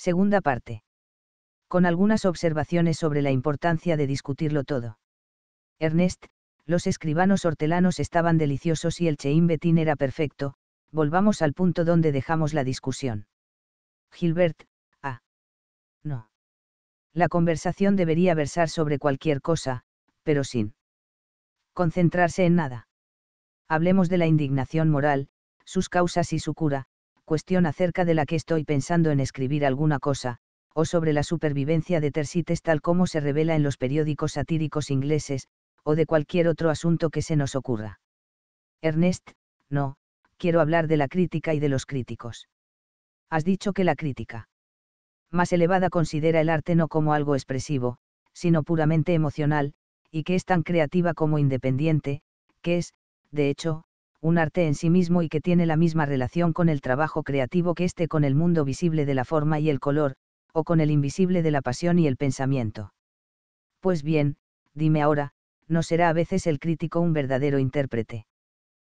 Segunda parte. Con algunas observaciones sobre la importancia de discutirlo todo. Ernest, los escribanos hortelanos estaban deliciosos y el Chein Betín era perfecto, volvamos al punto donde dejamos la discusión. Gilbert, ah. No. La conversación debería versar sobre cualquier cosa, pero sin concentrarse en nada. Hablemos de la indignación moral, sus causas y su cura, cuestión acerca de la que estoy pensando en escribir alguna cosa, o sobre la supervivencia de Tersites tal como se revela en los periódicos satíricos ingleses, o de cualquier otro asunto que se nos ocurra. Ernest, no, quiero hablar de la crítica y de los críticos. Has dicho que la crítica más elevada considera el arte no como algo expresivo, sino puramente emocional, y que es tan creativa como independiente, que es, de hecho, un arte en sí mismo y que tiene la misma relación con el trabajo creativo que éste con el mundo visible de la forma y el color, o con el invisible de la pasión y el pensamiento. Pues bien, dime ahora, ¿no será a veces el crítico un verdadero intérprete?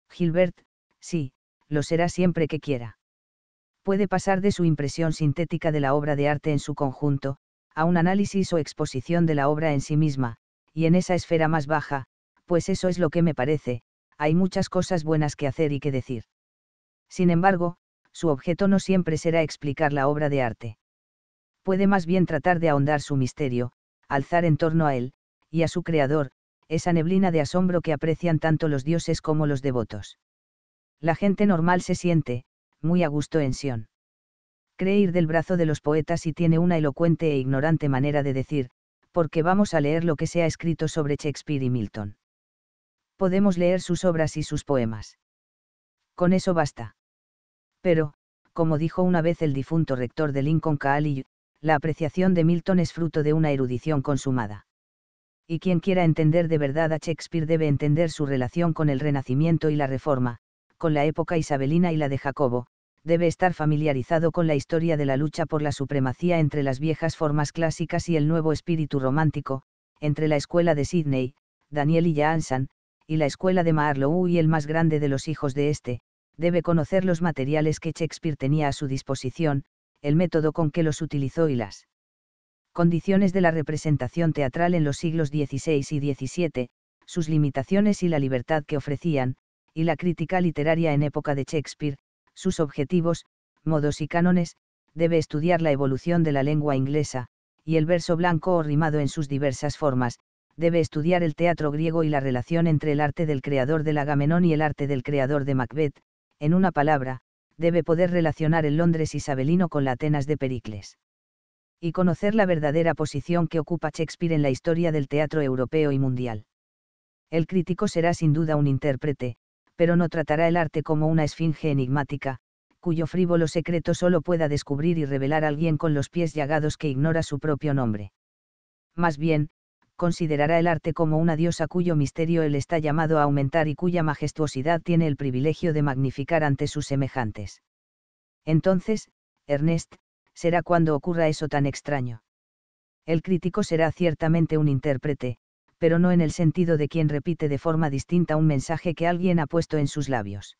Gilbert, sí, lo será siempre que quiera. Puede pasar de su impresión sintética de la obra de arte en su conjunto, a un análisis o exposición de la obra en sí misma, y en esa esfera más baja, pues eso es lo que me parece, hay muchas cosas buenas que hacer y que decir. Sin embargo, su objeto no siempre será explicar la obra de arte. Puede más bien tratar de ahondar su misterio, alzar en torno a él, y a su creador, esa neblina de asombro que aprecian tanto los dioses como los devotos. La gente normal se siente, muy a gusto en Sion. Cree ir del brazo de los poetas y tiene una elocuente e ignorante manera de decir, porque vamos a leer lo que se ha escrito sobre Shakespeare y Milton podemos leer sus obras y sus poemas. Con eso basta. Pero, como dijo una vez el difunto rector de Lincoln College, la apreciación de Milton es fruto de una erudición consumada. Y quien quiera entender de verdad a Shakespeare debe entender su relación con el Renacimiento y la Reforma, con la época isabelina y la de Jacobo, debe estar familiarizado con la historia de la lucha por la supremacía entre las viejas formas clásicas y el nuevo espíritu romántico, entre la escuela de Sidney, Daniel y Jansan, y la escuela de Marlowe y el más grande de los hijos de este, debe conocer los materiales que Shakespeare tenía a su disposición, el método con que los utilizó y las condiciones de la representación teatral en los siglos XVI y XVII, sus limitaciones y la libertad que ofrecían, y la crítica literaria en época de Shakespeare, sus objetivos, modos y cánones, debe estudiar la evolución de la lengua inglesa, y el verso blanco o rimado en sus diversas formas, debe estudiar el teatro griego y la relación entre el arte del creador del Agamenón y el arte del creador de Macbeth, en una palabra, debe poder relacionar el Londres isabelino con la Atenas de Pericles. Y conocer la verdadera posición que ocupa Shakespeare en la historia del teatro europeo y mundial. El crítico será sin duda un intérprete, pero no tratará el arte como una esfinge enigmática, cuyo frívolo secreto solo pueda descubrir y revelar alguien con los pies llagados que ignora su propio nombre. Más bien, considerará el arte como una diosa cuyo misterio él está llamado a aumentar y cuya majestuosidad tiene el privilegio de magnificar ante sus semejantes. Entonces, Ernest, será cuando ocurra eso tan extraño. El crítico será ciertamente un intérprete, pero no en el sentido de quien repite de forma distinta un mensaje que alguien ha puesto en sus labios.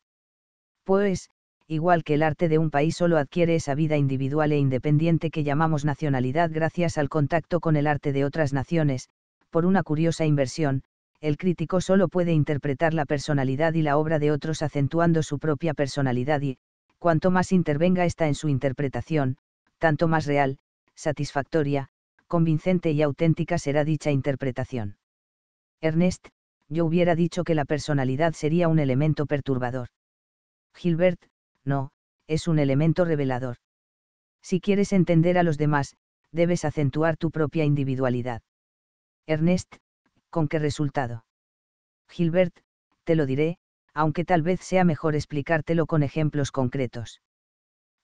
Pues, igual que el arte de un país solo adquiere esa vida individual e independiente que llamamos nacionalidad gracias al contacto con el arte de otras naciones, por una curiosa inversión, el crítico solo puede interpretar la personalidad y la obra de otros acentuando su propia personalidad y, cuanto más intervenga esta en su interpretación, tanto más real, satisfactoria, convincente y auténtica será dicha interpretación. Ernest, yo hubiera dicho que la personalidad sería un elemento perturbador. Gilbert, no, es un elemento revelador. Si quieres entender a los demás, debes acentuar tu propia individualidad. Ernest, ¿con qué resultado? Gilbert, te lo diré, aunque tal vez sea mejor explicártelo con ejemplos concretos.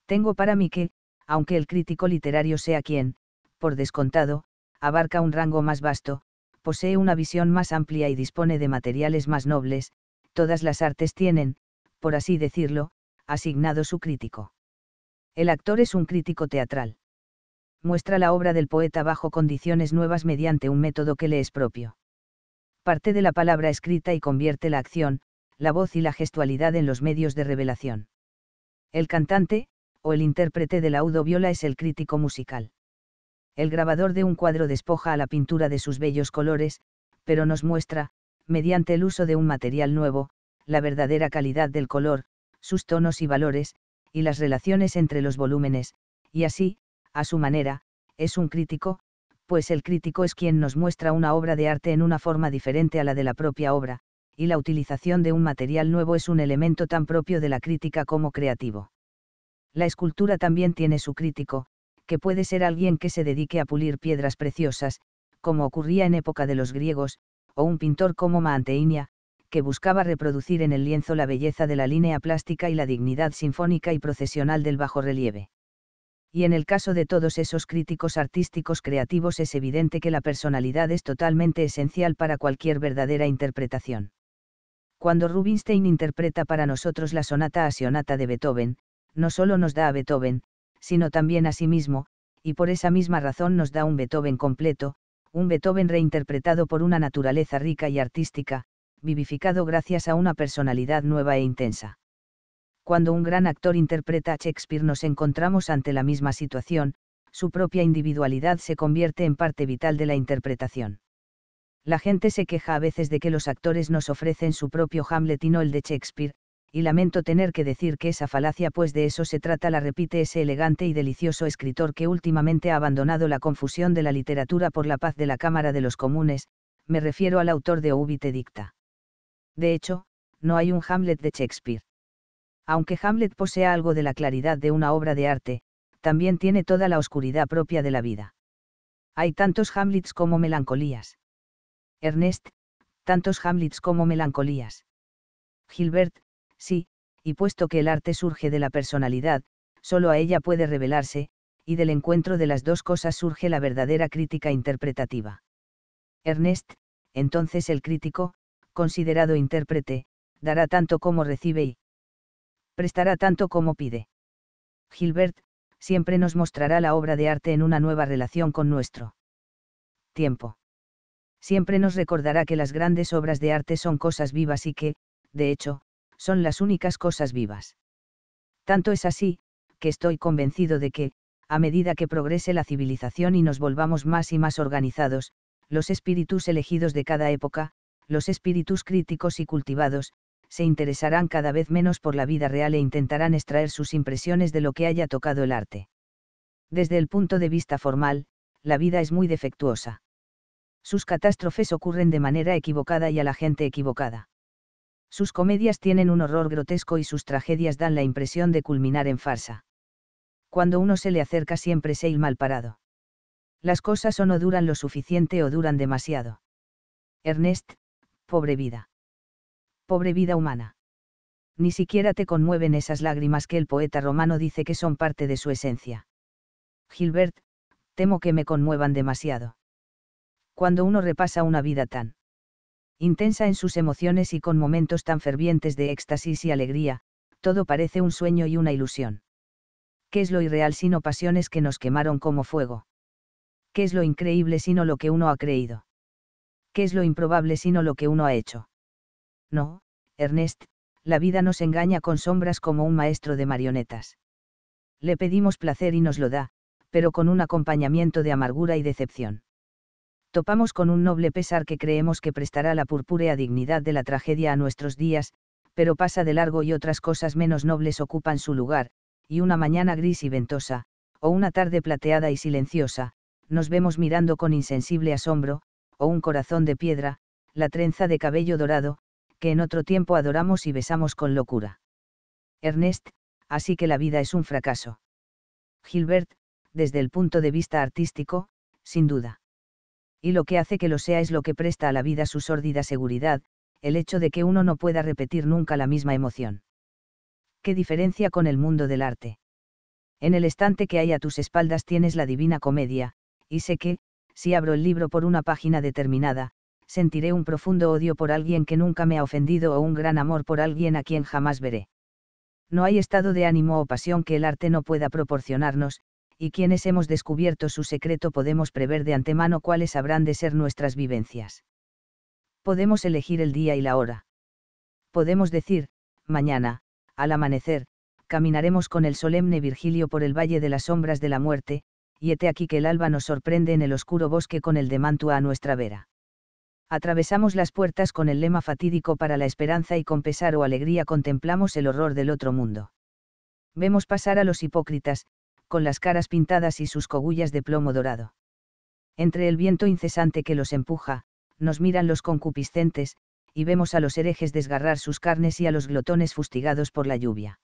Tengo para mí que, aunque el crítico literario sea quien, por descontado, abarca un rango más vasto, posee una visión más amplia y dispone de materiales más nobles, todas las artes tienen, por así decirlo, asignado su crítico. El actor es un crítico teatral muestra la obra del poeta bajo condiciones nuevas mediante un método que le es propio. Parte de la palabra escrita y convierte la acción, la voz y la gestualidad en los medios de revelación. El cantante, o el intérprete de la viola es el crítico musical. El grabador de un cuadro despoja a la pintura de sus bellos colores, pero nos muestra, mediante el uso de un material nuevo, la verdadera calidad del color, sus tonos y valores, y las relaciones entre los volúmenes, y así, a su manera, es un crítico, pues el crítico es quien nos muestra una obra de arte en una forma diferente a la de la propia obra, y la utilización de un material nuevo es un elemento tan propio de la crítica como creativo. La escultura también tiene su crítico, que puede ser alguien que se dedique a pulir piedras preciosas, como ocurría en época de los griegos, o un pintor como Mantegna, que buscaba reproducir en el lienzo la belleza de la línea plástica y la dignidad sinfónica y procesional del bajo relieve y en el caso de todos esos críticos artísticos creativos es evidente que la personalidad es totalmente esencial para cualquier verdadera interpretación. Cuando Rubinstein interpreta para nosotros la sonata asionata de Beethoven, no solo nos da a Beethoven, sino también a sí mismo, y por esa misma razón nos da un Beethoven completo, un Beethoven reinterpretado por una naturaleza rica y artística, vivificado gracias a una personalidad nueva e intensa cuando un gran actor interpreta a Shakespeare nos encontramos ante la misma situación, su propia individualidad se convierte en parte vital de la interpretación. La gente se queja a veces de que los actores nos ofrecen su propio Hamlet y no el de Shakespeare, y lamento tener que decir que esa falacia pues de eso se trata la repite ese elegante y delicioso escritor que últimamente ha abandonado la confusión de la literatura por la paz de la Cámara de los Comunes, me refiero al autor de Ubite Dicta. De hecho, no hay un Hamlet de Shakespeare. Aunque Hamlet posea algo de la claridad de una obra de arte, también tiene toda la oscuridad propia de la vida. Hay tantos Hamlets como melancolías. Ernest, tantos Hamlets como melancolías. Gilbert, sí, y puesto que el arte surge de la personalidad, solo a ella puede revelarse, y del encuentro de las dos cosas surge la verdadera crítica interpretativa. Ernest, entonces el crítico, considerado intérprete, dará tanto como recibe y, prestará tanto como pide. Gilbert, siempre nos mostrará la obra de arte en una nueva relación con nuestro tiempo. Siempre nos recordará que las grandes obras de arte son cosas vivas y que, de hecho, son las únicas cosas vivas. Tanto es así, que estoy convencido de que, a medida que progrese la civilización y nos volvamos más y más organizados, los espíritus elegidos de cada época, los espíritus críticos y cultivados, se interesarán cada vez menos por la vida real e intentarán extraer sus impresiones de lo que haya tocado el arte. Desde el punto de vista formal, la vida es muy defectuosa. Sus catástrofes ocurren de manera equivocada y a la gente equivocada. Sus comedias tienen un horror grotesco y sus tragedias dan la impresión de culminar en farsa. Cuando uno se le acerca siempre se il mal parado. Las cosas o no duran lo suficiente o duran demasiado. Ernest, pobre vida pobre vida humana. Ni siquiera te conmueven esas lágrimas que el poeta romano dice que son parte de su esencia. Gilbert, temo que me conmuevan demasiado. Cuando uno repasa una vida tan intensa en sus emociones y con momentos tan fervientes de éxtasis y alegría, todo parece un sueño y una ilusión. ¿Qué es lo irreal sino pasiones que nos quemaron como fuego? ¿Qué es lo increíble sino lo que uno ha creído? ¿Qué es lo improbable sino lo que uno ha hecho? No, Ernest, la vida nos engaña con sombras como un maestro de marionetas. Le pedimos placer y nos lo da, pero con un acompañamiento de amargura y decepción. Topamos con un noble pesar que creemos que prestará la purpúrea dignidad de la tragedia a nuestros días, pero pasa de largo y otras cosas menos nobles ocupan su lugar, y una mañana gris y ventosa, o una tarde plateada y silenciosa, nos vemos mirando con insensible asombro, o un corazón de piedra, la trenza de cabello dorado, que en otro tiempo adoramos y besamos con locura. Ernest, así que la vida es un fracaso. Gilbert, desde el punto de vista artístico, sin duda. Y lo que hace que lo sea es lo que presta a la vida su sórdida seguridad, el hecho de que uno no pueda repetir nunca la misma emoción. ¿Qué diferencia con el mundo del arte? En el estante que hay a tus espaldas tienes la divina comedia, y sé que, si abro el libro por una página determinada, sentiré un profundo odio por alguien que nunca me ha ofendido o un gran amor por alguien a quien jamás veré. No hay estado de ánimo o pasión que el arte no pueda proporcionarnos, y quienes hemos descubierto su secreto podemos prever de antemano cuáles habrán de ser nuestras vivencias. Podemos elegir el día y la hora. Podemos decir, mañana, al amanecer, caminaremos con el solemne Virgilio por el Valle de las Sombras de la Muerte, y hete aquí que el alba nos sorprende en el oscuro bosque con el de Mantua a nuestra vera atravesamos las puertas con el lema fatídico para la esperanza y con pesar o alegría contemplamos el horror del otro mundo. Vemos pasar a los hipócritas, con las caras pintadas y sus cogullas de plomo dorado. Entre el viento incesante que los empuja, nos miran los concupiscentes, y vemos a los herejes desgarrar sus carnes y a los glotones fustigados por la lluvia.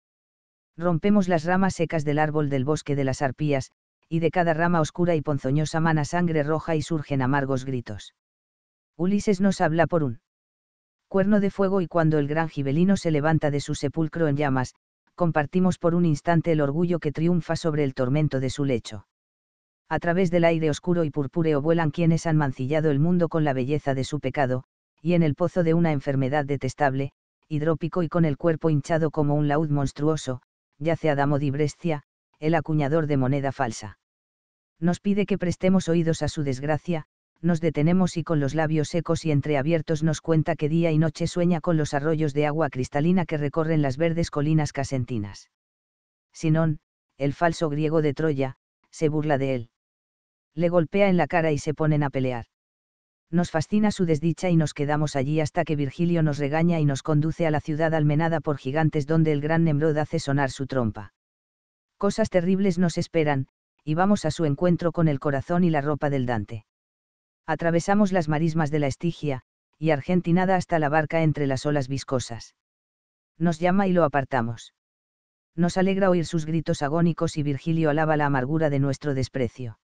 Rompemos las ramas secas del árbol del bosque de las arpías, y de cada rama oscura y ponzoñosa mana sangre roja y surgen amargos gritos Ulises nos habla por un cuerno de fuego y cuando el gran gibelino se levanta de su sepulcro en llamas, compartimos por un instante el orgullo que triunfa sobre el tormento de su lecho. A través del aire oscuro y purpúreo vuelan quienes han mancillado el mundo con la belleza de su pecado, y en el pozo de una enfermedad detestable, hidrópico y con el cuerpo hinchado como un laúd monstruoso, yace Adamo di Brescia, el acuñador de moneda falsa. Nos pide que prestemos oídos a su desgracia, nos detenemos y con los labios secos y entreabiertos nos cuenta que día y noche sueña con los arroyos de agua cristalina que recorren las verdes colinas casentinas. Sinón, el falso griego de Troya, se burla de él. Le golpea en la cara y se ponen a pelear. Nos fascina su desdicha y nos quedamos allí hasta que Virgilio nos regaña y nos conduce a la ciudad almenada por gigantes donde el gran Nemrod hace sonar su trompa. Cosas terribles nos esperan, y vamos a su encuentro con el corazón y la ropa del Dante atravesamos las marismas de la Estigia, y Argentinada hasta la barca entre las olas viscosas. Nos llama y lo apartamos. Nos alegra oír sus gritos agónicos y Virgilio alaba la amargura de nuestro desprecio.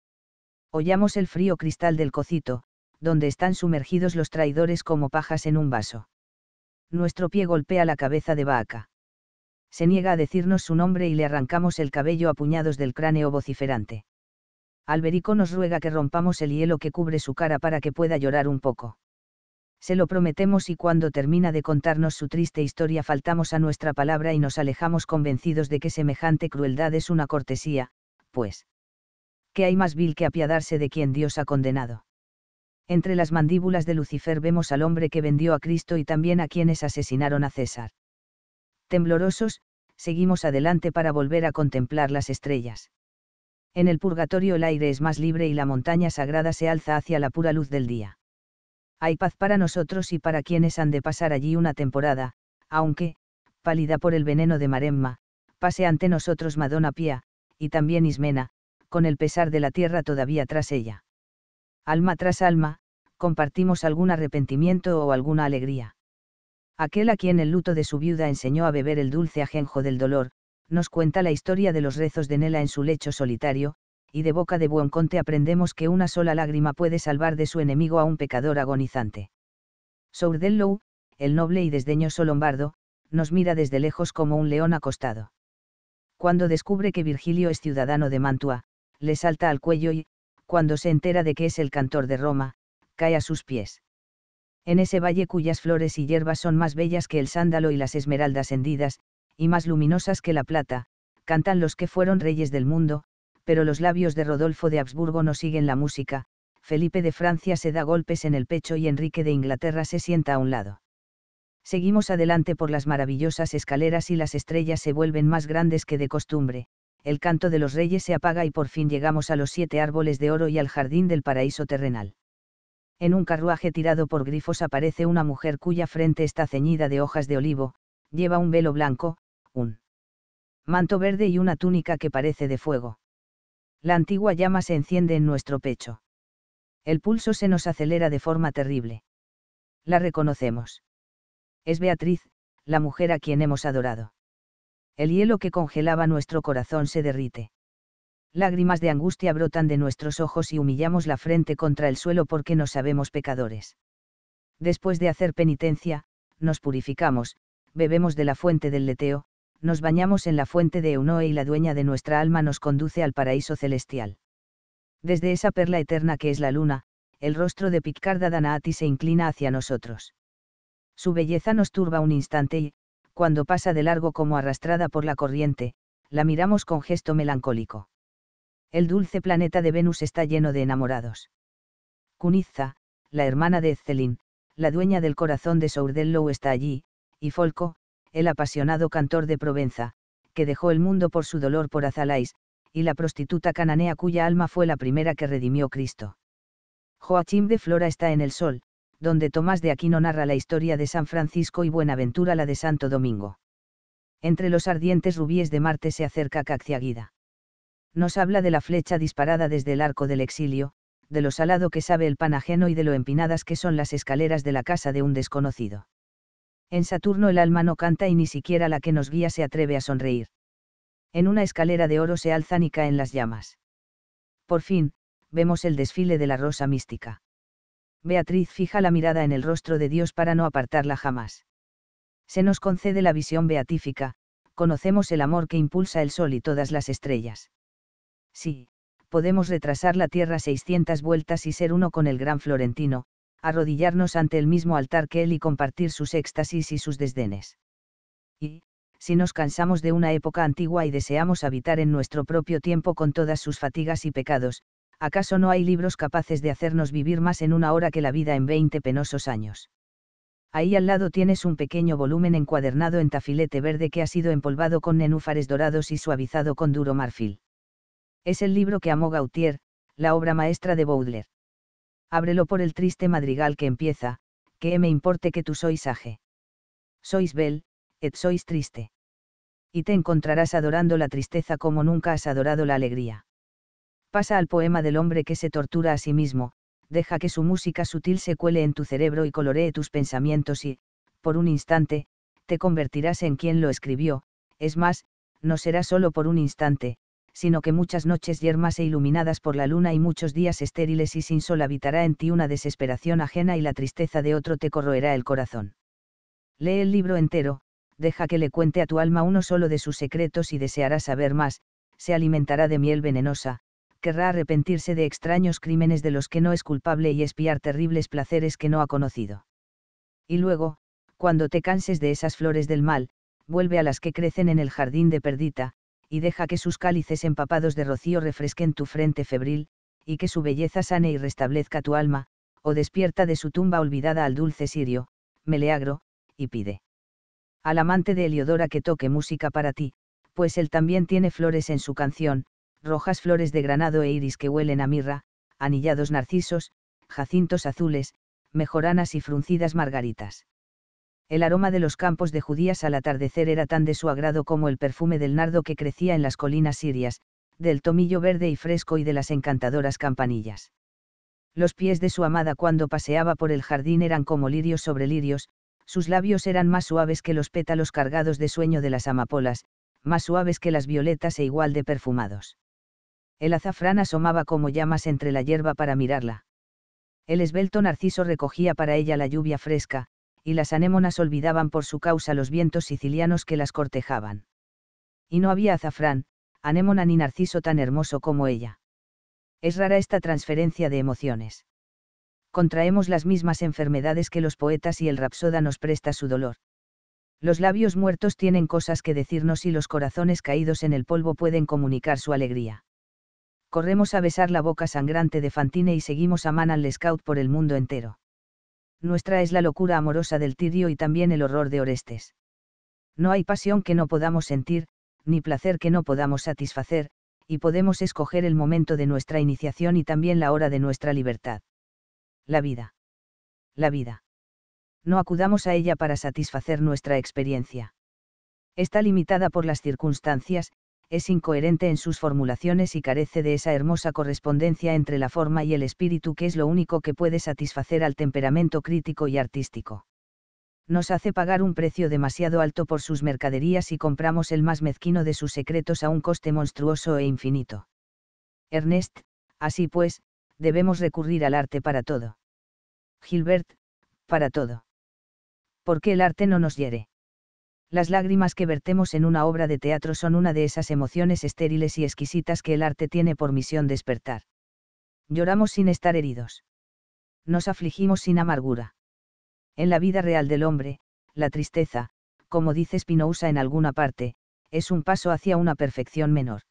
Ollamos el frío cristal del cocito, donde están sumergidos los traidores como pajas en un vaso. Nuestro pie golpea la cabeza de vaca. Se niega a decirnos su nombre y le arrancamos el cabello a puñados del cráneo vociferante. Alberico nos ruega que rompamos el hielo que cubre su cara para que pueda llorar un poco. Se lo prometemos y cuando termina de contarnos su triste historia faltamos a nuestra palabra y nos alejamos convencidos de que semejante crueldad es una cortesía, pues. ¿Qué hay más vil que apiadarse de quien Dios ha condenado? Entre las mandíbulas de Lucifer vemos al hombre que vendió a Cristo y también a quienes asesinaron a César. Temblorosos, seguimos adelante para volver a contemplar las estrellas en el purgatorio el aire es más libre y la montaña sagrada se alza hacia la pura luz del día. Hay paz para nosotros y para quienes han de pasar allí una temporada, aunque, pálida por el veneno de Maremma, pase ante nosotros Madonna Pía, y también Ismena, con el pesar de la tierra todavía tras ella. Alma tras alma, compartimos algún arrepentimiento o alguna alegría. Aquel a quien el luto de su viuda enseñó a beber el dulce ajenjo del dolor, nos cuenta la historia de los rezos de Nela en su lecho solitario, y de boca de conte aprendemos que una sola lágrima puede salvar de su enemigo a un pecador agonizante. Sourdellow, el noble y desdeñoso lombardo, nos mira desde lejos como un león acostado. Cuando descubre que Virgilio es ciudadano de Mantua, le salta al cuello y, cuando se entera de que es el cantor de Roma, cae a sus pies. En ese valle cuyas flores y hierbas son más bellas que el sándalo y las esmeraldas hendidas, y más luminosas que la plata, cantan los que fueron reyes del mundo, pero los labios de Rodolfo de Habsburgo no siguen la música, Felipe de Francia se da golpes en el pecho y Enrique de Inglaterra se sienta a un lado. Seguimos adelante por las maravillosas escaleras y las estrellas se vuelven más grandes que de costumbre, el canto de los reyes se apaga y por fin llegamos a los siete árboles de oro y al jardín del paraíso terrenal. En un carruaje tirado por grifos aparece una mujer cuya frente está ceñida de hojas de olivo, lleva un velo blanco, un manto verde y una túnica que parece de fuego. La antigua llama se enciende en nuestro pecho. El pulso se nos acelera de forma terrible. La reconocemos. Es Beatriz, la mujer a quien hemos adorado. El hielo que congelaba nuestro corazón se derrite. Lágrimas de angustia brotan de nuestros ojos y humillamos la frente contra el suelo porque no sabemos pecadores. Después de hacer penitencia, nos purificamos, bebemos de la fuente del leteo, nos bañamos en la fuente de Eunoe y la dueña de nuestra alma nos conduce al paraíso celestial. Desde esa perla eterna que es la luna, el rostro de Picarda Danaati se inclina hacia nosotros. Su belleza nos turba un instante y, cuando pasa de largo como arrastrada por la corriente, la miramos con gesto melancólico. El dulce planeta de Venus está lleno de enamorados. Cuniza, la hermana de Ezzelin, la dueña del corazón de Sourdellow está allí, y Folco, el apasionado cantor de Provenza, que dejó el mundo por su dolor por Azalais, y la prostituta cananea cuya alma fue la primera que redimió Cristo. Joachim de Flora está en el sol, donde Tomás de Aquino narra la historia de San Francisco y Buenaventura la de Santo Domingo. Entre los ardientes rubíes de Marte se acerca Cacciaguida. Nos habla de la flecha disparada desde el arco del exilio, de lo salado que sabe el pan ajeno y de lo empinadas que son las escaleras de la casa de un desconocido. En Saturno el alma no canta y ni siquiera la que nos guía se atreve a sonreír. En una escalera de oro se alzan y caen las llamas. Por fin, vemos el desfile de la rosa mística. Beatriz fija la mirada en el rostro de Dios para no apartarla jamás. Se nos concede la visión beatífica, conocemos el amor que impulsa el sol y todas las estrellas. Sí, podemos retrasar la Tierra 600 vueltas y ser uno con el gran florentino, arrodillarnos ante el mismo altar que Él y compartir sus éxtasis y sus desdenes. Y, si nos cansamos de una época antigua y deseamos habitar en nuestro propio tiempo con todas sus fatigas y pecados, ¿acaso no hay libros capaces de hacernos vivir más en una hora que la vida en veinte penosos años? Ahí al lado tienes un pequeño volumen encuadernado en tafilete verde que ha sido empolvado con nenúfares dorados y suavizado con duro marfil. Es el libro que amó Gautier, la obra maestra de Baudelaire ábrelo por el triste madrigal que empieza, que me importe que tú sois aje. Sois bel, et sois triste. Y te encontrarás adorando la tristeza como nunca has adorado la alegría. Pasa al poema del hombre que se tortura a sí mismo, deja que su música sutil se cuele en tu cerebro y coloree tus pensamientos y, por un instante, te convertirás en quien lo escribió, es más, no será solo por un instante, sino que muchas noches yermas e iluminadas por la luna y muchos días estériles y sin sol habitará en ti una desesperación ajena y la tristeza de otro te corroerá el corazón. Lee el libro entero, deja que le cuente a tu alma uno solo de sus secretos y deseará saber más, se alimentará de miel venenosa, querrá arrepentirse de extraños crímenes de los que no es culpable y espiar terribles placeres que no ha conocido. Y luego, cuando te canses de esas flores del mal, vuelve a las que crecen en el jardín de perdita, y deja que sus cálices empapados de rocío refresquen tu frente febril, y que su belleza sane y restablezca tu alma, o despierta de su tumba olvidada al dulce sirio, Meleagro, y pide. Al amante de Heliodora que toque música para ti, pues él también tiene flores en su canción, rojas flores de granado e iris que huelen a mirra, anillados narcisos, jacintos azules, mejoranas y fruncidas margaritas el aroma de los campos de judías al atardecer era tan de su agrado como el perfume del nardo que crecía en las colinas sirias, del tomillo verde y fresco y de las encantadoras campanillas. Los pies de su amada cuando paseaba por el jardín eran como lirios sobre lirios, sus labios eran más suaves que los pétalos cargados de sueño de las amapolas, más suaves que las violetas e igual de perfumados. El azafrán asomaba como llamas entre la hierba para mirarla. El esbelto narciso recogía para ella la lluvia fresca, y las anémonas olvidaban por su causa los vientos sicilianos que las cortejaban. Y no había azafrán, anémona ni narciso tan hermoso como ella. Es rara esta transferencia de emociones. Contraemos las mismas enfermedades que los poetas y el rapsoda nos presta su dolor. Los labios muertos tienen cosas que decirnos y los corazones caídos en el polvo pueden comunicar su alegría. Corremos a besar la boca sangrante de Fantine y seguimos a Manan Scout por el mundo entero nuestra es la locura amorosa del Tirio y también el horror de Orestes. No hay pasión que no podamos sentir, ni placer que no podamos satisfacer, y podemos escoger el momento de nuestra iniciación y también la hora de nuestra libertad. La vida. La vida. No acudamos a ella para satisfacer nuestra experiencia. Está limitada por las circunstancias, es incoherente en sus formulaciones y carece de esa hermosa correspondencia entre la forma y el espíritu que es lo único que puede satisfacer al temperamento crítico y artístico. Nos hace pagar un precio demasiado alto por sus mercaderías y compramos el más mezquino de sus secretos a un coste monstruoso e infinito. Ernest, así pues, debemos recurrir al arte para todo. Gilbert, para todo. ¿Por qué el arte no nos hiere? Las lágrimas que vertemos en una obra de teatro son una de esas emociones estériles y exquisitas que el arte tiene por misión despertar. Lloramos sin estar heridos. Nos afligimos sin amargura. En la vida real del hombre, la tristeza, como dice Spinoza en alguna parte, es un paso hacia una perfección menor.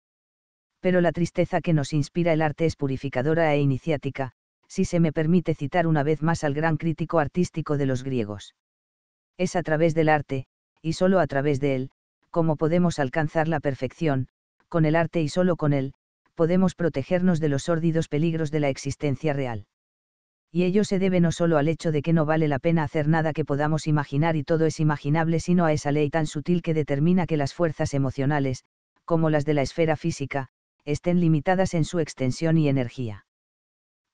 Pero la tristeza que nos inspira el arte es purificadora e iniciática, si se me permite citar una vez más al gran crítico artístico de los griegos. Es a través del arte, y solo a través de él, como podemos alcanzar la perfección, con el arte y solo con él, podemos protegernos de los sórdidos peligros de la existencia real. Y ello se debe no solo al hecho de que no vale la pena hacer nada que podamos imaginar y todo es imaginable, sino a esa ley tan sutil que determina que las fuerzas emocionales, como las de la esfera física, estén limitadas en su extensión y energía.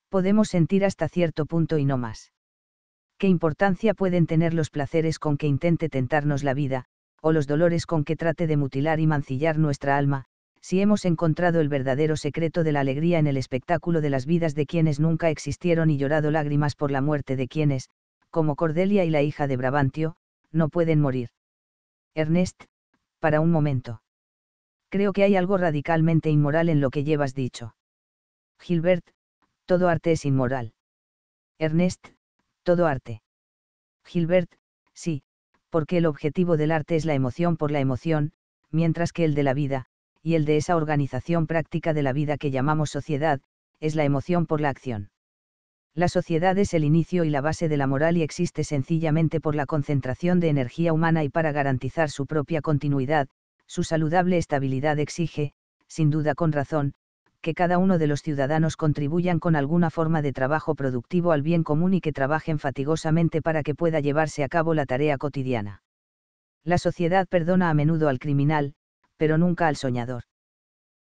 Podemos sentir hasta cierto punto y no más qué importancia pueden tener los placeres con que intente tentarnos la vida, o los dolores con que trate de mutilar y mancillar nuestra alma, si hemos encontrado el verdadero secreto de la alegría en el espectáculo de las vidas de quienes nunca existieron y llorado lágrimas por la muerte de quienes, como Cordelia y la hija de Brabantio, no pueden morir. Ernest, para un momento. Creo que hay algo radicalmente inmoral en lo que llevas dicho. Gilbert, todo arte es inmoral. Ernest, todo arte. Gilbert, sí, porque el objetivo del arte es la emoción por la emoción, mientras que el de la vida, y el de esa organización práctica de la vida que llamamos sociedad, es la emoción por la acción. La sociedad es el inicio y la base de la moral y existe sencillamente por la concentración de energía humana y para garantizar su propia continuidad, su saludable estabilidad exige, sin duda con razón, que cada uno de los ciudadanos contribuyan con alguna forma de trabajo productivo al bien común y que trabajen fatigosamente para que pueda llevarse a cabo la tarea cotidiana. La sociedad perdona a menudo al criminal, pero nunca al soñador.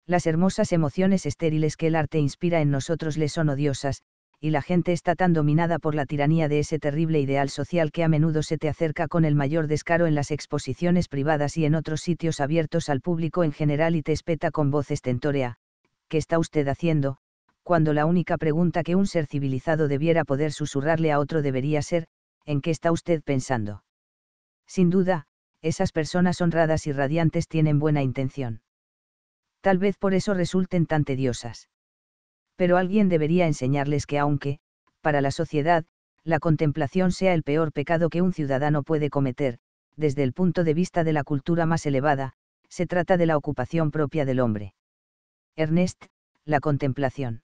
Las hermosas emociones estériles que el arte inspira en nosotros le son odiosas, y la gente está tan dominada por la tiranía de ese terrible ideal social que a menudo se te acerca con el mayor descaro en las exposiciones privadas y en otros sitios abiertos al público en general y te espeta con voz estentórea, ¿qué está usted haciendo? cuando la única pregunta que un ser civilizado debiera poder susurrarle a otro debería ser, ¿en qué está usted pensando? Sin duda, esas personas honradas y radiantes tienen buena intención. Tal vez por eso resulten tan tediosas. Pero alguien debería enseñarles que aunque, para la sociedad, la contemplación sea el peor pecado que un ciudadano puede cometer, desde el punto de vista de la cultura más elevada, se trata de la ocupación propia del hombre. Ernest, la contemplación.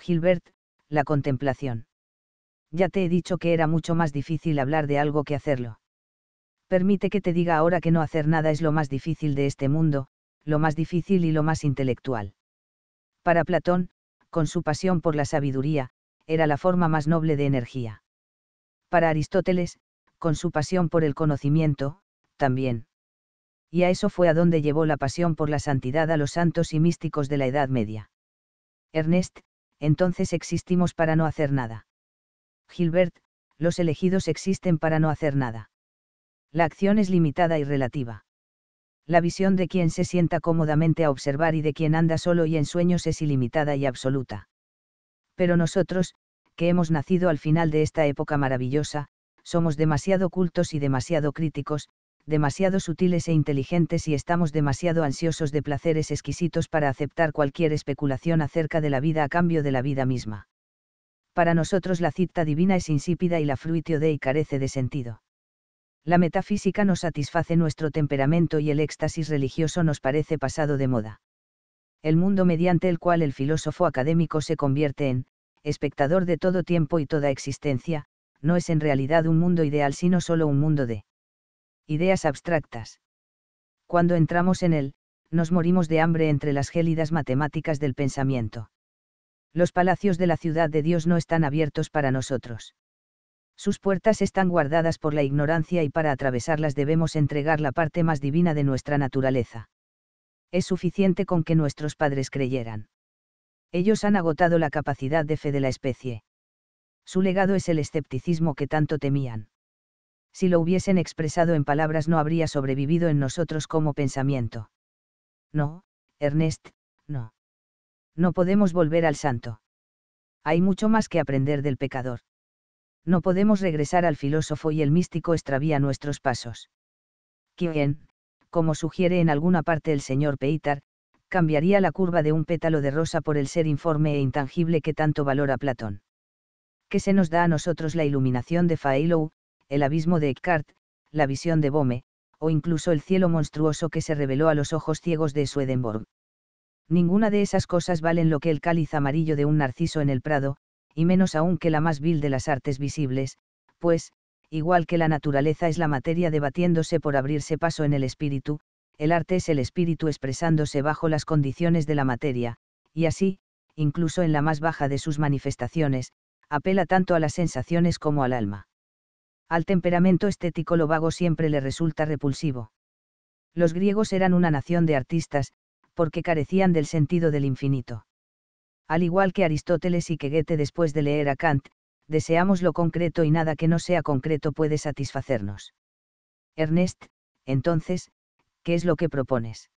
Gilbert, la contemplación. Ya te he dicho que era mucho más difícil hablar de algo que hacerlo. Permite que te diga ahora que no hacer nada es lo más difícil de este mundo, lo más difícil y lo más intelectual. Para Platón, con su pasión por la sabiduría, era la forma más noble de energía. Para Aristóteles, con su pasión por el conocimiento, también y a eso fue a donde llevó la pasión por la santidad a los santos y místicos de la Edad Media. Ernest, entonces existimos para no hacer nada. Gilbert, los elegidos existen para no hacer nada. La acción es limitada y relativa. La visión de quien se sienta cómodamente a observar y de quien anda solo y en sueños es ilimitada y absoluta. Pero nosotros, que hemos nacido al final de esta época maravillosa, somos demasiado cultos y demasiado críticos, demasiado sutiles e inteligentes y estamos demasiado ansiosos de placeres exquisitos para aceptar cualquier especulación acerca de la vida a cambio de la vida misma. Para nosotros la cita divina es insípida y la fruitio y carece de sentido. La metafísica nos satisface nuestro temperamento y el éxtasis religioso nos parece pasado de moda. El mundo mediante el cual el filósofo académico se convierte en, espectador de todo tiempo y toda existencia, no es en realidad un mundo ideal sino solo un mundo de ideas abstractas. Cuando entramos en él, nos morimos de hambre entre las gélidas matemáticas del pensamiento. Los palacios de la ciudad de Dios no están abiertos para nosotros. Sus puertas están guardadas por la ignorancia y para atravesarlas debemos entregar la parte más divina de nuestra naturaleza. Es suficiente con que nuestros padres creyeran. Ellos han agotado la capacidad de fe de la especie. Su legado es el escepticismo que tanto temían si lo hubiesen expresado en palabras no habría sobrevivido en nosotros como pensamiento. No, Ernest, no. No podemos volver al santo. Hay mucho más que aprender del pecador. No podemos regresar al filósofo y el místico extravía nuestros pasos. Quien, como sugiere en alguna parte el señor Peitar, cambiaría la curva de un pétalo de rosa por el ser informe e intangible que tanto valora Platón. ¿Qué se nos da a nosotros la iluminación de Failou, el abismo de Eckhart, la visión de Bome, o incluso el cielo monstruoso que se reveló a los ojos ciegos de Swedenborg. Ninguna de esas cosas valen lo que el cáliz amarillo de un narciso en el prado, y menos aún que la más vil de las artes visibles, pues, igual que la naturaleza es la materia debatiéndose por abrirse paso en el espíritu, el arte es el espíritu expresándose bajo las condiciones de la materia, y así, incluso en la más baja de sus manifestaciones, apela tanto a las sensaciones como al alma al temperamento estético lo vago siempre le resulta repulsivo. Los griegos eran una nación de artistas, porque carecían del sentido del infinito. Al igual que Aristóteles y que Goethe después de leer a Kant, deseamos lo concreto y nada que no sea concreto puede satisfacernos. Ernest, entonces, ¿qué es lo que propones?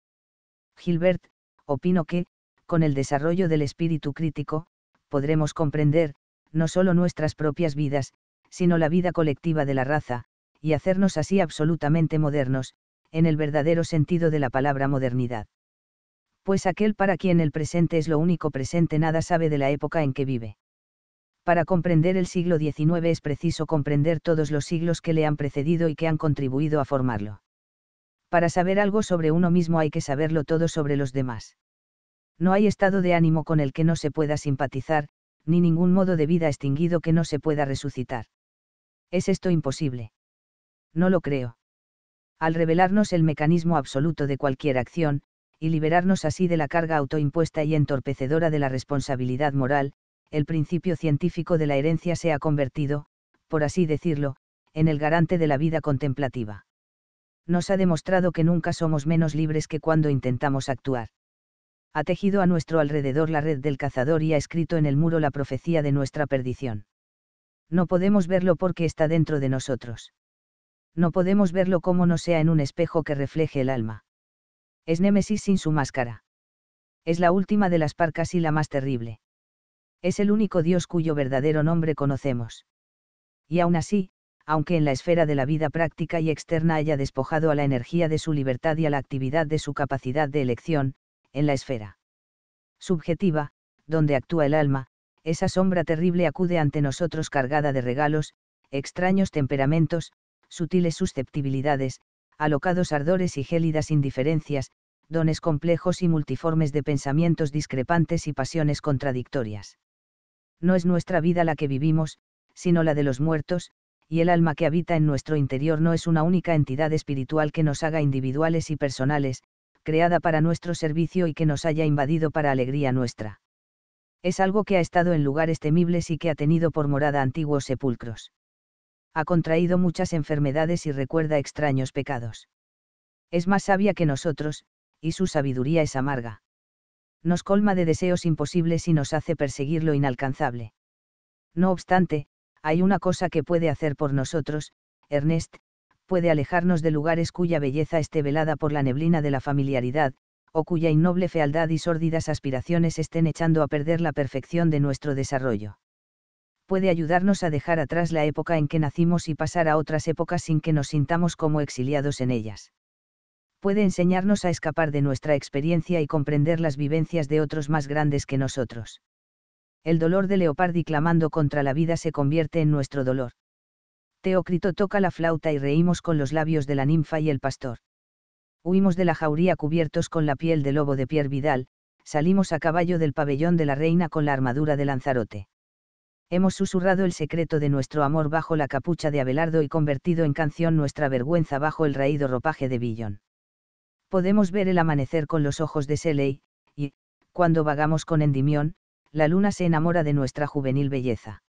Gilbert, opino que, con el desarrollo del espíritu crítico, podremos comprender, no solo nuestras propias vidas, sino la vida colectiva de la raza, y hacernos así absolutamente modernos, en el verdadero sentido de la palabra modernidad. Pues aquel para quien el presente es lo único presente nada sabe de la época en que vive. Para comprender el siglo XIX es preciso comprender todos los siglos que le han precedido y que han contribuido a formarlo. Para saber algo sobre uno mismo hay que saberlo todo sobre los demás. No hay estado de ánimo con el que no se pueda simpatizar, ni ningún modo de vida extinguido que no se pueda resucitar. ¿Es esto imposible? No lo creo. Al revelarnos el mecanismo absoluto de cualquier acción, y liberarnos así de la carga autoimpuesta y entorpecedora de la responsabilidad moral, el principio científico de la herencia se ha convertido, por así decirlo, en el garante de la vida contemplativa. Nos ha demostrado que nunca somos menos libres que cuando intentamos actuar. Ha tejido a nuestro alrededor la red del cazador y ha escrito en el muro la profecía de nuestra perdición no podemos verlo porque está dentro de nosotros. No podemos verlo como no sea en un espejo que refleje el alma. Es Némesis sin su máscara. Es la última de las parcas y la más terrible. Es el único Dios cuyo verdadero nombre conocemos. Y aún así, aunque en la esfera de la vida práctica y externa haya despojado a la energía de su libertad y a la actividad de su capacidad de elección, en la esfera subjetiva, donde actúa el alma, esa sombra terrible acude ante nosotros cargada de regalos, extraños temperamentos, sutiles susceptibilidades, alocados ardores y gélidas indiferencias, dones complejos y multiformes de pensamientos discrepantes y pasiones contradictorias. No es nuestra vida la que vivimos, sino la de los muertos, y el alma que habita en nuestro interior no es una única entidad espiritual que nos haga individuales y personales, creada para nuestro servicio y que nos haya invadido para alegría nuestra es algo que ha estado en lugares temibles y que ha tenido por morada antiguos sepulcros. Ha contraído muchas enfermedades y recuerda extraños pecados. Es más sabia que nosotros, y su sabiduría es amarga. Nos colma de deseos imposibles y nos hace perseguir lo inalcanzable. No obstante, hay una cosa que puede hacer por nosotros, Ernest, puede alejarnos de lugares cuya belleza esté velada por la neblina de la familiaridad, o cuya innoble fealdad y sórdidas aspiraciones estén echando a perder la perfección de nuestro desarrollo. Puede ayudarnos a dejar atrás la época en que nacimos y pasar a otras épocas sin que nos sintamos como exiliados en ellas. Puede enseñarnos a escapar de nuestra experiencia y comprender las vivencias de otros más grandes que nosotros. El dolor de Leopardi clamando contra la vida se convierte en nuestro dolor. Teócrito toca la flauta y reímos con los labios de la ninfa y el pastor. Huimos de la jauría cubiertos con la piel de lobo de Pierre Vidal, salimos a caballo del pabellón de la reina con la armadura de Lanzarote. Hemos susurrado el secreto de nuestro amor bajo la capucha de Abelardo y convertido en canción nuestra vergüenza bajo el raído ropaje de Billon. Podemos ver el amanecer con los ojos de Seley, y, cuando vagamos con Endimión, la luna se enamora de nuestra juvenil belleza.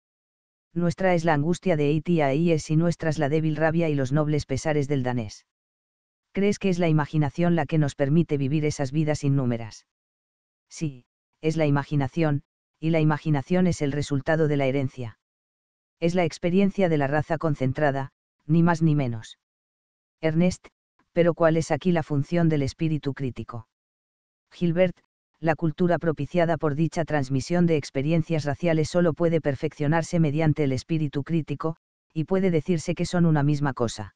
Nuestra es la angustia de Eitiaíes y nuestra es la débil rabia y los nobles pesares del danés. ¿Crees que es la imaginación la que nos permite vivir esas vidas innúmeras? Sí, es la imaginación, y la imaginación es el resultado de la herencia. Es la experiencia de la raza concentrada, ni más ni menos. Ernest, pero ¿cuál es aquí la función del espíritu crítico? Gilbert, la cultura propiciada por dicha transmisión de experiencias raciales solo puede perfeccionarse mediante el espíritu crítico, y puede decirse que son una misma cosa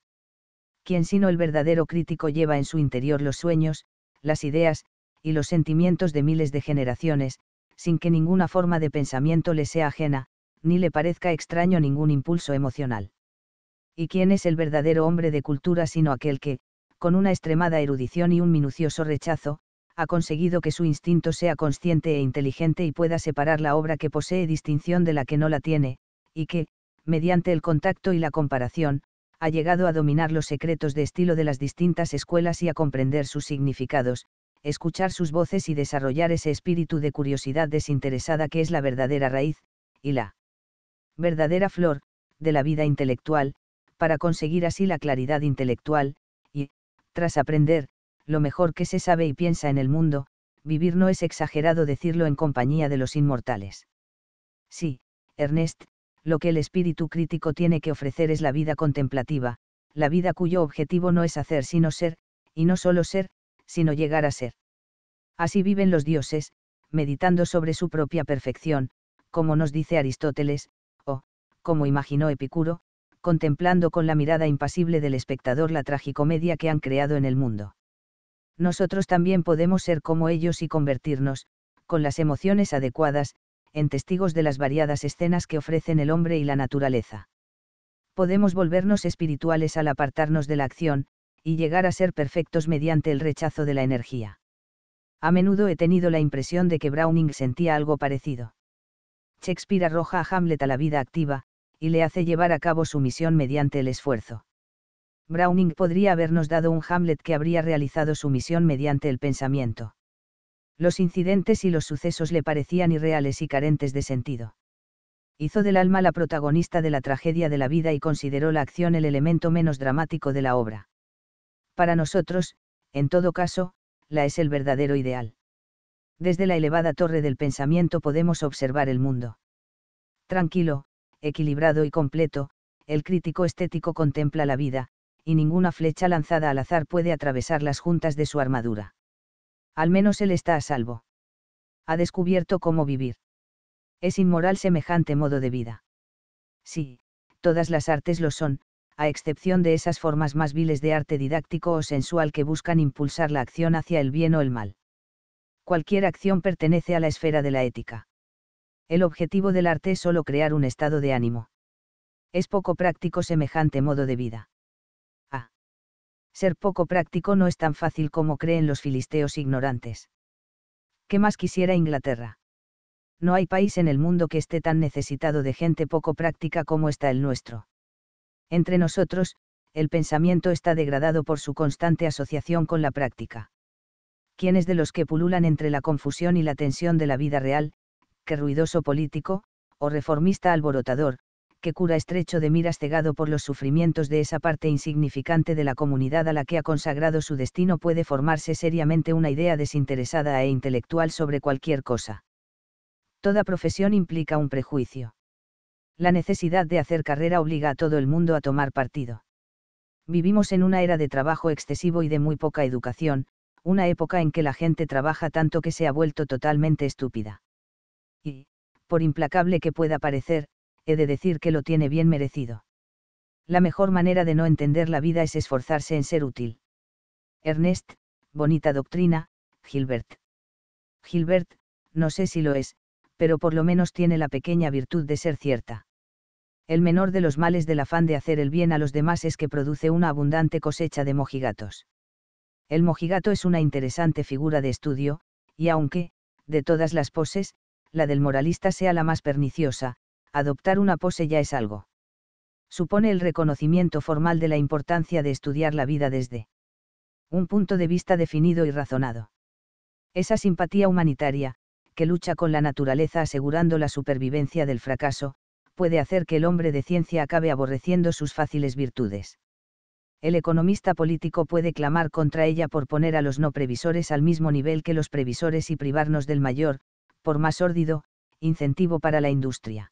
quien sino el verdadero crítico lleva en su interior los sueños, las ideas, y los sentimientos de miles de generaciones, sin que ninguna forma de pensamiento le sea ajena, ni le parezca extraño ningún impulso emocional. ¿Y quién es el verdadero hombre de cultura sino aquel que, con una extremada erudición y un minucioso rechazo, ha conseguido que su instinto sea consciente e inteligente y pueda separar la obra que posee distinción de la que no la tiene, y que, mediante el contacto y la comparación, ha llegado a dominar los secretos de estilo de las distintas escuelas y a comprender sus significados, escuchar sus voces y desarrollar ese espíritu de curiosidad desinteresada que es la verdadera raíz, y la verdadera flor, de la vida intelectual, para conseguir así la claridad intelectual, y, tras aprender, lo mejor que se sabe y piensa en el mundo, vivir no es exagerado decirlo en compañía de los inmortales. Sí, Ernest, lo que el espíritu crítico tiene que ofrecer es la vida contemplativa, la vida cuyo objetivo no es hacer sino ser, y no solo ser, sino llegar a ser. Así viven los dioses, meditando sobre su propia perfección, como nos dice Aristóteles, o, como imaginó Epicuro, contemplando con la mirada impasible del espectador la tragicomedia que han creado en el mundo. Nosotros también podemos ser como ellos y convertirnos, con las emociones adecuadas, en testigos de las variadas escenas que ofrecen el hombre y la naturaleza. Podemos volvernos espirituales al apartarnos de la acción, y llegar a ser perfectos mediante el rechazo de la energía. A menudo he tenido la impresión de que Browning sentía algo parecido. Shakespeare arroja a Hamlet a la vida activa, y le hace llevar a cabo su misión mediante el esfuerzo. Browning podría habernos dado un Hamlet que habría realizado su misión mediante el pensamiento los incidentes y los sucesos le parecían irreales y carentes de sentido. Hizo del alma la protagonista de la tragedia de la vida y consideró la acción el elemento menos dramático de la obra. Para nosotros, en todo caso, la es el verdadero ideal. Desde la elevada torre del pensamiento podemos observar el mundo. Tranquilo, equilibrado y completo, el crítico estético contempla la vida, y ninguna flecha lanzada al azar puede atravesar las juntas de su armadura. Al menos él está a salvo. Ha descubierto cómo vivir. Es inmoral semejante modo de vida. Sí, todas las artes lo son, a excepción de esas formas más viles de arte didáctico o sensual que buscan impulsar la acción hacia el bien o el mal. Cualquier acción pertenece a la esfera de la ética. El objetivo del arte es solo crear un estado de ánimo. Es poco práctico semejante modo de vida ser poco práctico no es tan fácil como creen los filisteos ignorantes. ¿Qué más quisiera Inglaterra? No hay país en el mundo que esté tan necesitado de gente poco práctica como está el nuestro. Entre nosotros, el pensamiento está degradado por su constante asociación con la práctica. ¿Quién es de los que pululan entre la confusión y la tensión de la vida real, que ruidoso político, o reformista alborotador, que cura estrecho de miras cegado por los sufrimientos de esa parte insignificante de la comunidad a la que ha consagrado su destino puede formarse seriamente una idea desinteresada e intelectual sobre cualquier cosa. Toda profesión implica un prejuicio. La necesidad de hacer carrera obliga a todo el mundo a tomar partido. Vivimos en una era de trabajo excesivo y de muy poca educación, una época en que la gente trabaja tanto que se ha vuelto totalmente estúpida. Y, por implacable que pueda parecer, he de decir que lo tiene bien merecido. La mejor manera de no entender la vida es esforzarse en ser útil. Ernest, bonita doctrina, Gilbert. Gilbert, no sé si lo es, pero por lo menos tiene la pequeña virtud de ser cierta. El menor de los males del afán de hacer el bien a los demás es que produce una abundante cosecha de mojigatos. El mojigato es una interesante figura de estudio, y aunque, de todas las poses, la del moralista sea la más perniciosa, adoptar una pose ya es algo. Supone el reconocimiento formal de la importancia de estudiar la vida desde un punto de vista definido y razonado. Esa simpatía humanitaria, que lucha con la naturaleza asegurando la supervivencia del fracaso, puede hacer que el hombre de ciencia acabe aborreciendo sus fáciles virtudes. El economista político puede clamar contra ella por poner a los no previsores al mismo nivel que los previsores y privarnos del mayor, por más sórdido, incentivo para la industria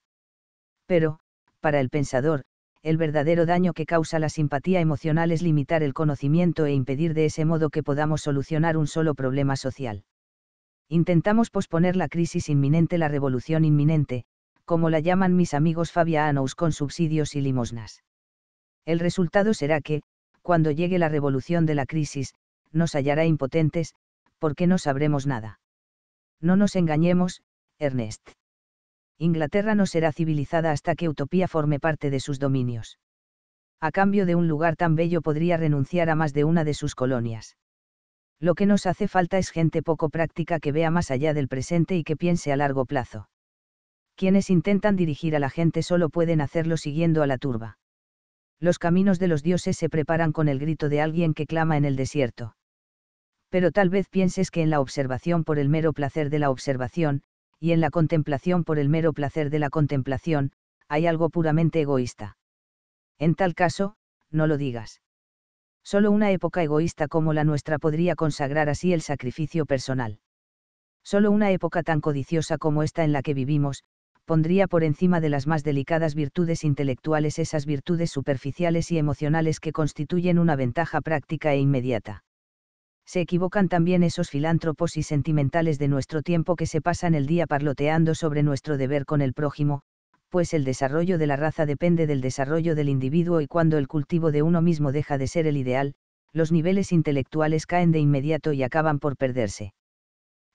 pero, para el pensador, el verdadero daño que causa la simpatía emocional es limitar el conocimiento e impedir de ese modo que podamos solucionar un solo problema social. Intentamos posponer la crisis inminente, la revolución inminente, como la llaman mis amigos fabianos con subsidios y limosnas. El resultado será que, cuando llegue la revolución de la crisis, nos hallará impotentes, porque no sabremos nada. No nos engañemos, Ernest. Inglaterra no será civilizada hasta que Utopía forme parte de sus dominios. A cambio de un lugar tan bello podría renunciar a más de una de sus colonias. Lo que nos hace falta es gente poco práctica que vea más allá del presente y que piense a largo plazo. Quienes intentan dirigir a la gente solo pueden hacerlo siguiendo a la turba. Los caminos de los dioses se preparan con el grito de alguien que clama en el desierto. Pero tal vez pienses que en la observación por el mero placer de la observación, y en la contemplación por el mero placer de la contemplación, hay algo puramente egoísta. En tal caso, no lo digas. Solo una época egoísta como la nuestra podría consagrar así el sacrificio personal. Solo una época tan codiciosa como esta en la que vivimos, pondría por encima de las más delicadas virtudes intelectuales esas virtudes superficiales y emocionales que constituyen una ventaja práctica e inmediata se equivocan también esos filántropos y sentimentales de nuestro tiempo que se pasan el día parloteando sobre nuestro deber con el prójimo, pues el desarrollo de la raza depende del desarrollo del individuo y cuando el cultivo de uno mismo deja de ser el ideal, los niveles intelectuales caen de inmediato y acaban por perderse.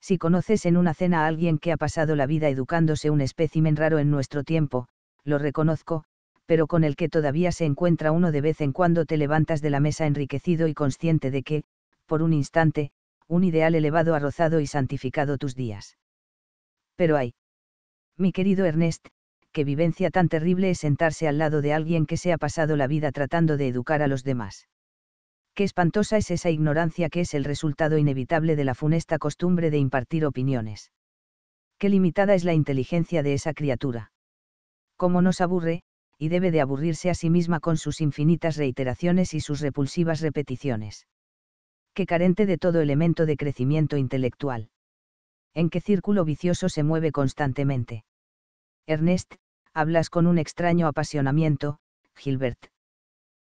Si conoces en una cena a alguien que ha pasado la vida educándose un espécimen raro en nuestro tiempo, lo reconozco, pero con el que todavía se encuentra uno de vez en cuando te levantas de la mesa enriquecido y consciente de que, por un instante, un ideal elevado ha rozado y santificado tus días. Pero hay. Mi querido Ernest, qué vivencia tan terrible es sentarse al lado de alguien que se ha pasado la vida tratando de educar a los demás. Qué espantosa es esa ignorancia que es el resultado inevitable de la funesta costumbre de impartir opiniones. Qué limitada es la inteligencia de esa criatura. Cómo nos aburre, y debe de aburrirse a sí misma con sus infinitas reiteraciones y sus repulsivas repeticiones carente de todo elemento de crecimiento intelectual. ¿En qué círculo vicioso se mueve constantemente? Ernest, hablas con un extraño apasionamiento, Gilbert.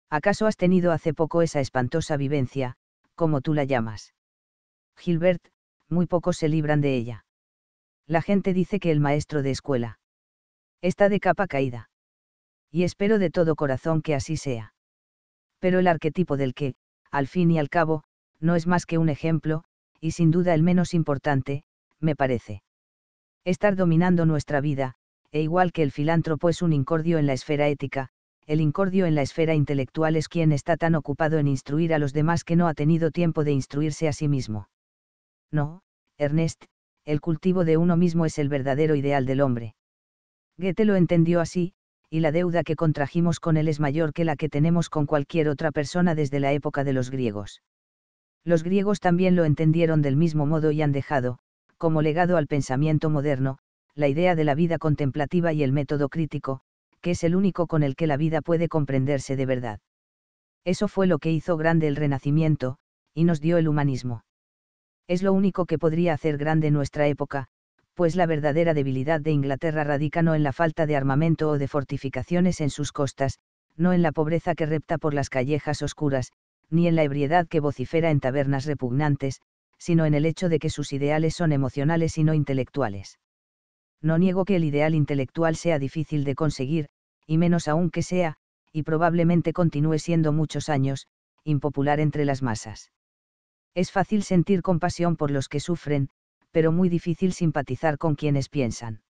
¿Acaso has tenido hace poco esa espantosa vivencia, como tú la llamas? Gilbert, muy pocos se libran de ella. La gente dice que el maestro de escuela está de capa caída. Y espero de todo corazón que así sea. Pero el arquetipo del que, al fin y al cabo, no es más que un ejemplo, y sin duda el menos importante, me parece. Estar dominando nuestra vida, e igual que el filántropo es un incordio en la esfera ética, el incordio en la esfera intelectual es quien está tan ocupado en instruir a los demás que no ha tenido tiempo de instruirse a sí mismo. No, Ernest, el cultivo de uno mismo es el verdadero ideal del hombre. Goethe lo entendió así, y la deuda que contrajimos con él es mayor que la que tenemos con cualquier otra persona desde la época de los griegos los griegos también lo entendieron del mismo modo y han dejado, como legado al pensamiento moderno, la idea de la vida contemplativa y el método crítico, que es el único con el que la vida puede comprenderse de verdad. Eso fue lo que hizo grande el Renacimiento, y nos dio el humanismo. Es lo único que podría hacer grande nuestra época, pues la verdadera debilidad de Inglaterra radica no en la falta de armamento o de fortificaciones en sus costas, no en la pobreza que repta por las callejas oscuras, ni en la ebriedad que vocifera en tabernas repugnantes, sino en el hecho de que sus ideales son emocionales y no intelectuales. No niego que el ideal intelectual sea difícil de conseguir, y menos aún que sea, y probablemente continúe siendo muchos años, impopular entre las masas. Es fácil sentir compasión por los que sufren, pero muy difícil simpatizar con quienes piensan.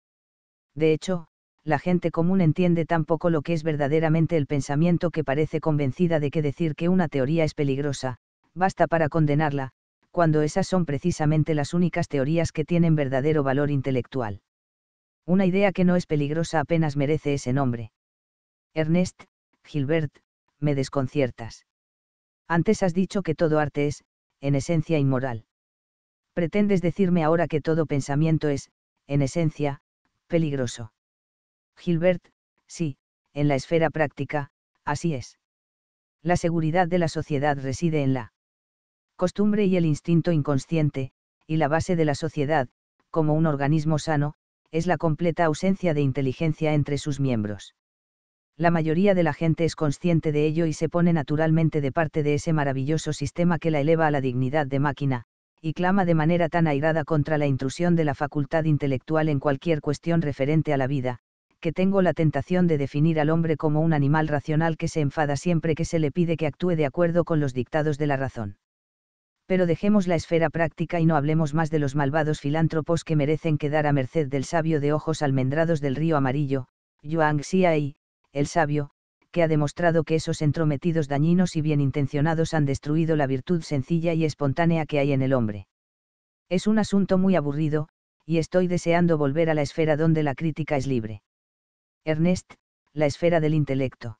De hecho, la gente común entiende tan poco lo que es verdaderamente el pensamiento que parece convencida de que decir que una teoría es peligrosa, basta para condenarla, cuando esas son precisamente las únicas teorías que tienen verdadero valor intelectual. Una idea que no es peligrosa apenas merece ese nombre. Ernest, Gilbert, me desconciertas. Antes has dicho que todo arte es, en esencia, inmoral. Pretendes decirme ahora que todo pensamiento es, en esencia, peligroso. Gilbert, sí, en la esfera práctica, así es. La seguridad de la sociedad reside en la costumbre y el instinto inconsciente, y la base de la sociedad, como un organismo sano, es la completa ausencia de inteligencia entre sus miembros. La mayoría de la gente es consciente de ello y se pone naturalmente de parte de ese maravilloso sistema que la eleva a la dignidad de máquina, y clama de manera tan airada contra la intrusión de la facultad intelectual en cualquier cuestión referente a la vida, que tengo la tentación de definir al hombre como un animal racional que se enfada siempre que se le pide que actúe de acuerdo con los dictados de la razón. Pero dejemos la esfera práctica y no hablemos más de los malvados filántropos que merecen quedar a merced del sabio de ojos almendrados del río amarillo, Yuang Xiaei, el sabio, que ha demostrado que esos entrometidos dañinos y bien intencionados han destruido la virtud sencilla y espontánea que hay en el hombre. Es un asunto muy aburrido, y estoy deseando volver a la esfera donde la crítica es libre. Ernest, la esfera del intelecto.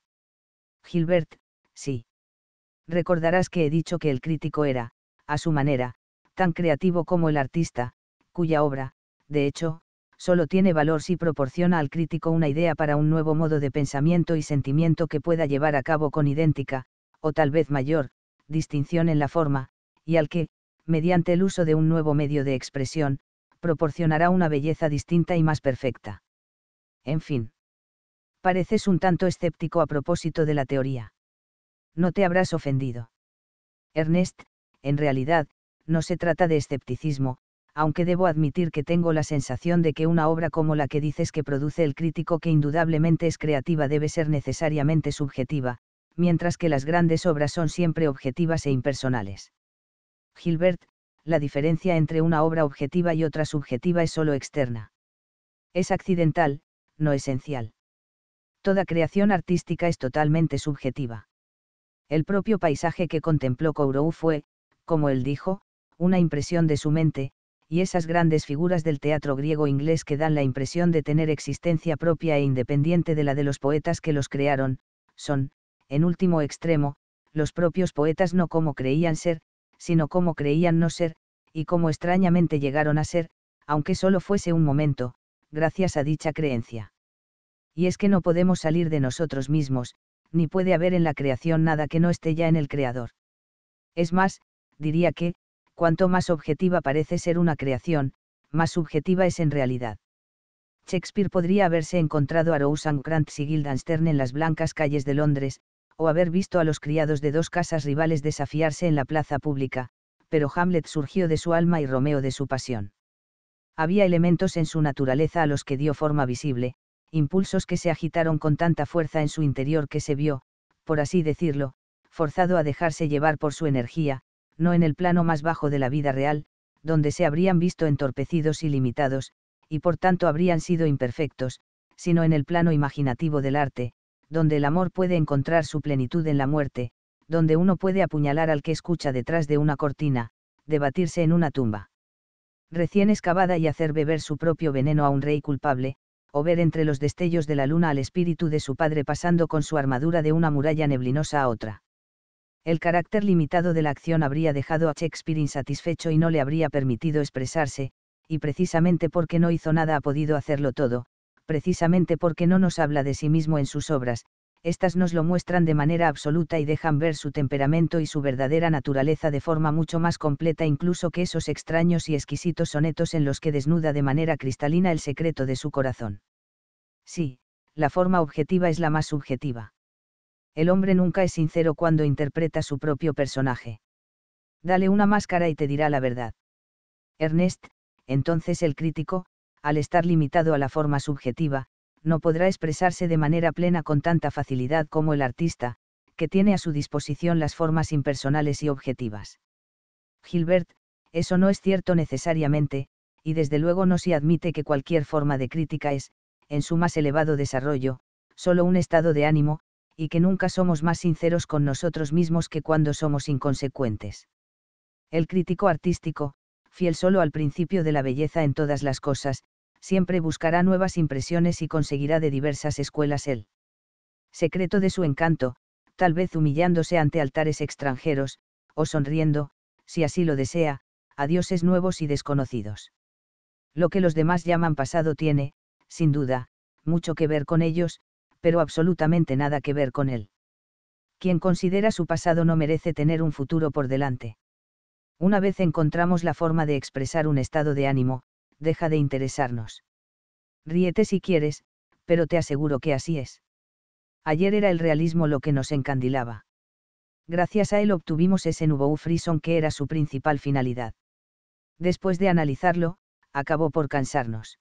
Gilbert, sí. Recordarás que he dicho que el crítico era, a su manera, tan creativo como el artista, cuya obra, de hecho, solo tiene valor si proporciona al crítico una idea para un nuevo modo de pensamiento y sentimiento que pueda llevar a cabo con idéntica, o tal vez mayor, distinción en la forma, y al que, mediante el uso de un nuevo medio de expresión, proporcionará una belleza distinta y más perfecta. En fin. Pareces un tanto escéptico a propósito de la teoría. No te habrás ofendido. Ernest, en realidad, no se trata de escepticismo, aunque debo admitir que tengo la sensación de que una obra como la que dices que produce el crítico que indudablemente es creativa debe ser necesariamente subjetiva, mientras que las grandes obras son siempre objetivas e impersonales. Gilbert, la diferencia entre una obra objetiva y otra subjetiva es solo externa. Es accidental, no esencial toda creación artística es totalmente subjetiva. El propio paisaje que contempló Kourou fue, como él dijo, una impresión de su mente, y esas grandes figuras del teatro griego inglés que dan la impresión de tener existencia propia e independiente de la de los poetas que los crearon, son, en último extremo, los propios poetas no como creían ser, sino como creían no ser, y como extrañamente llegaron a ser, aunque solo fuese un momento, gracias a dicha creencia y es que no podemos salir de nosotros mismos, ni puede haber en la creación nada que no esté ya en el creador. Es más, diría que, cuanto más objetiva parece ser una creación, más subjetiva es en realidad. Shakespeare podría haberse encontrado a Rose Grant y Guildenstern en las blancas calles de Londres, o haber visto a los criados de dos casas rivales desafiarse en la plaza pública, pero Hamlet surgió de su alma y Romeo de su pasión. Había elementos en su naturaleza a los que dio forma visible, impulsos que se agitaron con tanta fuerza en su interior que se vio, por así decirlo, forzado a dejarse llevar por su energía, no en el plano más bajo de la vida real, donde se habrían visto entorpecidos y limitados, y por tanto habrían sido imperfectos, sino en el plano imaginativo del arte, donde el amor puede encontrar su plenitud en la muerte, donde uno puede apuñalar al que escucha detrás de una cortina, debatirse en una tumba recién excavada y hacer beber su propio veneno a un rey culpable, o ver entre los destellos de la luna al espíritu de su padre pasando con su armadura de una muralla neblinosa a otra. El carácter limitado de la acción habría dejado a Shakespeare insatisfecho y no le habría permitido expresarse, y precisamente porque no hizo nada ha podido hacerlo todo, precisamente porque no nos habla de sí mismo en sus obras, estas nos lo muestran de manera absoluta y dejan ver su temperamento y su verdadera naturaleza de forma mucho más completa incluso que esos extraños y exquisitos sonetos en los que desnuda de manera cristalina el secreto de su corazón. Sí, la forma objetiva es la más subjetiva. El hombre nunca es sincero cuando interpreta su propio personaje. Dale una máscara y te dirá la verdad. Ernest, entonces el crítico, al estar limitado a la forma subjetiva, no podrá expresarse de manera plena con tanta facilidad como el artista, que tiene a su disposición las formas impersonales y objetivas. Gilbert, eso no es cierto necesariamente, y desde luego no se admite que cualquier forma de crítica es, en su más elevado desarrollo, solo un estado de ánimo, y que nunca somos más sinceros con nosotros mismos que cuando somos inconsecuentes. El crítico artístico, fiel solo al principio de la belleza en todas las cosas, siempre buscará nuevas impresiones y conseguirá de diversas escuelas el secreto de su encanto, tal vez humillándose ante altares extranjeros, o sonriendo, si así lo desea, a dioses nuevos y desconocidos. Lo que los demás llaman pasado tiene, sin duda, mucho que ver con ellos, pero absolutamente nada que ver con él. Quien considera su pasado no merece tener un futuro por delante. Una vez encontramos la forma de expresar un estado de ánimo, deja de interesarnos. Ríete si quieres, pero te aseguro que así es. Ayer era el realismo lo que nos encandilaba. Gracias a él obtuvimos ese nouveau frisson que era su principal finalidad. Después de analizarlo, acabó por cansarnos.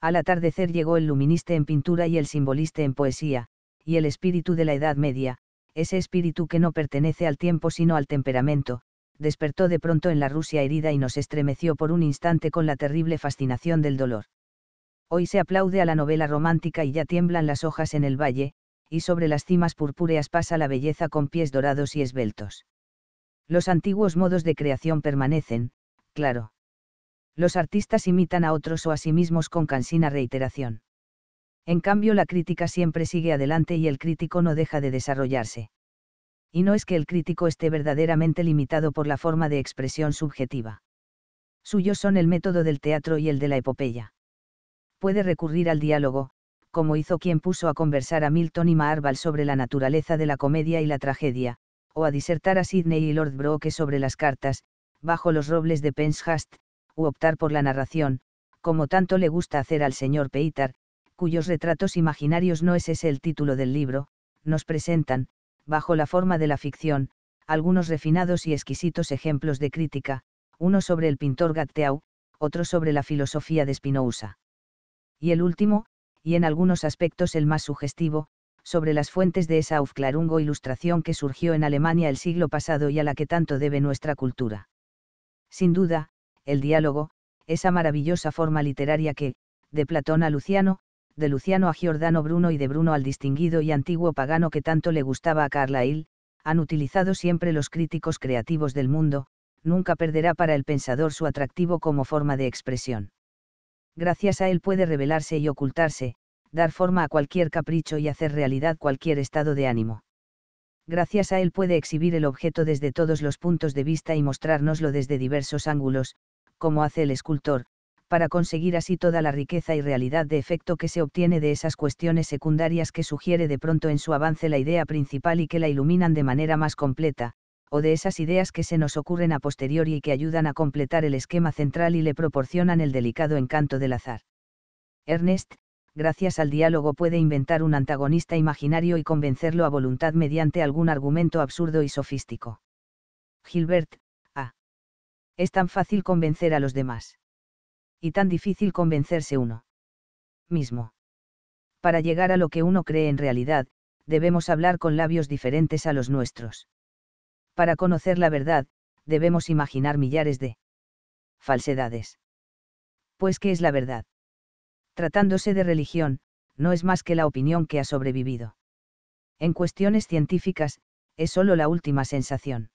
Al atardecer llegó el luminista en pintura y el simbolista en poesía, y el espíritu de la Edad Media, ese espíritu que no pertenece al tiempo sino al temperamento, despertó de pronto en la Rusia herida y nos estremeció por un instante con la terrible fascinación del dolor. Hoy se aplaude a la novela romántica y ya tiemblan las hojas en el valle, y sobre las cimas purpúreas pasa la belleza con pies dorados y esbeltos. Los antiguos modos de creación permanecen, claro. Los artistas imitan a otros o a sí mismos con cansina reiteración. En cambio la crítica siempre sigue adelante y el crítico no deja de desarrollarse y no es que el crítico esté verdaderamente limitado por la forma de expresión subjetiva. Suyos son el método del teatro y el de la epopeya. Puede recurrir al diálogo, como hizo quien puso a conversar a Milton y Marval sobre la naturaleza de la comedia y la tragedia, o a disertar a Sidney y Lord Broke sobre las cartas, bajo los robles de Penshast, u optar por la narración, como tanto le gusta hacer al señor Peitar, cuyos retratos imaginarios no es ese el título del libro, nos presentan, bajo la forma de la ficción, algunos refinados y exquisitos ejemplos de crítica, uno sobre el pintor Gatteau, otro sobre la filosofía de Spinoza. Y el último, y en algunos aspectos el más sugestivo, sobre las fuentes de esa aufklarungo ilustración que surgió en Alemania el siglo pasado y a la que tanto debe nuestra cultura. Sin duda, el diálogo, esa maravillosa forma literaria que, de Platón a Luciano, de Luciano a Giordano Bruno y de Bruno al distinguido y antiguo pagano que tanto le gustaba a Carlyle, han utilizado siempre los críticos creativos del mundo, nunca perderá para el pensador su atractivo como forma de expresión. Gracias a él puede revelarse y ocultarse, dar forma a cualquier capricho y hacer realidad cualquier estado de ánimo. Gracias a él puede exhibir el objeto desde todos los puntos de vista y mostrárnoslo desde diversos ángulos, como hace el escultor, para conseguir así toda la riqueza y realidad de efecto que se obtiene de esas cuestiones secundarias que sugiere de pronto en su avance la idea principal y que la iluminan de manera más completa, o de esas ideas que se nos ocurren a posteriori y que ayudan a completar el esquema central y le proporcionan el delicado encanto del azar. Ernest, gracias al diálogo puede inventar un antagonista imaginario y convencerlo a voluntad mediante algún argumento absurdo y sofístico. Gilbert, A. Es tan fácil convencer a los demás y tan difícil convencerse uno mismo. Para llegar a lo que uno cree en realidad, debemos hablar con labios diferentes a los nuestros. Para conocer la verdad, debemos imaginar millares de falsedades. Pues ¿qué es la verdad? Tratándose de religión, no es más que la opinión que ha sobrevivido. En cuestiones científicas, es solo la última sensación.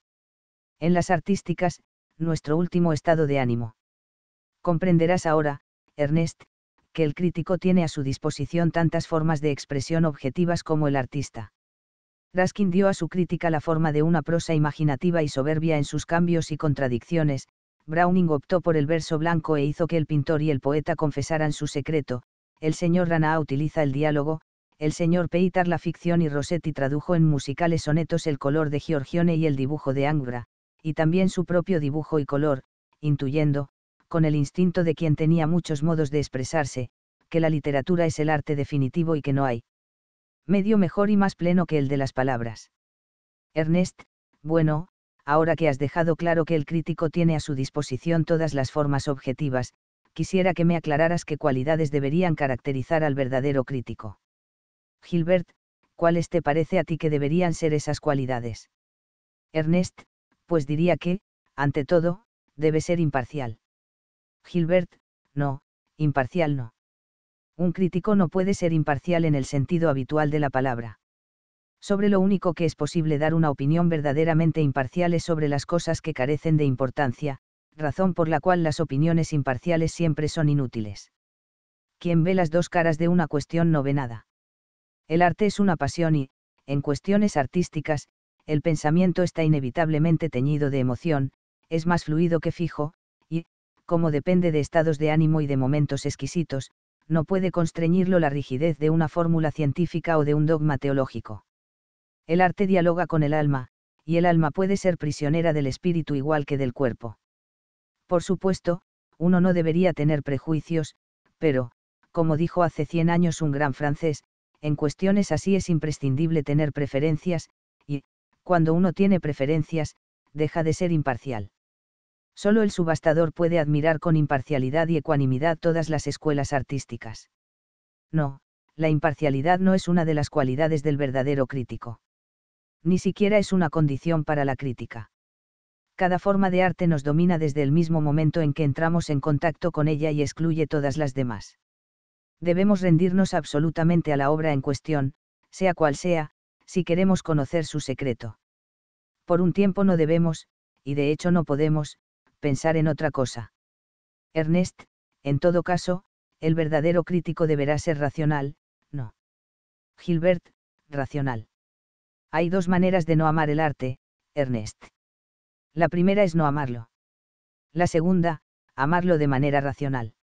En las artísticas, nuestro último estado de ánimo. Comprenderás ahora, Ernest, que el crítico tiene a su disposición tantas formas de expresión objetivas como el artista. Raskin dio a su crítica la forma de una prosa imaginativa y soberbia en sus cambios y contradicciones, Browning optó por el verso blanco e hizo que el pintor y el poeta confesaran su secreto, el señor Rana utiliza el diálogo, el señor Peitar la ficción y Rossetti tradujo en musicales sonetos el color de Giorgione y el dibujo de Angra, y también su propio dibujo y color, intuyendo, con el instinto de quien tenía muchos modos de expresarse, que la literatura es el arte definitivo y que no hay medio mejor y más pleno que el de las palabras. Ernest, bueno, ahora que has dejado claro que el crítico tiene a su disposición todas las formas objetivas, quisiera que me aclararas qué cualidades deberían caracterizar al verdadero crítico. Gilbert, ¿cuáles te parece a ti que deberían ser esas cualidades? Ernest, pues diría que, ante todo, debe ser imparcial. Gilbert, no, imparcial no. Un crítico no puede ser imparcial en el sentido habitual de la palabra. Sobre lo único que es posible dar una opinión verdaderamente imparcial es sobre las cosas que carecen de importancia, razón por la cual las opiniones imparciales siempre son inútiles. Quien ve las dos caras de una cuestión no ve nada. El arte es una pasión y, en cuestiones artísticas, el pensamiento está inevitablemente teñido de emoción, es más fluido que fijo, como depende de estados de ánimo y de momentos exquisitos, no puede constreñirlo la rigidez de una fórmula científica o de un dogma teológico. El arte dialoga con el alma, y el alma puede ser prisionera del espíritu igual que del cuerpo. Por supuesto, uno no debería tener prejuicios, pero, como dijo hace 100 años un gran francés, en cuestiones así es imprescindible tener preferencias, y, cuando uno tiene preferencias, deja de ser imparcial. Solo el subastador puede admirar con imparcialidad y ecuanimidad todas las escuelas artísticas. No, la imparcialidad no es una de las cualidades del verdadero crítico. Ni siquiera es una condición para la crítica. Cada forma de arte nos domina desde el mismo momento en que entramos en contacto con ella y excluye todas las demás. Debemos rendirnos absolutamente a la obra en cuestión, sea cual sea, si queremos conocer su secreto. Por un tiempo no debemos, y de hecho no podemos, pensar en otra cosa. Ernest, en todo caso, el verdadero crítico deberá ser racional, no. Gilbert, racional. Hay dos maneras de no amar el arte, Ernest. La primera es no amarlo. La segunda, amarlo de manera racional.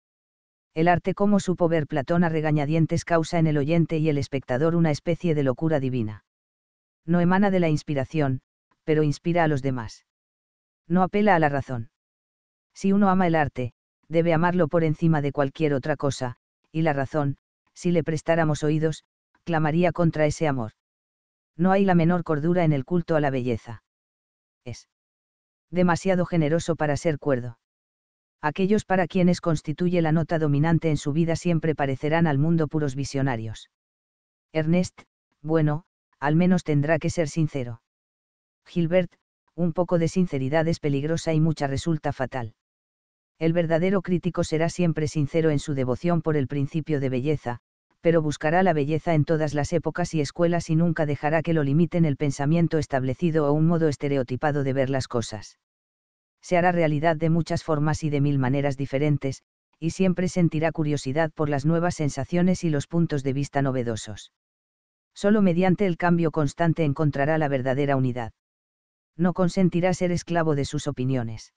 El arte, como supo ver Platón a regañadientes, causa en el oyente y el espectador una especie de locura divina. No emana de la inspiración, pero inspira a los demás. No apela a la razón. Si uno ama el arte, debe amarlo por encima de cualquier otra cosa, y la razón, si le prestáramos oídos, clamaría contra ese amor. No hay la menor cordura en el culto a la belleza. Es demasiado generoso para ser cuerdo. Aquellos para quienes constituye la nota dominante en su vida siempre parecerán al mundo puros visionarios. Ernest, bueno, al menos tendrá que ser sincero. Gilbert, un poco de sinceridad es peligrosa y mucha resulta fatal. El verdadero crítico será siempre sincero en su devoción por el principio de belleza, pero buscará la belleza en todas las épocas y escuelas y nunca dejará que lo limiten el pensamiento establecido o un modo estereotipado de ver las cosas. Se hará realidad de muchas formas y de mil maneras diferentes, y siempre sentirá curiosidad por las nuevas sensaciones y los puntos de vista novedosos. Solo mediante el cambio constante encontrará la verdadera unidad. No consentirá ser esclavo de sus opiniones.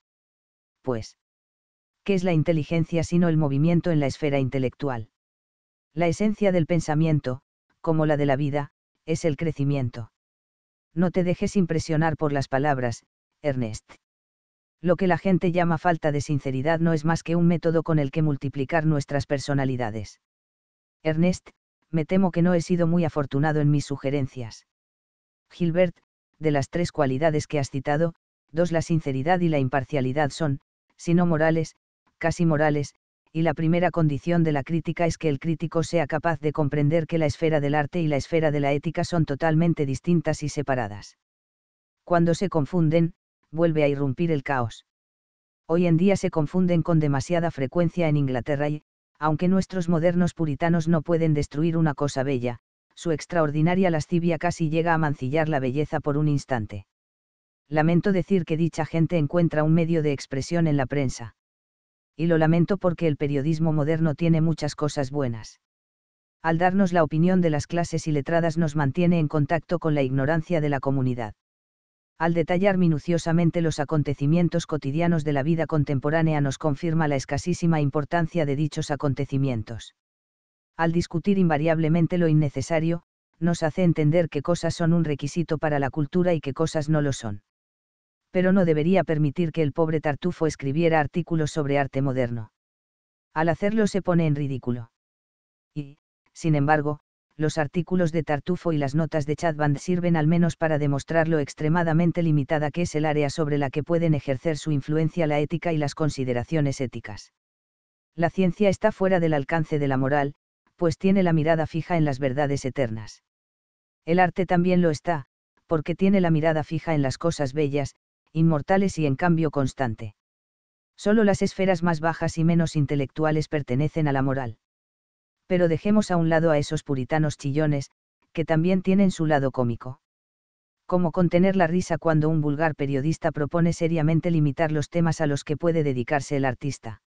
Pues, ¿qué es la inteligencia sino el movimiento en la esfera intelectual? La esencia del pensamiento, como la de la vida, es el crecimiento. No te dejes impresionar por las palabras, Ernest. Lo que la gente llama falta de sinceridad no es más que un método con el que multiplicar nuestras personalidades. Ernest, me temo que no he sido muy afortunado en mis sugerencias. Gilbert, de las tres cualidades que has citado, dos la sinceridad y la imparcialidad son, si no morales, casi morales, y la primera condición de la crítica es que el crítico sea capaz de comprender que la esfera del arte y la esfera de la ética son totalmente distintas y separadas. Cuando se confunden, vuelve a irrumpir el caos. Hoy en día se confunden con demasiada frecuencia en Inglaterra y, aunque nuestros modernos puritanos no pueden destruir una cosa bella, su extraordinaria lascivia casi llega a mancillar la belleza por un instante. Lamento decir que dicha gente encuentra un medio de expresión en la prensa y lo lamento porque el periodismo moderno tiene muchas cosas buenas. Al darnos la opinión de las clases y letradas nos mantiene en contacto con la ignorancia de la comunidad. Al detallar minuciosamente los acontecimientos cotidianos de la vida contemporánea nos confirma la escasísima importancia de dichos acontecimientos. Al discutir invariablemente lo innecesario, nos hace entender qué cosas son un requisito para la cultura y qué cosas no lo son pero no debería permitir que el pobre Tartufo escribiera artículos sobre arte moderno. Al hacerlo se pone en ridículo. Y, sin embargo, los artículos de Tartufo y las notas de Chadband sirven al menos para demostrar lo extremadamente limitada que es el área sobre la que pueden ejercer su influencia la ética y las consideraciones éticas. La ciencia está fuera del alcance de la moral, pues tiene la mirada fija en las verdades eternas. El arte también lo está, porque tiene la mirada fija en las cosas bellas, inmortales y en cambio constante. Solo las esferas más bajas y menos intelectuales pertenecen a la moral. Pero dejemos a un lado a esos puritanos chillones, que también tienen su lado cómico. Cómo contener la risa cuando un vulgar periodista propone seriamente limitar los temas a los que puede dedicarse el artista.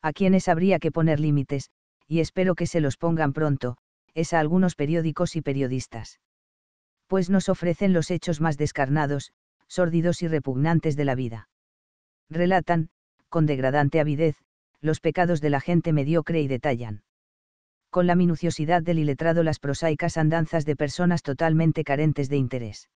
A quienes habría que poner límites, y espero que se los pongan pronto, es a algunos periódicos y periodistas. Pues nos ofrecen los hechos más descarnados, sórdidos y repugnantes de la vida. Relatan, con degradante avidez, los pecados de la gente mediocre y detallan. Con la minuciosidad del iletrado las prosaicas andanzas de personas totalmente carentes de interés.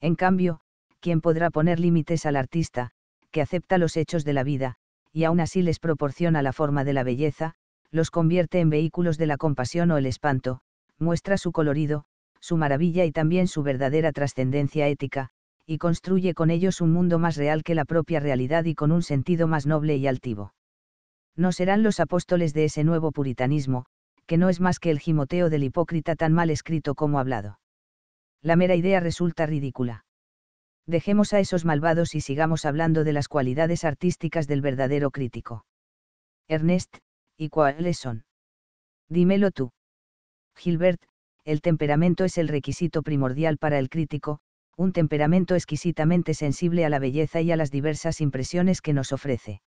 En cambio, ¿quién podrá poner límites al artista, que acepta los hechos de la vida, y aún así les proporciona la forma de la belleza, los convierte en vehículos de la compasión o el espanto, muestra su colorido, su maravilla y también su verdadera trascendencia ética, y construye con ellos un mundo más real que la propia realidad y con un sentido más noble y altivo. No serán los apóstoles de ese nuevo puritanismo, que no es más que el gimoteo del hipócrita tan mal escrito como hablado. La mera idea resulta ridícula. Dejemos a esos malvados y sigamos hablando de las cualidades artísticas del verdadero crítico. Ernest, ¿y cuáles son? Dímelo tú. Gilbert, el temperamento es el requisito primordial para el crítico, un temperamento exquisitamente sensible a la belleza y a las diversas impresiones que nos ofrece.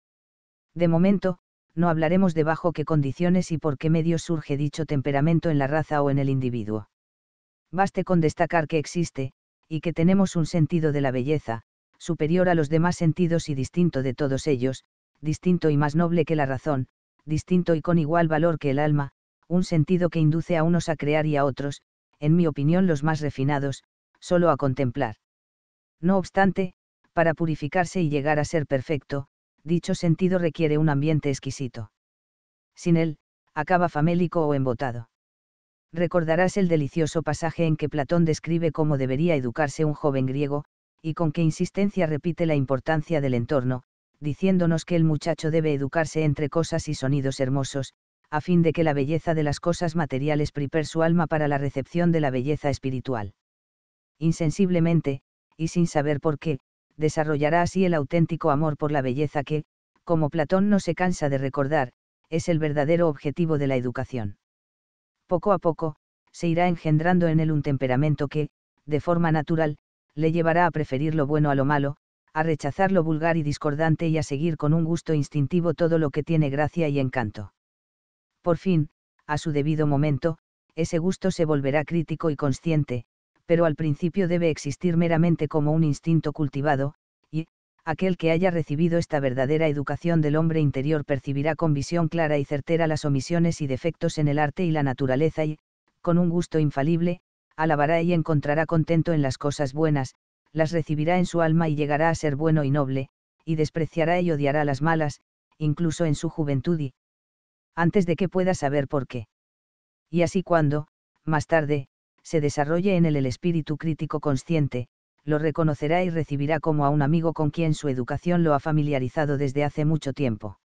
De momento, no hablaremos de bajo qué condiciones y por qué medios surge dicho temperamento en la raza o en el individuo. Baste con destacar que existe, y que tenemos un sentido de la belleza, superior a los demás sentidos y distinto de todos ellos, distinto y más noble que la razón, distinto y con igual valor que el alma, un sentido que induce a unos a crear y a otros, en mi opinión los más refinados, solo a contemplar. No obstante, para purificarse y llegar a ser perfecto, dicho sentido requiere un ambiente exquisito. Sin él, acaba famélico o embotado. Recordarás el delicioso pasaje en que Platón describe cómo debería educarse un joven griego, y con qué insistencia repite la importancia del entorno, diciéndonos que el muchacho debe educarse entre cosas y sonidos hermosos, a fin de que la belleza de las cosas materiales prepare su alma para la recepción de la belleza espiritual insensiblemente, y sin saber por qué, desarrollará así el auténtico amor por la belleza que, como Platón no se cansa de recordar, es el verdadero objetivo de la educación. Poco a poco, se irá engendrando en él un temperamento que, de forma natural, le llevará a preferir lo bueno a lo malo, a rechazar lo vulgar y discordante y a seguir con un gusto instintivo todo lo que tiene gracia y encanto. Por fin, a su debido momento, ese gusto se volverá crítico y consciente, pero al principio debe existir meramente como un instinto cultivado, y, aquel que haya recibido esta verdadera educación del hombre interior percibirá con visión clara y certera las omisiones y defectos en el arte y la naturaleza y, con un gusto infalible, alabará y encontrará contento en las cosas buenas, las recibirá en su alma y llegará a ser bueno y noble, y despreciará y odiará las malas, incluso en su juventud y antes de que pueda saber por qué. Y así cuando, más tarde, se desarrolle en él el espíritu crítico consciente, lo reconocerá y recibirá como a un amigo con quien su educación lo ha familiarizado desde hace mucho tiempo.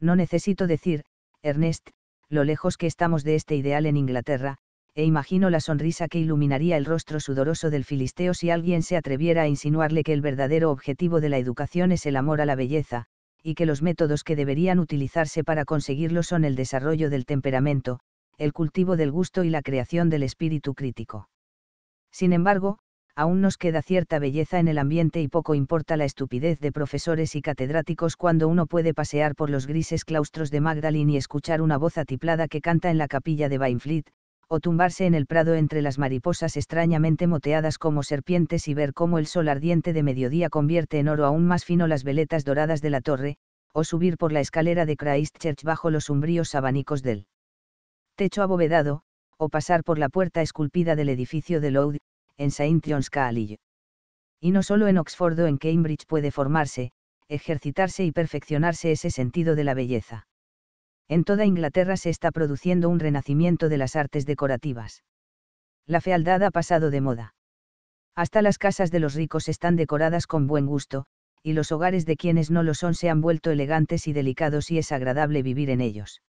No necesito decir, Ernest, lo lejos que estamos de este ideal en Inglaterra, e imagino la sonrisa que iluminaría el rostro sudoroso del filisteo si alguien se atreviera a insinuarle que el verdadero objetivo de la educación es el amor a la belleza, y que los métodos que deberían utilizarse para conseguirlo son el desarrollo del temperamento, el cultivo del gusto y la creación del espíritu crítico. Sin embargo, aún nos queda cierta belleza en el ambiente y poco importa la estupidez de profesores y catedráticos cuando uno puede pasear por los grises claustros de Magdalene y escuchar una voz atiplada que canta en la capilla de Bainfleet, o tumbarse en el prado entre las mariposas extrañamente moteadas como serpientes y ver cómo el sol ardiente de mediodía convierte en oro aún más fino las veletas doradas de la torre, o subir por la escalera de Christchurch bajo los umbríos abanicos del techo abovedado, o pasar por la puerta esculpida del edificio de Loud, en Saint John's College. Y no solo en Oxford o en Cambridge puede formarse, ejercitarse y perfeccionarse ese sentido de la belleza. En toda Inglaterra se está produciendo un renacimiento de las artes decorativas. La fealdad ha pasado de moda. Hasta las casas de los ricos están decoradas con buen gusto, y los hogares de quienes no lo son se han vuelto elegantes y delicados y es agradable vivir en ellos.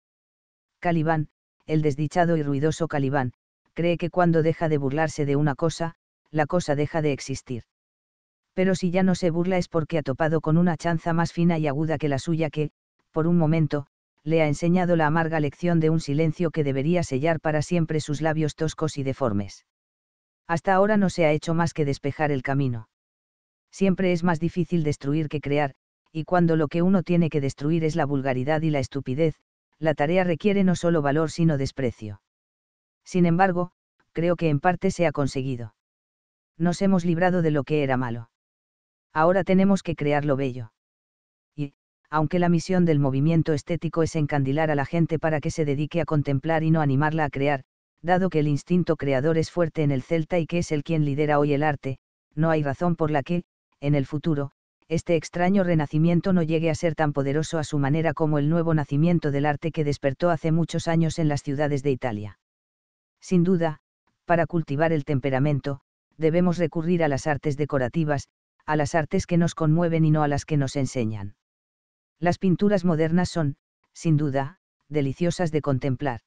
Calibán, el desdichado y ruidoso Calibán, cree que cuando deja de burlarse de una cosa, la cosa deja de existir. Pero si ya no se burla es porque ha topado con una chanza más fina y aguda que la suya que, por un momento, le ha enseñado la amarga lección de un silencio que debería sellar para siempre sus labios toscos y deformes. Hasta ahora no se ha hecho más que despejar el camino. Siempre es más difícil destruir que crear, y cuando lo que uno tiene que destruir es la vulgaridad y la estupidez, la tarea requiere no solo valor sino desprecio. Sin embargo, creo que en parte se ha conseguido. Nos hemos librado de lo que era malo. Ahora tenemos que crear lo bello. Y, aunque la misión del movimiento estético es encandilar a la gente para que se dedique a contemplar y no animarla a crear, dado que el instinto creador es fuerte en el celta y que es el quien lidera hoy el arte, no hay razón por la que, en el futuro, este extraño renacimiento no llegue a ser tan poderoso a su manera como el nuevo nacimiento del arte que despertó hace muchos años en las ciudades de Italia. Sin duda, para cultivar el temperamento, debemos recurrir a las artes decorativas, a las artes que nos conmueven y no a las que nos enseñan. Las pinturas modernas son, sin duda, deliciosas de contemplar.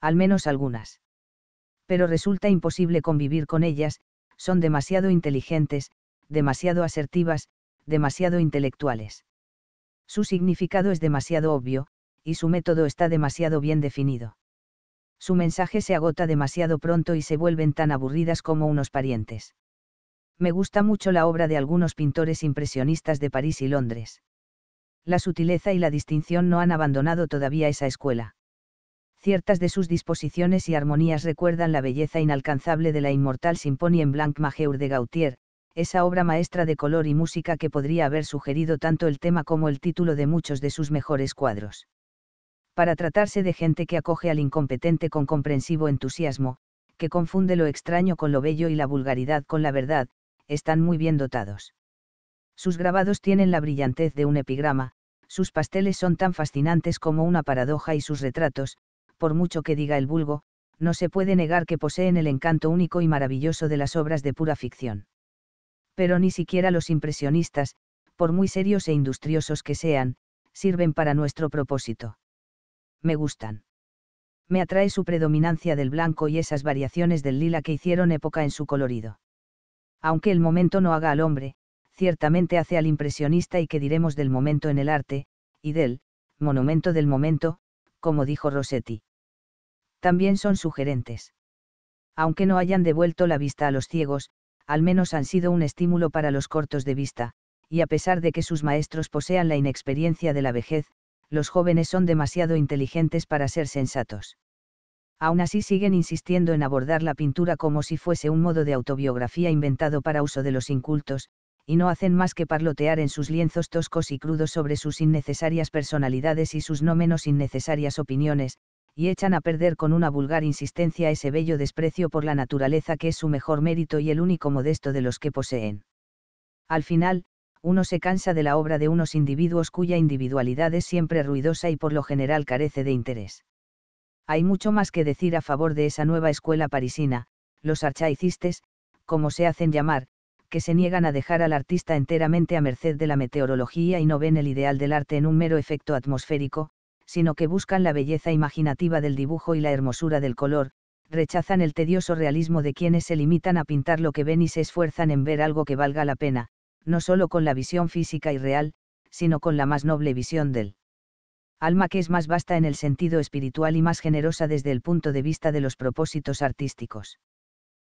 Al menos algunas. Pero resulta imposible convivir con ellas, son demasiado inteligentes, demasiado asertivas, demasiado intelectuales. Su significado es demasiado obvio, y su método está demasiado bien definido. Su mensaje se agota demasiado pronto y se vuelven tan aburridas como unos parientes. Me gusta mucho la obra de algunos pintores impresionistas de París y Londres. La sutileza y la distinción no han abandonado todavía esa escuela. Ciertas de sus disposiciones y armonías recuerdan la belleza inalcanzable de la inmortal Symphonie en Blanc Majeur de Gautier, esa obra maestra de color y música que podría haber sugerido tanto el tema como el título de muchos de sus mejores cuadros. Para tratarse de gente que acoge al incompetente con comprensivo entusiasmo, que confunde lo extraño con lo bello y la vulgaridad con la verdad, están muy bien dotados. Sus grabados tienen la brillantez de un epigrama, sus pasteles son tan fascinantes como una paradoja y sus retratos, por mucho que diga el vulgo, no se puede negar que poseen el encanto único y maravilloso de las obras de pura ficción pero ni siquiera los impresionistas, por muy serios e industriosos que sean, sirven para nuestro propósito. Me gustan. Me atrae su predominancia del blanco y esas variaciones del lila que hicieron época en su colorido. Aunque el momento no haga al hombre, ciertamente hace al impresionista y que diremos del momento en el arte, y del, monumento del momento, como dijo Rossetti. También son sugerentes. Aunque no hayan devuelto la vista a los ciegos, al menos han sido un estímulo para los cortos de vista, y a pesar de que sus maestros posean la inexperiencia de la vejez, los jóvenes son demasiado inteligentes para ser sensatos. Aún así siguen insistiendo en abordar la pintura como si fuese un modo de autobiografía inventado para uso de los incultos, y no hacen más que parlotear en sus lienzos toscos y crudos sobre sus innecesarias personalidades y sus no menos innecesarias opiniones, y echan a perder con una vulgar insistencia ese bello desprecio por la naturaleza que es su mejor mérito y el único modesto de los que poseen. Al final, uno se cansa de la obra de unos individuos cuya individualidad es siempre ruidosa y por lo general carece de interés. Hay mucho más que decir a favor de esa nueva escuela parisina, los archaicistes, como se hacen llamar, que se niegan a dejar al artista enteramente a merced de la meteorología y no ven el ideal del arte en un mero efecto atmosférico, sino que buscan la belleza imaginativa del dibujo y la hermosura del color, rechazan el tedioso realismo de quienes se limitan a pintar lo que ven y se esfuerzan en ver algo que valga la pena, no solo con la visión física y real, sino con la más noble visión del alma que es más vasta en el sentido espiritual y más generosa desde el punto de vista de los propósitos artísticos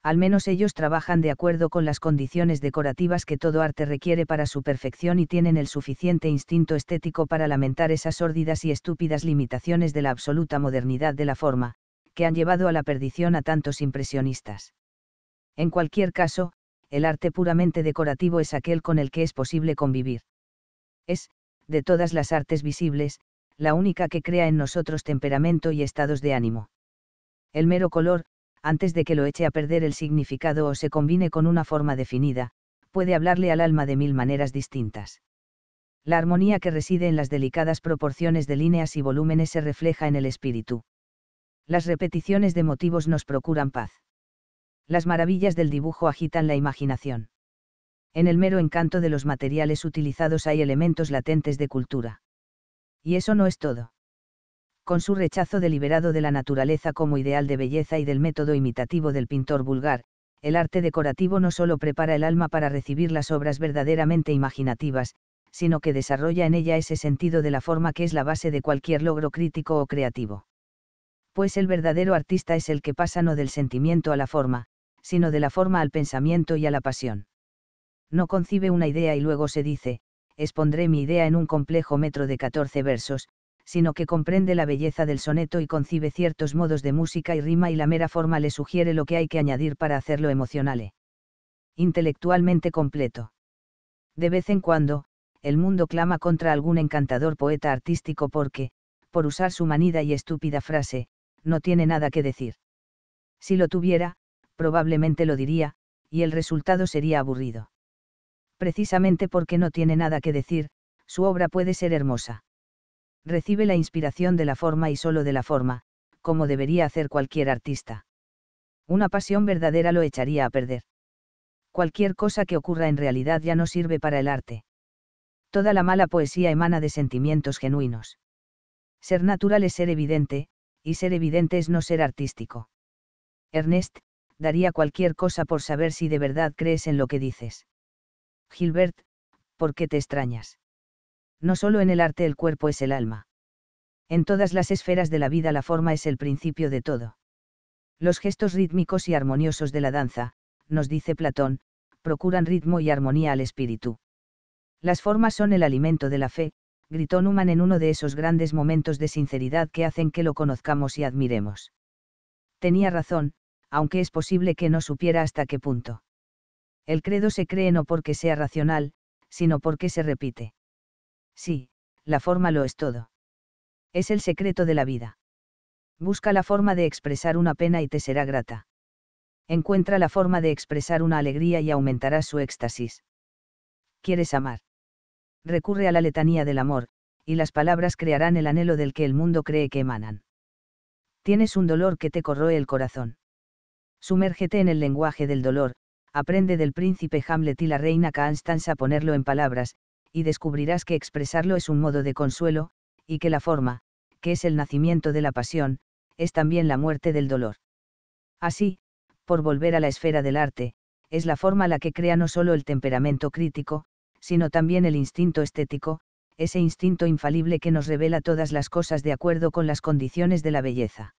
al menos ellos trabajan de acuerdo con las condiciones decorativas que todo arte requiere para su perfección y tienen el suficiente instinto estético para lamentar esas sórdidas y estúpidas limitaciones de la absoluta modernidad de la forma, que han llevado a la perdición a tantos impresionistas. En cualquier caso, el arte puramente decorativo es aquel con el que es posible convivir. Es, de todas las artes visibles, la única que crea en nosotros temperamento y estados de ánimo. El mero color, antes de que lo eche a perder el significado o se combine con una forma definida, puede hablarle al alma de mil maneras distintas. La armonía que reside en las delicadas proporciones de líneas y volúmenes se refleja en el espíritu. Las repeticiones de motivos nos procuran paz. Las maravillas del dibujo agitan la imaginación. En el mero encanto de los materiales utilizados hay elementos latentes de cultura. Y eso no es todo con su rechazo deliberado de la naturaleza como ideal de belleza y del método imitativo del pintor vulgar, el arte decorativo no solo prepara el alma para recibir las obras verdaderamente imaginativas, sino que desarrolla en ella ese sentido de la forma que es la base de cualquier logro crítico o creativo. Pues el verdadero artista es el que pasa no del sentimiento a la forma, sino de la forma al pensamiento y a la pasión. No concibe una idea y luego se dice, expondré mi idea en un complejo metro de 14 versos, sino que comprende la belleza del soneto y concibe ciertos modos de música y rima y la mera forma le sugiere lo que hay que añadir para hacerlo emocionale. Intelectualmente completo. De vez en cuando, el mundo clama contra algún encantador poeta artístico porque, por usar su manida y estúpida frase, no tiene nada que decir. Si lo tuviera, probablemente lo diría, y el resultado sería aburrido. Precisamente porque no tiene nada que decir, su obra puede ser hermosa recibe la inspiración de la forma y solo de la forma, como debería hacer cualquier artista. Una pasión verdadera lo echaría a perder. Cualquier cosa que ocurra en realidad ya no sirve para el arte. Toda la mala poesía emana de sentimientos genuinos. Ser natural es ser evidente, y ser evidente es no ser artístico. Ernest, daría cualquier cosa por saber si de verdad crees en lo que dices. Gilbert, ¿por qué te extrañas? No solo en el arte el cuerpo es el alma. En todas las esferas de la vida la forma es el principio de todo. Los gestos rítmicos y armoniosos de la danza, nos dice Platón, procuran ritmo y armonía al espíritu. Las formas son el alimento de la fe, gritó Numan en uno de esos grandes momentos de sinceridad que hacen que lo conozcamos y admiremos. Tenía razón, aunque es posible que no supiera hasta qué punto. El credo se cree no porque sea racional, sino porque se repite. Sí, la forma lo es todo. Es el secreto de la vida. Busca la forma de expresar una pena y te será grata. Encuentra la forma de expresar una alegría y aumentarás su éxtasis. ¿Quieres amar? Recurre a la letanía del amor, y las palabras crearán el anhelo del que el mundo cree que emanan. Tienes un dolor que te corroe el corazón. Sumérgete en el lenguaje del dolor, aprende del príncipe Hamlet y la reina Constanza a ponerlo en palabras, y descubrirás que expresarlo es un modo de consuelo, y que la forma, que es el nacimiento de la pasión, es también la muerte del dolor. Así, por volver a la esfera del arte, es la forma la que crea no solo el temperamento crítico, sino también el instinto estético, ese instinto infalible que nos revela todas las cosas de acuerdo con las condiciones de la belleza.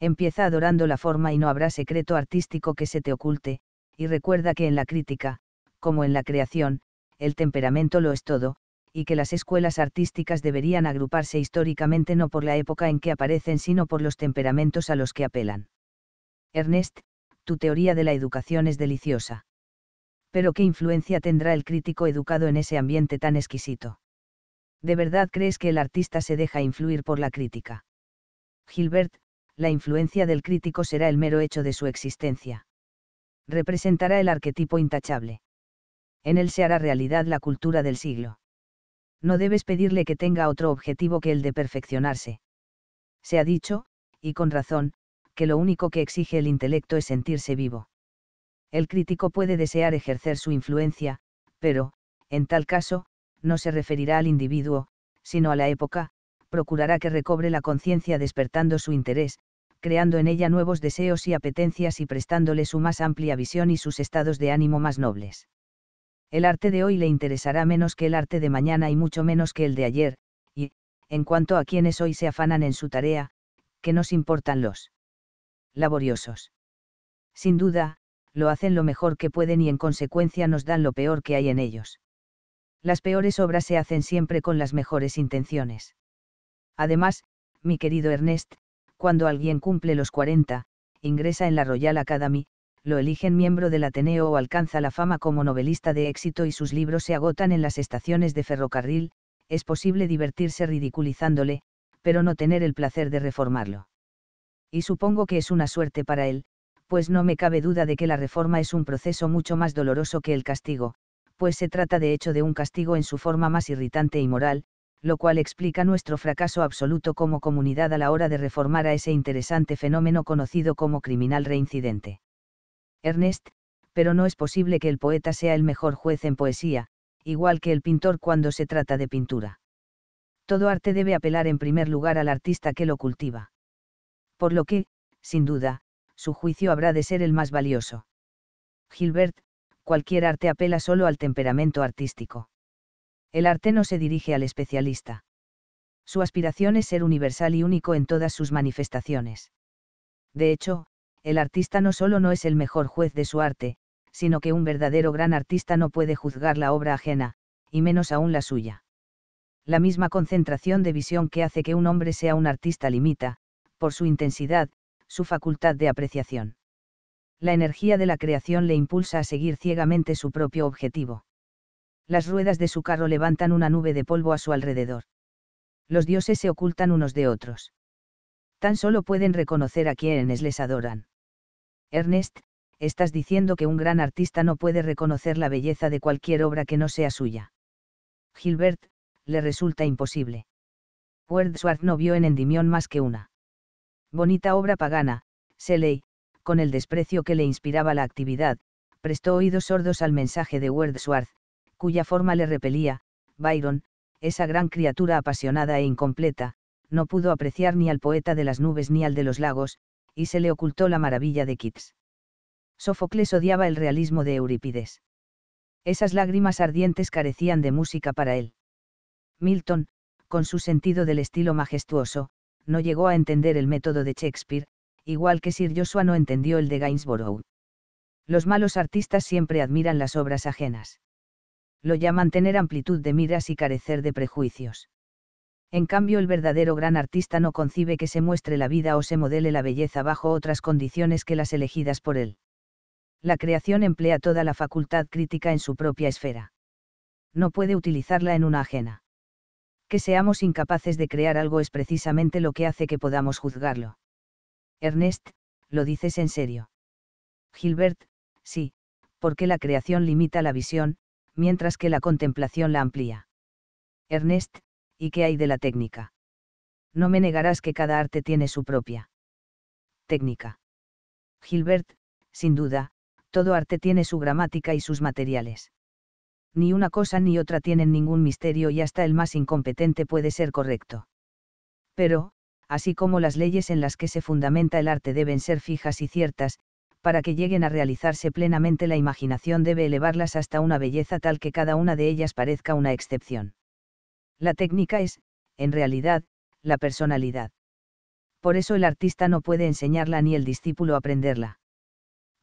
Empieza adorando la forma y no habrá secreto artístico que se te oculte, y recuerda que en la crítica, como en la creación, el temperamento lo es todo, y que las escuelas artísticas deberían agruparse históricamente no por la época en que aparecen, sino por los temperamentos a los que apelan. Ernest, tu teoría de la educación es deliciosa. Pero ¿qué influencia tendrá el crítico educado en ese ambiente tan exquisito? ¿De verdad crees que el artista se deja influir por la crítica? Gilbert, la influencia del crítico será el mero hecho de su existencia. Representará el arquetipo intachable en él se hará realidad la cultura del siglo. No debes pedirle que tenga otro objetivo que el de perfeccionarse. Se ha dicho, y con razón, que lo único que exige el intelecto es sentirse vivo. El crítico puede desear ejercer su influencia, pero, en tal caso, no se referirá al individuo, sino a la época, procurará que recobre la conciencia despertando su interés, creando en ella nuevos deseos y apetencias y prestándole su más amplia visión y sus estados de ánimo más nobles. El arte de hoy le interesará menos que el arte de mañana y mucho menos que el de ayer, y, en cuanto a quienes hoy se afanan en su tarea, que nos importan los laboriosos. Sin duda, lo hacen lo mejor que pueden y en consecuencia nos dan lo peor que hay en ellos. Las peores obras se hacen siempre con las mejores intenciones. Además, mi querido Ernest, cuando alguien cumple los 40, ingresa en la Royal Academy, lo eligen miembro del Ateneo o alcanza la fama como novelista de éxito y sus libros se agotan en las estaciones de ferrocarril, es posible divertirse ridiculizándole, pero no tener el placer de reformarlo. Y supongo que es una suerte para él, pues no me cabe duda de que la reforma es un proceso mucho más doloroso que el castigo, pues se trata de hecho de un castigo en su forma más irritante y moral, lo cual explica nuestro fracaso absoluto como comunidad a la hora de reformar a ese interesante fenómeno conocido como criminal reincidente. Ernest, pero no es posible que el poeta sea el mejor juez en poesía, igual que el pintor cuando se trata de pintura. Todo arte debe apelar en primer lugar al artista que lo cultiva. Por lo que, sin duda, su juicio habrá de ser el más valioso. Gilbert, cualquier arte apela solo al temperamento artístico. El arte no se dirige al especialista. Su aspiración es ser universal y único en todas sus manifestaciones. De hecho, el artista no solo no es el mejor juez de su arte, sino que un verdadero gran artista no puede juzgar la obra ajena, y menos aún la suya. La misma concentración de visión que hace que un hombre sea un artista limita, por su intensidad, su facultad de apreciación. La energía de la creación le impulsa a seguir ciegamente su propio objetivo. Las ruedas de su carro levantan una nube de polvo a su alrededor. Los dioses se ocultan unos de otros. Tan solo pueden reconocer a quienes les adoran. Ernest, estás diciendo que un gran artista no puede reconocer la belleza de cualquier obra que no sea suya. Gilbert, le resulta imposible. Wordsworth no vio en Endimión más que una. Bonita obra pagana, Shelley, con el desprecio que le inspiraba la actividad, prestó oídos sordos al mensaje de Wordsworth, cuya forma le repelía, Byron, esa gran criatura apasionada e incompleta, no pudo apreciar ni al poeta de las nubes ni al de los lagos, y se le ocultó la maravilla de Keats. Sófocles odiaba el realismo de Eurípides. Esas lágrimas ardientes carecían de música para él. Milton, con su sentido del estilo majestuoso, no llegó a entender el método de Shakespeare, igual que Sir Joshua no entendió el de Gainsborough. Los malos artistas siempre admiran las obras ajenas. Lo llaman tener amplitud de miras y carecer de prejuicios. En cambio, el verdadero gran artista no concibe que se muestre la vida o se modele la belleza bajo otras condiciones que las elegidas por él. La creación emplea toda la facultad crítica en su propia esfera. No puede utilizarla en una ajena. Que seamos incapaces de crear algo es precisamente lo que hace que podamos juzgarlo. Ernest, lo dices en serio. Gilbert, sí, porque la creación limita la visión, mientras que la contemplación la amplía. Ernest, ¿y qué hay de la técnica? No me negarás que cada arte tiene su propia técnica. Gilbert, sin duda, todo arte tiene su gramática y sus materiales. Ni una cosa ni otra tienen ningún misterio y hasta el más incompetente puede ser correcto. Pero, así como las leyes en las que se fundamenta el arte deben ser fijas y ciertas, para que lleguen a realizarse plenamente la imaginación debe elevarlas hasta una belleza tal que cada una de ellas parezca una excepción. La técnica es, en realidad, la personalidad. Por eso el artista no puede enseñarla ni el discípulo aprenderla.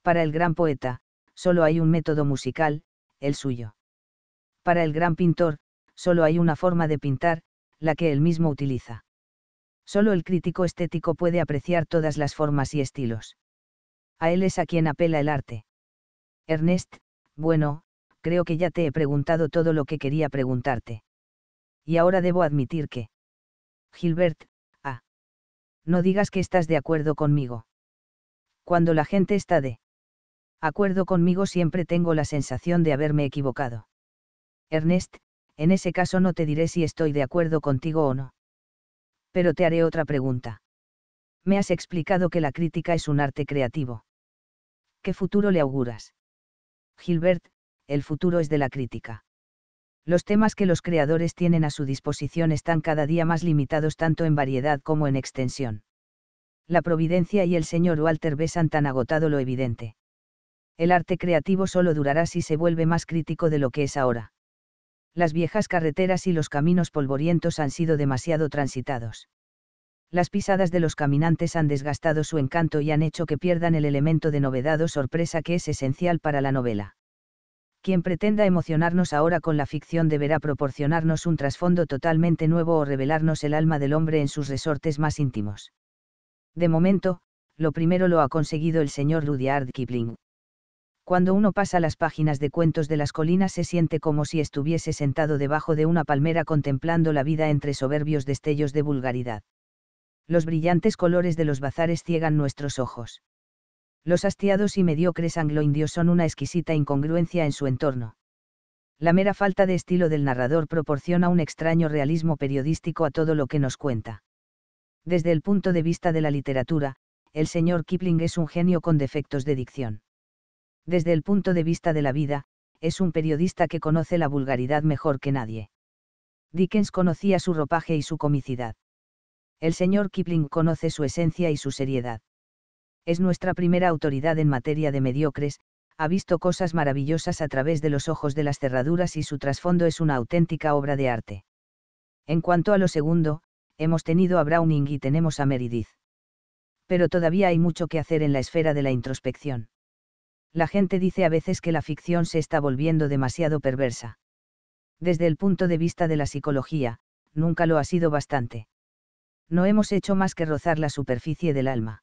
Para el gran poeta, solo hay un método musical, el suyo. Para el gran pintor, solo hay una forma de pintar, la que él mismo utiliza. Solo el crítico estético puede apreciar todas las formas y estilos. A él es a quien apela el arte. Ernest, bueno, creo que ya te he preguntado todo lo que quería preguntarte y ahora debo admitir que... Gilbert, ah. No digas que estás de acuerdo conmigo. Cuando la gente está de acuerdo conmigo siempre tengo la sensación de haberme equivocado. Ernest, en ese caso no te diré si estoy de acuerdo contigo o no. Pero te haré otra pregunta. Me has explicado que la crítica es un arte creativo. ¿Qué futuro le auguras? Gilbert, el futuro es de la crítica los temas que los creadores tienen a su disposición están cada día más limitados tanto en variedad como en extensión. La providencia y el señor Walter besan tan agotado lo evidente. El arte creativo solo durará si se vuelve más crítico de lo que es ahora. Las viejas carreteras y los caminos polvorientos han sido demasiado transitados las pisadas de los caminantes han desgastado su encanto y han hecho que pierdan el elemento de novedad o sorpresa que es esencial para la novela quien pretenda emocionarnos ahora con la ficción deberá proporcionarnos un trasfondo totalmente nuevo o revelarnos el alma del hombre en sus resortes más íntimos. De momento, lo primero lo ha conseguido el señor Rudyard Kipling. Cuando uno pasa las páginas de Cuentos de las Colinas se siente como si estuviese sentado debajo de una palmera contemplando la vida entre soberbios destellos de vulgaridad. Los brillantes colores de los bazares ciegan nuestros ojos. Los hastiados y mediocres angloindios son una exquisita incongruencia en su entorno. La mera falta de estilo del narrador proporciona un extraño realismo periodístico a todo lo que nos cuenta. Desde el punto de vista de la literatura, el señor Kipling es un genio con defectos de dicción. Desde el punto de vista de la vida, es un periodista que conoce la vulgaridad mejor que nadie. Dickens conocía su ropaje y su comicidad. El señor Kipling conoce su esencia y su seriedad es nuestra primera autoridad en materia de mediocres, ha visto cosas maravillosas a través de los ojos de las cerraduras y su trasfondo es una auténtica obra de arte. En cuanto a lo segundo, hemos tenido a Browning y tenemos a Meredith. Pero todavía hay mucho que hacer en la esfera de la introspección. La gente dice a veces que la ficción se está volviendo demasiado perversa. Desde el punto de vista de la psicología, nunca lo ha sido bastante. No hemos hecho más que rozar la superficie del alma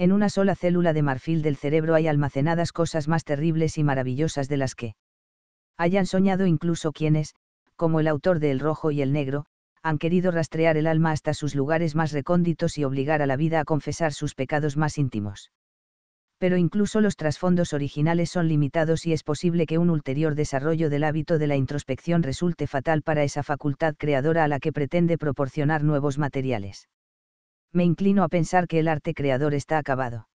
en una sola célula de marfil del cerebro hay almacenadas cosas más terribles y maravillosas de las que hayan soñado incluso quienes, como el autor de El Rojo y el Negro, han querido rastrear el alma hasta sus lugares más recónditos y obligar a la vida a confesar sus pecados más íntimos. Pero incluso los trasfondos originales son limitados y es posible que un ulterior desarrollo del hábito de la introspección resulte fatal para esa facultad creadora a la que pretende proporcionar nuevos materiales me inclino a pensar que el arte creador está acabado.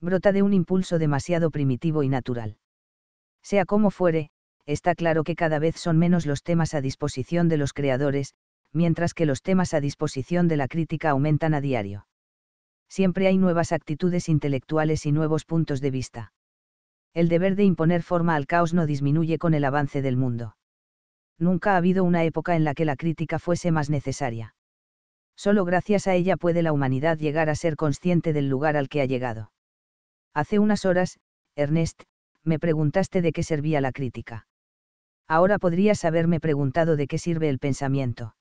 Brota de un impulso demasiado primitivo y natural. Sea como fuere, está claro que cada vez son menos los temas a disposición de los creadores, mientras que los temas a disposición de la crítica aumentan a diario. Siempre hay nuevas actitudes intelectuales y nuevos puntos de vista. El deber de imponer forma al caos no disminuye con el avance del mundo. Nunca ha habido una época en la que la crítica fuese más necesaria. Solo gracias a ella puede la humanidad llegar a ser consciente del lugar al que ha llegado. Hace unas horas, Ernest, me preguntaste de qué servía la crítica. Ahora podrías haberme preguntado de qué sirve el pensamiento.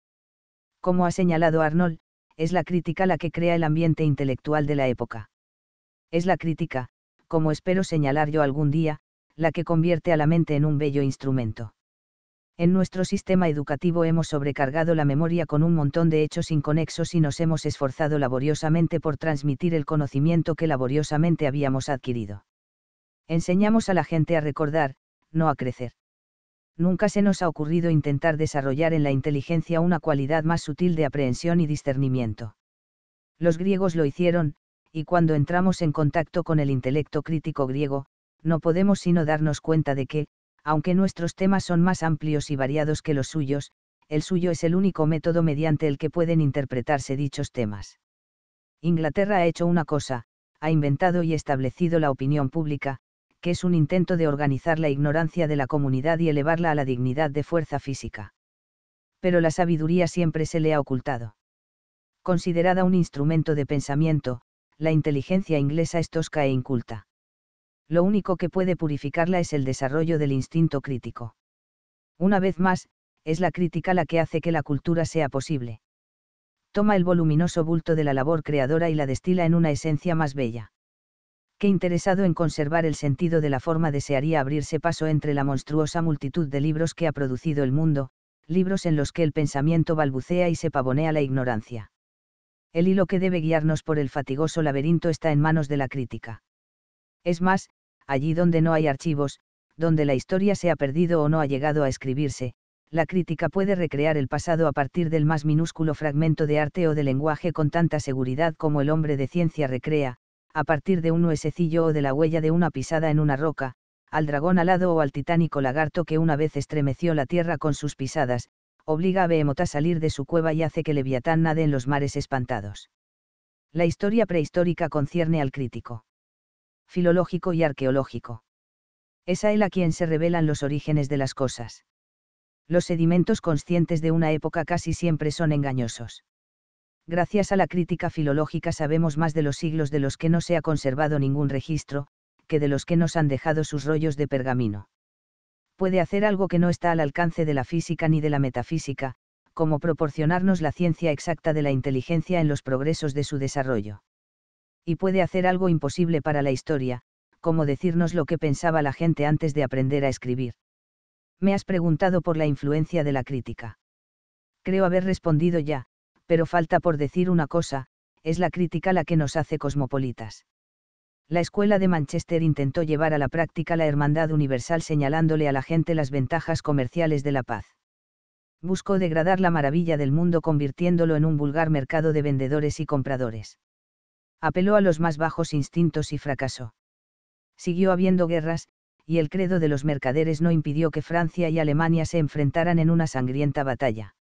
Como ha señalado Arnold, es la crítica la que crea el ambiente intelectual de la época. Es la crítica, como espero señalar yo algún día, la que convierte a la mente en un bello instrumento en nuestro sistema educativo hemos sobrecargado la memoria con un montón de hechos inconexos y nos hemos esforzado laboriosamente por transmitir el conocimiento que laboriosamente habíamos adquirido. Enseñamos a la gente a recordar, no a crecer. Nunca se nos ha ocurrido intentar desarrollar en la inteligencia una cualidad más sutil de aprehensión y discernimiento. Los griegos lo hicieron, y cuando entramos en contacto con el intelecto crítico griego, no podemos sino darnos cuenta de que, aunque nuestros temas son más amplios y variados que los suyos, el suyo es el único método mediante el que pueden interpretarse dichos temas. Inglaterra ha hecho una cosa, ha inventado y establecido la opinión pública, que es un intento de organizar la ignorancia de la comunidad y elevarla a la dignidad de fuerza física. Pero la sabiduría siempre se le ha ocultado. Considerada un instrumento de pensamiento, la inteligencia inglesa es tosca e inculta lo único que puede purificarla es el desarrollo del instinto crítico. Una vez más, es la crítica la que hace que la cultura sea posible. Toma el voluminoso bulto de la labor creadora y la destila en una esencia más bella. Qué interesado en conservar el sentido de la forma desearía abrirse paso entre la monstruosa multitud de libros que ha producido el mundo, libros en los que el pensamiento balbucea y se pavonea la ignorancia. El hilo que debe guiarnos por el fatigoso laberinto está en manos de la crítica. Es más, allí donde no hay archivos, donde la historia se ha perdido o no ha llegado a escribirse, la crítica puede recrear el pasado a partir del más minúsculo fragmento de arte o de lenguaje con tanta seguridad como el hombre de ciencia recrea, a partir de un huesecillo o de la huella de una pisada en una roca, al dragón alado o al titánico lagarto que una vez estremeció la tierra con sus pisadas, obliga a Behemoth a salir de su cueva y hace que Leviatán nade en los mares espantados. La historia prehistórica concierne al crítico filológico y arqueológico. Es a él a quien se revelan los orígenes de las cosas. Los sedimentos conscientes de una época casi siempre son engañosos. Gracias a la crítica filológica sabemos más de los siglos de los que no se ha conservado ningún registro, que de los que nos han dejado sus rollos de pergamino. Puede hacer algo que no está al alcance de la física ni de la metafísica, como proporcionarnos la ciencia exacta de la inteligencia en los progresos de su desarrollo y puede hacer algo imposible para la historia, como decirnos lo que pensaba la gente antes de aprender a escribir. Me has preguntado por la influencia de la crítica. Creo haber respondido ya, pero falta por decir una cosa, es la crítica la que nos hace cosmopolitas. La Escuela de Manchester intentó llevar a la práctica la hermandad universal señalándole a la gente las ventajas comerciales de la paz. Buscó degradar la maravilla del mundo convirtiéndolo en un vulgar mercado de vendedores y compradores apeló a los más bajos instintos y fracasó. Siguió habiendo guerras, y el credo de los mercaderes no impidió que Francia y Alemania se enfrentaran en una sangrienta batalla.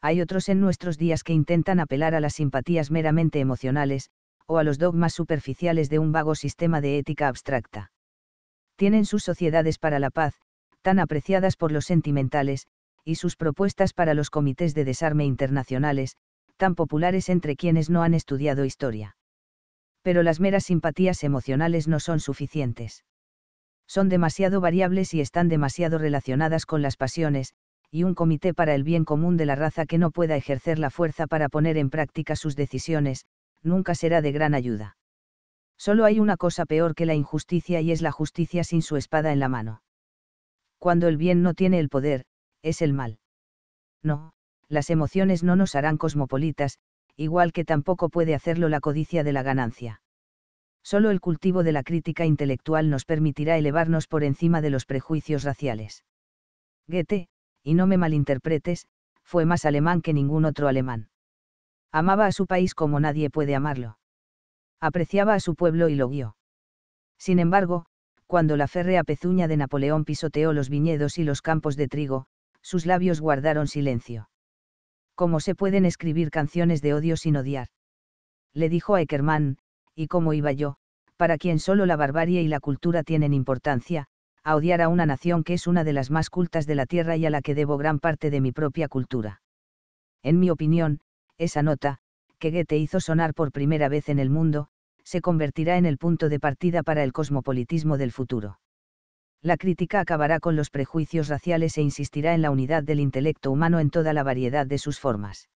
Hay otros en nuestros días que intentan apelar a las simpatías meramente emocionales, o a los dogmas superficiales de un vago sistema de ética abstracta. Tienen sus sociedades para la paz, tan apreciadas por los sentimentales, y sus propuestas para los comités de desarme internacionales, tan populares entre quienes no han estudiado historia pero las meras simpatías emocionales no son suficientes. Son demasiado variables y están demasiado relacionadas con las pasiones, y un comité para el bien común de la raza que no pueda ejercer la fuerza para poner en práctica sus decisiones, nunca será de gran ayuda. Solo hay una cosa peor que la injusticia y es la justicia sin su espada en la mano. Cuando el bien no tiene el poder, es el mal. No, las emociones no nos harán cosmopolitas, igual que tampoco puede hacerlo la codicia de la ganancia. Solo el cultivo de la crítica intelectual nos permitirá elevarnos por encima de los prejuicios raciales. Goethe, y no me malinterpretes, fue más alemán que ningún otro alemán. Amaba a su país como nadie puede amarlo. Apreciaba a su pueblo y lo guió. Sin embargo, cuando la férrea pezuña de Napoleón pisoteó los viñedos y los campos de trigo, sus labios guardaron silencio. ¿Cómo se pueden escribir canciones de odio sin odiar? Le dijo a Eckermann, y cómo iba yo, para quien solo la barbarie y la cultura tienen importancia, a odiar a una nación que es una de las más cultas de la tierra y a la que debo gran parte de mi propia cultura. En mi opinión, esa nota, que Goethe hizo sonar por primera vez en el mundo, se convertirá en el punto de partida para el cosmopolitismo del futuro la crítica acabará con los prejuicios raciales e insistirá en la unidad del intelecto humano en toda la variedad de sus formas.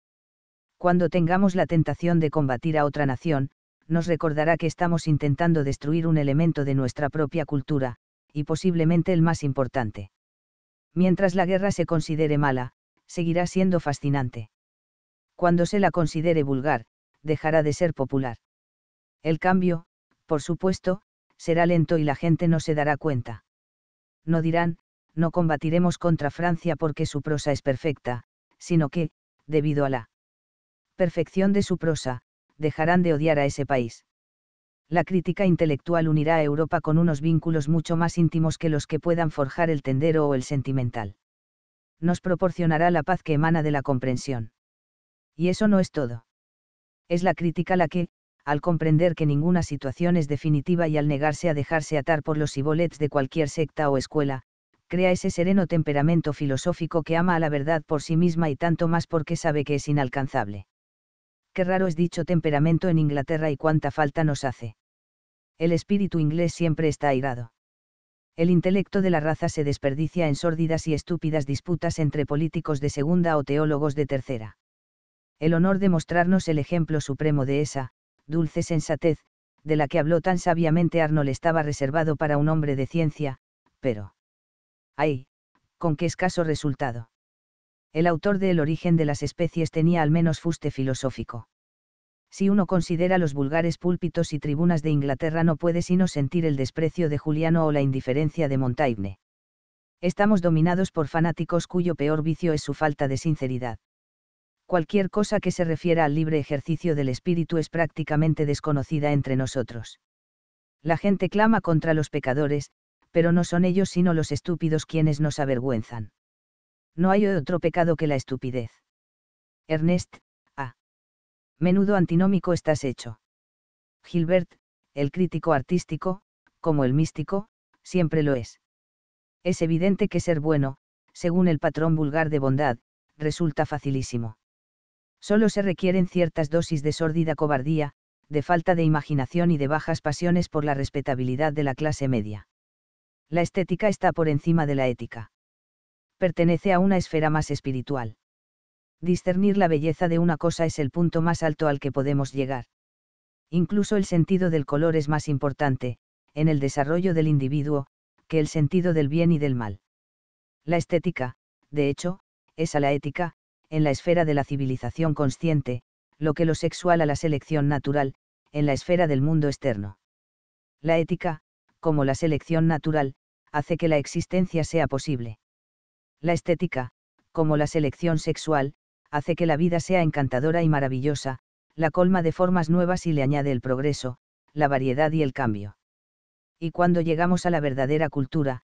Cuando tengamos la tentación de combatir a otra nación, nos recordará que estamos intentando destruir un elemento de nuestra propia cultura, y posiblemente el más importante. Mientras la guerra se considere mala, seguirá siendo fascinante. Cuando se la considere vulgar, dejará de ser popular. El cambio, por supuesto, será lento y la gente no se dará cuenta no dirán, no combatiremos contra Francia porque su prosa es perfecta, sino que, debido a la perfección de su prosa, dejarán de odiar a ese país. La crítica intelectual unirá a Europa con unos vínculos mucho más íntimos que los que puedan forjar el tendero o el sentimental. Nos proporcionará la paz que emana de la comprensión. Y eso no es todo. Es la crítica la que, al comprender que ninguna situación es definitiva y al negarse a dejarse atar por los ibolets de cualquier secta o escuela, crea ese sereno temperamento filosófico que ama a la verdad por sí misma y tanto más porque sabe que es inalcanzable. Qué raro es dicho temperamento en Inglaterra y cuánta falta nos hace. El espíritu inglés siempre está airado. El intelecto de la raza se desperdicia en sórdidas y estúpidas disputas entre políticos de segunda o teólogos de tercera. El honor de mostrarnos el ejemplo supremo de esa, dulce sensatez, de la que habló tan sabiamente Arnold estaba reservado para un hombre de ciencia, pero... ¡Ay! Con qué escaso resultado. El autor de El origen de las especies tenía al menos fuste filosófico. Si uno considera los vulgares púlpitos y tribunas de Inglaterra no puede sino sentir el desprecio de Juliano o la indiferencia de Montaigne. Estamos dominados por fanáticos cuyo peor vicio es su falta de sinceridad cualquier cosa que se refiera al libre ejercicio del espíritu es prácticamente desconocida entre nosotros. La gente clama contra los pecadores, pero no son ellos sino los estúpidos quienes nos avergüenzan. No hay otro pecado que la estupidez. Ernest, A. Menudo antinómico estás hecho. Gilbert, el crítico artístico, como el místico, siempre lo es. Es evidente que ser bueno, según el patrón vulgar de bondad, resulta facilísimo. Solo se requieren ciertas dosis de sórdida cobardía, de falta de imaginación y de bajas pasiones por la respetabilidad de la clase media. La estética está por encima de la ética. Pertenece a una esfera más espiritual. Discernir la belleza de una cosa es el punto más alto al que podemos llegar. Incluso el sentido del color es más importante, en el desarrollo del individuo, que el sentido del bien y del mal. La estética, de hecho, es a la ética, en la esfera de la civilización consciente, lo que lo sexual a la selección natural, en la esfera del mundo externo. La ética, como la selección natural, hace que la existencia sea posible. La estética, como la selección sexual, hace que la vida sea encantadora y maravillosa, la colma de formas nuevas y le añade el progreso, la variedad y el cambio. Y cuando llegamos a la verdadera cultura,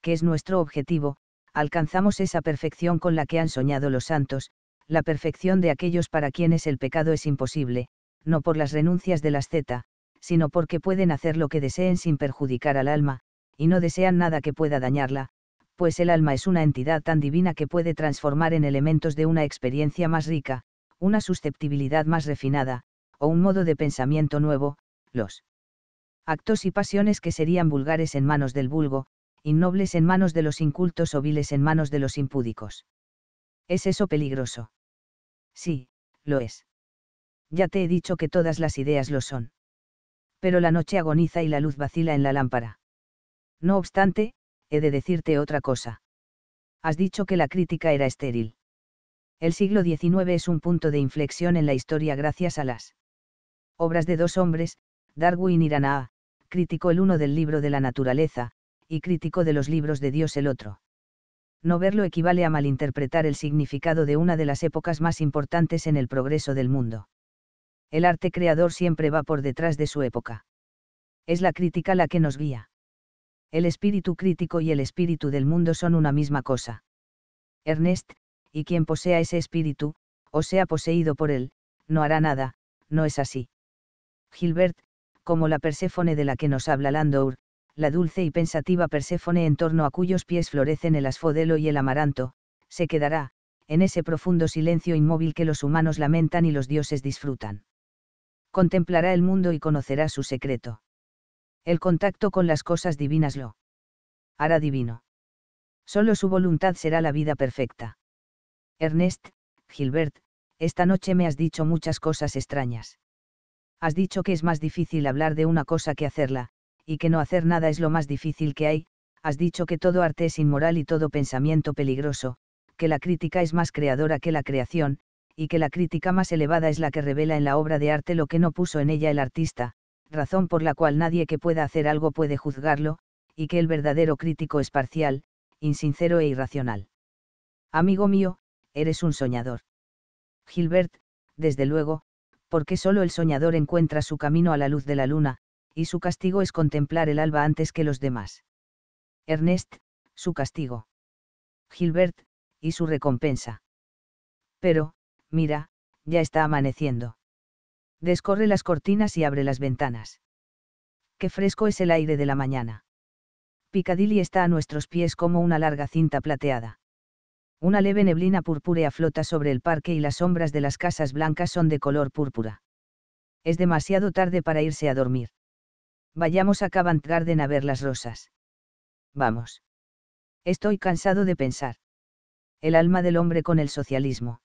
que es nuestro objetivo, alcanzamos esa perfección con la que han soñado los santos, la perfección de aquellos para quienes el pecado es imposible, no por las renuncias de las Z, sino porque pueden hacer lo que deseen sin perjudicar al alma, y no desean nada que pueda dañarla, pues el alma es una entidad tan divina que puede transformar en elementos de una experiencia más rica, una susceptibilidad más refinada, o un modo de pensamiento nuevo, los actos y pasiones que serían vulgares en manos del vulgo, innobles en manos de los incultos o viles en manos de los impúdicos. ¿Es eso peligroso? Sí, lo es. Ya te he dicho que todas las ideas lo son. Pero la noche agoniza y la luz vacila en la lámpara. No obstante, he de decirte otra cosa. Has dicho que la crítica era estéril. El siglo XIX es un punto de inflexión en la historia gracias a las obras de dos hombres, Darwin y Rana'a, Criticó el uno del libro de la naturaleza, y crítico de los libros de Dios el otro. No verlo equivale a malinterpretar el significado de una de las épocas más importantes en el progreso del mundo. El arte creador siempre va por detrás de su época. Es la crítica la que nos guía. El espíritu crítico y el espíritu del mundo son una misma cosa. Ernest, y quien posea ese espíritu, o sea poseído por él, no hará nada, no es así. Gilbert, como la Perséfone de la que nos habla Landour, la dulce y pensativa Perséfone en torno a cuyos pies florecen el asfodelo y el amaranto, se quedará, en ese profundo silencio inmóvil que los humanos lamentan y los dioses disfrutan. Contemplará el mundo y conocerá su secreto. El contacto con las cosas divinas lo hará divino. Solo su voluntad será la vida perfecta. Ernest, Gilbert, esta noche me has dicho muchas cosas extrañas. Has dicho que es más difícil hablar de una cosa que hacerla, y que no hacer nada es lo más difícil que hay, has dicho que todo arte es inmoral y todo pensamiento peligroso, que la crítica es más creadora que la creación, y que la crítica más elevada es la que revela en la obra de arte lo que no puso en ella el artista, razón por la cual nadie que pueda hacer algo puede juzgarlo, y que el verdadero crítico es parcial, insincero e irracional. Amigo mío, eres un soñador. Gilbert, desde luego, porque solo el soñador encuentra su camino a la luz de la luna, y su castigo es contemplar el alba antes que los demás. Ernest, su castigo. Gilbert, y su recompensa. Pero, mira, ya está amaneciendo. Descorre las cortinas y abre las ventanas. Qué fresco es el aire de la mañana. Piccadilly está a nuestros pies como una larga cinta plateada. Una leve neblina purpúrea flota sobre el parque y las sombras de las casas blancas son de color púrpura. Es demasiado tarde para irse a dormir vayamos a Cavant Garden a ver las rosas. Vamos. Estoy cansado de pensar. El alma del hombre con el socialismo.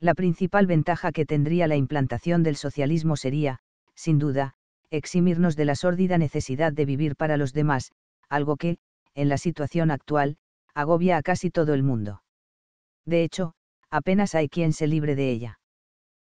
La principal ventaja que tendría la implantación del socialismo sería, sin duda, eximirnos de la sórdida necesidad de vivir para los demás, algo que, en la situación actual, agobia a casi todo el mundo. De hecho, apenas hay quien se libre de ella.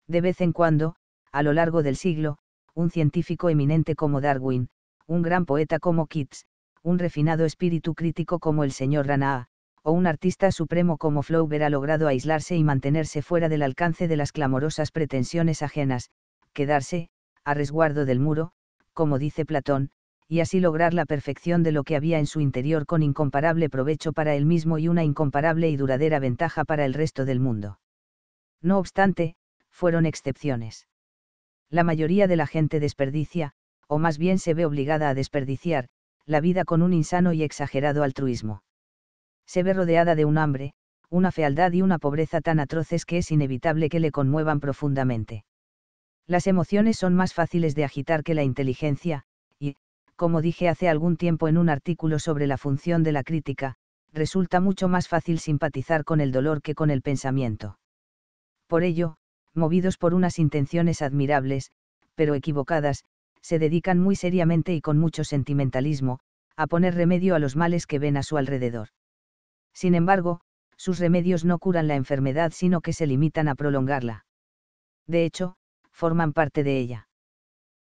De vez en cuando, a lo largo del siglo, un científico eminente como Darwin, un gran poeta como Keats, un refinado espíritu crítico como el señor Rana, o un artista supremo como Flaubert ha logrado aislarse y mantenerse fuera del alcance de las clamorosas pretensiones ajenas, quedarse, a resguardo del muro, como dice Platón, y así lograr la perfección de lo que había en su interior con incomparable provecho para él mismo y una incomparable y duradera ventaja para el resto del mundo. No obstante, fueron excepciones la mayoría de la gente desperdicia, o más bien se ve obligada a desperdiciar, la vida con un insano y exagerado altruismo. Se ve rodeada de un hambre, una fealdad y una pobreza tan atroces que es inevitable que le conmuevan profundamente. Las emociones son más fáciles de agitar que la inteligencia, y, como dije hace algún tiempo en un artículo sobre la función de la crítica, resulta mucho más fácil simpatizar con el dolor que con el pensamiento. Por ello, movidos por unas intenciones admirables, pero equivocadas, se dedican muy seriamente y con mucho sentimentalismo, a poner remedio a los males que ven a su alrededor. Sin embargo, sus remedios no curan la enfermedad sino que se limitan a prolongarla. De hecho, forman parte de ella.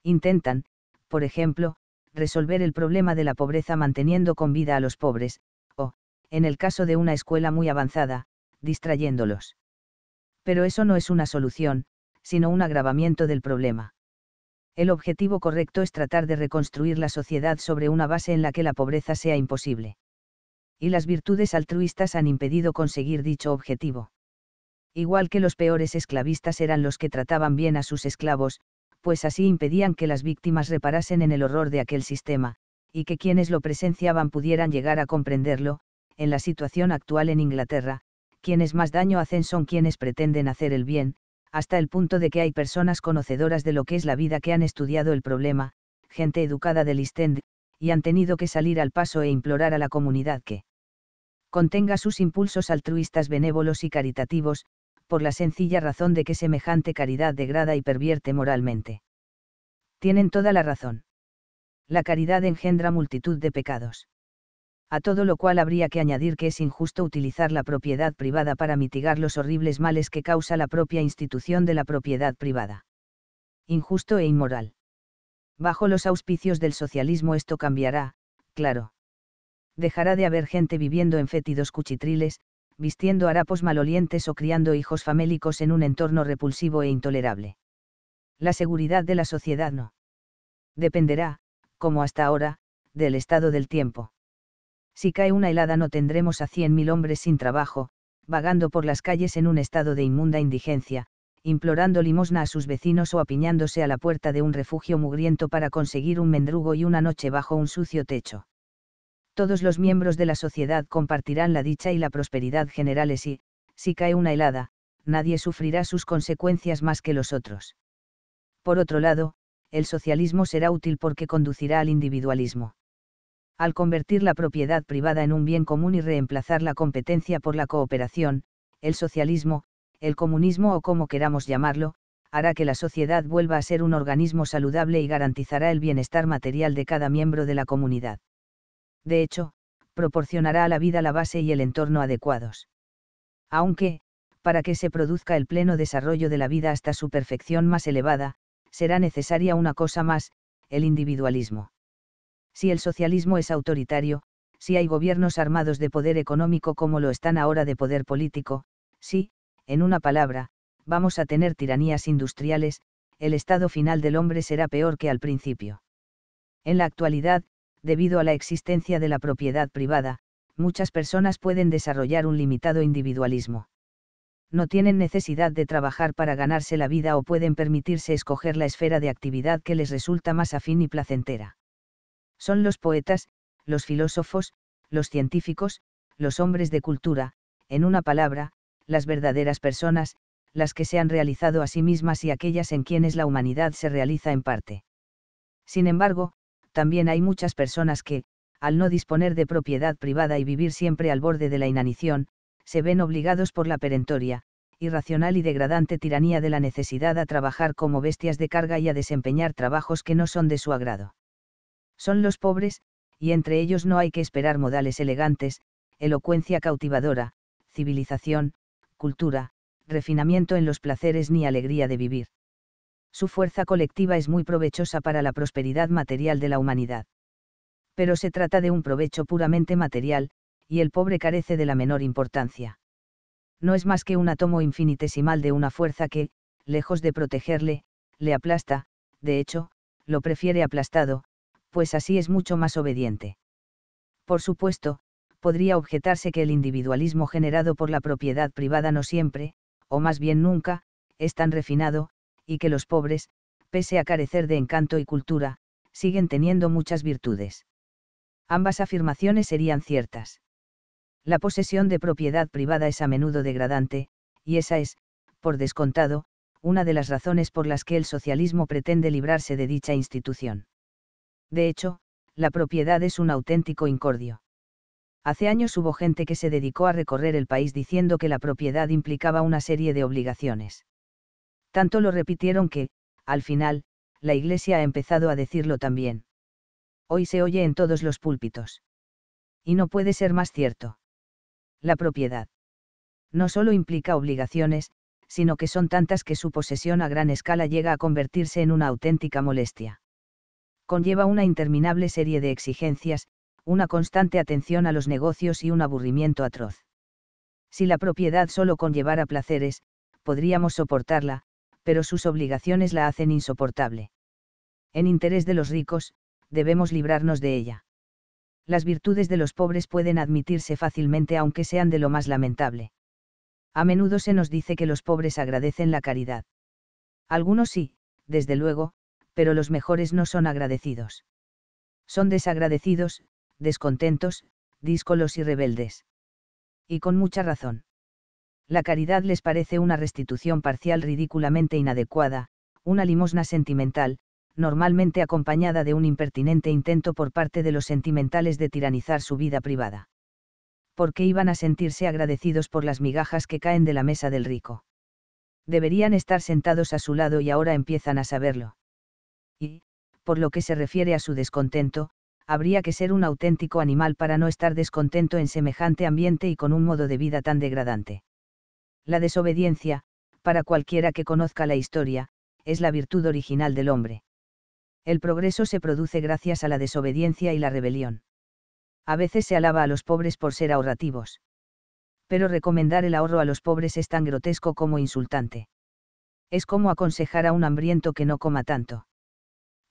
Intentan, por ejemplo, resolver el problema de la pobreza manteniendo con vida a los pobres, o, en el caso de una escuela muy avanzada, distrayéndolos pero eso no es una solución, sino un agravamiento del problema. El objetivo correcto es tratar de reconstruir la sociedad sobre una base en la que la pobreza sea imposible. Y las virtudes altruistas han impedido conseguir dicho objetivo. Igual que los peores esclavistas eran los que trataban bien a sus esclavos, pues así impedían que las víctimas reparasen en el horror de aquel sistema, y que quienes lo presenciaban pudieran llegar a comprenderlo, en la situación actual en Inglaterra, quienes más daño hacen son quienes pretenden hacer el bien, hasta el punto de que hay personas conocedoras de lo que es la vida que han estudiado el problema, gente educada del ISTEND, y han tenido que salir al paso e implorar a la comunidad que contenga sus impulsos altruistas benévolos y caritativos, por la sencilla razón de que semejante caridad degrada y pervierte moralmente. Tienen toda la razón. La caridad engendra multitud de pecados a todo lo cual habría que añadir que es injusto utilizar la propiedad privada para mitigar los horribles males que causa la propia institución de la propiedad privada. Injusto e inmoral. Bajo los auspicios del socialismo esto cambiará, claro. Dejará de haber gente viviendo en fétidos cuchitriles, vistiendo harapos malolientes o criando hijos famélicos en un entorno repulsivo e intolerable. La seguridad de la sociedad no. Dependerá, como hasta ahora, del estado del tiempo. Si cae una helada no tendremos a cien mil hombres sin trabajo, vagando por las calles en un estado de inmunda indigencia, implorando limosna a sus vecinos o apiñándose a la puerta de un refugio mugriento para conseguir un mendrugo y una noche bajo un sucio techo. Todos los miembros de la sociedad compartirán la dicha y la prosperidad generales y, si cae una helada, nadie sufrirá sus consecuencias más que los otros. Por otro lado, el socialismo será útil porque conducirá al individualismo al convertir la propiedad privada en un bien común y reemplazar la competencia por la cooperación, el socialismo, el comunismo o como queramos llamarlo, hará que la sociedad vuelva a ser un organismo saludable y garantizará el bienestar material de cada miembro de la comunidad. De hecho, proporcionará a la vida la base y el entorno adecuados. Aunque, para que se produzca el pleno desarrollo de la vida hasta su perfección más elevada, será necesaria una cosa más, el individualismo si el socialismo es autoritario, si hay gobiernos armados de poder económico como lo están ahora de poder político, si, en una palabra, vamos a tener tiranías industriales, el estado final del hombre será peor que al principio. En la actualidad, debido a la existencia de la propiedad privada, muchas personas pueden desarrollar un limitado individualismo. No tienen necesidad de trabajar para ganarse la vida o pueden permitirse escoger la esfera de actividad que les resulta más afín y placentera. Son los poetas, los filósofos, los científicos, los hombres de cultura, en una palabra, las verdaderas personas, las que se han realizado a sí mismas y aquellas en quienes la humanidad se realiza en parte. Sin embargo, también hay muchas personas que, al no disponer de propiedad privada y vivir siempre al borde de la inanición, se ven obligados por la perentoria, irracional y degradante tiranía de la necesidad a trabajar como bestias de carga y a desempeñar trabajos que no son de su agrado. Son los pobres, y entre ellos no hay que esperar modales elegantes, elocuencia cautivadora, civilización, cultura, refinamiento en los placeres ni alegría de vivir. Su fuerza colectiva es muy provechosa para la prosperidad material de la humanidad. Pero se trata de un provecho puramente material, y el pobre carece de la menor importancia. No es más que un átomo infinitesimal de una fuerza que, lejos de protegerle, le aplasta, de hecho, lo prefiere aplastado, pues así es mucho más obediente. Por supuesto, podría objetarse que el individualismo generado por la propiedad privada no siempre, o más bien nunca, es tan refinado, y que los pobres, pese a carecer de encanto y cultura, siguen teniendo muchas virtudes. Ambas afirmaciones serían ciertas. La posesión de propiedad privada es a menudo degradante, y esa es, por descontado, una de las razones por las que el socialismo pretende librarse de dicha institución. De hecho, la propiedad es un auténtico incordio. Hace años hubo gente que se dedicó a recorrer el país diciendo que la propiedad implicaba una serie de obligaciones. Tanto lo repitieron que, al final, la Iglesia ha empezado a decirlo también. Hoy se oye en todos los púlpitos. Y no puede ser más cierto. La propiedad. No solo implica obligaciones, sino que son tantas que su posesión a gran escala llega a convertirse en una auténtica molestia conlleva una interminable serie de exigencias, una constante atención a los negocios y un aburrimiento atroz. Si la propiedad solo conllevara placeres, podríamos soportarla, pero sus obligaciones la hacen insoportable. En interés de los ricos, debemos librarnos de ella. Las virtudes de los pobres pueden admitirse fácilmente aunque sean de lo más lamentable. A menudo se nos dice que los pobres agradecen la caridad. Algunos sí, desde luego, pero los mejores no son agradecidos. Son desagradecidos, descontentos, díscolos y rebeldes. Y con mucha razón. La caridad les parece una restitución parcial ridículamente inadecuada, una limosna sentimental, normalmente acompañada de un impertinente intento por parte de los sentimentales de tiranizar su vida privada. Porque iban a sentirse agradecidos por las migajas que caen de la mesa del rico? Deberían estar sentados a su lado y ahora empiezan a saberlo y, por lo que se refiere a su descontento, habría que ser un auténtico animal para no estar descontento en semejante ambiente y con un modo de vida tan degradante. La desobediencia, para cualquiera que conozca la historia, es la virtud original del hombre. El progreso se produce gracias a la desobediencia y la rebelión. A veces se alaba a los pobres por ser ahorrativos. Pero recomendar el ahorro a los pobres es tan grotesco como insultante. Es como aconsejar a un hambriento que no coma tanto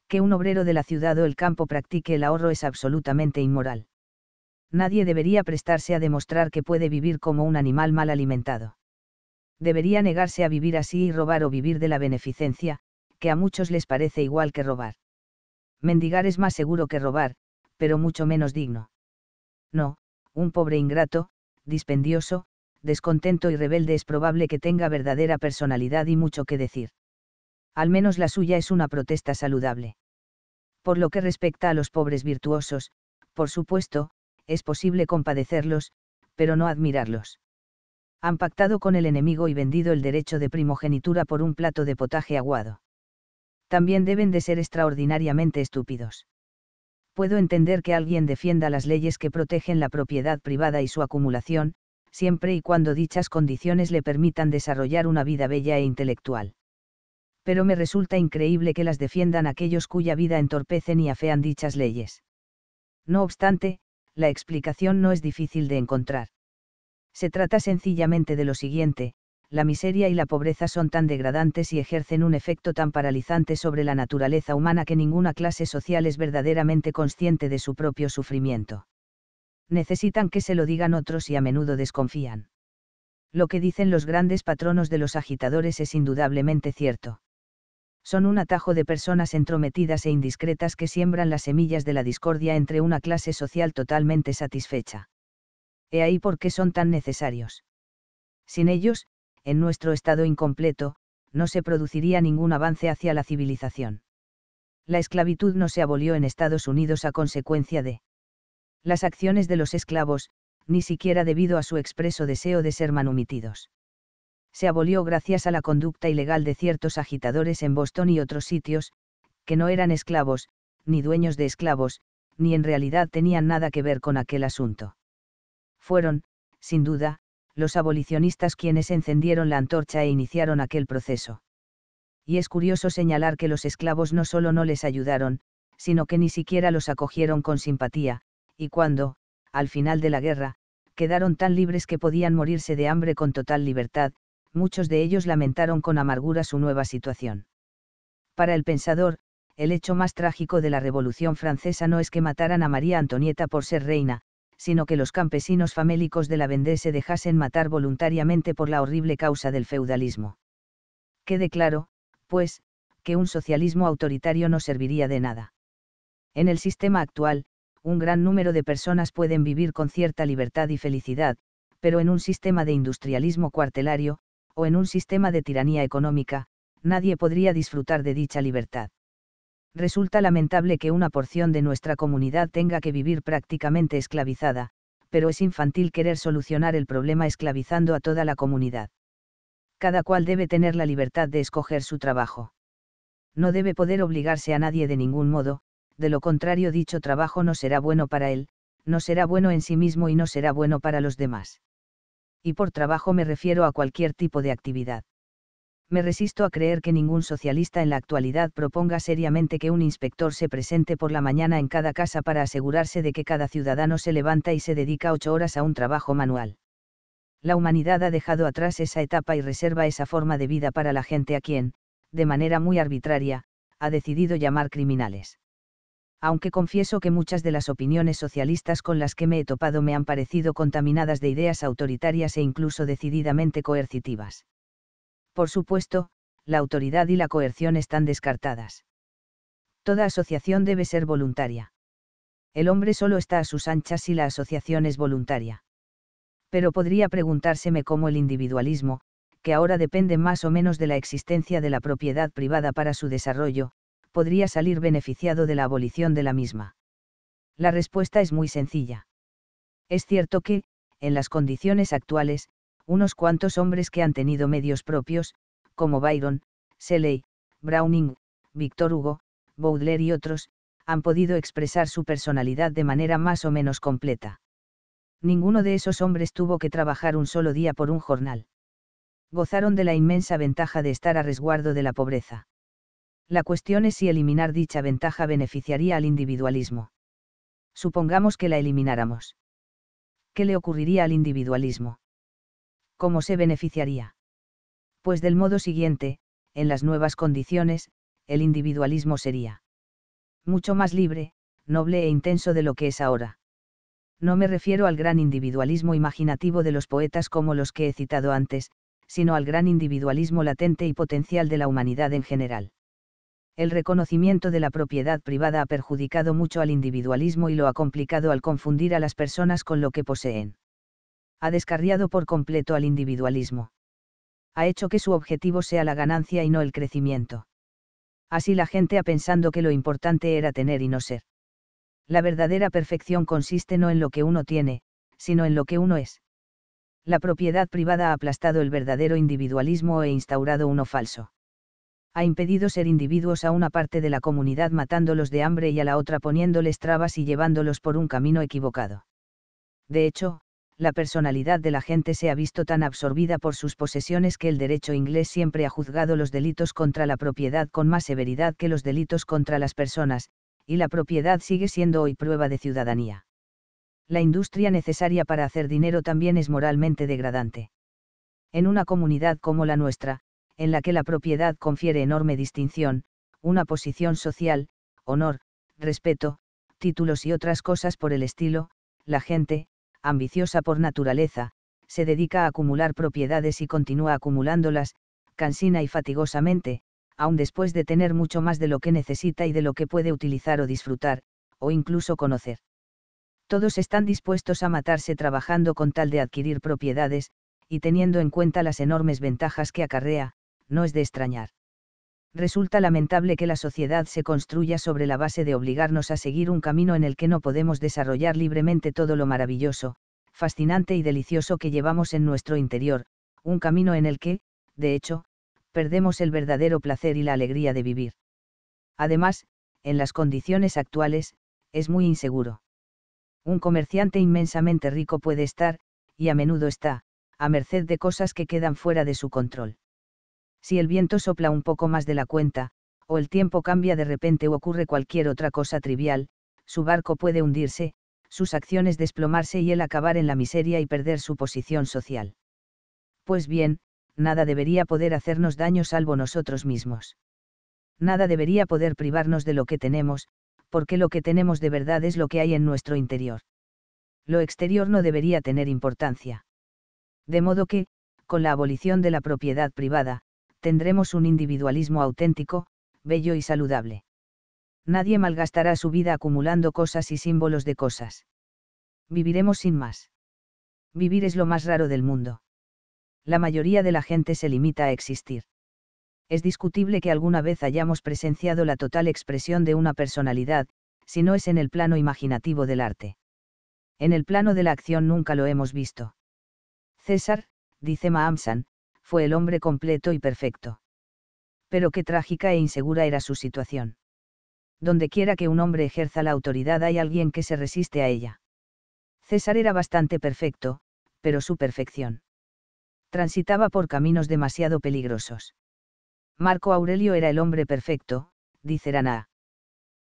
que un obrero de la ciudad o el campo practique el ahorro es absolutamente inmoral. Nadie debería prestarse a demostrar que puede vivir como un animal mal alimentado. Debería negarse a vivir así y robar o vivir de la beneficencia, que a muchos les parece igual que robar. Mendigar es más seguro que robar, pero mucho menos digno. No, un pobre ingrato, dispendioso, descontento y rebelde es probable que tenga verdadera personalidad y mucho que decir al menos la suya es una protesta saludable. Por lo que respecta a los pobres virtuosos, por supuesto, es posible compadecerlos, pero no admirarlos. Han pactado con el enemigo y vendido el derecho de primogenitura por un plato de potaje aguado. También deben de ser extraordinariamente estúpidos. Puedo entender que alguien defienda las leyes que protegen la propiedad privada y su acumulación, siempre y cuando dichas condiciones le permitan desarrollar una vida bella e intelectual pero me resulta increíble que las defiendan aquellos cuya vida entorpecen y afean dichas leyes. No obstante, la explicación no es difícil de encontrar. Se trata sencillamente de lo siguiente, la miseria y la pobreza son tan degradantes y ejercen un efecto tan paralizante sobre la naturaleza humana que ninguna clase social es verdaderamente consciente de su propio sufrimiento. Necesitan que se lo digan otros y a menudo desconfían. Lo que dicen los grandes patronos de los agitadores es indudablemente cierto son un atajo de personas entrometidas e indiscretas que siembran las semillas de la discordia entre una clase social totalmente satisfecha. He ahí por qué son tan necesarios. Sin ellos, en nuestro estado incompleto, no se produciría ningún avance hacia la civilización. La esclavitud no se abolió en Estados Unidos a consecuencia de las acciones de los esclavos, ni siquiera debido a su expreso deseo de ser manumitidos se abolió gracias a la conducta ilegal de ciertos agitadores en Boston y otros sitios, que no eran esclavos, ni dueños de esclavos, ni en realidad tenían nada que ver con aquel asunto. Fueron, sin duda, los abolicionistas quienes encendieron la antorcha e iniciaron aquel proceso. Y es curioso señalar que los esclavos no solo no les ayudaron, sino que ni siquiera los acogieron con simpatía, y cuando, al final de la guerra, quedaron tan libres que podían morirse de hambre con total libertad, muchos de ellos lamentaron con amargura su nueva situación. Para el pensador, el hecho más trágico de la Revolución Francesa no es que mataran a María Antonieta por ser reina, sino que los campesinos famélicos de la Vendée se dejasen matar voluntariamente por la horrible causa del feudalismo. Quede claro, pues, que un socialismo autoritario no serviría de nada. En el sistema actual, un gran número de personas pueden vivir con cierta libertad y felicidad, pero en un sistema de industrialismo cuartelario, o en un sistema de tiranía económica, nadie podría disfrutar de dicha libertad. Resulta lamentable que una porción de nuestra comunidad tenga que vivir prácticamente esclavizada, pero es infantil querer solucionar el problema esclavizando a toda la comunidad. Cada cual debe tener la libertad de escoger su trabajo. No debe poder obligarse a nadie de ningún modo, de lo contrario dicho trabajo no será bueno para él, no será bueno en sí mismo y no será bueno para los demás y por trabajo me refiero a cualquier tipo de actividad. Me resisto a creer que ningún socialista en la actualidad proponga seriamente que un inspector se presente por la mañana en cada casa para asegurarse de que cada ciudadano se levanta y se dedica ocho horas a un trabajo manual. La humanidad ha dejado atrás esa etapa y reserva esa forma de vida para la gente a quien, de manera muy arbitraria, ha decidido llamar criminales aunque confieso que muchas de las opiniones socialistas con las que me he topado me han parecido contaminadas de ideas autoritarias e incluso decididamente coercitivas. Por supuesto, la autoridad y la coerción están descartadas. Toda asociación debe ser voluntaria. El hombre solo está a sus anchas si la asociación es voluntaria. Pero podría preguntárseme cómo el individualismo, que ahora depende más o menos de la existencia de la propiedad privada para su desarrollo, podría salir beneficiado de la abolición de la misma? La respuesta es muy sencilla. Es cierto que, en las condiciones actuales, unos cuantos hombres que han tenido medios propios, como Byron, Shelley, Browning, Victor Hugo, Baudelaire y otros, han podido expresar su personalidad de manera más o menos completa. Ninguno de esos hombres tuvo que trabajar un solo día por un jornal. Gozaron de la inmensa ventaja de estar a resguardo de la pobreza la cuestión es si eliminar dicha ventaja beneficiaría al individualismo. Supongamos que la elimináramos. ¿Qué le ocurriría al individualismo? ¿Cómo se beneficiaría? Pues del modo siguiente, en las nuevas condiciones, el individualismo sería mucho más libre, noble e intenso de lo que es ahora. No me refiero al gran individualismo imaginativo de los poetas como los que he citado antes, sino al gran individualismo latente y potencial de la humanidad en general el reconocimiento de la propiedad privada ha perjudicado mucho al individualismo y lo ha complicado al confundir a las personas con lo que poseen. Ha descarriado por completo al individualismo. Ha hecho que su objetivo sea la ganancia y no el crecimiento. Así la gente ha pensando que lo importante era tener y no ser. La verdadera perfección consiste no en lo que uno tiene, sino en lo que uno es. La propiedad privada ha aplastado el verdadero individualismo e instaurado uno falso ha impedido ser individuos a una parte de la comunidad matándolos de hambre y a la otra poniéndoles trabas y llevándolos por un camino equivocado. De hecho, la personalidad de la gente se ha visto tan absorbida por sus posesiones que el derecho inglés siempre ha juzgado los delitos contra la propiedad con más severidad que los delitos contra las personas, y la propiedad sigue siendo hoy prueba de ciudadanía. La industria necesaria para hacer dinero también es moralmente degradante. En una comunidad como la nuestra, en la que la propiedad confiere enorme distinción, una posición social, honor, respeto, títulos y otras cosas por el estilo, la gente, ambiciosa por naturaleza, se dedica a acumular propiedades y continúa acumulándolas, cansina y fatigosamente, aun después de tener mucho más de lo que necesita y de lo que puede utilizar o disfrutar, o incluso conocer. Todos están dispuestos a matarse trabajando con tal de adquirir propiedades, y teniendo en cuenta las enormes ventajas que acarrea, no es de extrañar. Resulta lamentable que la sociedad se construya sobre la base de obligarnos a seguir un camino en el que no podemos desarrollar libremente todo lo maravilloso, fascinante y delicioso que llevamos en nuestro interior, un camino en el que, de hecho, perdemos el verdadero placer y la alegría de vivir. Además, en las condiciones actuales, es muy inseguro. Un comerciante inmensamente rico puede estar, y a menudo está, a merced de cosas que quedan fuera de su control si el viento sopla un poco más de la cuenta, o el tiempo cambia de repente o ocurre cualquier otra cosa trivial, su barco puede hundirse, sus acciones desplomarse y él acabar en la miseria y perder su posición social. Pues bien, nada debería poder hacernos daño salvo nosotros mismos. Nada debería poder privarnos de lo que tenemos, porque lo que tenemos de verdad es lo que hay en nuestro interior. Lo exterior no debería tener importancia. De modo que, con la abolición de la propiedad privada, tendremos un individualismo auténtico, bello y saludable. Nadie malgastará su vida acumulando cosas y símbolos de cosas. Viviremos sin más. Vivir es lo más raro del mundo. La mayoría de la gente se limita a existir. Es discutible que alguna vez hayamos presenciado la total expresión de una personalidad, si no es en el plano imaginativo del arte. En el plano de la acción nunca lo hemos visto. César, dice Mahamsan, fue el hombre completo y perfecto. Pero qué trágica e insegura era su situación. Donde quiera que un hombre ejerza la autoridad hay alguien que se resiste a ella. César era bastante perfecto, pero su perfección. Transitaba por caminos demasiado peligrosos. Marco Aurelio era el hombre perfecto, dice Rana.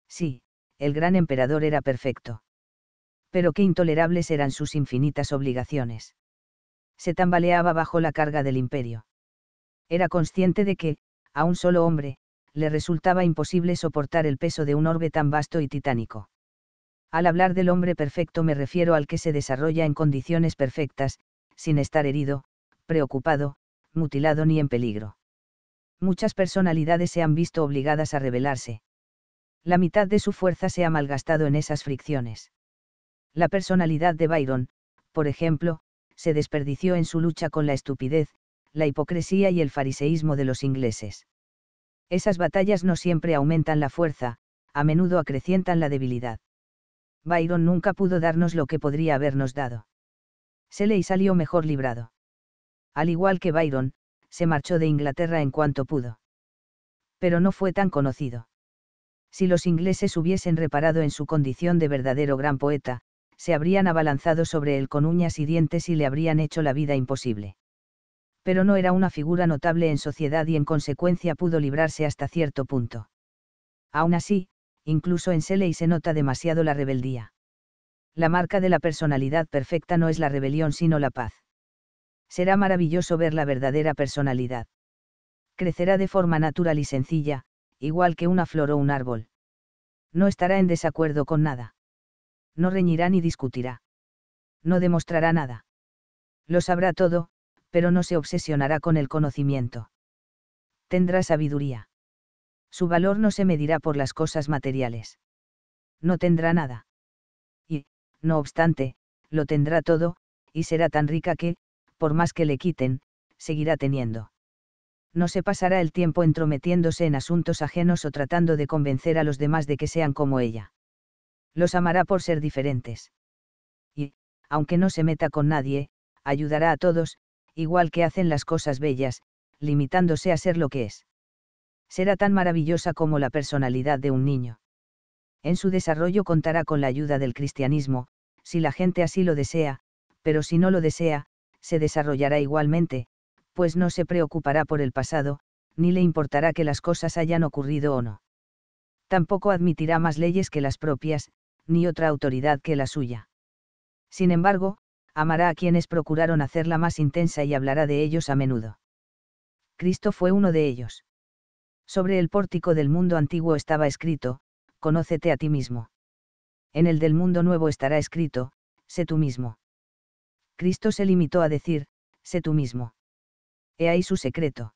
Sí, el gran emperador era perfecto. Pero qué intolerables eran sus infinitas obligaciones se tambaleaba bajo la carga del imperio. Era consciente de que, a un solo hombre, le resultaba imposible soportar el peso de un orbe tan vasto y titánico. Al hablar del hombre perfecto me refiero al que se desarrolla en condiciones perfectas, sin estar herido, preocupado, mutilado ni en peligro. Muchas personalidades se han visto obligadas a rebelarse. La mitad de su fuerza se ha malgastado en esas fricciones. La personalidad de Byron, por ejemplo, se desperdició en su lucha con la estupidez, la hipocresía y el fariseísmo de los ingleses. Esas batallas no siempre aumentan la fuerza, a menudo acrecientan la debilidad. Byron nunca pudo darnos lo que podría habernos dado. Seley salió mejor librado. Al igual que Byron, se marchó de Inglaterra en cuanto pudo. Pero no fue tan conocido. Si los ingleses hubiesen reparado en su condición de verdadero gran poeta, se habrían abalanzado sobre él con uñas y dientes y le habrían hecho la vida imposible. Pero no era una figura notable en sociedad y en consecuencia pudo librarse hasta cierto punto. Aún así, incluso en Seley se nota demasiado la rebeldía. La marca de la personalidad perfecta no es la rebelión sino la paz. Será maravilloso ver la verdadera personalidad. Crecerá de forma natural y sencilla, igual que una flor o un árbol. No estará en desacuerdo con nada no reñirá ni discutirá. No demostrará nada. Lo sabrá todo, pero no se obsesionará con el conocimiento. Tendrá sabiduría. Su valor no se medirá por las cosas materiales. No tendrá nada. Y, no obstante, lo tendrá todo, y será tan rica que, por más que le quiten, seguirá teniendo. No se pasará el tiempo entrometiéndose en asuntos ajenos o tratando de convencer a los demás de que sean como ella los amará por ser diferentes. Y, aunque no se meta con nadie, ayudará a todos, igual que hacen las cosas bellas, limitándose a ser lo que es. Será tan maravillosa como la personalidad de un niño. En su desarrollo contará con la ayuda del cristianismo, si la gente así lo desea, pero si no lo desea, se desarrollará igualmente, pues no se preocupará por el pasado, ni le importará que las cosas hayan ocurrido o no. Tampoco admitirá más leyes que las propias, ni otra autoridad que la suya. Sin embargo, amará a quienes procuraron hacerla más intensa y hablará de ellos a menudo. Cristo fue uno de ellos. Sobre el pórtico del mundo antiguo estaba escrito, Conócete a ti mismo. En el del mundo nuevo estará escrito, Sé tú mismo. Cristo se limitó a decir, Sé tú mismo. He ahí su secreto.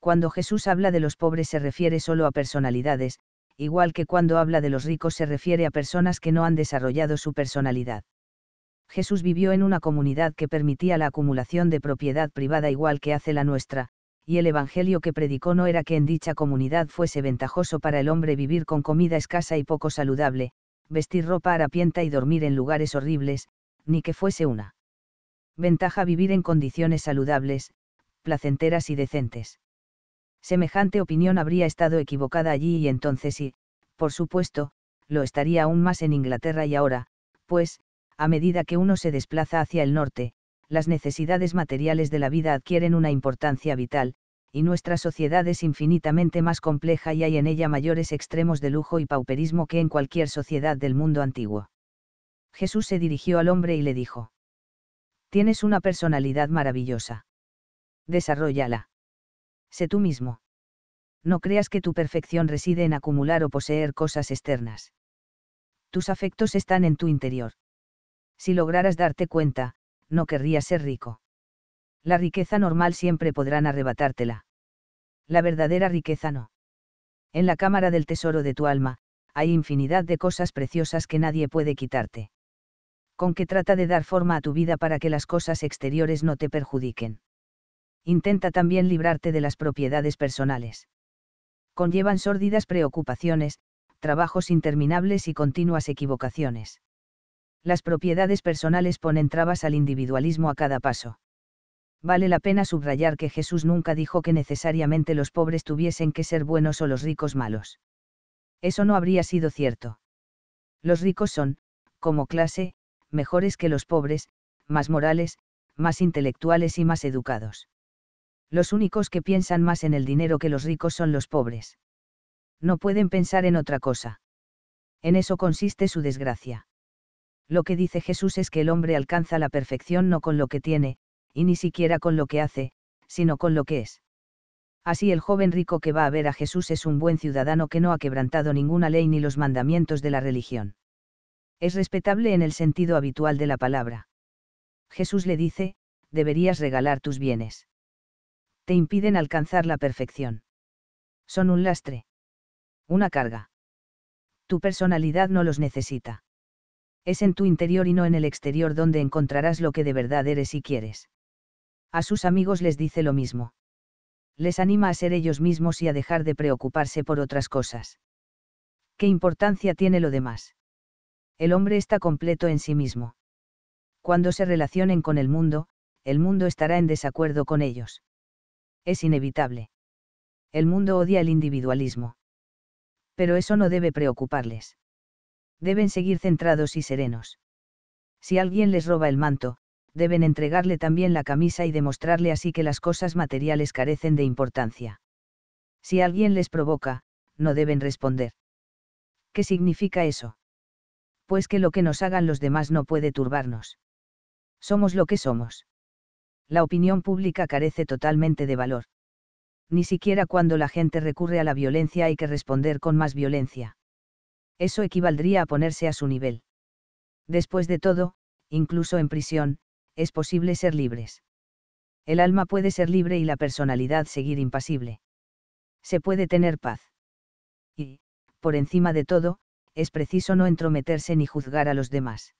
Cuando Jesús habla de los pobres se refiere solo a personalidades, igual que cuando habla de los ricos se refiere a personas que no han desarrollado su personalidad. Jesús vivió en una comunidad que permitía la acumulación de propiedad privada igual que hace la nuestra, y el Evangelio que predicó no era que en dicha comunidad fuese ventajoso para el hombre vivir con comida escasa y poco saludable, vestir ropa harapienta y dormir en lugares horribles, ni que fuese una ventaja vivir en condiciones saludables, placenteras y decentes semejante opinión habría estado equivocada allí y entonces y, por supuesto, lo estaría aún más en Inglaterra y ahora, pues, a medida que uno se desplaza hacia el norte, las necesidades materiales de la vida adquieren una importancia vital, y nuestra sociedad es infinitamente más compleja y hay en ella mayores extremos de lujo y pauperismo que en cualquier sociedad del mundo antiguo. Jesús se dirigió al hombre y le dijo, Tienes una personalidad maravillosa. Desarrollala sé tú mismo. No creas que tu perfección reside en acumular o poseer cosas externas. Tus afectos están en tu interior. Si lograras darte cuenta, no querrías ser rico. La riqueza normal siempre podrán arrebatártela. La verdadera riqueza no. En la cámara del tesoro de tu alma, hay infinidad de cosas preciosas que nadie puede quitarte. Con que trata de dar forma a tu vida para que las cosas exteriores no te perjudiquen intenta también librarte de las propiedades personales. Conllevan sórdidas preocupaciones, trabajos interminables y continuas equivocaciones. Las propiedades personales ponen trabas al individualismo a cada paso. Vale la pena subrayar que Jesús nunca dijo que necesariamente los pobres tuviesen que ser buenos o los ricos malos. Eso no habría sido cierto. Los ricos son, como clase, mejores que los pobres, más morales, más intelectuales y más educados. Los únicos que piensan más en el dinero que los ricos son los pobres. No pueden pensar en otra cosa. En eso consiste su desgracia. Lo que dice Jesús es que el hombre alcanza la perfección no con lo que tiene, y ni siquiera con lo que hace, sino con lo que es. Así el joven rico que va a ver a Jesús es un buen ciudadano que no ha quebrantado ninguna ley ni los mandamientos de la religión. Es respetable en el sentido habitual de la palabra. Jesús le dice, deberías regalar tus bienes te impiden alcanzar la perfección. Son un lastre. Una carga. Tu personalidad no los necesita. Es en tu interior y no en el exterior donde encontrarás lo que de verdad eres y quieres. A sus amigos les dice lo mismo. Les anima a ser ellos mismos y a dejar de preocuparse por otras cosas. ¿Qué importancia tiene lo demás? El hombre está completo en sí mismo. Cuando se relacionen con el mundo, el mundo estará en desacuerdo con ellos es inevitable. El mundo odia el individualismo. Pero eso no debe preocuparles. Deben seguir centrados y serenos. Si alguien les roba el manto, deben entregarle también la camisa y demostrarle así que las cosas materiales carecen de importancia. Si alguien les provoca, no deben responder. ¿Qué significa eso? Pues que lo que nos hagan los demás no puede turbarnos. Somos lo que somos la opinión pública carece totalmente de valor. Ni siquiera cuando la gente recurre a la violencia hay que responder con más violencia. Eso equivaldría a ponerse a su nivel. Después de todo, incluso en prisión, es posible ser libres. El alma puede ser libre y la personalidad seguir impasible. Se puede tener paz. Y, por encima de todo, es preciso no entrometerse ni juzgar a los demás.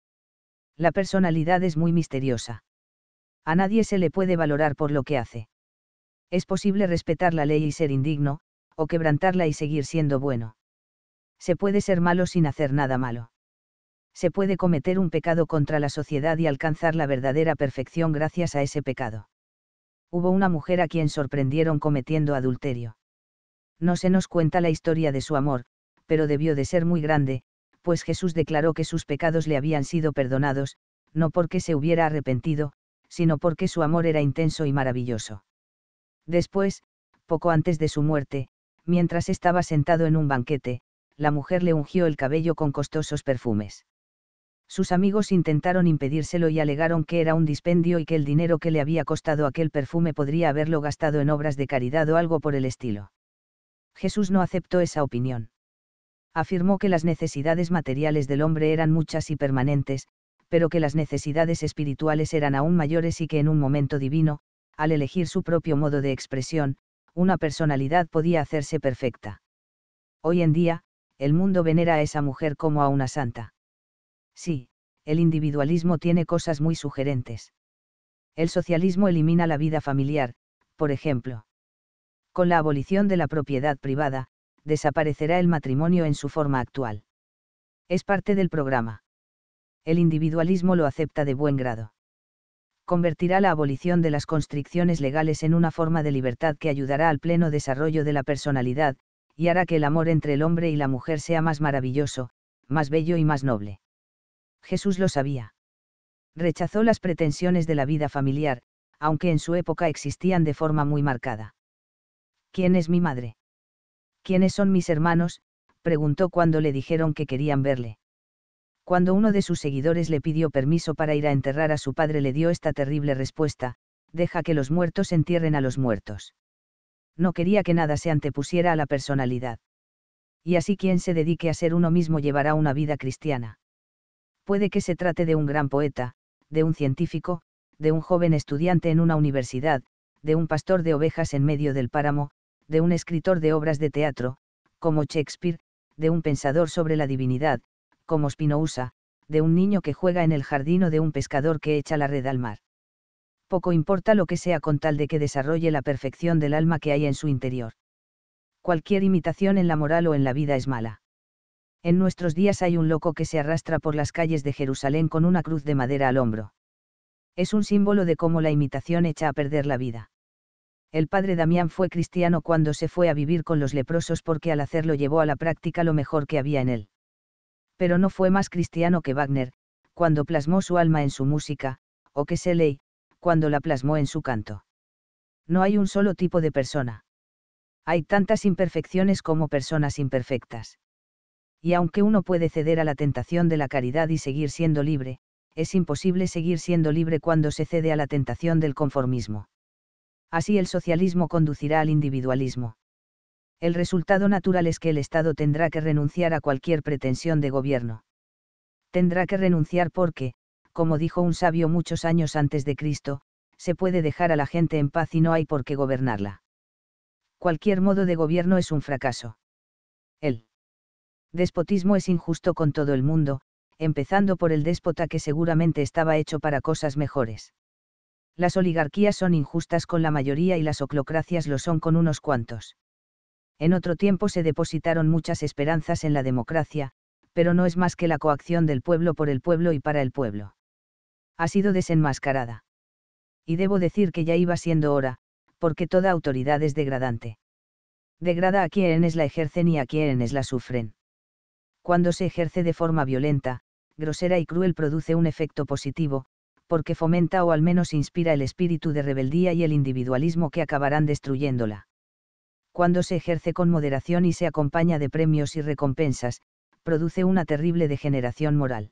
La personalidad es muy misteriosa. A nadie se le puede valorar por lo que hace. Es posible respetar la ley y ser indigno, o quebrantarla y seguir siendo bueno. Se puede ser malo sin hacer nada malo. Se puede cometer un pecado contra la sociedad y alcanzar la verdadera perfección gracias a ese pecado. Hubo una mujer a quien sorprendieron cometiendo adulterio. No se nos cuenta la historia de su amor, pero debió de ser muy grande, pues Jesús declaró que sus pecados le habían sido perdonados, no porque se hubiera arrepentido, sino porque su amor era intenso y maravilloso. Después, poco antes de su muerte, mientras estaba sentado en un banquete, la mujer le ungió el cabello con costosos perfumes. Sus amigos intentaron impedírselo y alegaron que era un dispendio y que el dinero que le había costado aquel perfume podría haberlo gastado en obras de caridad o algo por el estilo. Jesús no aceptó esa opinión. Afirmó que las necesidades materiales del hombre eran muchas y permanentes, pero que las necesidades espirituales eran aún mayores y que en un momento divino, al elegir su propio modo de expresión, una personalidad podía hacerse perfecta. Hoy en día, el mundo venera a esa mujer como a una santa. Sí, el individualismo tiene cosas muy sugerentes. El socialismo elimina la vida familiar, por ejemplo. Con la abolición de la propiedad privada, desaparecerá el matrimonio en su forma actual. Es parte del programa el individualismo lo acepta de buen grado. Convertirá la abolición de las constricciones legales en una forma de libertad que ayudará al pleno desarrollo de la personalidad, y hará que el amor entre el hombre y la mujer sea más maravilloso, más bello y más noble. Jesús lo sabía. Rechazó las pretensiones de la vida familiar, aunque en su época existían de forma muy marcada. ¿Quién es mi madre? ¿Quiénes son mis hermanos? preguntó cuando le dijeron que querían verle cuando uno de sus seguidores le pidió permiso para ir a enterrar a su padre le dio esta terrible respuesta, deja que los muertos entierren a los muertos. No quería que nada se antepusiera a la personalidad. Y así quien se dedique a ser uno mismo llevará una vida cristiana. Puede que se trate de un gran poeta, de un científico, de un joven estudiante en una universidad, de un pastor de ovejas en medio del páramo, de un escritor de obras de teatro, como Shakespeare, de un pensador sobre la divinidad, como Spinoza, de un niño que juega en el jardín o de un pescador que echa la red al mar. Poco importa lo que sea con tal de que desarrolle la perfección del alma que hay en su interior. Cualquier imitación en la moral o en la vida es mala. En nuestros días hay un loco que se arrastra por las calles de Jerusalén con una cruz de madera al hombro. Es un símbolo de cómo la imitación echa a perder la vida. El padre Damián fue cristiano cuando se fue a vivir con los leprosos porque al hacerlo llevó a la práctica lo mejor que había en él pero no fue más cristiano que Wagner, cuando plasmó su alma en su música, o que Shelley, cuando la plasmó en su canto. No hay un solo tipo de persona. Hay tantas imperfecciones como personas imperfectas. Y aunque uno puede ceder a la tentación de la caridad y seguir siendo libre, es imposible seguir siendo libre cuando se cede a la tentación del conformismo. Así el socialismo conducirá al individualismo. El resultado natural es que el Estado tendrá que renunciar a cualquier pretensión de gobierno. Tendrá que renunciar porque, como dijo un sabio muchos años antes de Cristo, se puede dejar a la gente en paz y no hay por qué gobernarla. Cualquier modo de gobierno es un fracaso. El despotismo es injusto con todo el mundo, empezando por el déspota que seguramente estaba hecho para cosas mejores. Las oligarquías son injustas con la mayoría y las oclocracias lo son con unos cuantos. En otro tiempo se depositaron muchas esperanzas en la democracia, pero no es más que la coacción del pueblo por el pueblo y para el pueblo. Ha sido desenmascarada. Y debo decir que ya iba siendo hora, porque toda autoridad es degradante. Degrada a quienes la ejercen y a quienes la sufren. Cuando se ejerce de forma violenta, grosera y cruel produce un efecto positivo, porque fomenta o al menos inspira el espíritu de rebeldía y el individualismo que acabarán destruyéndola cuando se ejerce con moderación y se acompaña de premios y recompensas, produce una terrible degeneración moral.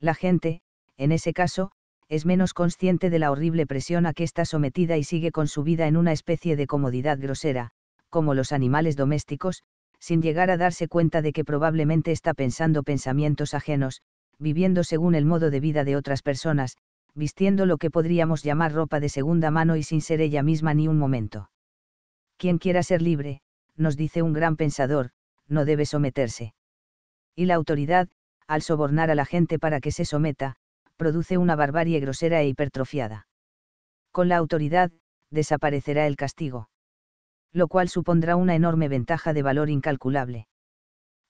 La gente, en ese caso, es menos consciente de la horrible presión a que está sometida y sigue con su vida en una especie de comodidad grosera, como los animales domésticos, sin llegar a darse cuenta de que probablemente está pensando pensamientos ajenos, viviendo según el modo de vida de otras personas, vistiendo lo que podríamos llamar ropa de segunda mano y sin ser ella misma ni un momento. Quien quiera ser libre, nos dice un gran pensador, no debe someterse. Y la autoridad, al sobornar a la gente para que se someta, produce una barbarie grosera e hipertrofiada. Con la autoridad, desaparecerá el castigo. Lo cual supondrá una enorme ventaja de valor incalculable.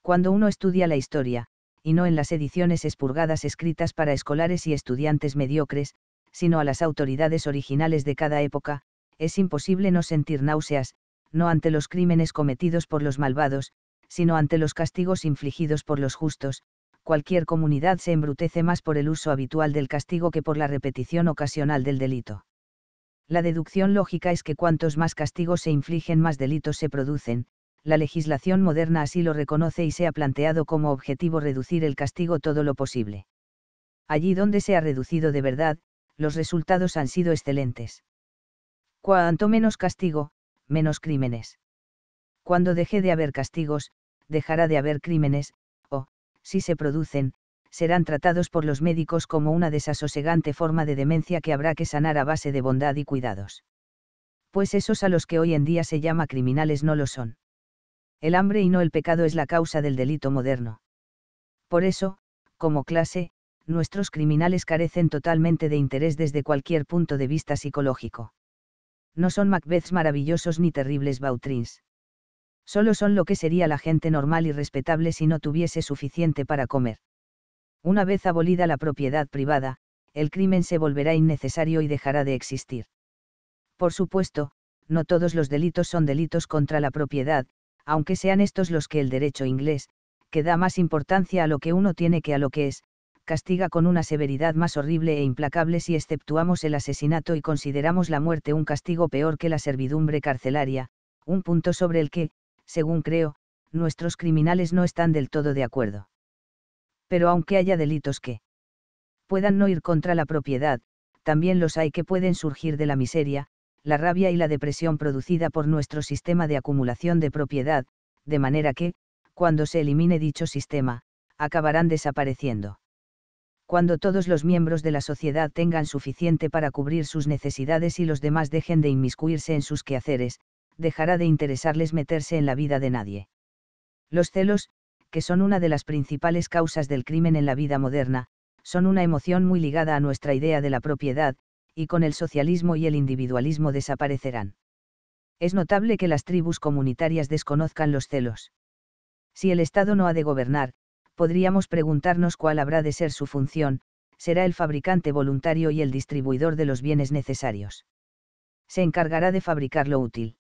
Cuando uno estudia la historia, y no en las ediciones expurgadas escritas para escolares y estudiantes mediocres, sino a las autoridades originales de cada época, es imposible no sentir náuseas, no ante los crímenes cometidos por los malvados, sino ante los castigos infligidos por los justos, cualquier comunidad se embrutece más por el uso habitual del castigo que por la repetición ocasional del delito. La deducción lógica es que cuantos más castigos se infligen más delitos se producen, la legislación moderna así lo reconoce y se ha planteado como objetivo reducir el castigo todo lo posible. Allí donde se ha reducido de verdad, los resultados han sido excelentes. Cuanto menos castigo, menos crímenes. Cuando deje de haber castigos, dejará de haber crímenes, o, si se producen, serán tratados por los médicos como una desasosegante forma de demencia que habrá que sanar a base de bondad y cuidados. Pues esos a los que hoy en día se llama criminales no lo son. El hambre y no el pecado es la causa del delito moderno. Por eso, como clase, nuestros criminales carecen totalmente de interés desde cualquier punto de vista psicológico no son Macbeths maravillosos ni terribles Bautrins. Solo son lo que sería la gente normal y respetable si no tuviese suficiente para comer. Una vez abolida la propiedad privada, el crimen se volverá innecesario y dejará de existir. Por supuesto, no todos los delitos son delitos contra la propiedad, aunque sean estos los que el derecho inglés, que da más importancia a lo que uno tiene que a lo que es, castiga con una severidad más horrible e implacable si exceptuamos el asesinato y consideramos la muerte un castigo peor que la servidumbre carcelaria, un punto sobre el que, según creo, nuestros criminales no están del todo de acuerdo. Pero aunque haya delitos que puedan no ir contra la propiedad, también los hay que pueden surgir de la miseria, la rabia y la depresión producida por nuestro sistema de acumulación de propiedad, de manera que, cuando se elimine dicho sistema, acabarán desapareciendo cuando todos los miembros de la sociedad tengan suficiente para cubrir sus necesidades y los demás dejen de inmiscuirse en sus quehaceres, dejará de interesarles meterse en la vida de nadie. Los celos, que son una de las principales causas del crimen en la vida moderna, son una emoción muy ligada a nuestra idea de la propiedad, y con el socialismo y el individualismo desaparecerán. Es notable que las tribus comunitarias desconozcan los celos. Si el Estado no ha de gobernar, podríamos preguntarnos cuál habrá de ser su función, será el fabricante voluntario y el distribuidor de los bienes necesarios. Se encargará de fabricar lo útil.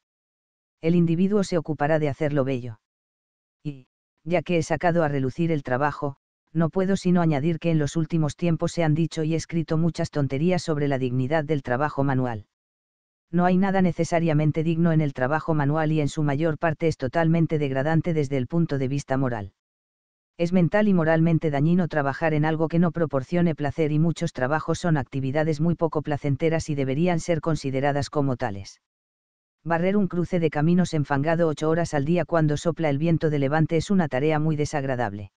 El individuo se ocupará de lo bello. Y, ya que he sacado a relucir el trabajo, no puedo sino añadir que en los últimos tiempos se han dicho y escrito muchas tonterías sobre la dignidad del trabajo manual. No hay nada necesariamente digno en el trabajo manual y en su mayor parte es totalmente degradante desde el punto de vista moral es mental y moralmente dañino trabajar en algo que no proporcione placer y muchos trabajos son actividades muy poco placenteras y deberían ser consideradas como tales. Barrer un cruce de caminos enfangado ocho horas al día cuando sopla el viento de levante es una tarea muy desagradable.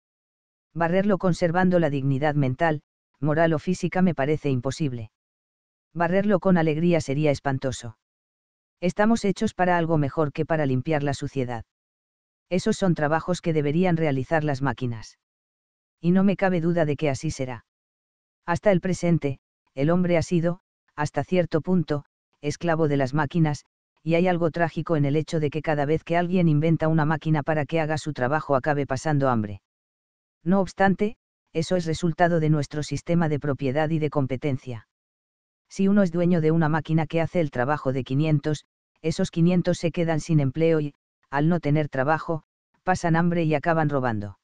Barrerlo conservando la dignidad mental, moral o física me parece imposible. Barrerlo con alegría sería espantoso. Estamos hechos para algo mejor que para limpiar la suciedad. Esos son trabajos que deberían realizar las máquinas. Y no me cabe duda de que así será. Hasta el presente, el hombre ha sido, hasta cierto punto, esclavo de las máquinas, y hay algo trágico en el hecho de que cada vez que alguien inventa una máquina para que haga su trabajo acabe pasando hambre. No obstante, eso es resultado de nuestro sistema de propiedad y de competencia. Si uno es dueño de una máquina que hace el trabajo de 500, esos 500 se quedan sin empleo y, al no tener trabajo, pasan hambre y acaban robando.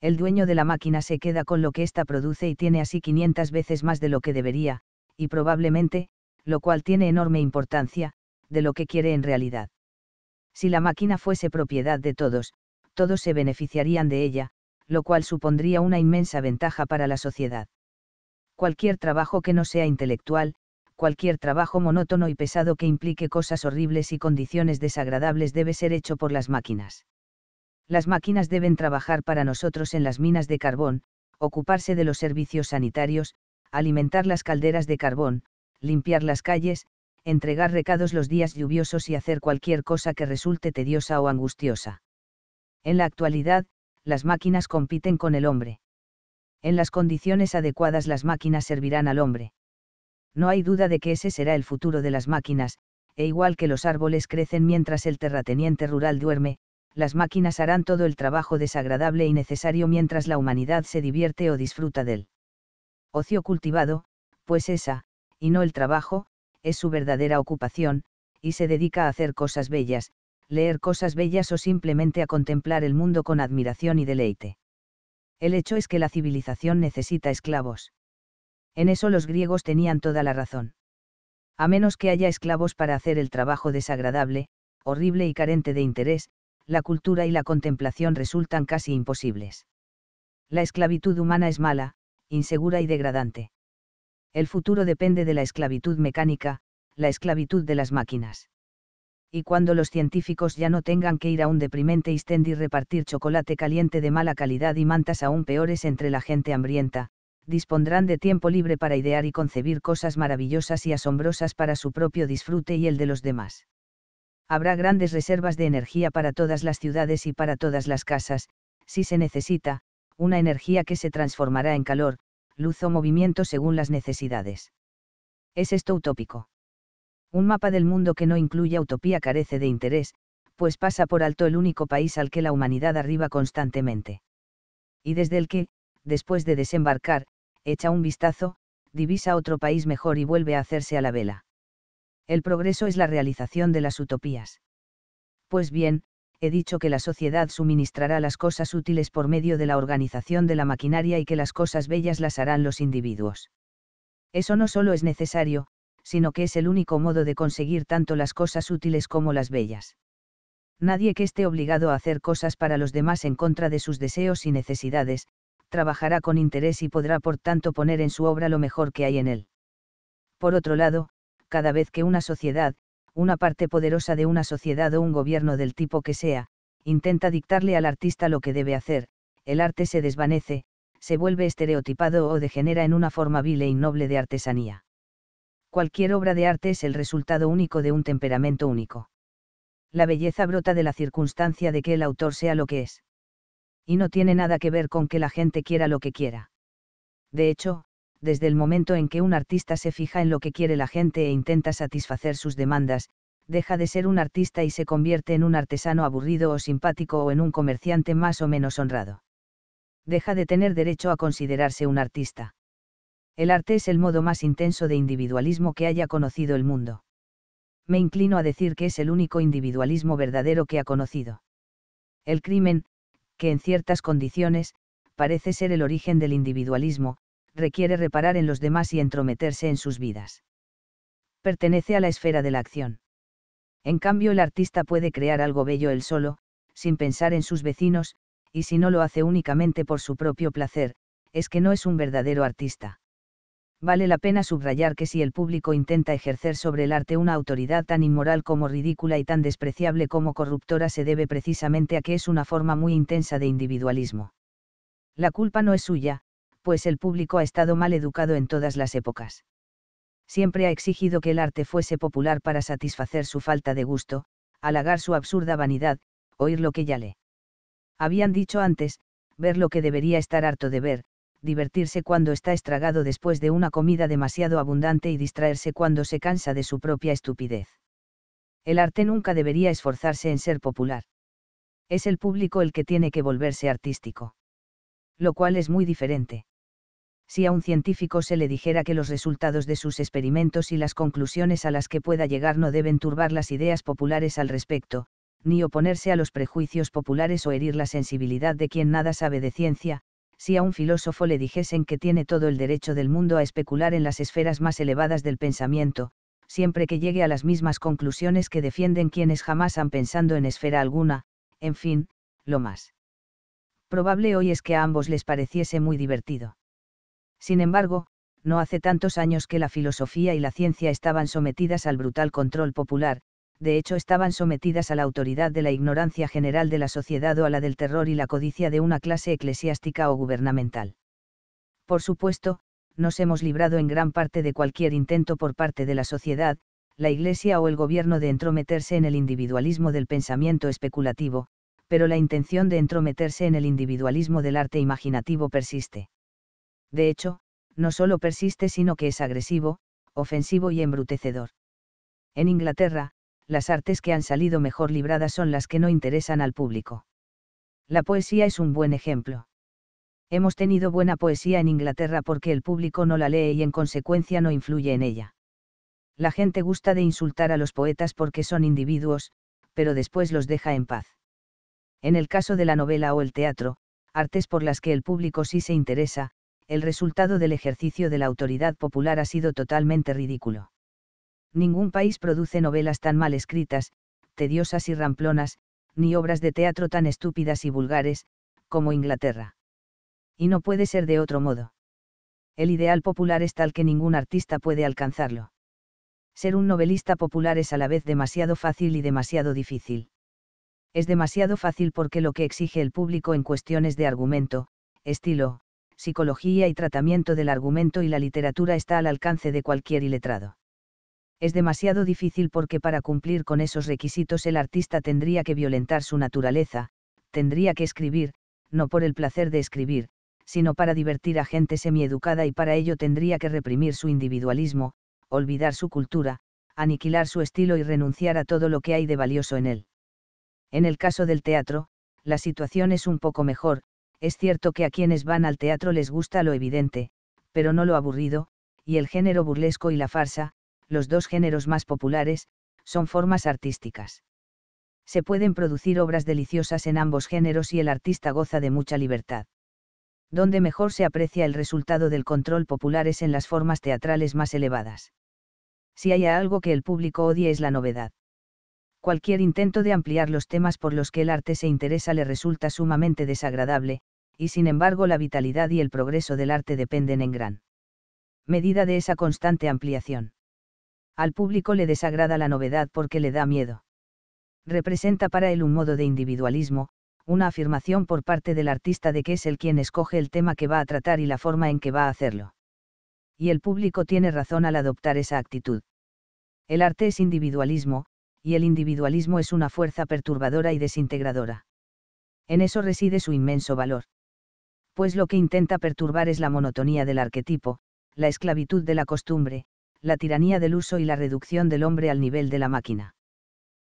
El dueño de la máquina se queda con lo que ésta produce y tiene así 500 veces más de lo que debería, y probablemente, lo cual tiene enorme importancia, de lo que quiere en realidad. Si la máquina fuese propiedad de todos, todos se beneficiarían de ella, lo cual supondría una inmensa ventaja para la sociedad. Cualquier trabajo que no sea intelectual, cualquier trabajo monótono y pesado que implique cosas horribles y condiciones desagradables debe ser hecho por las máquinas. Las máquinas deben trabajar para nosotros en las minas de carbón, ocuparse de los servicios sanitarios, alimentar las calderas de carbón, limpiar las calles, entregar recados los días lluviosos y hacer cualquier cosa que resulte tediosa o angustiosa. En la actualidad, las máquinas compiten con el hombre. En las condiciones adecuadas las máquinas servirán al hombre no hay duda de que ese será el futuro de las máquinas, e igual que los árboles crecen mientras el terrateniente rural duerme, las máquinas harán todo el trabajo desagradable y necesario mientras la humanidad se divierte o disfruta del ocio cultivado, pues esa, y no el trabajo, es su verdadera ocupación, y se dedica a hacer cosas bellas, leer cosas bellas o simplemente a contemplar el mundo con admiración y deleite. El hecho es que la civilización necesita esclavos en eso los griegos tenían toda la razón. A menos que haya esclavos para hacer el trabajo desagradable, horrible y carente de interés, la cultura y la contemplación resultan casi imposibles. La esclavitud humana es mala, insegura y degradante. El futuro depende de la esclavitud mecánica, la esclavitud de las máquinas. Y cuando los científicos ya no tengan que ir a un deprimente y repartir chocolate caliente de mala calidad y mantas aún peores entre la gente hambrienta, dispondrán de tiempo libre para idear y concebir cosas maravillosas y asombrosas para su propio disfrute y el de los demás. Habrá grandes reservas de energía para todas las ciudades y para todas las casas, si se necesita, una energía que se transformará en calor, luz o movimiento según las necesidades. ¿Es esto utópico? Un mapa del mundo que no incluya utopía carece de interés, pues pasa por alto el único país al que la humanidad arriba constantemente. Y desde el que, después de desembarcar, echa un vistazo, divisa otro país mejor y vuelve a hacerse a la vela. El progreso es la realización de las utopías. Pues bien, he dicho que la sociedad suministrará las cosas útiles por medio de la organización de la maquinaria y que las cosas bellas las harán los individuos. Eso no solo es necesario, sino que es el único modo de conseguir tanto las cosas útiles como las bellas. Nadie que esté obligado a hacer cosas para los demás en contra de sus deseos y necesidades, trabajará con interés y podrá por tanto poner en su obra lo mejor que hay en él. Por otro lado, cada vez que una sociedad, una parte poderosa de una sociedad o un gobierno del tipo que sea, intenta dictarle al artista lo que debe hacer, el arte se desvanece, se vuelve estereotipado o degenera en una forma vil e noble de artesanía. Cualquier obra de arte es el resultado único de un temperamento único. La belleza brota de la circunstancia de que el autor sea lo que es y no tiene nada que ver con que la gente quiera lo que quiera. De hecho, desde el momento en que un artista se fija en lo que quiere la gente e intenta satisfacer sus demandas, deja de ser un artista y se convierte en un artesano aburrido o simpático o en un comerciante más o menos honrado. Deja de tener derecho a considerarse un artista. El arte es el modo más intenso de individualismo que haya conocido el mundo. Me inclino a decir que es el único individualismo verdadero que ha conocido. El crimen, que en ciertas condiciones, parece ser el origen del individualismo, requiere reparar en los demás y entrometerse en sus vidas. Pertenece a la esfera de la acción. En cambio, el artista puede crear algo bello él solo, sin pensar en sus vecinos, y si no lo hace únicamente por su propio placer, es que no es un verdadero artista. Vale la pena subrayar que si el público intenta ejercer sobre el arte una autoridad tan inmoral como ridícula y tan despreciable como corruptora se debe precisamente a que es una forma muy intensa de individualismo. La culpa no es suya, pues el público ha estado mal educado en todas las épocas. Siempre ha exigido que el arte fuese popular para satisfacer su falta de gusto, halagar su absurda vanidad, oír lo que ya le habían dicho antes, ver lo que debería estar harto de ver, divertirse cuando está estragado después de una comida demasiado abundante y distraerse cuando se cansa de su propia estupidez. El arte nunca debería esforzarse en ser popular. Es el público el que tiene que volverse artístico. Lo cual es muy diferente. Si a un científico se le dijera que los resultados de sus experimentos y las conclusiones a las que pueda llegar no deben turbar las ideas populares al respecto, ni oponerse a los prejuicios populares o herir la sensibilidad de quien nada sabe de ciencia, si a un filósofo le dijesen que tiene todo el derecho del mundo a especular en las esferas más elevadas del pensamiento, siempre que llegue a las mismas conclusiones que defienden quienes jamás han pensado en esfera alguna, en fin, lo más probable hoy es que a ambos les pareciese muy divertido. Sin embargo, no hace tantos años que la filosofía y la ciencia estaban sometidas al brutal control popular, de hecho estaban sometidas a la autoridad de la ignorancia general de la sociedad o a la del terror y la codicia de una clase eclesiástica o gubernamental. Por supuesto, nos hemos librado en gran parte de cualquier intento por parte de la sociedad, la Iglesia o el gobierno de entrometerse en el individualismo del pensamiento especulativo, pero la intención de entrometerse en el individualismo del arte imaginativo persiste. De hecho, no solo persiste sino que es agresivo, ofensivo y embrutecedor. En Inglaterra, las artes que han salido mejor libradas son las que no interesan al público. La poesía es un buen ejemplo. Hemos tenido buena poesía en Inglaterra porque el público no la lee y en consecuencia no influye en ella. La gente gusta de insultar a los poetas porque son individuos, pero después los deja en paz. En el caso de la novela o el teatro, artes por las que el público sí se interesa, el resultado del ejercicio de la autoridad popular ha sido totalmente ridículo ningún país produce novelas tan mal escritas, tediosas y ramplonas, ni obras de teatro tan estúpidas y vulgares, como Inglaterra. Y no puede ser de otro modo. El ideal popular es tal que ningún artista puede alcanzarlo. Ser un novelista popular es a la vez demasiado fácil y demasiado difícil. Es demasiado fácil porque lo que exige el público en cuestiones de argumento, estilo, psicología y tratamiento del argumento y la literatura está al alcance de cualquier iletrado es demasiado difícil porque para cumplir con esos requisitos el artista tendría que violentar su naturaleza, tendría que escribir, no por el placer de escribir, sino para divertir a gente semieducada y para ello tendría que reprimir su individualismo, olvidar su cultura, aniquilar su estilo y renunciar a todo lo que hay de valioso en él. En el caso del teatro, la situación es un poco mejor, es cierto que a quienes van al teatro les gusta lo evidente, pero no lo aburrido, y el género burlesco y la farsa, los dos géneros más populares, son formas artísticas. Se pueden producir obras deliciosas en ambos géneros y el artista goza de mucha libertad. Donde mejor se aprecia el resultado del control popular es en las formas teatrales más elevadas. Si hay algo que el público odie es la novedad. Cualquier intento de ampliar los temas por los que el arte se interesa le resulta sumamente desagradable, y sin embargo la vitalidad y el progreso del arte dependen en gran medida de esa constante ampliación. Al público le desagrada la novedad porque le da miedo. Representa para él un modo de individualismo, una afirmación por parte del artista de que es el quien escoge el tema que va a tratar y la forma en que va a hacerlo. Y el público tiene razón al adoptar esa actitud. El arte es individualismo, y el individualismo es una fuerza perturbadora y desintegradora. En eso reside su inmenso valor. Pues lo que intenta perturbar es la monotonía del arquetipo, la esclavitud de la costumbre, la tiranía del uso y la reducción del hombre al nivel de la máquina.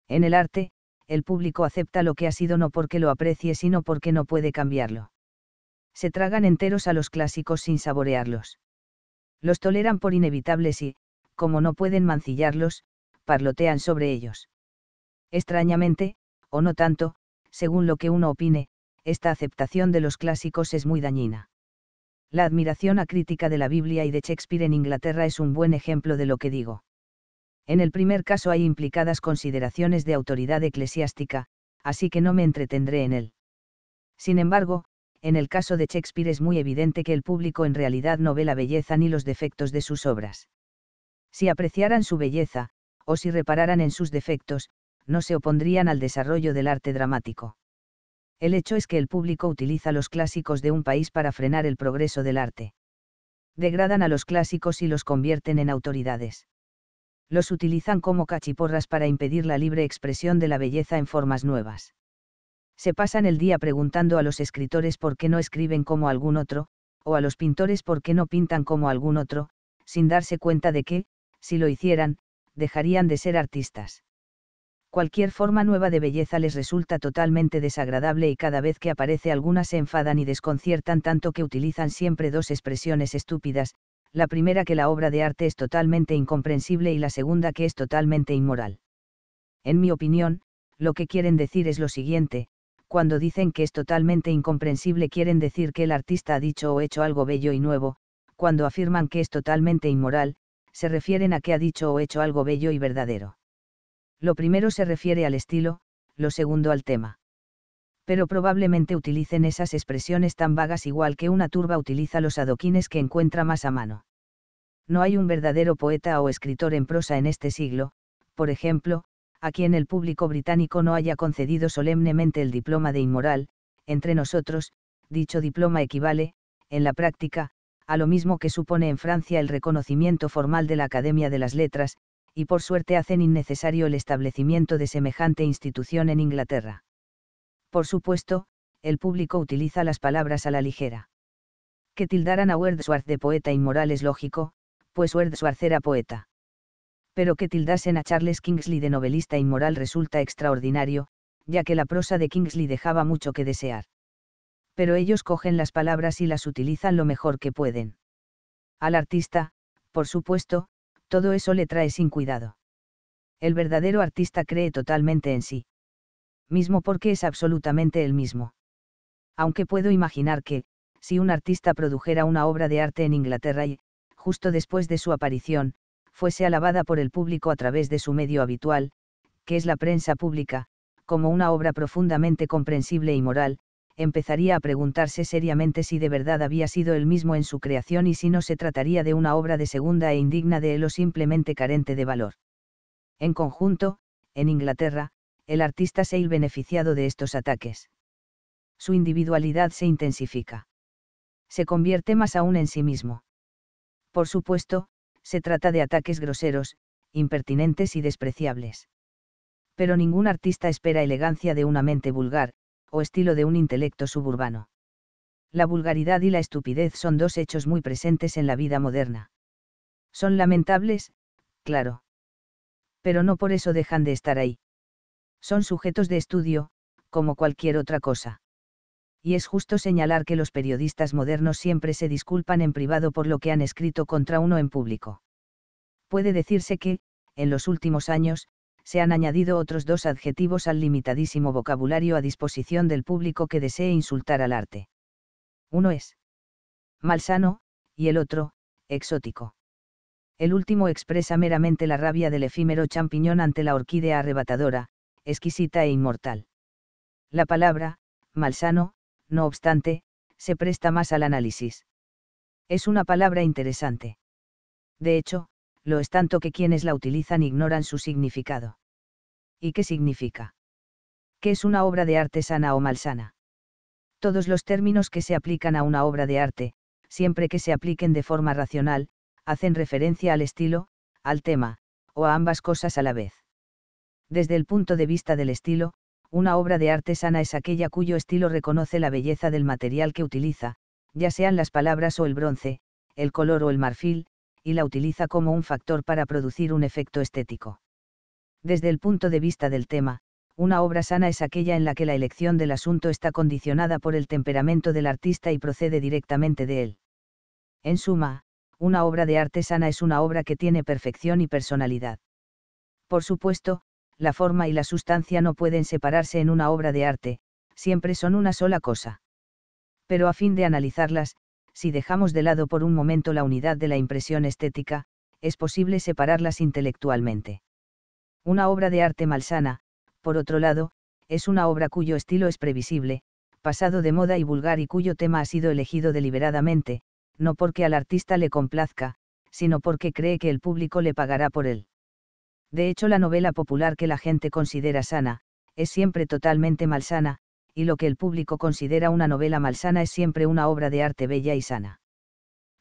En el arte, el público acepta lo que ha sido no porque lo aprecie, sino porque no puede cambiarlo. Se tragan enteros a los clásicos sin saborearlos. Los toleran por inevitables y, como no pueden mancillarlos, parlotean sobre ellos. Extrañamente, o no tanto, según lo que uno opine, esta aceptación de los clásicos es muy dañina. La admiración acrítica de la Biblia y de Shakespeare en Inglaterra es un buen ejemplo de lo que digo. En el primer caso hay implicadas consideraciones de autoridad eclesiástica, así que no me entretendré en él. Sin embargo, en el caso de Shakespeare es muy evidente que el público en realidad no ve la belleza ni los defectos de sus obras. Si apreciaran su belleza, o si repararan en sus defectos, no se opondrían al desarrollo del arte dramático. El hecho es que el público utiliza los clásicos de un país para frenar el progreso del arte. Degradan a los clásicos y los convierten en autoridades. Los utilizan como cachiporras para impedir la libre expresión de la belleza en formas nuevas. Se pasan el día preguntando a los escritores por qué no escriben como algún otro, o a los pintores por qué no pintan como algún otro, sin darse cuenta de que, si lo hicieran, dejarían de ser artistas cualquier forma nueva de belleza les resulta totalmente desagradable y cada vez que aparece alguna se enfadan y desconciertan tanto que utilizan siempre dos expresiones estúpidas, la primera que la obra de arte es totalmente incomprensible y la segunda que es totalmente inmoral. En mi opinión, lo que quieren decir es lo siguiente, cuando dicen que es totalmente incomprensible quieren decir que el artista ha dicho o hecho algo bello y nuevo, cuando afirman que es totalmente inmoral, se refieren a que ha dicho o hecho algo bello y verdadero. Lo primero se refiere al estilo, lo segundo al tema. Pero probablemente utilicen esas expresiones tan vagas igual que una turba utiliza los adoquines que encuentra más a mano. No hay un verdadero poeta o escritor en prosa en este siglo, por ejemplo, a quien el público británico no haya concedido solemnemente el diploma de inmoral, entre nosotros, dicho diploma equivale, en la práctica, a lo mismo que supone en Francia el reconocimiento formal de la Academia de las Letras, y por suerte hacen innecesario el establecimiento de semejante institución en Inglaterra. Por supuesto, el público utiliza las palabras a la ligera. Que tildaran a Wordsworth de poeta inmoral es lógico, pues Wordsworth era poeta. Pero que tildasen a Charles Kingsley de novelista inmoral resulta extraordinario, ya que la prosa de Kingsley dejaba mucho que desear. Pero ellos cogen las palabras y las utilizan lo mejor que pueden. Al artista, por supuesto, todo eso le trae sin cuidado. El verdadero artista cree totalmente en sí. Mismo porque es absolutamente el mismo. Aunque puedo imaginar que, si un artista produjera una obra de arte en Inglaterra y, justo después de su aparición, fuese alabada por el público a través de su medio habitual, que es la prensa pública, como una obra profundamente comprensible y moral, empezaría a preguntarse seriamente si de verdad había sido él mismo en su creación y si no se trataría de una obra de segunda e indigna de él o simplemente carente de valor. En conjunto, en Inglaterra, el artista se ha beneficiado de estos ataques. Su individualidad se intensifica. Se convierte más aún en sí mismo. Por supuesto, se trata de ataques groseros, impertinentes y despreciables. Pero ningún artista espera elegancia de una mente vulgar, o estilo de un intelecto suburbano. La vulgaridad y la estupidez son dos hechos muy presentes en la vida moderna. Son lamentables, claro. Pero no por eso dejan de estar ahí. Son sujetos de estudio, como cualquier otra cosa. Y es justo señalar que los periodistas modernos siempre se disculpan en privado por lo que han escrito contra uno en público. Puede decirse que, en los últimos años, se han añadido otros dos adjetivos al limitadísimo vocabulario a disposición del público que desee insultar al arte. Uno es malsano, y el otro, exótico. El último expresa meramente la rabia del efímero champiñón ante la orquídea arrebatadora, exquisita e inmortal. La palabra, malsano, no obstante, se presta más al análisis. Es una palabra interesante. De hecho, lo es tanto que quienes la utilizan ignoran su significado. ¿Y qué significa? ¿Qué es una obra de arte sana o malsana? Todos los términos que se aplican a una obra de arte, siempre que se apliquen de forma racional, hacen referencia al estilo, al tema, o a ambas cosas a la vez. Desde el punto de vista del estilo, una obra de arte sana es aquella cuyo estilo reconoce la belleza del material que utiliza, ya sean las palabras o el bronce, el color o el marfil, y la utiliza como un factor para producir un efecto estético. Desde el punto de vista del tema, una obra sana es aquella en la que la elección del asunto está condicionada por el temperamento del artista y procede directamente de él. En suma, una obra de arte sana es una obra que tiene perfección y personalidad. Por supuesto, la forma y la sustancia no pueden separarse en una obra de arte, siempre son una sola cosa. Pero a fin de analizarlas, si dejamos de lado por un momento la unidad de la impresión estética, es posible separarlas intelectualmente. Una obra de arte malsana, por otro lado, es una obra cuyo estilo es previsible, pasado de moda y vulgar y cuyo tema ha sido elegido deliberadamente, no porque al artista le complazca, sino porque cree que el público le pagará por él. De hecho, la novela popular que la gente considera sana, es siempre totalmente malsana, y lo que el público considera una novela malsana es siempre una obra de arte bella y sana.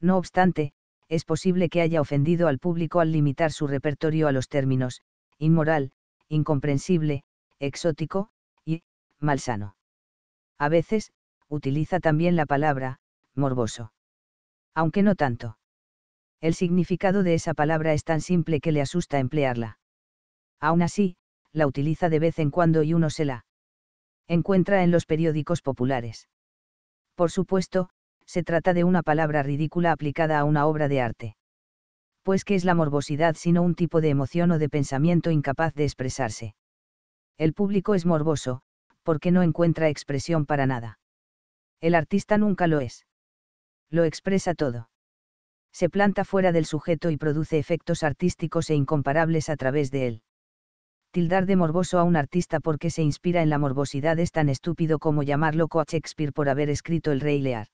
No obstante, es posible que haya ofendido al público al limitar su repertorio a los términos, inmoral, incomprensible, exótico, y, malsano. A veces, utiliza también la palabra, morboso. Aunque no tanto. El significado de esa palabra es tan simple que le asusta emplearla. Aún así, la utiliza de vez en cuando y uno se la encuentra en los periódicos populares. Por supuesto, se trata de una palabra ridícula aplicada a una obra de arte pues que es la morbosidad sino un tipo de emoción o de pensamiento incapaz de expresarse. El público es morboso, porque no encuentra expresión para nada. El artista nunca lo es. Lo expresa todo. Se planta fuera del sujeto y produce efectos artísticos e incomparables a través de él. Tildar de morboso a un artista porque se inspira en la morbosidad es tan estúpido como llamarlo a Shakespeare por haber escrito El Rey Lear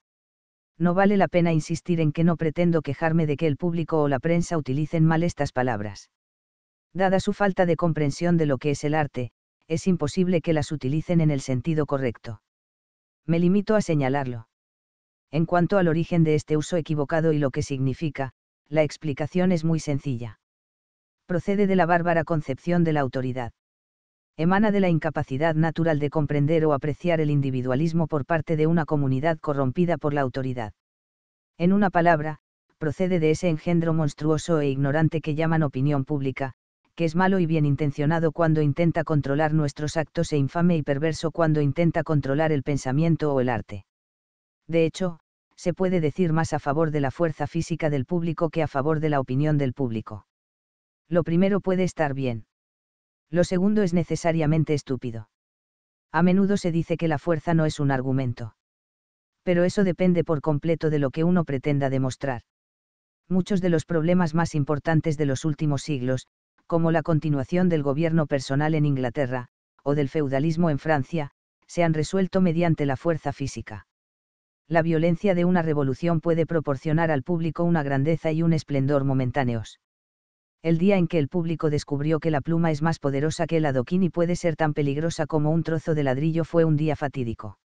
no vale la pena insistir en que no pretendo quejarme de que el público o la prensa utilicen mal estas palabras. Dada su falta de comprensión de lo que es el arte, es imposible que las utilicen en el sentido correcto. Me limito a señalarlo. En cuanto al origen de este uso equivocado y lo que significa, la explicación es muy sencilla. Procede de la bárbara concepción de la autoridad emana de la incapacidad natural de comprender o apreciar el individualismo por parte de una comunidad corrompida por la autoridad. En una palabra, procede de ese engendro monstruoso e ignorante que llaman opinión pública, que es malo y bien intencionado cuando intenta controlar nuestros actos e infame y perverso cuando intenta controlar el pensamiento o el arte. De hecho, se puede decir más a favor de la fuerza física del público que a favor de la opinión del público. Lo primero puede estar bien lo segundo es necesariamente estúpido. A menudo se dice que la fuerza no es un argumento. Pero eso depende por completo de lo que uno pretenda demostrar. Muchos de los problemas más importantes de los últimos siglos, como la continuación del gobierno personal en Inglaterra, o del feudalismo en Francia, se han resuelto mediante la fuerza física. La violencia de una revolución puede proporcionar al público una grandeza y un esplendor momentáneos el día en que el público descubrió que la pluma es más poderosa que el adoquín y puede ser tan peligrosa como un trozo de ladrillo fue un día fatídico.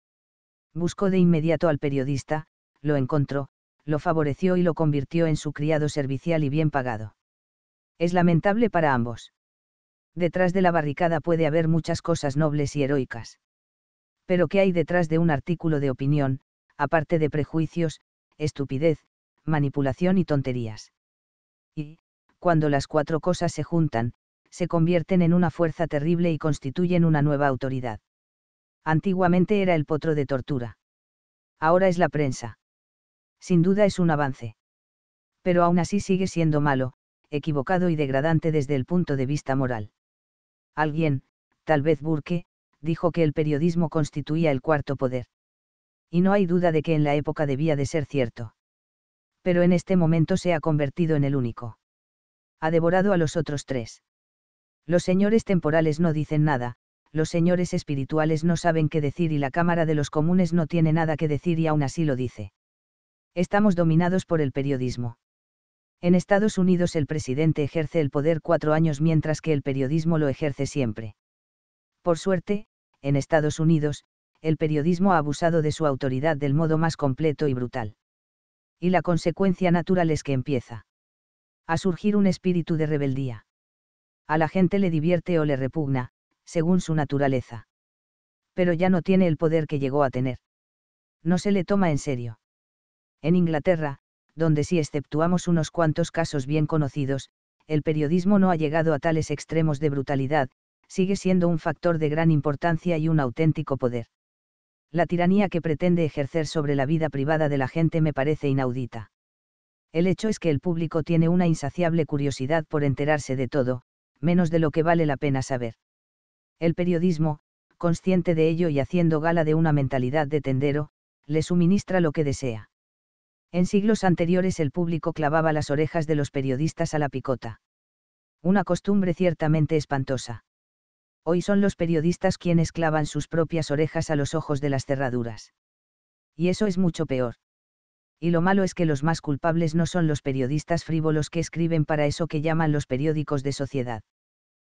Buscó de inmediato al periodista, lo encontró, lo favoreció y lo convirtió en su criado servicial y bien pagado. Es lamentable para ambos. Detrás de la barricada puede haber muchas cosas nobles y heroicas. Pero ¿qué hay detrás de un artículo de opinión, aparte de prejuicios, estupidez, manipulación y tonterías? Y, cuando las cuatro cosas se juntan, se convierten en una fuerza terrible y constituyen una nueva autoridad. Antiguamente era el potro de tortura. Ahora es la prensa. Sin duda es un avance. Pero aún así sigue siendo malo, equivocado y degradante desde el punto de vista moral. Alguien, tal vez Burke, dijo que el periodismo constituía el cuarto poder. Y no hay duda de que en la época debía de ser cierto. Pero en este momento se ha convertido en el único ha devorado a los otros tres. Los señores temporales no dicen nada, los señores espirituales no saben qué decir y la Cámara de los Comunes no tiene nada que decir y aún así lo dice. Estamos dominados por el periodismo. En Estados Unidos el presidente ejerce el poder cuatro años mientras que el periodismo lo ejerce siempre. Por suerte, en Estados Unidos, el periodismo ha abusado de su autoridad del modo más completo y brutal. Y la consecuencia natural es que empieza a surgir un espíritu de rebeldía. A la gente le divierte o le repugna, según su naturaleza. Pero ya no tiene el poder que llegó a tener. No se le toma en serio. En Inglaterra, donde si exceptuamos unos cuantos casos bien conocidos, el periodismo no ha llegado a tales extremos de brutalidad, sigue siendo un factor de gran importancia y un auténtico poder. La tiranía que pretende ejercer sobre la vida privada de la gente me parece inaudita. El hecho es que el público tiene una insaciable curiosidad por enterarse de todo, menos de lo que vale la pena saber. El periodismo, consciente de ello y haciendo gala de una mentalidad de tendero, le suministra lo que desea. En siglos anteriores el público clavaba las orejas de los periodistas a la picota. Una costumbre ciertamente espantosa. Hoy son los periodistas quienes clavan sus propias orejas a los ojos de las cerraduras. Y eso es mucho peor y lo malo es que los más culpables no son los periodistas frívolos que escriben para eso que llaman los periódicos de sociedad.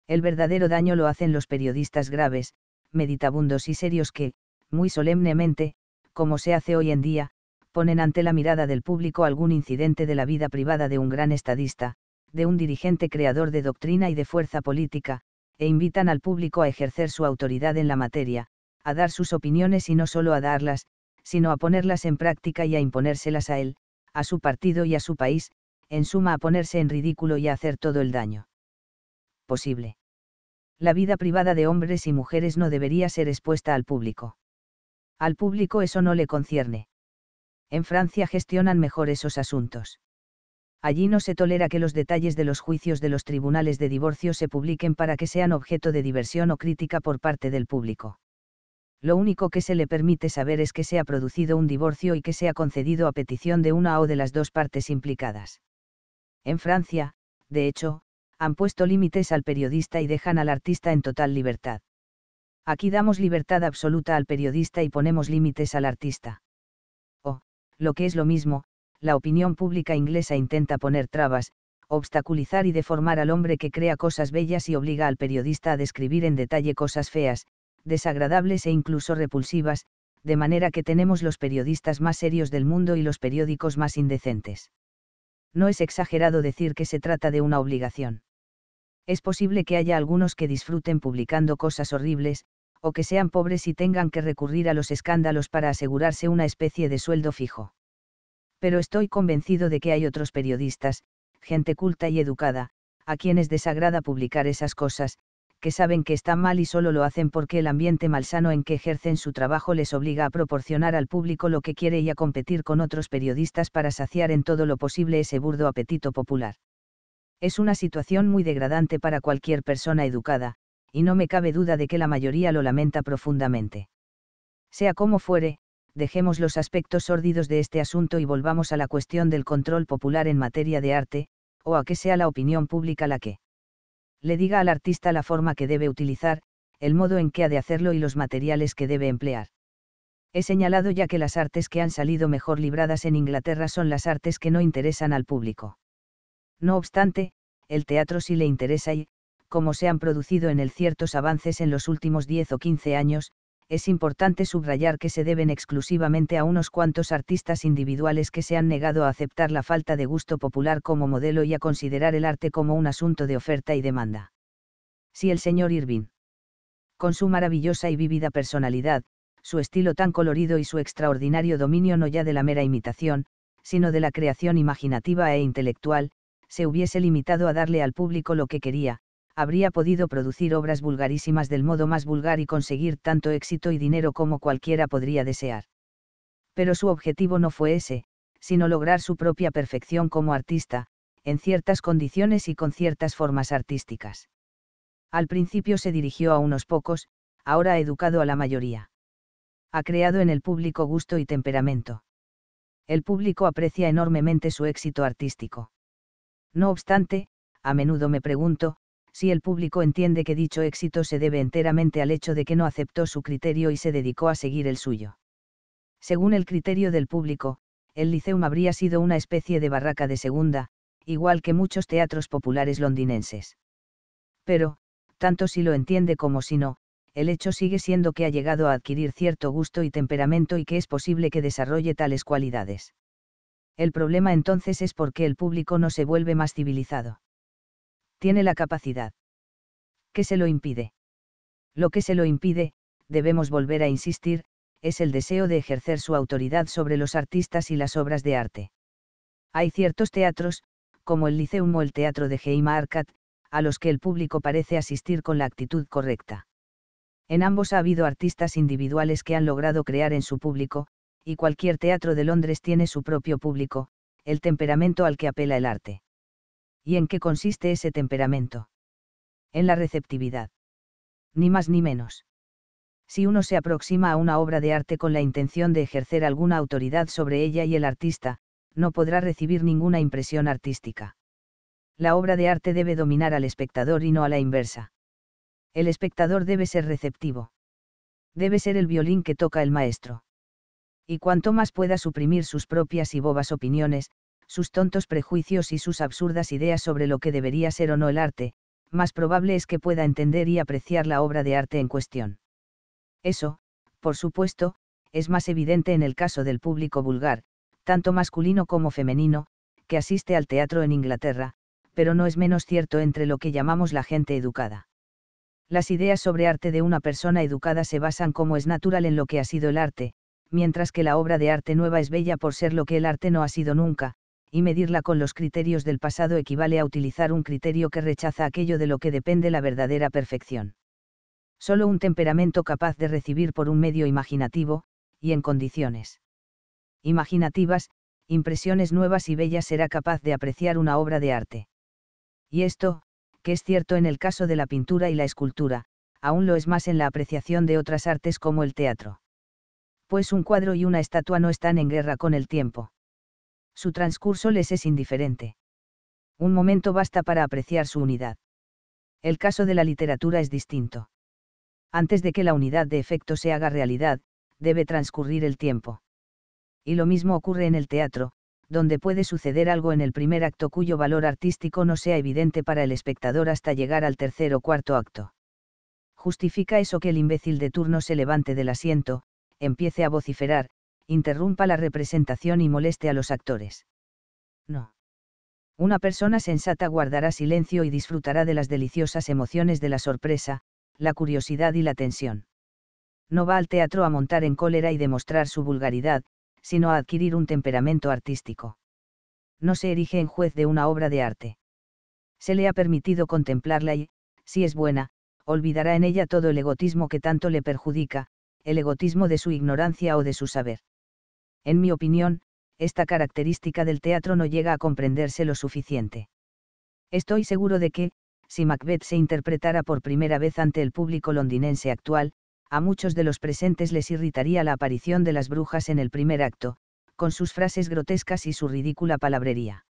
El verdadero daño lo hacen los periodistas graves, meditabundos y serios que, muy solemnemente, como se hace hoy en día, ponen ante la mirada del público algún incidente de la vida privada de un gran estadista, de un dirigente creador de doctrina y de fuerza política, e invitan al público a ejercer su autoridad en la materia, a dar sus opiniones y no solo a darlas, sino a ponerlas en práctica y a imponérselas a él, a su partido y a su país, en suma a ponerse en ridículo y a hacer todo el daño. Posible. La vida privada de hombres y mujeres no debería ser expuesta al público. Al público eso no le concierne. En Francia gestionan mejor esos asuntos. Allí no se tolera que los detalles de los juicios de los tribunales de divorcio se publiquen para que sean objeto de diversión o crítica por parte del público lo único que se le permite saber es que se ha producido un divorcio y que se ha concedido a petición de una o de las dos partes implicadas. En Francia, de hecho, han puesto límites al periodista y dejan al artista en total libertad. Aquí damos libertad absoluta al periodista y ponemos límites al artista. O, lo que es lo mismo, la opinión pública inglesa intenta poner trabas, obstaculizar y deformar al hombre que crea cosas bellas y obliga al periodista a describir en detalle cosas feas, desagradables e incluso repulsivas, de manera que tenemos los periodistas más serios del mundo y los periódicos más indecentes. No es exagerado decir que se trata de una obligación. Es posible que haya algunos que disfruten publicando cosas horribles, o que sean pobres y tengan que recurrir a los escándalos para asegurarse una especie de sueldo fijo. Pero estoy convencido de que hay otros periodistas, gente culta y educada, a quienes desagrada publicar esas cosas, que saben que está mal y solo lo hacen porque el ambiente malsano en que ejercen su trabajo les obliga a proporcionar al público lo que quiere y a competir con otros periodistas para saciar en todo lo posible ese burdo apetito popular. Es una situación muy degradante para cualquier persona educada, y no me cabe duda de que la mayoría lo lamenta profundamente. Sea como fuere, dejemos los aspectos sórdidos de este asunto y volvamos a la cuestión del control popular en materia de arte, o a que sea la opinión pública la que le diga al artista la forma que debe utilizar, el modo en que ha de hacerlo y los materiales que debe emplear. He señalado ya que las artes que han salido mejor libradas en Inglaterra son las artes que no interesan al público. No obstante, el teatro sí le interesa y, como se han producido en él ciertos avances en los últimos 10 o 15 años, es importante subrayar que se deben exclusivamente a unos cuantos artistas individuales que se han negado a aceptar la falta de gusto popular como modelo y a considerar el arte como un asunto de oferta y demanda. Si el señor Irving, con su maravillosa y vívida personalidad, su estilo tan colorido y su extraordinario dominio no ya de la mera imitación, sino de la creación imaginativa e intelectual, se hubiese limitado a darle al público lo que quería, habría podido producir obras vulgarísimas del modo más vulgar y conseguir tanto éxito y dinero como cualquiera podría desear. Pero su objetivo no fue ese, sino lograr su propia perfección como artista, en ciertas condiciones y con ciertas formas artísticas. Al principio se dirigió a unos pocos, ahora ha educado a la mayoría. Ha creado en el público gusto y temperamento. El público aprecia enormemente su éxito artístico. No obstante, a menudo me pregunto, si el público entiende que dicho éxito se debe enteramente al hecho de que no aceptó su criterio y se dedicó a seguir el suyo. Según el criterio del público, el Liceum habría sido una especie de barraca de segunda, igual que muchos teatros populares londinenses. Pero, tanto si lo entiende como si no, el hecho sigue siendo que ha llegado a adquirir cierto gusto y temperamento y que es posible que desarrolle tales cualidades. El problema entonces es por qué el público no se vuelve más civilizado tiene la capacidad. ¿Qué se lo impide? Lo que se lo impide, debemos volver a insistir, es el deseo de ejercer su autoridad sobre los artistas y las obras de arte. Hay ciertos teatros, como el Liceum o el Teatro de Geima Arcat, a los que el público parece asistir con la actitud correcta. En ambos ha habido artistas individuales que han logrado crear en su público, y cualquier teatro de Londres tiene su propio público, el temperamento al que apela el arte. ¿Y en qué consiste ese temperamento? En la receptividad. Ni más ni menos. Si uno se aproxima a una obra de arte con la intención de ejercer alguna autoridad sobre ella y el artista, no podrá recibir ninguna impresión artística. La obra de arte debe dominar al espectador y no a la inversa. El espectador debe ser receptivo. Debe ser el violín que toca el maestro. Y cuanto más pueda suprimir sus propias y bobas opiniones, sus tontos prejuicios y sus absurdas ideas sobre lo que debería ser o no el arte, más probable es que pueda entender y apreciar la obra de arte en cuestión. Eso, por supuesto, es más evidente en el caso del público vulgar, tanto masculino como femenino, que asiste al teatro en Inglaterra, pero no es menos cierto entre lo que llamamos la gente educada. Las ideas sobre arte de una persona educada se basan como es natural en lo que ha sido el arte, mientras que la obra de arte nueva es bella por ser lo que el arte no ha sido nunca, y medirla con los criterios del pasado equivale a utilizar un criterio que rechaza aquello de lo que depende la verdadera perfección. Solo un temperamento capaz de recibir por un medio imaginativo, y en condiciones imaginativas, impresiones nuevas y bellas será capaz de apreciar una obra de arte. Y esto, que es cierto en el caso de la pintura y la escultura, aún lo es más en la apreciación de otras artes como el teatro. Pues un cuadro y una estatua no están en guerra con el tiempo su transcurso les es indiferente. Un momento basta para apreciar su unidad. El caso de la literatura es distinto. Antes de que la unidad de efecto se haga realidad, debe transcurrir el tiempo. Y lo mismo ocurre en el teatro, donde puede suceder algo en el primer acto cuyo valor artístico no sea evidente para el espectador hasta llegar al tercer o cuarto acto. Justifica eso que el imbécil de turno se levante del asiento, empiece a vociferar, interrumpa la representación y moleste a los actores. No. Una persona sensata guardará silencio y disfrutará de las deliciosas emociones de la sorpresa, la curiosidad y la tensión. No va al teatro a montar en cólera y demostrar su vulgaridad, sino a adquirir un temperamento artístico. No se erige en juez de una obra de arte. Se le ha permitido contemplarla y, si es buena, olvidará en ella todo el egotismo que tanto le perjudica, el egotismo de su ignorancia o de su saber. En mi opinión, esta característica del teatro no llega a comprenderse lo suficiente. Estoy seguro de que, si Macbeth se interpretara por primera vez ante el público londinense actual, a muchos de los presentes les irritaría la aparición de las brujas en el primer acto, con sus frases grotescas y su ridícula palabrería.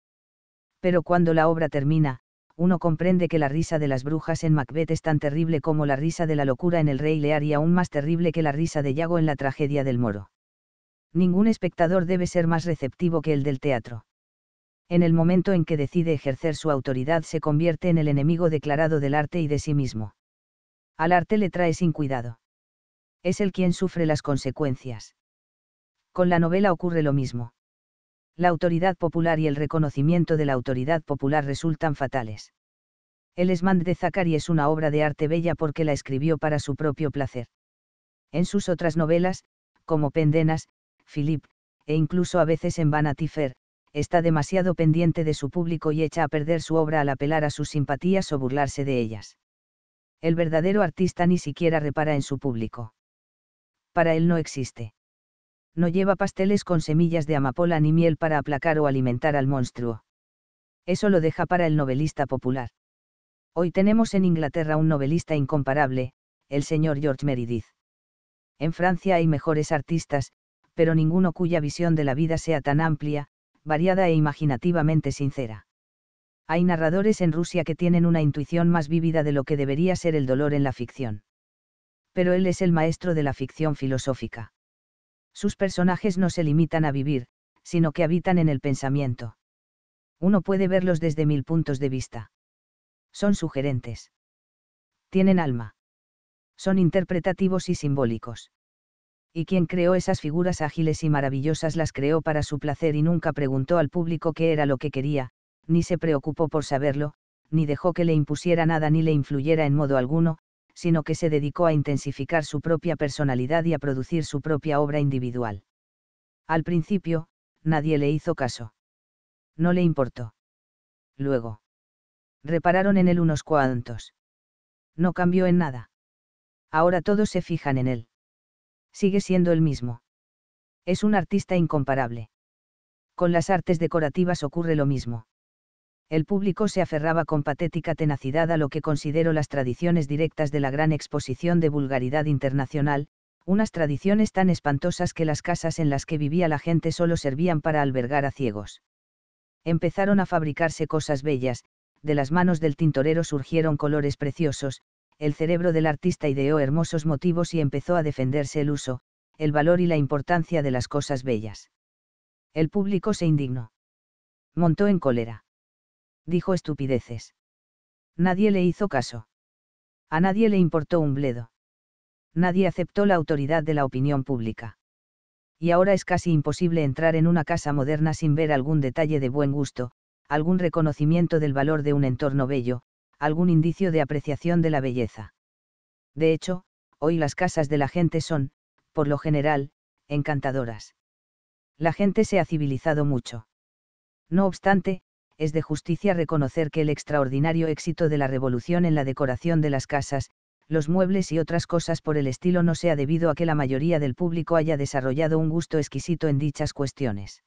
Pero cuando la obra termina, uno comprende que la risa de las brujas en Macbeth es tan terrible como la risa de la locura en el Rey Lear y aún más terrible que la risa de Yago en la tragedia del Moro ningún espectador debe ser más receptivo que el del teatro. En el momento en que decide ejercer su autoridad se convierte en el enemigo declarado del arte y de sí mismo. Al arte le trae sin cuidado. Es el quien sufre las consecuencias. Con la novela ocurre lo mismo. La autoridad popular y el reconocimiento de la autoridad popular resultan fatales. El Esmand de Zachary es una obra de arte bella porque la escribió para su propio placer. En sus otras novelas, como Pendenas, Philip, e incluso a veces en Vanity Fair, está demasiado pendiente de su público y echa a perder su obra al apelar a sus simpatías o burlarse de ellas. El verdadero artista ni siquiera repara en su público. Para él no existe. No lleva pasteles con semillas de amapola ni miel para aplacar o alimentar al monstruo. Eso lo deja para el novelista popular. Hoy tenemos en Inglaterra un novelista incomparable, el señor George Meredith. En Francia hay mejores artistas, pero ninguno cuya visión de la vida sea tan amplia, variada e imaginativamente sincera. Hay narradores en Rusia que tienen una intuición más vívida de lo que debería ser el dolor en la ficción. Pero él es el maestro de la ficción filosófica. Sus personajes no se limitan a vivir, sino que habitan en el pensamiento. Uno puede verlos desde mil puntos de vista. Son sugerentes. Tienen alma. Son interpretativos y simbólicos y quien creó esas figuras ágiles y maravillosas las creó para su placer y nunca preguntó al público qué era lo que quería, ni se preocupó por saberlo, ni dejó que le impusiera nada ni le influyera en modo alguno, sino que se dedicó a intensificar su propia personalidad y a producir su propia obra individual. Al principio, nadie le hizo caso. No le importó. Luego. Repararon en él unos cuantos. No cambió en nada. Ahora todos se fijan en él sigue siendo el mismo. Es un artista incomparable. Con las artes decorativas ocurre lo mismo. El público se aferraba con patética tenacidad a lo que considero las tradiciones directas de la gran exposición de vulgaridad internacional, unas tradiciones tan espantosas que las casas en las que vivía la gente solo servían para albergar a ciegos. Empezaron a fabricarse cosas bellas, de las manos del tintorero surgieron colores preciosos, el cerebro del artista ideó hermosos motivos y empezó a defenderse el uso, el valor y la importancia de las cosas bellas. El público se indignó. Montó en cólera. Dijo estupideces. Nadie le hizo caso. A nadie le importó un bledo. Nadie aceptó la autoridad de la opinión pública. Y ahora es casi imposible entrar en una casa moderna sin ver algún detalle de buen gusto, algún reconocimiento del valor de un entorno bello, algún indicio de apreciación de la belleza. De hecho, hoy las casas de la gente son, por lo general, encantadoras. La gente se ha civilizado mucho. No obstante, es de justicia reconocer que el extraordinario éxito de la revolución en la decoración de las casas, los muebles y otras cosas por el estilo no sea debido a que la mayoría del público haya desarrollado un gusto exquisito en dichas cuestiones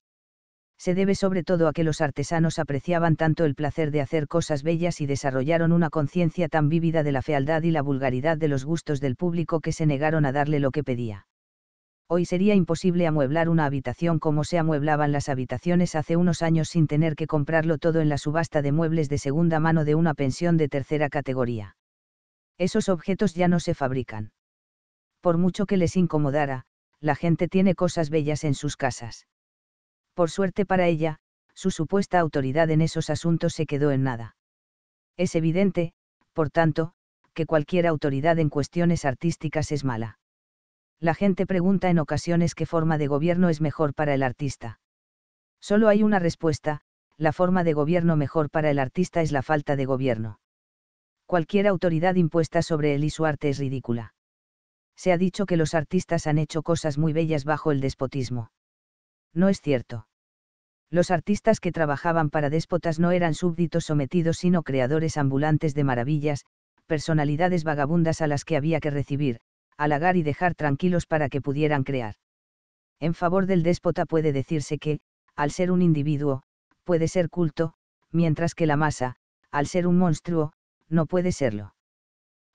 se debe sobre todo a que los artesanos apreciaban tanto el placer de hacer cosas bellas y desarrollaron una conciencia tan vívida de la fealdad y la vulgaridad de los gustos del público que se negaron a darle lo que pedía. Hoy sería imposible amueblar una habitación como se amueblaban las habitaciones hace unos años sin tener que comprarlo todo en la subasta de muebles de segunda mano de una pensión de tercera categoría. Esos objetos ya no se fabrican. Por mucho que les incomodara, la gente tiene cosas bellas en sus casas por suerte para ella, su supuesta autoridad en esos asuntos se quedó en nada. Es evidente, por tanto, que cualquier autoridad en cuestiones artísticas es mala. La gente pregunta en ocasiones qué forma de gobierno es mejor para el artista. Solo hay una respuesta, la forma de gobierno mejor para el artista es la falta de gobierno. Cualquier autoridad impuesta sobre él y su arte es ridícula. Se ha dicho que los artistas han hecho cosas muy bellas bajo el despotismo no es cierto. Los artistas que trabajaban para déspotas no eran súbditos sometidos sino creadores ambulantes de maravillas, personalidades vagabundas a las que había que recibir, halagar y dejar tranquilos para que pudieran crear. En favor del déspota puede decirse que, al ser un individuo, puede ser culto, mientras que la masa, al ser un monstruo, no puede serlo.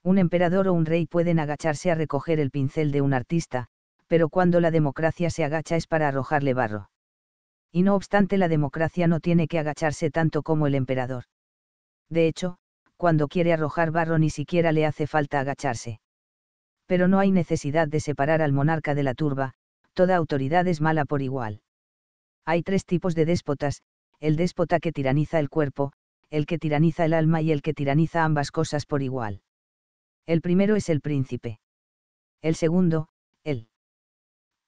Un emperador o un rey pueden agacharse a recoger el pincel de un artista, pero cuando la democracia se agacha es para arrojarle barro. Y no obstante la democracia no tiene que agacharse tanto como el emperador. De hecho, cuando quiere arrojar barro ni siquiera le hace falta agacharse. Pero no hay necesidad de separar al monarca de la turba, toda autoridad es mala por igual. Hay tres tipos de déspotas, el déspota que tiraniza el cuerpo, el que tiraniza el alma y el que tiraniza ambas cosas por igual. El primero es el príncipe. El segundo, el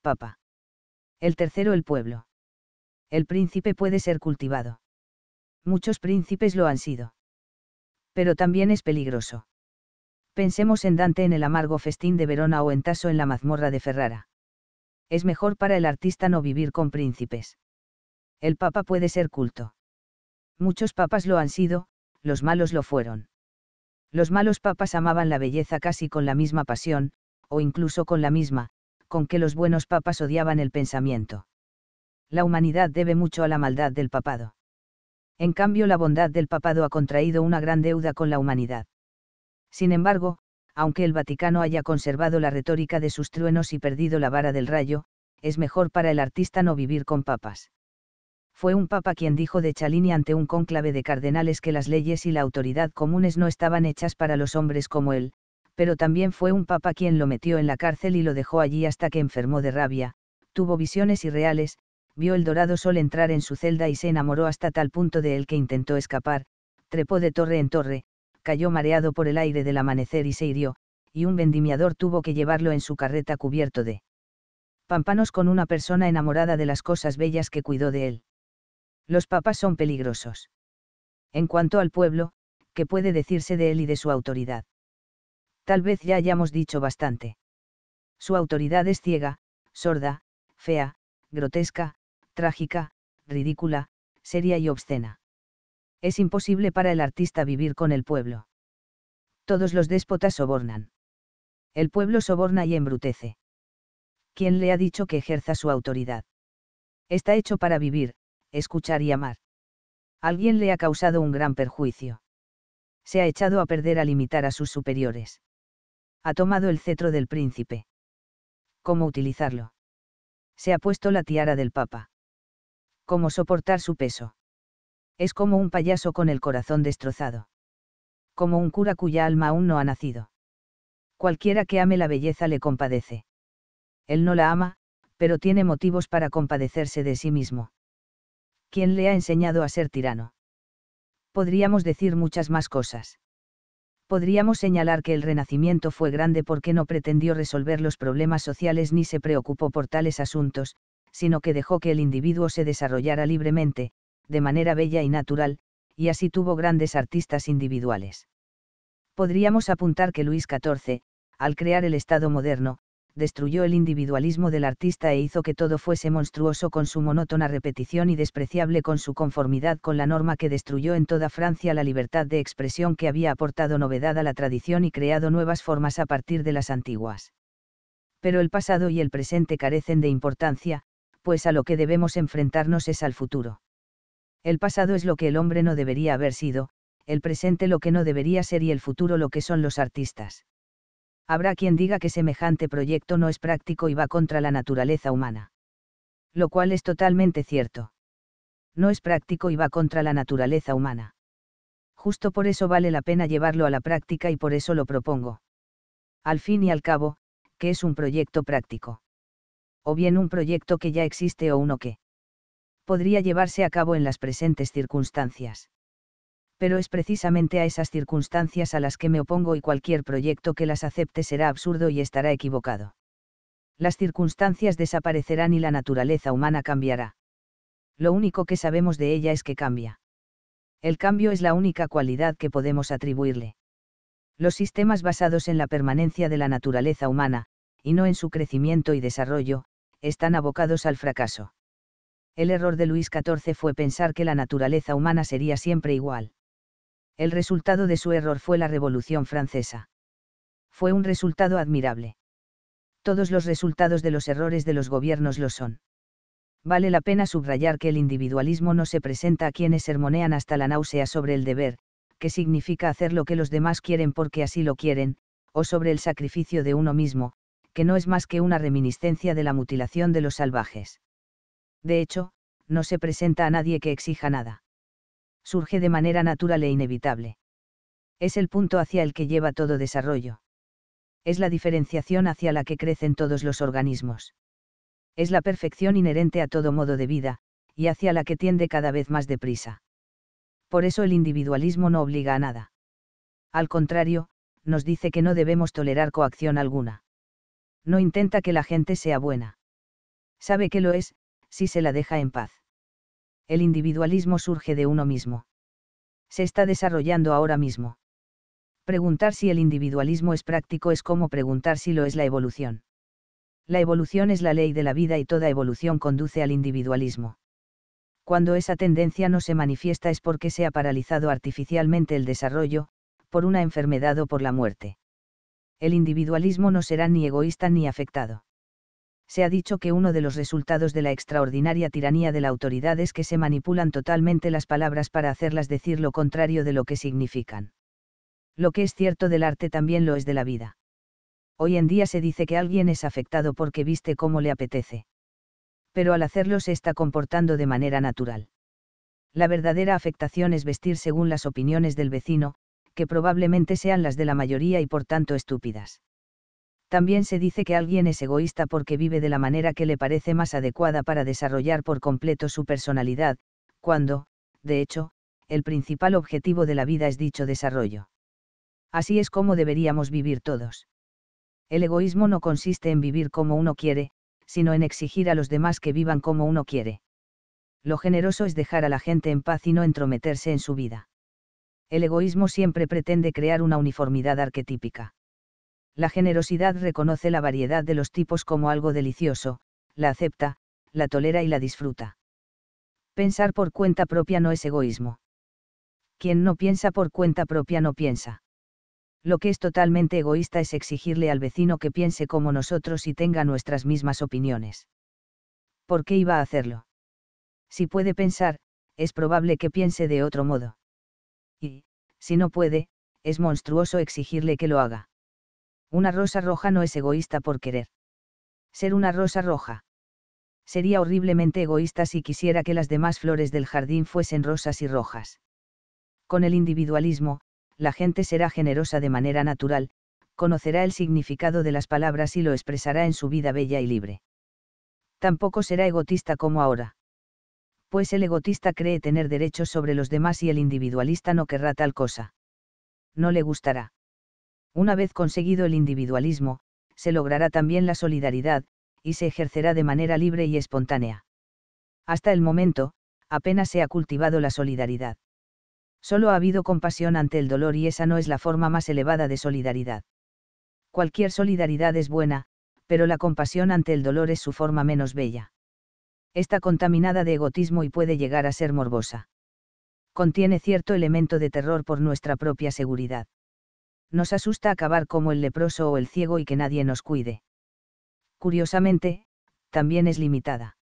Papa. El tercero el pueblo. El príncipe puede ser cultivado. Muchos príncipes lo han sido. Pero también es peligroso. Pensemos en Dante en el amargo festín de Verona o en Tasso en la mazmorra de Ferrara. Es mejor para el artista no vivir con príncipes. El papa puede ser culto. Muchos papas lo han sido, los malos lo fueron. Los malos papas amaban la belleza casi con la misma pasión, o incluso con la misma, con que los buenos papas odiaban el pensamiento. La humanidad debe mucho a la maldad del papado. En cambio, la bondad del papado ha contraído una gran deuda con la humanidad. Sin embargo, aunque el Vaticano haya conservado la retórica de sus truenos y perdido la vara del rayo, es mejor para el artista no vivir con papas. Fue un papa quien dijo de Chalini ante un cónclave de cardenales que las leyes y la autoridad comunes no estaban hechas para los hombres como él, pero también fue un papa quien lo metió en la cárcel y lo dejó allí hasta que enfermó de rabia, tuvo visiones irreales, vio el dorado sol entrar en su celda y se enamoró hasta tal punto de él que intentó escapar, trepó de torre en torre, cayó mareado por el aire del amanecer y se hirió, y un vendimiador tuvo que llevarlo en su carreta cubierto de pampanos con una persona enamorada de las cosas bellas que cuidó de él. Los papas son peligrosos. En cuanto al pueblo, ¿qué puede decirse de él y de su autoridad? tal vez ya hayamos dicho bastante. Su autoridad es ciega, sorda, fea, grotesca, trágica, ridícula, seria y obscena. Es imposible para el artista vivir con el pueblo. Todos los déspotas sobornan. El pueblo soborna y embrutece. ¿Quién le ha dicho que ejerza su autoridad? Está hecho para vivir, escuchar y amar. Alguien le ha causado un gran perjuicio. Se ha echado a perder al imitar a sus superiores. Ha tomado el cetro del príncipe. ¿Cómo utilizarlo? Se ha puesto la tiara del papa. ¿Cómo soportar su peso? Es como un payaso con el corazón destrozado. Como un cura cuya alma aún no ha nacido. Cualquiera que ame la belleza le compadece. Él no la ama, pero tiene motivos para compadecerse de sí mismo. ¿Quién le ha enseñado a ser tirano? Podríamos decir muchas más cosas podríamos señalar que el Renacimiento fue grande porque no pretendió resolver los problemas sociales ni se preocupó por tales asuntos, sino que dejó que el individuo se desarrollara libremente, de manera bella y natural, y así tuvo grandes artistas individuales. Podríamos apuntar que Luis XIV, al crear el Estado moderno, destruyó el individualismo del artista e hizo que todo fuese monstruoso con su monótona repetición y despreciable con su conformidad con la norma que destruyó en toda Francia la libertad de expresión que había aportado novedad a la tradición y creado nuevas formas a partir de las antiguas. Pero el pasado y el presente carecen de importancia, pues a lo que debemos enfrentarnos es al futuro. El pasado es lo que el hombre no debería haber sido, el presente lo que no debería ser y el futuro lo que son los artistas habrá quien diga que semejante proyecto no es práctico y va contra la naturaleza humana. Lo cual es totalmente cierto. No es práctico y va contra la naturaleza humana. Justo por eso vale la pena llevarlo a la práctica y por eso lo propongo. Al fin y al cabo, que es un proyecto práctico. O bien un proyecto que ya existe o uno que podría llevarse a cabo en las presentes circunstancias pero es precisamente a esas circunstancias a las que me opongo y cualquier proyecto que las acepte será absurdo y estará equivocado. Las circunstancias desaparecerán y la naturaleza humana cambiará. Lo único que sabemos de ella es que cambia. El cambio es la única cualidad que podemos atribuirle. Los sistemas basados en la permanencia de la naturaleza humana, y no en su crecimiento y desarrollo, están abocados al fracaso. El error de Luis XIV fue pensar que la naturaleza humana sería siempre igual el resultado de su error fue la Revolución Francesa. Fue un resultado admirable. Todos los resultados de los errores de los gobiernos lo son. Vale la pena subrayar que el individualismo no se presenta a quienes sermonean hasta la náusea sobre el deber, que significa hacer lo que los demás quieren porque así lo quieren, o sobre el sacrificio de uno mismo, que no es más que una reminiscencia de la mutilación de los salvajes. De hecho, no se presenta a nadie que exija nada surge de manera natural e inevitable. Es el punto hacia el que lleva todo desarrollo. Es la diferenciación hacia la que crecen todos los organismos. Es la perfección inherente a todo modo de vida, y hacia la que tiende cada vez más deprisa. Por eso el individualismo no obliga a nada. Al contrario, nos dice que no debemos tolerar coacción alguna. No intenta que la gente sea buena. Sabe que lo es, si se la deja en paz el individualismo surge de uno mismo. Se está desarrollando ahora mismo. Preguntar si el individualismo es práctico es como preguntar si lo es la evolución. La evolución es la ley de la vida y toda evolución conduce al individualismo. Cuando esa tendencia no se manifiesta es porque se ha paralizado artificialmente el desarrollo, por una enfermedad o por la muerte. El individualismo no será ni egoísta ni afectado se ha dicho que uno de los resultados de la extraordinaria tiranía de la autoridad es que se manipulan totalmente las palabras para hacerlas decir lo contrario de lo que significan. Lo que es cierto del arte también lo es de la vida. Hoy en día se dice que alguien es afectado porque viste como le apetece. Pero al hacerlo se está comportando de manera natural. La verdadera afectación es vestir según las opiniones del vecino, que probablemente sean las de la mayoría y por tanto estúpidas. También se dice que alguien es egoísta porque vive de la manera que le parece más adecuada para desarrollar por completo su personalidad, cuando, de hecho, el principal objetivo de la vida es dicho desarrollo. Así es como deberíamos vivir todos. El egoísmo no consiste en vivir como uno quiere, sino en exigir a los demás que vivan como uno quiere. Lo generoso es dejar a la gente en paz y no entrometerse en su vida. El egoísmo siempre pretende crear una uniformidad arquetípica. La generosidad reconoce la variedad de los tipos como algo delicioso, la acepta, la tolera y la disfruta. Pensar por cuenta propia no es egoísmo. Quien no piensa por cuenta propia no piensa. Lo que es totalmente egoísta es exigirle al vecino que piense como nosotros y tenga nuestras mismas opiniones. ¿Por qué iba a hacerlo? Si puede pensar, es probable que piense de otro modo. Y, si no puede, es monstruoso exigirle que lo haga. Una rosa roja no es egoísta por querer. Ser una rosa roja. Sería horriblemente egoísta si quisiera que las demás flores del jardín fuesen rosas y rojas. Con el individualismo, la gente será generosa de manera natural, conocerá el significado de las palabras y lo expresará en su vida bella y libre. Tampoco será egotista como ahora. Pues el egotista cree tener derechos sobre los demás y el individualista no querrá tal cosa. No le gustará. Una vez conseguido el individualismo, se logrará también la solidaridad, y se ejercerá de manera libre y espontánea. Hasta el momento, apenas se ha cultivado la solidaridad. Solo ha habido compasión ante el dolor y esa no es la forma más elevada de solidaridad. Cualquier solidaridad es buena, pero la compasión ante el dolor es su forma menos bella. Está contaminada de egotismo y puede llegar a ser morbosa. Contiene cierto elemento de terror por nuestra propia seguridad nos asusta acabar como el leproso o el ciego y que nadie nos cuide. Curiosamente, también es limitada.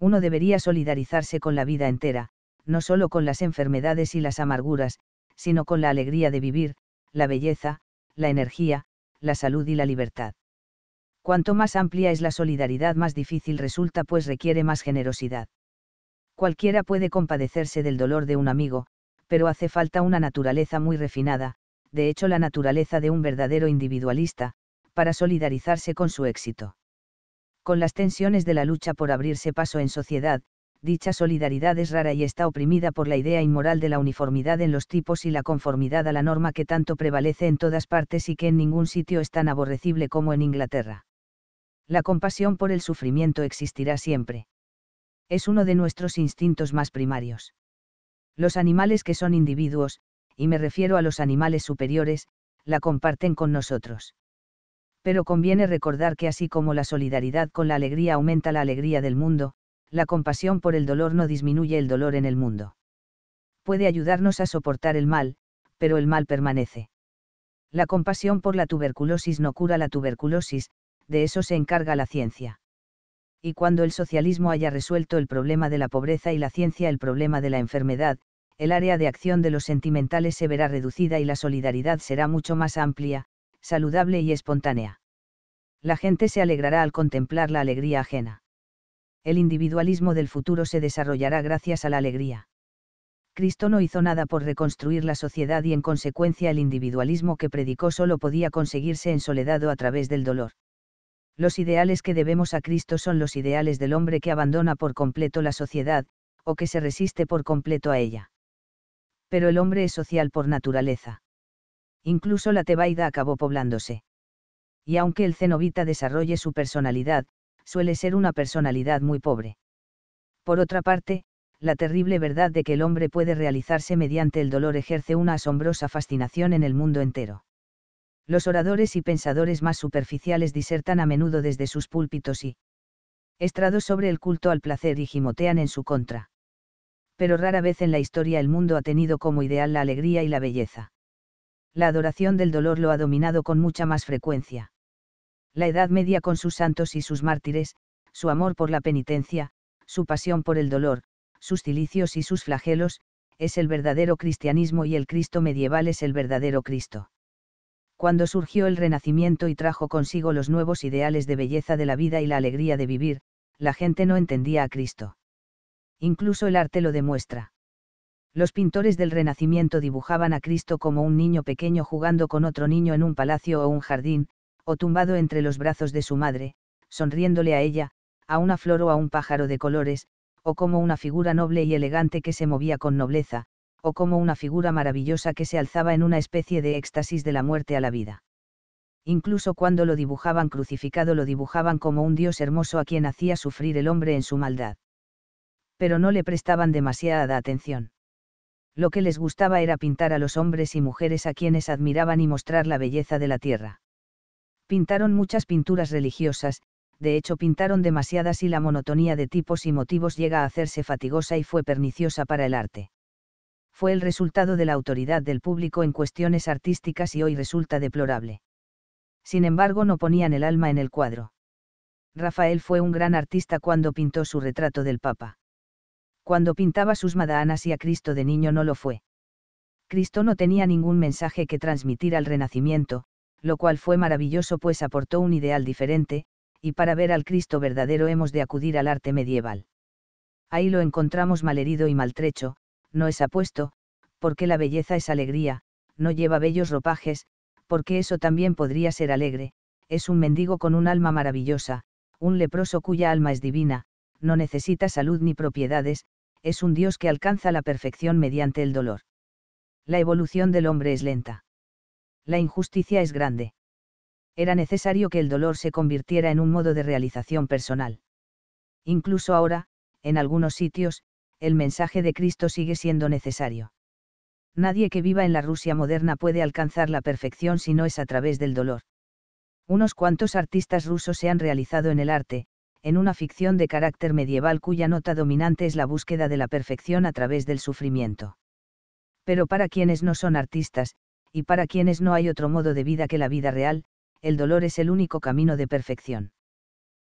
Uno debería solidarizarse con la vida entera, no solo con las enfermedades y las amarguras, sino con la alegría de vivir, la belleza, la energía, la salud y la libertad. Cuanto más amplia es la solidaridad, más difícil resulta, pues requiere más generosidad. Cualquiera puede compadecerse del dolor de un amigo, pero hace falta una naturaleza muy refinada, de hecho la naturaleza de un verdadero individualista, para solidarizarse con su éxito. Con las tensiones de la lucha por abrirse paso en sociedad, dicha solidaridad es rara y está oprimida por la idea inmoral de la uniformidad en los tipos y la conformidad a la norma que tanto prevalece en todas partes y que en ningún sitio es tan aborrecible como en Inglaterra. La compasión por el sufrimiento existirá siempre. Es uno de nuestros instintos más primarios. Los animales que son individuos, y me refiero a los animales superiores, la comparten con nosotros. Pero conviene recordar que así como la solidaridad con la alegría aumenta la alegría del mundo, la compasión por el dolor no disminuye el dolor en el mundo. Puede ayudarnos a soportar el mal, pero el mal permanece. La compasión por la tuberculosis no cura la tuberculosis, de eso se encarga la ciencia. Y cuando el socialismo haya resuelto el problema de la pobreza y la ciencia el problema de la enfermedad, el área de acción de los sentimentales se verá reducida y la solidaridad será mucho más amplia, saludable y espontánea. La gente se alegrará al contemplar la alegría ajena. El individualismo del futuro se desarrollará gracias a la alegría. Cristo no hizo nada por reconstruir la sociedad y en consecuencia el individualismo que predicó solo podía conseguirse en soledad o a través del dolor. Los ideales que debemos a Cristo son los ideales del hombre que abandona por completo la sociedad, o que se resiste por completo a ella pero el hombre es social por naturaleza. Incluso la tebaida acabó poblándose. Y aunque el cenobita desarrolle su personalidad, suele ser una personalidad muy pobre. Por otra parte, la terrible verdad de que el hombre puede realizarse mediante el dolor ejerce una asombrosa fascinación en el mundo entero. Los oradores y pensadores más superficiales disertan a menudo desde sus púlpitos y estrados sobre el culto al placer y gimotean en su contra pero rara vez en la historia el mundo ha tenido como ideal la alegría y la belleza. La adoración del dolor lo ha dominado con mucha más frecuencia. La Edad Media con sus santos y sus mártires, su amor por la penitencia, su pasión por el dolor, sus cilicios y sus flagelos, es el verdadero cristianismo y el Cristo medieval es el verdadero Cristo. Cuando surgió el Renacimiento y trajo consigo los nuevos ideales de belleza de la vida y la alegría de vivir, la gente no entendía a Cristo incluso el arte lo demuestra. Los pintores del Renacimiento dibujaban a Cristo como un niño pequeño jugando con otro niño en un palacio o un jardín, o tumbado entre los brazos de su madre, sonriéndole a ella, a una flor o a un pájaro de colores, o como una figura noble y elegante que se movía con nobleza, o como una figura maravillosa que se alzaba en una especie de éxtasis de la muerte a la vida. Incluso cuando lo dibujaban crucificado lo dibujaban como un Dios hermoso a quien hacía sufrir el hombre en su maldad pero no le prestaban demasiada atención. Lo que les gustaba era pintar a los hombres y mujeres a quienes admiraban y mostrar la belleza de la tierra. Pintaron muchas pinturas religiosas, de hecho pintaron demasiadas y la monotonía de tipos y motivos llega a hacerse fatigosa y fue perniciosa para el arte. Fue el resultado de la autoridad del público en cuestiones artísticas y hoy resulta deplorable. Sin embargo, no ponían el alma en el cuadro. Rafael fue un gran artista cuando pintó su retrato del Papa. Cuando pintaba sus madanas y a Cristo de niño no lo fue. Cristo no tenía ningún mensaje que transmitir al Renacimiento, lo cual fue maravilloso pues aportó un ideal diferente, y para ver al Cristo verdadero hemos de acudir al arte medieval. Ahí lo encontramos malherido y maltrecho, no es apuesto, porque la belleza es alegría, no lleva bellos ropajes, porque eso también podría ser alegre, es un mendigo con un alma maravillosa, un leproso cuya alma es divina, no necesita salud ni propiedades, es un Dios que alcanza la perfección mediante el dolor. La evolución del hombre es lenta. La injusticia es grande. Era necesario que el dolor se convirtiera en un modo de realización personal. Incluso ahora, en algunos sitios, el mensaje de Cristo sigue siendo necesario. Nadie que viva en la Rusia moderna puede alcanzar la perfección si no es a través del dolor. Unos cuantos artistas rusos se han realizado en el arte, en una ficción de carácter medieval cuya nota dominante es la búsqueda de la perfección a través del sufrimiento. Pero para quienes no son artistas, y para quienes no hay otro modo de vida que la vida real, el dolor es el único camino de perfección.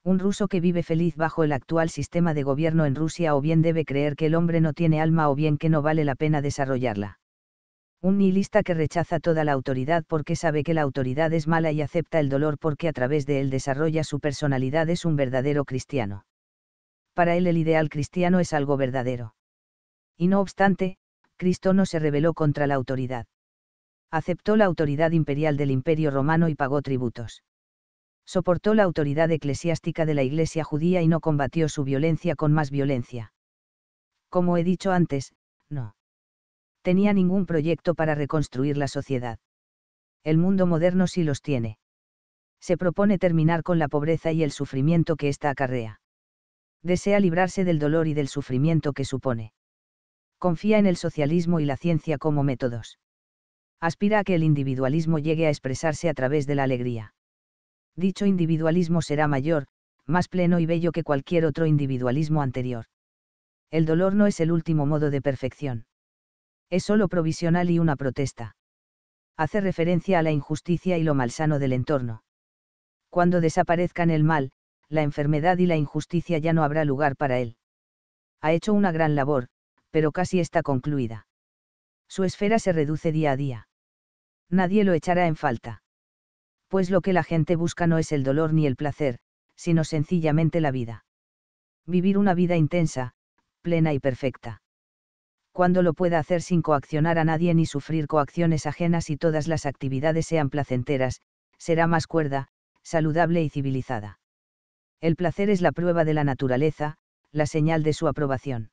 Un ruso que vive feliz bajo el actual sistema de gobierno en Rusia o bien debe creer que el hombre no tiene alma o bien que no vale la pena desarrollarla un nihilista que rechaza toda la autoridad porque sabe que la autoridad es mala y acepta el dolor porque a través de él desarrolla su personalidad es un verdadero cristiano. Para él el ideal cristiano es algo verdadero. Y no obstante, Cristo no se rebeló contra la autoridad. Aceptó la autoridad imperial del imperio romano y pagó tributos. Soportó la autoridad eclesiástica de la iglesia judía y no combatió su violencia con más violencia. Como he dicho antes, no tenía ningún proyecto para reconstruir la sociedad. El mundo moderno sí los tiene. Se propone terminar con la pobreza y el sufrimiento que ésta acarrea. Desea librarse del dolor y del sufrimiento que supone. Confía en el socialismo y la ciencia como métodos. Aspira a que el individualismo llegue a expresarse a través de la alegría. Dicho individualismo será mayor, más pleno y bello que cualquier otro individualismo anterior. El dolor no es el último modo de perfección es solo provisional y una protesta. Hace referencia a la injusticia y lo malsano del entorno. Cuando desaparezcan el mal, la enfermedad y la injusticia ya no habrá lugar para él. Ha hecho una gran labor, pero casi está concluida. Su esfera se reduce día a día. Nadie lo echará en falta. Pues lo que la gente busca no es el dolor ni el placer, sino sencillamente la vida. Vivir una vida intensa, plena y perfecta cuando lo pueda hacer sin coaccionar a nadie ni sufrir coacciones ajenas y todas las actividades sean placenteras, será más cuerda, saludable y civilizada. El placer es la prueba de la naturaleza, la señal de su aprobación.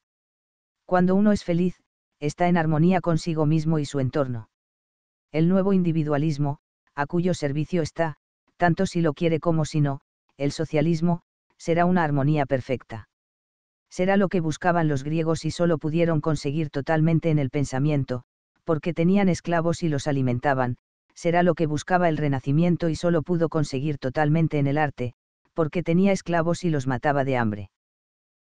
Cuando uno es feliz, está en armonía consigo mismo y su entorno. El nuevo individualismo, a cuyo servicio está, tanto si lo quiere como si no, el socialismo, será una armonía perfecta será lo que buscaban los griegos y solo pudieron conseguir totalmente en el pensamiento, porque tenían esclavos y los alimentaban, será lo que buscaba el Renacimiento y solo pudo conseguir totalmente en el arte, porque tenía esclavos y los mataba de hambre.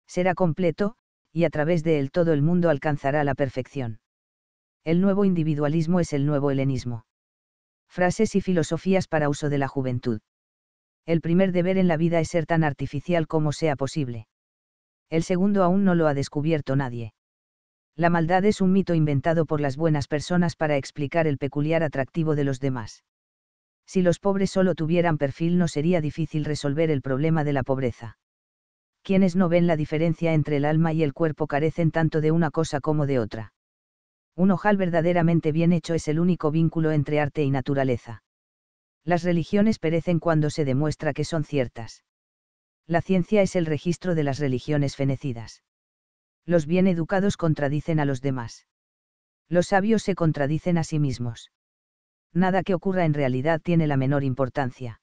Será completo, y a través de él todo el mundo alcanzará la perfección. El nuevo individualismo es el nuevo helenismo. Frases y filosofías para uso de la juventud. El primer deber en la vida es ser tan artificial como sea posible el segundo aún no lo ha descubierto nadie. La maldad es un mito inventado por las buenas personas para explicar el peculiar atractivo de los demás. Si los pobres solo tuvieran perfil no sería difícil resolver el problema de la pobreza. Quienes no ven la diferencia entre el alma y el cuerpo carecen tanto de una cosa como de otra. Un ojal verdaderamente bien hecho es el único vínculo entre arte y naturaleza. Las religiones perecen cuando se demuestra que son ciertas la ciencia es el registro de las religiones fenecidas. Los bien educados contradicen a los demás. Los sabios se contradicen a sí mismos. Nada que ocurra en realidad tiene la menor importancia.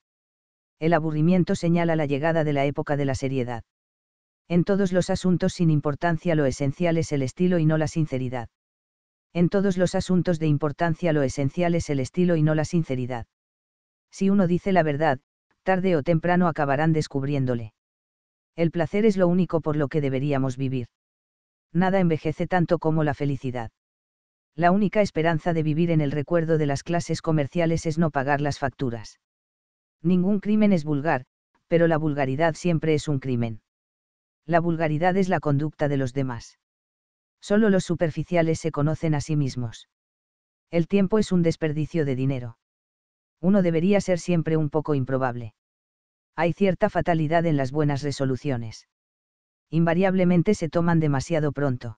El aburrimiento señala la llegada de la época de la seriedad. En todos los asuntos sin importancia lo esencial es el estilo y no la sinceridad. En todos los asuntos de importancia lo esencial es el estilo y no la sinceridad. Si uno dice la verdad, tarde o temprano acabarán descubriéndole el placer es lo único por lo que deberíamos vivir. Nada envejece tanto como la felicidad. La única esperanza de vivir en el recuerdo de las clases comerciales es no pagar las facturas. Ningún crimen es vulgar, pero la vulgaridad siempre es un crimen. La vulgaridad es la conducta de los demás. Solo los superficiales se conocen a sí mismos. El tiempo es un desperdicio de dinero. Uno debería ser siempre un poco improbable hay cierta fatalidad en las buenas resoluciones. Invariablemente se toman demasiado pronto.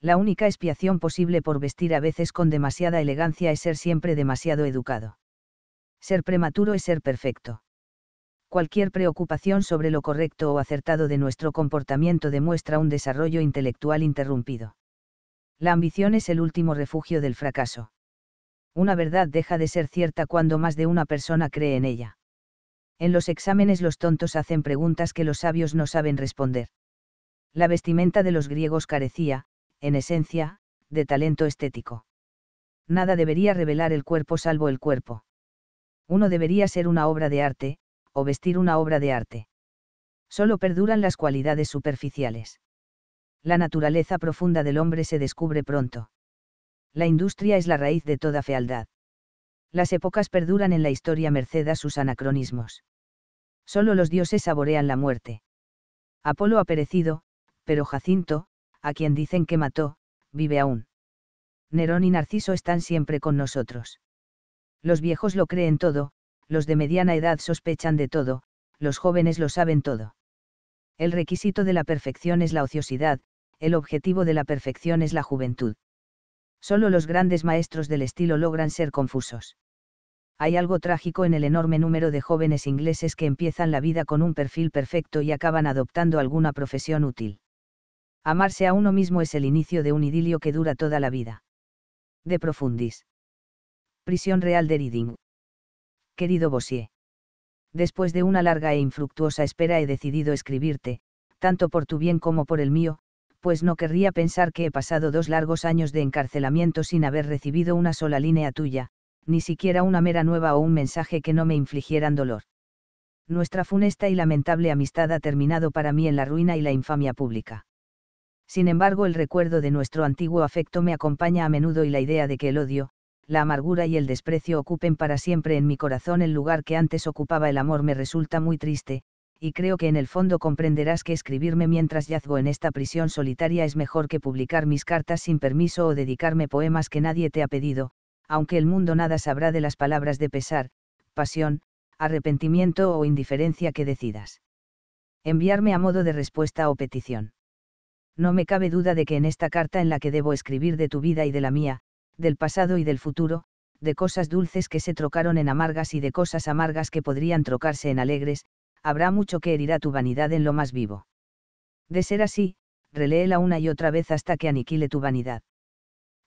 La única expiación posible por vestir a veces con demasiada elegancia es ser siempre demasiado educado. Ser prematuro es ser perfecto. Cualquier preocupación sobre lo correcto o acertado de nuestro comportamiento demuestra un desarrollo intelectual interrumpido. La ambición es el último refugio del fracaso. Una verdad deja de ser cierta cuando más de una persona cree en ella. En los exámenes los tontos hacen preguntas que los sabios no saben responder. La vestimenta de los griegos carecía, en esencia, de talento estético. Nada debería revelar el cuerpo salvo el cuerpo. Uno debería ser una obra de arte, o vestir una obra de arte. Solo perduran las cualidades superficiales. La naturaleza profunda del hombre se descubre pronto. La industria es la raíz de toda fealdad. Las épocas perduran en la historia merced a sus anacronismos. Solo los dioses saborean la muerte. Apolo ha perecido, pero Jacinto, a quien dicen que mató, vive aún. Nerón y Narciso están siempre con nosotros. Los viejos lo creen todo, los de mediana edad sospechan de todo, los jóvenes lo saben todo. El requisito de la perfección es la ociosidad, el objetivo de la perfección es la juventud. Solo los grandes maestros del estilo logran ser confusos hay algo trágico en el enorme número de jóvenes ingleses que empiezan la vida con un perfil perfecto y acaban adoptando alguna profesión útil. Amarse a uno mismo es el inicio de un idilio que dura toda la vida. De profundis. Prisión real de Reading. Querido Bossier. Después de una larga e infructuosa espera he decidido escribirte, tanto por tu bien como por el mío, pues no querría pensar que he pasado dos largos años de encarcelamiento sin haber recibido una sola línea tuya, ni siquiera una mera nueva o un mensaje que no me infligieran dolor. Nuestra funesta y lamentable amistad ha terminado para mí en la ruina y la infamia pública. Sin embargo, el recuerdo de nuestro antiguo afecto me acompaña a menudo y la idea de que el odio, la amargura y el desprecio ocupen para siempre en mi corazón el lugar que antes ocupaba el amor me resulta muy triste, y creo que en el fondo comprenderás que escribirme mientras yazgo en esta prisión solitaria es mejor que publicar mis cartas sin permiso o dedicarme poemas que nadie te ha pedido, aunque el mundo nada sabrá de las palabras de pesar, pasión, arrepentimiento o indiferencia que decidas. Enviarme a modo de respuesta o petición. No me cabe duda de que en esta carta en la que debo escribir de tu vida y de la mía, del pasado y del futuro, de cosas dulces que se trocaron en amargas y de cosas amargas que podrían trocarse en alegres, habrá mucho que herirá tu vanidad en lo más vivo. De ser así, reléela una y otra vez hasta que aniquile tu vanidad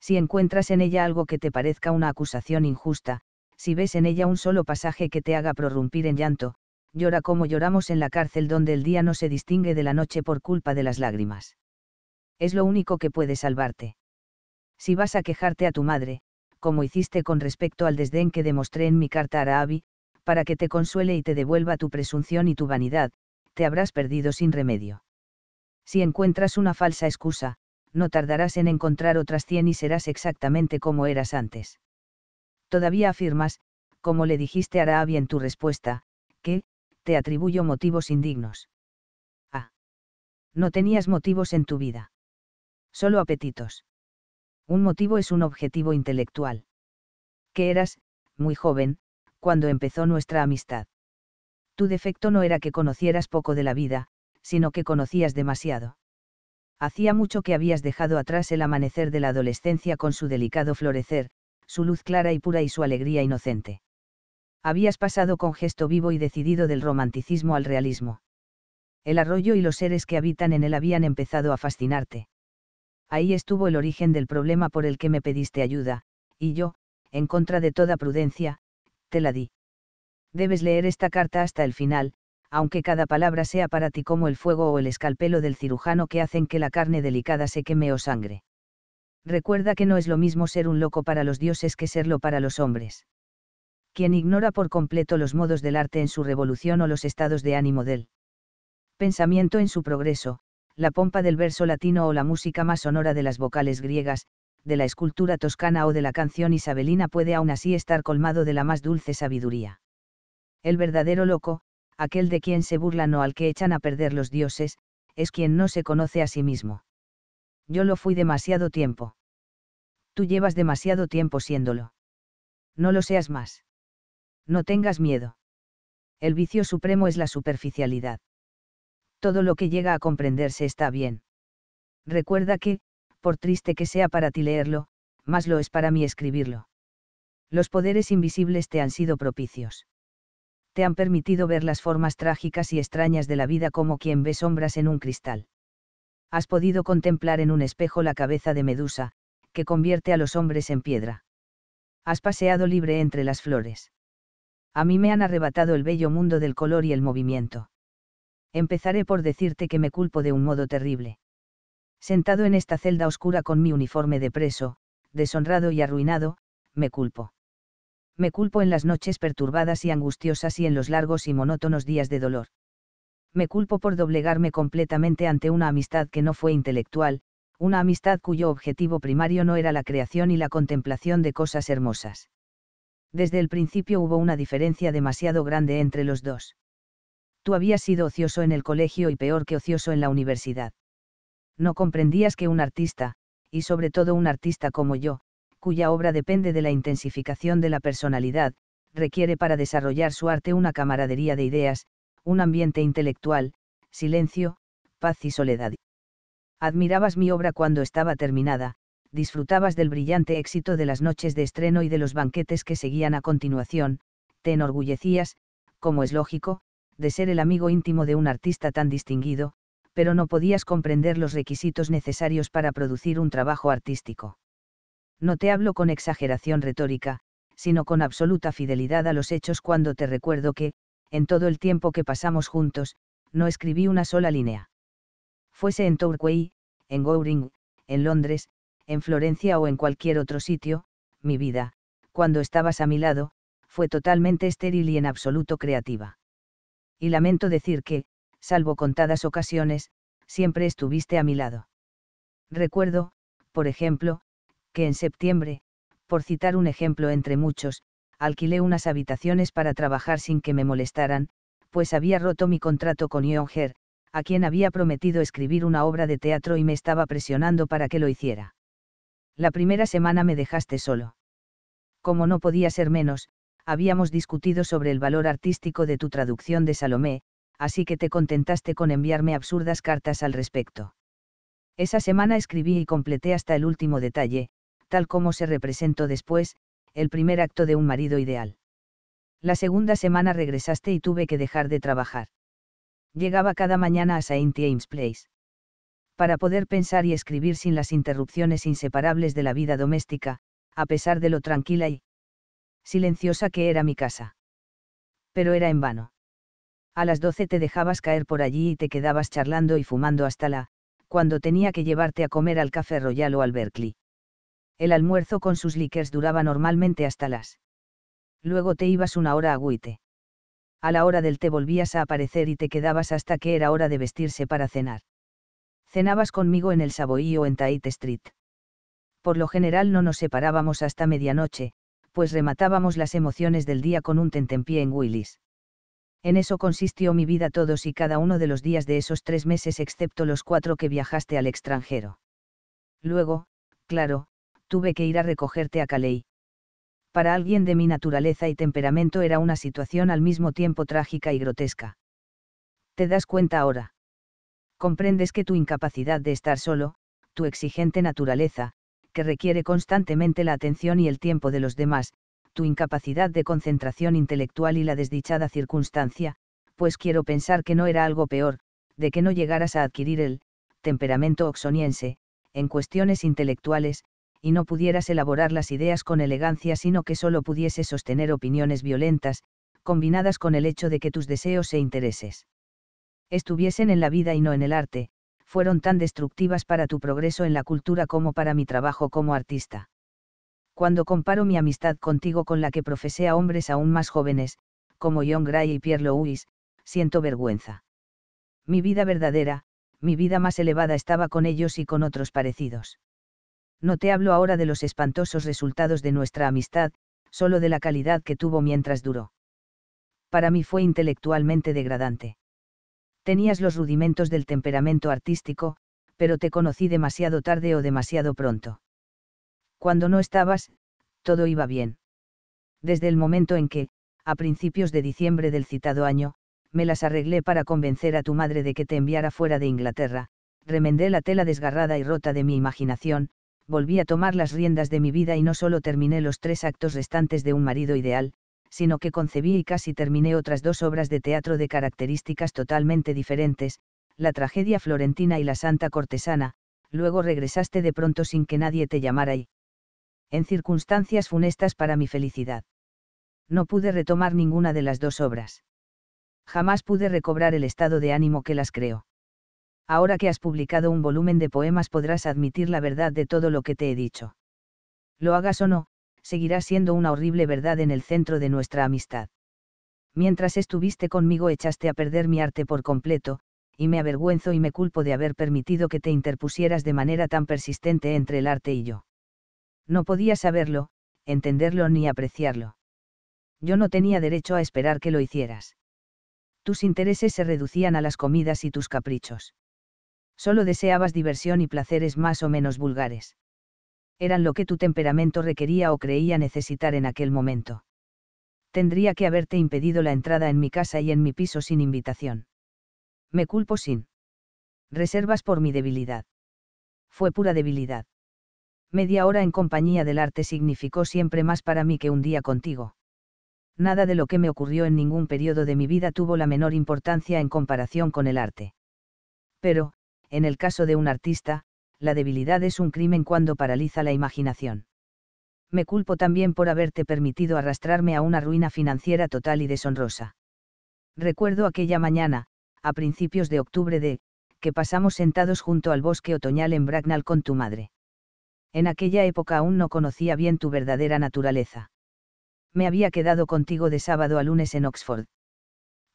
si encuentras en ella algo que te parezca una acusación injusta, si ves en ella un solo pasaje que te haga prorrumpir en llanto, llora como lloramos en la cárcel donde el día no se distingue de la noche por culpa de las lágrimas. Es lo único que puede salvarte. Si vas a quejarte a tu madre, como hiciste con respecto al desdén que demostré en mi carta a Arabi, para que te consuele y te devuelva tu presunción y tu vanidad, te habrás perdido sin remedio. Si encuentras una falsa excusa, no tardarás en encontrar otras cien y serás exactamente como eras antes. Todavía afirmas, como le dijiste a Raabi en tu respuesta, que, te atribuyo motivos indignos. Ah. No tenías motivos en tu vida. Solo apetitos. Un motivo es un objetivo intelectual. Que eras, muy joven, cuando empezó nuestra amistad. Tu defecto no era que conocieras poco de la vida, sino que conocías demasiado. Hacía mucho que habías dejado atrás el amanecer de la adolescencia con su delicado florecer, su luz clara y pura y su alegría inocente. Habías pasado con gesto vivo y decidido del romanticismo al realismo. El arroyo y los seres que habitan en él habían empezado a fascinarte. Ahí estuvo el origen del problema por el que me pediste ayuda, y yo, en contra de toda prudencia, te la di. Debes leer esta carta hasta el final, aunque cada palabra sea para ti como el fuego o el escalpelo del cirujano que hacen que la carne delicada se queme o sangre. Recuerda que no es lo mismo ser un loco para los dioses que serlo para los hombres. Quien ignora por completo los modos del arte en su revolución o los estados de ánimo del pensamiento en su progreso, la pompa del verso latino o la música más sonora de las vocales griegas, de la escultura toscana o de la canción isabelina puede aún así estar colmado de la más dulce sabiduría. El verdadero loco, aquel de quien se burlan o al que echan a perder los dioses, es quien no se conoce a sí mismo. Yo lo fui demasiado tiempo. Tú llevas demasiado tiempo siéndolo. No lo seas más. No tengas miedo. El vicio supremo es la superficialidad. Todo lo que llega a comprenderse está bien. Recuerda que, por triste que sea para ti leerlo, más lo es para mí escribirlo. Los poderes invisibles te han sido propicios te han permitido ver las formas trágicas y extrañas de la vida como quien ve sombras en un cristal. Has podido contemplar en un espejo la cabeza de Medusa, que convierte a los hombres en piedra. Has paseado libre entre las flores. A mí me han arrebatado el bello mundo del color y el movimiento. Empezaré por decirte que me culpo de un modo terrible. Sentado en esta celda oscura con mi uniforme de preso, deshonrado y arruinado, me culpo me culpo en las noches perturbadas y angustiosas y en los largos y monótonos días de dolor. Me culpo por doblegarme completamente ante una amistad que no fue intelectual, una amistad cuyo objetivo primario no era la creación y la contemplación de cosas hermosas. Desde el principio hubo una diferencia demasiado grande entre los dos. Tú habías sido ocioso en el colegio y peor que ocioso en la universidad. No comprendías que un artista, y sobre todo un artista como yo, cuya obra depende de la intensificación de la personalidad, requiere para desarrollar su arte una camaradería de ideas, un ambiente intelectual, silencio, paz y soledad. Admirabas mi obra cuando estaba terminada, disfrutabas del brillante éxito de las noches de estreno y de los banquetes que seguían a continuación, te enorgullecías, como es lógico, de ser el amigo íntimo de un artista tan distinguido, pero no podías comprender los requisitos necesarios para producir un trabajo artístico no te hablo con exageración retórica, sino con absoluta fidelidad a los hechos cuando te recuerdo que, en todo el tiempo que pasamos juntos, no escribí una sola línea. Fuese en Torquay, en Goring, en Londres, en Florencia o en cualquier otro sitio, mi vida, cuando estabas a mi lado, fue totalmente estéril y en absoluto creativa. Y lamento decir que, salvo contadas ocasiones, siempre estuviste a mi lado. Recuerdo, por ejemplo, que en septiembre, por citar un ejemplo entre muchos, alquilé unas habitaciones para trabajar sin que me molestaran, pues había roto mi contrato con Younger, a quien había prometido escribir una obra de teatro y me estaba presionando para que lo hiciera. La primera semana me dejaste solo. Como no podía ser menos, habíamos discutido sobre el valor artístico de tu traducción de Salomé, así que te contentaste con enviarme absurdas cartas al respecto. Esa semana escribí y completé hasta el último detalle, tal como se representó después, el primer acto de un marido ideal. La segunda semana regresaste y tuve que dejar de trabajar. Llegaba cada mañana a Saint James Place. Para poder pensar y escribir sin las interrupciones inseparables de la vida doméstica, a pesar de lo tranquila y silenciosa que era mi casa. Pero era en vano. A las doce te dejabas caer por allí y te quedabas charlando y fumando hasta la, cuando tenía que llevarte a comer al Café Royal o al Berkeley el almuerzo con sus líquers duraba normalmente hasta las. Luego te ibas una hora a Guite. A la hora del té volvías a aparecer y te quedabas hasta que era hora de vestirse para cenar. Cenabas conmigo en el Savoy o en Tate Street. Por lo general no nos separábamos hasta medianoche, pues rematábamos las emociones del día con un tentempié en Willis. En eso consistió mi vida todos y cada uno de los días de esos tres meses excepto los cuatro que viajaste al extranjero. Luego, claro, tuve que ir a recogerte a Calais. Para alguien de mi naturaleza y temperamento era una situación al mismo tiempo trágica y grotesca. ¿Te das cuenta ahora? Comprendes que tu incapacidad de estar solo, tu exigente naturaleza, que requiere constantemente la atención y el tiempo de los demás, tu incapacidad de concentración intelectual y la desdichada circunstancia, pues quiero pensar que no era algo peor, de que no llegaras a adquirir el temperamento oxoniense, en cuestiones intelectuales, y no pudieras elaborar las ideas con elegancia, sino que solo pudiese sostener opiniones violentas, combinadas con el hecho de que tus deseos e intereses estuviesen en la vida y no en el arte, fueron tan destructivas para tu progreso en la cultura como para mi trabajo como artista. Cuando comparo mi amistad contigo con la que profesé a hombres aún más jóvenes, como John Gray y Pierre Louis, siento vergüenza. Mi vida verdadera, mi vida más elevada estaba con ellos y con otros parecidos. No te hablo ahora de los espantosos resultados de nuestra amistad, solo de la calidad que tuvo mientras duró. Para mí fue intelectualmente degradante. Tenías los rudimentos del temperamento artístico, pero te conocí demasiado tarde o demasiado pronto. Cuando no estabas, todo iba bien. Desde el momento en que, a principios de diciembre del citado año, me las arreglé para convencer a tu madre de que te enviara fuera de Inglaterra, remendé la tela desgarrada y rota de mi imaginación, volví a tomar las riendas de mi vida y no solo terminé los tres actos restantes de un marido ideal, sino que concebí y casi terminé otras dos obras de teatro de características totalmente diferentes, la tragedia florentina y la santa cortesana, luego regresaste de pronto sin que nadie te llamara y... En circunstancias funestas para mi felicidad. No pude retomar ninguna de las dos obras. Jamás pude recobrar el estado de ánimo que las creó ahora que has publicado un volumen de poemas podrás admitir la verdad de todo lo que te he dicho. Lo hagas o no, seguirá siendo una horrible verdad en el centro de nuestra amistad. Mientras estuviste conmigo echaste a perder mi arte por completo, y me avergüenzo y me culpo de haber permitido que te interpusieras de manera tan persistente entre el arte y yo. No podía saberlo, entenderlo ni apreciarlo. Yo no tenía derecho a esperar que lo hicieras. Tus intereses se reducían a las comidas y tus caprichos. Solo deseabas diversión y placeres más o menos vulgares. Eran lo que tu temperamento requería o creía necesitar en aquel momento. Tendría que haberte impedido la entrada en mi casa y en mi piso sin invitación. Me culpo sin reservas por mi debilidad. Fue pura debilidad. Media hora en compañía del arte significó siempre más para mí que un día contigo. Nada de lo que me ocurrió en ningún periodo de mi vida tuvo la menor importancia en comparación con el arte. Pero, en el caso de un artista, la debilidad es un crimen cuando paraliza la imaginación. Me culpo también por haberte permitido arrastrarme a una ruina financiera total y deshonrosa. Recuerdo aquella mañana, a principios de octubre de, que pasamos sentados junto al bosque otoñal en Bracknell con tu madre. En aquella época aún no conocía bien tu verdadera naturaleza. Me había quedado contigo de sábado a lunes en Oxford.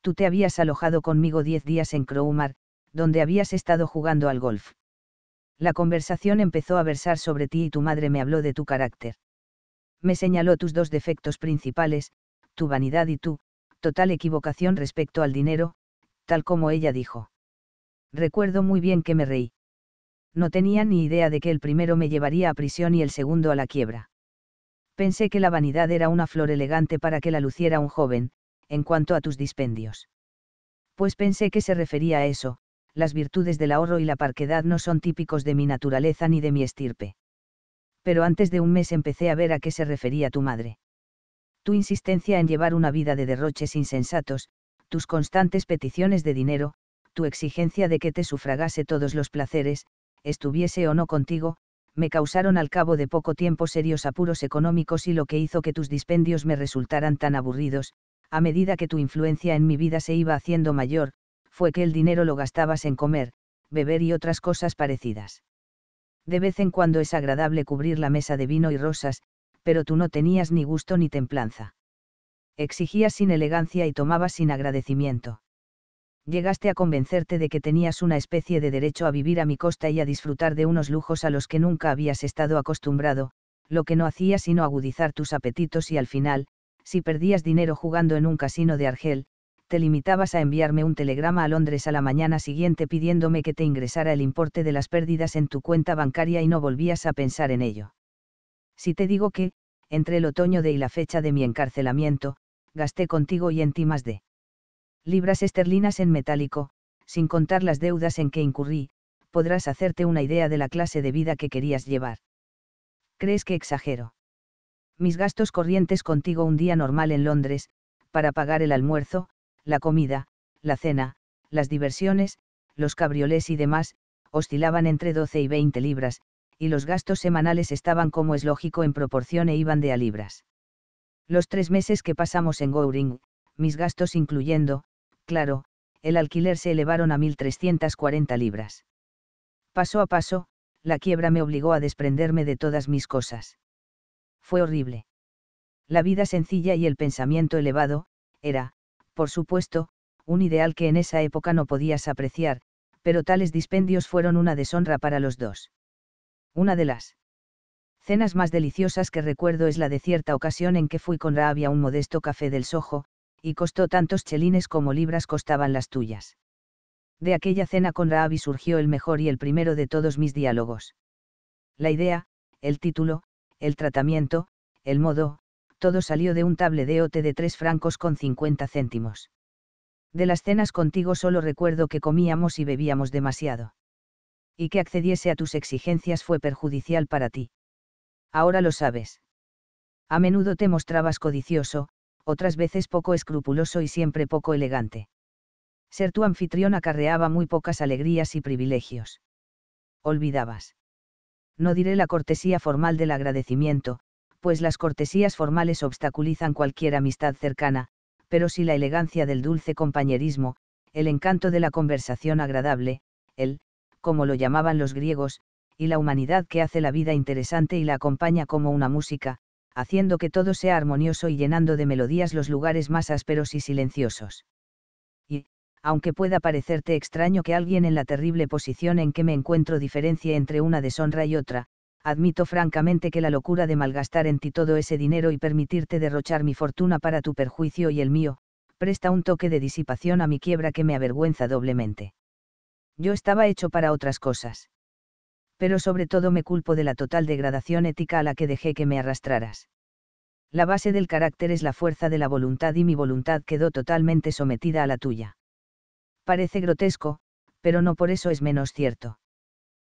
Tú te habías alojado conmigo diez días en Crowmar, donde habías estado jugando al golf. La conversación empezó a versar sobre ti y tu madre me habló de tu carácter. Me señaló tus dos defectos principales, tu vanidad y tu, total equivocación respecto al dinero, tal como ella dijo. Recuerdo muy bien que me reí. No tenía ni idea de que el primero me llevaría a prisión y el segundo a la quiebra. Pensé que la vanidad era una flor elegante para que la luciera un joven, en cuanto a tus dispendios. Pues pensé que se refería a eso, las virtudes del ahorro y la parquedad no son típicos de mi naturaleza ni de mi estirpe. Pero antes de un mes empecé a ver a qué se refería tu madre. Tu insistencia en llevar una vida de derroches insensatos, tus constantes peticiones de dinero, tu exigencia de que te sufragase todos los placeres, estuviese o no contigo, me causaron al cabo de poco tiempo serios apuros económicos y lo que hizo que tus dispendios me resultaran tan aburridos, a medida que tu influencia en mi vida se iba haciendo mayor, fue que el dinero lo gastabas en comer, beber y otras cosas parecidas. De vez en cuando es agradable cubrir la mesa de vino y rosas, pero tú no tenías ni gusto ni templanza. Exigías sin elegancia y tomabas sin agradecimiento. Llegaste a convencerte de que tenías una especie de derecho a vivir a mi costa y a disfrutar de unos lujos a los que nunca habías estado acostumbrado, lo que no hacía sino agudizar tus apetitos y al final, si perdías dinero jugando en un casino de Argel, te limitabas a enviarme un telegrama a Londres a la mañana siguiente pidiéndome que te ingresara el importe de las pérdidas en tu cuenta bancaria y no volvías a pensar en ello. Si te digo que, entre el otoño de y la fecha de mi encarcelamiento, gasté contigo y en ti más de libras esterlinas en metálico, sin contar las deudas en que incurrí, podrás hacerte una idea de la clase de vida que querías llevar. ¿Crees que exagero? Mis gastos corrientes contigo un día normal en Londres, para pagar el almuerzo, la comida, la cena, las diversiones, los cabriolés y demás, oscilaban entre 12 y 20 libras, y los gastos semanales estaban como es lógico en proporción e iban de a libras. Los tres meses que pasamos en Goring, mis gastos incluyendo, claro, el alquiler se elevaron a 1.340 libras. Paso a paso, la quiebra me obligó a desprenderme de todas mis cosas. Fue horrible. La vida sencilla y el pensamiento elevado, era, por supuesto, un ideal que en esa época no podías apreciar, pero tales dispendios fueron una deshonra para los dos. Una de las cenas más deliciosas que recuerdo es la de cierta ocasión en que fui con rabia a un modesto café del Sojo, y costó tantos chelines como libras costaban las tuyas. De aquella cena con Raabi surgió el mejor y el primero de todos mis diálogos. La idea, el título, el tratamiento, el modo, todo salió de un tabledeote de tres francos con 50 céntimos. De las cenas contigo solo recuerdo que comíamos y bebíamos demasiado. Y que accediese a tus exigencias fue perjudicial para ti. Ahora lo sabes. A menudo te mostrabas codicioso, otras veces poco escrupuloso y siempre poco elegante. Ser tu anfitrión acarreaba muy pocas alegrías y privilegios. Olvidabas. No diré la cortesía formal del agradecimiento, pues las cortesías formales obstaculizan cualquier amistad cercana, pero si la elegancia del dulce compañerismo, el encanto de la conversación agradable, el, como lo llamaban los griegos, y la humanidad que hace la vida interesante y la acompaña como una música, haciendo que todo sea armonioso y llenando de melodías los lugares más ásperos y silenciosos. Y, aunque pueda parecerte extraño que alguien en la terrible posición en que me encuentro diferencie entre una deshonra y otra, admito francamente que la locura de malgastar en ti todo ese dinero y permitirte derrochar mi fortuna para tu perjuicio y el mío, presta un toque de disipación a mi quiebra que me avergüenza doblemente. Yo estaba hecho para otras cosas. Pero sobre todo me culpo de la total degradación ética a la que dejé que me arrastraras. La base del carácter es la fuerza de la voluntad y mi voluntad quedó totalmente sometida a la tuya. Parece grotesco, pero no por eso es menos cierto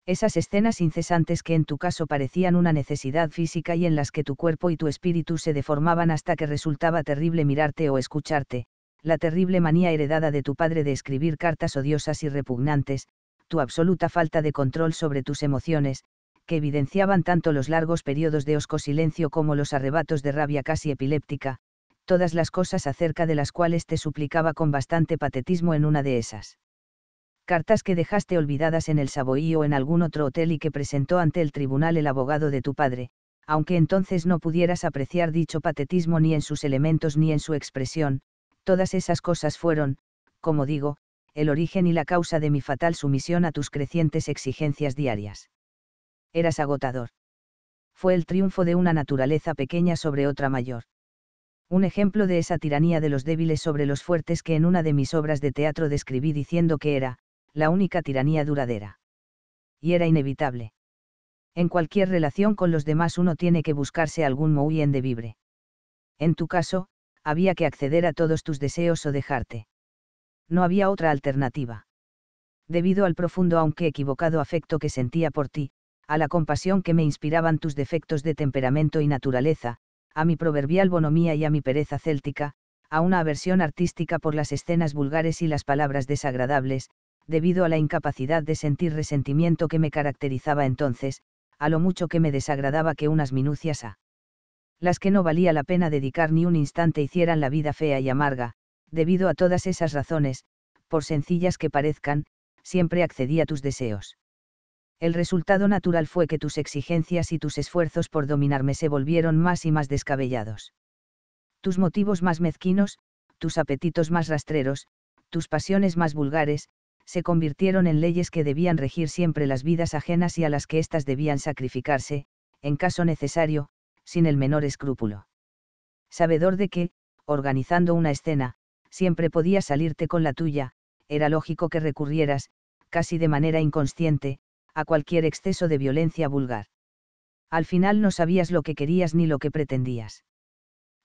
esas escenas incesantes que en tu caso parecían una necesidad física y en las que tu cuerpo y tu espíritu se deformaban hasta que resultaba terrible mirarte o escucharte, la terrible manía heredada de tu padre de escribir cartas odiosas y repugnantes, tu absoluta falta de control sobre tus emociones, que evidenciaban tanto los largos periodos de osco silencio como los arrebatos de rabia casi epiléptica, todas las cosas acerca de las cuales te suplicaba con bastante patetismo en una de esas cartas que dejaste olvidadas en el Savoy o en algún otro hotel y que presentó ante el tribunal el abogado de tu padre, aunque entonces no pudieras apreciar dicho patetismo ni en sus elementos ni en su expresión, todas esas cosas fueron, como digo, el origen y la causa de mi fatal sumisión a tus crecientes exigencias diarias. Eras agotador. Fue el triunfo de una naturaleza pequeña sobre otra mayor. Un ejemplo de esa tiranía de los débiles sobre los fuertes que en una de mis obras de teatro describí diciendo que era, la única tiranía duradera. Y era inevitable. En cualquier relación con los demás uno tiene que buscarse algún de vibre. En tu caso, había que acceder a todos tus deseos o dejarte. No había otra alternativa. Debido al profundo aunque equivocado afecto que sentía por ti, a la compasión que me inspiraban tus defectos de temperamento y naturaleza, a mi proverbial bonomía y a mi pereza céltica, a una aversión artística por las escenas vulgares y las palabras desagradables, debido a la incapacidad de sentir resentimiento que me caracterizaba entonces, a lo mucho que me desagradaba que unas minucias a las que no valía la pena dedicar ni un instante hicieran la vida fea y amarga, debido a todas esas razones, por sencillas que parezcan, siempre accedí a tus deseos. El resultado natural fue que tus exigencias y tus esfuerzos por dominarme se volvieron más y más descabellados. Tus motivos más mezquinos, tus apetitos más rastreros, tus pasiones más vulgares, se convirtieron en leyes que debían regir siempre las vidas ajenas y a las que éstas debían sacrificarse, en caso necesario, sin el menor escrúpulo. Sabedor de que, organizando una escena, siempre podía salirte con la tuya, era lógico que recurrieras, casi de manera inconsciente, a cualquier exceso de violencia vulgar. Al final no sabías lo que querías ni lo que pretendías.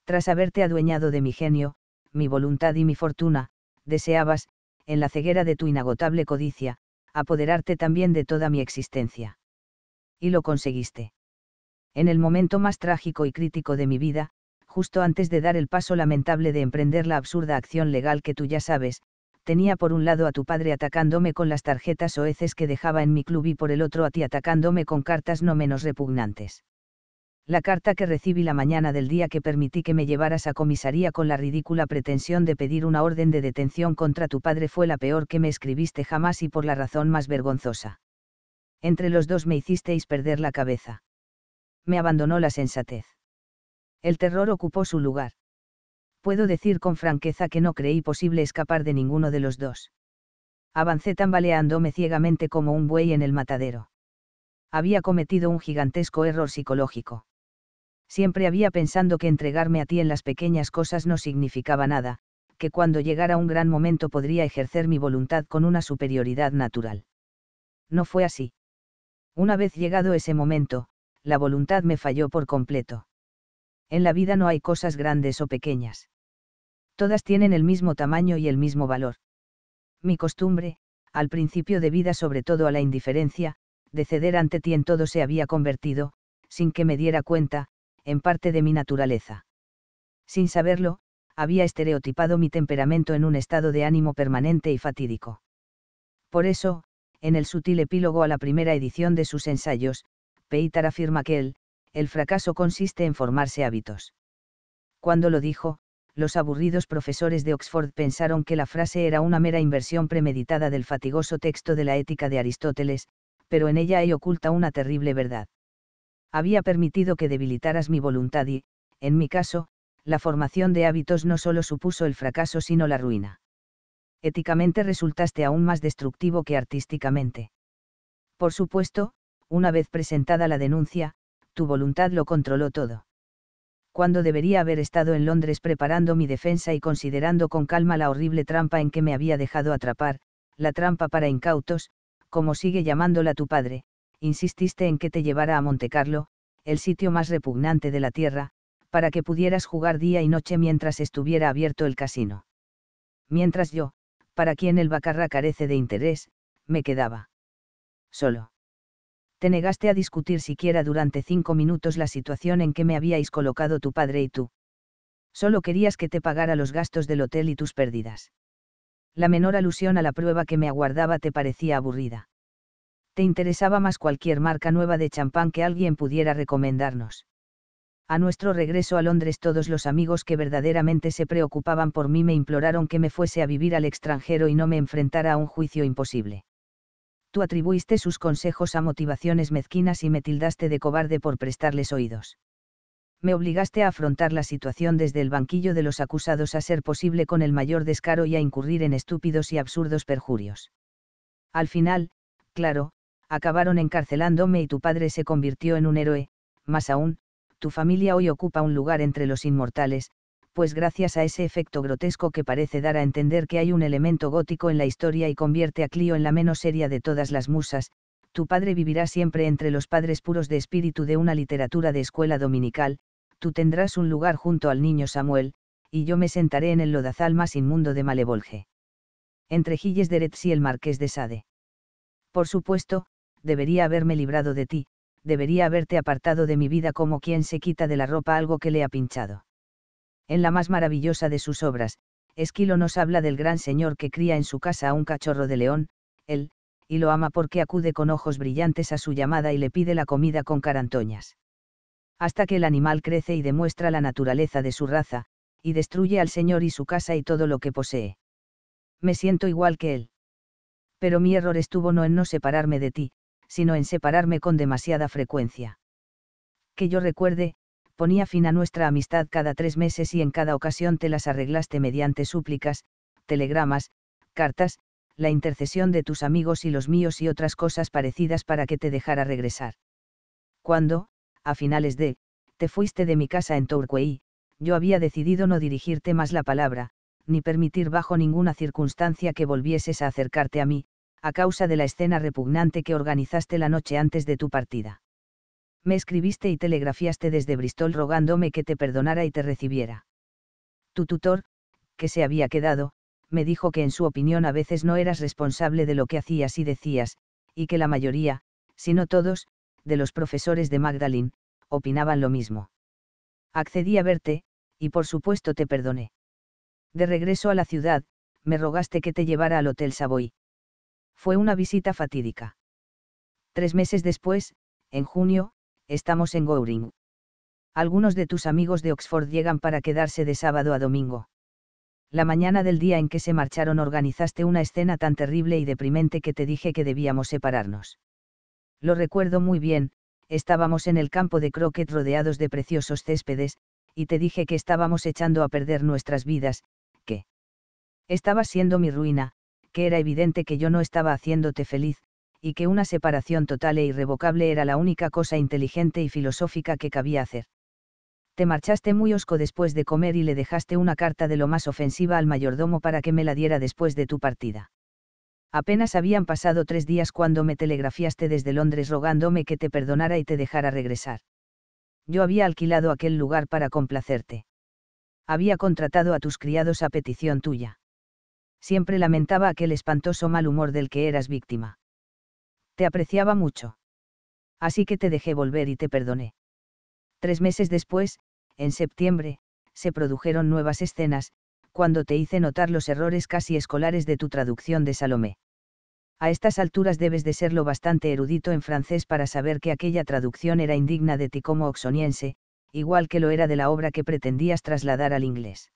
Tras haberte adueñado de mi genio, mi voluntad y mi fortuna, deseabas, en la ceguera de tu inagotable codicia, apoderarte también de toda mi existencia. Y lo conseguiste. En el momento más trágico y crítico de mi vida, justo antes de dar el paso lamentable de emprender la absurda acción legal que tú ya sabes, tenía por un lado a tu padre atacándome con las tarjetas oeces que dejaba en mi club y por el otro a ti atacándome con cartas no menos repugnantes la carta que recibí la mañana del día que permití que me llevaras a comisaría con la ridícula pretensión de pedir una orden de detención contra tu padre fue la peor que me escribiste jamás y por la razón más vergonzosa. Entre los dos me hicisteis perder la cabeza. Me abandonó la sensatez. El terror ocupó su lugar. Puedo decir con franqueza que no creí posible escapar de ninguno de los dos. Avancé tambaleándome ciegamente como un buey en el matadero. Había cometido un gigantesco error psicológico siempre había pensando que entregarme a ti en las pequeñas cosas no significaba nada, que cuando llegara un gran momento podría ejercer mi voluntad con una superioridad natural. No fue así. Una vez llegado ese momento, la voluntad me falló por completo. En la vida no hay cosas grandes o pequeñas. Todas tienen el mismo tamaño y el mismo valor. Mi costumbre, al principio de vida sobre todo a la indiferencia, de ceder ante ti en todo se había convertido, sin que me diera cuenta, en parte de mi naturaleza. Sin saberlo, había estereotipado mi temperamento en un estado de ánimo permanente y fatídico. Por eso, en el sutil epílogo a la primera edición de sus ensayos, Peitar afirma que él, el fracaso consiste en formarse hábitos. Cuando lo dijo, los aburridos profesores de Oxford pensaron que la frase era una mera inversión premeditada del fatigoso texto de la ética de Aristóteles, pero en ella hay oculta una terrible verdad había permitido que debilitaras mi voluntad y, en mi caso, la formación de hábitos no solo supuso el fracaso sino la ruina. Éticamente resultaste aún más destructivo que artísticamente. Por supuesto, una vez presentada la denuncia, tu voluntad lo controló todo. Cuando debería haber estado en Londres preparando mi defensa y considerando con calma la horrible trampa en que me había dejado atrapar, la trampa para incautos, como sigue llamándola tu padre, insististe en que te llevara a Montecarlo, el sitio más repugnante de la Tierra, para que pudieras jugar día y noche mientras estuviera abierto el casino. Mientras yo, para quien el bacarra carece de interés, me quedaba. Solo. Te negaste a discutir siquiera durante cinco minutos la situación en que me habíais colocado tu padre y tú. Solo querías que te pagara los gastos del hotel y tus pérdidas. La menor alusión a la prueba que me aguardaba te parecía aburrida te interesaba más cualquier marca nueva de champán que alguien pudiera recomendarnos. A nuestro regreso a Londres todos los amigos que verdaderamente se preocupaban por mí me imploraron que me fuese a vivir al extranjero y no me enfrentara a un juicio imposible. Tú atribuiste sus consejos a motivaciones mezquinas y me tildaste de cobarde por prestarles oídos. Me obligaste a afrontar la situación desde el banquillo de los acusados a ser posible con el mayor descaro y a incurrir en estúpidos y absurdos perjurios. Al final, claro, acabaron encarcelándome y tu padre se convirtió en un héroe, más aún, tu familia hoy ocupa un lugar entre los inmortales, pues gracias a ese efecto grotesco que parece dar a entender que hay un elemento gótico en la historia y convierte a Clio en la menos seria de todas las musas, tu padre vivirá siempre entre los padres puros de espíritu de una literatura de escuela dominical, tú tendrás un lugar junto al niño Samuel, y yo me sentaré en el lodazal más inmundo de Malevolge. Entre Gilles de Retz y el marqués de Sade. Por supuesto, debería haberme librado de ti, debería haberte apartado de mi vida como quien se quita de la ropa algo que le ha pinchado. En la más maravillosa de sus obras, Esquilo nos habla del gran señor que cría en su casa a un cachorro de león, él, y lo ama porque acude con ojos brillantes a su llamada y le pide la comida con carantoñas. Hasta que el animal crece y demuestra la naturaleza de su raza, y destruye al señor y su casa y todo lo que posee. Me siento igual que él. Pero mi error estuvo no en no separarme de ti, sino en separarme con demasiada frecuencia. Que yo recuerde, ponía fin a nuestra amistad cada tres meses y en cada ocasión te las arreglaste mediante súplicas, telegramas, cartas, la intercesión de tus amigos y los míos y otras cosas parecidas para que te dejara regresar. Cuando, a finales de, te fuiste de mi casa en Tourquay, yo había decidido no dirigirte más la palabra, ni permitir bajo ninguna circunstancia que volvieses a acercarte a mí, a causa de la escena repugnante que organizaste la noche antes de tu partida. Me escribiste y telegrafiaste desde Bristol rogándome que te perdonara y te recibiera. Tu tutor, que se había quedado, me dijo que en su opinión a veces no eras responsable de lo que hacías y decías, y que la mayoría, si no todos, de los profesores de Magdalene, opinaban lo mismo. Accedí a verte, y por supuesto te perdoné. De regreso a la ciudad, me rogaste que te llevara al Hotel Savoy. Fue una visita fatídica. Tres meses después, en junio, estamos en Goring. Algunos de tus amigos de Oxford llegan para quedarse de sábado a domingo. La mañana del día en que se marcharon organizaste una escena tan terrible y deprimente que te dije que debíamos separarnos. Lo recuerdo muy bien, estábamos en el campo de croquet rodeados de preciosos céspedes, y te dije que estábamos echando a perder nuestras vidas, que estaba siendo mi ruina, que era evidente que yo no estaba haciéndote feliz, y que una separación total e irrevocable era la única cosa inteligente y filosófica que cabía hacer. Te marchaste muy osco después de comer y le dejaste una carta de lo más ofensiva al mayordomo para que me la diera después de tu partida. Apenas habían pasado tres días cuando me telegrafiaste desde Londres rogándome que te perdonara y te dejara regresar. Yo había alquilado aquel lugar para complacerte. Había contratado a tus criados a petición tuya siempre lamentaba aquel espantoso mal humor del que eras víctima. Te apreciaba mucho. Así que te dejé volver y te perdoné. Tres meses después, en septiembre, se produjeron nuevas escenas, cuando te hice notar los errores casi escolares de tu traducción de Salomé. A estas alturas debes de ser lo bastante erudito en francés para saber que aquella traducción era indigna de ti como oxoniense, igual que lo era de la obra que pretendías trasladar al inglés.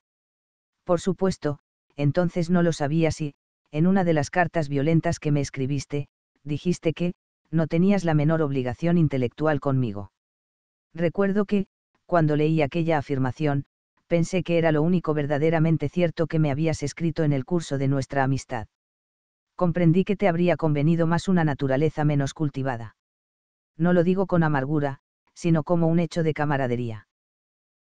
Por supuesto, entonces no lo sabías y, en una de las cartas violentas que me escribiste, dijiste que, no tenías la menor obligación intelectual conmigo. Recuerdo que, cuando leí aquella afirmación, pensé que era lo único verdaderamente cierto que me habías escrito en el curso de nuestra amistad. Comprendí que te habría convenido más una naturaleza menos cultivada. No lo digo con amargura, sino como un hecho de camaradería.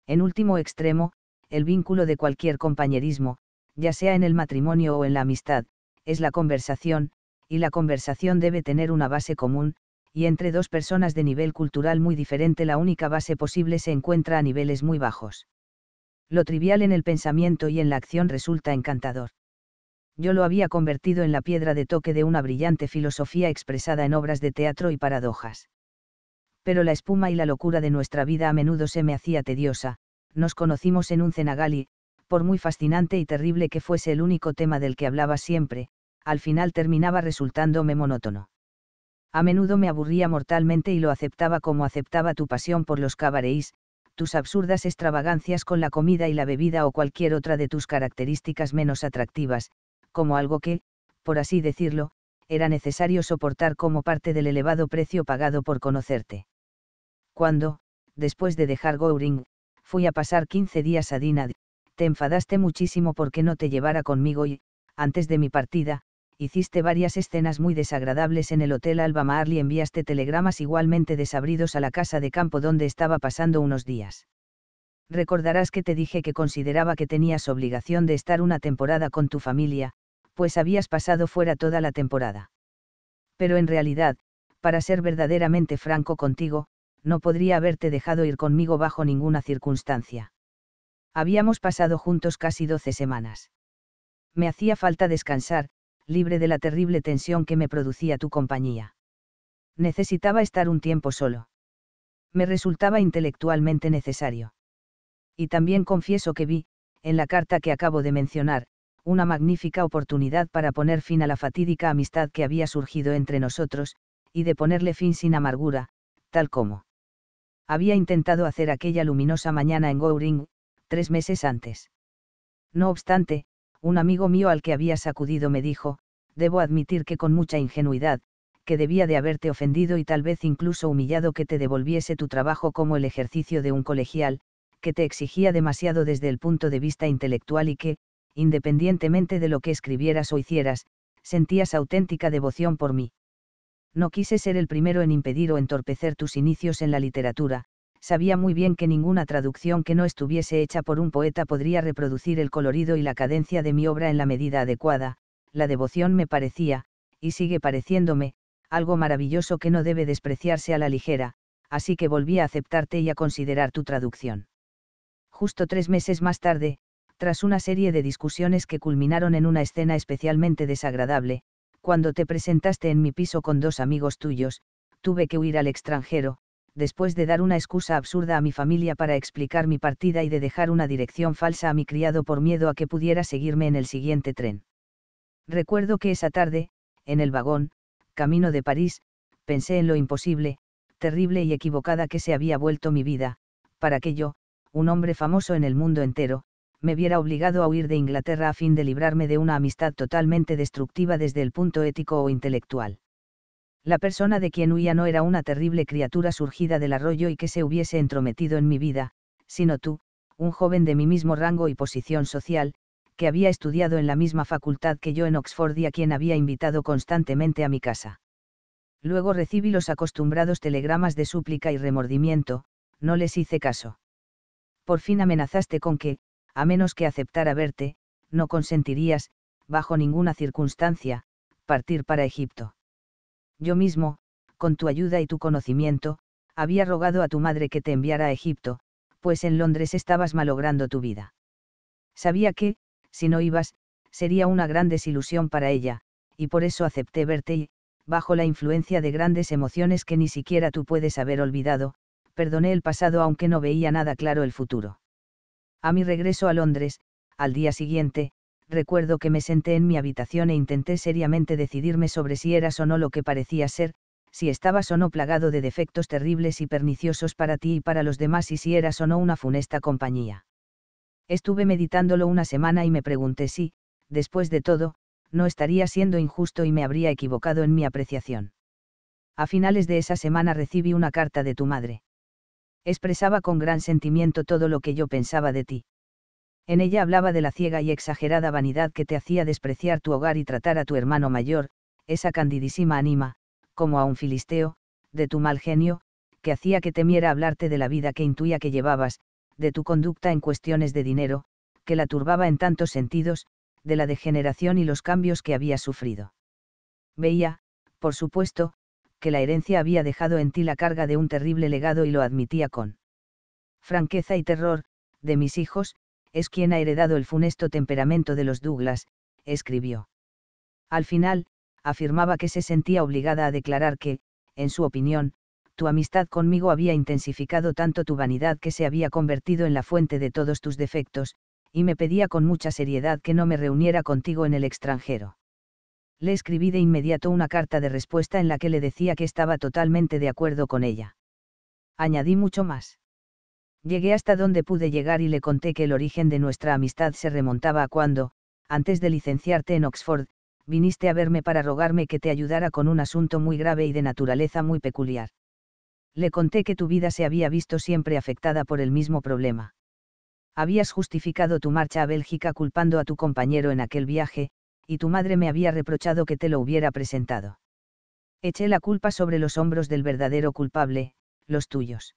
En último extremo, el vínculo de cualquier compañerismo, ya sea en el matrimonio o en la amistad, es la conversación, y la conversación debe tener una base común, y entre dos personas de nivel cultural muy diferente la única base posible se encuentra a niveles muy bajos. Lo trivial en el pensamiento y en la acción resulta encantador. Yo lo había convertido en la piedra de toque de una brillante filosofía expresada en obras de teatro y paradojas. Pero la espuma y la locura de nuestra vida a menudo se me hacía tediosa, nos conocimos en un cenagali por muy fascinante y terrible que fuese el único tema del que hablaba siempre, al final terminaba resultándome monótono. A menudo me aburría mortalmente y lo aceptaba como aceptaba tu pasión por los cabarets, tus absurdas extravagancias con la comida y la bebida o cualquier otra de tus características menos atractivas, como algo que, por así decirlo, era necesario soportar como parte del elevado precio pagado por conocerte. Cuando, después de dejar Goring, fui a pasar 15 días a Dinad, te enfadaste muchísimo porque no te llevara conmigo y, antes de mi partida, hiciste varias escenas muy desagradables en el Hotel Alba y enviaste telegramas igualmente desabridos a la casa de campo donde estaba pasando unos días. Recordarás que te dije que consideraba que tenías obligación de estar una temporada con tu familia, pues habías pasado fuera toda la temporada. Pero en realidad, para ser verdaderamente franco contigo, no podría haberte dejado ir conmigo bajo ninguna circunstancia. Habíamos pasado juntos casi doce semanas. Me hacía falta descansar, libre de la terrible tensión que me producía tu compañía. Necesitaba estar un tiempo solo. Me resultaba intelectualmente necesario. Y también confieso que vi, en la carta que acabo de mencionar, una magnífica oportunidad para poner fin a la fatídica amistad que había surgido entre nosotros, y de ponerle fin sin amargura, tal como había intentado hacer aquella luminosa mañana en Goring, tres meses antes. No obstante, un amigo mío al que había sacudido me dijo, debo admitir que con mucha ingenuidad, que debía de haberte ofendido y tal vez incluso humillado que te devolviese tu trabajo como el ejercicio de un colegial, que te exigía demasiado desde el punto de vista intelectual y que, independientemente de lo que escribieras o hicieras, sentías auténtica devoción por mí. No quise ser el primero en impedir o entorpecer tus inicios en la literatura, sabía muy bien que ninguna traducción que no estuviese hecha por un poeta podría reproducir el colorido y la cadencia de mi obra en la medida adecuada, la devoción me parecía, y sigue pareciéndome, algo maravilloso que no debe despreciarse a la ligera, así que volví a aceptarte y a considerar tu traducción. Justo tres meses más tarde, tras una serie de discusiones que culminaron en una escena especialmente desagradable, cuando te presentaste en mi piso con dos amigos tuyos, tuve que huir al extranjero, después de dar una excusa absurda a mi familia para explicar mi partida y de dejar una dirección falsa a mi criado por miedo a que pudiera seguirme en el siguiente tren. Recuerdo que esa tarde, en el vagón, camino de París, pensé en lo imposible, terrible y equivocada que se había vuelto mi vida, para que yo, un hombre famoso en el mundo entero, me viera obligado a huir de Inglaterra a fin de librarme de una amistad totalmente destructiva desde el punto ético o intelectual la persona de quien huía no era una terrible criatura surgida del arroyo y que se hubiese entrometido en mi vida, sino tú, un joven de mi mismo rango y posición social, que había estudiado en la misma facultad que yo en Oxford y a quien había invitado constantemente a mi casa. Luego recibí los acostumbrados telegramas de súplica y remordimiento, no les hice caso. Por fin amenazaste con que, a menos que aceptara verte, no consentirías, bajo ninguna circunstancia, partir para Egipto. Yo mismo, con tu ayuda y tu conocimiento, había rogado a tu madre que te enviara a Egipto, pues en Londres estabas malogrando tu vida. Sabía que, si no ibas, sería una gran desilusión para ella, y por eso acepté verte y, bajo la influencia de grandes emociones que ni siquiera tú puedes haber olvidado, perdoné el pasado aunque no veía nada claro el futuro. A mi regreso a Londres, al día siguiente, recuerdo que me senté en mi habitación e intenté seriamente decidirme sobre si eras o no lo que parecía ser, si estabas o no plagado de defectos terribles y perniciosos para ti y para los demás y si eras o no una funesta compañía. Estuve meditándolo una semana y me pregunté si, después de todo, no estaría siendo injusto y me habría equivocado en mi apreciación. A finales de esa semana recibí una carta de tu madre. Expresaba con gran sentimiento todo lo que yo pensaba de ti. En ella hablaba de la ciega y exagerada vanidad que te hacía despreciar tu hogar y tratar a tu hermano mayor, esa candidísima anima, como a un filisteo, de tu mal genio, que hacía que temiera hablarte de la vida que intuía que llevabas, de tu conducta en cuestiones de dinero, que la turbaba en tantos sentidos, de la degeneración y los cambios que había sufrido. Veía, por supuesto, que la herencia había dejado en ti la carga de un terrible legado y lo admitía con franqueza y terror, de mis hijos, es quien ha heredado el funesto temperamento de los Douglas, escribió. Al final, afirmaba que se sentía obligada a declarar que, en su opinión, tu amistad conmigo había intensificado tanto tu vanidad que se había convertido en la fuente de todos tus defectos, y me pedía con mucha seriedad que no me reuniera contigo en el extranjero. Le escribí de inmediato una carta de respuesta en la que le decía que estaba totalmente de acuerdo con ella. Añadí mucho más. Llegué hasta donde pude llegar y le conté que el origen de nuestra amistad se remontaba a cuando, antes de licenciarte en Oxford, viniste a verme para rogarme que te ayudara con un asunto muy grave y de naturaleza muy peculiar. Le conté que tu vida se había visto siempre afectada por el mismo problema. Habías justificado tu marcha a Bélgica culpando a tu compañero en aquel viaje, y tu madre me había reprochado que te lo hubiera presentado. Eché la culpa sobre los hombros del verdadero culpable, los tuyos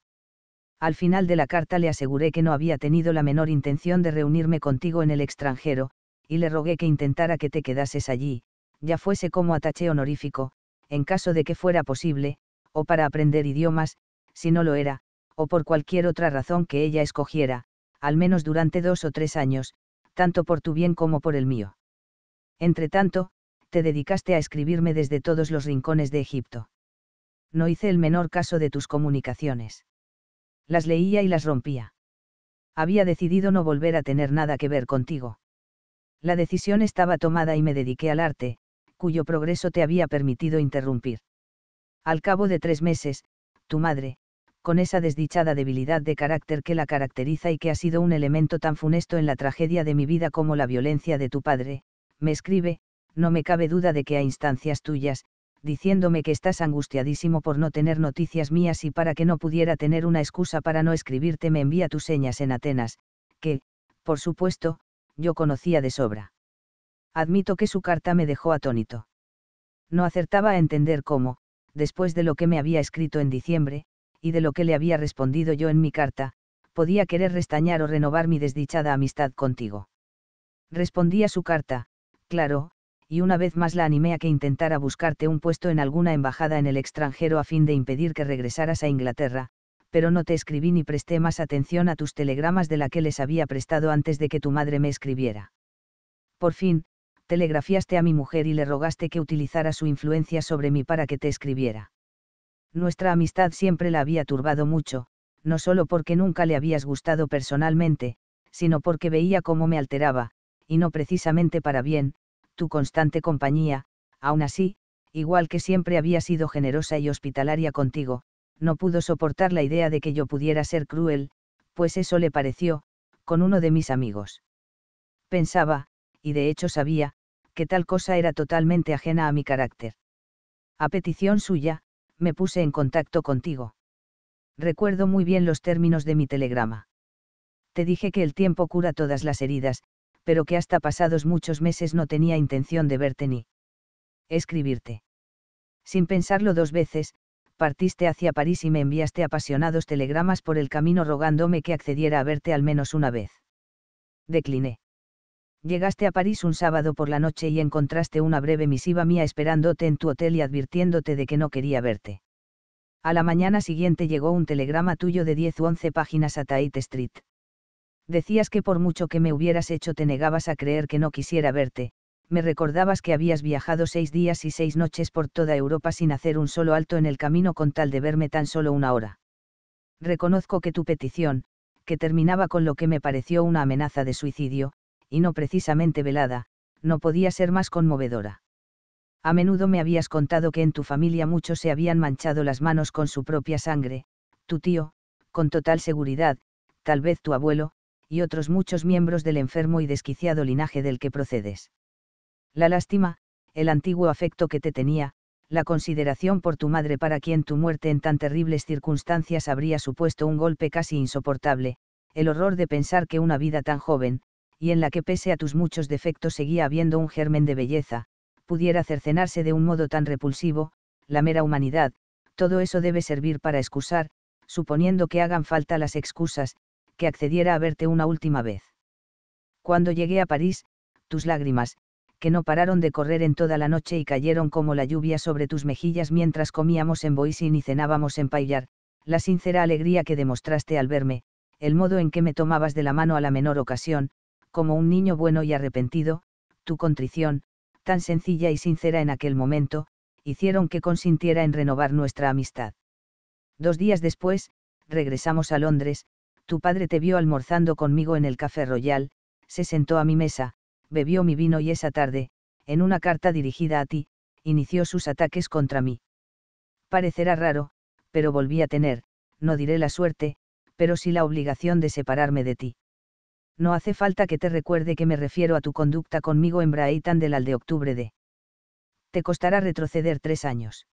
al final de la carta le aseguré que no había tenido la menor intención de reunirme contigo en el extranjero, y le rogué que intentara que te quedases allí, ya fuese como ataché honorífico, en caso de que fuera posible, o para aprender idiomas, si no lo era, o por cualquier otra razón que ella escogiera, al menos durante dos o tres años, tanto por tu bien como por el mío. Entretanto, te dedicaste a escribirme desde todos los rincones de Egipto. No hice el menor caso de tus comunicaciones las leía y las rompía. Había decidido no volver a tener nada que ver contigo. La decisión estaba tomada y me dediqué al arte, cuyo progreso te había permitido interrumpir. Al cabo de tres meses, tu madre, con esa desdichada debilidad de carácter que la caracteriza y que ha sido un elemento tan funesto en la tragedia de mi vida como la violencia de tu padre, me escribe, no me cabe duda de que a instancias tuyas, diciéndome que estás angustiadísimo por no tener noticias mías y para que no pudiera tener una excusa para no escribirte me envía tus señas en Atenas, que, por supuesto, yo conocía de sobra. Admito que su carta me dejó atónito. No acertaba a entender cómo, después de lo que me había escrito en diciembre, y de lo que le había respondido yo en mi carta, podía querer restañar o renovar mi desdichada amistad contigo. Respondí a su carta, claro, y una vez más la animé a que intentara buscarte un puesto en alguna embajada en el extranjero a fin de impedir que regresaras a Inglaterra, pero no te escribí ni presté más atención a tus telegramas de la que les había prestado antes de que tu madre me escribiera. Por fin, telegrafiaste a mi mujer y le rogaste que utilizara su influencia sobre mí para que te escribiera. Nuestra amistad siempre la había turbado mucho, no solo porque nunca le habías gustado personalmente, sino porque veía cómo me alteraba, y no precisamente para bien, tu constante compañía, aún así, igual que siempre había sido generosa y hospitalaria contigo, no pudo soportar la idea de que yo pudiera ser cruel, pues eso le pareció, con uno de mis amigos. Pensaba, y de hecho sabía, que tal cosa era totalmente ajena a mi carácter. A petición suya, me puse en contacto contigo. Recuerdo muy bien los términos de mi telegrama. Te dije que el tiempo cura todas las heridas, pero que hasta pasados muchos meses no tenía intención de verte ni escribirte. Sin pensarlo dos veces, partiste hacia París y me enviaste apasionados telegramas por el camino rogándome que accediera a verte al menos una vez. Decliné. Llegaste a París un sábado por la noche y encontraste una breve misiva mía esperándote en tu hotel y advirtiéndote de que no quería verte. A la mañana siguiente llegó un telegrama tuyo de 10 u 11 páginas a Tait Street decías que por mucho que me hubieras hecho te negabas a creer que no quisiera verte, me recordabas que habías viajado seis días y seis noches por toda Europa sin hacer un solo alto en el camino con tal de verme tan solo una hora. Reconozco que tu petición, que terminaba con lo que me pareció una amenaza de suicidio, y no precisamente velada, no podía ser más conmovedora. A menudo me habías contado que en tu familia muchos se habían manchado las manos con su propia sangre, tu tío, con total seguridad, tal vez tu abuelo, y otros muchos miembros del enfermo y desquiciado linaje del que procedes. La lástima, el antiguo afecto que te tenía, la consideración por tu madre para quien tu muerte en tan terribles circunstancias habría supuesto un golpe casi insoportable, el horror de pensar que una vida tan joven, y en la que pese a tus muchos defectos seguía habiendo un germen de belleza, pudiera cercenarse de un modo tan repulsivo, la mera humanidad, todo eso debe servir para excusar, suponiendo que hagan falta las excusas, que accediera a verte una última vez. Cuando llegué a París, tus lágrimas, que no pararon de correr en toda la noche y cayeron como la lluvia sobre tus mejillas mientras comíamos en Boisin y cenábamos en Paillar, la sincera alegría que demostraste al verme, el modo en que me tomabas de la mano a la menor ocasión, como un niño bueno y arrepentido, tu contrición, tan sencilla y sincera en aquel momento, hicieron que consintiera en renovar nuestra amistad. Dos días después, regresamos a Londres, tu padre te vio almorzando conmigo en el Café Royal, se sentó a mi mesa, bebió mi vino y esa tarde, en una carta dirigida a ti, inició sus ataques contra mí. Parecerá raro, pero volví a tener, no diré la suerte, pero sí la obligación de separarme de ti. No hace falta que te recuerde que me refiero a tu conducta conmigo en Brighton del al de octubre de. Te costará retroceder tres años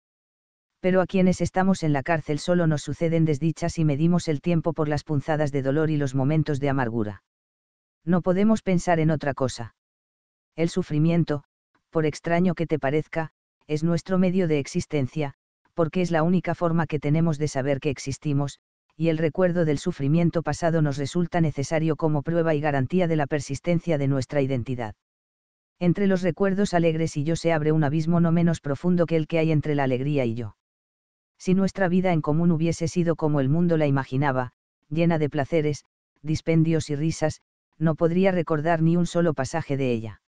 pero a quienes estamos en la cárcel solo nos suceden desdichas y medimos el tiempo por las punzadas de dolor y los momentos de amargura. No podemos pensar en otra cosa. El sufrimiento, por extraño que te parezca, es nuestro medio de existencia, porque es la única forma que tenemos de saber que existimos, y el recuerdo del sufrimiento pasado nos resulta necesario como prueba y garantía de la persistencia de nuestra identidad. Entre los recuerdos alegres y yo se abre un abismo no menos profundo que el que hay entre la alegría y yo si nuestra vida en común hubiese sido como el mundo la imaginaba, llena de placeres, dispendios y risas, no podría recordar ni un solo pasaje de ella.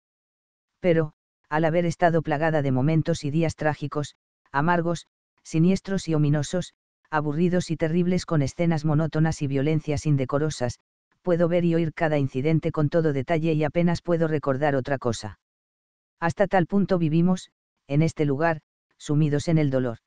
Pero, al haber estado plagada de momentos y días trágicos, amargos, siniestros y ominosos, aburridos y terribles con escenas monótonas y violencias indecorosas, puedo ver y oír cada incidente con todo detalle y apenas puedo recordar otra cosa. Hasta tal punto vivimos, en este lugar, sumidos en el dolor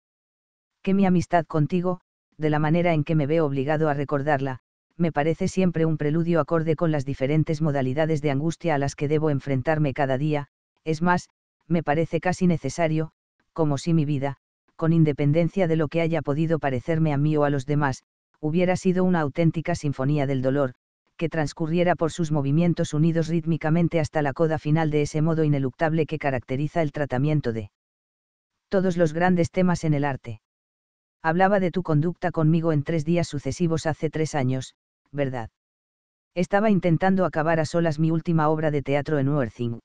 que mi amistad contigo, de la manera en que me veo obligado a recordarla, me parece siempre un preludio acorde con las diferentes modalidades de angustia a las que debo enfrentarme cada día, es más, me parece casi necesario, como si mi vida, con independencia de lo que haya podido parecerme a mí o a los demás, hubiera sido una auténtica sinfonía del dolor, que transcurriera por sus movimientos unidos rítmicamente hasta la coda final de ese modo ineluctable que caracteriza el tratamiento de todos los grandes temas en el arte. Hablaba de tu conducta conmigo en tres días sucesivos hace tres años, ¿verdad? Estaba intentando acabar a solas mi última obra de teatro en Worthing.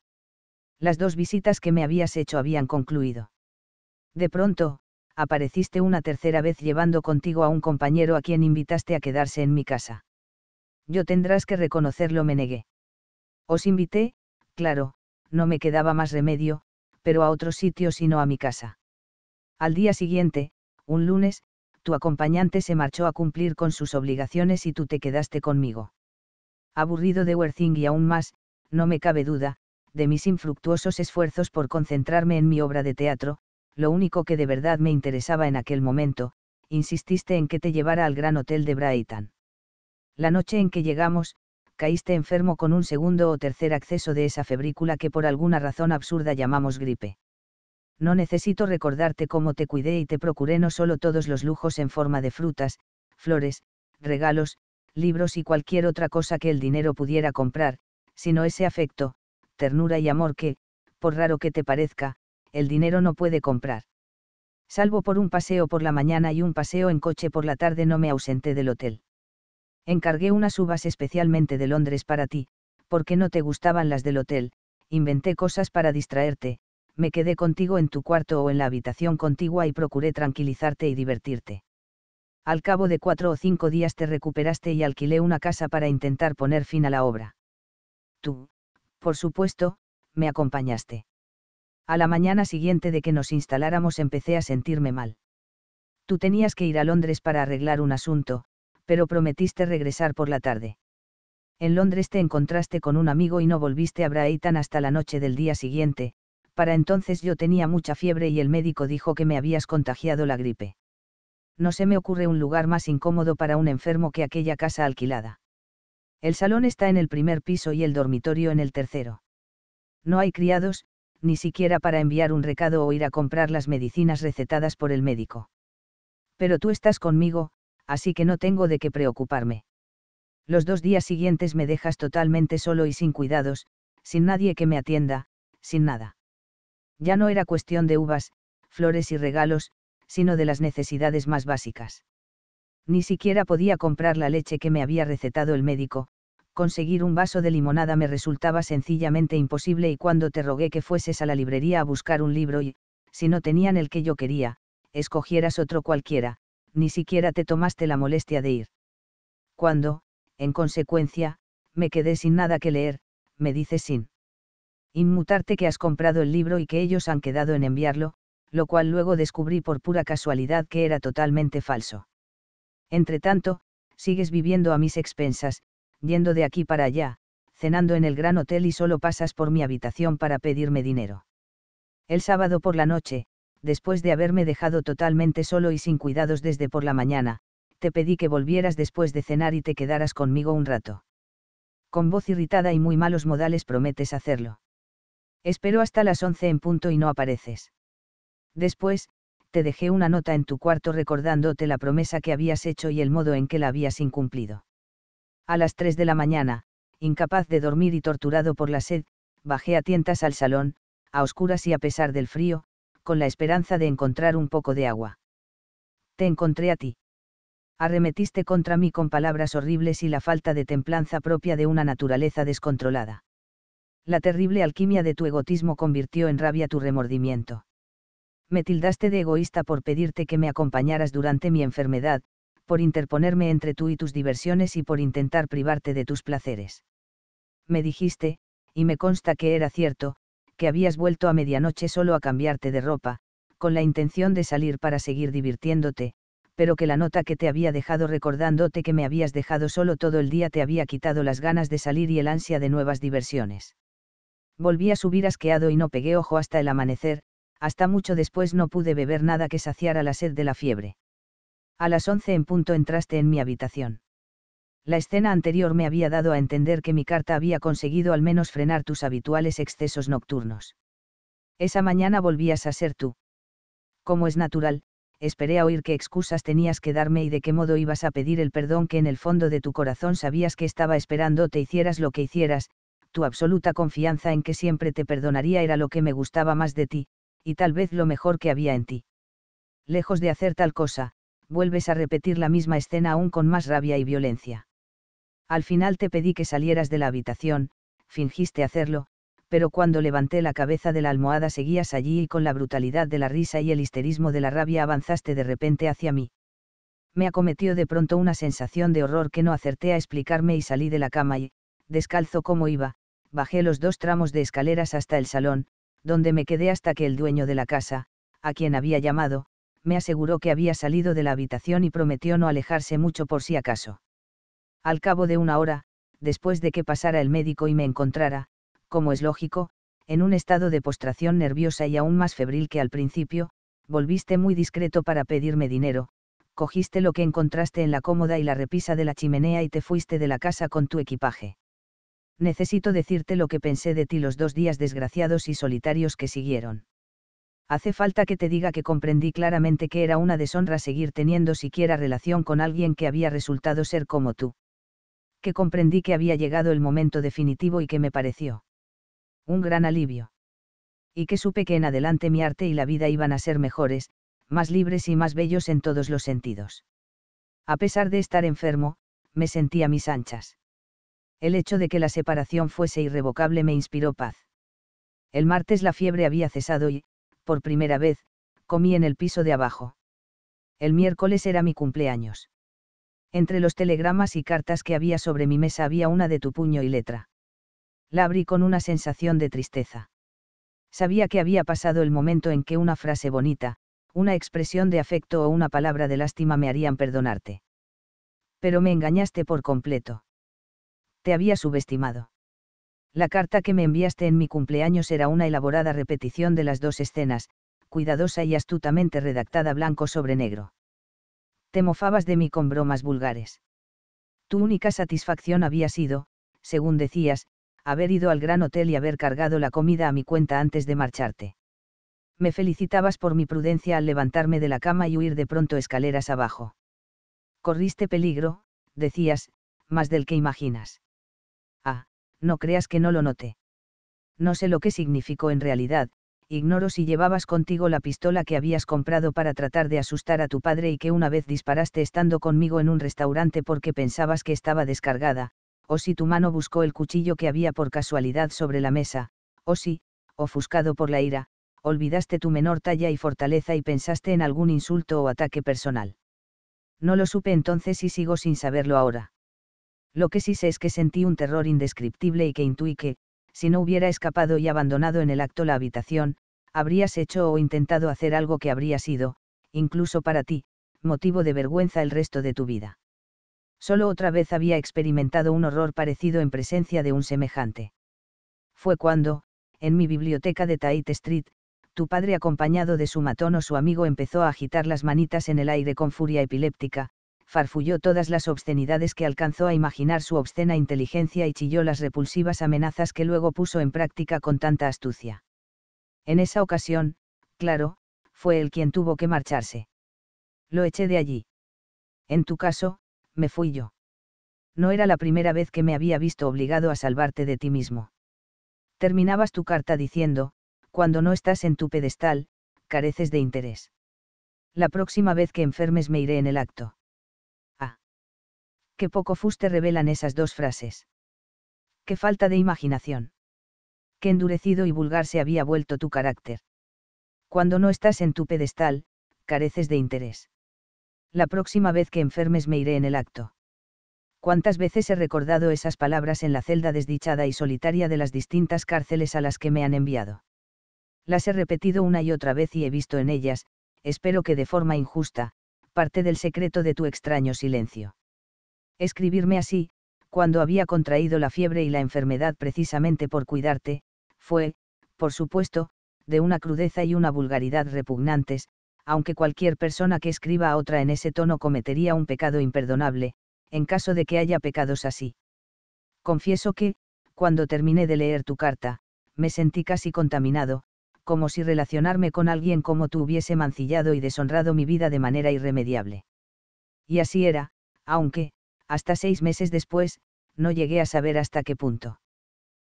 Las dos visitas que me habías hecho habían concluido. De pronto, apareciste una tercera vez llevando contigo a un compañero a quien invitaste a quedarse en mi casa. Yo tendrás que reconocerlo, me negué. Os invité, claro, no me quedaba más remedio, pero a otro sitio sino a mi casa. Al día siguiente, un lunes, tu acompañante se marchó a cumplir con sus obligaciones y tú te quedaste conmigo. Aburrido de Werthing y aún más, no me cabe duda, de mis infructuosos esfuerzos por concentrarme en mi obra de teatro, lo único que de verdad me interesaba en aquel momento, insististe en que te llevara al gran hotel de Brighton. La noche en que llegamos, caíste enfermo con un segundo o tercer acceso de esa febrícula que por alguna razón absurda llamamos gripe no necesito recordarte cómo te cuidé y te procuré no solo todos los lujos en forma de frutas, flores, regalos, libros y cualquier otra cosa que el dinero pudiera comprar, sino ese afecto, ternura y amor que, por raro que te parezca, el dinero no puede comprar. Salvo por un paseo por la mañana y un paseo en coche por la tarde no me ausenté del hotel. Encargué unas uvas especialmente de Londres para ti, porque no te gustaban las del hotel, inventé cosas para distraerte, me quedé contigo en tu cuarto o en la habitación contigua y procuré tranquilizarte y divertirte. Al cabo de cuatro o cinco días te recuperaste y alquilé una casa para intentar poner fin a la obra. Tú, por supuesto, me acompañaste. A la mañana siguiente de que nos instaláramos empecé a sentirme mal. Tú tenías que ir a Londres para arreglar un asunto, pero prometiste regresar por la tarde. En Londres te encontraste con un amigo y no volviste a Brighton hasta la noche del día siguiente, para entonces yo tenía mucha fiebre y el médico dijo que me habías contagiado la gripe. No se me ocurre un lugar más incómodo para un enfermo que aquella casa alquilada. El salón está en el primer piso y el dormitorio en el tercero. No hay criados, ni siquiera para enviar un recado o ir a comprar las medicinas recetadas por el médico. Pero tú estás conmigo, así que no tengo de qué preocuparme. Los dos días siguientes me dejas totalmente solo y sin cuidados, sin nadie que me atienda, sin nada. Ya no era cuestión de uvas, flores y regalos, sino de las necesidades más básicas. Ni siquiera podía comprar la leche que me había recetado el médico, conseguir un vaso de limonada me resultaba sencillamente imposible y cuando te rogué que fueses a la librería a buscar un libro y, si no tenían el que yo quería, escogieras otro cualquiera, ni siquiera te tomaste la molestia de ir. Cuando, en consecuencia, me quedé sin nada que leer, me dices sin inmutarte que has comprado el libro y que ellos han quedado en enviarlo, lo cual luego descubrí por pura casualidad que era totalmente falso. Entretanto, sigues viviendo a mis expensas, yendo de aquí para allá, cenando en el gran hotel y solo pasas por mi habitación para pedirme dinero. El sábado por la noche, después de haberme dejado totalmente solo y sin cuidados desde por la mañana, te pedí que volvieras después de cenar y te quedaras conmigo un rato. Con voz irritada y muy malos modales prometes hacerlo. Espero hasta las once en punto y no apareces. Después, te dejé una nota en tu cuarto recordándote la promesa que habías hecho y el modo en que la habías incumplido. A las 3 de la mañana, incapaz de dormir y torturado por la sed, bajé a tientas al salón, a oscuras y a pesar del frío, con la esperanza de encontrar un poco de agua. Te encontré a ti. Arremetiste contra mí con palabras horribles y la falta de templanza propia de una naturaleza descontrolada la terrible alquimia de tu egotismo convirtió en rabia tu remordimiento. Me tildaste de egoísta por pedirte que me acompañaras durante mi enfermedad, por interponerme entre tú y tus diversiones y por intentar privarte de tus placeres. Me dijiste, y me consta que era cierto, que habías vuelto a medianoche solo a cambiarte de ropa, con la intención de salir para seguir divirtiéndote, pero que la nota que te había dejado recordándote que me habías dejado solo todo el día te había quitado las ganas de salir y el ansia de nuevas diversiones. Volví a subir asqueado y no pegué ojo hasta el amanecer, hasta mucho después no pude beber nada que saciara la sed de la fiebre. A las once en punto entraste en mi habitación. La escena anterior me había dado a entender que mi carta había conseguido al menos frenar tus habituales excesos nocturnos. Esa mañana volvías a ser tú. Como es natural, esperé a oír qué excusas tenías que darme y de qué modo ibas a pedir el perdón que en el fondo de tu corazón sabías que estaba esperando te hicieras lo que hicieras, tu absoluta confianza en que siempre te perdonaría era lo que me gustaba más de ti, y tal vez lo mejor que había en ti. Lejos de hacer tal cosa, vuelves a repetir la misma escena aún con más rabia y violencia. Al final te pedí que salieras de la habitación, fingiste hacerlo, pero cuando levanté la cabeza de la almohada seguías allí y con la brutalidad de la risa y el histerismo de la rabia avanzaste de repente hacia mí. Me acometió de pronto una sensación de horror que no acerté a explicarme y salí de la cama y, descalzo como iba, bajé los dos tramos de escaleras hasta el salón, donde me quedé hasta que el dueño de la casa, a quien había llamado, me aseguró que había salido de la habitación y prometió no alejarse mucho por si acaso. Al cabo de una hora, después de que pasara el médico y me encontrara, como es lógico, en un estado de postración nerviosa y aún más febril que al principio, volviste muy discreto para pedirme dinero, cogiste lo que encontraste en la cómoda y la repisa de la chimenea y te fuiste de la casa con tu equipaje necesito decirte lo que pensé de ti los dos días desgraciados y solitarios que siguieron. Hace falta que te diga que comprendí claramente que era una deshonra seguir teniendo siquiera relación con alguien que había resultado ser como tú. Que comprendí que había llegado el momento definitivo y que me pareció un gran alivio. Y que supe que en adelante mi arte y la vida iban a ser mejores, más libres y más bellos en todos los sentidos. A pesar de estar enfermo, me sentí a mis anchas. El hecho de que la separación fuese irrevocable me inspiró paz. El martes la fiebre había cesado y, por primera vez, comí en el piso de abajo. El miércoles era mi cumpleaños. Entre los telegramas y cartas que había sobre mi mesa había una de tu puño y letra. La abrí con una sensación de tristeza. Sabía que había pasado el momento en que una frase bonita, una expresión de afecto o una palabra de lástima me harían perdonarte. Pero me engañaste por completo te había subestimado. La carta que me enviaste en mi cumpleaños era una elaborada repetición de las dos escenas, cuidadosa y astutamente redactada blanco sobre negro. Te mofabas de mí con bromas vulgares. Tu única satisfacción había sido, según decías, haber ido al gran hotel y haber cargado la comida a mi cuenta antes de marcharte. Me felicitabas por mi prudencia al levantarme de la cama y huir de pronto escaleras abajo. Corriste peligro, decías, más del que imaginas. Ah, no creas que no lo noté. No sé lo que significó en realidad, ignoro si llevabas contigo la pistola que habías comprado para tratar de asustar a tu padre y que una vez disparaste estando conmigo en un restaurante porque pensabas que estaba descargada, o si tu mano buscó el cuchillo que había por casualidad sobre la mesa, o si, ofuscado por la ira, olvidaste tu menor talla y fortaleza y pensaste en algún insulto o ataque personal. No lo supe entonces y sigo sin saberlo ahora. Lo que sí sé es que sentí un terror indescriptible y que intuí que, si no hubiera escapado y abandonado en el acto la habitación, habrías hecho o intentado hacer algo que habría sido, incluso para ti, motivo de vergüenza el resto de tu vida. Solo otra vez había experimentado un horror parecido en presencia de un semejante. Fue cuando, en mi biblioteca de Tait Street, tu padre acompañado de su matón o su amigo empezó a agitar las manitas en el aire con furia epiléptica, farfulló todas las obscenidades que alcanzó a imaginar su obscena inteligencia y chilló las repulsivas amenazas que luego puso en práctica con tanta astucia. En esa ocasión, claro, fue él quien tuvo que marcharse. Lo eché de allí. En tu caso, me fui yo. No era la primera vez que me había visto obligado a salvarte de ti mismo. Terminabas tu carta diciendo, cuando no estás en tu pedestal, careces de interés. La próxima vez que enfermes me iré en el acto. Qué poco fuste revelan esas dos frases. Qué falta de imaginación. Qué endurecido y vulgar se había vuelto tu carácter. Cuando no estás en tu pedestal, careces de interés. La próxima vez que enfermes me iré en el acto. Cuántas veces he recordado esas palabras en la celda desdichada y solitaria de las distintas cárceles a las que me han enviado. Las he repetido una y otra vez y he visto en ellas, espero que de forma injusta, parte del secreto de tu extraño silencio. Escribirme así, cuando había contraído la fiebre y la enfermedad precisamente por cuidarte, fue, por supuesto, de una crudeza y una vulgaridad repugnantes, aunque cualquier persona que escriba a otra en ese tono cometería un pecado imperdonable, en caso de que haya pecados así. Confieso que, cuando terminé de leer tu carta, me sentí casi contaminado, como si relacionarme con alguien como tú hubiese mancillado y deshonrado mi vida de manera irremediable. Y así era, aunque, hasta seis meses después, no llegué a saber hasta qué punto.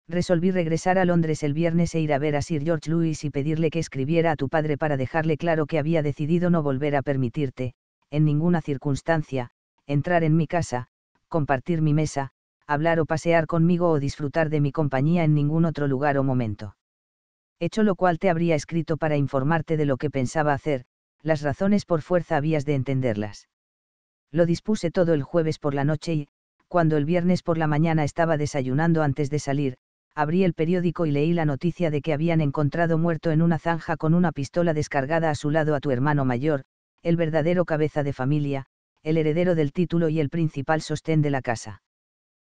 Resolví regresar a Londres el viernes e ir a ver a Sir George Lewis y pedirle que escribiera a tu padre para dejarle claro que había decidido no volver a permitirte, en ninguna circunstancia, entrar en mi casa, compartir mi mesa, hablar o pasear conmigo o disfrutar de mi compañía en ningún otro lugar o momento. Hecho lo cual te habría escrito para informarte de lo que pensaba hacer, las razones por fuerza habías de entenderlas lo dispuse todo el jueves por la noche y, cuando el viernes por la mañana estaba desayunando antes de salir, abrí el periódico y leí la noticia de que habían encontrado muerto en una zanja con una pistola descargada a su lado a tu hermano mayor, el verdadero cabeza de familia, el heredero del título y el principal sostén de la casa.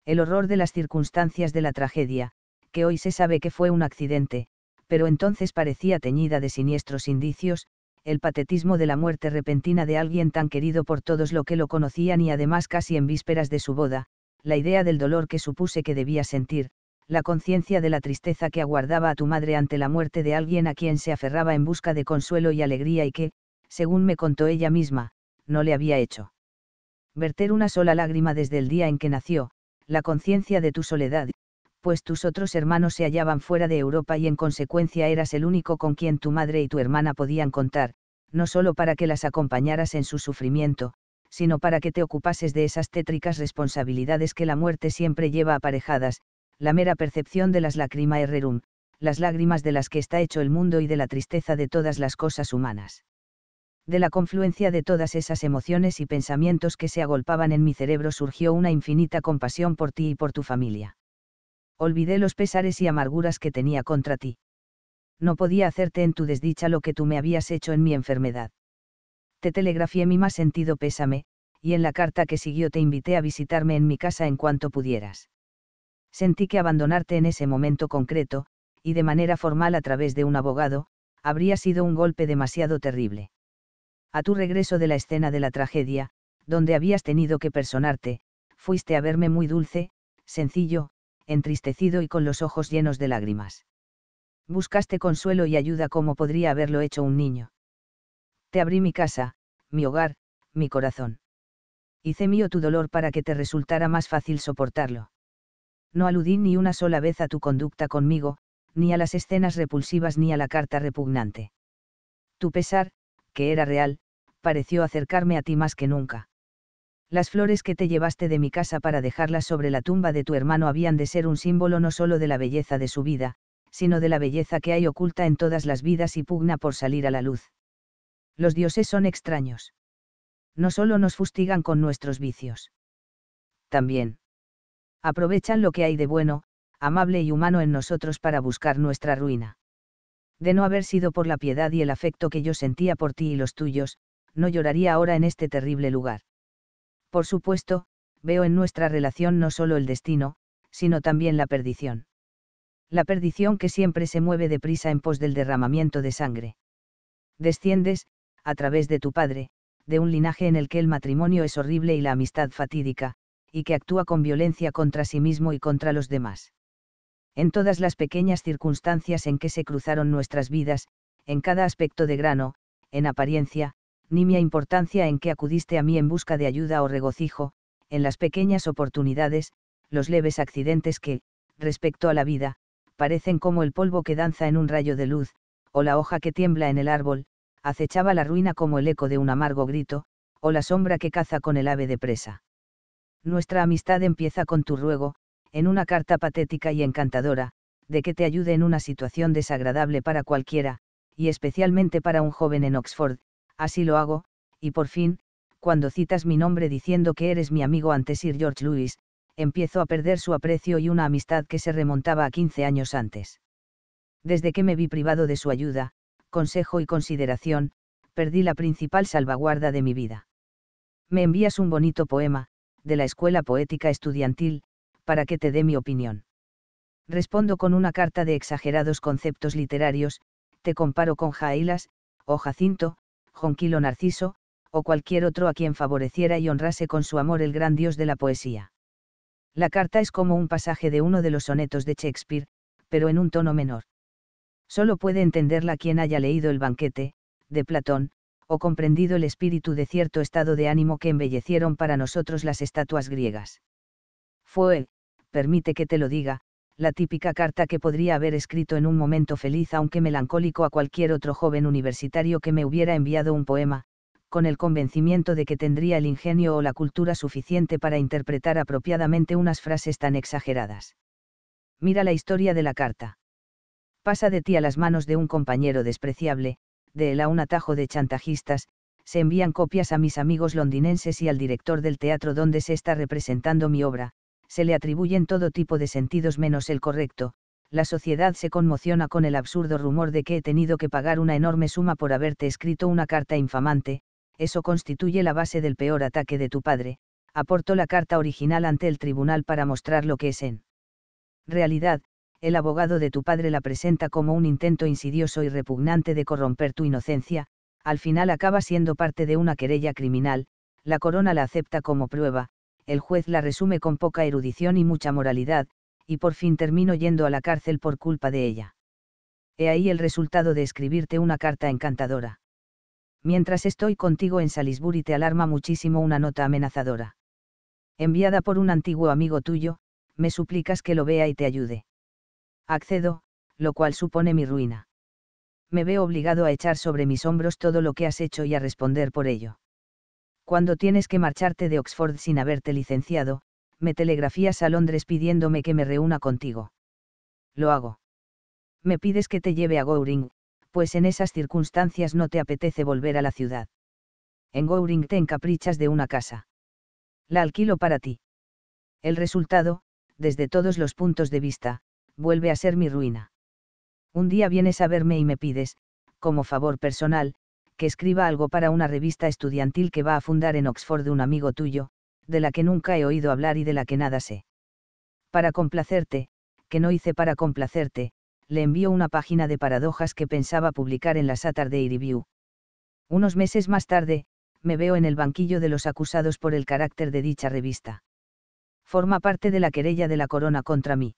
El horror de las circunstancias de la tragedia, que hoy se sabe que fue un accidente, pero entonces parecía teñida de siniestros indicios, el patetismo de la muerte repentina de alguien tan querido por todos lo que lo conocían y además casi en vísperas de su boda, la idea del dolor que supuse que debía sentir, la conciencia de la tristeza que aguardaba a tu madre ante la muerte de alguien a quien se aferraba en busca de consuelo y alegría y que, según me contó ella misma, no le había hecho. Verter una sola lágrima desde el día en que nació, la conciencia de tu soledad, pues tus otros hermanos se hallaban fuera de Europa y en consecuencia eras el único con quien tu madre y tu hermana podían contar, no solo para que las acompañaras en su sufrimiento, sino para que te ocupases de esas tétricas responsabilidades que la muerte siempre lleva aparejadas, la mera percepción de las lágrimas errerum, las lágrimas de las que está hecho el mundo y de la tristeza de todas las cosas humanas. De la confluencia de todas esas emociones y pensamientos que se agolpaban en mi cerebro surgió una infinita compasión por ti y por tu familia olvidé los pesares y amarguras que tenía contra ti. No podía hacerte en tu desdicha lo que tú me habías hecho en mi enfermedad. Te telegrafié mi más sentido pésame, y en la carta que siguió te invité a visitarme en mi casa en cuanto pudieras. Sentí que abandonarte en ese momento concreto, y de manera formal a través de un abogado, habría sido un golpe demasiado terrible. A tu regreso de la escena de la tragedia, donde habías tenido que personarte, fuiste a verme muy dulce, sencillo, entristecido y con los ojos llenos de lágrimas. Buscaste consuelo y ayuda como podría haberlo hecho un niño. Te abrí mi casa, mi hogar, mi corazón. Hice mío tu dolor para que te resultara más fácil soportarlo. No aludí ni una sola vez a tu conducta conmigo, ni a las escenas repulsivas ni a la carta repugnante. Tu pesar, que era real, pareció acercarme a ti más que nunca las flores que te llevaste de mi casa para dejarlas sobre la tumba de tu hermano habían de ser un símbolo no solo de la belleza de su vida, sino de la belleza que hay oculta en todas las vidas y pugna por salir a la luz. Los dioses son extraños. No solo nos fustigan con nuestros vicios. También. Aprovechan lo que hay de bueno, amable y humano en nosotros para buscar nuestra ruina. De no haber sido por la piedad y el afecto que yo sentía por ti y los tuyos, no lloraría ahora en este terrible lugar. Por supuesto, veo en nuestra relación no solo el destino, sino también la perdición. La perdición que siempre se mueve deprisa en pos del derramamiento de sangre. Desciendes, a través de tu padre, de un linaje en el que el matrimonio es horrible y la amistad fatídica, y que actúa con violencia contra sí mismo y contra los demás. En todas las pequeñas circunstancias en que se cruzaron nuestras vidas, en cada aspecto de grano, en apariencia, ni mi importancia en que acudiste a mí en busca de ayuda o regocijo, en las pequeñas oportunidades, los leves accidentes que, respecto a la vida, parecen como el polvo que danza en un rayo de luz, o la hoja que tiembla en el árbol, acechaba la ruina como el eco de un amargo grito, o la sombra que caza con el ave de presa. Nuestra amistad empieza con tu ruego, en una carta patética y encantadora, de que te ayude en una situación desagradable para cualquiera, y especialmente para un joven en Oxford, así lo hago, y por fin, cuando citas mi nombre diciendo que eres mi amigo ante Sir George Lewis, empiezo a perder su aprecio y una amistad que se remontaba a 15 años antes. Desde que me vi privado de su ayuda, consejo y consideración, perdí la principal salvaguarda de mi vida. Me envías un bonito poema, de la Escuela Poética Estudiantil, para que te dé mi opinión. Respondo con una carta de exagerados conceptos literarios, te comparo con Jailas, o Jacinto, Jonquilo Narciso, o cualquier otro a quien favoreciera y honrase con su amor el gran dios de la poesía. La carta es como un pasaje de uno de los sonetos de Shakespeare, pero en un tono menor. Solo puede entenderla quien haya leído El banquete, de Platón, o comprendido el espíritu de cierto estado de ánimo que embellecieron para nosotros las estatuas griegas. Fue, permite que te lo diga, la típica carta que podría haber escrito en un momento feliz aunque melancólico a cualquier otro joven universitario que me hubiera enviado un poema, con el convencimiento de que tendría el ingenio o la cultura suficiente para interpretar apropiadamente unas frases tan exageradas. Mira la historia de la carta. Pasa de ti a las manos de un compañero despreciable, de él a un atajo de chantajistas, se envían copias a mis amigos londinenses y al director del teatro donde se está representando mi obra, se le atribuyen todo tipo de sentidos menos el correcto, la sociedad se conmociona con el absurdo rumor de que he tenido que pagar una enorme suma por haberte escrito una carta infamante, eso constituye la base del peor ataque de tu padre, aportó la carta original ante el tribunal para mostrar lo que es en realidad, el abogado de tu padre la presenta como un intento insidioso y repugnante de corromper tu inocencia, al final acaba siendo parte de una querella criminal, la corona la acepta como prueba, el juez la resume con poca erudición y mucha moralidad, y por fin termino yendo a la cárcel por culpa de ella. He ahí el resultado de escribirte una carta encantadora. Mientras estoy contigo en Salisbury te alarma muchísimo una nota amenazadora. Enviada por un antiguo amigo tuyo, me suplicas que lo vea y te ayude. Accedo, lo cual supone mi ruina. Me veo obligado a echar sobre mis hombros todo lo que has hecho y a responder por ello cuando tienes que marcharte de Oxford sin haberte licenciado, me telegrafías a Londres pidiéndome que me reúna contigo. Lo hago. Me pides que te lleve a Goring, pues en esas circunstancias no te apetece volver a la ciudad. En Goring te encaprichas de una casa. La alquilo para ti. El resultado, desde todos los puntos de vista, vuelve a ser mi ruina. Un día vienes a verme y me pides, como favor personal, que escriba algo para una revista estudiantil que va a fundar en Oxford un amigo tuyo, de la que nunca he oído hablar y de la que nada sé. Para complacerte, que no hice para complacerte, le envío una página de paradojas que pensaba publicar en la Saturday Review. Unos meses más tarde, me veo en el banquillo de los acusados por el carácter de dicha revista. Forma parte de la querella de la corona contra mí.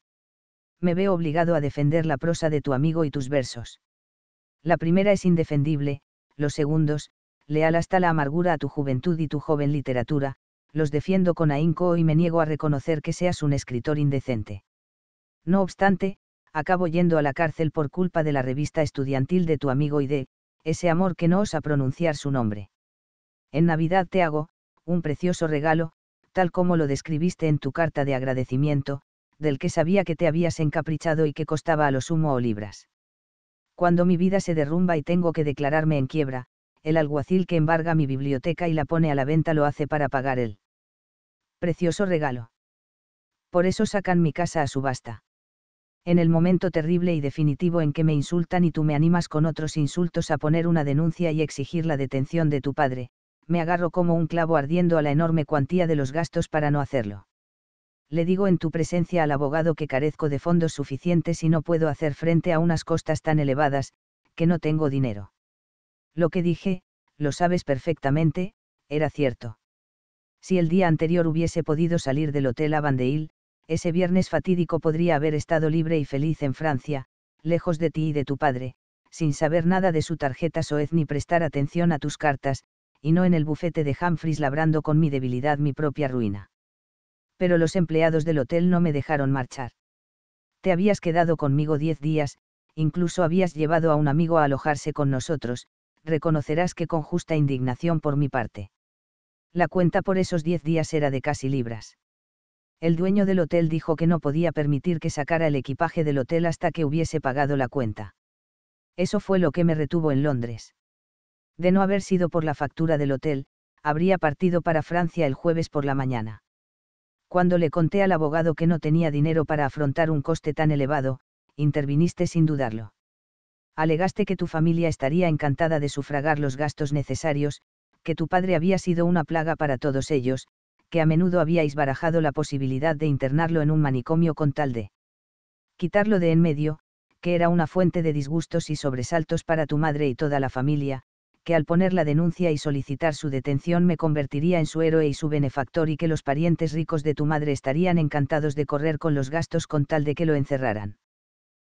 Me veo obligado a defender la prosa de tu amigo y tus versos. La primera es indefendible, los segundos, leal hasta la amargura a tu juventud y tu joven literatura, los defiendo con ahínco y me niego a reconocer que seas un escritor indecente. No obstante, acabo yendo a la cárcel por culpa de la revista estudiantil de tu amigo y de, ese amor que no osa pronunciar su nombre. En Navidad te hago, un precioso regalo, tal como lo describiste en tu carta de agradecimiento, del que sabía que te habías encaprichado y que costaba a lo sumo o libras cuando mi vida se derrumba y tengo que declararme en quiebra, el alguacil que embarga mi biblioteca y la pone a la venta lo hace para pagar el precioso regalo. Por eso sacan mi casa a subasta. En el momento terrible y definitivo en que me insultan y tú me animas con otros insultos a poner una denuncia y exigir la detención de tu padre, me agarro como un clavo ardiendo a la enorme cuantía de los gastos para no hacerlo le digo en tu presencia al abogado que carezco de fondos suficientes y no puedo hacer frente a unas costas tan elevadas, que no tengo dinero. Lo que dije, lo sabes perfectamente, era cierto. Si el día anterior hubiese podido salir del hotel Avandeil, ese viernes fatídico podría haber estado libre y feliz en Francia, lejos de ti y de tu padre, sin saber nada de su tarjeta Soez ni prestar atención a tus cartas, y no en el bufete de Humphreys labrando con mi debilidad mi propia ruina pero los empleados del hotel no me dejaron marchar. Te habías quedado conmigo diez días, incluso habías llevado a un amigo a alojarse con nosotros, reconocerás que con justa indignación por mi parte. La cuenta por esos diez días era de casi libras. El dueño del hotel dijo que no podía permitir que sacara el equipaje del hotel hasta que hubiese pagado la cuenta. Eso fue lo que me retuvo en Londres. De no haber sido por la factura del hotel, habría partido para Francia el jueves por la mañana. Cuando le conté al abogado que no tenía dinero para afrontar un coste tan elevado, interviniste sin dudarlo. Alegaste que tu familia estaría encantada de sufragar los gastos necesarios, que tu padre había sido una plaga para todos ellos, que a menudo habíais barajado la posibilidad de internarlo en un manicomio con tal de quitarlo de en medio, que era una fuente de disgustos y sobresaltos para tu madre y toda la familia, que al poner la denuncia y solicitar su detención me convertiría en su héroe y su benefactor y que los parientes ricos de tu madre estarían encantados de correr con los gastos con tal de que lo encerraran.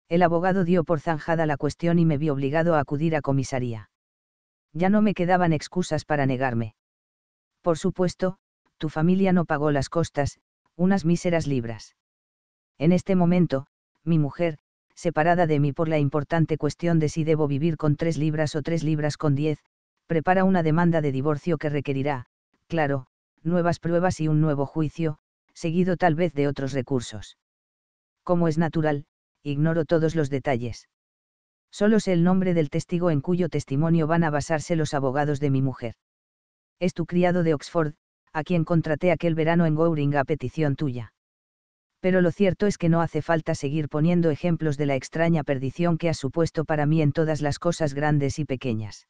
El abogado dio por zanjada la cuestión y me vi obligado a acudir a comisaría. Ya no me quedaban excusas para negarme. Por supuesto, tu familia no pagó las costas, unas míseras libras. En este momento, mi mujer, separada de mí por la importante cuestión de si debo vivir con tres libras o tres libras con diez, prepara una demanda de divorcio que requerirá, claro, nuevas pruebas y un nuevo juicio, seguido tal vez de otros recursos. Como es natural, ignoro todos los detalles. Solo sé el nombre del testigo en cuyo testimonio van a basarse los abogados de mi mujer. Es tu criado de Oxford, a quien contraté aquel verano en Goring a petición tuya pero lo cierto es que no hace falta seguir poniendo ejemplos de la extraña perdición que ha supuesto para mí en todas las cosas grandes y pequeñas.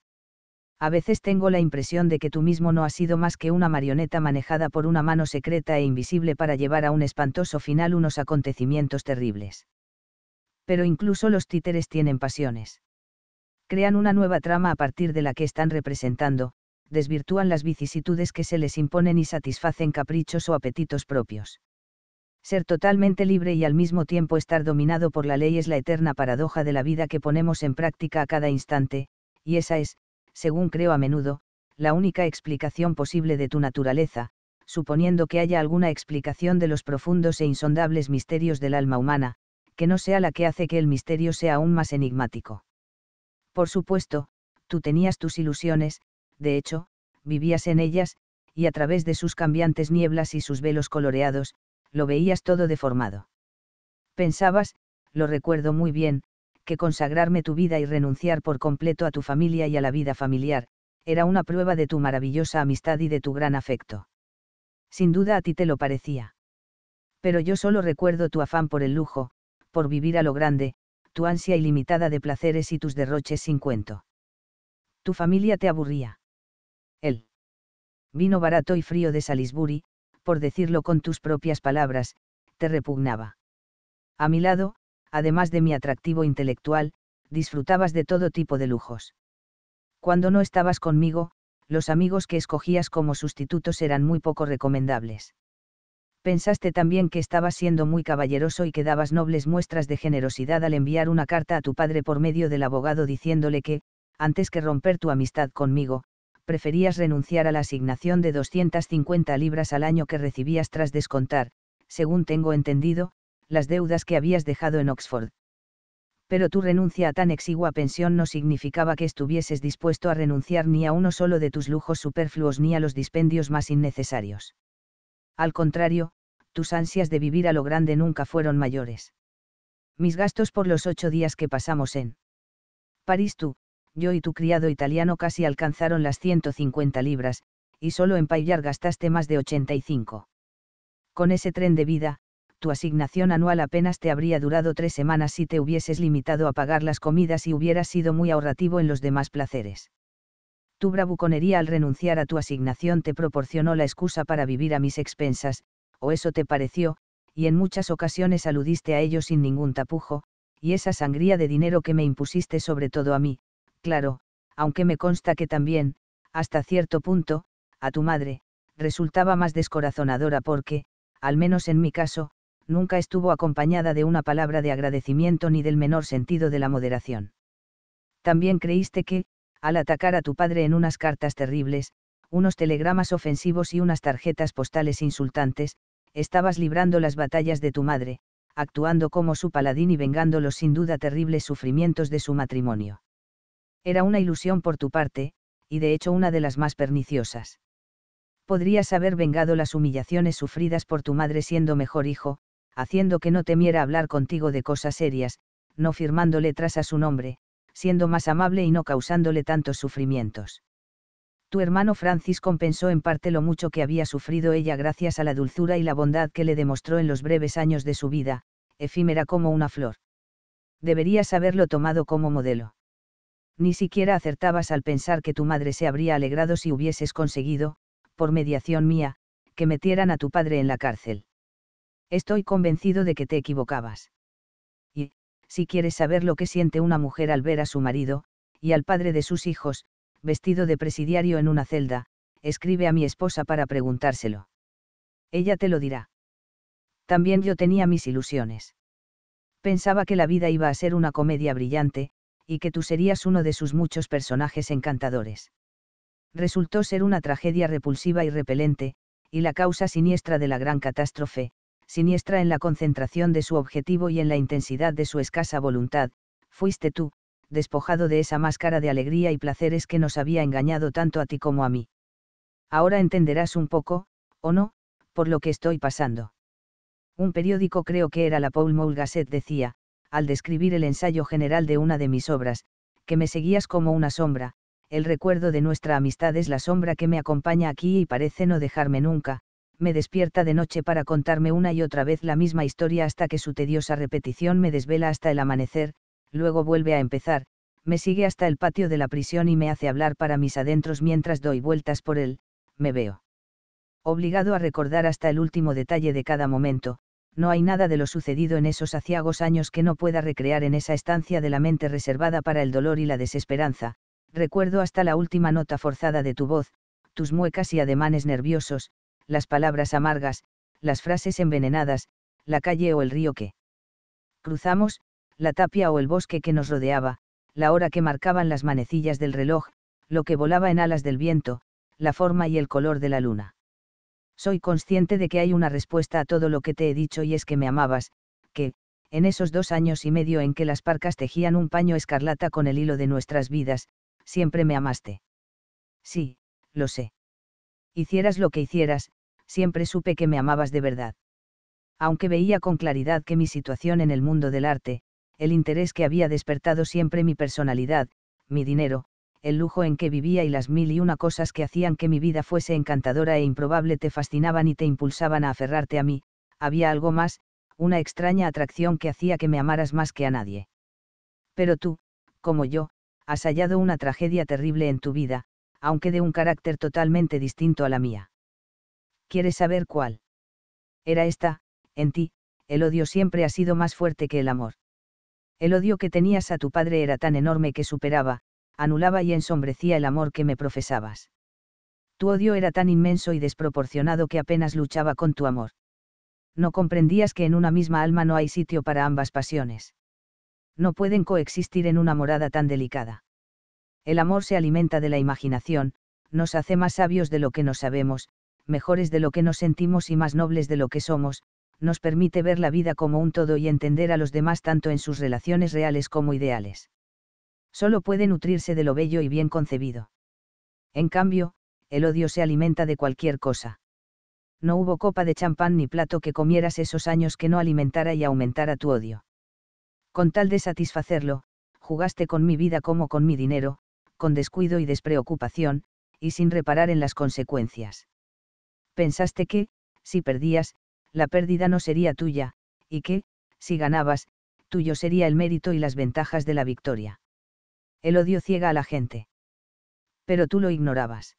A veces tengo la impresión de que tú mismo no has sido más que una marioneta manejada por una mano secreta e invisible para llevar a un espantoso final unos acontecimientos terribles. Pero incluso los títeres tienen pasiones. Crean una nueva trama a partir de la que están representando, desvirtúan las vicisitudes que se les imponen y satisfacen caprichos o apetitos propios ser totalmente libre y al mismo tiempo estar dominado por la ley es la eterna paradoja de la vida que ponemos en práctica a cada instante, y esa es, según creo a menudo, la única explicación posible de tu naturaleza, suponiendo que haya alguna explicación de los profundos e insondables misterios del alma humana, que no sea la que hace que el misterio sea aún más enigmático. Por supuesto, tú tenías tus ilusiones, de hecho, vivías en ellas, y a través de sus cambiantes nieblas y sus velos coloreados, lo veías todo deformado. Pensabas, lo recuerdo muy bien, que consagrarme tu vida y renunciar por completo a tu familia y a la vida familiar, era una prueba de tu maravillosa amistad y de tu gran afecto. Sin duda a ti te lo parecía. Pero yo solo recuerdo tu afán por el lujo, por vivir a lo grande, tu ansia ilimitada de placeres y tus derroches sin cuento. Tu familia te aburría. Él, vino barato y frío de Salisbury, por decirlo con tus propias palabras, te repugnaba. A mi lado, además de mi atractivo intelectual, disfrutabas de todo tipo de lujos. Cuando no estabas conmigo, los amigos que escogías como sustitutos eran muy poco recomendables. Pensaste también que estabas siendo muy caballeroso y que dabas nobles muestras de generosidad al enviar una carta a tu padre por medio del abogado diciéndole que, antes que romper tu amistad conmigo, preferías renunciar a la asignación de 250 libras al año que recibías tras descontar, según tengo entendido, las deudas que habías dejado en Oxford. Pero tu renuncia a tan exigua pensión no significaba que estuvieses dispuesto a renunciar ni a uno solo de tus lujos superfluos ni a los dispendios más innecesarios. Al contrario, tus ansias de vivir a lo grande nunca fueron mayores. Mis gastos por los ocho días que pasamos en París tú, yo y tu criado italiano casi alcanzaron las 150 libras, y solo en Paillar gastaste más de 85. Con ese tren de vida, tu asignación anual apenas te habría durado tres semanas si te hubieses limitado a pagar las comidas y hubieras sido muy ahorrativo en los demás placeres. Tu bravuconería al renunciar a tu asignación te proporcionó la excusa para vivir a mis expensas, o eso te pareció, y en muchas ocasiones aludiste a ello sin ningún tapujo, y esa sangría de dinero que me impusiste sobre todo a mí, claro, aunque me consta que también, hasta cierto punto, a tu madre, resultaba más descorazonadora porque, al menos en mi caso, nunca estuvo acompañada de una palabra de agradecimiento ni del menor sentido de la moderación. También creíste que, al atacar a tu padre en unas cartas terribles, unos telegramas ofensivos y unas tarjetas postales insultantes, estabas librando las batallas de tu madre, actuando como su paladín y vengando los sin duda terribles sufrimientos de su matrimonio. Era una ilusión por tu parte, y de hecho una de las más perniciosas. Podrías haber vengado las humillaciones sufridas por tu madre siendo mejor hijo, haciendo que no temiera hablar contigo de cosas serias, no firmando letras a su nombre, siendo más amable y no causándole tantos sufrimientos. Tu hermano Francis compensó en parte lo mucho que había sufrido ella gracias a la dulzura y la bondad que le demostró en los breves años de su vida, efímera como una flor. Deberías haberlo tomado como modelo ni siquiera acertabas al pensar que tu madre se habría alegrado si hubieses conseguido, por mediación mía, que metieran a tu padre en la cárcel. Estoy convencido de que te equivocabas. Y, si quieres saber lo que siente una mujer al ver a su marido, y al padre de sus hijos, vestido de presidiario en una celda, escribe a mi esposa para preguntárselo. Ella te lo dirá. También yo tenía mis ilusiones. Pensaba que la vida iba a ser una comedia brillante, y que tú serías uno de sus muchos personajes encantadores. Resultó ser una tragedia repulsiva y repelente, y la causa siniestra de la gran catástrofe, siniestra en la concentración de su objetivo y en la intensidad de su escasa voluntad, fuiste tú, despojado de esa máscara de alegría y placeres que nos había engañado tanto a ti como a mí. Ahora entenderás un poco, o no, por lo que estoy pasando. Un periódico creo que era la Paul Mole decía, al describir el ensayo general de una de mis obras, que me seguías como una sombra, el recuerdo de nuestra amistad es la sombra que me acompaña aquí y parece no dejarme nunca, me despierta de noche para contarme una y otra vez la misma historia hasta que su tediosa repetición me desvela hasta el amanecer, luego vuelve a empezar, me sigue hasta el patio de la prisión y me hace hablar para mis adentros mientras doy vueltas por él, me veo. Obligado a recordar hasta el último detalle de cada momento, no hay nada de lo sucedido en esos aciagos años que no pueda recrear en esa estancia de la mente reservada para el dolor y la desesperanza, recuerdo hasta la última nota forzada de tu voz, tus muecas y ademanes nerviosos, las palabras amargas, las frases envenenadas, la calle o el río que cruzamos, la tapia o el bosque que nos rodeaba, la hora que marcaban las manecillas del reloj, lo que volaba en alas del viento, la forma y el color de la luna. Soy consciente de que hay una respuesta a todo lo que te he dicho y es que me amabas, que, en esos dos años y medio en que las parcas tejían un paño escarlata con el hilo de nuestras vidas, siempre me amaste. Sí, lo sé. Hicieras lo que hicieras, siempre supe que me amabas de verdad. Aunque veía con claridad que mi situación en el mundo del arte, el interés que había despertado siempre mi personalidad, mi dinero, el lujo en que vivía y las mil y una cosas que hacían que mi vida fuese encantadora e improbable te fascinaban y te impulsaban a aferrarte a mí, había algo más, una extraña atracción que hacía que me amaras más que a nadie. Pero tú, como yo, has hallado una tragedia terrible en tu vida, aunque de un carácter totalmente distinto a la mía. ¿Quieres saber cuál? Era esta, en ti, el odio siempre ha sido más fuerte que el amor. El odio que tenías a tu padre era tan enorme que superaba, anulaba y ensombrecía el amor que me profesabas. Tu odio era tan inmenso y desproporcionado que apenas luchaba con tu amor. No comprendías que en una misma alma no hay sitio para ambas pasiones. No pueden coexistir en una morada tan delicada. El amor se alimenta de la imaginación, nos hace más sabios de lo que no sabemos, mejores de lo que nos sentimos y más nobles de lo que somos, nos permite ver la vida como un todo y entender a los demás tanto en sus relaciones reales como ideales. Sólo puede nutrirse de lo bello y bien concebido. En cambio, el odio se alimenta de cualquier cosa. No hubo copa de champán ni plato que comieras esos años que no alimentara y aumentara tu odio. Con tal de satisfacerlo, jugaste con mi vida como con mi dinero, con descuido y despreocupación, y sin reparar en las consecuencias. Pensaste que, si perdías, la pérdida no sería tuya, y que, si ganabas, tuyo sería el mérito y las ventajas de la victoria. El odio ciega a la gente. Pero tú lo ignorabas.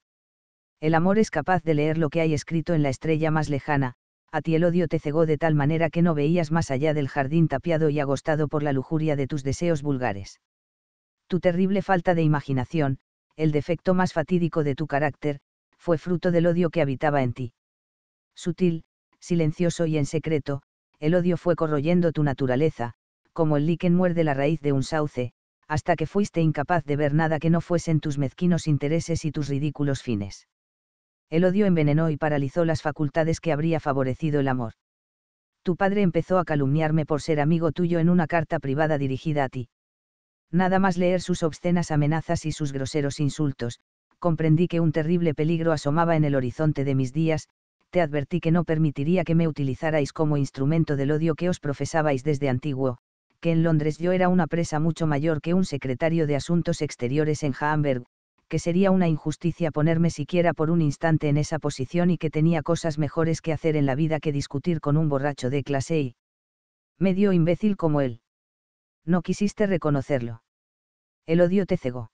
El amor es capaz de leer lo que hay escrito en la estrella más lejana, a ti el odio te cegó de tal manera que no veías más allá del jardín tapiado y agostado por la lujuria de tus deseos vulgares. Tu terrible falta de imaginación, el defecto más fatídico de tu carácter, fue fruto del odio que habitaba en ti. Sutil, silencioso y en secreto, el odio fue corroyendo tu naturaleza, como el líquen muerde la raíz de un sauce, hasta que fuiste incapaz de ver nada que no fuesen tus mezquinos intereses y tus ridículos fines. El odio envenenó y paralizó las facultades que habría favorecido el amor. Tu padre empezó a calumniarme por ser amigo tuyo en una carta privada dirigida a ti. Nada más leer sus obscenas amenazas y sus groseros insultos, comprendí que un terrible peligro asomaba en el horizonte de mis días, te advertí que no permitiría que me utilizarais como instrumento del odio que os profesabais desde antiguo, que en Londres yo era una presa mucho mayor que un secretario de Asuntos Exteriores en Hamburg, que sería una injusticia ponerme siquiera por un instante en esa posición y que tenía cosas mejores que hacer en la vida que discutir con un borracho de clase y medio imbécil como él. No quisiste reconocerlo. El odio te cegó.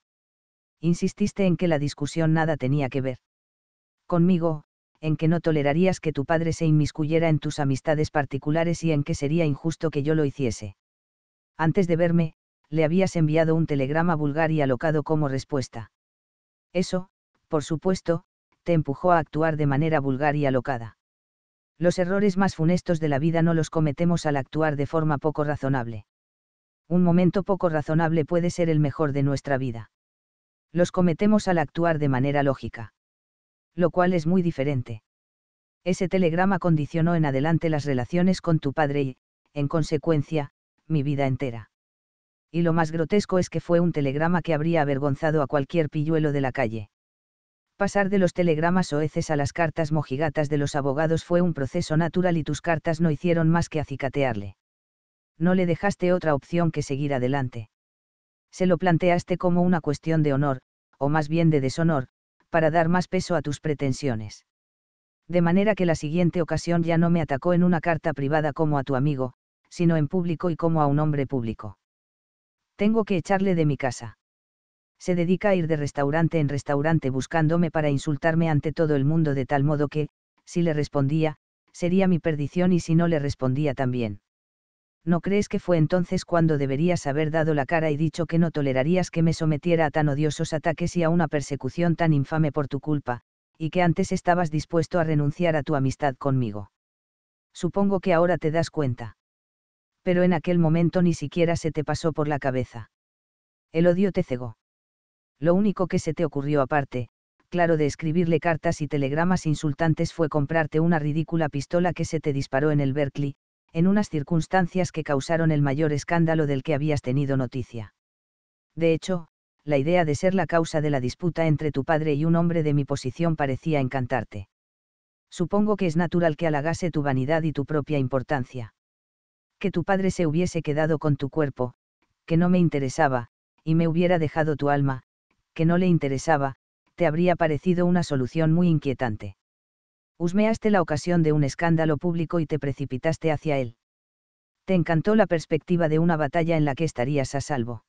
Insististe en que la discusión nada tenía que ver. Conmigo, en que no tolerarías que tu padre se inmiscuyera en tus amistades particulares y en que sería injusto que yo lo hiciese antes de verme, le habías enviado un telegrama vulgar y alocado como respuesta. Eso, por supuesto, te empujó a actuar de manera vulgar y alocada. Los errores más funestos de la vida no los cometemos al actuar de forma poco razonable. Un momento poco razonable puede ser el mejor de nuestra vida. Los cometemos al actuar de manera lógica. Lo cual es muy diferente. Ese telegrama condicionó en adelante las relaciones con tu padre y, en consecuencia, mi vida entera. Y lo más grotesco es que fue un telegrama que habría avergonzado a cualquier pilluelo de la calle. Pasar de los telegramas oeces a las cartas mojigatas de los abogados fue un proceso natural y tus cartas no hicieron más que acicatearle. No le dejaste otra opción que seguir adelante. Se lo planteaste como una cuestión de honor, o más bien de deshonor, para dar más peso a tus pretensiones. De manera que la siguiente ocasión ya no me atacó en una carta privada como a tu amigo, sino en público y como a un hombre público. Tengo que echarle de mi casa. Se dedica a ir de restaurante en restaurante buscándome para insultarme ante todo el mundo de tal modo que, si le respondía, sería mi perdición y si no le respondía también. ¿No crees que fue entonces cuando deberías haber dado la cara y dicho que no tolerarías que me sometiera a tan odiosos ataques y a una persecución tan infame por tu culpa, y que antes estabas dispuesto a renunciar a tu amistad conmigo? Supongo que ahora te das cuenta pero en aquel momento ni siquiera se te pasó por la cabeza. El odio te cegó. Lo único que se te ocurrió aparte, claro de escribirle cartas y telegramas insultantes fue comprarte una ridícula pistola que se te disparó en el Berkeley, en unas circunstancias que causaron el mayor escándalo del que habías tenido noticia. De hecho, la idea de ser la causa de la disputa entre tu padre y un hombre de mi posición parecía encantarte. Supongo que es natural que halagase tu vanidad y tu propia importancia que tu padre se hubiese quedado con tu cuerpo, que no me interesaba, y me hubiera dejado tu alma, que no le interesaba, te habría parecido una solución muy inquietante. Usmeaste la ocasión de un escándalo público y te precipitaste hacia él. Te encantó la perspectiva de una batalla en la que estarías a salvo.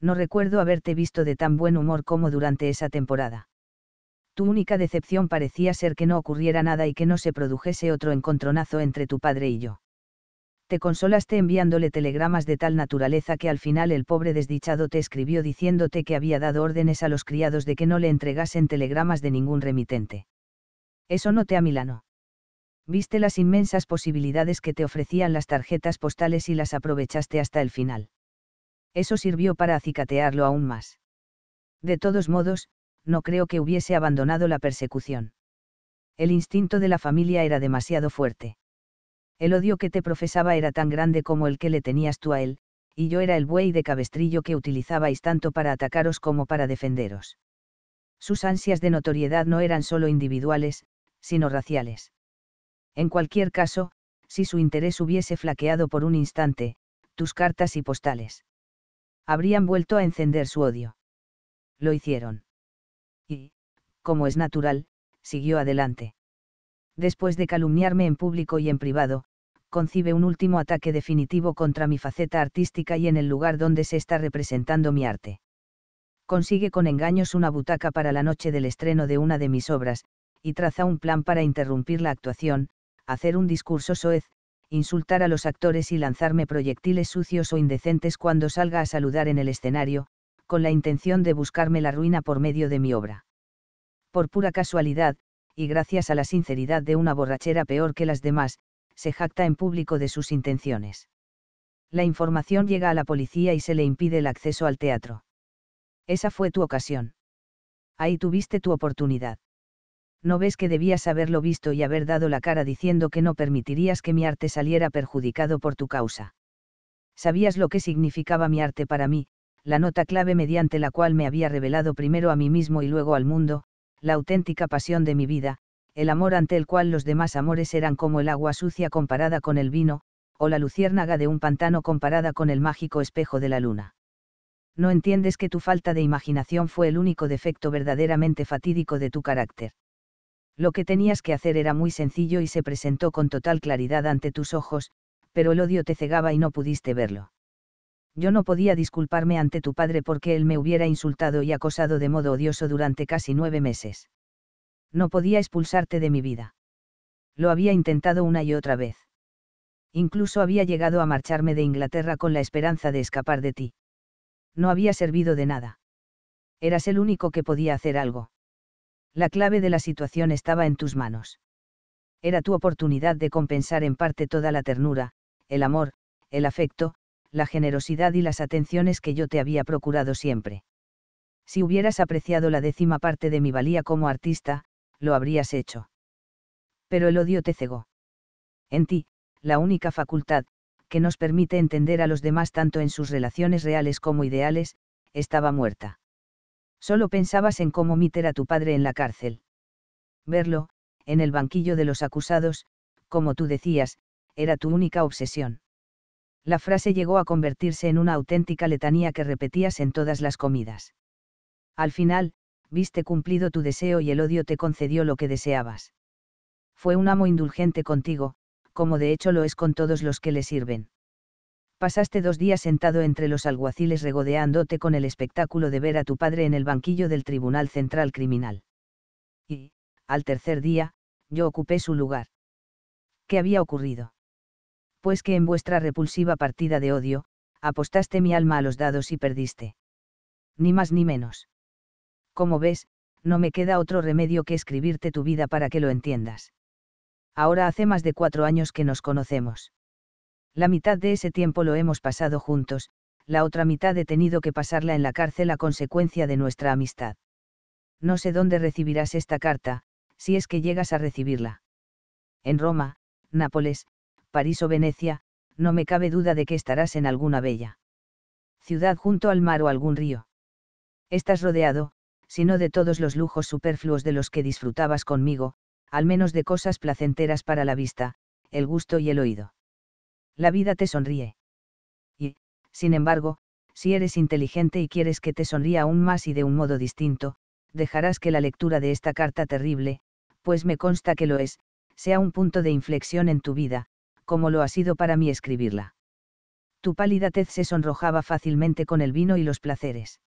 No recuerdo haberte visto de tan buen humor como durante esa temporada. Tu única decepción parecía ser que no ocurriera nada y que no se produjese otro encontronazo entre tu padre y yo te consolaste enviándole telegramas de tal naturaleza que al final el pobre desdichado te escribió diciéndote que había dado órdenes a los criados de que no le entregasen telegramas de ningún remitente. Eso no te Milano. Viste las inmensas posibilidades que te ofrecían las tarjetas postales y las aprovechaste hasta el final. Eso sirvió para acicatearlo aún más. De todos modos, no creo que hubiese abandonado la persecución. El instinto de la familia era demasiado fuerte. El odio que te profesaba era tan grande como el que le tenías tú a él, y yo era el buey de cabestrillo que utilizabais tanto para atacaros como para defenderos. Sus ansias de notoriedad no eran solo individuales, sino raciales. En cualquier caso, si su interés hubiese flaqueado por un instante, tus cartas y postales habrían vuelto a encender su odio. Lo hicieron. Y, como es natural, siguió adelante. Después de calumniarme en público y en privado, concibe un último ataque definitivo contra mi faceta artística y en el lugar donde se está representando mi arte. Consigue con engaños una butaca para la noche del estreno de una de mis obras, y traza un plan para interrumpir la actuación, hacer un discurso soez, insultar a los actores y lanzarme proyectiles sucios o indecentes cuando salga a saludar en el escenario, con la intención de buscarme la ruina por medio de mi obra. Por pura casualidad, y gracias a la sinceridad de una borrachera peor que las demás, se jacta en público de sus intenciones. La información llega a la policía y se le impide el acceso al teatro. Esa fue tu ocasión. Ahí tuviste tu oportunidad. ¿No ves que debías haberlo visto y haber dado la cara diciendo que no permitirías que mi arte saliera perjudicado por tu causa? Sabías lo que significaba mi arte para mí, la nota clave mediante la cual me había revelado primero a mí mismo y luego al mundo, la auténtica pasión de mi vida, el amor ante el cual los demás amores eran como el agua sucia comparada con el vino, o la luciérnaga de un pantano comparada con el mágico espejo de la luna. No entiendes que tu falta de imaginación fue el único defecto verdaderamente fatídico de tu carácter. Lo que tenías que hacer era muy sencillo y se presentó con total claridad ante tus ojos, pero el odio te cegaba y no pudiste verlo. Yo no podía disculparme ante tu padre porque él me hubiera insultado y acosado de modo odioso durante casi nueve meses no podía expulsarte de mi vida. Lo había intentado una y otra vez. Incluso había llegado a marcharme de Inglaterra con la esperanza de escapar de ti. No había servido de nada. Eras el único que podía hacer algo. La clave de la situación estaba en tus manos. Era tu oportunidad de compensar en parte toda la ternura, el amor, el afecto, la generosidad y las atenciones que yo te había procurado siempre. Si hubieras apreciado la décima parte de mi valía como artista, lo habrías hecho. Pero el odio te cegó. En ti, la única facultad, que nos permite entender a los demás tanto en sus relaciones reales como ideales, estaba muerta. Solo pensabas en cómo meter a tu padre en la cárcel. Verlo, en el banquillo de los acusados, como tú decías, era tu única obsesión. La frase llegó a convertirse en una auténtica letanía que repetías en todas las comidas. Al final, viste cumplido tu deseo y el odio te concedió lo que deseabas. Fue un amo indulgente contigo, como de hecho lo es con todos los que le sirven. Pasaste dos días sentado entre los alguaciles regodeándote con el espectáculo de ver a tu padre en el banquillo del Tribunal Central Criminal. Y, al tercer día, yo ocupé su lugar. ¿Qué había ocurrido? Pues que en vuestra repulsiva partida de odio, apostaste mi alma a los dados y perdiste. Ni más ni menos. Como ves, no me queda otro remedio que escribirte tu vida para que lo entiendas. Ahora hace más de cuatro años que nos conocemos. La mitad de ese tiempo lo hemos pasado juntos, la otra mitad he tenido que pasarla en la cárcel a consecuencia de nuestra amistad. No sé dónde recibirás esta carta, si es que llegas a recibirla. En Roma, Nápoles, París o Venecia, no me cabe duda de que estarás en alguna bella ciudad junto al mar o algún río. Estás rodeado, sino de todos los lujos superfluos de los que disfrutabas conmigo, al menos de cosas placenteras para la vista, el gusto y el oído. La vida te sonríe. Y, sin embargo, si eres inteligente y quieres que te sonría aún más y de un modo distinto, dejarás que la lectura de esta carta terrible, pues me consta que lo es, sea un punto de inflexión en tu vida, como lo ha sido para mí escribirla. Tu pálida tez se sonrojaba fácilmente con el vino y los placeres.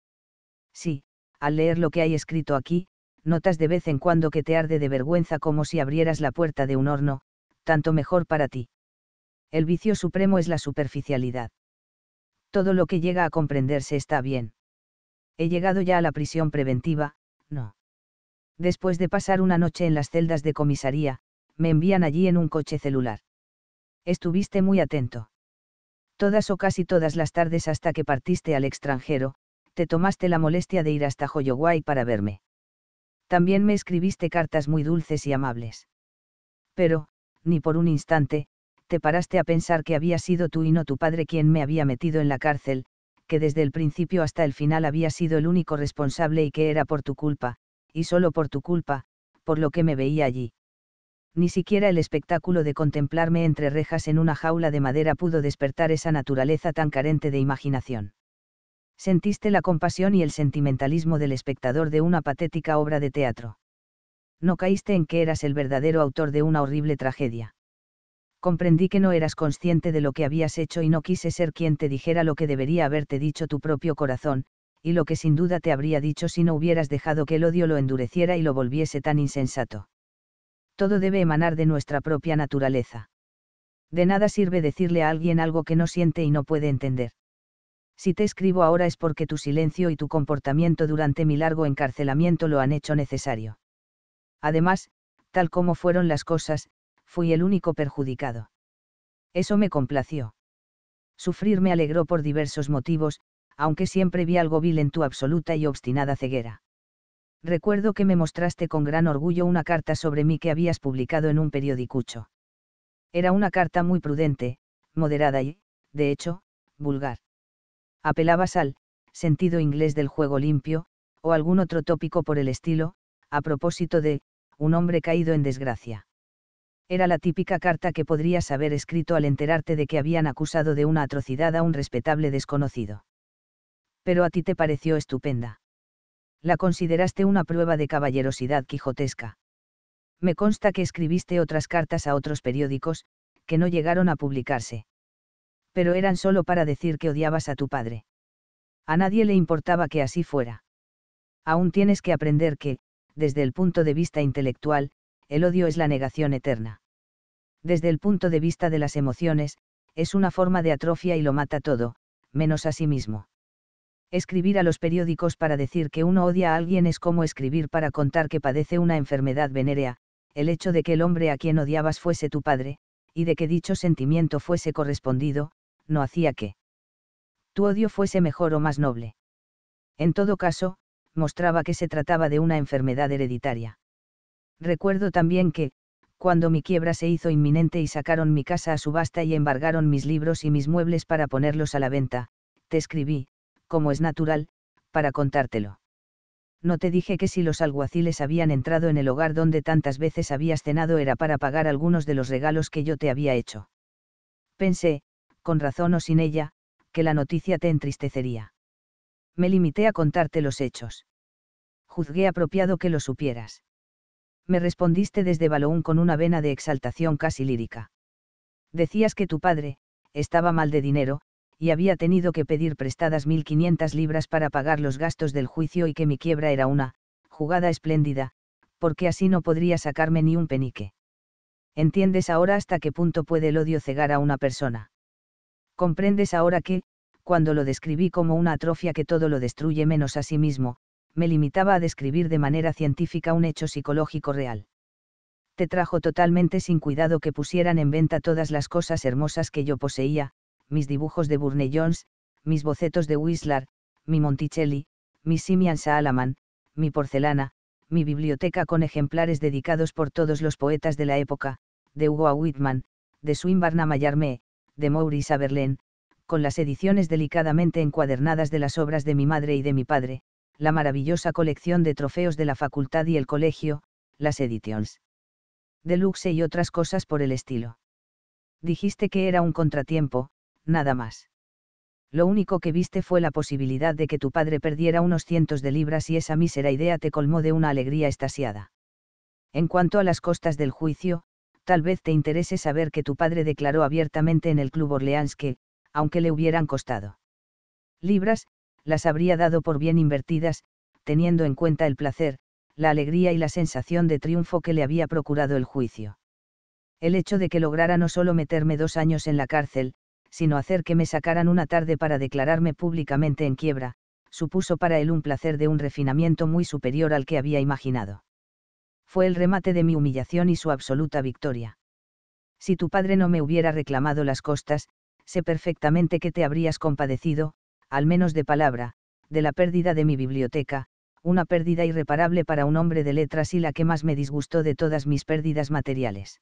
Sí, al leer lo que hay escrito aquí, notas de vez en cuando que te arde de vergüenza como si abrieras la puerta de un horno, tanto mejor para ti. El vicio supremo es la superficialidad. Todo lo que llega a comprenderse está bien. He llegado ya a la prisión preventiva, no. Después de pasar una noche en las celdas de comisaría, me envían allí en un coche celular. Estuviste muy atento. Todas o casi todas las tardes hasta que partiste al extranjero, te tomaste la molestia de ir hasta Joyoguay para verme. También me escribiste cartas muy dulces y amables. Pero, ni por un instante, te paraste a pensar que había sido tú y no tu padre quien me había metido en la cárcel, que desde el principio hasta el final había sido el único responsable y que era por tu culpa, y solo por tu culpa, por lo que me veía allí. Ni siquiera el espectáculo de contemplarme entre rejas en una jaula de madera pudo despertar esa naturaleza tan carente de imaginación sentiste la compasión y el sentimentalismo del espectador de una patética obra de teatro. No caíste en que eras el verdadero autor de una horrible tragedia. Comprendí que no eras consciente de lo que habías hecho y no quise ser quien te dijera lo que debería haberte dicho tu propio corazón, y lo que sin duda te habría dicho si no hubieras dejado que el odio lo endureciera y lo volviese tan insensato. Todo debe emanar de nuestra propia naturaleza. De nada sirve decirle a alguien algo que no siente y no puede entender. Si te escribo ahora es porque tu silencio y tu comportamiento durante mi largo encarcelamiento lo han hecho necesario. Además, tal como fueron las cosas, fui el único perjudicado. Eso me complació. Sufrir me alegró por diversos motivos, aunque siempre vi algo vil en tu absoluta y obstinada ceguera. Recuerdo que me mostraste con gran orgullo una carta sobre mí que habías publicado en un periodicucho. Era una carta muy prudente, moderada y, de hecho, vulgar apelabas al sentido inglés del juego limpio, o algún otro tópico por el estilo, a propósito de un hombre caído en desgracia. Era la típica carta que podrías haber escrito al enterarte de que habían acusado de una atrocidad a un respetable desconocido. Pero a ti te pareció estupenda. La consideraste una prueba de caballerosidad quijotesca. Me consta que escribiste otras cartas a otros periódicos, que no llegaron a publicarse pero eran solo para decir que odiabas a tu padre. A nadie le importaba que así fuera. Aún tienes que aprender que, desde el punto de vista intelectual, el odio es la negación eterna. Desde el punto de vista de las emociones, es una forma de atrofia y lo mata todo, menos a sí mismo. Escribir a los periódicos para decir que uno odia a alguien es como escribir para contar que padece una enfermedad venérea, el hecho de que el hombre a quien odiabas fuese tu padre, y de que dicho sentimiento fuese correspondido, no hacía que tu odio fuese mejor o más noble. En todo caso, mostraba que se trataba de una enfermedad hereditaria. Recuerdo también que, cuando mi quiebra se hizo inminente y sacaron mi casa a subasta y embargaron mis libros y mis muebles para ponerlos a la venta, te escribí, como es natural, para contártelo. No te dije que si los alguaciles habían entrado en el hogar donde tantas veces habías cenado era para pagar algunos de los regalos que yo te había hecho. Pensé, con razón o sin ella, que la noticia te entristecería. Me limité a contarte los hechos. Juzgué apropiado que lo supieras. Me respondiste desde Baloún con una vena de exaltación casi lírica. Decías que tu padre, estaba mal de dinero, y había tenido que pedir prestadas 1.500 libras para pagar los gastos del juicio y que mi quiebra era una, jugada espléndida, porque así no podría sacarme ni un penique. ¿Entiendes ahora hasta qué punto puede el odio cegar a una persona? Comprendes ahora que, cuando lo describí como una atrofia que todo lo destruye menos a sí mismo, me limitaba a describir de manera científica un hecho psicológico real. Te trajo totalmente sin cuidado que pusieran en venta todas las cosas hermosas que yo poseía, mis dibujos de Burne Jones, mis bocetos de Whistler, mi Monticelli, mi Simian Salaman, mi porcelana, mi biblioteca con ejemplares dedicados por todos los poetas de la época, de Hugo a Whitman, de Swinburne a Mallarmé, de Maurice Berlín, con las ediciones delicadamente encuadernadas de las obras de mi madre y de mi padre, la maravillosa colección de trofeos de la facultad y el colegio, las editions. Deluxe y otras cosas por el estilo. Dijiste que era un contratiempo, nada más. Lo único que viste fue la posibilidad de que tu padre perdiera unos cientos de libras y esa mísera idea te colmó de una alegría estasiada. En cuanto a las costas del juicio, Tal vez te interese saber que tu padre declaró abiertamente en el Club Orleans que, aunque le hubieran costado libras, las habría dado por bien invertidas, teniendo en cuenta el placer, la alegría y la sensación de triunfo que le había procurado el juicio. El hecho de que lograra no solo meterme dos años en la cárcel, sino hacer que me sacaran una tarde para declararme públicamente en quiebra, supuso para él un placer de un refinamiento muy superior al que había imaginado fue el remate de mi humillación y su absoluta victoria. Si tu padre no me hubiera reclamado las costas, sé perfectamente que te habrías compadecido, al menos de palabra, de la pérdida de mi biblioteca, una pérdida irreparable para un hombre de letras y la que más me disgustó de todas mis pérdidas materiales.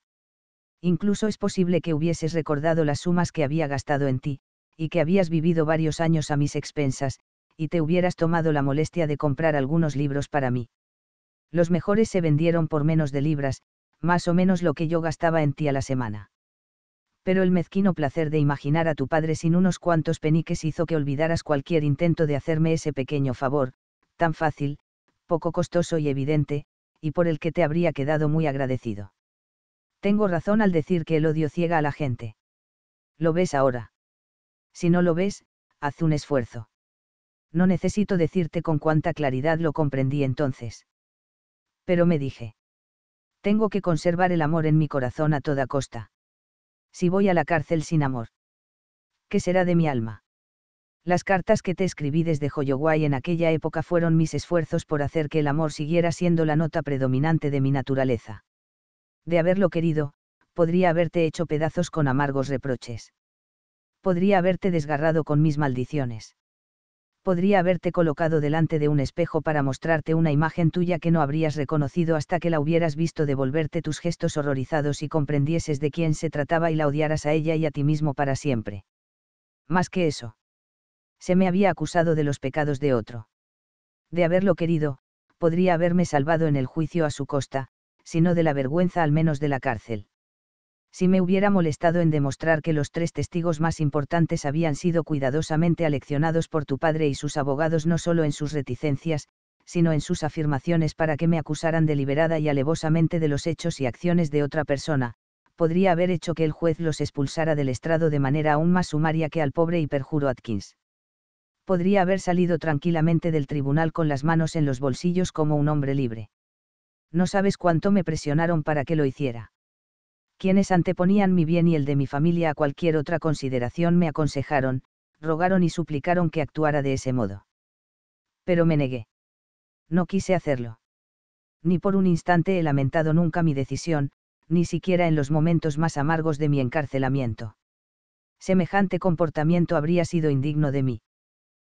Incluso es posible que hubieses recordado las sumas que había gastado en ti, y que habías vivido varios años a mis expensas, y te hubieras tomado la molestia de comprar algunos libros para mí. Los mejores se vendieron por menos de libras, más o menos lo que yo gastaba en ti a la semana. Pero el mezquino placer de imaginar a tu padre sin unos cuantos peniques hizo que olvidaras cualquier intento de hacerme ese pequeño favor, tan fácil, poco costoso y evidente, y por el que te habría quedado muy agradecido. Tengo razón al decir que el odio ciega a la gente. Lo ves ahora. Si no lo ves, haz un esfuerzo. No necesito decirte con cuánta claridad lo comprendí entonces. Pero me dije. Tengo que conservar el amor en mi corazón a toda costa. Si voy a la cárcel sin amor. ¿Qué será de mi alma? Las cartas que te escribí desde Joyoguay en aquella época fueron mis esfuerzos por hacer que el amor siguiera siendo la nota predominante de mi naturaleza. De haberlo querido, podría haberte hecho pedazos con amargos reproches. Podría haberte desgarrado con mis maldiciones podría haberte colocado delante de un espejo para mostrarte una imagen tuya que no habrías reconocido hasta que la hubieras visto devolverte tus gestos horrorizados y comprendieses de quién se trataba y la odiaras a ella y a ti mismo para siempre. Más que eso. Se me había acusado de los pecados de otro. De haberlo querido, podría haberme salvado en el juicio a su costa, sino de la vergüenza al menos de la cárcel si me hubiera molestado en demostrar que los tres testigos más importantes habían sido cuidadosamente aleccionados por tu padre y sus abogados no solo en sus reticencias, sino en sus afirmaciones para que me acusaran deliberada y alevosamente de los hechos y acciones de otra persona, podría haber hecho que el juez los expulsara del estrado de manera aún más sumaria que al pobre y perjuro Atkins. Podría haber salido tranquilamente del tribunal con las manos en los bolsillos como un hombre libre. No sabes cuánto me presionaron para que lo hiciera quienes anteponían mi bien y el de mi familia a cualquier otra consideración me aconsejaron, rogaron y suplicaron que actuara de ese modo. Pero me negué. No quise hacerlo. Ni por un instante he lamentado nunca mi decisión, ni siquiera en los momentos más amargos de mi encarcelamiento. Semejante comportamiento habría sido indigno de mí.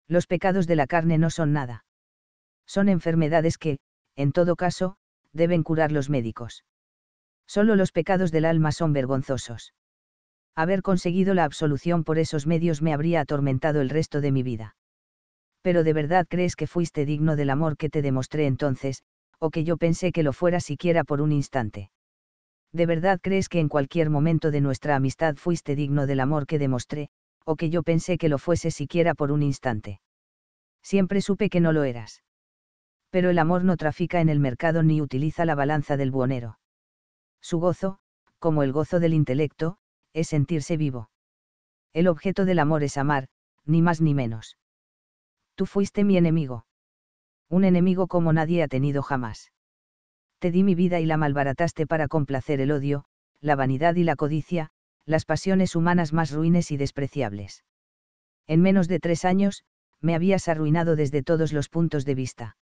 Los pecados de la carne no son nada. Son enfermedades que, en todo caso, deben curar los médicos. Solo los pecados del alma son vergonzosos. Haber conseguido la absolución por esos medios me habría atormentado el resto de mi vida. Pero de verdad crees que fuiste digno del amor que te demostré entonces, o que yo pensé que lo fuera siquiera por un instante. ¿De verdad crees que en cualquier momento de nuestra amistad fuiste digno del amor que demostré, o que yo pensé que lo fuese siquiera por un instante? Siempre supe que no lo eras. Pero el amor no trafica en el mercado ni utiliza la balanza del buonero. Su gozo, como el gozo del intelecto, es sentirse vivo. El objeto del amor es amar, ni más ni menos. Tú fuiste mi enemigo. Un enemigo como nadie ha tenido jamás. Te di mi vida y la malbarataste para complacer el odio, la vanidad y la codicia, las pasiones humanas más ruines y despreciables. En menos de tres años, me habías arruinado desde todos los puntos de vista.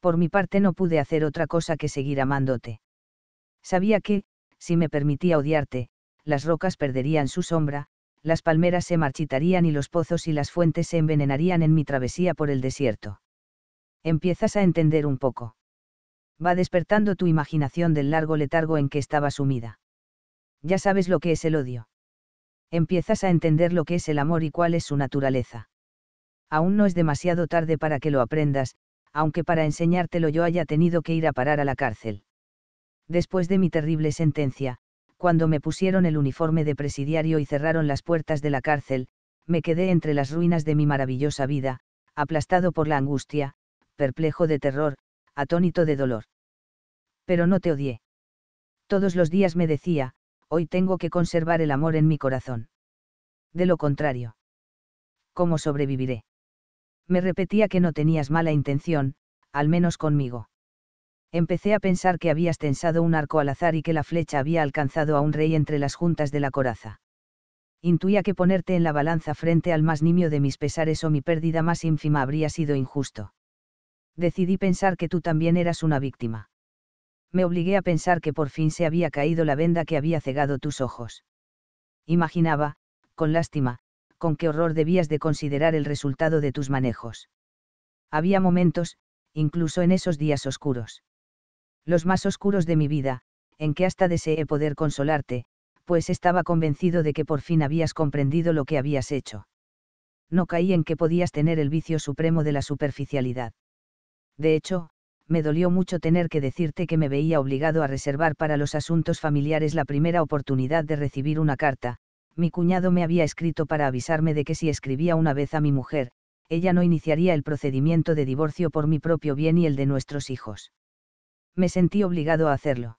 Por mi parte no pude hacer otra cosa que seguir amándote. Sabía que, si me permitía odiarte, las rocas perderían su sombra, las palmeras se marchitarían y los pozos y las fuentes se envenenarían en mi travesía por el desierto. Empiezas a entender un poco. Va despertando tu imaginación del largo letargo en que estaba sumida. Ya sabes lo que es el odio. Empiezas a entender lo que es el amor y cuál es su naturaleza. Aún no es demasiado tarde para que lo aprendas, aunque para enseñártelo yo haya tenido que ir a parar a la cárcel después de mi terrible sentencia, cuando me pusieron el uniforme de presidiario y cerraron las puertas de la cárcel, me quedé entre las ruinas de mi maravillosa vida, aplastado por la angustia, perplejo de terror, atónito de dolor. Pero no te odié. Todos los días me decía, hoy tengo que conservar el amor en mi corazón. De lo contrario. ¿Cómo sobreviviré? Me repetía que no tenías mala intención, al menos conmigo empecé a pensar que habías tensado un arco al azar y que la flecha había alcanzado a un rey entre las juntas de la coraza. Intuía que ponerte en la balanza frente al más nimio de mis pesares o mi pérdida más ínfima habría sido injusto. Decidí pensar que tú también eras una víctima. Me obligué a pensar que por fin se había caído la venda que había cegado tus ojos. Imaginaba, con lástima, con qué horror debías de considerar el resultado de tus manejos. Había momentos, incluso en esos días oscuros los más oscuros de mi vida, en que hasta deseé poder consolarte, pues estaba convencido de que por fin habías comprendido lo que habías hecho. No caí en que podías tener el vicio supremo de la superficialidad. De hecho, me dolió mucho tener que decirte que me veía obligado a reservar para los asuntos familiares la primera oportunidad de recibir una carta. Mi cuñado me había escrito para avisarme de que si escribía una vez a mi mujer, ella no iniciaría el procedimiento de divorcio por mi propio bien y el de nuestros hijos me sentí obligado a hacerlo.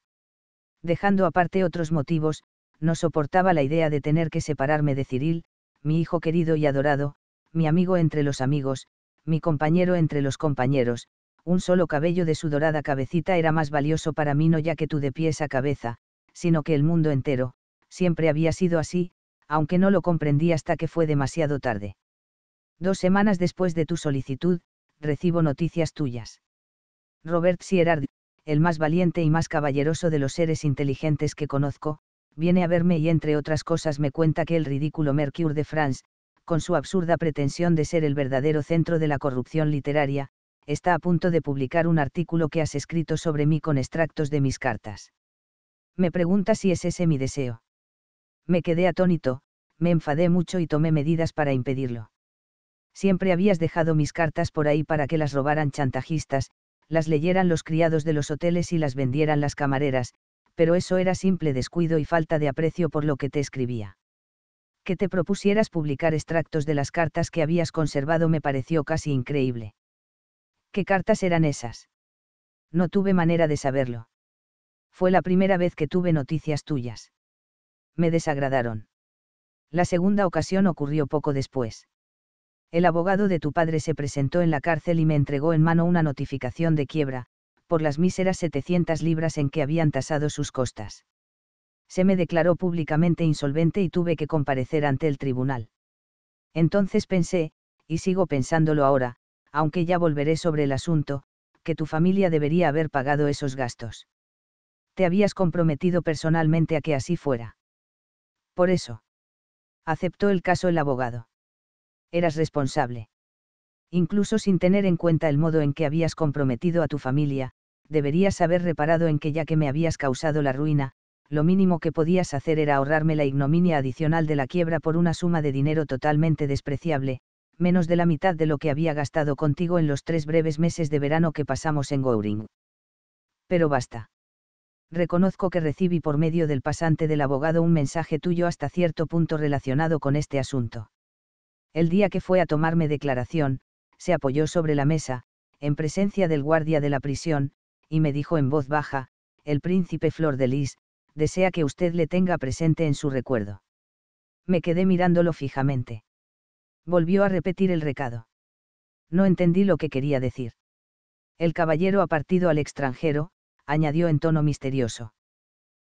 Dejando aparte otros motivos, no soportaba la idea de tener que separarme de Cyril, mi hijo querido y adorado, mi amigo entre los amigos, mi compañero entre los compañeros, un solo cabello de su dorada cabecita era más valioso para mí no ya que tú de pies a cabeza, sino que el mundo entero, siempre había sido así, aunque no lo comprendí hasta que fue demasiado tarde. Dos semanas después de tu solicitud, recibo noticias tuyas. Robert Sierard, el más valiente y más caballeroso de los seres inteligentes que conozco, viene a verme y entre otras cosas me cuenta que el ridículo Mercure de France, con su absurda pretensión de ser el verdadero centro de la corrupción literaria, está a punto de publicar un artículo que has escrito sobre mí con extractos de mis cartas. Me pregunta si es ese mi deseo. Me quedé atónito, me enfadé mucho y tomé medidas para impedirlo. Siempre habías dejado mis cartas por ahí para que las robaran chantajistas, las leyeran los criados de los hoteles y las vendieran las camareras, pero eso era simple descuido y falta de aprecio por lo que te escribía. Que te propusieras publicar extractos de las cartas que habías conservado me pareció casi increíble. ¿Qué cartas eran esas? No tuve manera de saberlo. Fue la primera vez que tuve noticias tuyas. Me desagradaron. La segunda ocasión ocurrió poco después el abogado de tu padre se presentó en la cárcel y me entregó en mano una notificación de quiebra, por las míseras 700 libras en que habían tasado sus costas. Se me declaró públicamente insolvente y tuve que comparecer ante el tribunal. Entonces pensé, y sigo pensándolo ahora, aunque ya volveré sobre el asunto, que tu familia debería haber pagado esos gastos. Te habías comprometido personalmente a que así fuera. Por eso. Aceptó el caso el abogado eras responsable. Incluso sin tener en cuenta el modo en que habías comprometido a tu familia, deberías haber reparado en que ya que me habías causado la ruina, lo mínimo que podías hacer era ahorrarme la ignominia adicional de la quiebra por una suma de dinero totalmente despreciable, menos de la mitad de lo que había gastado contigo en los tres breves meses de verano que pasamos en Goring. Pero basta. Reconozco que recibí por medio del pasante del abogado un mensaje tuyo hasta cierto punto relacionado con este asunto. El día que fue a tomarme declaración, se apoyó sobre la mesa, en presencia del guardia de la prisión, y me dijo en voz baja, el príncipe Flor de Lis, desea que usted le tenga presente en su recuerdo. Me quedé mirándolo fijamente. Volvió a repetir el recado. No entendí lo que quería decir. El caballero ha partido al extranjero, añadió en tono misterioso.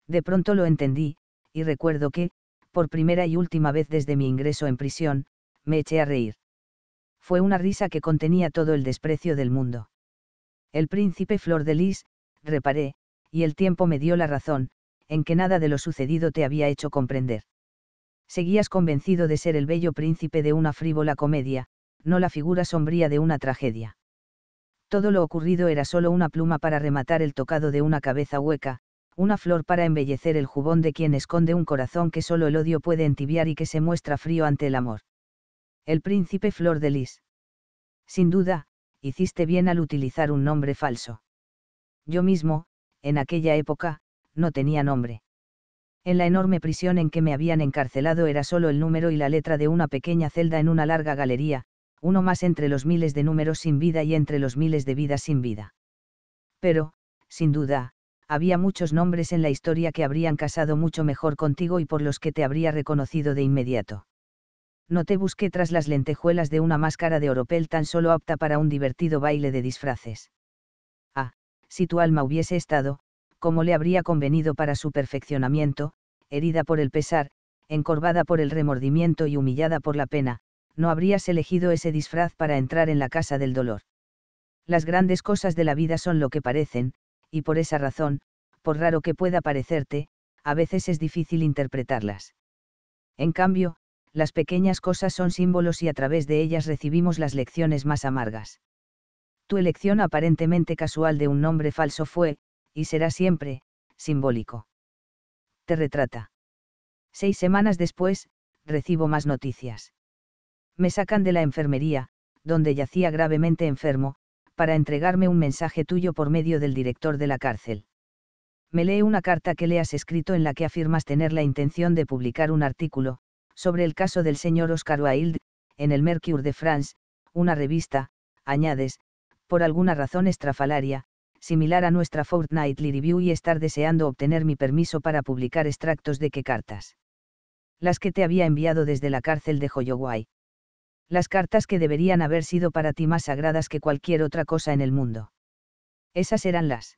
De pronto lo entendí, y recuerdo que, por primera y última vez desde mi ingreso en prisión, me eché a reír. Fue una risa que contenía todo el desprecio del mundo. El príncipe Flor de Lis, reparé, y el tiempo me dio la razón, en que nada de lo sucedido te había hecho comprender. Seguías convencido de ser el bello príncipe de una frívola comedia, no la figura sombría de una tragedia. Todo lo ocurrido era solo una pluma para rematar el tocado de una cabeza hueca, una flor para embellecer el jubón de quien esconde un corazón que solo el odio puede entibiar y que se muestra frío ante el amor. El príncipe Flor de Lis. Sin duda, hiciste bien al utilizar un nombre falso. Yo mismo, en aquella época, no tenía nombre. En la enorme prisión en que me habían encarcelado era solo el número y la letra de una pequeña celda en una larga galería, uno más entre los miles de números sin vida y entre los miles de vidas sin vida. Pero, sin duda, había muchos nombres en la historia que habrían casado mucho mejor contigo y por los que te habría reconocido de inmediato no te busqué tras las lentejuelas de una máscara de oropel tan solo apta para un divertido baile de disfraces. Ah, si tu alma hubiese estado, como le habría convenido para su perfeccionamiento, herida por el pesar, encorvada por el remordimiento y humillada por la pena, no habrías elegido ese disfraz para entrar en la casa del dolor. Las grandes cosas de la vida son lo que parecen, y por esa razón, por raro que pueda parecerte, a veces es difícil interpretarlas. En cambio, las pequeñas cosas son símbolos y a través de ellas recibimos las lecciones más amargas. Tu elección aparentemente casual de un nombre falso fue, y será siempre, simbólico. Te retrata. Seis semanas después, recibo más noticias. Me sacan de la enfermería, donde yacía gravemente enfermo, para entregarme un mensaje tuyo por medio del director de la cárcel. Me lee una carta que le has escrito en la que afirmas tener la intención de publicar un artículo, sobre el caso del señor Oscar Wilde, en el Mercure de France, una revista, añades, por alguna razón estrafalaria, similar a nuestra Fortnightly Review y estar deseando obtener mi permiso para publicar extractos de qué cartas. Las que te había enviado desde la cárcel de Joyoguay. Las cartas que deberían haber sido para ti más sagradas que cualquier otra cosa en el mundo. Esas eran las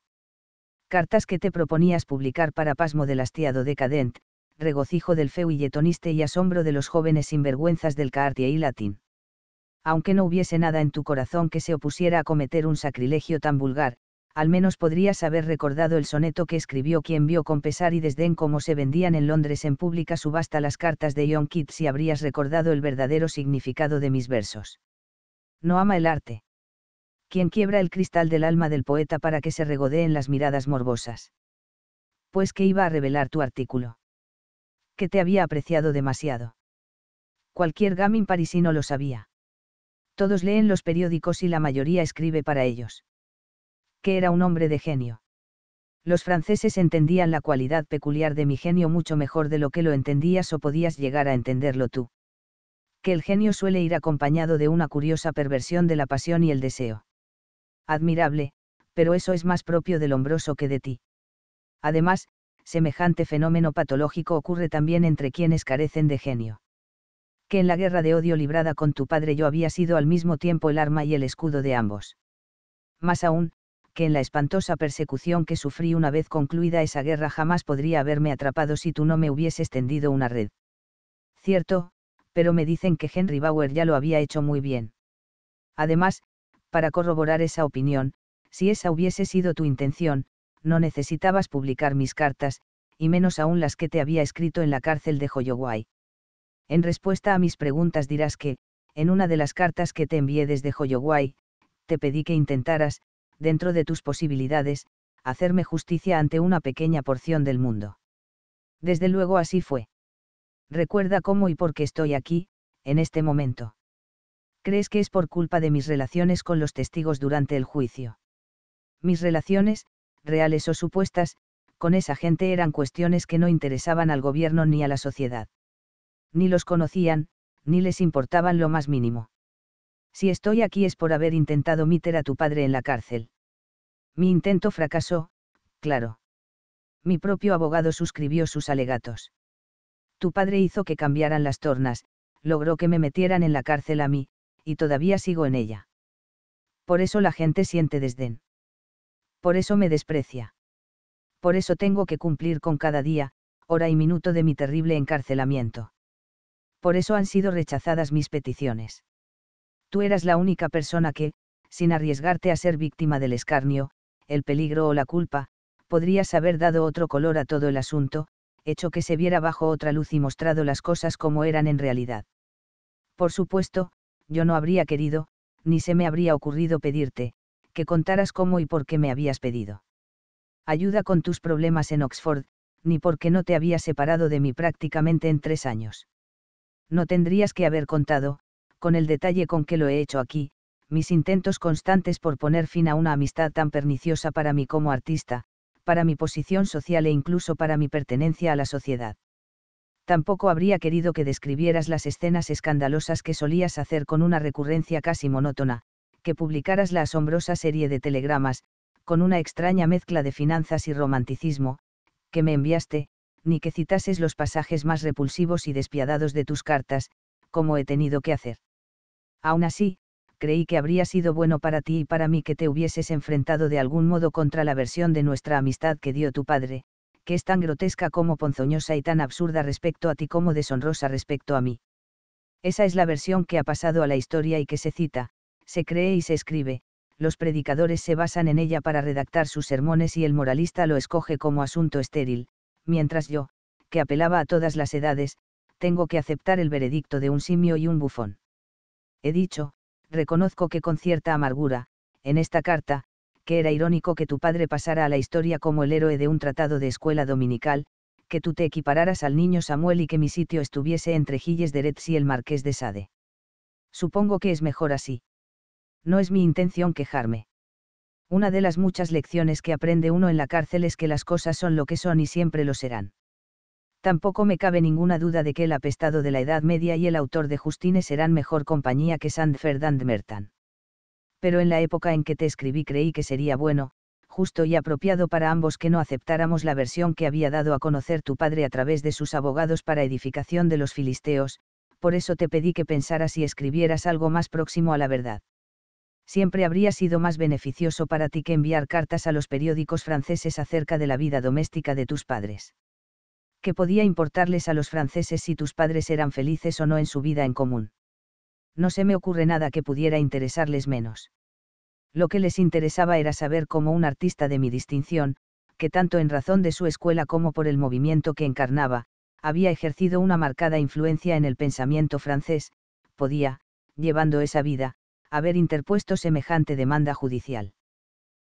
cartas que te proponías publicar para Pasmo del Hastiado decadente, regocijo del feuilletoniste y asombro de los jóvenes sinvergüenzas del Cartier y Latín. Aunque no hubiese nada en tu corazón que se opusiera a cometer un sacrilegio tan vulgar, al menos podrías haber recordado el soneto que escribió quien vio con pesar y desdén cómo se vendían en Londres en pública subasta las cartas de John Keats si habrías recordado el verdadero significado de mis versos. No ama el arte. Quien quiebra el cristal del alma del poeta para que se regodeen las miradas morbosas. Pues que iba a revelar tu artículo que te había apreciado demasiado. Cualquier gamin parisino lo sabía. Todos leen los periódicos y la mayoría escribe para ellos. Que era un hombre de genio. Los franceses entendían la cualidad peculiar de mi genio mucho mejor de lo que lo entendías o podías llegar a entenderlo tú. Que el genio suele ir acompañado de una curiosa perversión de la pasión y el deseo. Admirable, pero eso es más propio del hombroso que de ti. Además, semejante fenómeno patológico ocurre también entre quienes carecen de genio. Que en la guerra de odio librada con tu padre yo había sido al mismo tiempo el arma y el escudo de ambos. Más aún, que en la espantosa persecución que sufrí una vez concluida esa guerra jamás podría haberme atrapado si tú no me hubieses tendido una red. Cierto, pero me dicen que Henry Bauer ya lo había hecho muy bien. Además, para corroborar esa opinión, si esa hubiese sido tu intención, no necesitabas publicar mis cartas, y menos aún las que te había escrito en la cárcel de Joyoguay. En respuesta a mis preguntas dirás que, en una de las cartas que te envié desde Joyoguay, te pedí que intentaras, dentro de tus posibilidades, hacerme justicia ante una pequeña porción del mundo. Desde luego así fue. Recuerda cómo y por qué estoy aquí, en este momento. ¿Crees que es por culpa de mis relaciones con los testigos durante el juicio? Mis relaciones, reales o supuestas, con esa gente eran cuestiones que no interesaban al gobierno ni a la sociedad. Ni los conocían, ni les importaban lo más mínimo. Si estoy aquí es por haber intentado meter a tu padre en la cárcel. Mi intento fracasó, claro. Mi propio abogado suscribió sus alegatos. Tu padre hizo que cambiaran las tornas, logró que me metieran en la cárcel a mí, y todavía sigo en ella. Por eso la gente siente desdén por eso me desprecia. Por eso tengo que cumplir con cada día, hora y minuto de mi terrible encarcelamiento. Por eso han sido rechazadas mis peticiones. Tú eras la única persona que, sin arriesgarte a ser víctima del escarnio, el peligro o la culpa, podrías haber dado otro color a todo el asunto, hecho que se viera bajo otra luz y mostrado las cosas como eran en realidad. Por supuesto, yo no habría querido, ni se me habría ocurrido pedirte, que contaras cómo y por qué me habías pedido. Ayuda con tus problemas en Oxford, ni por qué no te había separado de mí prácticamente en tres años. No tendrías que haber contado, con el detalle con que lo he hecho aquí, mis intentos constantes por poner fin a una amistad tan perniciosa para mí como artista, para mi posición social e incluso para mi pertenencia a la sociedad. Tampoco habría querido que describieras las escenas escandalosas que solías hacer con una recurrencia casi monótona, que publicaras la asombrosa serie de telegramas, con una extraña mezcla de finanzas y romanticismo, que me enviaste, ni que citases los pasajes más repulsivos y despiadados de tus cartas, como he tenido que hacer. Aún así, creí que habría sido bueno para ti y para mí que te hubieses enfrentado de algún modo contra la versión de nuestra amistad que dio tu padre, que es tan grotesca como ponzoñosa y tan absurda respecto a ti como deshonrosa respecto a mí. Esa es la versión que ha pasado a la historia y que se cita, se cree y se escribe, los predicadores se basan en ella para redactar sus sermones y el moralista lo escoge como asunto estéril, mientras yo, que apelaba a todas las edades, tengo que aceptar el veredicto de un simio y un bufón. He dicho, reconozco que con cierta amargura, en esta carta, que era irónico que tu padre pasara a la historia como el héroe de un tratado de escuela dominical, que tú te equipararas al niño Samuel y que mi sitio estuviese entre Gilles de Retz y el marqués de Sade. Supongo que es mejor así. No es mi intención quejarme. Una de las muchas lecciones que aprende uno en la cárcel es que las cosas son lo que son y siempre lo serán. Tampoco me cabe ninguna duda de que el apestado de la Edad Media y el autor de Justine serán mejor compañía que Sand Ferdinand. Mertan. Pero en la época en que te escribí creí que sería bueno, justo y apropiado para ambos que no aceptáramos la versión que había dado a conocer tu padre a través de sus abogados para edificación de los filisteos, por eso te pedí que pensaras y escribieras algo más próximo a la verdad siempre habría sido más beneficioso para ti que enviar cartas a los periódicos franceses acerca de la vida doméstica de tus padres. ¿Qué podía importarles a los franceses si tus padres eran felices o no en su vida en común? No se me ocurre nada que pudiera interesarles menos. Lo que les interesaba era saber cómo un artista de mi distinción, que tanto en razón de su escuela como por el movimiento que encarnaba, había ejercido una marcada influencia en el pensamiento francés, podía, llevando esa vida, haber interpuesto semejante demanda judicial.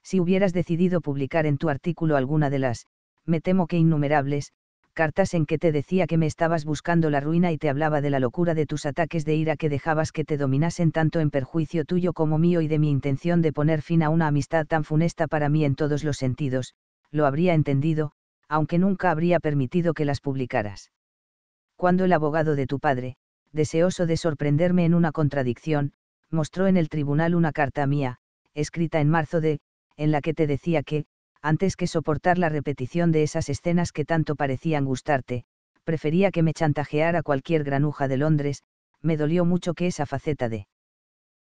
Si hubieras decidido publicar en tu artículo alguna de las, me temo que innumerables, cartas en que te decía que me estabas buscando la ruina y te hablaba de la locura de tus ataques de ira que dejabas que te dominasen tanto en perjuicio tuyo como mío y de mi intención de poner fin a una amistad tan funesta para mí en todos los sentidos, lo habría entendido, aunque nunca habría permitido que las publicaras. Cuando el abogado de tu padre, deseoso de sorprenderme en una contradicción, mostró en el tribunal una carta mía, escrita en marzo de, en la que te decía que, antes que soportar la repetición de esas escenas que tanto parecían gustarte, prefería que me chantajeara cualquier granuja de Londres, me dolió mucho que esa faceta de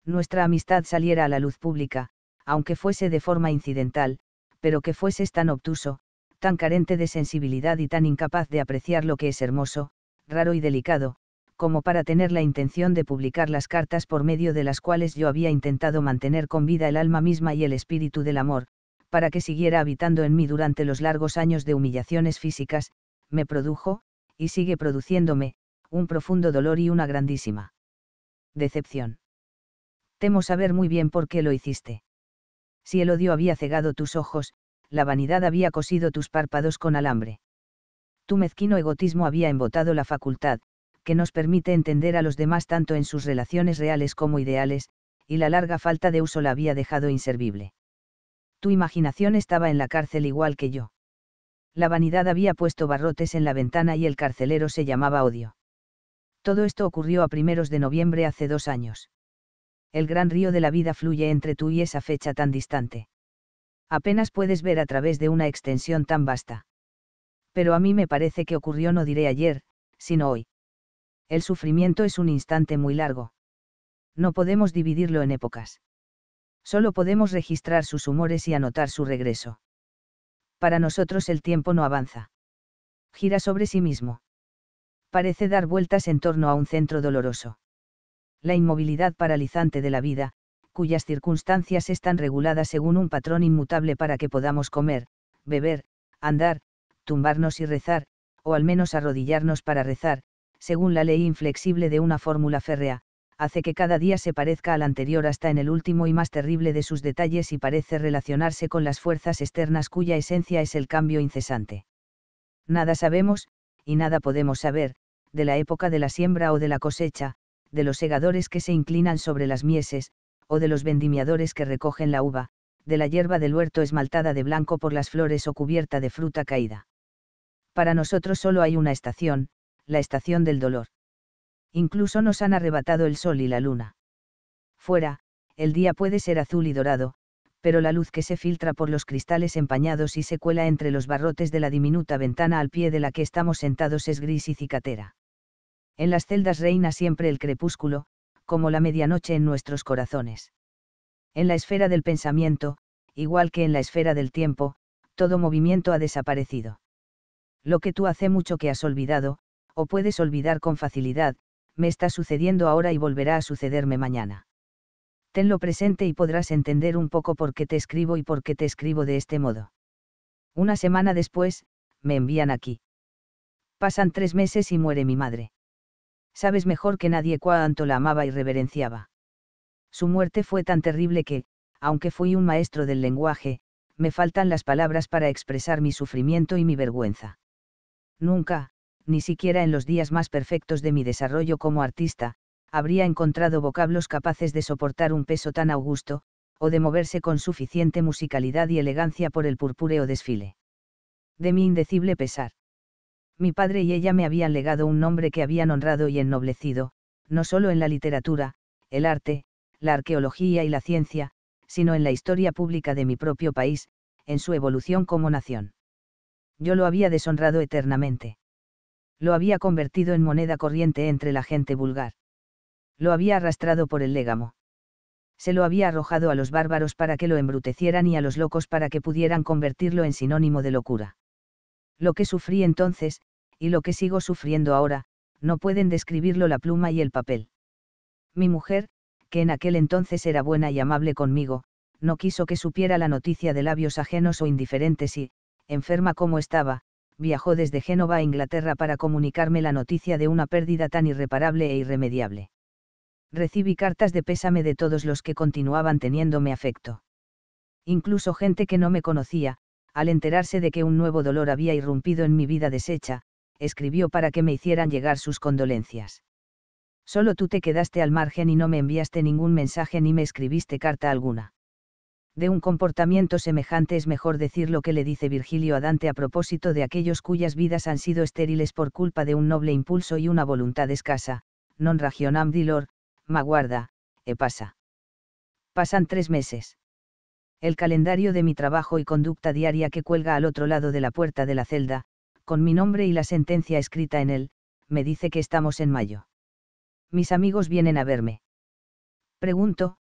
nuestra amistad saliera a la luz pública, aunque fuese de forma incidental, pero que fueses tan obtuso, tan carente de sensibilidad y tan incapaz de apreciar lo que es hermoso, raro y delicado, como para tener la intención de publicar las cartas por medio de las cuales yo había intentado mantener con vida el alma misma y el espíritu del amor, para que siguiera habitando en mí durante los largos años de humillaciones físicas, me produjo, y sigue produciéndome, un profundo dolor y una grandísima decepción. Temo saber muy bien por qué lo hiciste. Si el odio había cegado tus ojos, la vanidad había cosido tus párpados con alambre. Tu mezquino egotismo había embotado la facultad, que nos permite entender a los demás tanto en sus relaciones reales como ideales, y la larga falta de uso la había dejado inservible. Tu imaginación estaba en la cárcel igual que yo. La vanidad había puesto barrotes en la ventana y el carcelero se llamaba odio. Todo esto ocurrió a primeros de noviembre hace dos años. El gran río de la vida fluye entre tú y esa fecha tan distante. Apenas puedes ver a través de una extensión tan vasta. Pero a mí me parece que ocurrió no diré ayer, sino hoy. El sufrimiento es un instante muy largo. No podemos dividirlo en épocas. Solo podemos registrar sus humores y anotar su regreso. Para nosotros el tiempo no avanza. Gira sobre sí mismo. Parece dar vueltas en torno a un centro doloroso. La inmovilidad paralizante de la vida, cuyas circunstancias están reguladas según un patrón inmutable para que podamos comer, beber, andar, tumbarnos y rezar, o al menos arrodillarnos para rezar, según la ley inflexible de una fórmula férrea, hace que cada día se parezca al anterior hasta en el último y más terrible de sus detalles y parece relacionarse con las fuerzas externas cuya esencia es el cambio incesante. Nada sabemos, y nada podemos saber, de la época de la siembra o de la cosecha, de los segadores que se inclinan sobre las mieses, o de los vendimiadores que recogen la uva, de la hierba del huerto esmaltada de blanco por las flores o cubierta de fruta caída. Para nosotros solo hay una estación, la estación del dolor. Incluso nos han arrebatado el sol y la luna. Fuera, el día puede ser azul y dorado, pero la luz que se filtra por los cristales empañados y se cuela entre los barrotes de la diminuta ventana al pie de la que estamos sentados es gris y cicatera. En las celdas reina siempre el crepúsculo, como la medianoche en nuestros corazones. En la esfera del pensamiento, igual que en la esfera del tiempo, todo movimiento ha desaparecido. Lo que tú hace mucho que has olvidado, o puedes olvidar con facilidad, me está sucediendo ahora y volverá a sucederme mañana. Tenlo presente y podrás entender un poco por qué te escribo y por qué te escribo de este modo. Una semana después, me envían aquí. Pasan tres meses y muere mi madre. Sabes mejor que nadie cuánto la amaba y reverenciaba. Su muerte fue tan terrible que, aunque fui un maestro del lenguaje, me faltan las palabras para expresar mi sufrimiento y mi vergüenza. Nunca, ni siquiera en los días más perfectos de mi desarrollo como artista, habría encontrado vocablos capaces de soportar un peso tan augusto, o de moverse con suficiente musicalidad y elegancia por el purpúreo desfile. De mi indecible pesar. Mi padre y ella me habían legado un nombre que habían honrado y ennoblecido, no solo en la literatura, el arte, la arqueología y la ciencia, sino en la historia pública de mi propio país, en su evolución como nación. Yo lo había deshonrado eternamente lo había convertido en moneda corriente entre la gente vulgar. Lo había arrastrado por el légamo. Se lo había arrojado a los bárbaros para que lo embrutecieran y a los locos para que pudieran convertirlo en sinónimo de locura. Lo que sufrí entonces, y lo que sigo sufriendo ahora, no pueden describirlo la pluma y el papel. Mi mujer, que en aquel entonces era buena y amable conmigo, no quiso que supiera la noticia de labios ajenos o indiferentes y, enferma como estaba, viajó desde Génova a Inglaterra para comunicarme la noticia de una pérdida tan irreparable e irremediable. Recibí cartas de pésame de todos los que continuaban teniéndome afecto. Incluso gente que no me conocía, al enterarse de que un nuevo dolor había irrumpido en mi vida deshecha, escribió para que me hicieran llegar sus condolencias. Solo tú te quedaste al margen y no me enviaste ningún mensaje ni me escribiste carta alguna de un comportamiento semejante es mejor decir lo que le dice Virgilio a Dante a propósito de aquellos cuyas vidas han sido estériles por culpa de un noble impulso y una voluntad escasa, non lor, dilor, guarda, e pasa. Pasan tres meses. El calendario de mi trabajo y conducta diaria que cuelga al otro lado de la puerta de la celda, con mi nombre y la sentencia escrita en él, me dice que estamos en mayo. Mis amigos vienen a verme. Pregunto,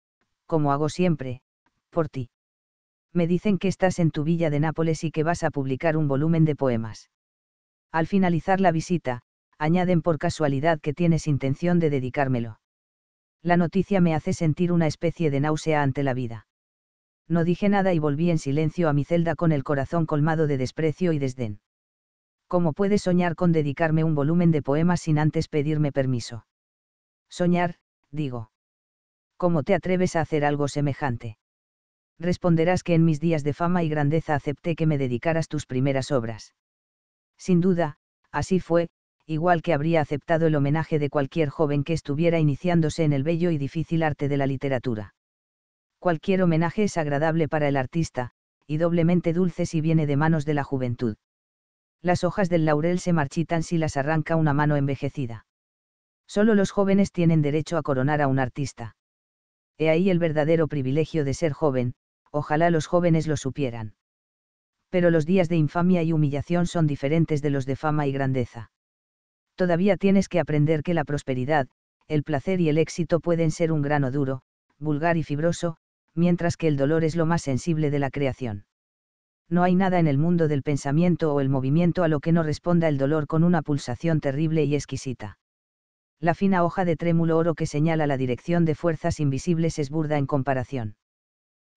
como hago siempre, por ti. Me dicen que estás en tu villa de Nápoles y que vas a publicar un volumen de poemas. Al finalizar la visita, añaden por casualidad que tienes intención de dedicármelo. La noticia me hace sentir una especie de náusea ante la vida. No dije nada y volví en silencio a mi celda con el corazón colmado de desprecio y desdén. ¿Cómo puedes soñar con dedicarme un volumen de poemas sin antes pedirme permiso? Soñar, digo. ¿Cómo te atreves a hacer algo semejante? responderás que en mis días de fama y grandeza acepté que me dedicaras tus primeras obras. Sin duda, así fue, igual que habría aceptado el homenaje de cualquier joven que estuviera iniciándose en el bello y difícil arte de la literatura. Cualquier homenaje es agradable para el artista, y doblemente dulce si viene de manos de la juventud. Las hojas del laurel se marchitan si las arranca una mano envejecida. Solo los jóvenes tienen derecho a coronar a un artista. He ahí el verdadero privilegio de ser joven, ojalá los jóvenes lo supieran. Pero los días de infamia y humillación son diferentes de los de fama y grandeza. Todavía tienes que aprender que la prosperidad, el placer y el éxito pueden ser un grano duro, vulgar y fibroso, mientras que el dolor es lo más sensible de la creación. No hay nada en el mundo del pensamiento o el movimiento a lo que no responda el dolor con una pulsación terrible y exquisita. La fina hoja de trémulo oro que señala la dirección de fuerzas invisibles es burda en comparación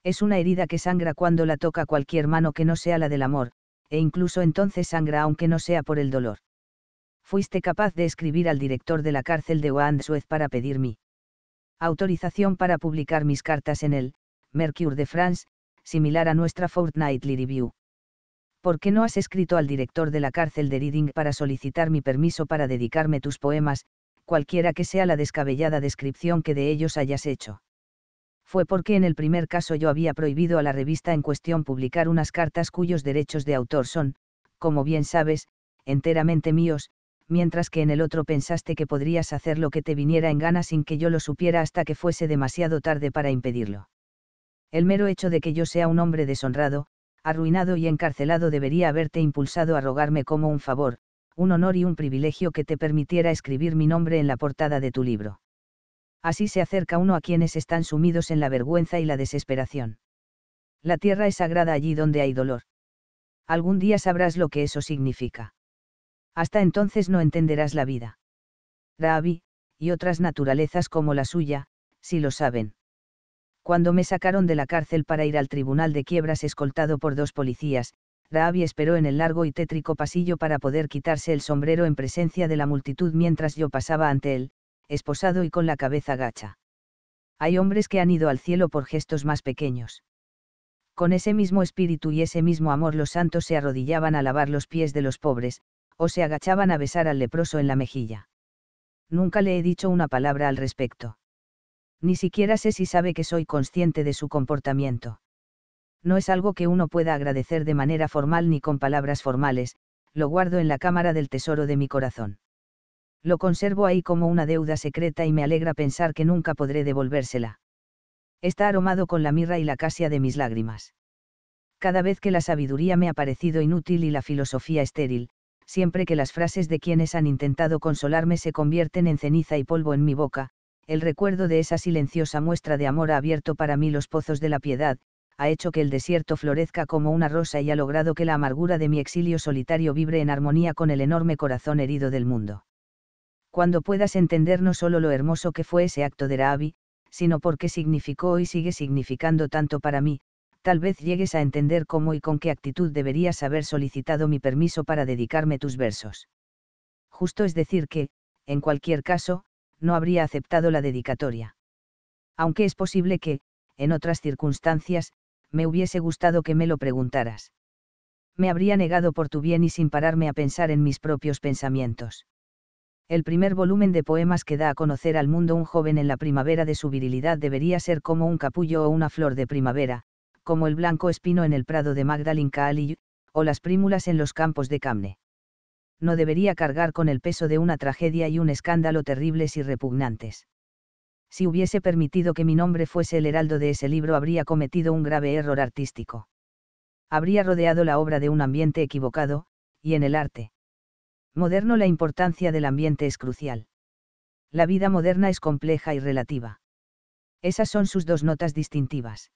es una herida que sangra cuando la toca cualquier mano que no sea la del amor, e incluso entonces sangra aunque no sea por el dolor. Fuiste capaz de escribir al director de la cárcel de Wandsworth para pedir mi autorización para publicar mis cartas en el Mercure de France, similar a nuestra Fortnightly Review. ¿Por qué no has escrito al director de la cárcel de Reading para solicitar mi permiso para dedicarme tus poemas, cualquiera que sea la descabellada descripción que de ellos hayas hecho? fue porque en el primer caso yo había prohibido a la revista en cuestión publicar unas cartas cuyos derechos de autor son, como bien sabes, enteramente míos, mientras que en el otro pensaste que podrías hacer lo que te viniera en gana sin que yo lo supiera hasta que fuese demasiado tarde para impedirlo. El mero hecho de que yo sea un hombre deshonrado, arruinado y encarcelado debería haberte impulsado a rogarme como un favor, un honor y un privilegio que te permitiera escribir mi nombre en la portada de tu libro así se acerca uno a quienes están sumidos en la vergüenza y la desesperación. La tierra es sagrada allí donde hay dolor. Algún día sabrás lo que eso significa. Hasta entonces no entenderás la vida. Ravi y otras naturalezas como la suya, si lo saben. Cuando me sacaron de la cárcel para ir al tribunal de quiebras escoltado por dos policías, Ravi esperó en el largo y tétrico pasillo para poder quitarse el sombrero en presencia de la multitud mientras yo pasaba ante él, esposado y con la cabeza gacha. Hay hombres que han ido al cielo por gestos más pequeños. Con ese mismo espíritu y ese mismo amor los santos se arrodillaban a lavar los pies de los pobres, o se agachaban a besar al leproso en la mejilla. Nunca le he dicho una palabra al respecto. Ni siquiera sé si sabe que soy consciente de su comportamiento. No es algo que uno pueda agradecer de manera formal ni con palabras formales, lo guardo en la cámara del tesoro de mi corazón lo conservo ahí como una deuda secreta y me alegra pensar que nunca podré devolvérsela. Está aromado con la mirra y la casia de mis lágrimas. Cada vez que la sabiduría me ha parecido inútil y la filosofía estéril, siempre que las frases de quienes han intentado consolarme se convierten en ceniza y polvo en mi boca, el recuerdo de esa silenciosa muestra de amor ha abierto para mí los pozos de la piedad, ha hecho que el desierto florezca como una rosa y ha logrado que la amargura de mi exilio solitario vibre en armonía con el enorme corazón herido del mundo cuando puedas entender no solo lo hermoso que fue ese acto de Raabi, sino por qué significó y sigue significando tanto para mí, tal vez llegues a entender cómo y con qué actitud deberías haber solicitado mi permiso para dedicarme tus versos. Justo es decir que, en cualquier caso, no habría aceptado la dedicatoria. Aunque es posible que, en otras circunstancias, me hubiese gustado que me lo preguntaras. Me habría negado por tu bien y sin pararme a pensar en mis propios pensamientos el primer volumen de poemas que da a conocer al mundo un joven en la primavera de su virilidad debería ser como un capullo o una flor de primavera, como el blanco espino en el prado de Magdalene Caalill, o las prímulas en los campos de Camne. No debería cargar con el peso de una tragedia y un escándalo terribles y repugnantes. Si hubiese permitido que mi nombre fuese el heraldo de ese libro habría cometido un grave error artístico. Habría rodeado la obra de un ambiente equivocado, y en el arte moderno la importancia del ambiente es crucial. La vida moderna es compleja y relativa. Esas son sus dos notas distintivas.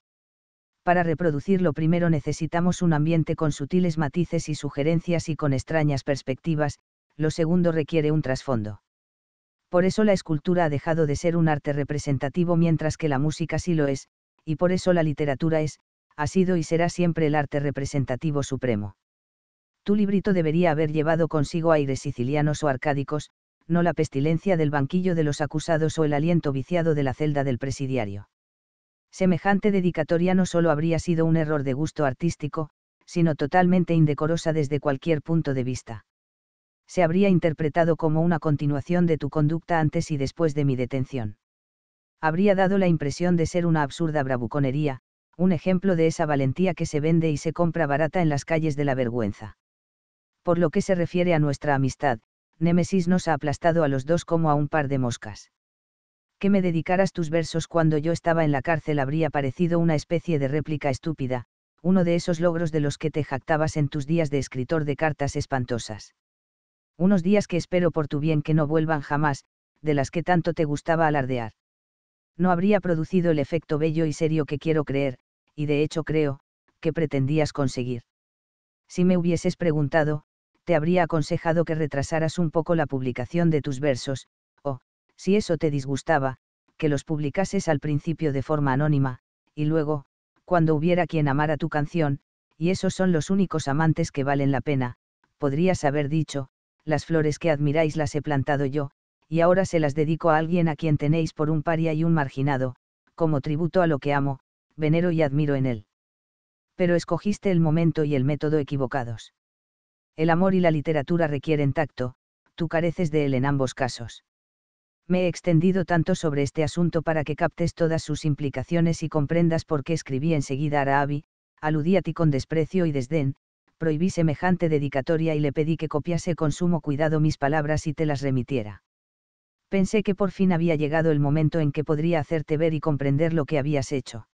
Para reproducir lo primero necesitamos un ambiente con sutiles matices y sugerencias y con extrañas perspectivas, lo segundo requiere un trasfondo. Por eso la escultura ha dejado de ser un arte representativo mientras que la música sí lo es, y por eso la literatura es, ha sido y será siempre el arte representativo supremo tu librito debería haber llevado consigo aires sicilianos o arcádicos, no la pestilencia del banquillo de los acusados o el aliento viciado de la celda del presidiario. Semejante dedicatoria no solo habría sido un error de gusto artístico, sino totalmente indecorosa desde cualquier punto de vista. Se habría interpretado como una continuación de tu conducta antes y después de mi detención. Habría dado la impresión de ser una absurda bravuconería, un ejemplo de esa valentía que se vende y se compra barata en las calles de la vergüenza por lo que se refiere a nuestra amistad, Némesis nos ha aplastado a los dos como a un par de moscas. Que me dedicaras tus versos cuando yo estaba en la cárcel habría parecido una especie de réplica estúpida, uno de esos logros de los que te jactabas en tus días de escritor de cartas espantosas. Unos días que espero por tu bien que no vuelvan jamás, de las que tanto te gustaba alardear. No habría producido el efecto bello y serio que quiero creer, y de hecho creo, que pretendías conseguir. Si me hubieses preguntado, te habría aconsejado que retrasaras un poco la publicación de tus versos, o, si eso te disgustaba, que los publicases al principio de forma anónima, y luego, cuando hubiera quien amara tu canción, y esos son los únicos amantes que valen la pena, podrías haber dicho, las flores que admiráis las he plantado yo, y ahora se las dedico a alguien a quien tenéis por un paria y un marginado, como tributo a lo que amo, venero y admiro en él. Pero escogiste el momento y el método equivocados. El amor y la literatura requieren tacto, tú careces de él en ambos casos. Me he extendido tanto sobre este asunto para que captes todas sus implicaciones y comprendas por qué escribí enseguida a Arabi, aludí a ti con desprecio y desdén, prohibí semejante dedicatoria y le pedí que copiase con sumo cuidado mis palabras y te las remitiera. Pensé que por fin había llegado el momento en que podría hacerte ver y comprender lo que habías hecho.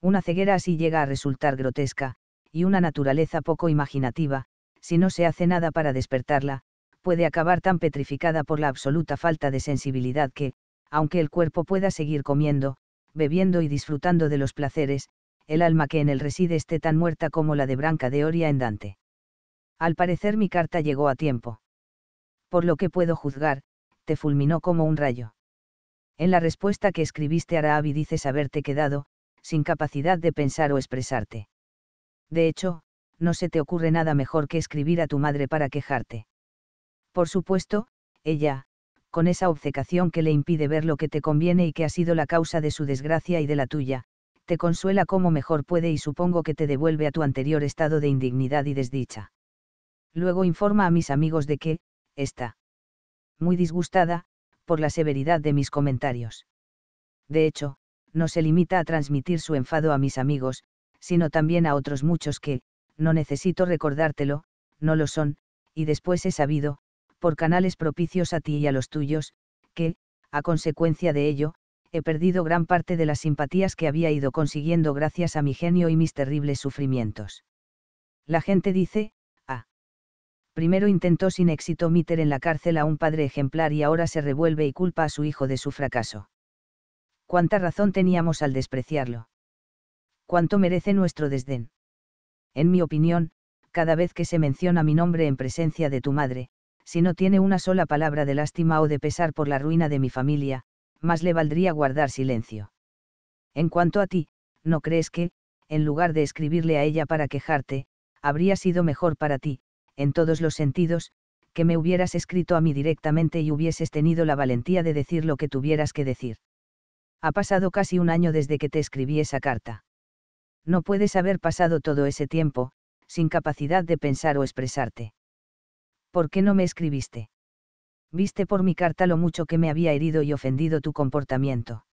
Una ceguera así llega a resultar grotesca, y una naturaleza poco imaginativa, si no se hace nada para despertarla, puede acabar tan petrificada por la absoluta falta de sensibilidad que, aunque el cuerpo pueda seguir comiendo, bebiendo y disfrutando de los placeres, el alma que en él reside esté tan muerta como la de Branca de Oria en Dante. Al parecer mi carta llegó a tiempo. Por lo que puedo juzgar, te fulminó como un rayo. En la respuesta que escribiste a Raabi dices haberte quedado, sin capacidad de pensar o expresarte. De hecho, no se te ocurre nada mejor que escribir a tu madre para quejarte. Por supuesto, ella, con esa obcecación que le impide ver lo que te conviene y que ha sido la causa de su desgracia y de la tuya, te consuela como mejor puede y supongo que te devuelve a tu anterior estado de indignidad y desdicha. Luego informa a mis amigos de que, está muy disgustada, por la severidad de mis comentarios. De hecho, no se limita a transmitir su enfado a mis amigos, sino también a otros muchos que, no necesito recordártelo, no lo son, y después he sabido, por canales propicios a ti y a los tuyos, que, a consecuencia de ello, he perdido gran parte de las simpatías que había ido consiguiendo gracias a mi genio y mis terribles sufrimientos. La gente dice, ah. Primero intentó sin éxito meter en la cárcel a un padre ejemplar y ahora se revuelve y culpa a su hijo de su fracaso. ¿Cuánta razón teníamos al despreciarlo? ¿Cuánto merece nuestro desdén? en mi opinión, cada vez que se menciona mi nombre en presencia de tu madre, si no tiene una sola palabra de lástima o de pesar por la ruina de mi familia, más le valdría guardar silencio. En cuanto a ti, ¿no crees que, en lugar de escribirle a ella para quejarte, habría sido mejor para ti, en todos los sentidos, que me hubieras escrito a mí directamente y hubieses tenido la valentía de decir lo que tuvieras que decir? Ha pasado casi un año desde que te escribí esa carta no puedes haber pasado todo ese tiempo, sin capacidad de pensar o expresarte. ¿Por qué no me escribiste? Viste por mi carta lo mucho que me había herido y ofendido tu comportamiento.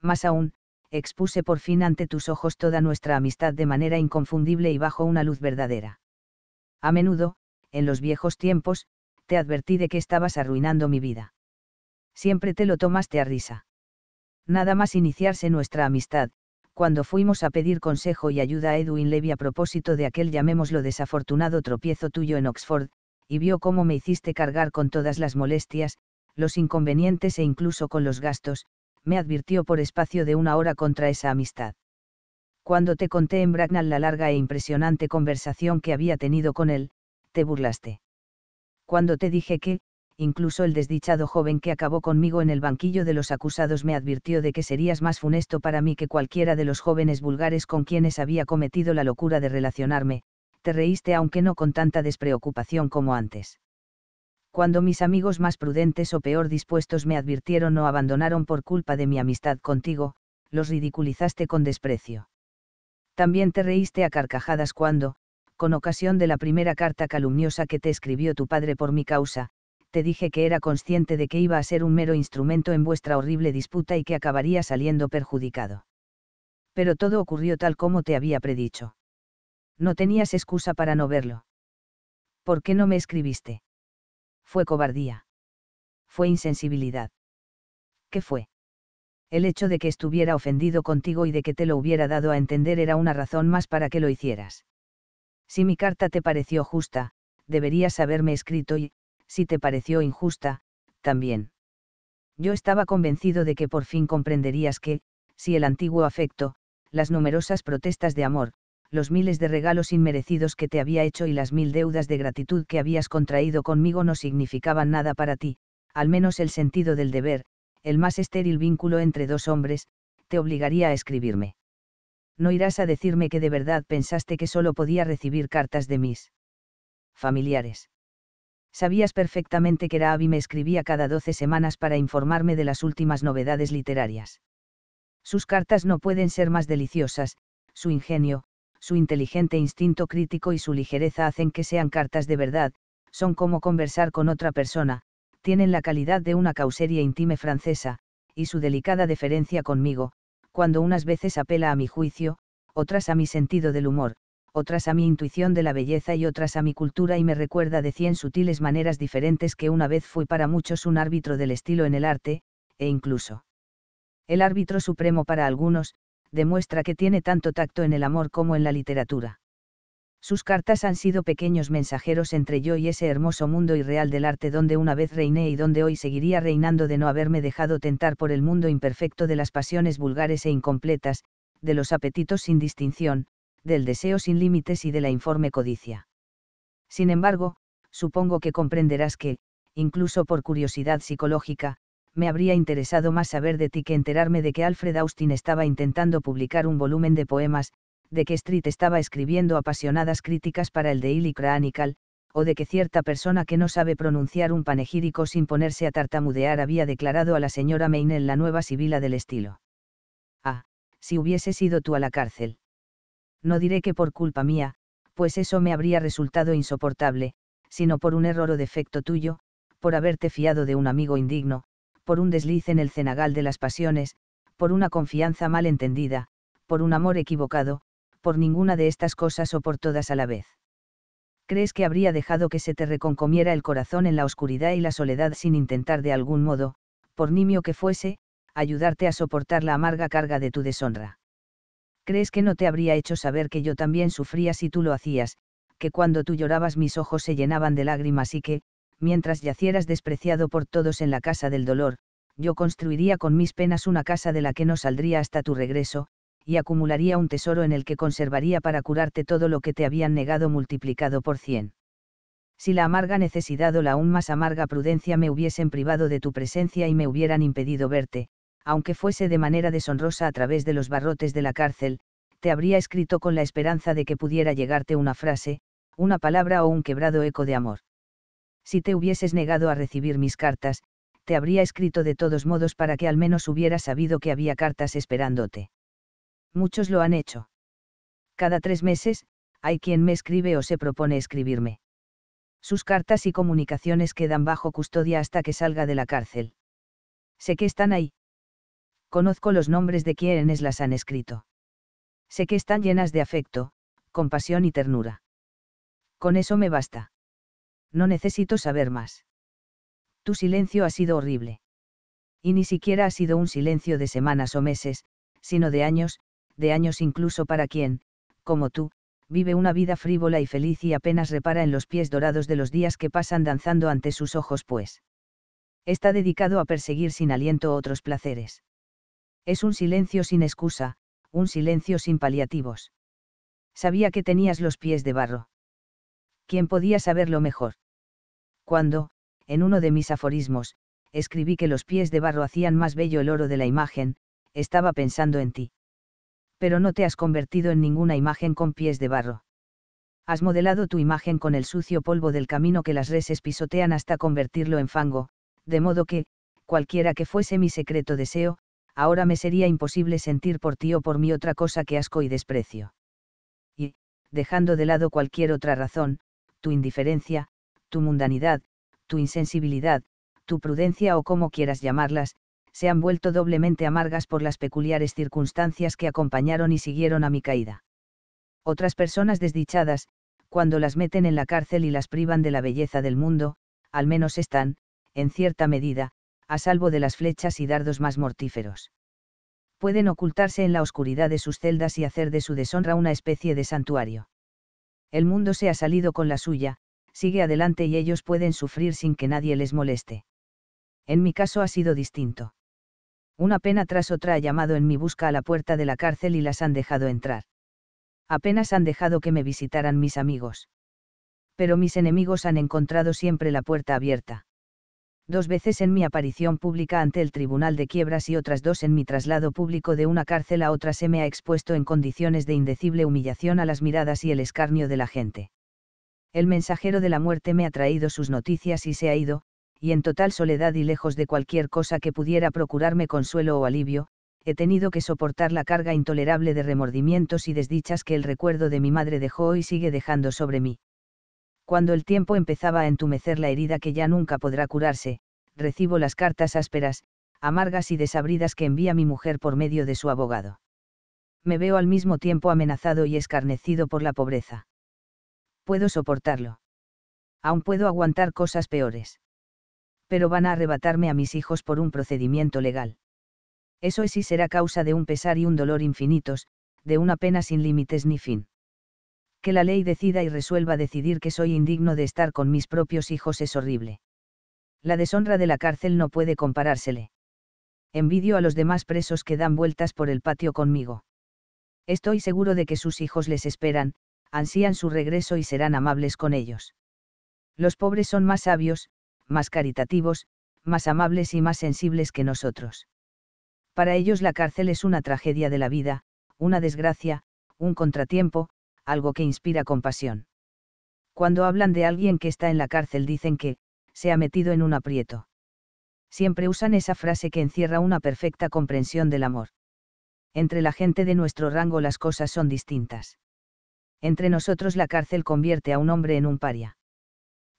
Más aún, expuse por fin ante tus ojos toda nuestra amistad de manera inconfundible y bajo una luz verdadera. A menudo, en los viejos tiempos, te advertí de que estabas arruinando mi vida. Siempre te lo tomaste a risa. Nada más iniciarse nuestra amistad, cuando fuimos a pedir consejo y ayuda a Edwin Levy a propósito de aquel llamémoslo desafortunado tropiezo tuyo en Oxford, y vio cómo me hiciste cargar con todas las molestias, los inconvenientes e incluso con los gastos, me advirtió por espacio de una hora contra esa amistad. Cuando te conté en Bracknell la larga e impresionante conversación que había tenido con él, te burlaste. Cuando te dije que, incluso el desdichado joven que acabó conmigo en el banquillo de los acusados me advirtió de que serías más funesto para mí que cualquiera de los jóvenes vulgares con quienes había cometido la locura de relacionarme, te reíste aunque no con tanta despreocupación como antes. Cuando mis amigos más prudentes o peor dispuestos me advirtieron o abandonaron por culpa de mi amistad contigo, los ridiculizaste con desprecio. También te reíste a carcajadas cuando, con ocasión de la primera carta calumniosa que te escribió tu padre por mi causa, te dije que era consciente de que iba a ser un mero instrumento en vuestra horrible disputa y que acabaría saliendo perjudicado. Pero todo ocurrió tal como te había predicho. No tenías excusa para no verlo. ¿Por qué no me escribiste? Fue cobardía. Fue insensibilidad. ¿Qué fue? El hecho de que estuviera ofendido contigo y de que te lo hubiera dado a entender era una razón más para que lo hicieras. Si mi carta te pareció justa, deberías haberme escrito y, si te pareció injusta, también. Yo estaba convencido de que por fin comprenderías que, si el antiguo afecto, las numerosas protestas de amor, los miles de regalos inmerecidos que te había hecho y las mil deudas de gratitud que habías contraído conmigo no significaban nada para ti, al menos el sentido del deber, el más estéril vínculo entre dos hombres, te obligaría a escribirme. No irás a decirme que de verdad pensaste que solo podía recibir cartas de mis familiares sabías perfectamente que Raabi me escribía cada doce semanas para informarme de las últimas novedades literarias. Sus cartas no pueden ser más deliciosas, su ingenio, su inteligente instinto crítico y su ligereza hacen que sean cartas de verdad, son como conversar con otra persona, tienen la calidad de una causería intime francesa, y su delicada deferencia conmigo, cuando unas veces apela a mi juicio, otras a mi sentido del humor, otras a mi intuición de la belleza y otras a mi cultura y me recuerda de cien sutiles maneras diferentes que una vez fui para muchos un árbitro del estilo en el arte, e incluso el árbitro supremo para algunos, demuestra que tiene tanto tacto en el amor como en la literatura. Sus cartas han sido pequeños mensajeros entre yo y ese hermoso mundo irreal del arte donde una vez reiné y donde hoy seguiría reinando de no haberme dejado tentar por el mundo imperfecto de las pasiones vulgares e incompletas, de los apetitos sin distinción, del deseo sin límites y de la informe codicia. Sin embargo, supongo que comprenderás que, incluso por curiosidad psicológica, me habría interesado más saber de ti que enterarme de que Alfred Austin estaba intentando publicar un volumen de poemas, de que Street estaba escribiendo apasionadas críticas para el Daily Chronicle, o de que cierta persona que no sabe pronunciar un panegírico sin ponerse a tartamudear había declarado a la señora Maynell la nueva sibila del estilo. Ah, si hubiese sido tú a la cárcel no diré que por culpa mía, pues eso me habría resultado insoportable, sino por un error o defecto tuyo, por haberte fiado de un amigo indigno, por un desliz en el cenagal de las pasiones, por una confianza mal entendida, por un amor equivocado, por ninguna de estas cosas o por todas a la vez. ¿Crees que habría dejado que se te reconcomiera el corazón en la oscuridad y la soledad sin intentar de algún modo, por nimio que fuese, ayudarte a soportar la amarga carga de tu deshonra? ¿crees que no te habría hecho saber que yo también sufría si tú lo hacías, que cuando tú llorabas mis ojos se llenaban de lágrimas y que, mientras yacieras despreciado por todos en la casa del dolor, yo construiría con mis penas una casa de la que no saldría hasta tu regreso, y acumularía un tesoro en el que conservaría para curarte todo lo que te habían negado multiplicado por cien. Si la amarga necesidad o la aún más amarga prudencia me hubiesen privado de tu presencia y me hubieran impedido verte, aunque fuese de manera deshonrosa a través de los barrotes de la cárcel, te habría escrito con la esperanza de que pudiera llegarte una frase, una palabra o un quebrado eco de amor. Si te hubieses negado a recibir mis cartas, te habría escrito de todos modos para que al menos hubiera sabido que había cartas esperándote. Muchos lo han hecho. Cada tres meses, hay quien me escribe o se propone escribirme. Sus cartas y comunicaciones quedan bajo custodia hasta que salga de la cárcel. Sé que están ahí conozco los nombres de quienes las han escrito. Sé que están llenas de afecto, compasión y ternura. Con eso me basta. No necesito saber más. Tu silencio ha sido horrible. Y ni siquiera ha sido un silencio de semanas o meses, sino de años, de años incluso para quien, como tú, vive una vida frívola y feliz y apenas repara en los pies dorados de los días que pasan danzando ante sus ojos, pues. Está dedicado a perseguir sin aliento otros placeres. Es un silencio sin excusa, un silencio sin paliativos. Sabía que tenías los pies de barro. ¿Quién podía saberlo mejor? Cuando, en uno de mis aforismos, escribí que los pies de barro hacían más bello el oro de la imagen, estaba pensando en ti. Pero no te has convertido en ninguna imagen con pies de barro. Has modelado tu imagen con el sucio polvo del camino que las reses pisotean hasta convertirlo en fango, de modo que, cualquiera que fuese mi secreto deseo, ahora me sería imposible sentir por ti o por mí otra cosa que asco y desprecio. Y, dejando de lado cualquier otra razón, tu indiferencia, tu mundanidad, tu insensibilidad, tu prudencia o como quieras llamarlas, se han vuelto doblemente amargas por las peculiares circunstancias que acompañaron y siguieron a mi caída. Otras personas desdichadas, cuando las meten en la cárcel y las privan de la belleza del mundo, al menos están, en cierta medida, a salvo de las flechas y dardos más mortíferos. Pueden ocultarse en la oscuridad de sus celdas y hacer de su deshonra una especie de santuario. El mundo se ha salido con la suya, sigue adelante y ellos pueden sufrir sin que nadie les moleste. En mi caso ha sido distinto. Una pena tras otra ha llamado en mi busca a la puerta de la cárcel y las han dejado entrar. Apenas han dejado que me visitaran mis amigos. Pero mis enemigos han encontrado siempre la puerta abierta dos veces en mi aparición pública ante el Tribunal de Quiebras y otras dos en mi traslado público de una cárcel a otra se me ha expuesto en condiciones de indecible humillación a las miradas y el escarnio de la gente. El mensajero de la muerte me ha traído sus noticias y se ha ido, y en total soledad y lejos de cualquier cosa que pudiera procurarme consuelo o alivio, he tenido que soportar la carga intolerable de remordimientos y desdichas que el recuerdo de mi madre dejó y sigue dejando sobre mí cuando el tiempo empezaba a entumecer la herida que ya nunca podrá curarse, recibo las cartas ásperas, amargas y desabridas que envía mi mujer por medio de su abogado. Me veo al mismo tiempo amenazado y escarnecido por la pobreza. Puedo soportarlo. Aún puedo aguantar cosas peores. Pero van a arrebatarme a mis hijos por un procedimiento legal. Eso es y será causa de un pesar y un dolor infinitos, de una pena sin límites ni fin que la ley decida y resuelva decidir que soy indigno de estar con mis propios hijos es horrible. La deshonra de la cárcel no puede comparársele. Envidio a los demás presos que dan vueltas por el patio conmigo. Estoy seguro de que sus hijos les esperan, ansían su regreso y serán amables con ellos. Los pobres son más sabios, más caritativos, más amables y más sensibles que nosotros. Para ellos la cárcel es una tragedia de la vida, una desgracia, un contratiempo, algo que inspira compasión. Cuando hablan de alguien que está en la cárcel dicen que, se ha metido en un aprieto. Siempre usan esa frase que encierra una perfecta comprensión del amor. Entre la gente de nuestro rango las cosas son distintas. Entre nosotros la cárcel convierte a un hombre en un paria.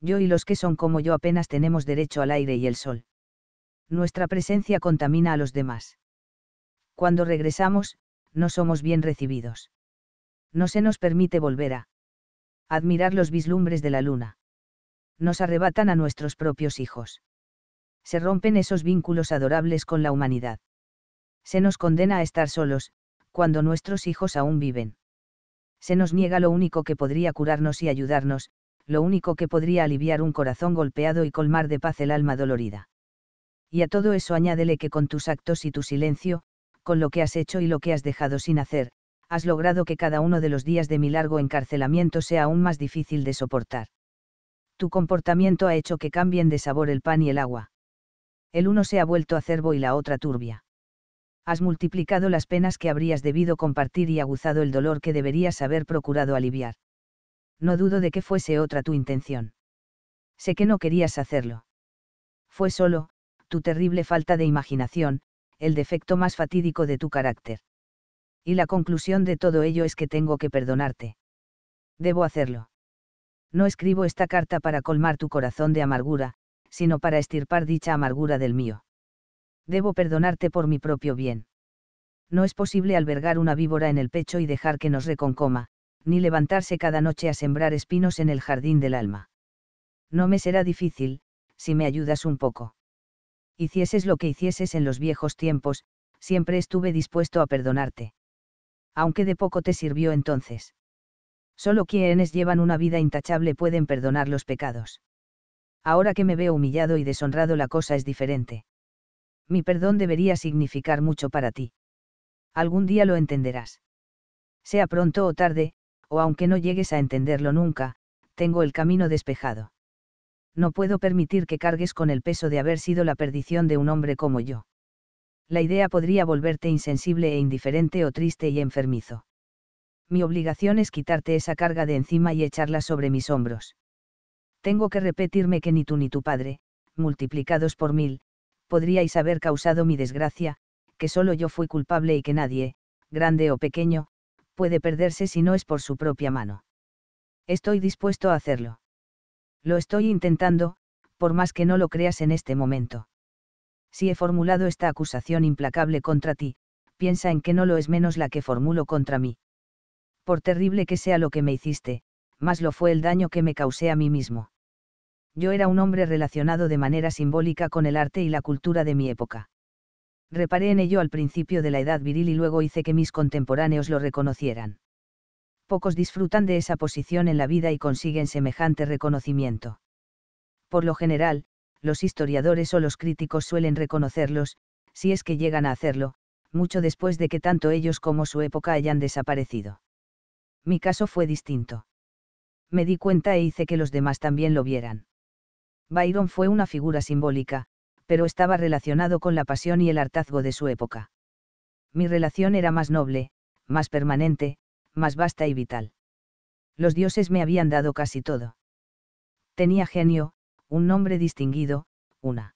Yo y los que son como yo apenas tenemos derecho al aire y el sol. Nuestra presencia contamina a los demás. Cuando regresamos, no somos bien recibidos no se nos permite volver a admirar los vislumbres de la luna. Nos arrebatan a nuestros propios hijos. Se rompen esos vínculos adorables con la humanidad. Se nos condena a estar solos, cuando nuestros hijos aún viven. Se nos niega lo único que podría curarnos y ayudarnos, lo único que podría aliviar un corazón golpeado y colmar de paz el alma dolorida. Y a todo eso añádele que con tus actos y tu silencio, con lo que has hecho y lo que has dejado sin hacer, has logrado que cada uno de los días de mi largo encarcelamiento sea aún más difícil de soportar. Tu comportamiento ha hecho que cambien de sabor el pan y el agua. El uno se ha vuelto acerbo y la otra turbia. Has multiplicado las penas que habrías debido compartir y aguzado el dolor que deberías haber procurado aliviar. No dudo de que fuese otra tu intención. Sé que no querías hacerlo. Fue solo, tu terrible falta de imaginación, el defecto más fatídico de tu carácter y la conclusión de todo ello es que tengo que perdonarte. Debo hacerlo. No escribo esta carta para colmar tu corazón de amargura, sino para estirpar dicha amargura del mío. Debo perdonarte por mi propio bien. No es posible albergar una víbora en el pecho y dejar que nos reconcoma, ni levantarse cada noche a sembrar espinos en el jardín del alma. No me será difícil, si me ayudas un poco. Hicieses lo que hicieses en los viejos tiempos, siempre estuve dispuesto a perdonarte aunque de poco te sirvió entonces. Solo quienes llevan una vida intachable pueden perdonar los pecados. Ahora que me veo humillado y deshonrado la cosa es diferente. Mi perdón debería significar mucho para ti. Algún día lo entenderás. Sea pronto o tarde, o aunque no llegues a entenderlo nunca, tengo el camino despejado. No puedo permitir que cargues con el peso de haber sido la perdición de un hombre como yo la idea podría volverte insensible e indiferente o triste y enfermizo. Mi obligación es quitarte esa carga de encima y echarla sobre mis hombros. Tengo que repetirme que ni tú ni tu padre, multiplicados por mil, podríais haber causado mi desgracia, que solo yo fui culpable y que nadie, grande o pequeño, puede perderse si no es por su propia mano. Estoy dispuesto a hacerlo. Lo estoy intentando, por más que no lo creas en este momento si he formulado esta acusación implacable contra ti, piensa en que no lo es menos la que formulo contra mí. Por terrible que sea lo que me hiciste, más lo fue el daño que me causé a mí mismo. Yo era un hombre relacionado de manera simbólica con el arte y la cultura de mi época. Reparé en ello al principio de la edad viril y luego hice que mis contemporáneos lo reconocieran. Pocos disfrutan de esa posición en la vida y consiguen semejante reconocimiento. Por lo general, los historiadores o los críticos suelen reconocerlos, si es que llegan a hacerlo, mucho después de que tanto ellos como su época hayan desaparecido. Mi caso fue distinto. Me di cuenta e hice que los demás también lo vieran. Byron fue una figura simbólica, pero estaba relacionado con la pasión y el hartazgo de su época. Mi relación era más noble, más permanente, más vasta y vital. Los dioses me habían dado casi todo. Tenía genio, un nombre distinguido, una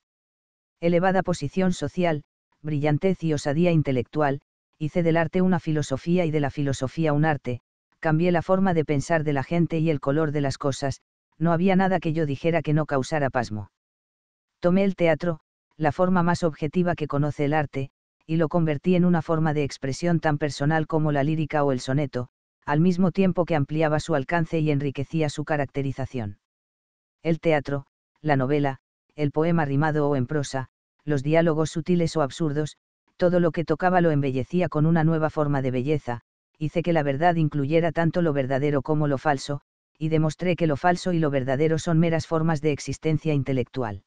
elevada posición social, brillantez y osadía intelectual, hice del arte una filosofía y de la filosofía un arte, cambié la forma de pensar de la gente y el color de las cosas, no había nada que yo dijera que no causara pasmo. Tomé el teatro, la forma más objetiva que conoce el arte, y lo convertí en una forma de expresión tan personal como la lírica o el soneto, al mismo tiempo que ampliaba su alcance y enriquecía su caracterización. El teatro, la novela, el poema rimado o en prosa, los diálogos sutiles o absurdos, todo lo que tocaba lo embellecía con una nueva forma de belleza, hice que la verdad incluyera tanto lo verdadero como lo falso, y demostré que lo falso y lo verdadero son meras formas de existencia intelectual.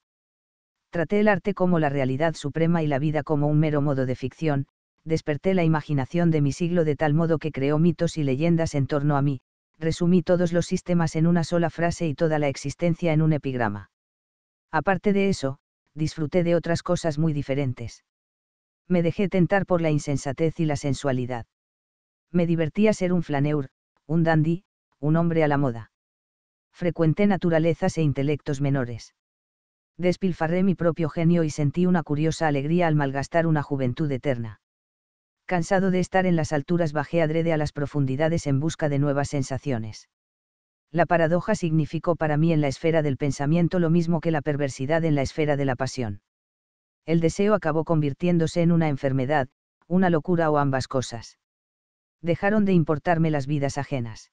Traté el arte como la realidad suprema y la vida como un mero modo de ficción, desperté la imaginación de mi siglo de tal modo que creó mitos y leyendas en torno a mí, resumí todos los sistemas en una sola frase y toda la existencia en un epigrama. Aparte de eso, disfruté de otras cosas muy diferentes. Me dejé tentar por la insensatez y la sensualidad. Me divertía ser un flaneur, un dandy, un hombre a la moda. Frecuenté naturalezas e intelectos menores. Despilfarré mi propio genio y sentí una curiosa alegría al malgastar una juventud eterna. Cansado de estar en las alturas bajé adrede a las profundidades en busca de nuevas sensaciones la paradoja significó para mí en la esfera del pensamiento lo mismo que la perversidad en la esfera de la pasión. El deseo acabó convirtiéndose en una enfermedad, una locura o ambas cosas. Dejaron de importarme las vidas ajenas.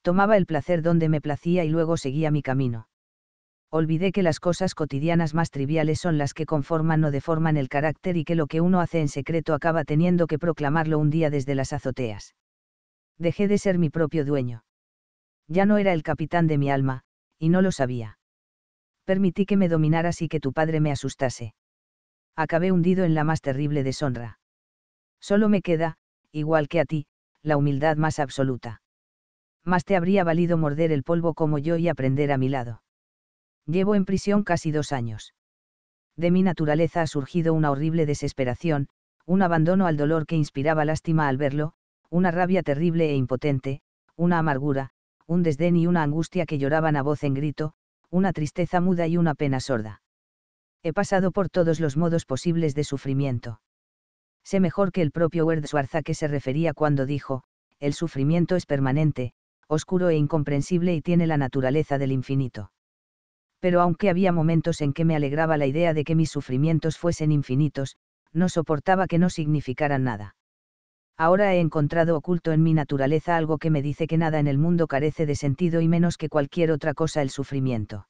Tomaba el placer donde me placía y luego seguía mi camino. Olvidé que las cosas cotidianas más triviales son las que conforman o deforman el carácter y que lo que uno hace en secreto acaba teniendo que proclamarlo un día desde las azoteas. Dejé de ser mi propio dueño ya no era el capitán de mi alma, y no lo sabía. Permití que me dominaras y que tu padre me asustase. Acabé hundido en la más terrible deshonra. Solo me queda, igual que a ti, la humildad más absoluta. Más te habría valido morder el polvo como yo y aprender a mi lado. Llevo en prisión casi dos años. De mi naturaleza ha surgido una horrible desesperación, un abandono al dolor que inspiraba lástima al verlo, una rabia terrible e impotente, una amargura, un desdén y una angustia que lloraban a voz en grito, una tristeza muda y una pena sorda. He pasado por todos los modos posibles de sufrimiento. Sé mejor que el propio Erdswarz a que se refería cuando dijo, el sufrimiento es permanente, oscuro e incomprensible y tiene la naturaleza del infinito. Pero aunque había momentos en que me alegraba la idea de que mis sufrimientos fuesen infinitos, no soportaba que no significaran nada ahora he encontrado oculto en mi naturaleza algo que me dice que nada en el mundo carece de sentido y menos que cualquier otra cosa el sufrimiento.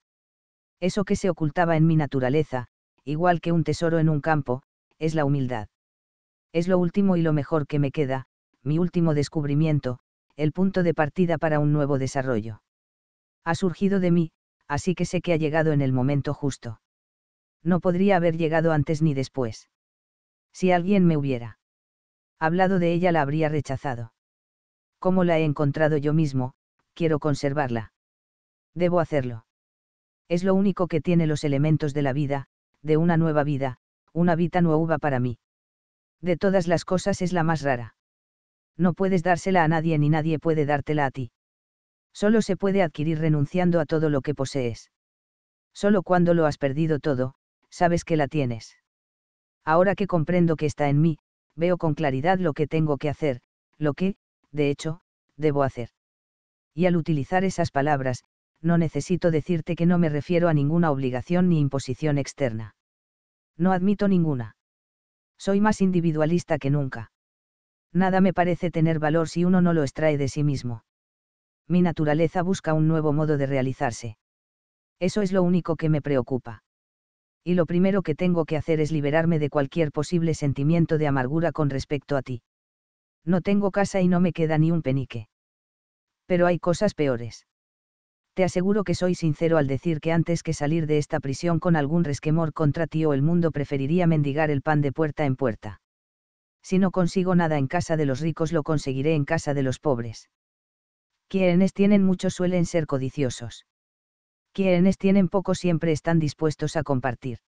Eso que se ocultaba en mi naturaleza, igual que un tesoro en un campo, es la humildad. Es lo último y lo mejor que me queda, mi último descubrimiento, el punto de partida para un nuevo desarrollo. Ha surgido de mí, así que sé que ha llegado en el momento justo. No podría haber llegado antes ni después. Si alguien me hubiera hablado de ella la habría rechazado. Como la he encontrado yo mismo, quiero conservarla. Debo hacerlo. Es lo único que tiene los elementos de la vida, de una nueva vida, una vida nueva para mí. De todas las cosas es la más rara. No puedes dársela a nadie ni nadie puede dártela a ti. Solo se puede adquirir renunciando a todo lo que posees. Solo cuando lo has perdido todo, sabes que la tienes. Ahora que comprendo que está en mí, veo con claridad lo que tengo que hacer, lo que, de hecho, debo hacer. Y al utilizar esas palabras, no necesito decirte que no me refiero a ninguna obligación ni imposición externa. No admito ninguna. Soy más individualista que nunca. Nada me parece tener valor si uno no lo extrae de sí mismo. Mi naturaleza busca un nuevo modo de realizarse. Eso es lo único que me preocupa y lo primero que tengo que hacer es liberarme de cualquier posible sentimiento de amargura con respecto a ti. No tengo casa y no me queda ni un penique. Pero hay cosas peores. Te aseguro que soy sincero al decir que antes que salir de esta prisión con algún resquemor contra ti o el mundo preferiría mendigar el pan de puerta en puerta. Si no consigo nada en casa de los ricos lo conseguiré en casa de los pobres. Quienes tienen mucho suelen ser codiciosos quienes tienen poco siempre están dispuestos a compartir.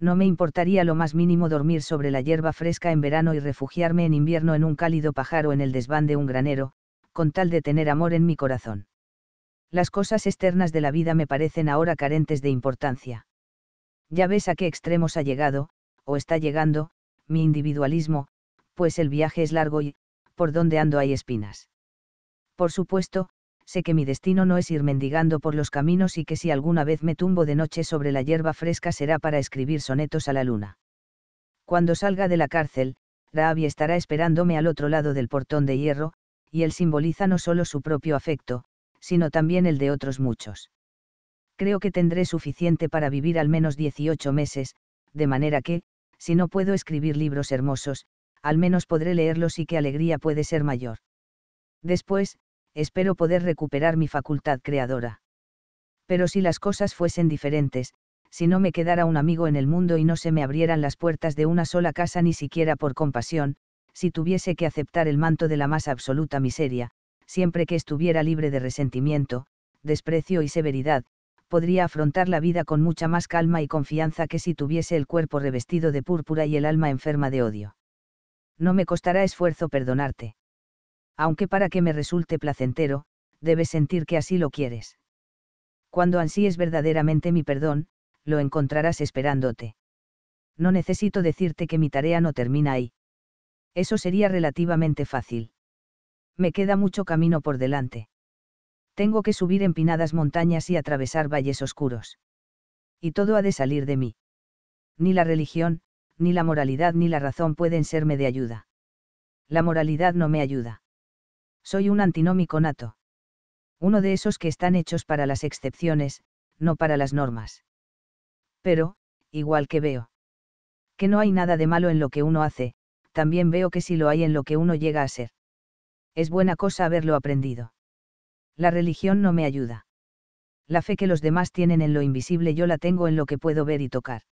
No me importaría lo más mínimo dormir sobre la hierba fresca en verano y refugiarme en invierno en un cálido pajar o en el desván de un granero, con tal de tener amor en mi corazón. Las cosas externas de la vida me parecen ahora carentes de importancia. Ya ves a qué extremos ha llegado, o está llegando, mi individualismo, pues el viaje es largo y, por donde ando hay espinas. Por supuesto, sé que mi destino no es ir mendigando por los caminos y que si alguna vez me tumbo de noche sobre la hierba fresca será para escribir sonetos a la luna. Cuando salga de la cárcel, Ravi estará esperándome al otro lado del portón de hierro, y él simboliza no solo su propio afecto, sino también el de otros muchos. Creo que tendré suficiente para vivir al menos 18 meses, de manera que, si no puedo escribir libros hermosos, al menos podré leerlos y qué alegría puede ser mayor. Después, espero poder recuperar mi facultad creadora. Pero si las cosas fuesen diferentes, si no me quedara un amigo en el mundo y no se me abrieran las puertas de una sola casa ni siquiera por compasión, si tuviese que aceptar el manto de la más absoluta miseria, siempre que estuviera libre de resentimiento, desprecio y severidad, podría afrontar la vida con mucha más calma y confianza que si tuviese el cuerpo revestido de púrpura y el alma enferma de odio. No me costará esfuerzo perdonarte aunque para que me resulte placentero, debes sentir que así lo quieres. Cuando así es verdaderamente mi perdón, lo encontrarás esperándote. No necesito decirte que mi tarea no termina ahí. Eso sería relativamente fácil. Me queda mucho camino por delante. Tengo que subir empinadas montañas y atravesar valles oscuros. Y todo ha de salir de mí. Ni la religión, ni la moralidad, ni la razón pueden serme de ayuda. La moralidad no me ayuda. Soy un antinómico nato. Uno de esos que están hechos para las excepciones, no para las normas. Pero, igual que veo. Que no hay nada de malo en lo que uno hace, también veo que sí lo hay en lo que uno llega a ser. Es buena cosa haberlo aprendido. La religión no me ayuda. La fe que los demás tienen en lo invisible yo la tengo en lo que puedo ver y tocar.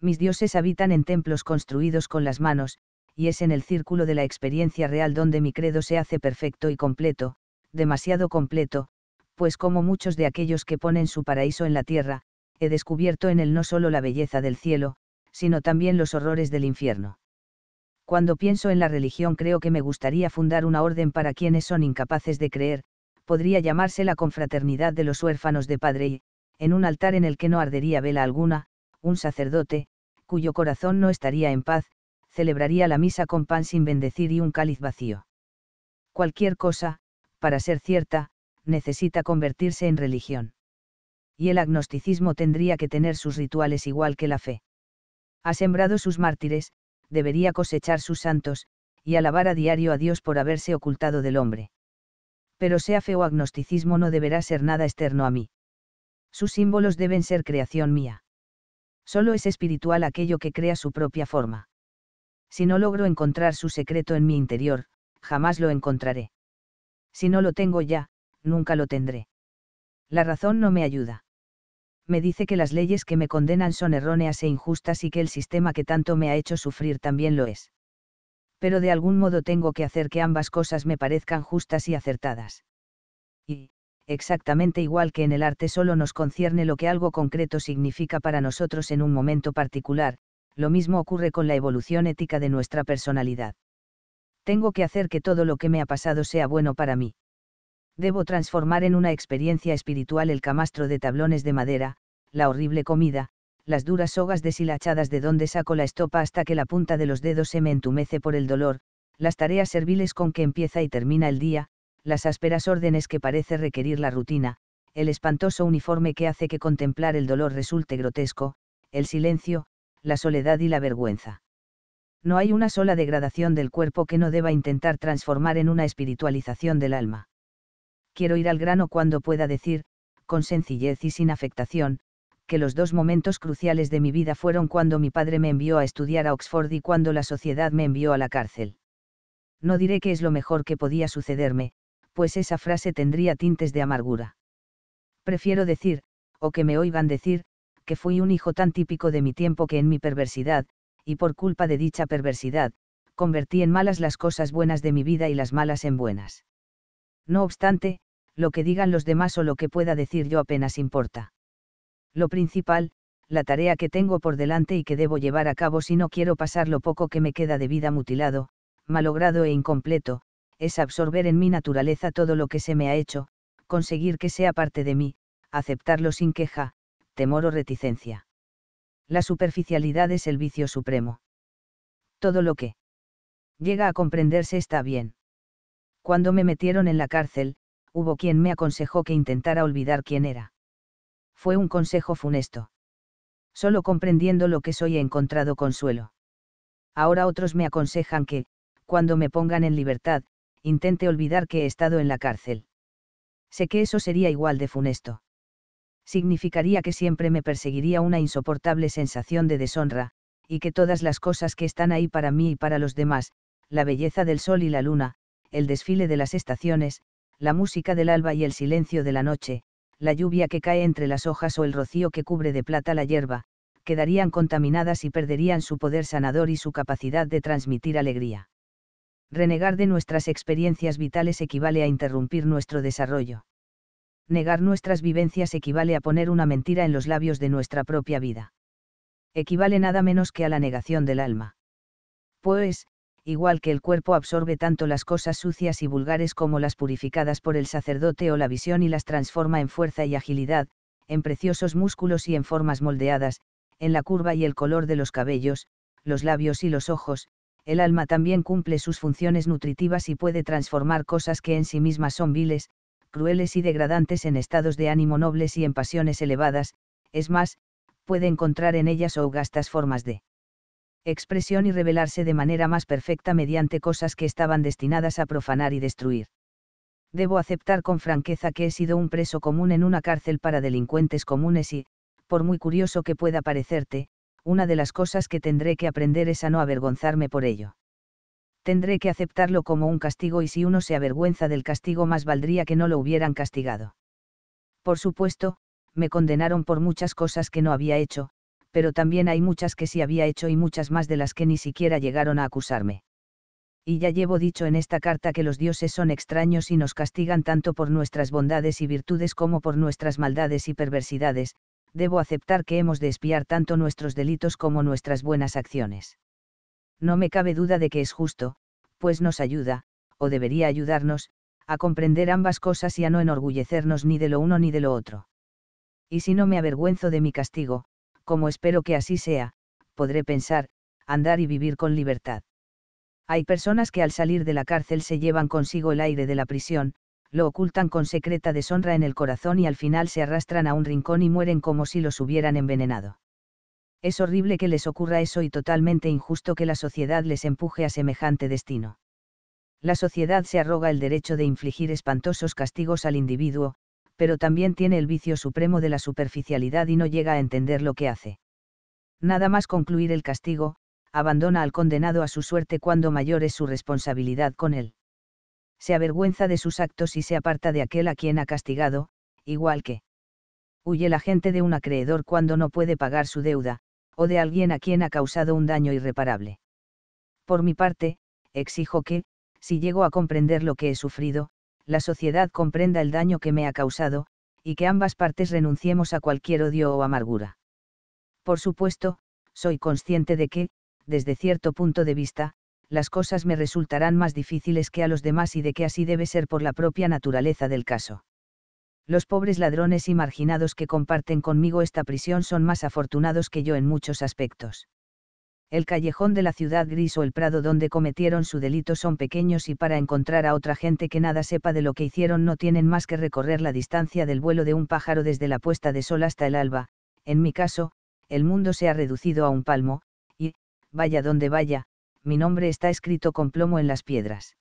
Mis dioses habitan en templos construidos con las manos, y es en el círculo de la experiencia real donde mi credo se hace perfecto y completo, demasiado completo, pues como muchos de aquellos que ponen su paraíso en la tierra, he descubierto en él no solo la belleza del cielo, sino también los horrores del infierno. Cuando pienso en la religión creo que me gustaría fundar una orden para quienes son incapaces de creer, podría llamarse la confraternidad de los huérfanos de padre y, en un altar en el que no ardería vela alguna, un sacerdote, cuyo corazón no estaría en paz, celebraría la misa con pan sin bendecir y un cáliz vacío. Cualquier cosa, para ser cierta, necesita convertirse en religión. Y el agnosticismo tendría que tener sus rituales igual que la fe. Ha sembrado sus mártires, debería cosechar sus santos, y alabar a diario a Dios por haberse ocultado del hombre. Pero sea fe o agnosticismo no deberá ser nada externo a mí. Sus símbolos deben ser creación mía. Solo es espiritual aquello que crea su propia forma. Si no logro encontrar su secreto en mi interior, jamás lo encontraré. Si no lo tengo ya, nunca lo tendré. La razón no me ayuda. Me dice que las leyes que me condenan son erróneas e injustas y que el sistema que tanto me ha hecho sufrir también lo es. Pero de algún modo tengo que hacer que ambas cosas me parezcan justas y acertadas. Y, exactamente igual que en el arte solo nos concierne lo que algo concreto significa para nosotros en un momento particular, lo mismo ocurre con la evolución ética de nuestra personalidad. Tengo que hacer que todo lo que me ha pasado sea bueno para mí. Debo transformar en una experiencia espiritual el camastro de tablones de madera, la horrible comida, las duras sogas deshilachadas de donde saco la estopa hasta que la punta de los dedos se me entumece por el dolor, las tareas serviles con que empieza y termina el día, las ásperas órdenes que parece requerir la rutina, el espantoso uniforme que hace que contemplar el dolor resulte grotesco, el silencio, la soledad y la vergüenza. No hay una sola degradación del cuerpo que no deba intentar transformar en una espiritualización del alma. Quiero ir al grano cuando pueda decir, con sencillez y sin afectación, que los dos momentos cruciales de mi vida fueron cuando mi padre me envió a estudiar a Oxford y cuando la sociedad me envió a la cárcel. No diré que es lo mejor que podía sucederme, pues esa frase tendría tintes de amargura. Prefiero decir, o que me oigan decir, que fui un hijo tan típico de mi tiempo que en mi perversidad, y por culpa de dicha perversidad, convertí en malas las cosas buenas de mi vida y las malas en buenas. No obstante, lo que digan los demás o lo que pueda decir yo apenas importa. Lo principal, la tarea que tengo por delante y que debo llevar a cabo si no quiero pasar lo poco que me queda de vida mutilado, malogrado e incompleto, es absorber en mi naturaleza todo lo que se me ha hecho, conseguir que sea parte de mí, aceptarlo sin queja, temor o reticencia. La superficialidad es el vicio supremo. Todo lo que llega a comprenderse está bien. Cuando me metieron en la cárcel, hubo quien me aconsejó que intentara olvidar quién era. Fue un consejo funesto. Solo comprendiendo lo que soy he encontrado consuelo. Ahora otros me aconsejan que, cuando me pongan en libertad, intente olvidar que he estado en la cárcel. Sé que eso sería igual de funesto significaría que siempre me perseguiría una insoportable sensación de deshonra, y que todas las cosas que están ahí para mí y para los demás, la belleza del sol y la luna, el desfile de las estaciones, la música del alba y el silencio de la noche, la lluvia que cae entre las hojas o el rocío que cubre de plata la hierba, quedarían contaminadas y perderían su poder sanador y su capacidad de transmitir alegría. Renegar de nuestras experiencias vitales equivale a interrumpir nuestro desarrollo negar nuestras vivencias equivale a poner una mentira en los labios de nuestra propia vida. Equivale nada menos que a la negación del alma. Pues, igual que el cuerpo absorbe tanto las cosas sucias y vulgares como las purificadas por el sacerdote o la visión y las transforma en fuerza y agilidad, en preciosos músculos y en formas moldeadas, en la curva y el color de los cabellos, los labios y los ojos, el alma también cumple sus funciones nutritivas y puede transformar cosas que en sí mismas son viles, crueles y degradantes en estados de ánimo nobles y en pasiones elevadas, es más, puede encontrar en ellas gastas formas de expresión y revelarse de manera más perfecta mediante cosas que estaban destinadas a profanar y destruir. Debo aceptar con franqueza que he sido un preso común en una cárcel para delincuentes comunes y, por muy curioso que pueda parecerte, una de las cosas que tendré que aprender es a no avergonzarme por ello tendré que aceptarlo como un castigo y si uno se avergüenza del castigo más valdría que no lo hubieran castigado. Por supuesto, me condenaron por muchas cosas que no había hecho, pero también hay muchas que sí había hecho y muchas más de las que ni siquiera llegaron a acusarme. Y ya llevo dicho en esta carta que los dioses son extraños y nos castigan tanto por nuestras bondades y virtudes como por nuestras maldades y perversidades, debo aceptar que hemos de espiar tanto nuestros delitos como nuestras buenas acciones. No me cabe duda de que es justo, pues nos ayuda, o debería ayudarnos, a comprender ambas cosas y a no enorgullecernos ni de lo uno ni de lo otro. Y si no me avergüenzo de mi castigo, como espero que así sea, podré pensar, andar y vivir con libertad. Hay personas que al salir de la cárcel se llevan consigo el aire de la prisión, lo ocultan con secreta deshonra en el corazón y al final se arrastran a un rincón y mueren como si los hubieran envenenado. Es horrible que les ocurra eso y totalmente injusto que la sociedad les empuje a semejante destino. La sociedad se arroga el derecho de infligir espantosos castigos al individuo, pero también tiene el vicio supremo de la superficialidad y no llega a entender lo que hace. Nada más concluir el castigo, abandona al condenado a su suerte cuando mayor es su responsabilidad con él. Se avergüenza de sus actos y se aparta de aquel a quien ha castigado, igual que huye la gente de un acreedor cuando no puede pagar su deuda, o de alguien a quien ha causado un daño irreparable. Por mi parte, exijo que, si llego a comprender lo que he sufrido, la sociedad comprenda el daño que me ha causado, y que ambas partes renunciemos a cualquier odio o amargura. Por supuesto, soy consciente de que, desde cierto punto de vista, las cosas me resultarán más difíciles que a los demás y de que así debe ser por la propia naturaleza del caso. Los pobres ladrones y marginados que comparten conmigo esta prisión son más afortunados que yo en muchos aspectos. El callejón de la ciudad gris o el prado donde cometieron su delito son pequeños y para encontrar a otra gente que nada sepa de lo que hicieron no tienen más que recorrer la distancia del vuelo de un pájaro desde la puesta de sol hasta el alba, en mi caso, el mundo se ha reducido a un palmo, y, vaya donde vaya, mi nombre está escrito con plomo en las piedras.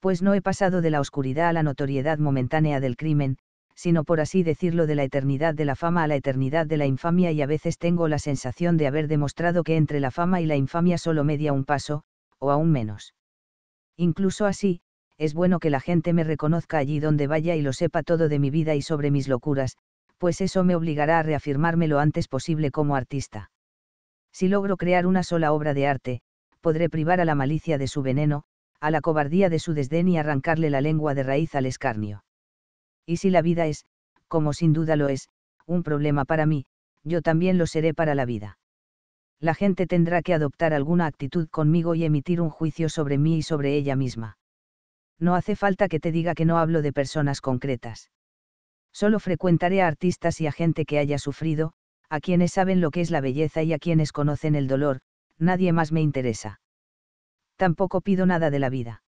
Pues no he pasado de la oscuridad a la notoriedad momentánea del crimen, sino por así decirlo de la eternidad de la fama a la eternidad de la infamia y a veces tengo la sensación de haber demostrado que entre la fama y la infamia solo media un paso, o aún menos. Incluso así, es bueno que la gente me reconozca allí donde vaya y lo sepa todo de mi vida y sobre mis locuras, pues eso me obligará a reafirmarme lo antes posible como artista. Si logro crear una sola obra de arte, podré privar a la malicia de su veneno, a la cobardía de su desdén y arrancarle la lengua de raíz al escarnio. Y si la vida es, como sin duda lo es, un problema para mí, yo también lo seré para la vida. La gente tendrá que adoptar alguna actitud conmigo y emitir un juicio sobre mí y sobre ella misma. No hace falta que te diga que no hablo de personas concretas. Solo frecuentaré a artistas y a gente que haya sufrido, a quienes saben lo que es la belleza y a quienes conocen el dolor, nadie más me interesa. Tampoco pido nada de la vida.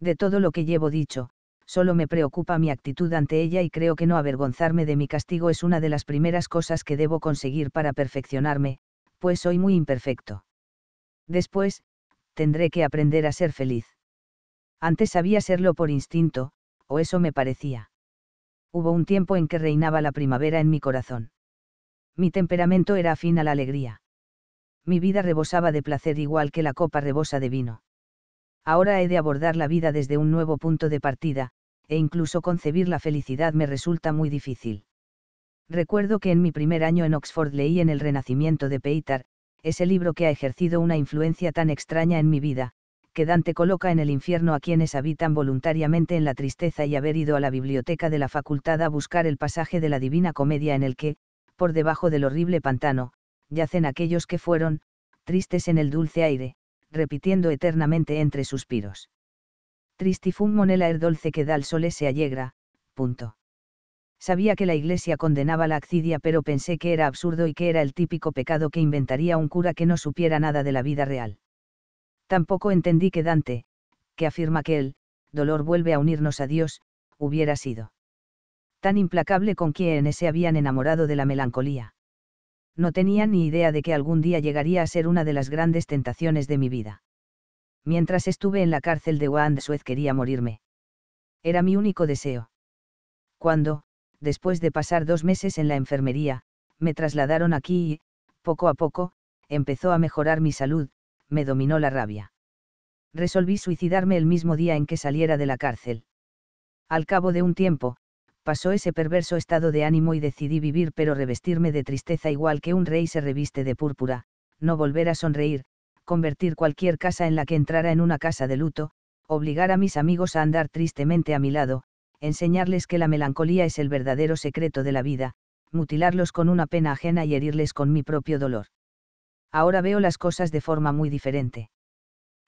De todo lo que llevo dicho, solo me preocupa mi actitud ante ella y creo que no avergonzarme de mi castigo es una de las primeras cosas que debo conseguir para perfeccionarme, pues soy muy imperfecto. Después, tendré que aprender a ser feliz. Antes sabía serlo por instinto, o eso me parecía. Hubo un tiempo en que reinaba la primavera en mi corazón. Mi temperamento era afín a la alegría. Mi vida rebosaba de placer igual que la copa rebosa de vino ahora he de abordar la vida desde un nuevo punto de partida, e incluso concebir la felicidad me resulta muy difícil. Recuerdo que en mi primer año en Oxford leí En el Renacimiento de Peitar, ese libro que ha ejercido una influencia tan extraña en mi vida, que Dante coloca en el infierno a quienes habitan voluntariamente en la tristeza y haber ido a la biblioteca de la facultad a buscar el pasaje de la Divina Comedia en el que, por debajo del horrible pantano, yacen aquellos que fueron, tristes en el dulce aire, repitiendo eternamente entre suspiros. Tristifum monela er dolce que dal sole se allegra, punto. Sabía que la iglesia condenaba la accidia pero pensé que era absurdo y que era el típico pecado que inventaría un cura que no supiera nada de la vida real. Tampoco entendí que Dante, que afirma que el dolor vuelve a unirnos a Dios, hubiera sido tan implacable con quienes se habían enamorado de la melancolía. No tenía ni idea de que algún día llegaría a ser una de las grandes tentaciones de mi vida. Mientras estuve en la cárcel de Wandsworth quería morirme. Era mi único deseo. Cuando, después de pasar dos meses en la enfermería, me trasladaron aquí y, poco a poco, empezó a mejorar mi salud, me dominó la rabia. Resolví suicidarme el mismo día en que saliera de la cárcel. Al cabo de un tiempo, pasó ese perverso estado de ánimo y decidí vivir pero revestirme de tristeza igual que un rey se reviste de púrpura, no volver a sonreír, convertir cualquier casa en la que entrara en una casa de luto, obligar a mis amigos a andar tristemente a mi lado, enseñarles que la melancolía es el verdadero secreto de la vida, mutilarlos con una pena ajena y herirles con mi propio dolor. Ahora veo las cosas de forma muy diferente.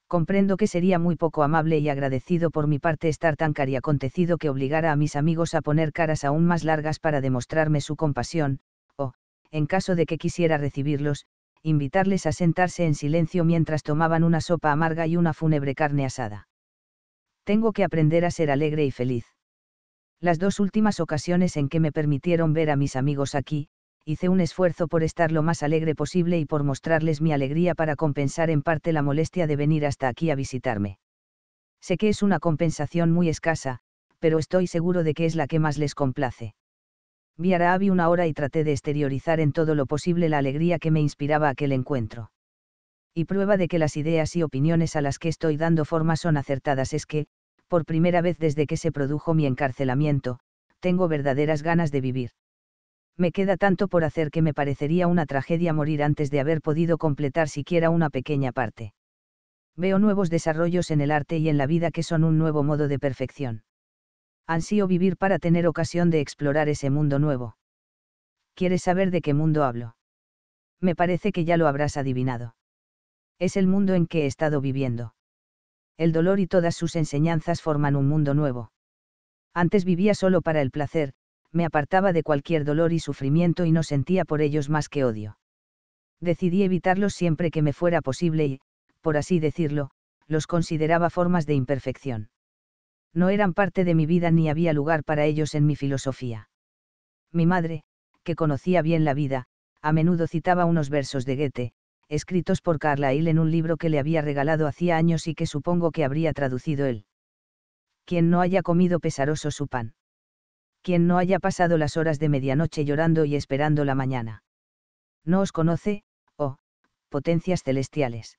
Comprendo que sería muy poco amable y agradecido por mi parte estar tan cariacontecido que obligara a mis amigos a poner caras aún más largas para demostrarme su compasión, o, en caso de que quisiera recibirlos, invitarles a sentarse en silencio mientras tomaban una sopa amarga y una fúnebre carne asada. Tengo que aprender a ser alegre y feliz. Las dos últimas ocasiones en que me permitieron ver a mis amigos aquí, hice un esfuerzo por estar lo más alegre posible y por mostrarles mi alegría para compensar en parte la molestia de venir hasta aquí a visitarme. Sé que es una compensación muy escasa, pero estoy seguro de que es la que más les complace. Vi a Raabi una hora y traté de exteriorizar en todo lo posible la alegría que me inspiraba aquel encuentro. Y prueba de que las ideas y opiniones a las que estoy dando forma son acertadas es que, por primera vez desde que se produjo mi encarcelamiento, tengo verdaderas ganas de vivir. Me queda tanto por hacer que me parecería una tragedia morir antes de haber podido completar siquiera una pequeña parte. Veo nuevos desarrollos en el arte y en la vida que son un nuevo modo de perfección ansío vivir para tener ocasión de explorar ese mundo nuevo. ¿Quieres saber de qué mundo hablo? Me parece que ya lo habrás adivinado. Es el mundo en que he estado viviendo. El dolor y todas sus enseñanzas forman un mundo nuevo. Antes vivía solo para el placer, me apartaba de cualquier dolor y sufrimiento y no sentía por ellos más que odio. Decidí evitarlos siempre que me fuera posible y, por así decirlo, los consideraba formas de imperfección no eran parte de mi vida ni había lugar para ellos en mi filosofía. Mi madre, que conocía bien la vida, a menudo citaba unos versos de Goethe, escritos por Carlyle en un libro que le había regalado hacía años y que supongo que habría traducido él. Quien no haya comido pesaroso su pan. Quien no haya pasado las horas de medianoche llorando y esperando la mañana. No os conoce, oh, potencias celestiales.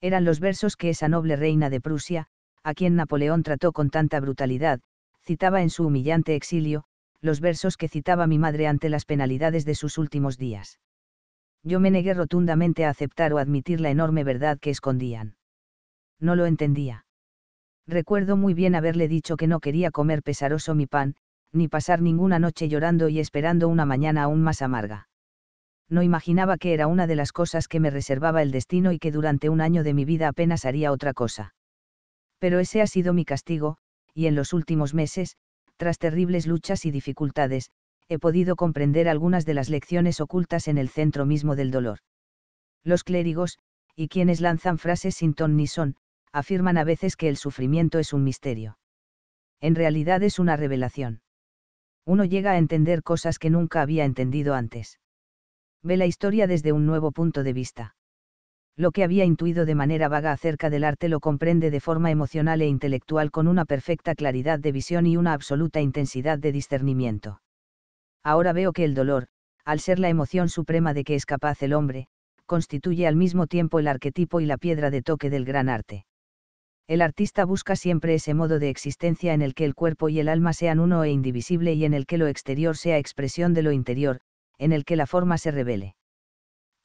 Eran los versos que esa noble reina de Prusia, a quien Napoleón trató con tanta brutalidad, citaba en su humillante exilio, los versos que citaba mi madre ante las penalidades de sus últimos días. Yo me negué rotundamente a aceptar o admitir la enorme verdad que escondían. No lo entendía. Recuerdo muy bien haberle dicho que no quería comer pesaroso mi pan, ni pasar ninguna noche llorando y esperando una mañana aún más amarga. No imaginaba que era una de las cosas que me reservaba el destino y que durante un año de mi vida apenas haría otra cosa pero ese ha sido mi castigo, y en los últimos meses, tras terribles luchas y dificultades, he podido comprender algunas de las lecciones ocultas en el centro mismo del dolor. Los clérigos, y quienes lanzan frases sin ton ni son, afirman a veces que el sufrimiento es un misterio. En realidad es una revelación. Uno llega a entender cosas que nunca había entendido antes. Ve la historia desde un nuevo punto de vista lo que había intuido de manera vaga acerca del arte lo comprende de forma emocional e intelectual con una perfecta claridad de visión y una absoluta intensidad de discernimiento. Ahora veo que el dolor, al ser la emoción suprema de que es capaz el hombre, constituye al mismo tiempo el arquetipo y la piedra de toque del gran arte. El artista busca siempre ese modo de existencia en el que el cuerpo y el alma sean uno e indivisible y en el que lo exterior sea expresión de lo interior, en el que la forma se revele.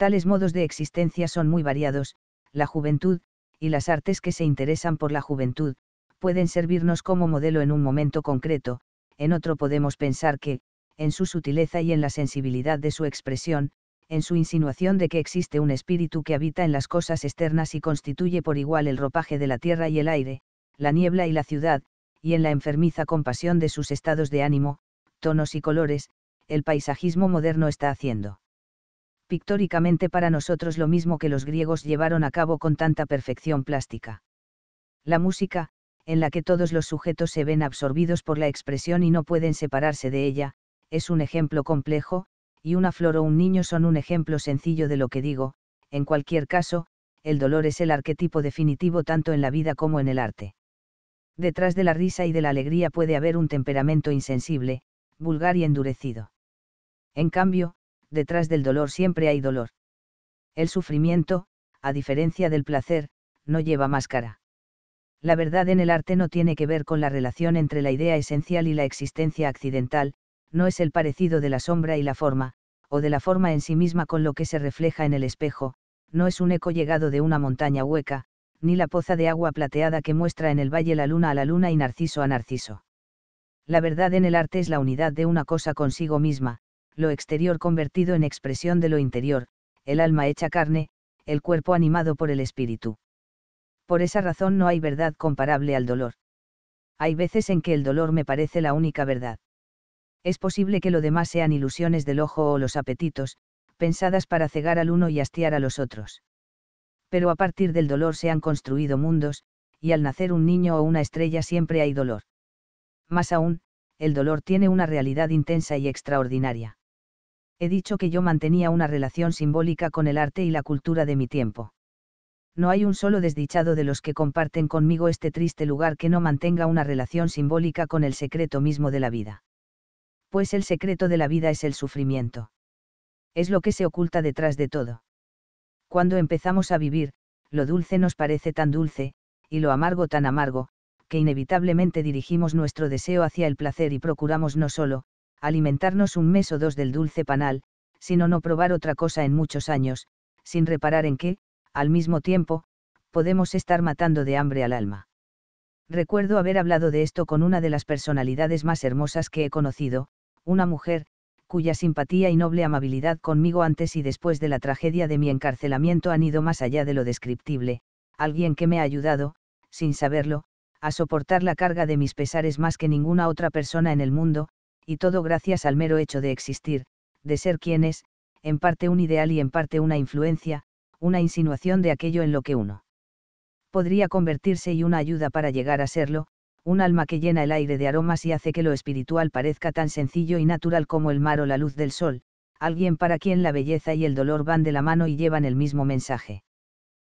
Tales modos de existencia son muy variados, la juventud, y las artes que se interesan por la juventud, pueden servirnos como modelo en un momento concreto, en otro podemos pensar que, en su sutileza y en la sensibilidad de su expresión, en su insinuación de que existe un espíritu que habita en las cosas externas y constituye por igual el ropaje de la tierra y el aire, la niebla y la ciudad, y en la enfermiza compasión de sus estados de ánimo, tonos y colores, el paisajismo moderno está haciendo pictóricamente para nosotros lo mismo que los griegos llevaron a cabo con tanta perfección plástica. La música, en la que todos los sujetos se ven absorbidos por la expresión y no pueden separarse de ella, es un ejemplo complejo, y una flor o un niño son un ejemplo sencillo de lo que digo, en cualquier caso, el dolor es el arquetipo definitivo tanto en la vida como en el arte. Detrás de la risa y de la alegría puede haber un temperamento insensible, vulgar y endurecido. En cambio, detrás del dolor siempre hay dolor. El sufrimiento, a diferencia del placer, no lleva máscara. La verdad en el arte no tiene que ver con la relación entre la idea esencial y la existencia accidental, no es el parecido de la sombra y la forma, o de la forma en sí misma con lo que se refleja en el espejo, no es un eco llegado de una montaña hueca, ni la poza de agua plateada que muestra en el valle la luna a la luna y narciso a narciso. La verdad en el arte es la unidad de una cosa consigo misma, lo exterior convertido en expresión de lo interior, el alma hecha carne, el cuerpo animado por el espíritu. Por esa razón no hay verdad comparable al dolor. Hay veces en que el dolor me parece la única verdad. Es posible que lo demás sean ilusiones del ojo o los apetitos, pensadas para cegar al uno y hastiar a los otros. Pero a partir del dolor se han construido mundos, y al nacer un niño o una estrella siempre hay dolor. Más aún, el dolor tiene una realidad intensa y extraordinaria he dicho que yo mantenía una relación simbólica con el arte y la cultura de mi tiempo. No hay un solo desdichado de los que comparten conmigo este triste lugar que no mantenga una relación simbólica con el secreto mismo de la vida. Pues el secreto de la vida es el sufrimiento. Es lo que se oculta detrás de todo. Cuando empezamos a vivir, lo dulce nos parece tan dulce, y lo amargo tan amargo, que inevitablemente dirigimos nuestro deseo hacia el placer y procuramos no solo, alimentarnos un mes o dos del dulce panal, sino no probar otra cosa en muchos años, sin reparar en que, al mismo tiempo, podemos estar matando de hambre al alma. Recuerdo haber hablado de esto con una de las personalidades más hermosas que he conocido, una mujer, cuya simpatía y noble amabilidad conmigo antes y después de la tragedia de mi encarcelamiento han ido más allá de lo descriptible, alguien que me ha ayudado, sin saberlo, a soportar la carga de mis pesares más que ninguna otra persona en el mundo, y todo gracias al mero hecho de existir, de ser quien es, en parte un ideal y en parte una influencia, una insinuación de aquello en lo que uno podría convertirse y una ayuda para llegar a serlo, un alma que llena el aire de aromas y hace que lo espiritual parezca tan sencillo y natural como el mar o la luz del sol, alguien para quien la belleza y el dolor van de la mano y llevan el mismo mensaje.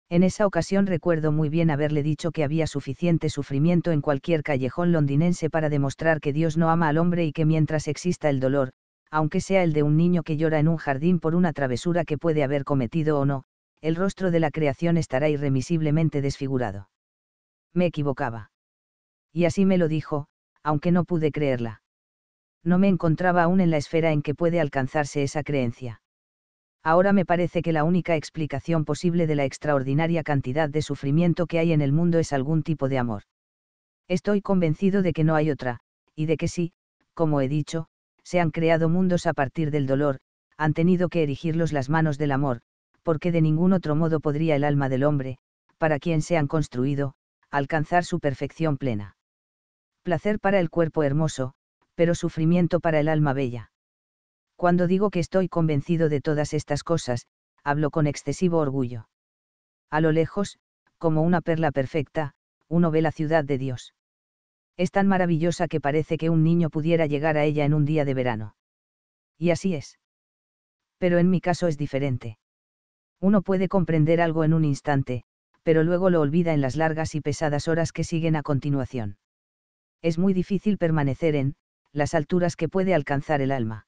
En esa ocasión recuerdo muy bien haberle dicho que había suficiente sufrimiento en cualquier callejón londinense para demostrar que Dios no ama al hombre y que mientras exista el dolor, aunque sea el de un niño que llora en un jardín por una travesura que puede haber cometido o no, el rostro de la creación estará irremisiblemente desfigurado. Me equivocaba. Y así me lo dijo, aunque no pude creerla. No me encontraba aún en la esfera en que puede alcanzarse esa creencia ahora me parece que la única explicación posible de la extraordinaria cantidad de sufrimiento que hay en el mundo es algún tipo de amor. Estoy convencido de que no hay otra, y de que sí, como he dicho, se han creado mundos a partir del dolor, han tenido que erigirlos las manos del amor, porque de ningún otro modo podría el alma del hombre, para quien se han construido, alcanzar su perfección plena. Placer para el cuerpo hermoso, pero sufrimiento para el alma bella. Cuando digo que estoy convencido de todas estas cosas, hablo con excesivo orgullo. A lo lejos, como una perla perfecta, uno ve la ciudad de Dios. Es tan maravillosa que parece que un niño pudiera llegar a ella en un día de verano. Y así es. Pero en mi caso es diferente. Uno puede comprender algo en un instante, pero luego lo olvida en las largas y pesadas horas que siguen a continuación. Es muy difícil permanecer en, las alturas que puede alcanzar el alma.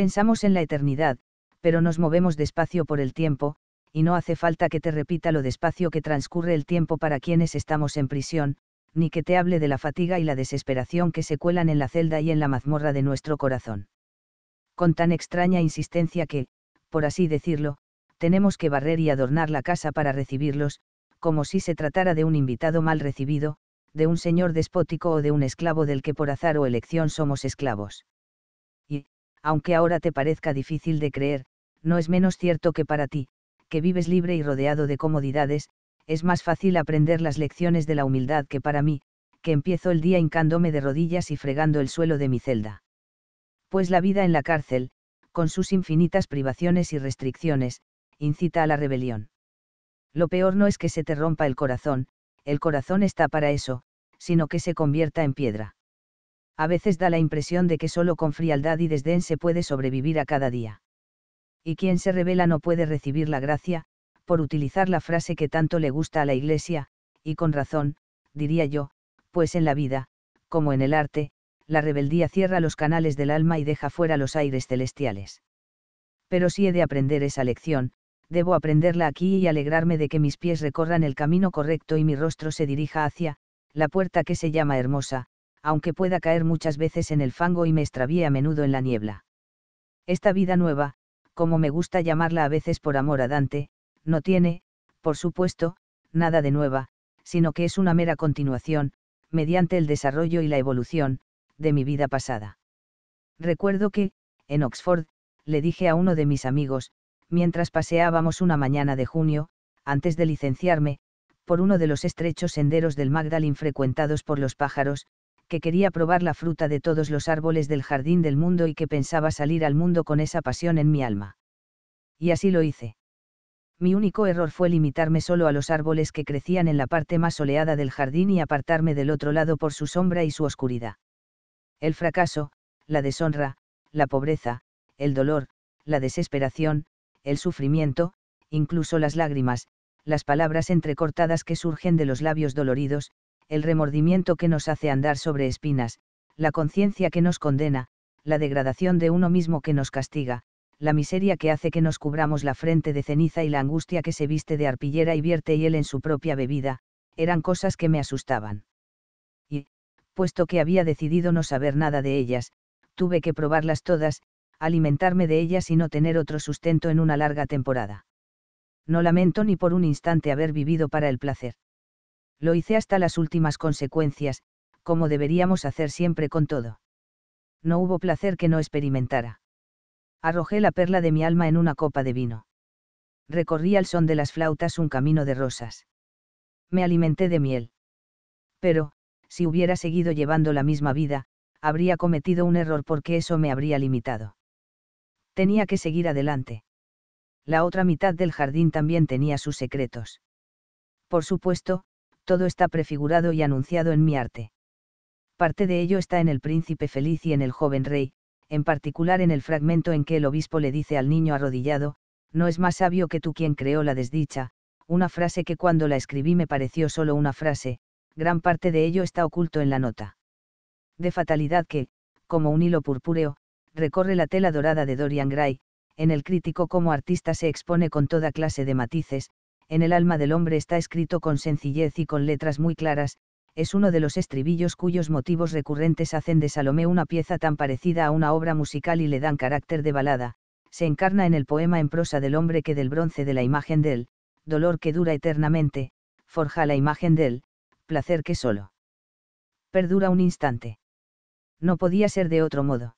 Pensamos en la eternidad, pero nos movemos despacio por el tiempo, y no hace falta que te repita lo despacio que transcurre el tiempo para quienes estamos en prisión, ni que te hable de la fatiga y la desesperación que se cuelan en la celda y en la mazmorra de nuestro corazón. Con tan extraña insistencia que, por así decirlo, tenemos que barrer y adornar la casa para recibirlos, como si se tratara de un invitado mal recibido, de un señor despótico o de un esclavo del que por azar o elección somos esclavos aunque ahora te parezca difícil de creer, no es menos cierto que para ti, que vives libre y rodeado de comodidades, es más fácil aprender las lecciones de la humildad que para mí, que empiezo el día hincándome de rodillas y fregando el suelo de mi celda. Pues la vida en la cárcel, con sus infinitas privaciones y restricciones, incita a la rebelión. Lo peor no es que se te rompa el corazón, el corazón está para eso, sino que se convierta en piedra a veces da la impresión de que solo con frialdad y desdén se puede sobrevivir a cada día. Y quien se revela no puede recibir la gracia, por utilizar la frase que tanto le gusta a la Iglesia, y con razón, diría yo, pues en la vida, como en el arte, la rebeldía cierra los canales del alma y deja fuera los aires celestiales. Pero si he de aprender esa lección, debo aprenderla aquí y alegrarme de que mis pies recorran el camino correcto y mi rostro se dirija hacia, la puerta que se llama hermosa, aunque pueda caer muchas veces en el fango y me extravíe a menudo en la niebla. Esta vida nueva, como me gusta llamarla a veces por amor a Dante, no tiene, por supuesto, nada de nueva, sino que es una mera continuación, mediante el desarrollo y la evolución, de mi vida pasada. Recuerdo que, en Oxford, le dije a uno de mis amigos, mientras paseábamos una mañana de junio, antes de licenciarme, por uno de los estrechos senderos del Magdalen frecuentados por los pájaros, que quería probar la fruta de todos los árboles del jardín del mundo y que pensaba salir al mundo con esa pasión en mi alma. Y así lo hice. Mi único error fue limitarme solo a los árboles que crecían en la parte más soleada del jardín y apartarme del otro lado por su sombra y su oscuridad. El fracaso, la deshonra, la pobreza, el dolor, la desesperación, el sufrimiento, incluso las lágrimas, las palabras entrecortadas que surgen de los labios doloridos, el remordimiento que nos hace andar sobre espinas, la conciencia que nos condena, la degradación de uno mismo que nos castiga, la miseria que hace que nos cubramos la frente de ceniza y la angustia que se viste de arpillera y vierte hiel en su propia bebida, eran cosas que me asustaban. Y, puesto que había decidido no saber nada de ellas, tuve que probarlas todas, alimentarme de ellas y no tener otro sustento en una larga temporada. No lamento ni por un instante haber vivido para el placer lo hice hasta las últimas consecuencias, como deberíamos hacer siempre con todo. No hubo placer que no experimentara. Arrojé la perla de mi alma en una copa de vino. Recorrí al son de las flautas un camino de rosas. Me alimenté de miel. Pero, si hubiera seguido llevando la misma vida, habría cometido un error porque eso me habría limitado. Tenía que seguir adelante. La otra mitad del jardín también tenía sus secretos. Por supuesto, todo está prefigurado y anunciado en mi arte. Parte de ello está en el príncipe feliz y en el joven rey, en particular en el fragmento en que el obispo le dice al niño arrodillado, no es más sabio que tú quien creó la desdicha, una frase que cuando la escribí me pareció solo una frase, gran parte de ello está oculto en la nota. De fatalidad que, como un hilo purpúreo, recorre la tela dorada de Dorian Gray, en el crítico como artista se expone con toda clase de matices, en el alma del hombre está escrito con sencillez y con letras muy claras, es uno de los estribillos cuyos motivos recurrentes hacen de Salomé una pieza tan parecida a una obra musical y le dan carácter de balada, se encarna en el poema en prosa del hombre que del bronce de la imagen de él, dolor que dura eternamente, forja la imagen de él, placer que solo perdura un instante. No podía ser de otro modo.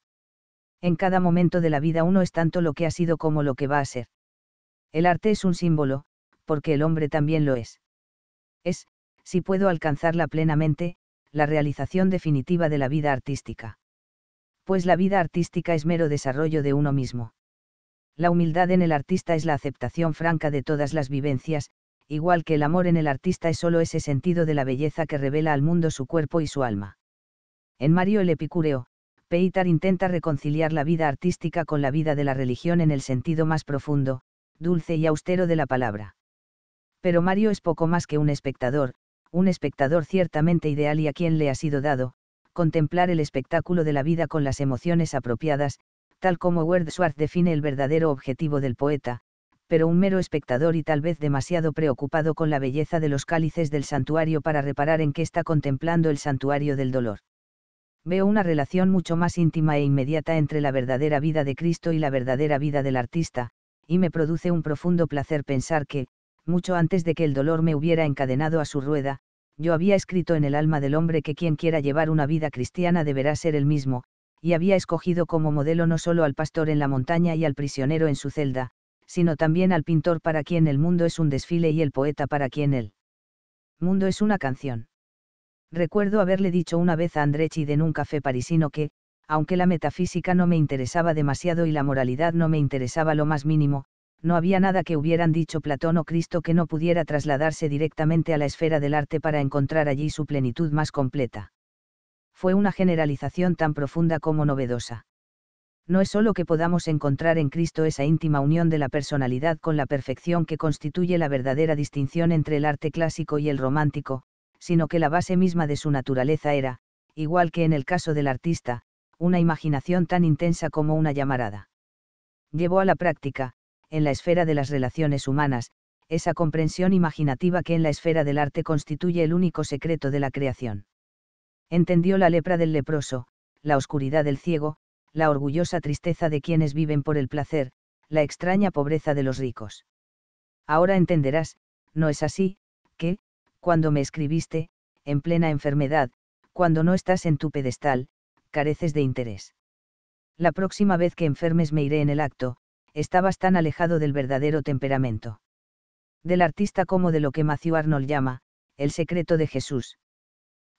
En cada momento de la vida uno es tanto lo que ha sido como lo que va a ser. El arte es un símbolo, porque el hombre también lo es. Es, si puedo alcanzarla plenamente, la realización definitiva de la vida artística. Pues la vida artística es mero desarrollo de uno mismo. La humildad en el artista es la aceptación franca de todas las vivencias, igual que el amor en el artista es solo ese sentido de la belleza que revela al mundo su cuerpo y su alma. En Mario el Epicúreo, Peitar intenta reconciliar la vida artística con la vida de la religión en el sentido más profundo, dulce y austero de la palabra pero Mario es poco más que un espectador, un espectador ciertamente ideal y a quien le ha sido dado, contemplar el espectáculo de la vida con las emociones apropiadas, tal como Wordsworth define el verdadero objetivo del poeta, pero un mero espectador y tal vez demasiado preocupado con la belleza de los cálices del santuario para reparar en qué está contemplando el santuario del dolor. Veo una relación mucho más íntima e inmediata entre la verdadera vida de Cristo y la verdadera vida del artista, y me produce un profundo placer pensar que, mucho antes de que el dolor me hubiera encadenado a su rueda, yo había escrito en el alma del hombre que quien quiera llevar una vida cristiana deberá ser el mismo, y había escogido como modelo no solo al pastor en la montaña y al prisionero en su celda, sino también al pintor para quien el mundo es un desfile y el poeta para quien el mundo es una canción. Recuerdo haberle dicho una vez a Andrechi en un café parisino que, aunque la metafísica no me interesaba demasiado y la moralidad no me interesaba lo más mínimo, no había nada que hubieran dicho Platón o Cristo que no pudiera trasladarse directamente a la esfera del arte para encontrar allí su plenitud más completa. Fue una generalización tan profunda como novedosa. No es solo que podamos encontrar en Cristo esa íntima unión de la personalidad con la perfección que constituye la verdadera distinción entre el arte clásico y el romántico, sino que la base misma de su naturaleza era, igual que en el caso del artista, una imaginación tan intensa como una llamarada. Llevó a la práctica, en la esfera de las relaciones humanas, esa comprensión imaginativa que en la esfera del arte constituye el único secreto de la creación. Entendió la lepra del leproso, la oscuridad del ciego, la orgullosa tristeza de quienes viven por el placer, la extraña pobreza de los ricos. Ahora entenderás, no es así, que, cuando me escribiste, en plena enfermedad, cuando no estás en tu pedestal, careces de interés. La próxima vez que enfermes me iré en el acto, estabas tan alejado del verdadero temperamento. Del artista como de lo que Matthew Arnold llama, el secreto de Jesús.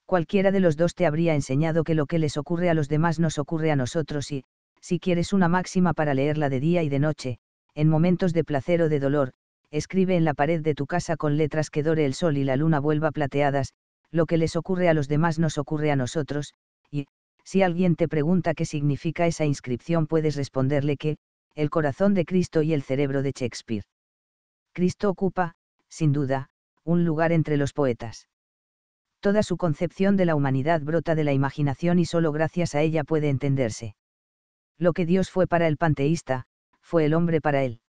Cualquiera de los dos te habría enseñado que lo que les ocurre a los demás nos ocurre a nosotros y, si quieres una máxima para leerla de día y de noche, en momentos de placer o de dolor, escribe en la pared de tu casa con letras que dore el sol y la luna vuelva plateadas, lo que les ocurre a los demás nos ocurre a nosotros, y, si alguien te pregunta qué significa esa inscripción puedes responderle que, el corazón de Cristo y el cerebro de Shakespeare. Cristo ocupa, sin duda, un lugar entre los poetas. Toda su concepción de la humanidad brota de la imaginación y solo gracias a ella puede entenderse. Lo que Dios fue para el panteísta, fue el hombre para él.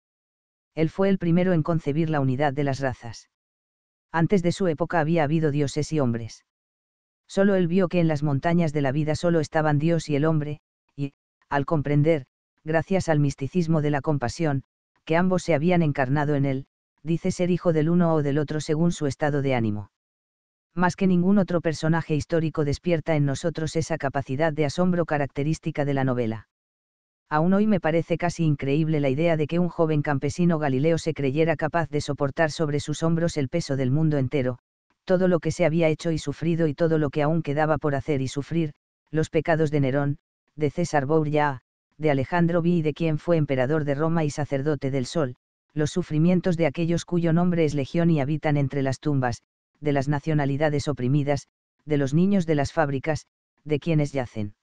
Él fue el primero en concebir la unidad de las razas. Antes de su época había habido dioses y hombres. Solo él vio que en las montañas de la vida solo estaban Dios y el hombre, y, al comprender, gracias al misticismo de la compasión, que ambos se habían encarnado en él, dice ser hijo del uno o del otro según su estado de ánimo. Más que ningún otro personaje histórico despierta en nosotros esa capacidad de asombro característica de la novela. Aún hoy me parece casi increíble la idea de que un joven campesino Galileo se creyera capaz de soportar sobre sus hombros el peso del mundo entero, todo lo que se había hecho y sufrido y todo lo que aún quedaba por hacer y sufrir, los pecados de Nerón, de César Borgia, de Alejandro vi y de quien fue emperador de Roma y sacerdote del Sol, los sufrimientos de aquellos cuyo nombre es legión y habitan entre las tumbas, de las nacionalidades oprimidas, de los niños de las fábricas, de quienes yacen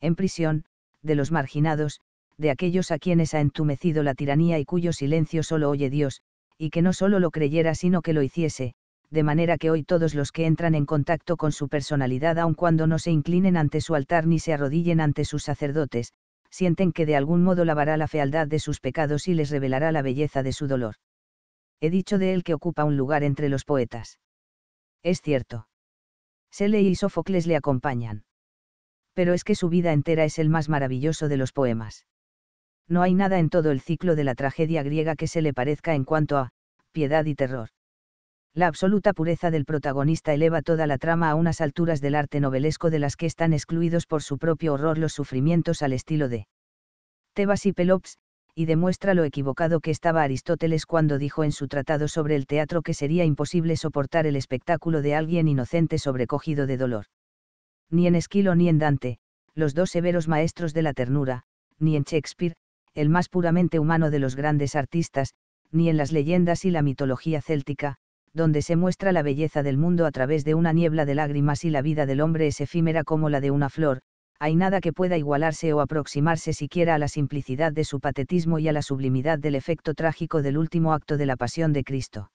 en prisión, de los marginados, de aquellos a quienes ha entumecido la tiranía y cuyo silencio solo oye Dios, y que no solo lo creyera sino que lo hiciese, de manera que hoy todos los que entran en contacto con su personalidad aun cuando no se inclinen ante su altar ni se arrodillen ante sus sacerdotes, sienten que de algún modo lavará la fealdad de sus pecados y les revelará la belleza de su dolor. He dicho de él que ocupa un lugar entre los poetas. Es cierto. Sele y Sófocles le acompañan. Pero es que su vida entera es el más maravilloso de los poemas. No hay nada en todo el ciclo de la tragedia griega que se le parezca en cuanto a piedad y terror la absoluta pureza del protagonista eleva toda la trama a unas alturas del arte novelesco de las que están excluidos por su propio horror los sufrimientos al estilo de Tebas y Pelops, y demuestra lo equivocado que estaba Aristóteles cuando dijo en su tratado sobre el teatro que sería imposible soportar el espectáculo de alguien inocente sobrecogido de dolor. Ni en Esquilo ni en Dante, los dos severos maestros de la ternura, ni en Shakespeare, el más puramente humano de los grandes artistas, ni en las leyendas y la mitología céltica, donde se muestra la belleza del mundo a través de una niebla de lágrimas y la vida del hombre es efímera como la de una flor, hay nada que pueda igualarse o aproximarse siquiera a la simplicidad de su patetismo y a la sublimidad del efecto trágico del último acto de la pasión de Cristo.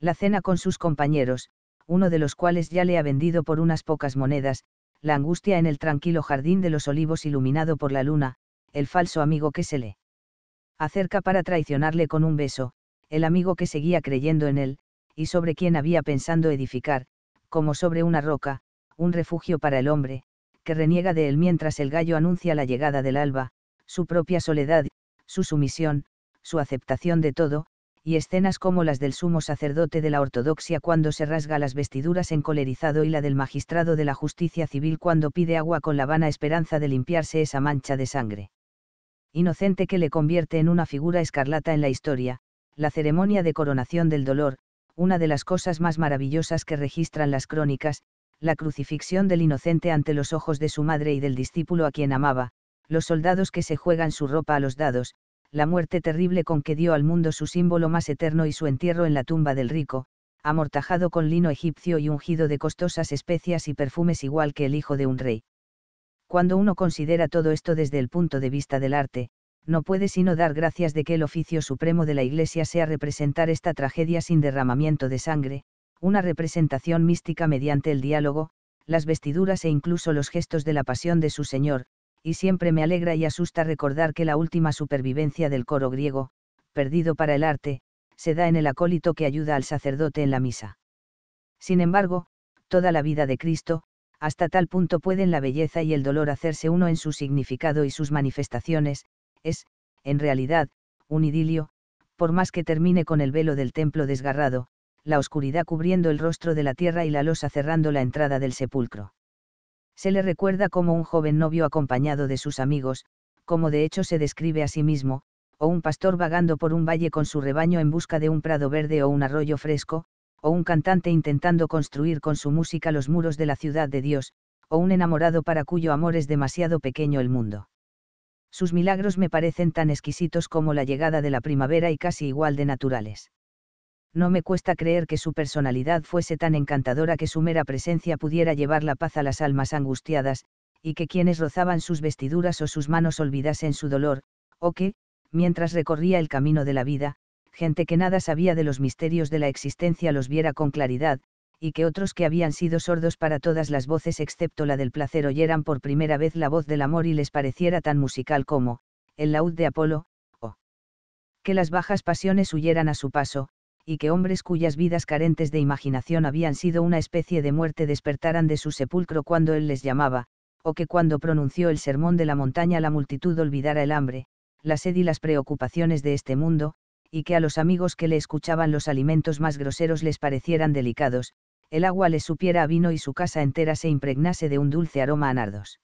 La cena con sus compañeros, uno de los cuales ya le ha vendido por unas pocas monedas, la angustia en el tranquilo jardín de los olivos iluminado por la luna, el falso amigo que se le acerca para traicionarle con un beso, el amigo que seguía creyendo en él, y sobre quien había pensando edificar, como sobre una roca, un refugio para el hombre, que reniega de él mientras el gallo anuncia la llegada del alba, su propia soledad, su sumisión, su aceptación de todo, y escenas como las del sumo sacerdote de la ortodoxia cuando se rasga las vestiduras encolerizado y la del magistrado de la justicia civil cuando pide agua con la vana esperanza de limpiarse esa mancha de sangre. Inocente que le convierte en una figura escarlata en la historia, la ceremonia de coronación del dolor, una de las cosas más maravillosas que registran las crónicas, la crucifixión del inocente ante los ojos de su madre y del discípulo a quien amaba, los soldados que se juegan su ropa a los dados, la muerte terrible con que dio al mundo su símbolo más eterno y su entierro en la tumba del rico, amortajado con lino egipcio y ungido de costosas especias y perfumes igual que el hijo de un rey. Cuando uno considera todo esto desde el punto de vista del arte, no puede sino dar gracias de que el oficio supremo de la Iglesia sea representar esta tragedia sin derramamiento de sangre, una representación mística mediante el diálogo, las vestiduras e incluso los gestos de la pasión de su Señor, y siempre me alegra y asusta recordar que la última supervivencia del coro griego, perdido para el arte, se da en el acólito que ayuda al sacerdote en la misa. Sin embargo, toda la vida de Cristo, hasta tal punto pueden la belleza y el dolor hacerse uno en su significado y sus manifestaciones, es, en realidad, un idilio, por más que termine con el velo del templo desgarrado, la oscuridad cubriendo el rostro de la tierra y la losa cerrando la entrada del sepulcro. Se le recuerda como un joven novio acompañado de sus amigos, como de hecho se describe a sí mismo, o un pastor vagando por un valle con su rebaño en busca de un prado verde o un arroyo fresco, o un cantante intentando construir con su música los muros de la ciudad de Dios, o un enamorado para cuyo amor es demasiado pequeño el mundo. Sus milagros me parecen tan exquisitos como la llegada de la primavera y casi igual de naturales. No me cuesta creer que su personalidad fuese tan encantadora que su mera presencia pudiera llevar la paz a las almas angustiadas, y que quienes rozaban sus vestiduras o sus manos olvidasen su dolor, o que, mientras recorría el camino de la vida, gente que nada sabía de los misterios de la existencia los viera con claridad, y que otros que habían sido sordos para todas las voces excepto la del placer oyeran por primera vez la voz del amor y les pareciera tan musical como, el laúd de Apolo, o que las bajas pasiones huyeran a su paso, y que hombres cuyas vidas carentes de imaginación habían sido una especie de muerte despertaran de su sepulcro cuando él les llamaba, o que cuando pronunció el sermón de la montaña la multitud olvidara el hambre, la sed y las preocupaciones de este mundo, y que a los amigos que le escuchaban los alimentos más groseros les parecieran delicados, el agua le supiera a vino y su casa entera se impregnase de un dulce aroma a nardos.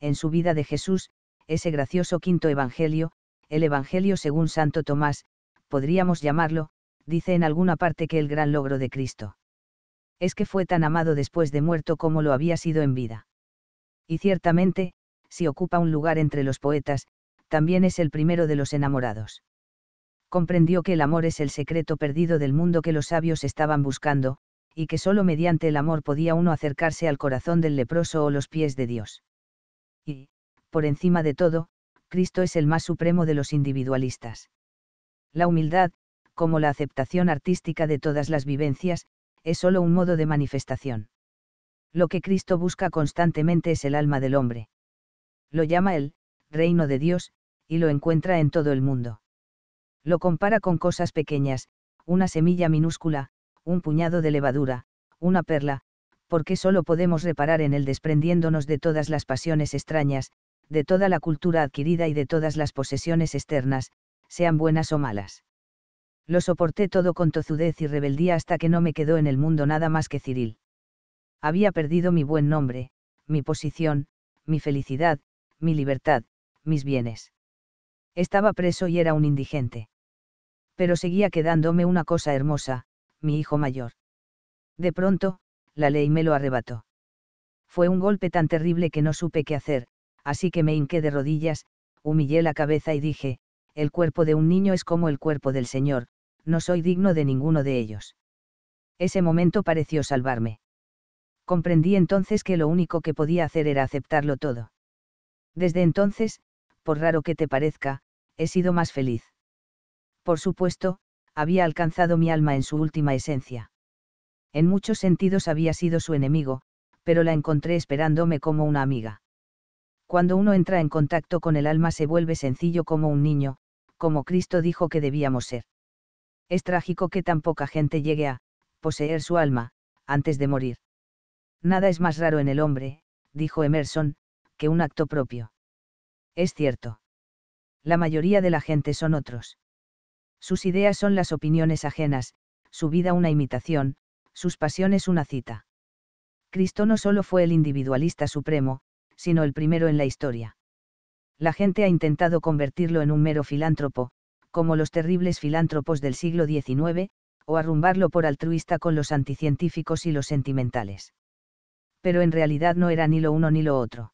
en su vida de Jesús, ese gracioso quinto Evangelio, el Evangelio según Santo Tomás, podríamos llamarlo, dice en alguna parte que el gran logro de Cristo. Es que fue tan amado después de muerto como lo había sido en vida. Y ciertamente, si ocupa un lugar entre los poetas, también es el primero de los enamorados comprendió que el amor es el secreto perdido del mundo que los sabios estaban buscando, y que sólo mediante el amor podía uno acercarse al corazón del leproso o los pies de Dios. Y, por encima de todo, Cristo es el más supremo de los individualistas. La humildad, como la aceptación artística de todas las vivencias, es sólo un modo de manifestación. Lo que Cristo busca constantemente es el alma del hombre. Lo llama él reino de Dios, y lo encuentra en todo el mundo. Lo compara con cosas pequeñas, una semilla minúscula, un puñado de levadura, una perla, porque solo podemos reparar en él desprendiéndonos de todas las pasiones extrañas, de toda la cultura adquirida y de todas las posesiones externas, sean buenas o malas. Lo soporté todo con tozudez y rebeldía hasta que no me quedó en el mundo nada más que Ciril. Había perdido mi buen nombre, mi posición, mi felicidad, mi libertad, mis bienes. Estaba preso y era un indigente pero seguía quedándome una cosa hermosa, mi hijo mayor. De pronto, la ley me lo arrebató. Fue un golpe tan terrible que no supe qué hacer, así que me hinqué de rodillas, humillé la cabeza y dije, el cuerpo de un niño es como el cuerpo del Señor, no soy digno de ninguno de ellos. Ese momento pareció salvarme. Comprendí entonces que lo único que podía hacer era aceptarlo todo. Desde entonces, por raro que te parezca, he sido más feliz. Por supuesto, había alcanzado mi alma en su última esencia. En muchos sentidos había sido su enemigo, pero la encontré esperándome como una amiga. Cuando uno entra en contacto con el alma se vuelve sencillo como un niño, como Cristo dijo que debíamos ser. Es trágico que tan poca gente llegue a poseer su alma, antes de morir. Nada es más raro en el hombre, dijo Emerson, que un acto propio. Es cierto. La mayoría de la gente son otros. Sus ideas son las opiniones ajenas, su vida una imitación, sus pasiones una cita. Cristo no solo fue el individualista supremo, sino el primero en la historia. La gente ha intentado convertirlo en un mero filántropo, como los terribles filántropos del siglo XIX, o arrumbarlo por altruista con los anticientíficos y los sentimentales. Pero en realidad no era ni lo uno ni lo otro.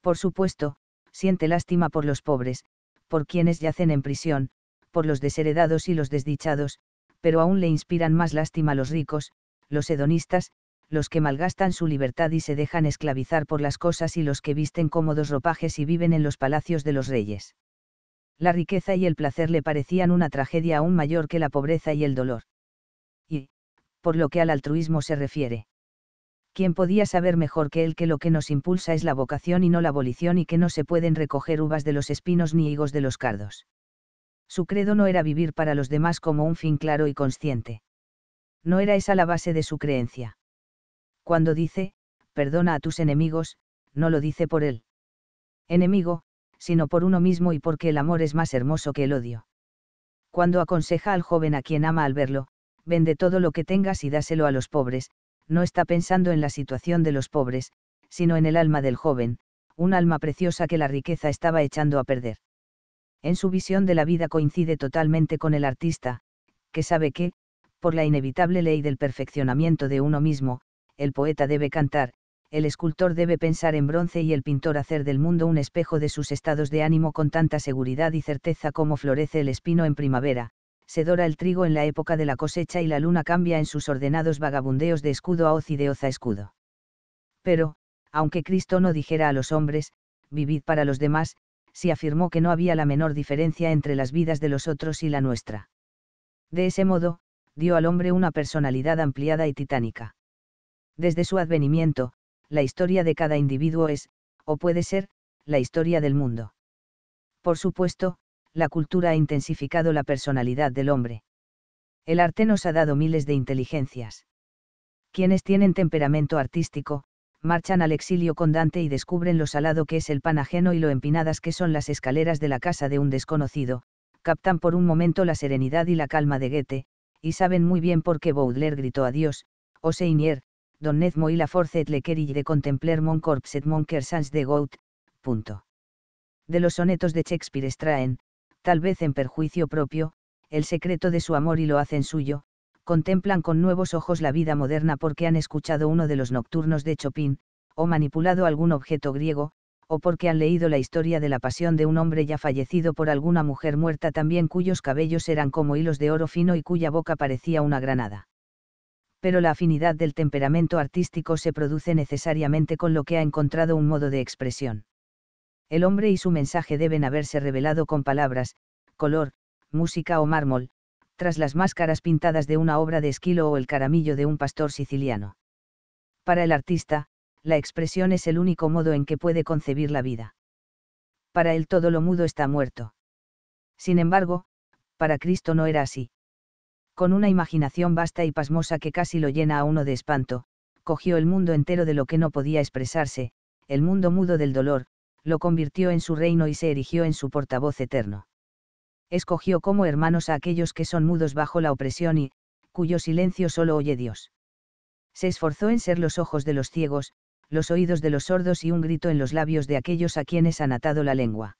Por supuesto, siente lástima por los pobres, por quienes yacen en prisión, por los desheredados y los desdichados, pero aún le inspiran más lástima los ricos, los hedonistas, los que malgastan su libertad y se dejan esclavizar por las cosas y los que visten cómodos ropajes y viven en los palacios de los reyes. La riqueza y el placer le parecían una tragedia aún mayor que la pobreza y el dolor. Y, por lo que al altruismo se refiere. ¿Quién podía saber mejor que él que lo que nos impulsa es la vocación y no la abolición y que no se pueden recoger uvas de los espinos ni higos de los cardos? Su credo no era vivir para los demás como un fin claro y consciente. No era esa la base de su creencia. Cuando dice, perdona a tus enemigos, no lo dice por él. Enemigo, sino por uno mismo y porque el amor es más hermoso que el odio. Cuando aconseja al joven a quien ama al verlo, vende todo lo que tengas y dáselo a los pobres, no está pensando en la situación de los pobres, sino en el alma del joven, un alma preciosa que la riqueza estaba echando a perder en su visión de la vida coincide totalmente con el artista, que sabe que, por la inevitable ley del perfeccionamiento de uno mismo, el poeta debe cantar, el escultor debe pensar en bronce y el pintor hacer del mundo un espejo de sus estados de ánimo con tanta seguridad y certeza como florece el espino en primavera, se dora el trigo en la época de la cosecha y la luna cambia en sus ordenados vagabundeos de escudo a hoz y de hoz a escudo. Pero, aunque Cristo no dijera a los hombres, vivid para los demás, si afirmó que no había la menor diferencia entre las vidas de los otros y la nuestra. De ese modo, dio al hombre una personalidad ampliada y titánica. Desde su advenimiento, la historia de cada individuo es, o puede ser, la historia del mundo. Por supuesto, la cultura ha intensificado la personalidad del hombre. El arte nos ha dado miles de inteligencias. Quienes tienen temperamento artístico, marchan al exilio con Dante y descubren lo salado que es el pan ajeno y lo empinadas que son las escaleras de la casa de un desconocido, captan por un momento la serenidad y la calma de Goethe, y saben muy bien por qué Baudelaire gritó adiós, o oh, Seinier, Don Nezmo y la Force et le Querille de contempler mon corps et mon sans de Gout, De los sonetos de Shakespeare extraen, tal vez en perjuicio propio, el secreto de su amor y lo hacen suyo, contemplan con nuevos ojos la vida moderna porque han escuchado uno de los nocturnos de Chopin, o manipulado algún objeto griego, o porque han leído la historia de la pasión de un hombre ya fallecido por alguna mujer muerta también cuyos cabellos eran como hilos de oro fino y cuya boca parecía una granada. Pero la afinidad del temperamento artístico se produce necesariamente con lo que ha encontrado un modo de expresión. El hombre y su mensaje deben haberse revelado con palabras, color, música o mármol, tras las máscaras pintadas de una obra de esquilo o el caramillo de un pastor siciliano. Para el artista, la expresión es el único modo en que puede concebir la vida. Para él todo lo mudo está muerto. Sin embargo, para Cristo no era así. Con una imaginación vasta y pasmosa que casi lo llena a uno de espanto, cogió el mundo entero de lo que no podía expresarse, el mundo mudo del dolor, lo convirtió en su reino y se erigió en su portavoz eterno escogió como hermanos a aquellos que son mudos bajo la opresión y, cuyo silencio solo oye Dios. Se esforzó en ser los ojos de los ciegos, los oídos de los sordos y un grito en los labios de aquellos a quienes han atado la lengua.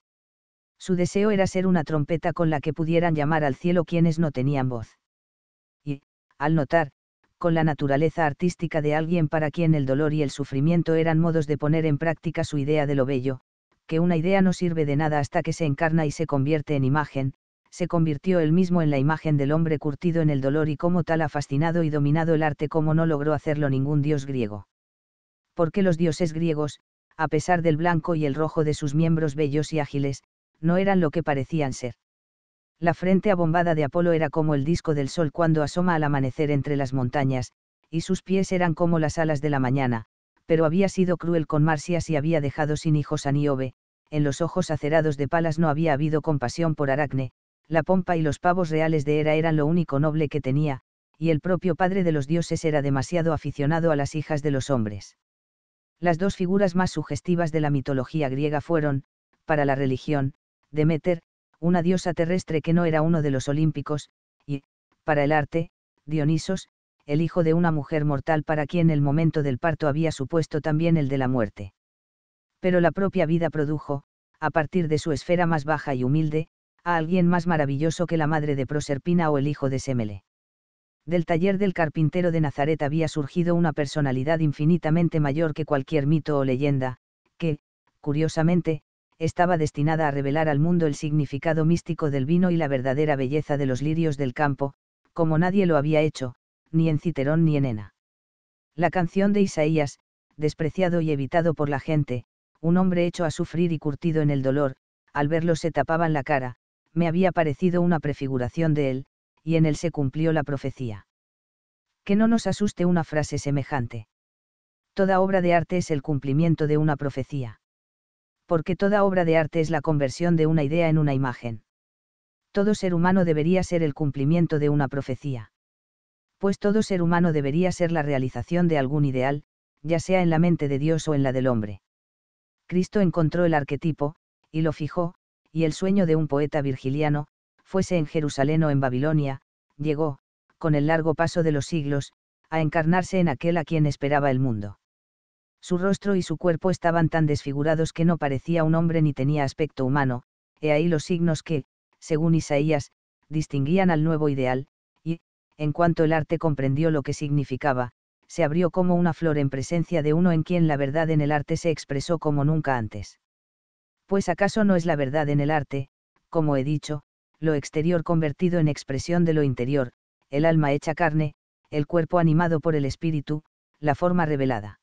Su deseo era ser una trompeta con la que pudieran llamar al cielo quienes no tenían voz. Y, al notar, con la naturaleza artística de alguien para quien el dolor y el sufrimiento eran modos de poner en práctica su idea de lo bello, que una idea no sirve de nada hasta que se encarna y se convierte en imagen, se convirtió él mismo en la imagen del hombre curtido en el dolor y como tal ha fascinado y dominado el arte como no logró hacerlo ningún dios griego. Porque los dioses griegos, a pesar del blanco y el rojo de sus miembros bellos y ágiles, no eran lo que parecían ser. La frente abombada de Apolo era como el disco del sol cuando asoma al amanecer entre las montañas, y sus pies eran como las alas de la mañana, pero había sido cruel con Marsias y había dejado sin hijos a Niobe, en los ojos acerados de Palas no había habido compasión por Aracne, la pompa y los pavos reales de Hera eran lo único noble que tenía, y el propio padre de los dioses era demasiado aficionado a las hijas de los hombres. Las dos figuras más sugestivas de la mitología griega fueron, para la religión, Demeter, una diosa terrestre que no era uno de los olímpicos, y, para el arte, Dionisos, el hijo de una mujer mortal para quien el momento del parto había supuesto también el de la muerte. Pero la propia vida produjo, a partir de su esfera más baja y humilde, a alguien más maravilloso que la madre de Proserpina o el hijo de Semele. Del taller del carpintero de Nazaret había surgido una personalidad infinitamente mayor que cualquier mito o leyenda, que, curiosamente, estaba destinada a revelar al mundo el significado místico del vino y la verdadera belleza de los lirios del campo, como nadie lo había hecho, ni en Citerón ni en Ena. La canción de Isaías, despreciado y evitado por la gente, un hombre hecho a sufrir y curtido en el dolor, al verlo se tapaban la cara, me había parecido una prefiguración de él, y en él se cumplió la profecía. Que no nos asuste una frase semejante. Toda obra de arte es el cumplimiento de una profecía. Porque toda obra de arte es la conversión de una idea en una imagen. Todo ser humano debería ser el cumplimiento de una profecía pues todo ser humano debería ser la realización de algún ideal, ya sea en la mente de Dios o en la del hombre. Cristo encontró el arquetipo, y lo fijó, y el sueño de un poeta virgiliano, fuese en Jerusalén o en Babilonia, llegó, con el largo paso de los siglos, a encarnarse en aquel a quien esperaba el mundo. Su rostro y su cuerpo estaban tan desfigurados que no parecía un hombre ni tenía aspecto humano, he ahí los signos que, según Isaías, distinguían al nuevo ideal, en cuanto el arte comprendió lo que significaba, se abrió como una flor en presencia de uno en quien la verdad en el arte se expresó como nunca antes. Pues acaso no es la verdad en el arte, como he dicho, lo exterior convertido en expresión de lo interior, el alma hecha carne, el cuerpo animado por el espíritu, la forma revelada.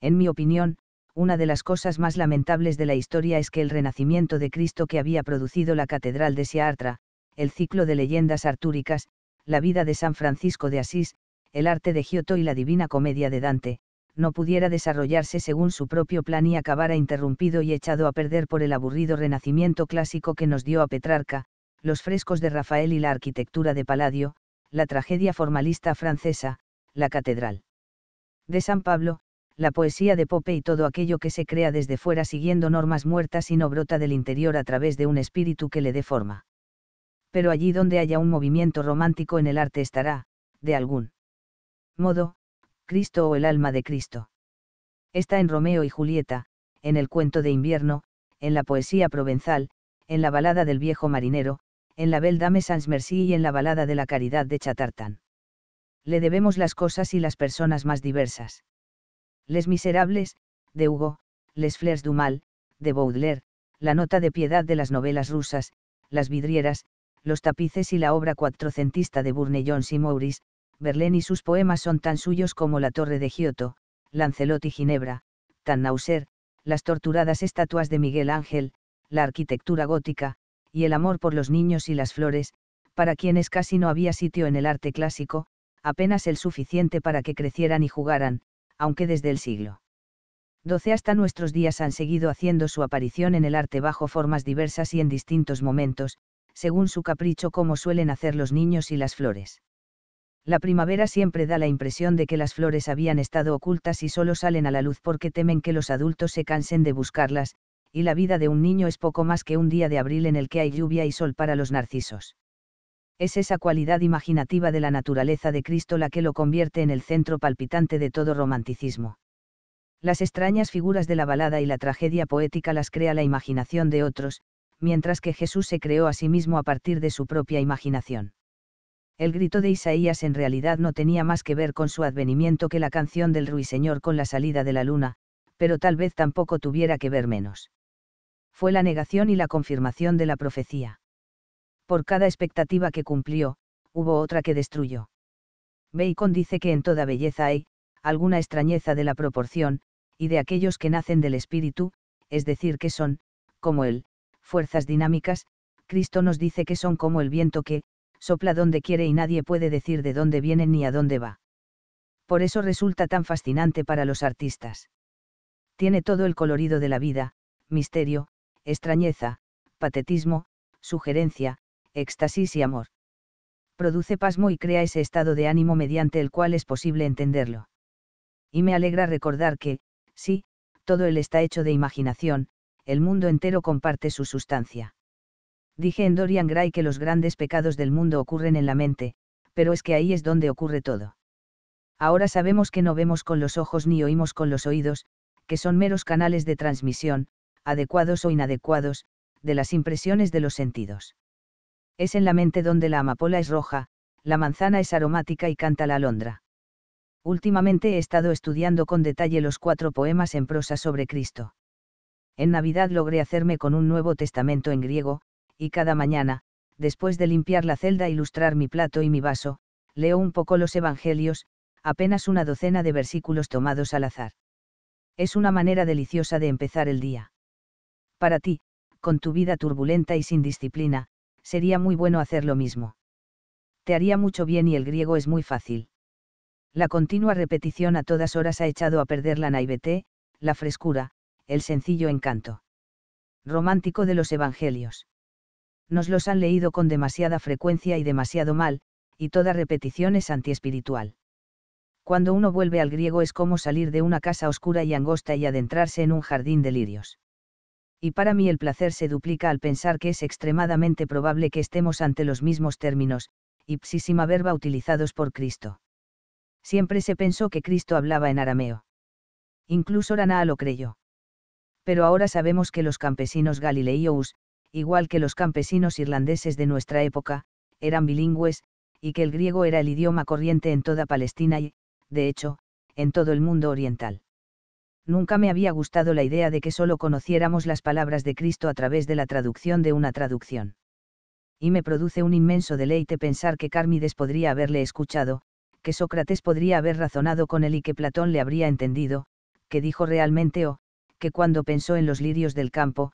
En mi opinión, una de las cosas más lamentables de la historia es que el renacimiento de Cristo que había producido la Catedral de Siartra, el ciclo de leyendas artúricas, la vida de San Francisco de Asís, el arte de Giotto y la divina comedia de Dante, no pudiera desarrollarse según su propio plan y acabara interrumpido y echado a perder por el aburrido renacimiento clásico que nos dio a Petrarca, los frescos de Rafael y la arquitectura de Palladio, la tragedia formalista francesa, la catedral de San Pablo, la poesía de Pope y todo aquello que se crea desde fuera siguiendo normas muertas y no brota del interior a través de un espíritu que le dé forma pero allí donde haya un movimiento romántico en el arte estará, de algún modo, Cristo o el alma de Cristo. Está en Romeo y Julieta, en el cuento de invierno, en la poesía provenzal, en la balada del viejo marinero, en la Belle Dame sans Merci y en la balada de la caridad de Chatartán. Le debemos las cosas y las personas más diversas. Les Miserables, de Hugo, Les Fleurs du Mal, de Baudelaire, la nota de piedad de las novelas rusas, las vidrieras, los tapices y la obra cuatrocentista de Burne-Jones y Maurice, Verlaine y sus poemas son tan suyos como La Torre de Giotto, Lancelot y Ginebra, tan las torturadas estatuas de Miguel Ángel, la arquitectura gótica, y el amor por los niños y las flores, para quienes casi no había sitio en el arte clásico, apenas el suficiente para que crecieran y jugaran, aunque desde el siglo XII hasta nuestros días han seguido haciendo su aparición en el arte bajo formas diversas y en distintos momentos, según su capricho como suelen hacer los niños y las flores. La primavera siempre da la impresión de que las flores habían estado ocultas y solo salen a la luz porque temen que los adultos se cansen de buscarlas, y la vida de un niño es poco más que un día de abril en el que hay lluvia y sol para los narcisos. Es esa cualidad imaginativa de la naturaleza de Cristo la que lo convierte en el centro palpitante de todo romanticismo. Las extrañas figuras de la balada y la tragedia poética las crea la imaginación de otros, mientras que Jesús se creó a sí mismo a partir de su propia imaginación. El grito de Isaías en realidad no tenía más que ver con su advenimiento que la canción del ruiseñor con la salida de la luna, pero tal vez tampoco tuviera que ver menos. Fue la negación y la confirmación de la profecía. Por cada expectativa que cumplió, hubo otra que destruyó. Bacon dice que en toda belleza hay, alguna extrañeza de la proporción, y de aquellos que nacen del espíritu, es decir, que son, como él, fuerzas dinámicas, Cristo nos dice que son como el viento que, sopla donde quiere y nadie puede decir de dónde viene ni a dónde va. Por eso resulta tan fascinante para los artistas. Tiene todo el colorido de la vida, misterio, extrañeza, patetismo, sugerencia, éxtasis y amor. Produce pasmo y crea ese estado de ánimo mediante el cual es posible entenderlo. Y me alegra recordar que, sí, todo él está hecho de imaginación, el mundo entero comparte su sustancia. Dije en Dorian Gray que los grandes pecados del mundo ocurren en la mente, pero es que ahí es donde ocurre todo. Ahora sabemos que no vemos con los ojos ni oímos con los oídos, que son meros canales de transmisión, adecuados o inadecuados, de las impresiones de los sentidos. Es en la mente donde la amapola es roja, la manzana es aromática y canta la alondra. Últimamente he estado estudiando con detalle los cuatro poemas en prosa sobre Cristo. En Navidad logré hacerme con un Nuevo Testamento en griego, y cada mañana, después de limpiar la celda y ilustrar mi plato y mi vaso, leo un poco los Evangelios, apenas una docena de versículos tomados al azar. Es una manera deliciosa de empezar el día. Para ti, con tu vida turbulenta y sin disciplina, sería muy bueno hacer lo mismo. Te haría mucho bien y el griego es muy fácil. La continua repetición a todas horas ha echado a perder la naivete, la frescura, el sencillo encanto. Romántico de los Evangelios. Nos los han leído con demasiada frecuencia y demasiado mal, y toda repetición es antiespiritual. Cuando uno vuelve al griego es como salir de una casa oscura y angosta y adentrarse en un jardín de lirios. Y para mí el placer se duplica al pensar que es extremadamente probable que estemos ante los mismos términos, psísima verba utilizados por Cristo. Siempre se pensó que Cristo hablaba en arameo. Incluso Rana lo creyó pero ahora sabemos que los campesinos galileos, igual que los campesinos irlandeses de nuestra época, eran bilingües, y que el griego era el idioma corriente en toda Palestina y, de hecho, en todo el mundo oriental. Nunca me había gustado la idea de que solo conociéramos las palabras de Cristo a través de la traducción de una traducción. Y me produce un inmenso deleite pensar que Cármides podría haberle escuchado, que Sócrates podría haber razonado con él y que Platón le habría entendido, que dijo realmente o, oh, que cuando pensó en los lirios del campo,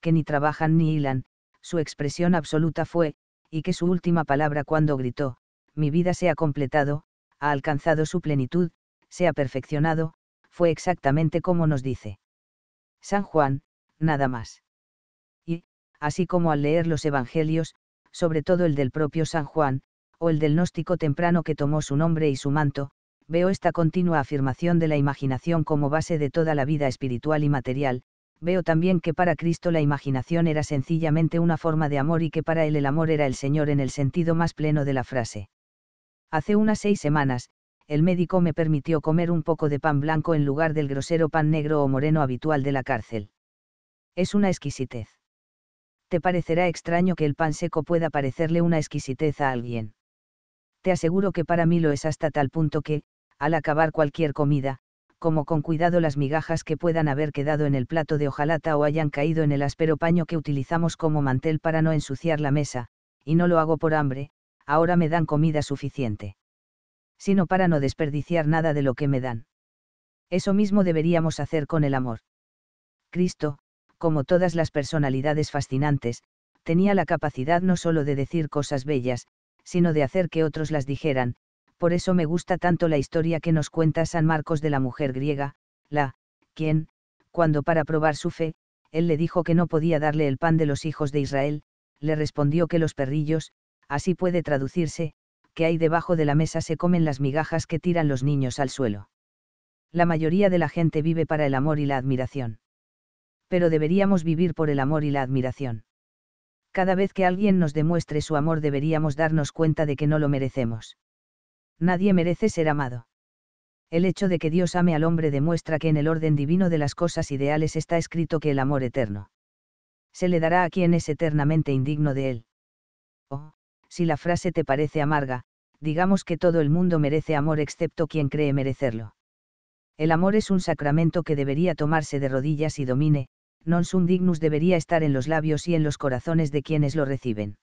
que ni trabajan ni hilan, su expresión absoluta fue, y que su última palabra cuando gritó, mi vida se ha completado, ha alcanzado su plenitud, se ha perfeccionado, fue exactamente como nos dice. San Juan, nada más. Y, así como al leer los Evangelios, sobre todo el del propio San Juan, o el del gnóstico temprano que tomó su nombre y su manto, veo esta continua afirmación de la imaginación como base de toda la vida espiritual y material, veo también que para Cristo la imaginación era sencillamente una forma de amor y que para él el amor era el Señor en el sentido más pleno de la frase. Hace unas seis semanas, el médico me permitió comer un poco de pan blanco en lugar del grosero pan negro o moreno habitual de la cárcel. Es una exquisitez. Te parecerá extraño que el pan seco pueda parecerle una exquisitez a alguien. Te aseguro que para mí lo es hasta tal punto que, al acabar cualquier comida, como con cuidado las migajas que puedan haber quedado en el plato de hojalata o hayan caído en el áspero paño que utilizamos como mantel para no ensuciar la mesa, y no lo hago por hambre, ahora me dan comida suficiente. Sino para no desperdiciar nada de lo que me dan. Eso mismo deberíamos hacer con el amor. Cristo, como todas las personalidades fascinantes, tenía la capacidad no solo de decir cosas bellas, sino de hacer que otros las dijeran, por eso me gusta tanto la historia que nos cuenta San Marcos de la mujer griega, la, quien, cuando para probar su fe, él le dijo que no podía darle el pan de los hijos de Israel, le respondió que los perrillos, así puede traducirse, que hay debajo de la mesa se comen las migajas que tiran los niños al suelo. La mayoría de la gente vive para el amor y la admiración. Pero deberíamos vivir por el amor y la admiración. Cada vez que alguien nos demuestre su amor deberíamos darnos cuenta de que no lo merecemos nadie merece ser amado. El hecho de que Dios ame al hombre demuestra que en el orden divino de las cosas ideales está escrito que el amor eterno se le dará a quien es eternamente indigno de él. Oh, si la frase te parece amarga, digamos que todo el mundo merece amor excepto quien cree merecerlo. El amor es un sacramento que debería tomarse de rodillas y domine, non sum dignus debería estar en los labios y en los corazones de quienes lo reciben.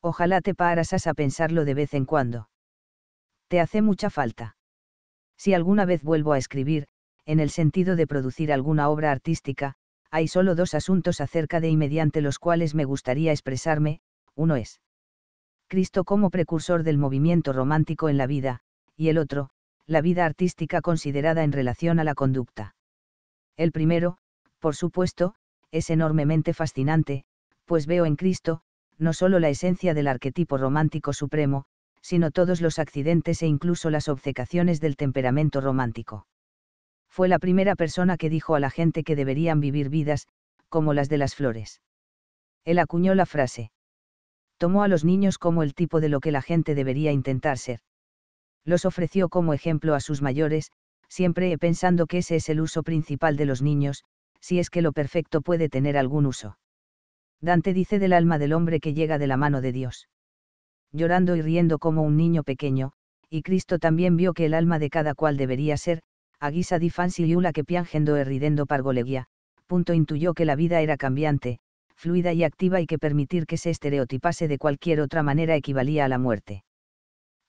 Ojalá te parasas a pensarlo de vez en cuando te hace mucha falta. Si alguna vez vuelvo a escribir, en el sentido de producir alguna obra artística, hay solo dos asuntos acerca de y mediante los cuales me gustaría expresarme, uno es Cristo como precursor del movimiento romántico en la vida, y el otro, la vida artística considerada en relación a la conducta. El primero, por supuesto, es enormemente fascinante, pues veo en Cristo, no solo la esencia del arquetipo romántico supremo, sino todos los accidentes e incluso las obcecaciones del temperamento romántico. Fue la primera persona que dijo a la gente que deberían vivir vidas, como las de las flores. Él acuñó la frase. Tomó a los niños como el tipo de lo que la gente debería intentar ser. Los ofreció como ejemplo a sus mayores, siempre pensando que ese es el uso principal de los niños, si es que lo perfecto puede tener algún uso. Dante dice del alma del hombre que llega de la mano de Dios llorando y riendo como un niño pequeño, y Cristo también vio que el alma de cada cual debería ser, a guisa di yula que piangendo e ridendo pargolegia, punto intuyó que la vida era cambiante, fluida y activa y que permitir que se estereotipase de cualquier otra manera equivalía a la muerte.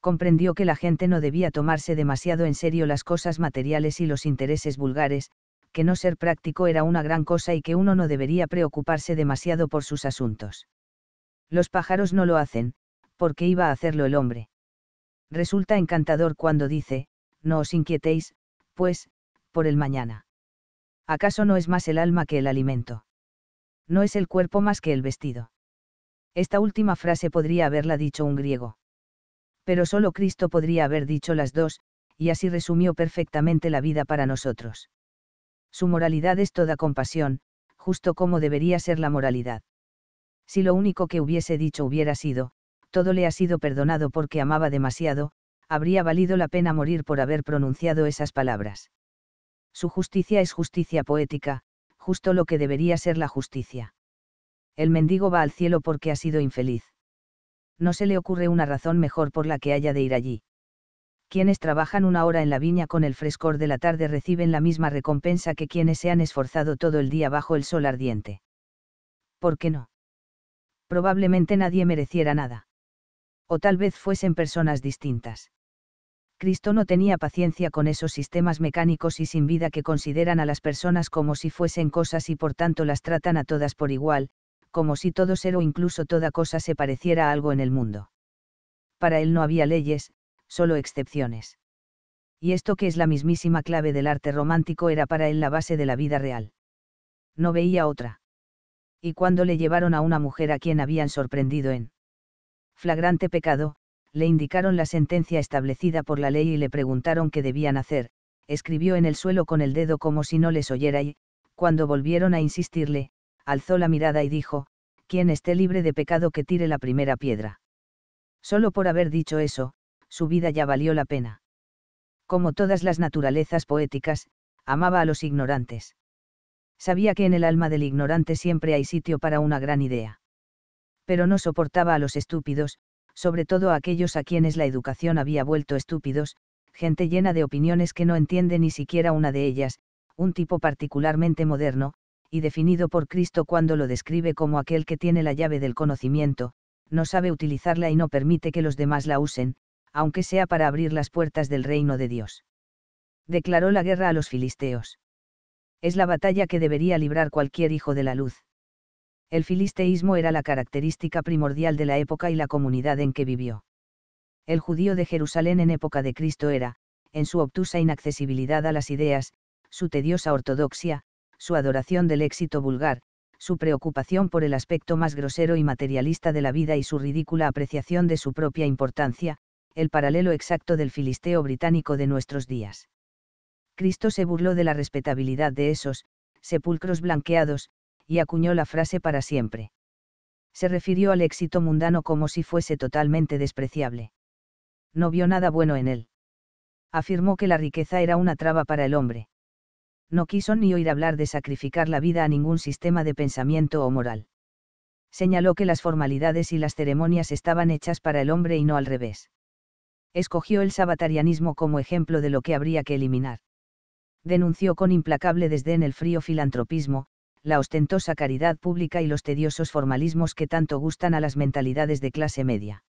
Comprendió que la gente no debía tomarse demasiado en serio las cosas materiales y los intereses vulgares, que no ser práctico era una gran cosa y que uno no debería preocuparse demasiado por sus asuntos. Los pájaros no lo hacen, porque iba a hacerlo el hombre. Resulta encantador cuando dice, no os inquietéis, pues, por el mañana. ¿Acaso no es más el alma que el alimento? No es el cuerpo más que el vestido. Esta última frase podría haberla dicho un griego. Pero solo Cristo podría haber dicho las dos, y así resumió perfectamente la vida para nosotros. Su moralidad es toda compasión, justo como debería ser la moralidad. Si lo único que hubiese dicho hubiera sido, todo le ha sido perdonado porque amaba demasiado, habría valido la pena morir por haber pronunciado esas palabras. Su justicia es justicia poética, justo lo que debería ser la justicia. El mendigo va al cielo porque ha sido infeliz. No se le ocurre una razón mejor por la que haya de ir allí. Quienes trabajan una hora en la viña con el frescor de la tarde reciben la misma recompensa que quienes se han esforzado todo el día bajo el sol ardiente. ¿Por qué no? Probablemente nadie mereciera nada. O tal vez fuesen personas distintas. Cristo no tenía paciencia con esos sistemas mecánicos y sin vida que consideran a las personas como si fuesen cosas y por tanto las tratan a todas por igual, como si todo ser o incluso toda cosa se pareciera a algo en el mundo. Para él no había leyes, solo excepciones. Y esto que es la mismísima clave del arte romántico era para él la base de la vida real. No veía otra. Y cuando le llevaron a una mujer a quien habían sorprendido en flagrante pecado, le indicaron la sentencia establecida por la ley y le preguntaron qué debían hacer, escribió en el suelo con el dedo como si no les oyera y, cuando volvieron a insistirle, alzó la mirada y dijo, quien esté libre de pecado que tire la primera piedra. Solo por haber dicho eso, su vida ya valió la pena. Como todas las naturalezas poéticas, amaba a los ignorantes. Sabía que en el alma del ignorante siempre hay sitio para una gran idea pero no soportaba a los estúpidos, sobre todo a aquellos a quienes la educación había vuelto estúpidos, gente llena de opiniones que no entiende ni siquiera una de ellas, un tipo particularmente moderno, y definido por Cristo cuando lo describe como aquel que tiene la llave del conocimiento, no sabe utilizarla y no permite que los demás la usen, aunque sea para abrir las puertas del reino de Dios. Declaró la guerra a los filisteos. Es la batalla que debería librar cualquier hijo de la luz el filisteísmo era la característica primordial de la época y la comunidad en que vivió. El judío de Jerusalén en época de Cristo era, en su obtusa inaccesibilidad a las ideas, su tediosa ortodoxia, su adoración del éxito vulgar, su preocupación por el aspecto más grosero y materialista de la vida y su ridícula apreciación de su propia importancia, el paralelo exacto del filisteo británico de nuestros días. Cristo se burló de la respetabilidad de esos, sepulcros blanqueados, y acuñó la frase para siempre. Se refirió al éxito mundano como si fuese totalmente despreciable. No vio nada bueno en él. Afirmó que la riqueza era una traba para el hombre. No quiso ni oír hablar de sacrificar la vida a ningún sistema de pensamiento o moral. Señaló que las formalidades y las ceremonias estaban hechas para el hombre y no al revés. Escogió el sabatarianismo como ejemplo de lo que habría que eliminar denunció con implacable desdén el frío filantropismo, la ostentosa caridad pública y los tediosos formalismos que tanto gustan a las mentalidades de clase media.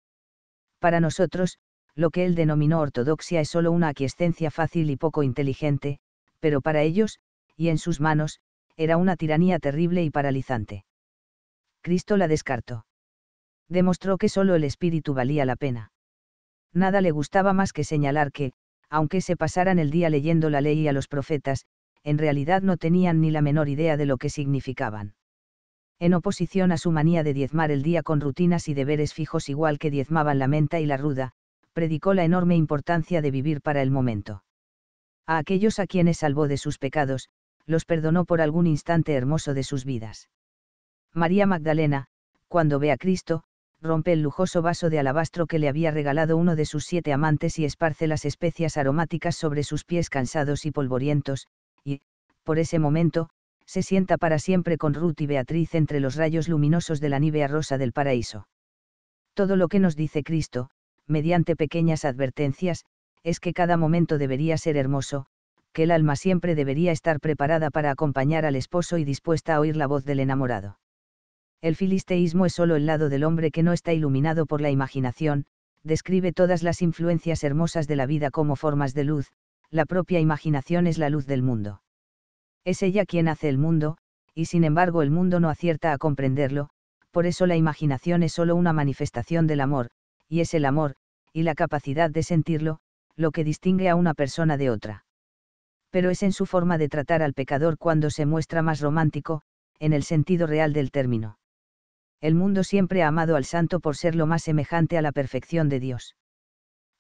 Para nosotros, lo que él denominó ortodoxia es solo una aquiescencia fácil y poco inteligente, pero para ellos, y en sus manos, era una tiranía terrible y paralizante. Cristo la descartó. Demostró que solo el espíritu valía la pena. Nada le gustaba más que señalar que, aunque se pasaran el día leyendo la ley y a los profetas, en realidad no tenían ni la menor idea de lo que significaban. En oposición a su manía de diezmar el día con rutinas y deberes fijos igual que diezmaban la menta y la ruda, predicó la enorme importancia de vivir para el momento. A aquellos a quienes salvó de sus pecados, los perdonó por algún instante hermoso de sus vidas. María Magdalena, cuando ve a Cristo, rompe el lujoso vaso de alabastro que le había regalado uno de sus siete amantes y esparce las especias aromáticas sobre sus pies cansados y polvorientos, y, por ese momento, se sienta para siempre con Ruth y Beatriz entre los rayos luminosos de la nieve rosa del paraíso. Todo lo que nos dice Cristo, mediante pequeñas advertencias, es que cada momento debería ser hermoso, que el alma siempre debería estar preparada para acompañar al esposo y dispuesta a oír la voz del enamorado. El filisteísmo es solo el lado del hombre que no está iluminado por la imaginación, describe todas las influencias hermosas de la vida como formas de luz, la propia imaginación es la luz del mundo. Es ella quien hace el mundo, y sin embargo el mundo no acierta a comprenderlo, por eso la imaginación es solo una manifestación del amor, y es el amor, y la capacidad de sentirlo, lo que distingue a una persona de otra. Pero es en su forma de tratar al pecador cuando se muestra más romántico, en el sentido real del término. El mundo siempre ha amado al santo por ser lo más semejante a la perfección de Dios.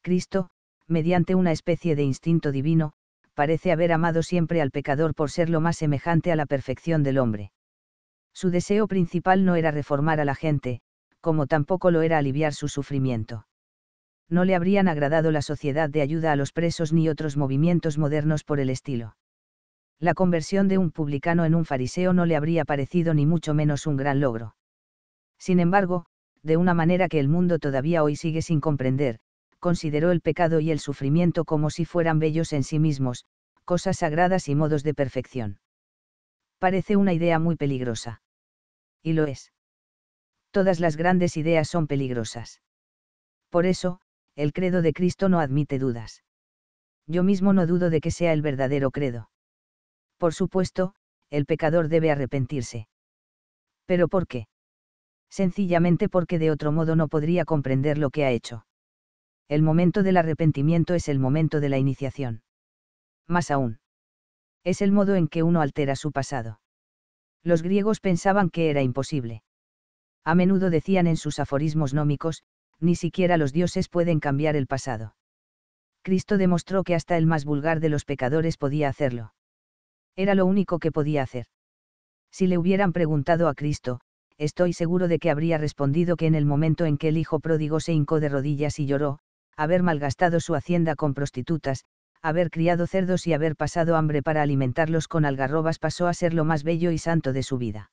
Cristo, mediante una especie de instinto divino, parece haber amado siempre al pecador por ser lo más semejante a la perfección del hombre. Su deseo principal no era reformar a la gente, como tampoco lo era aliviar su sufrimiento. No le habrían agradado la sociedad de ayuda a los presos ni otros movimientos modernos por el estilo. La conversión de un publicano en un fariseo no le habría parecido ni mucho menos un gran logro. Sin embargo, de una manera que el mundo todavía hoy sigue sin comprender, consideró el pecado y el sufrimiento como si fueran bellos en sí mismos, cosas sagradas y modos de perfección. Parece una idea muy peligrosa. Y lo es. Todas las grandes ideas son peligrosas. Por eso, el credo de Cristo no admite dudas. Yo mismo no dudo de que sea el verdadero credo. Por supuesto, el pecador debe arrepentirse. ¿Pero por qué? Sencillamente porque de otro modo no podría comprender lo que ha hecho. El momento del arrepentimiento es el momento de la iniciación. Más aún. Es el modo en que uno altera su pasado. Los griegos pensaban que era imposible. A menudo decían en sus aforismos nómicos, ni siquiera los dioses pueden cambiar el pasado. Cristo demostró que hasta el más vulgar de los pecadores podía hacerlo. Era lo único que podía hacer. Si le hubieran preguntado a Cristo, estoy seguro de que habría respondido que en el momento en que el hijo pródigo se hincó de rodillas y lloró, haber malgastado su hacienda con prostitutas, haber criado cerdos y haber pasado hambre para alimentarlos con algarrobas pasó a ser lo más bello y santo de su vida.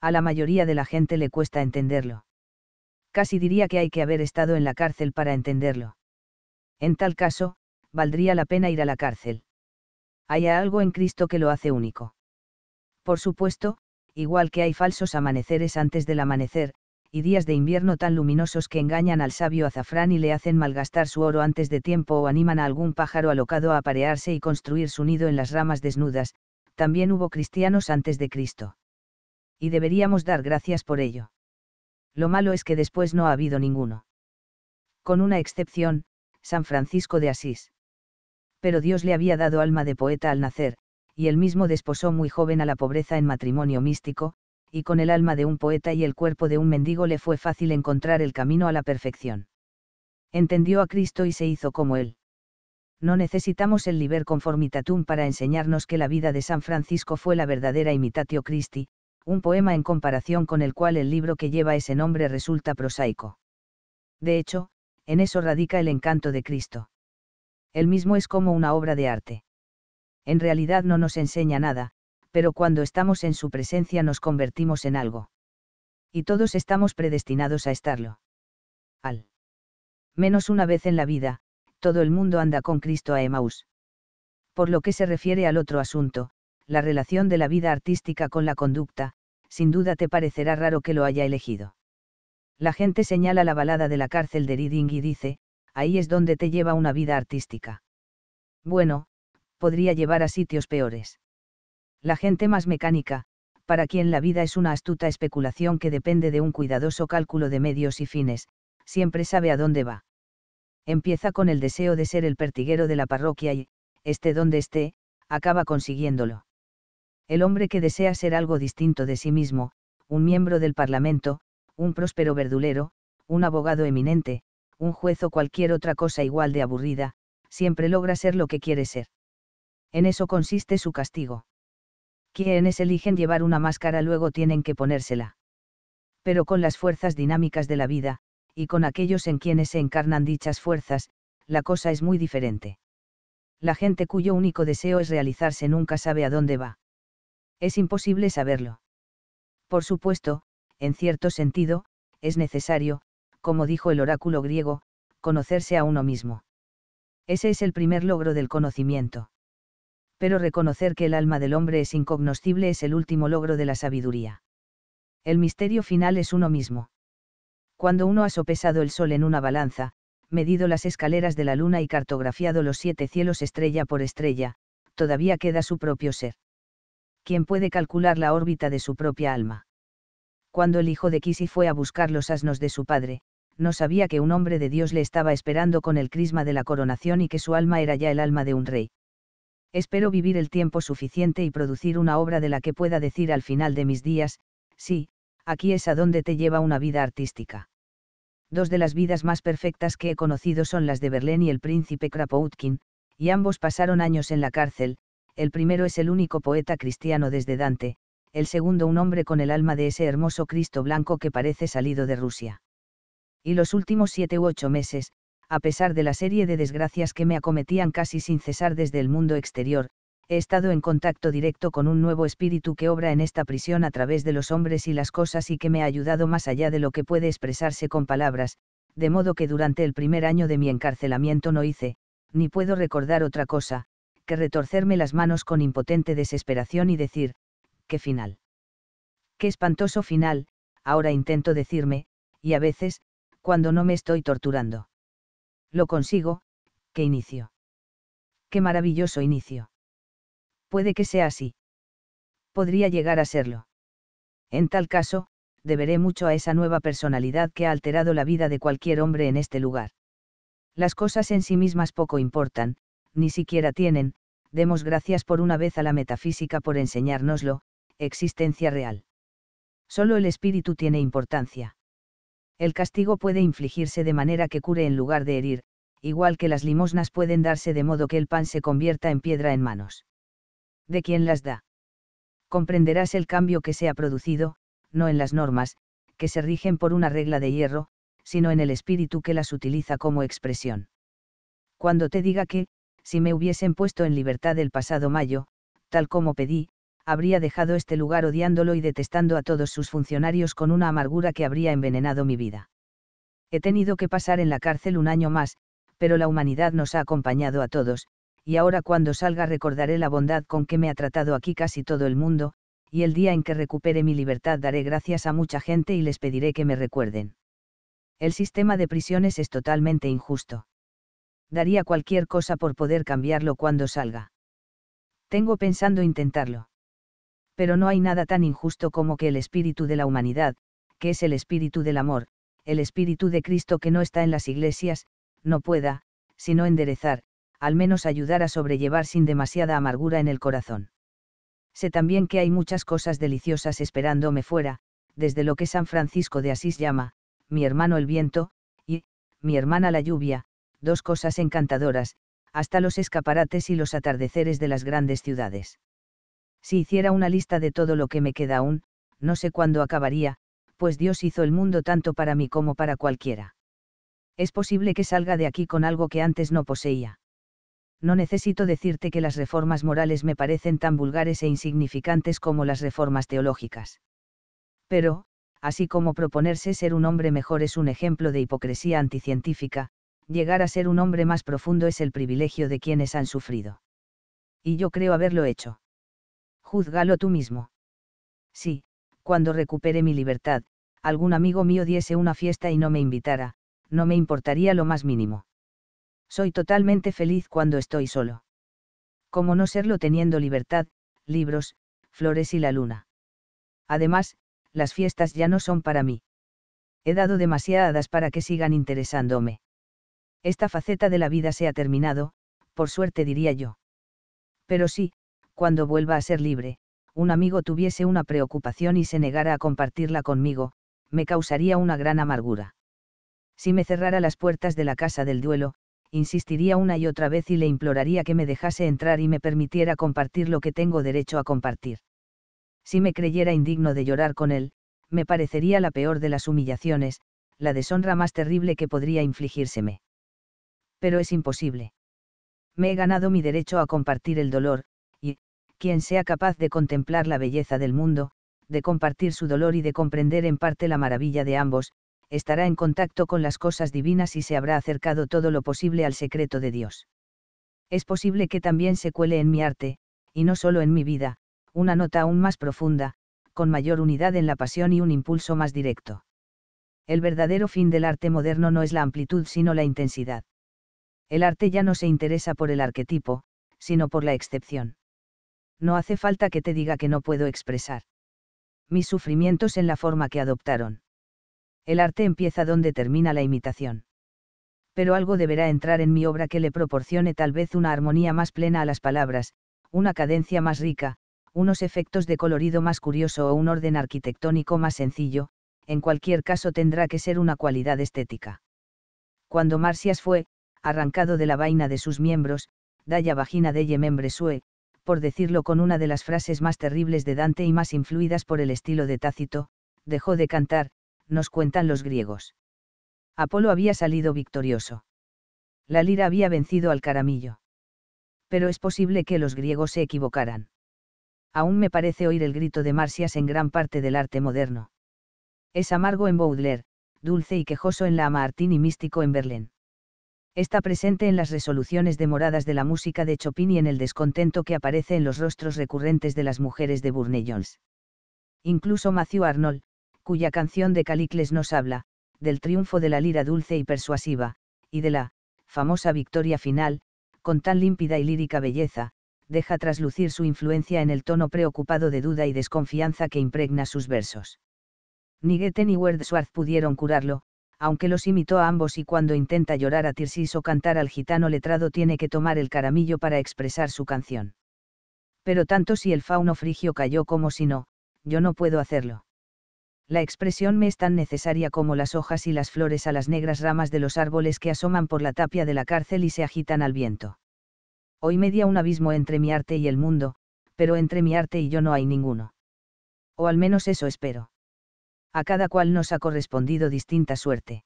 A la mayoría de la gente le cuesta entenderlo. Casi diría que hay que haber estado en la cárcel para entenderlo. En tal caso, valdría la pena ir a la cárcel. Hay algo en Cristo que lo hace único. Por supuesto, igual que hay falsos amaneceres antes del amanecer, y días de invierno tan luminosos que engañan al sabio azafrán y le hacen malgastar su oro antes de tiempo o animan a algún pájaro alocado a aparearse y construir su nido en las ramas desnudas, también hubo cristianos antes de Cristo. Y deberíamos dar gracias por ello. Lo malo es que después no ha habido ninguno. Con una excepción, San Francisco de Asís. Pero Dios le había dado alma de poeta al nacer, y él mismo desposó muy joven a la pobreza en matrimonio místico, y con el alma de un poeta y el cuerpo de un mendigo le fue fácil encontrar el camino a la perfección. Entendió a Cristo y se hizo como él. No necesitamos el liber conformitatum para enseñarnos que la vida de San Francisco fue la verdadera imitatio Christi, un poema en comparación con el cual el libro que lleva ese nombre resulta prosaico. De hecho, en eso radica el encanto de Cristo. Él mismo es como una obra de arte. En realidad no nos enseña nada, pero cuando estamos en su presencia nos convertimos en algo. Y todos estamos predestinados a estarlo. Al menos una vez en la vida, todo el mundo anda con Cristo a Emmaus. Por lo que se refiere al otro asunto, la relación de la vida artística con la conducta, sin duda te parecerá raro que lo haya elegido. La gente señala la balada de la cárcel de Reading y dice, ahí es donde te lleva una vida artística. Bueno, podría llevar a sitios peores la gente más mecánica, para quien la vida es una astuta especulación que depende de un cuidadoso cálculo de medios y fines, siempre sabe a dónde va. Empieza con el deseo de ser el pertiguero de la parroquia y, esté donde esté, acaba consiguiéndolo. El hombre que desea ser algo distinto de sí mismo, un miembro del Parlamento, un próspero verdulero, un abogado eminente, un juez o cualquier otra cosa igual de aburrida, siempre logra ser lo que quiere ser. En eso consiste su castigo quienes eligen llevar una máscara luego tienen que ponérsela. Pero con las fuerzas dinámicas de la vida, y con aquellos en quienes se encarnan dichas fuerzas, la cosa es muy diferente. La gente cuyo único deseo es realizarse nunca sabe a dónde va. Es imposible saberlo. Por supuesto, en cierto sentido, es necesario, como dijo el oráculo griego, conocerse a uno mismo. Ese es el primer logro del conocimiento pero reconocer que el alma del hombre es incognoscible es el último logro de la sabiduría. El misterio final es uno mismo. Cuando uno ha sopesado el sol en una balanza, medido las escaleras de la luna y cartografiado los siete cielos estrella por estrella, todavía queda su propio ser. ¿Quién puede calcular la órbita de su propia alma? Cuando el hijo de Kisi fue a buscar los asnos de su padre, no sabía que un hombre de Dios le estaba esperando con el crisma de la coronación y que su alma era ya el alma de un rey espero vivir el tiempo suficiente y producir una obra de la que pueda decir al final de mis días, sí, aquí es a donde te lleva una vida artística. Dos de las vidas más perfectas que he conocido son las de Berlín y el príncipe Krapoutkin, y ambos pasaron años en la cárcel, el primero es el único poeta cristiano desde Dante, el segundo un hombre con el alma de ese hermoso Cristo blanco que parece salido de Rusia. Y los últimos siete u ocho meses, a pesar de la serie de desgracias que me acometían casi sin cesar desde el mundo exterior, he estado en contacto directo con un nuevo espíritu que obra en esta prisión a través de los hombres y las cosas y que me ha ayudado más allá de lo que puede expresarse con palabras, de modo que durante el primer año de mi encarcelamiento no hice, ni puedo recordar otra cosa, que retorcerme las manos con impotente desesperación y decir, qué final. Qué espantoso final, ahora intento decirme, y a veces, cuando no me estoy torturando. Lo consigo, qué inicio. Qué maravilloso inicio. Puede que sea así. Podría llegar a serlo. En tal caso, deberé mucho a esa nueva personalidad que ha alterado la vida de cualquier hombre en este lugar. Las cosas en sí mismas poco importan, ni siquiera tienen, demos gracias por una vez a la metafísica por enseñárnoslo, existencia real. Solo el espíritu tiene importancia. El castigo puede infligirse de manera que cure en lugar de herir, igual que las limosnas pueden darse de modo que el pan se convierta en piedra en manos. ¿De quién las da? Comprenderás el cambio que se ha producido, no en las normas, que se rigen por una regla de hierro, sino en el espíritu que las utiliza como expresión. Cuando te diga que, si me hubiesen puesto en libertad el pasado mayo, tal como pedí, habría dejado este lugar odiándolo y detestando a todos sus funcionarios con una amargura que habría envenenado mi vida. He tenido que pasar en la cárcel un año más, pero la humanidad nos ha acompañado a todos, y ahora cuando salga recordaré la bondad con que me ha tratado aquí casi todo el mundo, y el día en que recupere mi libertad daré gracias a mucha gente y les pediré que me recuerden. El sistema de prisiones es totalmente injusto. Daría cualquier cosa por poder cambiarlo cuando salga. Tengo pensando intentarlo pero no hay nada tan injusto como que el espíritu de la humanidad, que es el espíritu del amor, el espíritu de Cristo que no está en las iglesias, no pueda, sino enderezar, al menos ayudar a sobrellevar sin demasiada amargura en el corazón. Sé también que hay muchas cosas deliciosas esperándome fuera, desde lo que San Francisco de Asís llama, mi hermano el viento, y, mi hermana la lluvia, dos cosas encantadoras, hasta los escaparates y los atardeceres de las grandes ciudades. Si hiciera una lista de todo lo que me queda aún, no sé cuándo acabaría, pues Dios hizo el mundo tanto para mí como para cualquiera. Es posible que salga de aquí con algo que antes no poseía. No necesito decirte que las reformas morales me parecen tan vulgares e insignificantes como las reformas teológicas. Pero, así como proponerse ser un hombre mejor es un ejemplo de hipocresía anticientífica, llegar a ser un hombre más profundo es el privilegio de quienes han sufrido. Y yo creo haberlo hecho. Júzgalo tú mismo. Si, cuando recupere mi libertad, algún amigo mío diese una fiesta y no me invitara, no me importaría lo más mínimo. Soy totalmente feliz cuando estoy solo. ¿Cómo no serlo teniendo libertad, libros, flores y la luna? Además, las fiestas ya no son para mí. He dado demasiadas para que sigan interesándome. Esta faceta de la vida se ha terminado, por suerte diría yo. Pero sí, cuando vuelva a ser libre, un amigo tuviese una preocupación y se negara a compartirla conmigo, me causaría una gran amargura. Si me cerrara las puertas de la casa del duelo, insistiría una y otra vez y le imploraría que me dejase entrar y me permitiera compartir lo que tengo derecho a compartir. Si me creyera indigno de llorar con él, me parecería la peor de las humillaciones, la deshonra más terrible que podría infligírseme. Pero es imposible. Me he ganado mi derecho a compartir el dolor, quien sea capaz de contemplar la belleza del mundo, de compartir su dolor y de comprender en parte la maravilla de ambos, estará en contacto con las cosas divinas y se habrá acercado todo lo posible al secreto de Dios. Es posible que también se cuele en mi arte, y no solo en mi vida, una nota aún más profunda, con mayor unidad en la pasión y un impulso más directo. El verdadero fin del arte moderno no es la amplitud sino la intensidad. El arte ya no se interesa por el arquetipo, sino por la excepción no hace falta que te diga que no puedo expresar. Mis sufrimientos en la forma que adoptaron. El arte empieza donde termina la imitación. Pero algo deberá entrar en mi obra que le proporcione tal vez una armonía más plena a las palabras, una cadencia más rica, unos efectos de colorido más curioso o un orden arquitectónico más sencillo, en cualquier caso tendrá que ser una cualidad estética. Cuando Marcias fue, arrancado de la vaina de sus miembros, Daya vagina de membre sue, por decirlo con una de las frases más terribles de Dante y más influidas por el estilo de Tácito, dejó de cantar, nos cuentan los griegos. Apolo había salido victorioso. La lira había vencido al caramillo. Pero es posible que los griegos se equivocaran. Aún me parece oír el grito de Marcias en gran parte del arte moderno. Es amargo en Baudelaire, dulce y quejoso en la Amartín y místico en Berlín está presente en las resoluciones demoradas de la música de Chopin y en el descontento que aparece en los rostros recurrentes de las mujeres de Burne-Jones. Incluso Matthew Arnold, cuya canción de Calicles nos habla, del triunfo de la lira dulce y persuasiva, y de la famosa victoria final, con tan límpida y lírica belleza, deja traslucir su influencia en el tono preocupado de duda y desconfianza que impregna sus versos. Ni Goethe ni Wordsworth pudieron curarlo, aunque los imitó a ambos y cuando intenta llorar a Tirsis o cantar al gitano letrado tiene que tomar el caramillo para expresar su canción. Pero tanto si el fauno frigio cayó como si no, yo no puedo hacerlo. La expresión me es tan necesaria como las hojas y las flores a las negras ramas de los árboles que asoman por la tapia de la cárcel y se agitan al viento. Hoy media un abismo entre mi arte y el mundo, pero entre mi arte y yo no hay ninguno. O al menos eso espero a cada cual nos ha correspondido distinta suerte.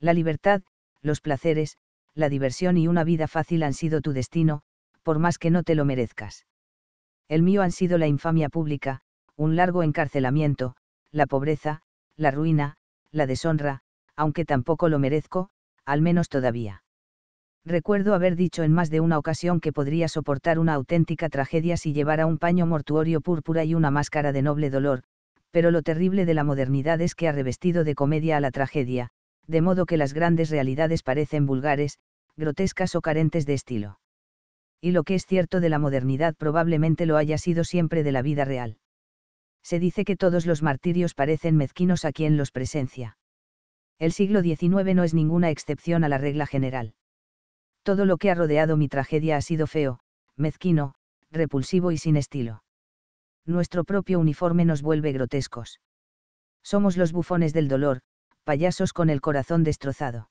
La libertad, los placeres, la diversión y una vida fácil han sido tu destino, por más que no te lo merezcas. El mío han sido la infamia pública, un largo encarcelamiento, la pobreza, la ruina, la deshonra, aunque tampoco lo merezco, al menos todavía. Recuerdo haber dicho en más de una ocasión que podría soportar una auténtica tragedia si llevara un paño mortuorio púrpura y una máscara de noble dolor, pero lo terrible de la modernidad es que ha revestido de comedia a la tragedia, de modo que las grandes realidades parecen vulgares, grotescas o carentes de estilo. Y lo que es cierto de la modernidad probablemente lo haya sido siempre de la vida real. Se dice que todos los martirios parecen mezquinos a quien los presencia. El siglo XIX no es ninguna excepción a la regla general. Todo lo que ha rodeado mi tragedia ha sido feo, mezquino, repulsivo y sin estilo nuestro propio uniforme nos vuelve grotescos. Somos los bufones del dolor, payasos con el corazón destrozado.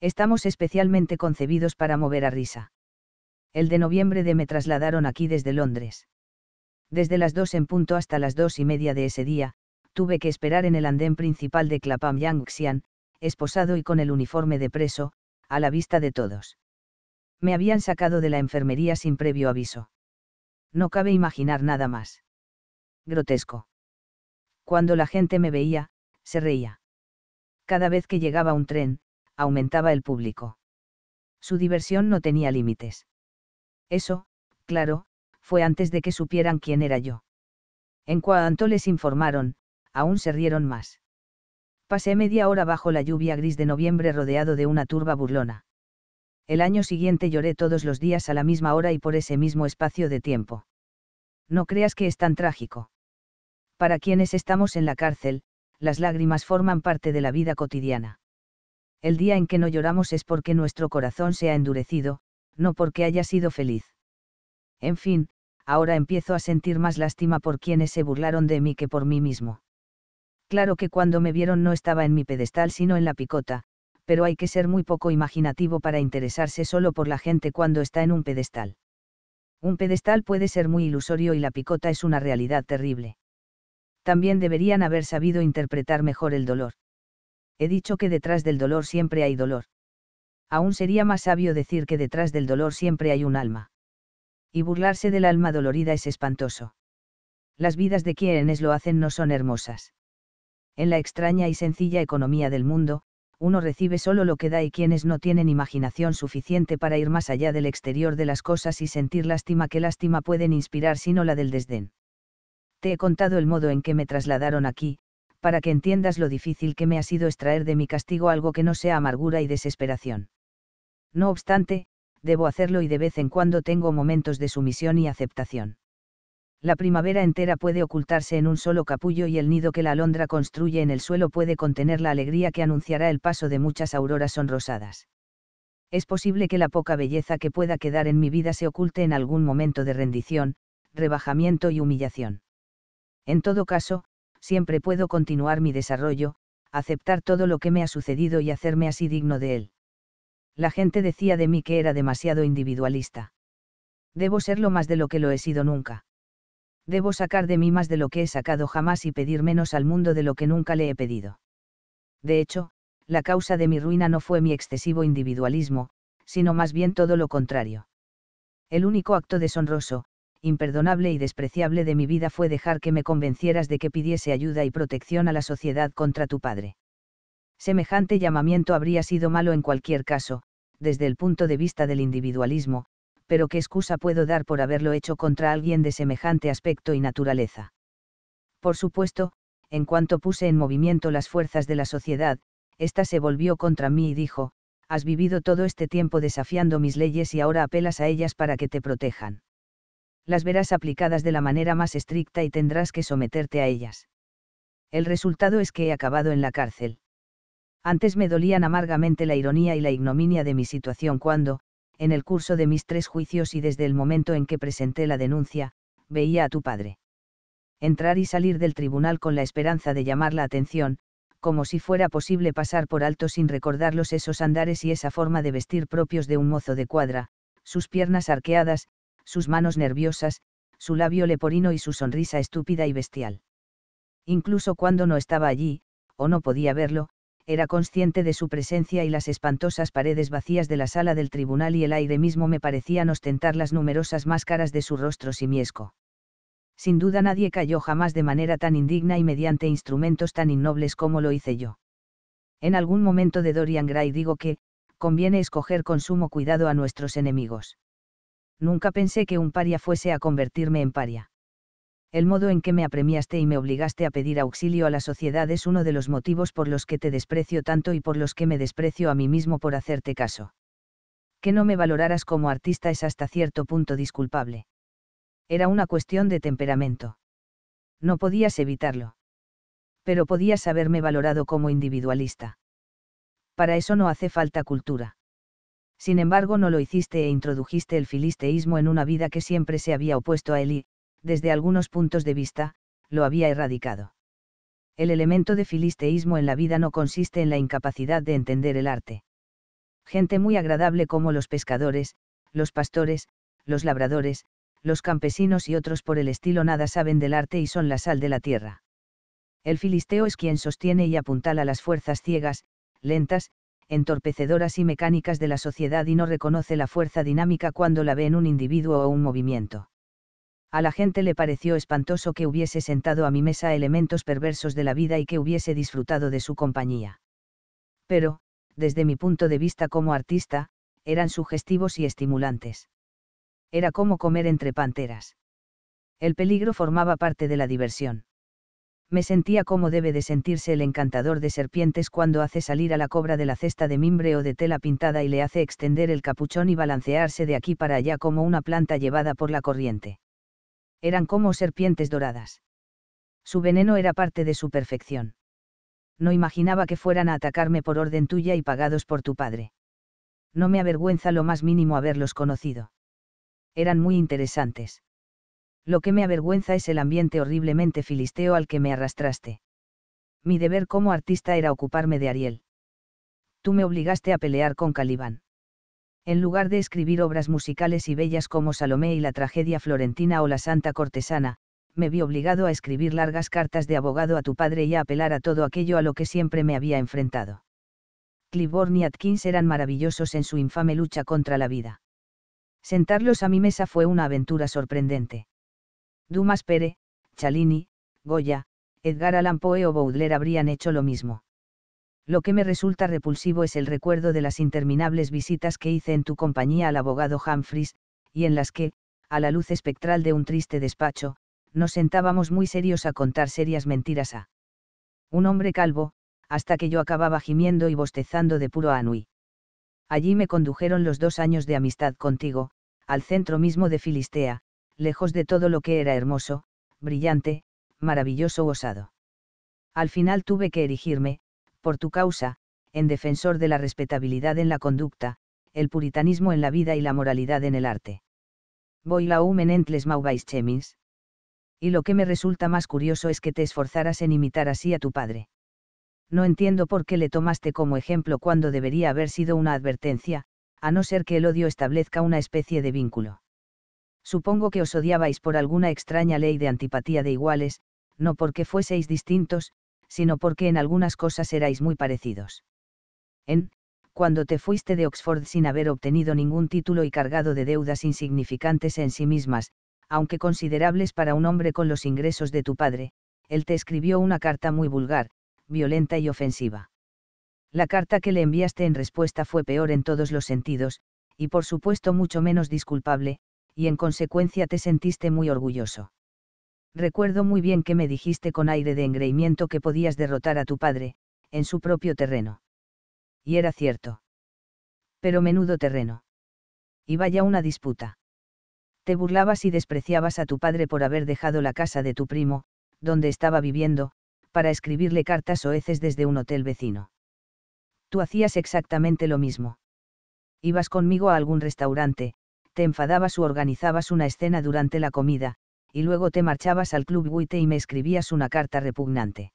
Estamos especialmente concebidos para mover a risa. El de noviembre de me trasladaron aquí desde Londres. Desde las dos en punto hasta las dos y media de ese día, tuve que esperar en el andén principal de Clapham Yangxian, esposado y con el uniforme de preso, a la vista de todos. Me habían sacado de la enfermería sin previo aviso no cabe imaginar nada más. Grotesco. Cuando la gente me veía, se reía. Cada vez que llegaba un tren, aumentaba el público. Su diversión no tenía límites. Eso, claro, fue antes de que supieran quién era yo. En cuanto les informaron, aún se rieron más. Pasé media hora bajo la lluvia gris de noviembre rodeado de una turba burlona. El año siguiente lloré todos los días a la misma hora y por ese mismo espacio de tiempo. No creas que es tan trágico. Para quienes estamos en la cárcel, las lágrimas forman parte de la vida cotidiana. El día en que no lloramos es porque nuestro corazón se ha endurecido, no porque haya sido feliz. En fin, ahora empiezo a sentir más lástima por quienes se burlaron de mí que por mí mismo. Claro que cuando me vieron no estaba en mi pedestal sino en la picota, pero hay que ser muy poco imaginativo para interesarse solo por la gente cuando está en un pedestal. Un pedestal puede ser muy ilusorio y la picota es una realidad terrible. También deberían haber sabido interpretar mejor el dolor. He dicho que detrás del dolor siempre hay dolor. Aún sería más sabio decir que detrás del dolor siempre hay un alma. Y burlarse del alma dolorida es espantoso. Las vidas de quienes lo hacen no son hermosas. En la extraña y sencilla economía del mundo, uno recibe solo lo que da y quienes no tienen imaginación suficiente para ir más allá del exterior de las cosas y sentir lástima que lástima pueden inspirar sino la del desdén. Te he contado el modo en que me trasladaron aquí, para que entiendas lo difícil que me ha sido extraer de mi castigo algo que no sea amargura y desesperación. No obstante, debo hacerlo y de vez en cuando tengo momentos de sumisión y aceptación la primavera entera puede ocultarse en un solo capullo y el nido que la alondra construye en el suelo puede contener la alegría que anunciará el paso de muchas auroras sonrosadas. Es posible que la poca belleza que pueda quedar en mi vida se oculte en algún momento de rendición, rebajamiento y humillación. En todo caso, siempre puedo continuar mi desarrollo, aceptar todo lo que me ha sucedido y hacerme así digno de él. La gente decía de mí que era demasiado individualista. Debo serlo más de lo que lo he sido nunca debo sacar de mí más de lo que he sacado jamás y pedir menos al mundo de lo que nunca le he pedido. De hecho, la causa de mi ruina no fue mi excesivo individualismo, sino más bien todo lo contrario. El único acto deshonroso, imperdonable y despreciable de mi vida fue dejar que me convencieras de que pidiese ayuda y protección a la sociedad contra tu padre. Semejante llamamiento habría sido malo en cualquier caso, desde el punto de vista del individualismo, pero qué excusa puedo dar por haberlo hecho contra alguien de semejante aspecto y naturaleza. Por supuesto, en cuanto puse en movimiento las fuerzas de la sociedad, ésta se volvió contra mí y dijo, has vivido todo este tiempo desafiando mis leyes y ahora apelas a ellas para que te protejan. Las verás aplicadas de la manera más estricta y tendrás que someterte a ellas. El resultado es que he acabado en la cárcel. Antes me dolían amargamente la ironía y la ignominia de mi situación cuando, en el curso de mis tres juicios y desde el momento en que presenté la denuncia, veía a tu padre. Entrar y salir del tribunal con la esperanza de llamar la atención, como si fuera posible pasar por alto sin recordarlos esos andares y esa forma de vestir propios de un mozo de cuadra, sus piernas arqueadas, sus manos nerviosas, su labio leporino y su sonrisa estúpida y bestial. Incluso cuando no estaba allí, o no podía verlo, era consciente de su presencia y las espantosas paredes vacías de la sala del tribunal y el aire mismo me parecían ostentar las numerosas máscaras de su rostro simiesco. Sin duda nadie cayó jamás de manera tan indigna y mediante instrumentos tan innobles como lo hice yo. En algún momento de Dorian Gray digo que, conviene escoger con sumo cuidado a nuestros enemigos. Nunca pensé que un paria fuese a convertirme en paria. El modo en que me apremiaste y me obligaste a pedir auxilio a la sociedad es uno de los motivos por los que te desprecio tanto y por los que me desprecio a mí mismo por hacerte caso. Que no me valoraras como artista es hasta cierto punto disculpable. Era una cuestión de temperamento. No podías evitarlo. Pero podías haberme valorado como individualista. Para eso no hace falta cultura. Sin embargo, no lo hiciste e introdujiste el filisteísmo en una vida que siempre se había opuesto a él desde algunos puntos de vista, lo había erradicado. El elemento de filisteísmo en la vida no consiste en la incapacidad de entender el arte. Gente muy agradable como los pescadores, los pastores, los labradores, los campesinos y otros por el estilo nada saben del arte y son la sal de la tierra. El filisteo es quien sostiene y apuntala las fuerzas ciegas, lentas, entorpecedoras y mecánicas de la sociedad y no reconoce la fuerza dinámica cuando la ve en un individuo o un movimiento a la gente le pareció espantoso que hubiese sentado a mi mesa elementos perversos de la vida y que hubiese disfrutado de su compañía. Pero, desde mi punto de vista como artista, eran sugestivos y estimulantes. Era como comer entre panteras. El peligro formaba parte de la diversión. Me sentía como debe de sentirse el encantador de serpientes cuando hace salir a la cobra de la cesta de mimbre o de tela pintada y le hace extender el capuchón y balancearse de aquí para allá como una planta llevada por la corriente eran como serpientes doradas. Su veneno era parte de su perfección. No imaginaba que fueran a atacarme por orden tuya y pagados por tu padre. No me avergüenza lo más mínimo haberlos conocido. Eran muy interesantes. Lo que me avergüenza es el ambiente horriblemente filisteo al que me arrastraste. Mi deber como artista era ocuparme de Ariel. Tú me obligaste a pelear con Calibán en lugar de escribir obras musicales y bellas como Salomé y la tragedia florentina o la Santa Cortesana, me vi obligado a escribir largas cartas de abogado a tu padre y a apelar a todo aquello a lo que siempre me había enfrentado. Cliborn y Atkins eran maravillosos en su infame lucha contra la vida. Sentarlos a mi mesa fue una aventura sorprendente. Dumas Pere, Chalini, Goya, Edgar Allan Poe o Baudelaire habrían hecho lo mismo. Lo que me resulta repulsivo es el recuerdo de las interminables visitas que hice en tu compañía al abogado Humphreys, y en las que, a la luz espectral de un triste despacho, nos sentábamos muy serios a contar serias mentiras a un hombre calvo, hasta que yo acababa gimiendo y bostezando de puro anui. Allí me condujeron los dos años de amistad contigo, al centro mismo de Filistea, lejos de todo lo que era hermoso, brillante, maravilloso o osado. Al final tuve que erigirme, por tu causa, en defensor de la respetabilidad en la conducta, el puritanismo en la vida y la moralidad en el arte. Voy um en Entles chemins. Y lo que me resulta más curioso es que te esforzaras en imitar así a tu padre. No entiendo por qué le tomaste como ejemplo cuando debería haber sido una advertencia, a no ser que el odio establezca una especie de vínculo. Supongo que os odiabais por alguna extraña ley de antipatía de iguales, no porque fueseis distintos, sino porque en algunas cosas erais muy parecidos. En, cuando te fuiste de Oxford sin haber obtenido ningún título y cargado de deudas insignificantes en sí mismas, aunque considerables para un hombre con los ingresos de tu padre, él te escribió una carta muy vulgar, violenta y ofensiva. La carta que le enviaste en respuesta fue peor en todos los sentidos, y por supuesto mucho menos disculpable, y en consecuencia te sentiste muy orgulloso recuerdo muy bien que me dijiste con aire de engreimiento que podías derrotar a tu padre, en su propio terreno. Y era cierto. Pero menudo terreno. Y vaya una disputa. Te burlabas y despreciabas a tu padre por haber dejado la casa de tu primo, donde estaba viviendo, para escribirle cartas oeces desde un hotel vecino. Tú hacías exactamente lo mismo. Ibas conmigo a algún restaurante, te enfadabas o organizabas una escena durante la comida, y luego te marchabas al club Witte y me escribías una carta repugnante.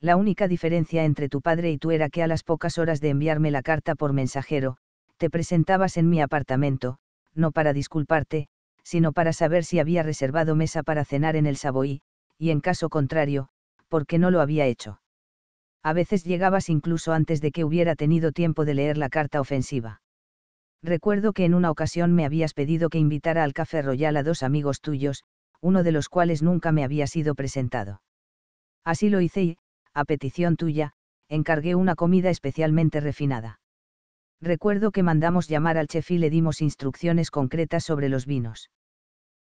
La única diferencia entre tu padre y tú era que a las pocas horas de enviarme la carta por mensajero, te presentabas en mi apartamento, no para disculparte, sino para saber si había reservado mesa para cenar en el Savoy, y en caso contrario, por qué no lo había hecho. A veces llegabas incluso antes de que hubiera tenido tiempo de leer la carta ofensiva. Recuerdo que en una ocasión me habías pedido que invitara al Café Royal a dos amigos tuyos, uno de los cuales nunca me había sido presentado. Así lo hice y, a petición tuya, encargué una comida especialmente refinada. Recuerdo que mandamos llamar al chef y le dimos instrucciones concretas sobre los vinos.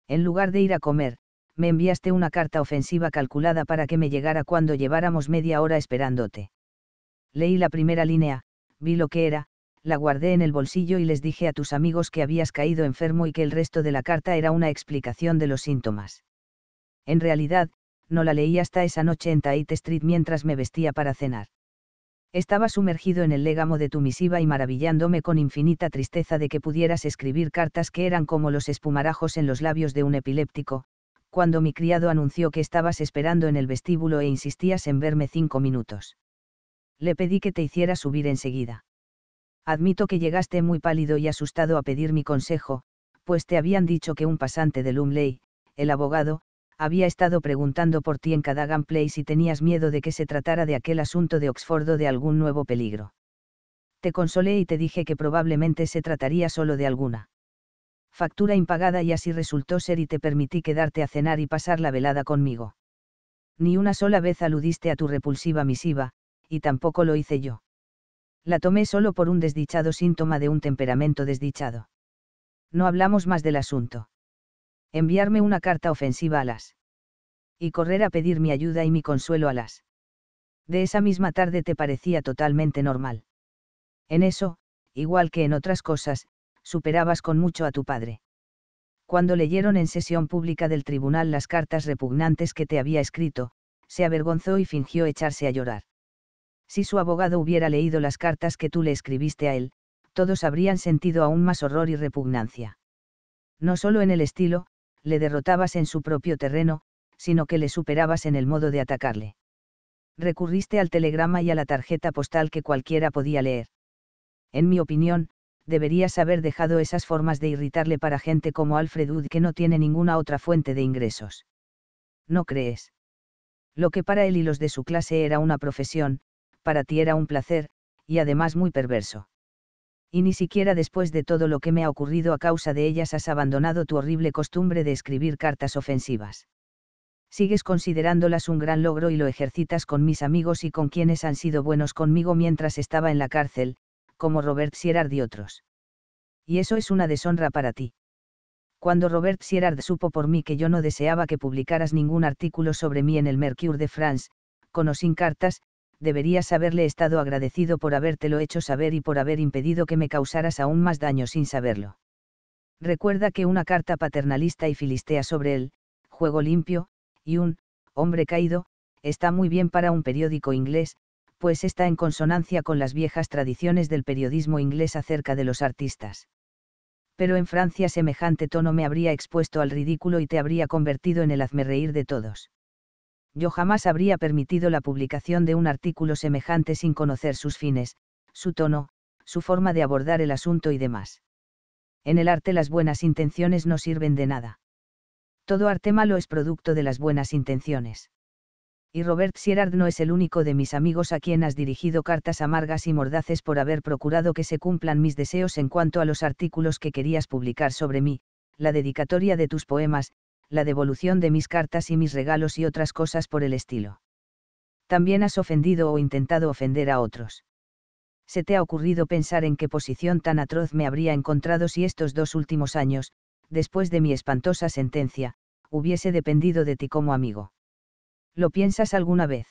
En lugar de ir a comer, me enviaste una carta ofensiva calculada para que me llegara cuando lleváramos media hora esperándote. Leí la primera línea, vi lo que era, la guardé en el bolsillo y les dije a tus amigos que habías caído enfermo y que el resto de la carta era una explicación de los síntomas. En realidad, no la leí hasta esa noche en Tate Street mientras me vestía para cenar. Estaba sumergido en el légamo de tu misiva y maravillándome con infinita tristeza de que pudieras escribir cartas que eran como los espumarajos en los labios de un epiléptico, cuando mi criado anunció que estabas esperando en el vestíbulo e insistías en verme cinco minutos. Le pedí que te hiciera subir enseguida admito que llegaste muy pálido y asustado a pedir mi consejo, pues te habían dicho que un pasante de Lumley, el abogado, había estado preguntando por ti en cada Place si tenías miedo de que se tratara de aquel asunto de Oxford o de algún nuevo peligro. Te consolé y te dije que probablemente se trataría solo de alguna factura impagada y así resultó ser y te permití quedarte a cenar y pasar la velada conmigo. Ni una sola vez aludiste a tu repulsiva misiva, y tampoco lo hice yo la tomé solo por un desdichado síntoma de un temperamento desdichado. No hablamos más del asunto. Enviarme una carta ofensiva a las. Y correr a pedir mi ayuda y mi consuelo a las. De esa misma tarde te parecía totalmente normal. En eso, igual que en otras cosas, superabas con mucho a tu padre. Cuando leyeron en sesión pública del tribunal las cartas repugnantes que te había escrito, se avergonzó y fingió echarse a llorar. Si su abogado hubiera leído las cartas que tú le escribiste a él, todos habrían sentido aún más horror y repugnancia. No solo en el estilo, le derrotabas en su propio terreno, sino que le superabas en el modo de atacarle. Recurriste al telegrama y a la tarjeta postal que cualquiera podía leer. En mi opinión, deberías haber dejado esas formas de irritarle para gente como Alfred Wood que no tiene ninguna otra fuente de ingresos. ¿No crees? Lo que para él y los de su clase era una profesión, para ti era un placer, y además muy perverso. Y ni siquiera después de todo lo que me ha ocurrido a causa de ellas has abandonado tu horrible costumbre de escribir cartas ofensivas. Sigues considerándolas un gran logro y lo ejercitas con mis amigos y con quienes han sido buenos conmigo mientras estaba en la cárcel, como Robert Sierard y otros. Y eso es una deshonra para ti. Cuando Robert Sierard supo por mí que yo no deseaba que publicaras ningún artículo sobre mí en el Mercure de France, con o sin cartas, deberías haberle estado agradecido por habértelo hecho saber y por haber impedido que me causaras aún más daño sin saberlo. Recuerda que una carta paternalista y filistea sobre él, juego limpio, y un, hombre caído, está muy bien para un periódico inglés, pues está en consonancia con las viejas tradiciones del periodismo inglés acerca de los artistas. Pero en Francia semejante tono me habría expuesto al ridículo y te habría convertido en el hazmerreír de todos yo jamás habría permitido la publicación de un artículo semejante sin conocer sus fines, su tono, su forma de abordar el asunto y demás. En el arte las buenas intenciones no sirven de nada. Todo arte malo es producto de las buenas intenciones. Y Robert Sierard no es el único de mis amigos a quien has dirigido cartas amargas y mordaces por haber procurado que se cumplan mis deseos en cuanto a los artículos que querías publicar sobre mí, la dedicatoria de tus poemas, la devolución de mis cartas y mis regalos y otras cosas por el estilo. También has ofendido o intentado ofender a otros. ¿Se te ha ocurrido pensar en qué posición tan atroz me habría encontrado si estos dos últimos años, después de mi espantosa sentencia, hubiese dependido de ti como amigo? ¿Lo piensas alguna vez?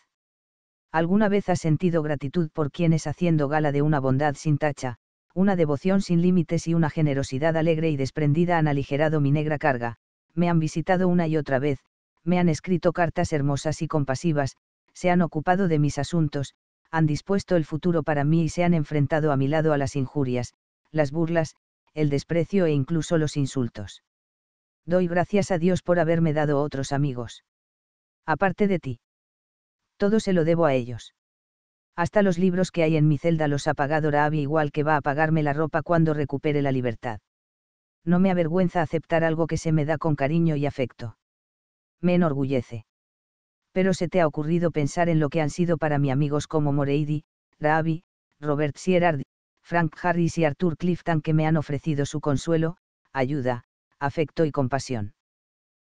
¿Alguna vez has sentido gratitud por quienes haciendo gala de una bondad sin tacha, una devoción sin límites y una generosidad alegre y desprendida han aligerado mi negra carga, me han visitado una y otra vez, me han escrito cartas hermosas y compasivas, se han ocupado de mis asuntos, han dispuesto el futuro para mí y se han enfrentado a mi lado a las injurias, las burlas, el desprecio e incluso los insultos. Doy gracias a Dios por haberme dado otros amigos. Aparte de ti. Todo se lo debo a ellos. Hasta los libros que hay en mi celda los ha pagado Rabi igual que va a pagarme la ropa cuando recupere la libertad no me avergüenza aceptar algo que se me da con cariño y afecto. Me enorgullece. Pero se te ha ocurrido pensar en lo que han sido para mí amigos como Moreidi, Ravi, Robert Sierard, Frank Harris y Arthur Clifton que me han ofrecido su consuelo, ayuda, afecto y compasión.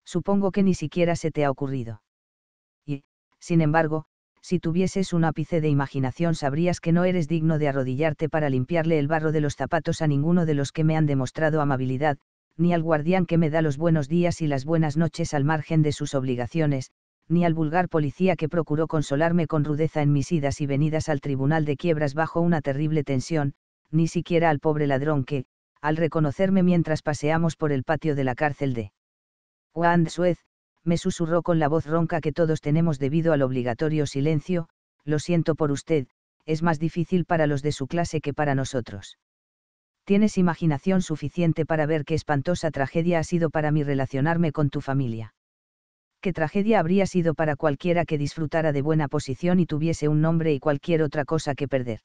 Supongo que ni siquiera se te ha ocurrido. Y, sin embargo, si tuvieses un ápice de imaginación sabrías que no eres digno de arrodillarte para limpiarle el barro de los zapatos a ninguno de los que me han demostrado amabilidad, ni al guardián que me da los buenos días y las buenas noches al margen de sus obligaciones, ni al vulgar policía que procuró consolarme con rudeza en mis idas y venidas al tribunal de quiebras bajo una terrible tensión, ni siquiera al pobre ladrón que, al reconocerme mientras paseamos por el patio de la cárcel de Juan Suez, me susurró con la voz ronca que todos tenemos debido al obligatorio silencio, lo siento por usted, es más difícil para los de su clase que para nosotros. Tienes imaginación suficiente para ver qué espantosa tragedia ha sido para mí relacionarme con tu familia. Qué tragedia habría sido para cualquiera que disfrutara de buena posición y tuviese un nombre y cualquier otra cosa que perder.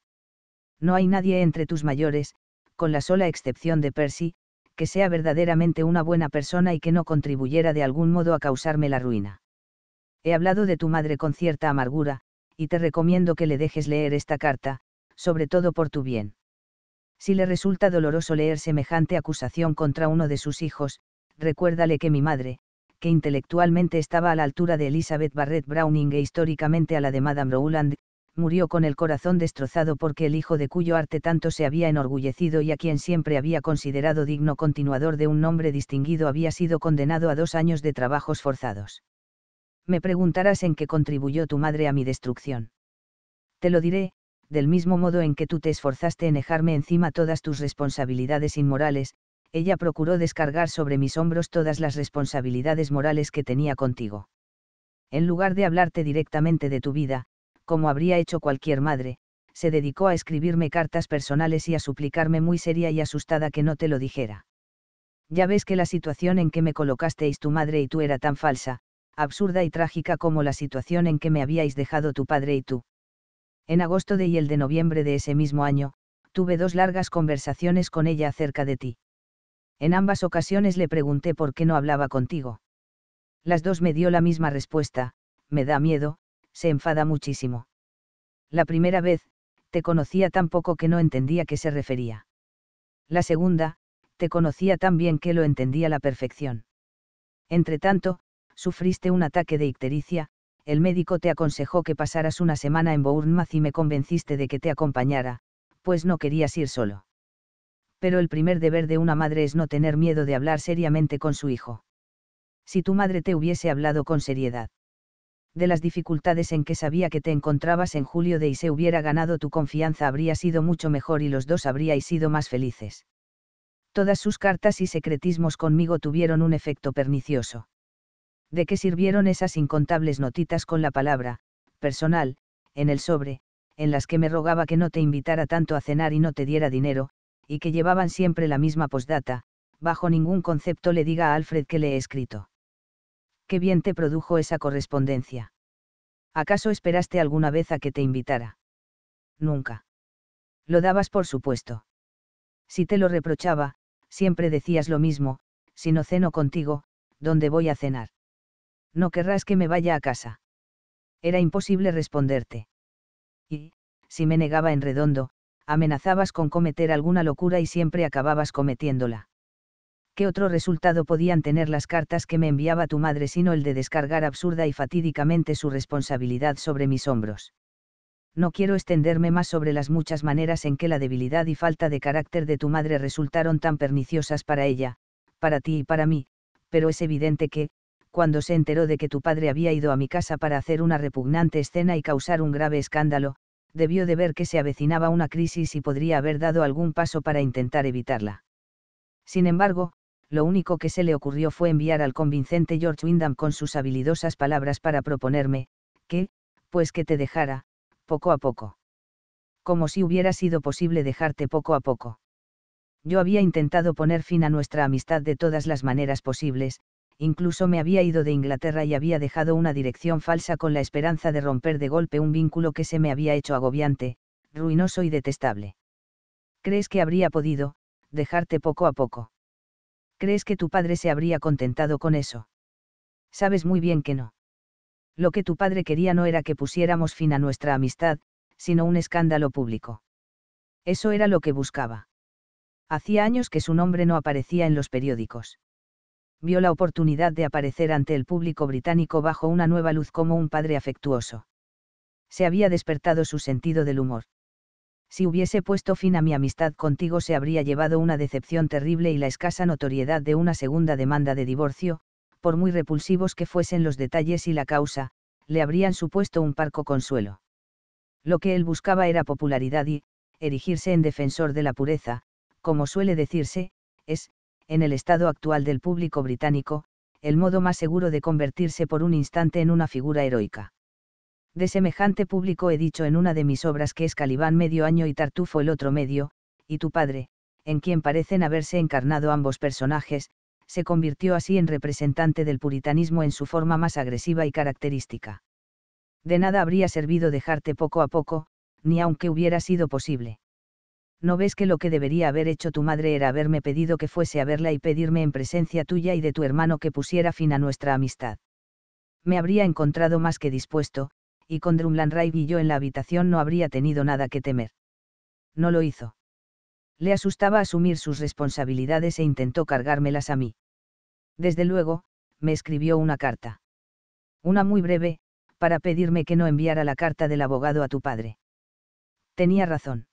No hay nadie entre tus mayores, con la sola excepción de Percy, que sea verdaderamente una buena persona y que no contribuyera de algún modo a causarme la ruina. He hablado de tu madre con cierta amargura, y te recomiendo que le dejes leer esta carta, sobre todo por tu bien. Si le resulta doloroso leer semejante acusación contra uno de sus hijos, recuérdale que mi madre, que intelectualmente estaba a la altura de Elizabeth Barrett Browning e históricamente a la de Madame Rowland, murió con el corazón destrozado porque el hijo de cuyo arte tanto se había enorgullecido y a quien siempre había considerado digno continuador de un nombre distinguido había sido condenado a dos años de trabajos forzados. Me preguntarás en qué contribuyó tu madre a mi destrucción. Te lo diré, del mismo modo en que tú te esforzaste en dejarme encima todas tus responsabilidades inmorales, ella procuró descargar sobre mis hombros todas las responsabilidades morales que tenía contigo. En lugar de hablarte directamente de tu vida, como habría hecho cualquier madre, se dedicó a escribirme cartas personales y a suplicarme muy seria y asustada que no te lo dijera. Ya ves que la situación en que me colocasteis tu madre y tú era tan falsa, absurda y trágica como la situación en que me habíais dejado tu padre y tú. En agosto de y el de noviembre de ese mismo año, tuve dos largas conversaciones con ella acerca de ti. En ambas ocasiones le pregunté por qué no hablaba contigo. Las dos me dio la misma respuesta, me da miedo, se enfada muchísimo. La primera vez, te conocía tan poco que no entendía qué se refería. La segunda, te conocía tan bien que lo entendía a la perfección. Entretanto, sufriste un ataque de ictericia, el médico te aconsejó que pasaras una semana en Bournemouth y me convenciste de que te acompañara, pues no querías ir solo. Pero el primer deber de una madre es no tener miedo de hablar seriamente con su hijo. Si tu madre te hubiese hablado con seriedad de las dificultades en que sabía que te encontrabas en julio de y se hubiera ganado tu confianza habría sido mucho mejor y los dos habríais sido más felices. Todas sus cartas y secretismos conmigo tuvieron un efecto pernicioso. ¿De qué sirvieron esas incontables notitas con la palabra, personal, en el sobre, en las que me rogaba que no te invitara tanto a cenar y no te diera dinero, y que llevaban siempre la misma posdata, bajo ningún concepto le diga a Alfred que le he escrito qué bien te produjo esa correspondencia. ¿Acaso esperaste alguna vez a que te invitara? Nunca. Lo dabas por supuesto. Si te lo reprochaba, siempre decías lo mismo, si no ceno contigo, ¿dónde voy a cenar? No querrás que me vaya a casa. Era imposible responderte. Y, si me negaba en redondo, amenazabas con cometer alguna locura y siempre acababas cometiéndola. ¿qué otro resultado podían tener las cartas que me enviaba tu madre sino el de descargar absurda y fatídicamente su responsabilidad sobre mis hombros? No quiero extenderme más sobre las muchas maneras en que la debilidad y falta de carácter de tu madre resultaron tan perniciosas para ella, para ti y para mí, pero es evidente que, cuando se enteró de que tu padre había ido a mi casa para hacer una repugnante escena y causar un grave escándalo, debió de ver que se avecinaba una crisis y podría haber dado algún paso para intentar evitarla. Sin embargo, lo único que se le ocurrió fue enviar al convincente George Wyndham con sus habilidosas palabras para proponerme, que, pues que te dejara, poco a poco. Como si hubiera sido posible dejarte poco a poco. Yo había intentado poner fin a nuestra amistad de todas las maneras posibles, incluso me había ido de Inglaterra y había dejado una dirección falsa con la esperanza de romper de golpe un vínculo que se me había hecho agobiante, ruinoso y detestable. ¿Crees que habría podido, dejarte poco a poco? ¿Crees que tu padre se habría contentado con eso? Sabes muy bien que no. Lo que tu padre quería no era que pusiéramos fin a nuestra amistad, sino un escándalo público. Eso era lo que buscaba. Hacía años que su nombre no aparecía en los periódicos. Vio la oportunidad de aparecer ante el público británico bajo una nueva luz como un padre afectuoso. Se había despertado su sentido del humor. Si hubiese puesto fin a mi amistad contigo se habría llevado una decepción terrible y la escasa notoriedad de una segunda demanda de divorcio, por muy repulsivos que fuesen los detalles y la causa, le habrían supuesto un parco consuelo. Lo que él buscaba era popularidad y, erigirse en defensor de la pureza, como suele decirse, es, en el estado actual del público británico, el modo más seguro de convertirse por un instante en una figura heroica. De semejante público he dicho en una de mis obras que es Calibán medio año y Tartufo el otro medio, y tu padre, en quien parecen haberse encarnado ambos personajes, se convirtió así en representante del puritanismo en su forma más agresiva y característica. De nada habría servido dejarte poco a poco, ni aunque hubiera sido posible. ¿No ves que lo que debería haber hecho tu madre era haberme pedido que fuese a verla y pedirme en presencia tuya y de tu hermano que pusiera fin a nuestra amistad? Me habría encontrado más que dispuesto, y con Drumlanraig y yo en la habitación no habría tenido nada que temer. No lo hizo. Le asustaba asumir sus responsabilidades e intentó cargármelas a mí. Desde luego, me escribió una carta. Una muy breve, para pedirme que no enviara la carta del abogado a tu padre. Tenía razón.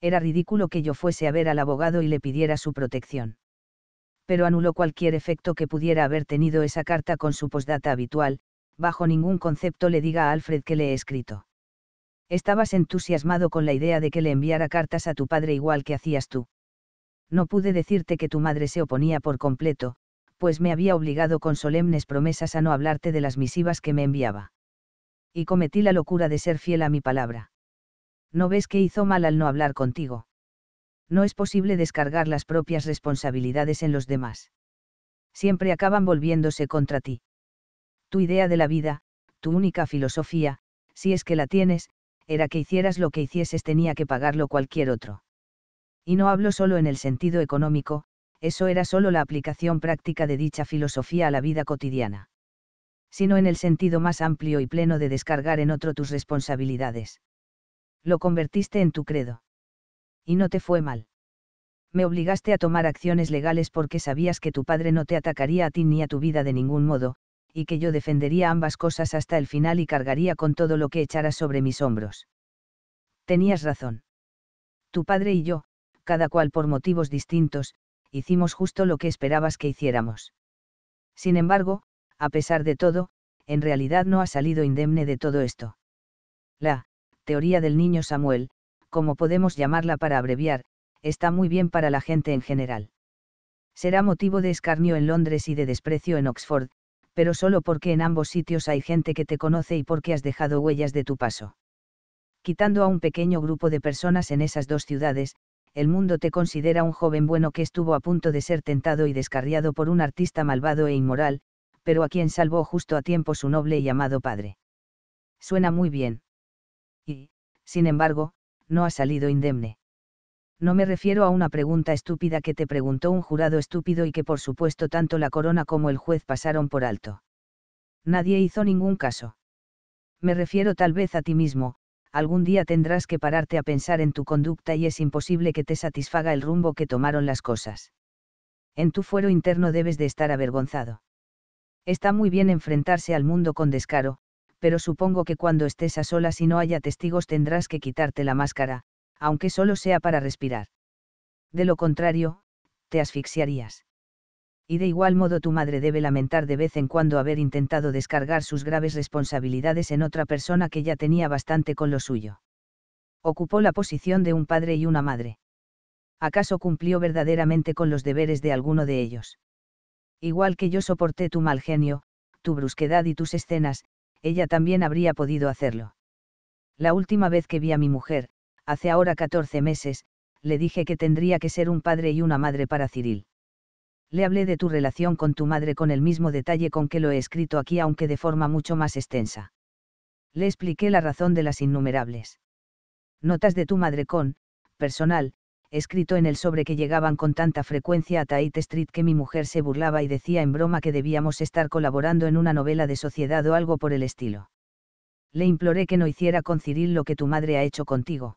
Era ridículo que yo fuese a ver al abogado y le pidiera su protección. Pero anuló cualquier efecto que pudiera haber tenido esa carta con su postdata habitual, bajo ningún concepto le diga a Alfred que le he escrito. Estabas entusiasmado con la idea de que le enviara cartas a tu padre igual que hacías tú. No pude decirte que tu madre se oponía por completo, pues me había obligado con solemnes promesas a no hablarte de las misivas que me enviaba. Y cometí la locura de ser fiel a mi palabra. ¿No ves que hizo mal al no hablar contigo? No es posible descargar las propias responsabilidades en los demás. Siempre acaban volviéndose contra ti. Tu idea de la vida, tu única filosofía, si es que la tienes, era que hicieras lo que hicieses tenía que pagarlo cualquier otro. Y no hablo solo en el sentido económico, eso era solo la aplicación práctica de dicha filosofía a la vida cotidiana. Sino en el sentido más amplio y pleno de descargar en otro tus responsabilidades. Lo convertiste en tu credo. Y no te fue mal. Me obligaste a tomar acciones legales porque sabías que tu padre no te atacaría a ti ni a tu vida de ningún modo, y que yo defendería ambas cosas hasta el final y cargaría con todo lo que echara sobre mis hombros. Tenías razón. Tu padre y yo, cada cual por motivos distintos, hicimos justo lo que esperabas que hiciéramos. Sin embargo, a pesar de todo, en realidad no ha salido indemne de todo esto. La teoría del niño Samuel, como podemos llamarla para abreviar, está muy bien para la gente en general. Será motivo de escarnio en Londres y de desprecio en Oxford, pero solo porque en ambos sitios hay gente que te conoce y porque has dejado huellas de tu paso. Quitando a un pequeño grupo de personas en esas dos ciudades, el mundo te considera un joven bueno que estuvo a punto de ser tentado y descarriado por un artista malvado e inmoral, pero a quien salvó justo a tiempo su noble y amado padre. Suena muy bien. Y, sin embargo, no ha salido indemne no me refiero a una pregunta estúpida que te preguntó un jurado estúpido y que por supuesto tanto la corona como el juez pasaron por alto. Nadie hizo ningún caso. Me refiero tal vez a ti mismo, algún día tendrás que pararte a pensar en tu conducta y es imposible que te satisfaga el rumbo que tomaron las cosas. En tu fuero interno debes de estar avergonzado. Está muy bien enfrentarse al mundo con descaro, pero supongo que cuando estés a solas y no haya testigos tendrás que quitarte la máscara, aunque solo sea para respirar. De lo contrario, te asfixiarías. Y de igual modo tu madre debe lamentar de vez en cuando haber intentado descargar sus graves responsabilidades en otra persona que ya tenía bastante con lo suyo. Ocupó la posición de un padre y una madre. ¿Acaso cumplió verdaderamente con los deberes de alguno de ellos? Igual que yo soporté tu mal genio, tu brusquedad y tus escenas, ella también habría podido hacerlo. La última vez que vi a mi mujer, hace ahora 14 meses, le dije que tendría que ser un padre y una madre para Ciril. Le hablé de tu relación con tu madre con el mismo detalle con que lo he escrito aquí aunque de forma mucho más extensa. Le expliqué la razón de las innumerables. Notas de tu madre con, personal, escrito en el sobre que llegaban con tanta frecuencia a Tate Street que mi mujer se burlaba y decía en broma que debíamos estar colaborando en una novela de sociedad o algo por el estilo. Le imploré que no hiciera con Ciril lo que tu madre ha hecho contigo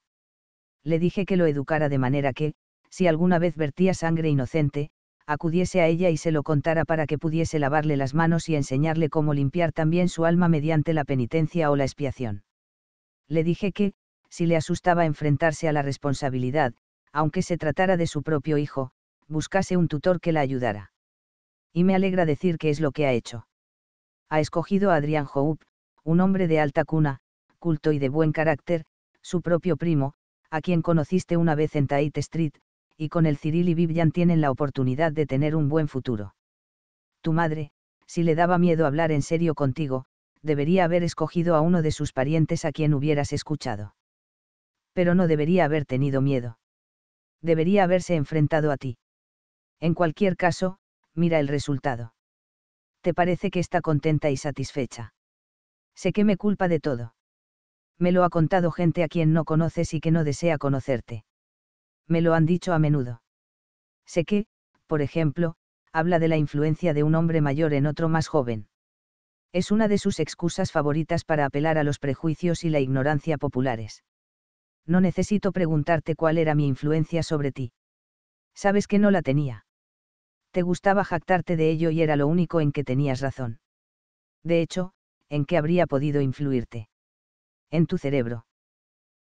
le dije que lo educara de manera que, si alguna vez vertía sangre inocente, acudiese a ella y se lo contara para que pudiese lavarle las manos y enseñarle cómo limpiar también su alma mediante la penitencia o la expiación. Le dije que, si le asustaba enfrentarse a la responsabilidad, aunque se tratara de su propio hijo, buscase un tutor que la ayudara. Y me alegra decir que es lo que ha hecho. Ha escogido a Adrián Hoop, un hombre de alta cuna, culto y de buen carácter, su propio primo, a quien conociste una vez en Tait Street, y con el Cyril y Vivian tienen la oportunidad de tener un buen futuro. Tu madre, si le daba miedo hablar en serio contigo, debería haber escogido a uno de sus parientes a quien hubieras escuchado. Pero no debería haber tenido miedo. Debería haberse enfrentado a ti. En cualquier caso, mira el resultado. Te parece que está contenta y satisfecha. Sé que me culpa de todo. Me lo ha contado gente a quien no conoces y que no desea conocerte. Me lo han dicho a menudo. Sé que, por ejemplo, habla de la influencia de un hombre mayor en otro más joven. Es una de sus excusas favoritas para apelar a los prejuicios y la ignorancia populares. No necesito preguntarte cuál era mi influencia sobre ti. Sabes que no la tenía. Te gustaba jactarte de ello y era lo único en que tenías razón. De hecho, en qué habría podido influirte. En tu cerebro.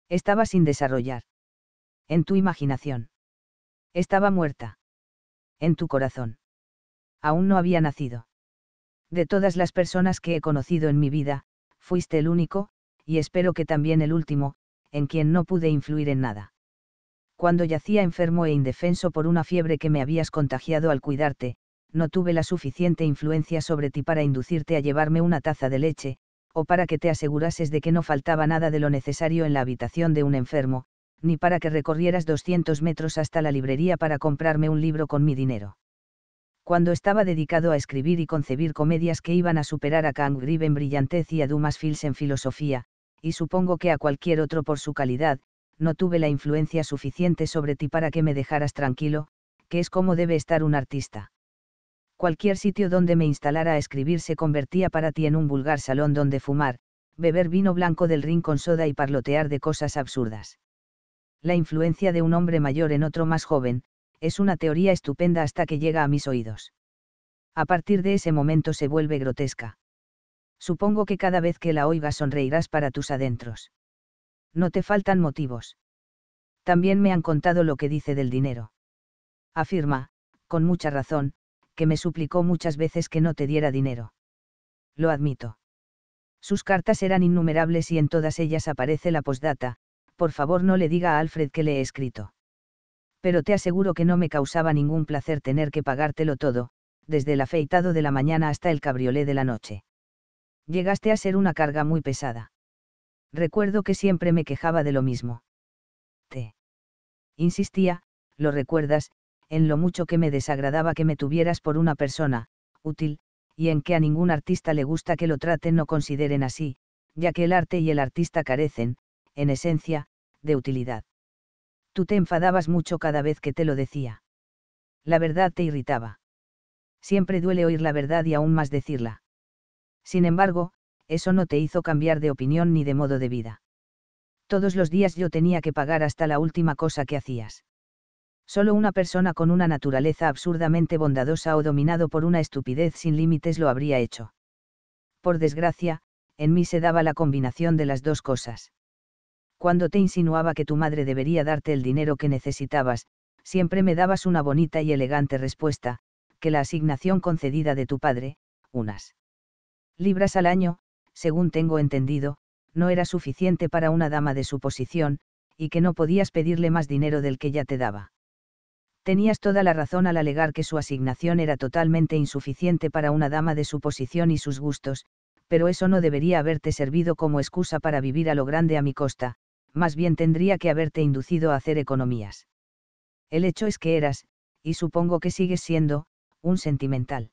Estaba sin desarrollar. En tu imaginación. Estaba muerta. En tu corazón. Aún no había nacido. De todas las personas que he conocido en mi vida, fuiste el único, y espero que también el último, en quien no pude influir en nada. Cuando yacía enfermo e indefenso por una fiebre que me habías contagiado al cuidarte, no tuve la suficiente influencia sobre ti para inducirte a llevarme una taza de leche, o para que te asegurases de que no faltaba nada de lo necesario en la habitación de un enfermo, ni para que recorrieras 200 metros hasta la librería para comprarme un libro con mi dinero. Cuando estaba dedicado a escribir y concebir comedias que iban a superar a Kang Grieve en brillantez y a Dumas fils en filosofía, y supongo que a cualquier otro por su calidad, no tuve la influencia suficiente sobre ti para que me dejaras tranquilo, que es como debe estar un artista cualquier sitio donde me instalara a escribir se convertía para ti en un vulgar salón donde fumar, beber vino blanco del rin con soda y parlotear de cosas absurdas. La influencia de un hombre mayor en otro más joven, es una teoría estupenda hasta que llega a mis oídos. A partir de ese momento se vuelve grotesca. Supongo que cada vez que la oigas sonreirás para tus adentros. No te faltan motivos. También me han contado lo que dice del dinero. Afirma, con mucha razón, que me suplicó muchas veces que no te diera dinero. Lo admito. Sus cartas eran innumerables y en todas ellas aparece la postdata, por favor no le diga a Alfred que le he escrito. Pero te aseguro que no me causaba ningún placer tener que pagártelo todo, desde el afeitado de la mañana hasta el cabriolé de la noche. Llegaste a ser una carga muy pesada. Recuerdo que siempre me quejaba de lo mismo. Te insistía, lo recuerdas, en lo mucho que me desagradaba que me tuvieras por una persona, útil, y en que a ningún artista le gusta que lo traten o consideren así, ya que el arte y el artista carecen, en esencia, de utilidad. Tú te enfadabas mucho cada vez que te lo decía. La verdad te irritaba. Siempre duele oír la verdad y aún más decirla. Sin embargo, eso no te hizo cambiar de opinión ni de modo de vida. Todos los días yo tenía que pagar hasta la última cosa que hacías. Solo una persona con una naturaleza absurdamente bondadosa o dominado por una estupidez sin límites lo habría hecho. Por desgracia, en mí se daba la combinación de las dos cosas. Cuando te insinuaba que tu madre debería darte el dinero que necesitabas, siempre me dabas una bonita y elegante respuesta, que la asignación concedida de tu padre, unas libras al año, según tengo entendido, no era suficiente para una dama de su posición, y que no podías pedirle más dinero del que ya te daba tenías toda la razón al alegar que su asignación era totalmente insuficiente para una dama de su posición y sus gustos, pero eso no debería haberte servido como excusa para vivir a lo grande a mi costa, más bien tendría que haberte inducido a hacer economías. El hecho es que eras, y supongo que sigues siendo, un sentimental.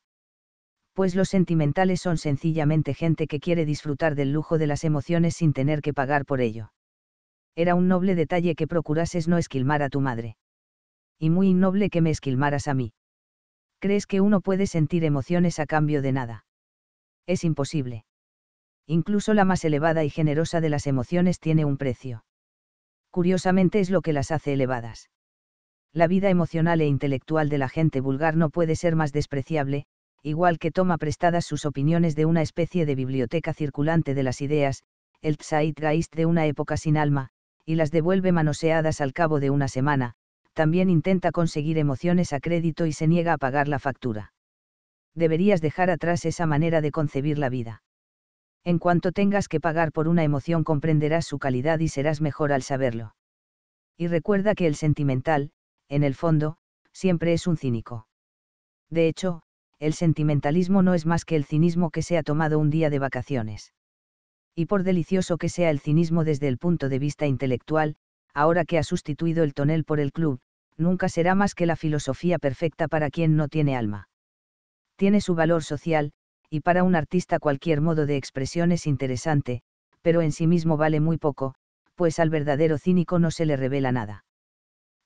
Pues los sentimentales son sencillamente gente que quiere disfrutar del lujo de las emociones sin tener que pagar por ello. Era un noble detalle que procurases no esquilmar a tu madre y muy innoble que me esquilmaras a mí. ¿Crees que uno puede sentir emociones a cambio de nada? Es imposible. Incluso la más elevada y generosa de las emociones tiene un precio. Curiosamente es lo que las hace elevadas. La vida emocional e intelectual de la gente vulgar no puede ser más despreciable, igual que toma prestadas sus opiniones de una especie de biblioteca circulante de las ideas, el Zeitgeist de una época sin alma, y las devuelve manoseadas al cabo de una semana, también intenta conseguir emociones a crédito y se niega a pagar la factura. Deberías dejar atrás esa manera de concebir la vida. En cuanto tengas que pagar por una emoción comprenderás su calidad y serás mejor al saberlo. Y recuerda que el sentimental, en el fondo, siempre es un cínico. De hecho, el sentimentalismo no es más que el cinismo que se ha tomado un día de vacaciones. Y por delicioso que sea el cinismo desde el punto de vista intelectual, ahora que ha sustituido el tonel por el club, nunca será más que la filosofía perfecta para quien no tiene alma. Tiene su valor social, y para un artista cualquier modo de expresión es interesante, pero en sí mismo vale muy poco, pues al verdadero cínico no se le revela nada.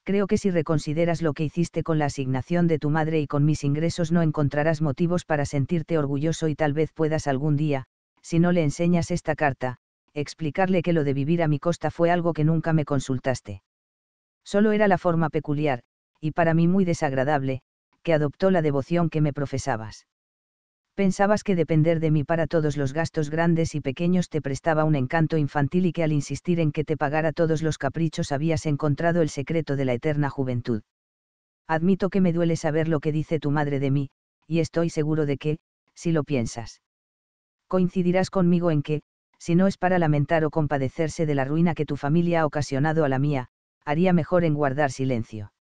Creo que si reconsideras lo que hiciste con la asignación de tu madre y con mis ingresos no encontrarás motivos para sentirte orgulloso y tal vez puedas algún día, si no le enseñas esta carta, explicarle que lo de vivir a mi costa fue algo que nunca me consultaste. Solo era la forma peculiar, y para mí muy desagradable, que adoptó la devoción que me profesabas. Pensabas que depender de mí para todos los gastos grandes y pequeños te prestaba un encanto infantil y que al insistir en que te pagara todos los caprichos habías encontrado el secreto de la eterna juventud. Admito que me duele saber lo que dice tu madre de mí, y estoy seguro de que, si lo piensas. Coincidirás conmigo en que, si no es para lamentar o compadecerse de la ruina que tu familia ha ocasionado a la mía, haría mejor en guardar silencio.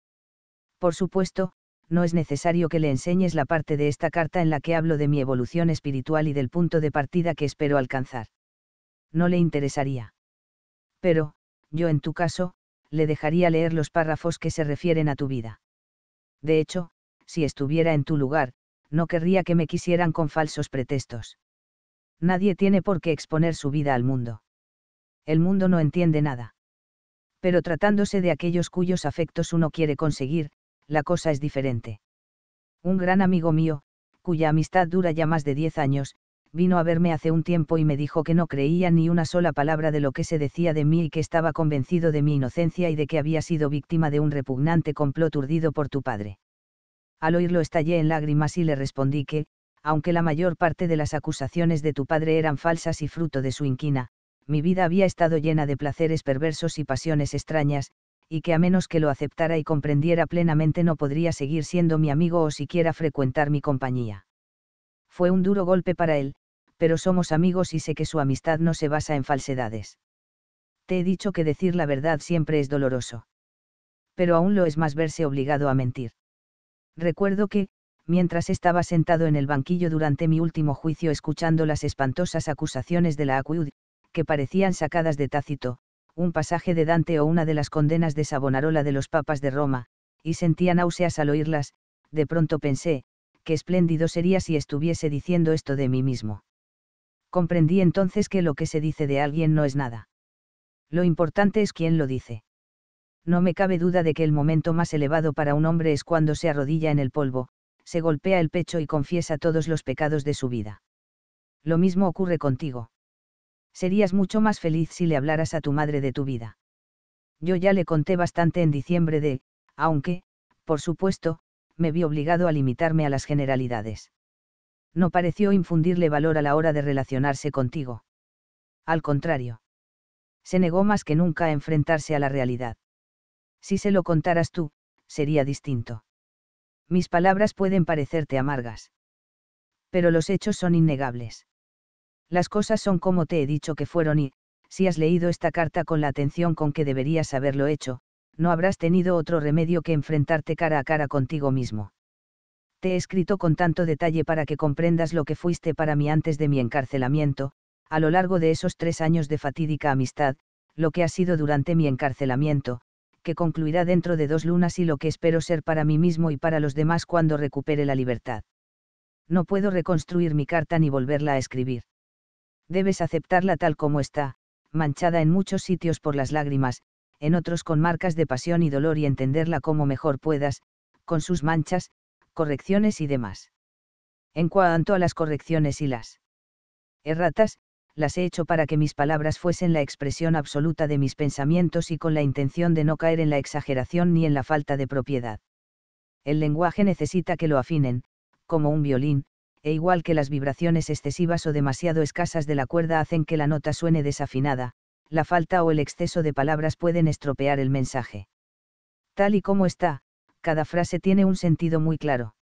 Por supuesto, no es necesario que le enseñes la parte de esta carta en la que hablo de mi evolución espiritual y del punto de partida que espero alcanzar. No le interesaría. Pero, yo en tu caso, le dejaría leer los párrafos que se refieren a tu vida. De hecho, si estuviera en tu lugar, no querría que me quisieran con falsos pretextos. Nadie tiene por qué exponer su vida al mundo. El mundo no entiende nada pero tratándose de aquellos cuyos afectos uno quiere conseguir, la cosa es diferente. Un gran amigo mío, cuya amistad dura ya más de diez años, vino a verme hace un tiempo y me dijo que no creía ni una sola palabra de lo que se decía de mí y que estaba convencido de mi inocencia y de que había sido víctima de un repugnante complot urdido por tu padre. Al oírlo estallé en lágrimas y le respondí que, aunque la mayor parte de las acusaciones de tu padre eran falsas y fruto de su inquina, mi vida había estado llena de placeres perversos y pasiones extrañas, y que a menos que lo aceptara y comprendiera plenamente no podría seguir siendo mi amigo o siquiera frecuentar mi compañía. Fue un duro golpe para él, pero somos amigos y sé que su amistad no se basa en falsedades. Te he dicho que decir la verdad siempre es doloroso. Pero aún lo es más verse obligado a mentir. Recuerdo que, mientras estaba sentado en el banquillo durante mi último juicio escuchando las espantosas acusaciones de la ACUD, que parecían sacadas de Tácito, un pasaje de Dante o una de las condenas de Sabonarola de los papas de Roma, y sentía náuseas al oírlas, de pronto pensé, qué espléndido sería si estuviese diciendo esto de mí mismo. Comprendí entonces que lo que se dice de alguien no es nada. Lo importante es quién lo dice. No me cabe duda de que el momento más elevado para un hombre es cuando se arrodilla en el polvo, se golpea el pecho y confiesa todos los pecados de su vida. Lo mismo ocurre contigo serías mucho más feliz si le hablaras a tu madre de tu vida. Yo ya le conté bastante en diciembre de, aunque, por supuesto, me vi obligado a limitarme a las generalidades. No pareció infundirle valor a la hora de relacionarse contigo. Al contrario. Se negó más que nunca a enfrentarse a la realidad. Si se lo contaras tú, sería distinto. Mis palabras pueden parecerte amargas. Pero los hechos son innegables. Las cosas son como te he dicho que fueron y, si has leído esta carta con la atención con que deberías haberlo hecho, no habrás tenido otro remedio que enfrentarte cara a cara contigo mismo. Te he escrito con tanto detalle para que comprendas lo que fuiste para mí antes de mi encarcelamiento, a lo largo de esos tres años de fatídica amistad, lo que ha sido durante mi encarcelamiento, que concluirá dentro de dos lunas y lo que espero ser para mí mismo y para los demás cuando recupere la libertad. No puedo reconstruir mi carta ni volverla a escribir debes aceptarla tal como está, manchada en muchos sitios por las lágrimas, en otros con marcas de pasión y dolor y entenderla como mejor puedas, con sus manchas, correcciones y demás. En cuanto a las correcciones y las erratas, las he hecho para que mis palabras fuesen la expresión absoluta de mis pensamientos y con la intención de no caer en la exageración ni en la falta de propiedad. El lenguaje necesita que lo afinen, como un violín, e igual que las vibraciones excesivas o demasiado escasas de la cuerda hacen que la nota suene desafinada, la falta o el exceso de palabras pueden estropear el mensaje. Tal y como está, cada frase tiene un sentido muy claro.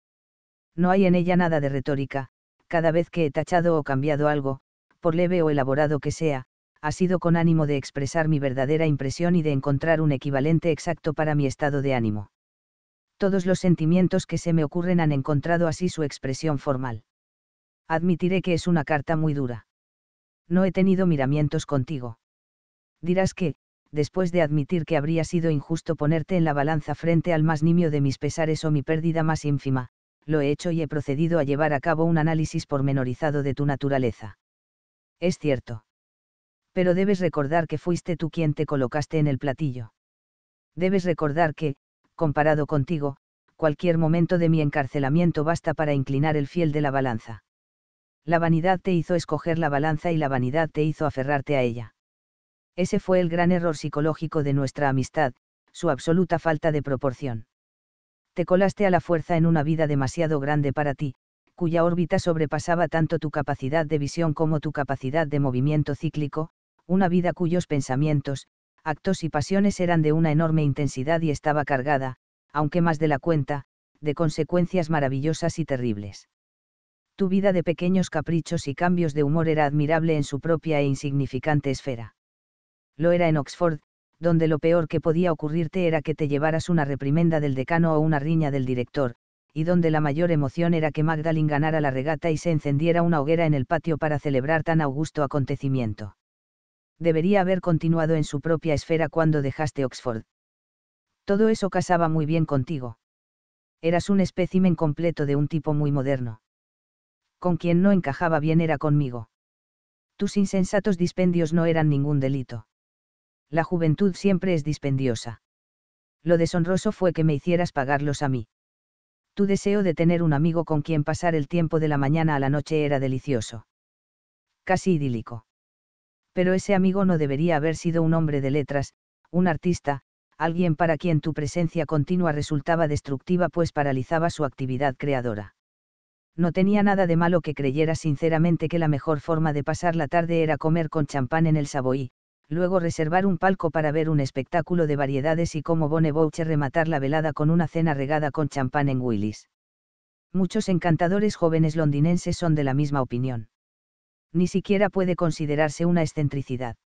No hay en ella nada de retórica, cada vez que he tachado o cambiado algo, por leve o elaborado que sea, ha sido con ánimo de expresar mi verdadera impresión y de encontrar un equivalente exacto para mi estado de ánimo todos los sentimientos que se me ocurren han encontrado así su expresión formal. Admitiré que es una carta muy dura. No he tenido miramientos contigo. Dirás que, después de admitir que habría sido injusto ponerte en la balanza frente al más nimio de mis pesares o mi pérdida más ínfima, lo he hecho y he procedido a llevar a cabo un análisis pormenorizado de tu naturaleza. Es cierto. Pero debes recordar que fuiste tú quien te colocaste en el platillo. Debes recordar que, comparado contigo, cualquier momento de mi encarcelamiento basta para inclinar el fiel de la balanza. La vanidad te hizo escoger la balanza y la vanidad te hizo aferrarte a ella. Ese fue el gran error psicológico de nuestra amistad, su absoluta falta de proporción. Te colaste a la fuerza en una vida demasiado grande para ti, cuya órbita sobrepasaba tanto tu capacidad de visión como tu capacidad de movimiento cíclico, una vida cuyos pensamientos, actos y pasiones eran de una enorme intensidad y estaba cargada, aunque más de la cuenta, de consecuencias maravillosas y terribles. Tu vida de pequeños caprichos y cambios de humor era admirable en su propia e insignificante esfera. Lo era en Oxford, donde lo peor que podía ocurrirte era que te llevaras una reprimenda del decano o una riña del director, y donde la mayor emoción era que Magdalene ganara la regata y se encendiera una hoguera en el patio para celebrar tan augusto acontecimiento debería haber continuado en su propia esfera cuando dejaste Oxford. Todo eso casaba muy bien contigo. Eras un espécimen completo de un tipo muy moderno. Con quien no encajaba bien era conmigo. Tus insensatos dispendios no eran ningún delito. La juventud siempre es dispendiosa. Lo deshonroso fue que me hicieras pagarlos a mí. Tu deseo de tener un amigo con quien pasar el tiempo de la mañana a la noche era delicioso. Casi idílico pero ese amigo no debería haber sido un hombre de letras, un artista, alguien para quien tu presencia continua resultaba destructiva pues paralizaba su actividad creadora. No tenía nada de malo que creyera sinceramente que la mejor forma de pasar la tarde era comer con champán en el Savoy, luego reservar un palco para ver un espectáculo de variedades y como Bonne rematar la velada con una cena regada con champán en Willis. Muchos encantadores jóvenes londinenses son de la misma opinión ni siquiera puede considerarse una excentricidad.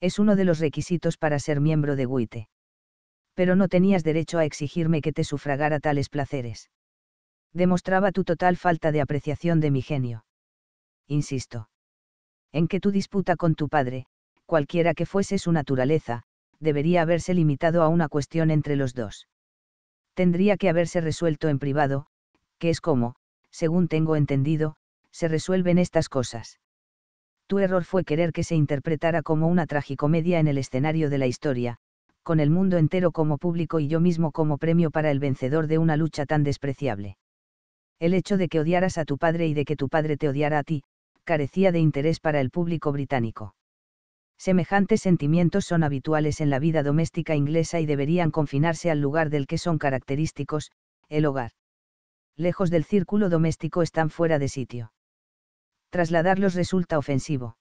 Es uno de los requisitos para ser miembro de Guite. Pero no tenías derecho a exigirme que te sufragara tales placeres. Demostraba tu total falta de apreciación de mi genio. Insisto. En que tu disputa con tu padre, cualquiera que fuese su naturaleza, debería haberse limitado a una cuestión entre los dos. Tendría que haberse resuelto en privado, que es como, según tengo entendido, se resuelven estas cosas tu error fue querer que se interpretara como una tragicomedia en el escenario de la historia, con el mundo entero como público y yo mismo como premio para el vencedor de una lucha tan despreciable. El hecho de que odiaras a tu padre y de que tu padre te odiara a ti, carecía de interés para el público británico. Semejantes sentimientos son habituales en la vida doméstica inglesa y deberían confinarse al lugar del que son característicos, el hogar. Lejos del círculo doméstico están fuera de sitio trasladarlos resulta ofensivo.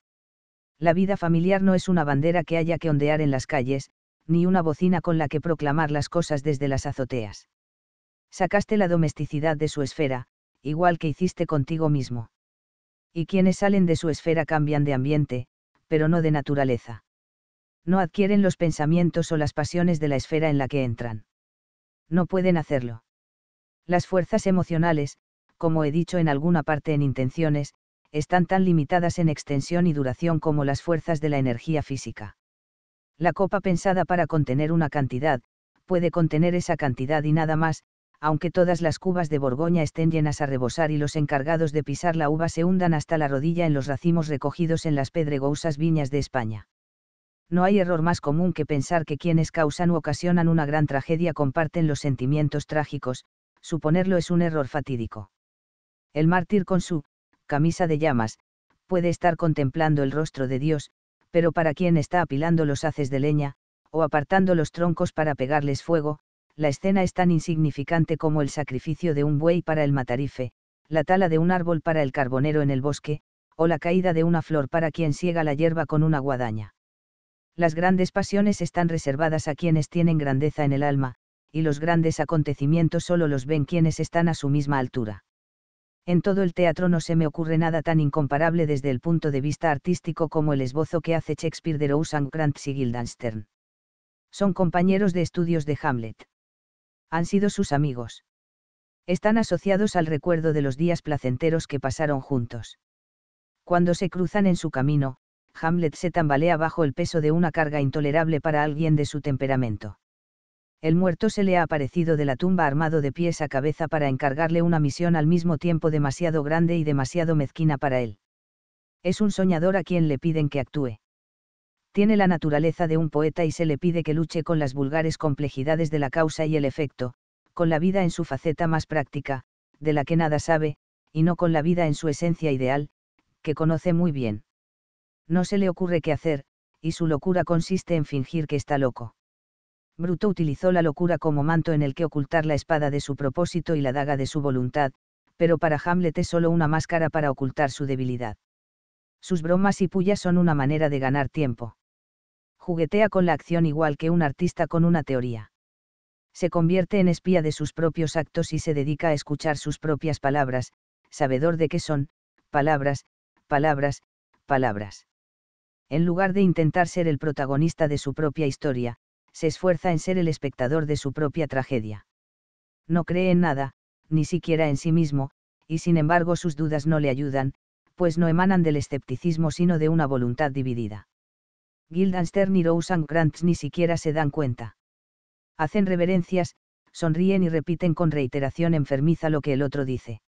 La vida familiar no es una bandera que haya que ondear en las calles, ni una bocina con la que proclamar las cosas desde las azoteas. Sacaste la domesticidad de su esfera, igual que hiciste contigo mismo. Y quienes salen de su esfera cambian de ambiente, pero no de naturaleza. No adquieren los pensamientos o las pasiones de la esfera en la que entran. No pueden hacerlo. Las fuerzas emocionales, como he dicho en alguna parte en intenciones, están tan limitadas en extensión y duración como las fuerzas de la energía física. La copa pensada para contener una cantidad, puede contener esa cantidad y nada más, aunque todas las cubas de Borgoña estén llenas a rebosar y los encargados de pisar la uva se hundan hasta la rodilla en los racimos recogidos en las pedregosas viñas de España. No hay error más común que pensar que quienes causan u ocasionan una gran tragedia comparten los sentimientos trágicos, suponerlo es un error fatídico. El mártir con su camisa de llamas, puede estar contemplando el rostro de Dios, pero para quien está apilando los haces de leña, o apartando los troncos para pegarles fuego, la escena es tan insignificante como el sacrificio de un buey para el matarife, la tala de un árbol para el carbonero en el bosque, o la caída de una flor para quien siega la hierba con una guadaña. Las grandes pasiones están reservadas a quienes tienen grandeza en el alma, y los grandes acontecimientos solo los ven quienes están a su misma altura en todo el teatro no se me ocurre nada tan incomparable desde el punto de vista artístico como el esbozo que hace Shakespeare de Rose and Grant y Guildenstern. Son compañeros de estudios de Hamlet. Han sido sus amigos. Están asociados al recuerdo de los días placenteros que pasaron juntos. Cuando se cruzan en su camino, Hamlet se tambalea bajo el peso de una carga intolerable para alguien de su temperamento el muerto se le ha aparecido de la tumba armado de pies a cabeza para encargarle una misión al mismo tiempo demasiado grande y demasiado mezquina para él. Es un soñador a quien le piden que actúe. Tiene la naturaleza de un poeta y se le pide que luche con las vulgares complejidades de la causa y el efecto, con la vida en su faceta más práctica, de la que nada sabe, y no con la vida en su esencia ideal, que conoce muy bien. No se le ocurre qué hacer, y su locura consiste en fingir que está loco. Bruto utilizó la locura como manto en el que ocultar la espada de su propósito y la daga de su voluntad, pero para Hamlet es solo una máscara para ocultar su debilidad. Sus bromas y pullas son una manera de ganar tiempo. Juguetea con la acción igual que un artista con una teoría. Se convierte en espía de sus propios actos y se dedica a escuchar sus propias palabras, sabedor de qué son, palabras, palabras, palabras. En lugar de intentar ser el protagonista de su propia historia, se esfuerza en ser el espectador de su propia tragedia. No cree en nada, ni siquiera en sí mismo, y sin embargo sus dudas no le ayudan, pues no emanan del escepticismo sino de una voluntad dividida. Guildenstern y Rosencrantz Grant ni siquiera se dan cuenta. Hacen reverencias, sonríen y repiten con reiteración enfermiza lo que el otro dice.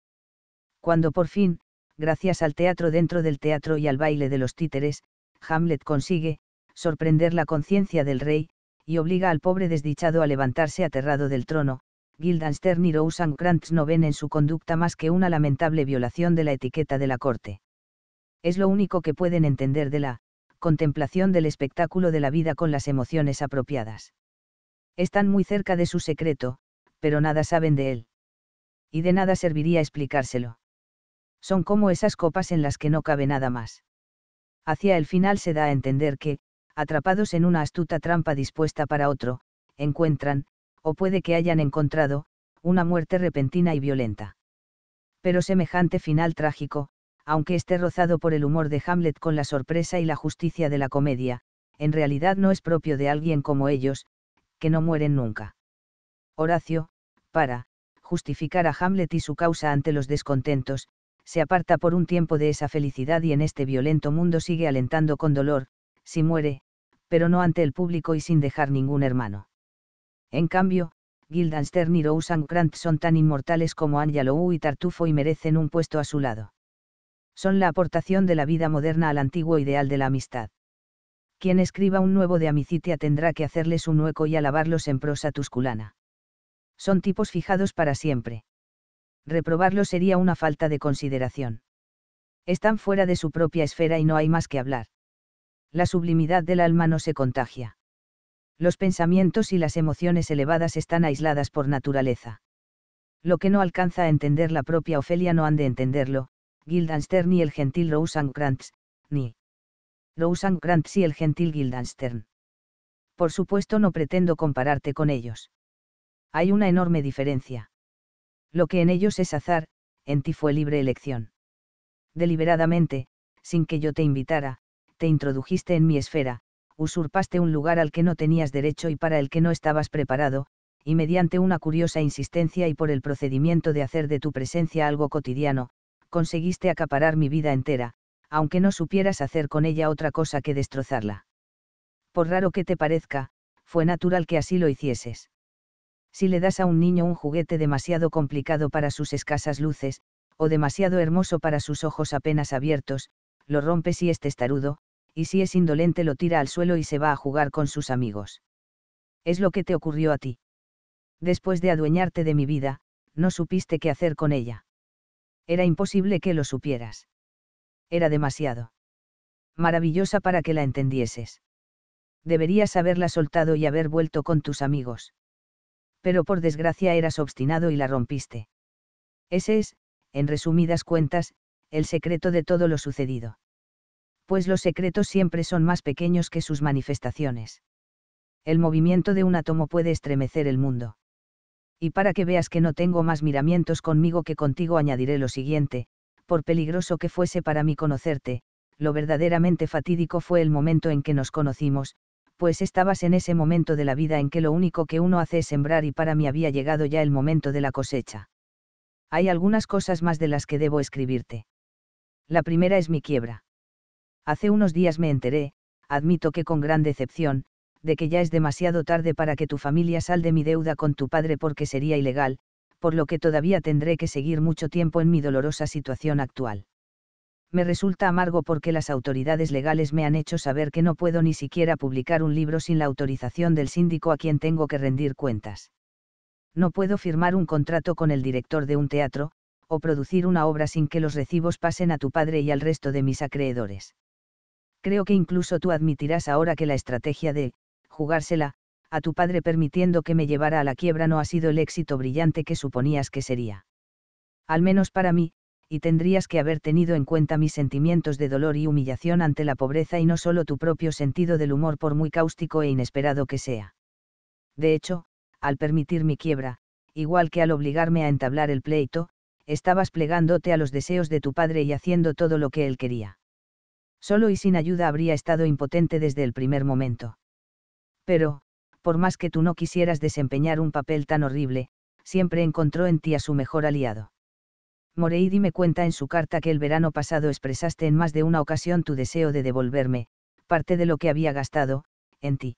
Cuando por fin, gracias al teatro dentro del teatro y al baile de los títeres, Hamlet consigue, sorprender la conciencia del rey, y obliga al pobre desdichado a levantarse aterrado del trono, Guildenstern y Rosencrantz no ven en su conducta más que una lamentable violación de la etiqueta de la corte. Es lo único que pueden entender de la contemplación del espectáculo de la vida con las emociones apropiadas. Están muy cerca de su secreto, pero nada saben de él. Y de nada serviría explicárselo. Son como esas copas en las que no cabe nada más. Hacia el final se da a entender que, atrapados en una astuta trampa dispuesta para otro, encuentran, o puede que hayan encontrado, una muerte repentina y violenta. Pero semejante final trágico, aunque esté rozado por el humor de Hamlet con la sorpresa y la justicia de la comedia, en realidad no es propio de alguien como ellos, que no mueren nunca. Horacio, para, justificar a Hamlet y su causa ante los descontentos, se aparta por un tiempo de esa felicidad y en este violento mundo sigue alentando con dolor, si muere, pero no ante el público y sin dejar ningún hermano. En cambio, Guildenstern y Roseanne Grant son tan inmortales como Angelou y Tartufo y merecen un puesto a su lado. Son la aportación de la vida moderna al antiguo ideal de la amistad. Quien escriba un nuevo de Amicitia tendrá que hacerles un hueco y alabarlos en prosa tusculana. Son tipos fijados para siempre. Reprobarlos sería una falta de consideración. Están fuera de su propia esfera y no hay más que hablar la sublimidad del alma no se contagia. Los pensamientos y las emociones elevadas están aisladas por naturaleza. Lo que no alcanza a entender la propia Ofelia no han de entenderlo, Guildenstern ni el gentil Rosencrantz, ni Rosencrantz y el gentil Guildenstern. Por supuesto no pretendo compararte con ellos. Hay una enorme diferencia. Lo que en ellos es azar, en ti fue libre elección. Deliberadamente, sin que yo te invitara, te introdujiste en mi esfera, usurpaste un lugar al que no tenías derecho y para el que no estabas preparado, y mediante una curiosa insistencia y por el procedimiento de hacer de tu presencia algo cotidiano, conseguiste acaparar mi vida entera, aunque no supieras hacer con ella otra cosa que destrozarla. Por raro que te parezca, fue natural que así lo hicieses. Si le das a un niño un juguete demasiado complicado para sus escasas luces, o demasiado hermoso para sus ojos apenas abiertos, lo rompes y es tarudo y si es indolente lo tira al suelo y se va a jugar con sus amigos. Es lo que te ocurrió a ti. Después de adueñarte de mi vida, no supiste qué hacer con ella. Era imposible que lo supieras. Era demasiado. Maravillosa para que la entendieses. Deberías haberla soltado y haber vuelto con tus amigos. Pero por desgracia eras obstinado y la rompiste. Ese es, en resumidas cuentas, el secreto de todo lo sucedido pues los secretos siempre son más pequeños que sus manifestaciones. El movimiento de un átomo puede estremecer el mundo. Y para que veas que no tengo más miramientos conmigo que contigo añadiré lo siguiente, por peligroso que fuese para mí conocerte, lo verdaderamente fatídico fue el momento en que nos conocimos, pues estabas en ese momento de la vida en que lo único que uno hace es sembrar y para mí había llegado ya el momento de la cosecha. Hay algunas cosas más de las que debo escribirte. La primera es mi quiebra. Hace unos días me enteré, admito que con gran decepción, de que ya es demasiado tarde para que tu familia salde mi deuda con tu padre porque sería ilegal, por lo que todavía tendré que seguir mucho tiempo en mi dolorosa situación actual. Me resulta amargo porque las autoridades legales me han hecho saber que no puedo ni siquiera publicar un libro sin la autorización del síndico a quien tengo que rendir cuentas. No puedo firmar un contrato con el director de un teatro, o producir una obra sin que los recibos pasen a tu padre y al resto de mis acreedores. Creo que incluso tú admitirás ahora que la estrategia de, jugársela, a tu padre permitiendo que me llevara a la quiebra no ha sido el éxito brillante que suponías que sería. Al menos para mí, y tendrías que haber tenido en cuenta mis sentimientos de dolor y humillación ante la pobreza y no solo tu propio sentido del humor por muy cáustico e inesperado que sea. De hecho, al permitir mi quiebra, igual que al obligarme a entablar el pleito, estabas plegándote a los deseos de tu padre y haciendo todo lo que él quería. Solo y sin ayuda habría estado impotente desde el primer momento. Pero, por más que tú no quisieras desempeñar un papel tan horrible, siempre encontró en ti a su mejor aliado. Moreidi me cuenta en su carta que el verano pasado expresaste en más de una ocasión tu deseo de devolverme, parte de lo que había gastado, en ti.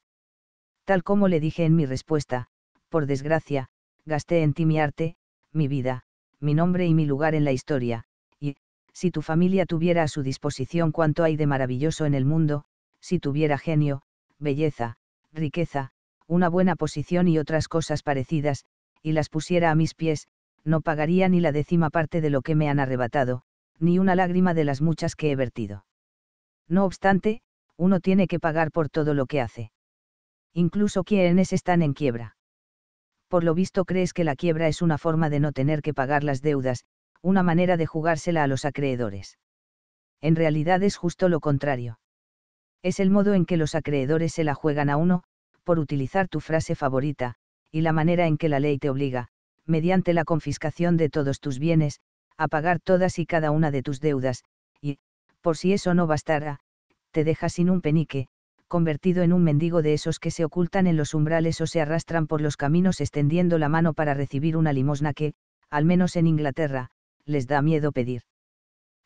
Tal como le dije en mi respuesta, por desgracia, gasté en ti mi arte, mi vida, mi nombre y mi lugar en la historia, si tu familia tuviera a su disposición cuanto hay de maravilloso en el mundo, si tuviera genio, belleza, riqueza, una buena posición y otras cosas parecidas, y las pusiera a mis pies, no pagaría ni la décima parte de lo que me han arrebatado, ni una lágrima de las muchas que he vertido. No obstante, uno tiene que pagar por todo lo que hace. Incluso quienes están en quiebra. Por lo visto crees que la quiebra es una forma de no tener que pagar las deudas, una manera de jugársela a los acreedores. En realidad es justo lo contrario. Es el modo en que los acreedores se la juegan a uno, por utilizar tu frase favorita, y la manera en que la ley te obliga, mediante la confiscación de todos tus bienes, a pagar todas y cada una de tus deudas, y, por si eso no bastara, te deja sin un penique, convertido en un mendigo de esos que se ocultan en los umbrales o se arrastran por los caminos extendiendo la mano para recibir una limosna que, al menos en Inglaterra, les da miedo pedir.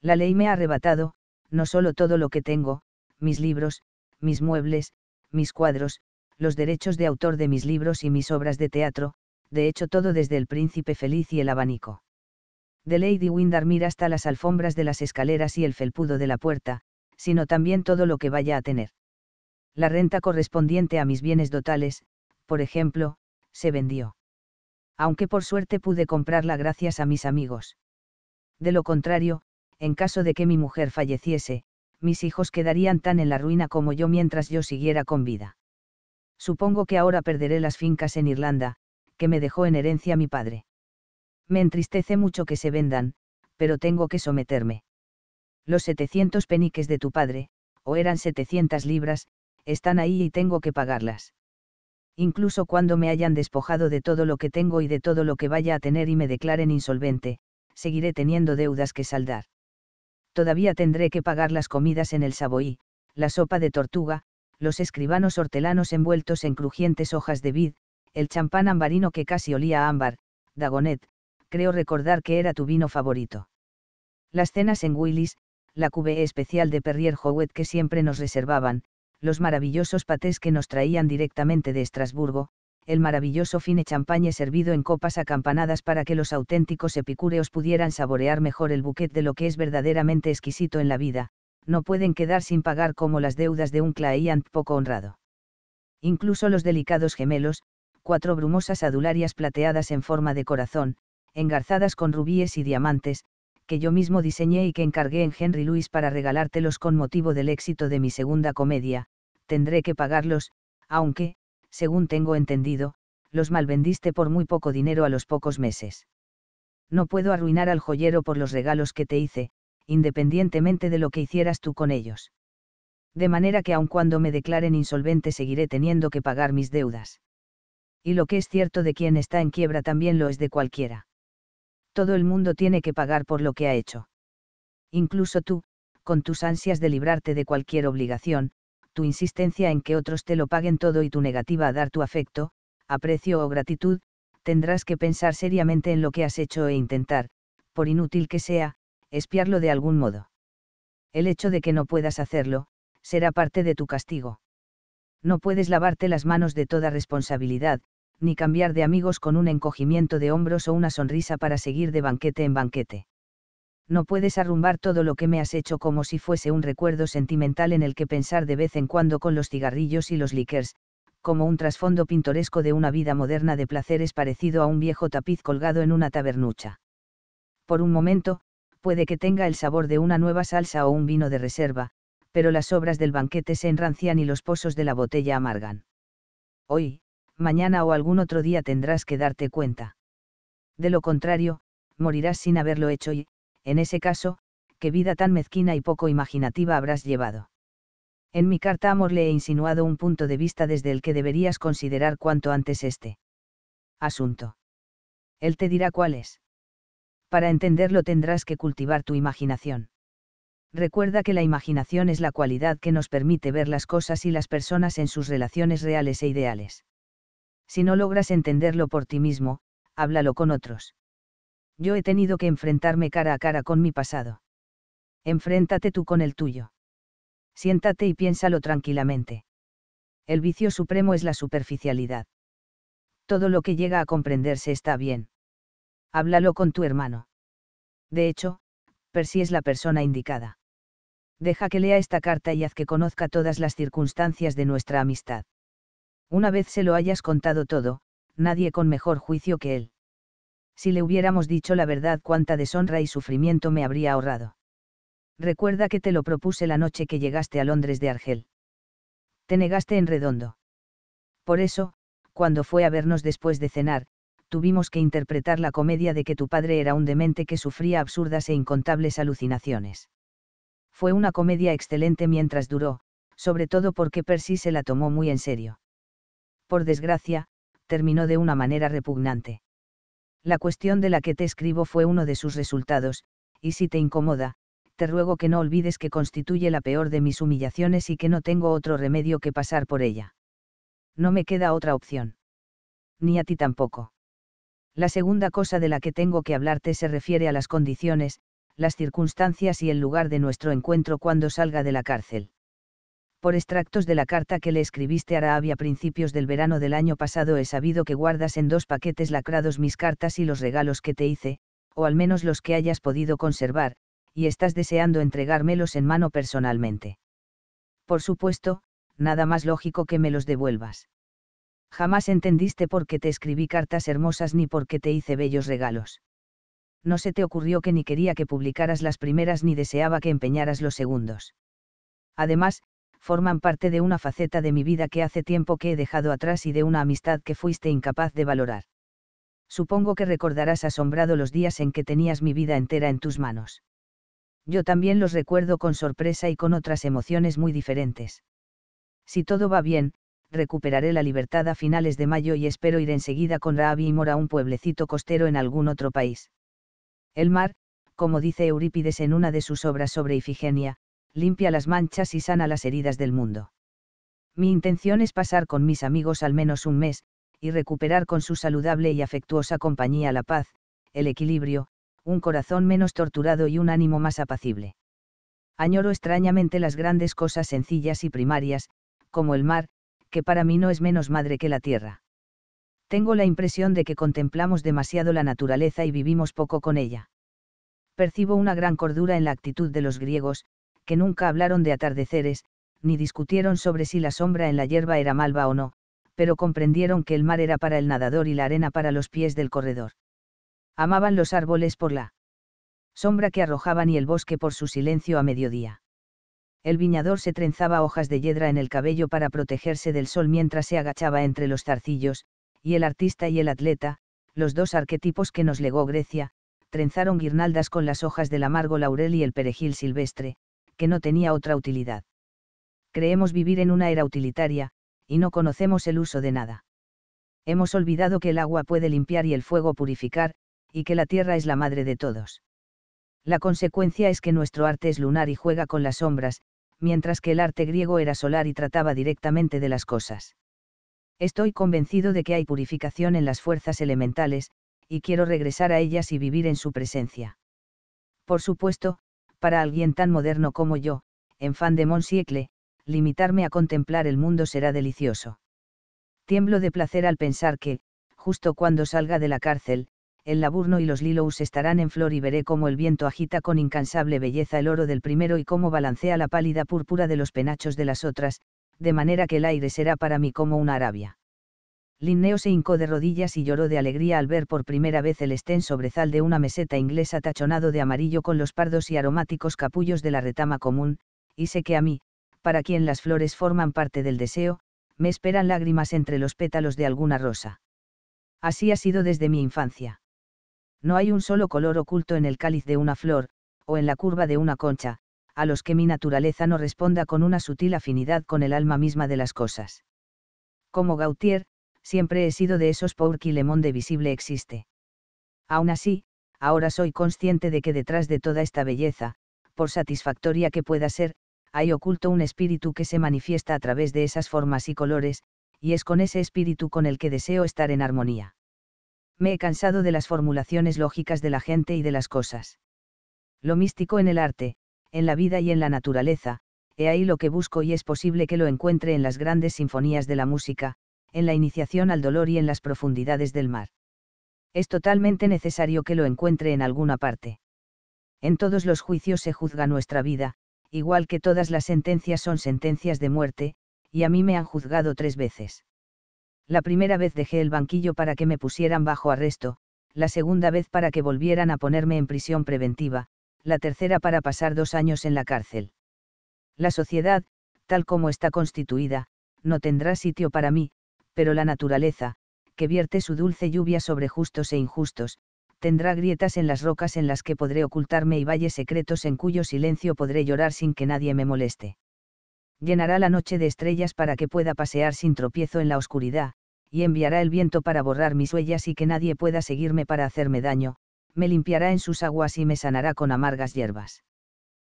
La ley me ha arrebatado, no solo todo lo que tengo, mis libros, mis muebles, mis cuadros, los derechos de autor de mis libros y mis obras de teatro, de hecho todo desde el príncipe feliz y el abanico. De Lady Windermere hasta las alfombras de las escaleras y el felpudo de la puerta, sino también todo lo que vaya a tener. La renta correspondiente a mis bienes dotales, por ejemplo, se vendió. Aunque por suerte pude comprarla gracias a mis amigos. De lo contrario, en caso de que mi mujer falleciese, mis hijos quedarían tan en la ruina como yo mientras yo siguiera con vida. Supongo que ahora perderé las fincas en Irlanda, que me dejó en herencia mi padre. Me entristece mucho que se vendan, pero tengo que someterme. Los 700 peniques de tu padre, o eran 700 libras, están ahí y tengo que pagarlas. Incluso cuando me hayan despojado de todo lo que tengo y de todo lo que vaya a tener y me declaren insolvente, seguiré teniendo deudas que saldar. Todavía tendré que pagar las comidas en el Savoy, la sopa de tortuga, los escribanos hortelanos envueltos en crujientes hojas de vid, el champán ambarino que casi olía a ámbar, Dagonet, creo recordar que era tu vino favorito. Las cenas en Willis, la cuve especial de Perrier Jouet que siempre nos reservaban, los maravillosos patés que nos traían directamente de Estrasburgo, el maravilloso fine champaña servido en copas acampanadas para que los auténticos epicúreos pudieran saborear mejor el buquet de lo que es verdaderamente exquisito en la vida, no pueden quedar sin pagar como las deudas de un client poco honrado. Incluso los delicados gemelos, cuatro brumosas adularias plateadas en forma de corazón, engarzadas con rubíes y diamantes, que yo mismo diseñé y que encargué en Henry Louis para regalártelos con motivo del éxito de mi segunda comedia, tendré que pagarlos, aunque, según tengo entendido, los malvendiste por muy poco dinero a los pocos meses. No puedo arruinar al joyero por los regalos que te hice, independientemente de lo que hicieras tú con ellos. De manera que aun cuando me declaren insolvente seguiré teniendo que pagar mis deudas. Y lo que es cierto de quien está en quiebra también lo es de cualquiera. Todo el mundo tiene que pagar por lo que ha hecho. Incluso tú, con tus ansias de librarte de cualquier obligación, tu insistencia en que otros te lo paguen todo y tu negativa a dar tu afecto, aprecio o gratitud, tendrás que pensar seriamente en lo que has hecho e intentar, por inútil que sea, espiarlo de algún modo. El hecho de que no puedas hacerlo, será parte de tu castigo. No puedes lavarte las manos de toda responsabilidad, ni cambiar de amigos con un encogimiento de hombros o una sonrisa para seguir de banquete en banquete no puedes arrumbar todo lo que me has hecho como si fuese un recuerdo sentimental en el que pensar de vez en cuando con los cigarrillos y los liquers, como un trasfondo pintoresco de una vida moderna de placeres parecido a un viejo tapiz colgado en una tabernucha. Por un momento, puede que tenga el sabor de una nueva salsa o un vino de reserva, pero las sobras del banquete se enrancian y los pozos de la botella amargan. Hoy, mañana o algún otro día tendrás que darte cuenta. De lo contrario, morirás sin haberlo hecho y, en ese caso, qué vida tan mezquina y poco imaginativa habrás llevado. En mi carta amor le he insinuado un punto de vista desde el que deberías considerar cuanto antes este asunto. Él te dirá cuál es. Para entenderlo tendrás que cultivar tu imaginación. Recuerda que la imaginación es la cualidad que nos permite ver las cosas y las personas en sus relaciones reales e ideales. Si no logras entenderlo por ti mismo, háblalo con otros yo he tenido que enfrentarme cara a cara con mi pasado. Enfréntate tú con el tuyo. Siéntate y piénsalo tranquilamente. El vicio supremo es la superficialidad. Todo lo que llega a comprenderse está bien. Háblalo con tu hermano. De hecho, Percy es la persona indicada. Deja que lea esta carta y haz que conozca todas las circunstancias de nuestra amistad. Una vez se lo hayas contado todo, nadie con mejor juicio que él si le hubiéramos dicho la verdad cuánta deshonra y sufrimiento me habría ahorrado. Recuerda que te lo propuse la noche que llegaste a Londres de Argel. Te negaste en redondo. Por eso, cuando fue a vernos después de cenar, tuvimos que interpretar la comedia de que tu padre era un demente que sufría absurdas e incontables alucinaciones. Fue una comedia excelente mientras duró, sobre todo porque Percy se la tomó muy en serio. Por desgracia, terminó de una manera repugnante. La cuestión de la que te escribo fue uno de sus resultados, y si te incomoda, te ruego que no olvides que constituye la peor de mis humillaciones y que no tengo otro remedio que pasar por ella. No me queda otra opción. Ni a ti tampoco. La segunda cosa de la que tengo que hablarte se refiere a las condiciones, las circunstancias y el lugar de nuestro encuentro cuando salga de la cárcel por extractos de la carta que le escribiste a Arabia a principios del verano del año pasado he sabido que guardas en dos paquetes lacrados mis cartas y los regalos que te hice, o al menos los que hayas podido conservar, y estás deseando entregármelos en mano personalmente. Por supuesto, nada más lógico que me los devuelvas. Jamás entendiste por qué te escribí cartas hermosas ni por qué te hice bellos regalos. No se te ocurrió que ni quería que publicaras las primeras ni deseaba que empeñaras los segundos. Además, forman parte de una faceta de mi vida que hace tiempo que he dejado atrás y de una amistad que fuiste incapaz de valorar. Supongo que recordarás asombrado los días en que tenías mi vida entera en tus manos. Yo también los recuerdo con sorpresa y con otras emociones muy diferentes. Si todo va bien, recuperaré la libertad a finales de mayo y espero ir enseguida con Ravi y Mora a un pueblecito costero en algún otro país. El mar, como dice Eurípides en una de sus obras sobre Ifigenia, limpia las manchas y sana las heridas del mundo. Mi intención es pasar con mis amigos al menos un mes, y recuperar con su saludable y afectuosa compañía la paz, el equilibrio, un corazón menos torturado y un ánimo más apacible. Añoro extrañamente las grandes cosas sencillas y primarias, como el mar, que para mí no es menos madre que la tierra. Tengo la impresión de que contemplamos demasiado la naturaleza y vivimos poco con ella. Percibo una gran cordura en la actitud de los griegos, que nunca hablaron de atardeceres, ni discutieron sobre si la sombra en la hierba era malva o no, pero comprendieron que el mar era para el nadador y la arena para los pies del corredor. Amaban los árboles por la sombra que arrojaban y el bosque por su silencio a mediodía. El viñador se trenzaba hojas de yedra en el cabello para protegerse del sol mientras se agachaba entre los zarcillos, y el artista y el atleta, los dos arquetipos que nos legó Grecia, trenzaron guirnaldas con las hojas del amargo laurel y el perejil silvestre, que no tenía otra utilidad. Creemos vivir en una era utilitaria, y no conocemos el uso de nada. Hemos olvidado que el agua puede limpiar y el fuego purificar, y que la tierra es la madre de todos. La consecuencia es que nuestro arte es lunar y juega con las sombras, mientras que el arte griego era solar y trataba directamente de las cosas. Estoy convencido de que hay purificación en las fuerzas elementales, y quiero regresar a ellas y vivir en su presencia. Por supuesto, para alguien tan moderno como yo, en fan de Monsiecle, limitarme a contemplar el mundo será delicioso. Tiemblo de placer al pensar que, justo cuando salga de la cárcel, el laburno y los lilos estarán en flor y veré cómo el viento agita con incansable belleza el oro del primero y cómo balancea la pálida púrpura de los penachos de las otras, de manera que el aire será para mí como una Arabia. Linneo se hincó de rodillas y lloró de alegría al ver por primera vez el estén brezal de una meseta inglesa tachonado de amarillo con los pardos y aromáticos capullos de la retama común, y sé que a mí, para quien las flores forman parte del deseo, me esperan lágrimas entre los pétalos de alguna rosa. Así ha sido desde mi infancia. No hay un solo color oculto en el cáliz de una flor, o en la curva de una concha, a los que mi naturaleza no responda con una sutil afinidad con el alma misma de las cosas. Como Gautier, siempre he sido de esos por le em monde visible existe. Aún así, ahora soy consciente de que detrás de toda esta belleza, por satisfactoria que pueda ser, hay oculto un espíritu que se manifiesta a través de esas formas y colores, y es con ese espíritu con el que deseo estar en armonía. Me he cansado de las formulaciones lógicas de la gente y de las cosas. Lo místico en el arte, en la vida y en la naturaleza, he ahí lo que busco y es posible que lo encuentre en las grandes sinfonías de la música, en la iniciación al dolor y en las profundidades del mar. Es totalmente necesario que lo encuentre en alguna parte. En todos los juicios se juzga nuestra vida, igual que todas las sentencias son sentencias de muerte, y a mí me han juzgado tres veces. La primera vez dejé el banquillo para que me pusieran bajo arresto, la segunda vez para que volvieran a ponerme en prisión preventiva, la tercera para pasar dos años en la cárcel. La sociedad, tal como está constituida, no tendrá sitio para mí, pero la naturaleza, que vierte su dulce lluvia sobre justos e injustos, tendrá grietas en las rocas en las que podré ocultarme y valles secretos en cuyo silencio podré llorar sin que nadie me moleste. Llenará la noche de estrellas para que pueda pasear sin tropiezo en la oscuridad, y enviará el viento para borrar mis huellas y que nadie pueda seguirme para hacerme daño, me limpiará en sus aguas y me sanará con amargas hierbas.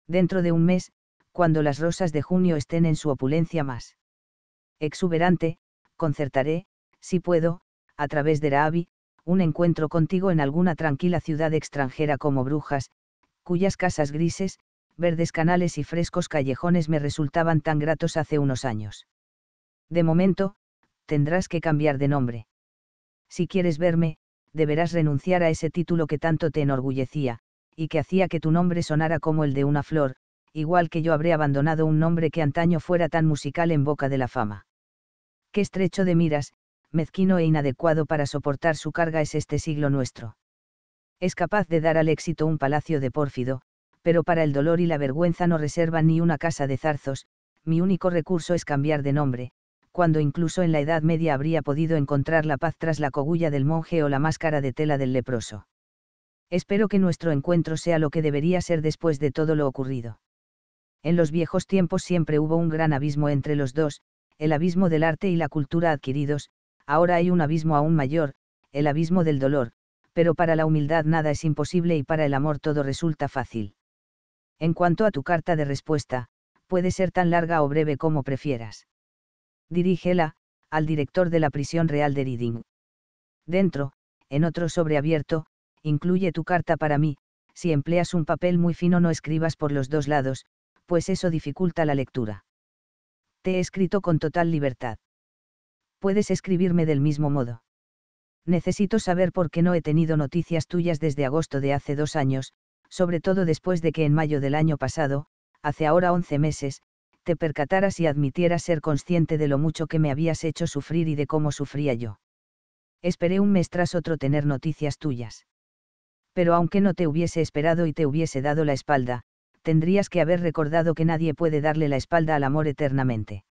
Dentro de un mes, cuando las rosas de junio estén en su opulencia más exuberante, concertaré, si puedo, a través de Raabi, un encuentro contigo en alguna tranquila ciudad extranjera como Brujas, cuyas casas grises, verdes canales y frescos callejones me resultaban tan gratos hace unos años. De momento, tendrás que cambiar de nombre. Si quieres verme, deberás renunciar a ese título que tanto te enorgullecía, y que hacía que tu nombre sonara como el de una flor, igual que yo habré abandonado un nombre que antaño fuera tan musical en boca de la fama qué estrecho de miras, mezquino e inadecuado para soportar su carga es este siglo nuestro. Es capaz de dar al éxito un palacio de pórfido, pero para el dolor y la vergüenza no reserva ni una casa de zarzos, mi único recurso es cambiar de nombre, cuando incluso en la Edad Media habría podido encontrar la paz tras la cogulla del monje o la máscara de tela del leproso. Espero que nuestro encuentro sea lo que debería ser después de todo lo ocurrido. En los viejos tiempos siempre hubo un gran abismo entre los dos, el abismo del arte y la cultura adquiridos, ahora hay un abismo aún mayor, el abismo del dolor, pero para la humildad nada es imposible y para el amor todo resulta fácil. En cuanto a tu carta de respuesta, puede ser tan larga o breve como prefieras. Dirígela, al director de la prisión real de Reading. Dentro, en otro sobreabierto, incluye tu carta para mí, si empleas un papel muy fino no escribas por los dos lados, pues eso dificulta la lectura te he escrito con total libertad. Puedes escribirme del mismo modo. Necesito saber por qué no he tenido noticias tuyas desde agosto de hace dos años, sobre todo después de que en mayo del año pasado, hace ahora once meses, te percataras y admitieras ser consciente de lo mucho que me habías hecho sufrir y de cómo sufría yo. Esperé un mes tras otro tener noticias tuyas. Pero aunque no te hubiese esperado y te hubiese dado la espalda, tendrías que haber recordado que nadie puede darle la espalda al amor eternamente.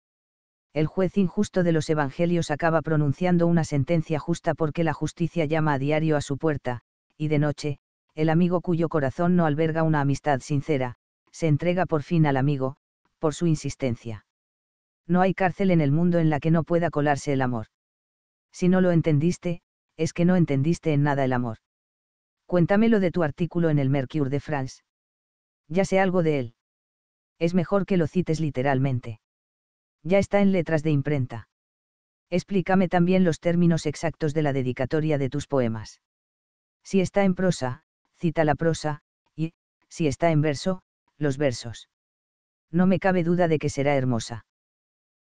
El juez injusto de los Evangelios acaba pronunciando una sentencia justa porque la justicia llama a diario a su puerta, y de noche, el amigo cuyo corazón no alberga una amistad sincera, se entrega por fin al amigo, por su insistencia. No hay cárcel en el mundo en la que no pueda colarse el amor. Si no lo entendiste, es que no entendiste en nada el amor. Cuéntamelo de tu artículo en el Mercure de France. Ya sé algo de él. Es mejor que lo cites literalmente. Ya está en letras de imprenta. Explícame también los términos exactos de la dedicatoria de tus poemas. Si está en prosa, cita la prosa, y, si está en verso, los versos. No me cabe duda de que será hermosa.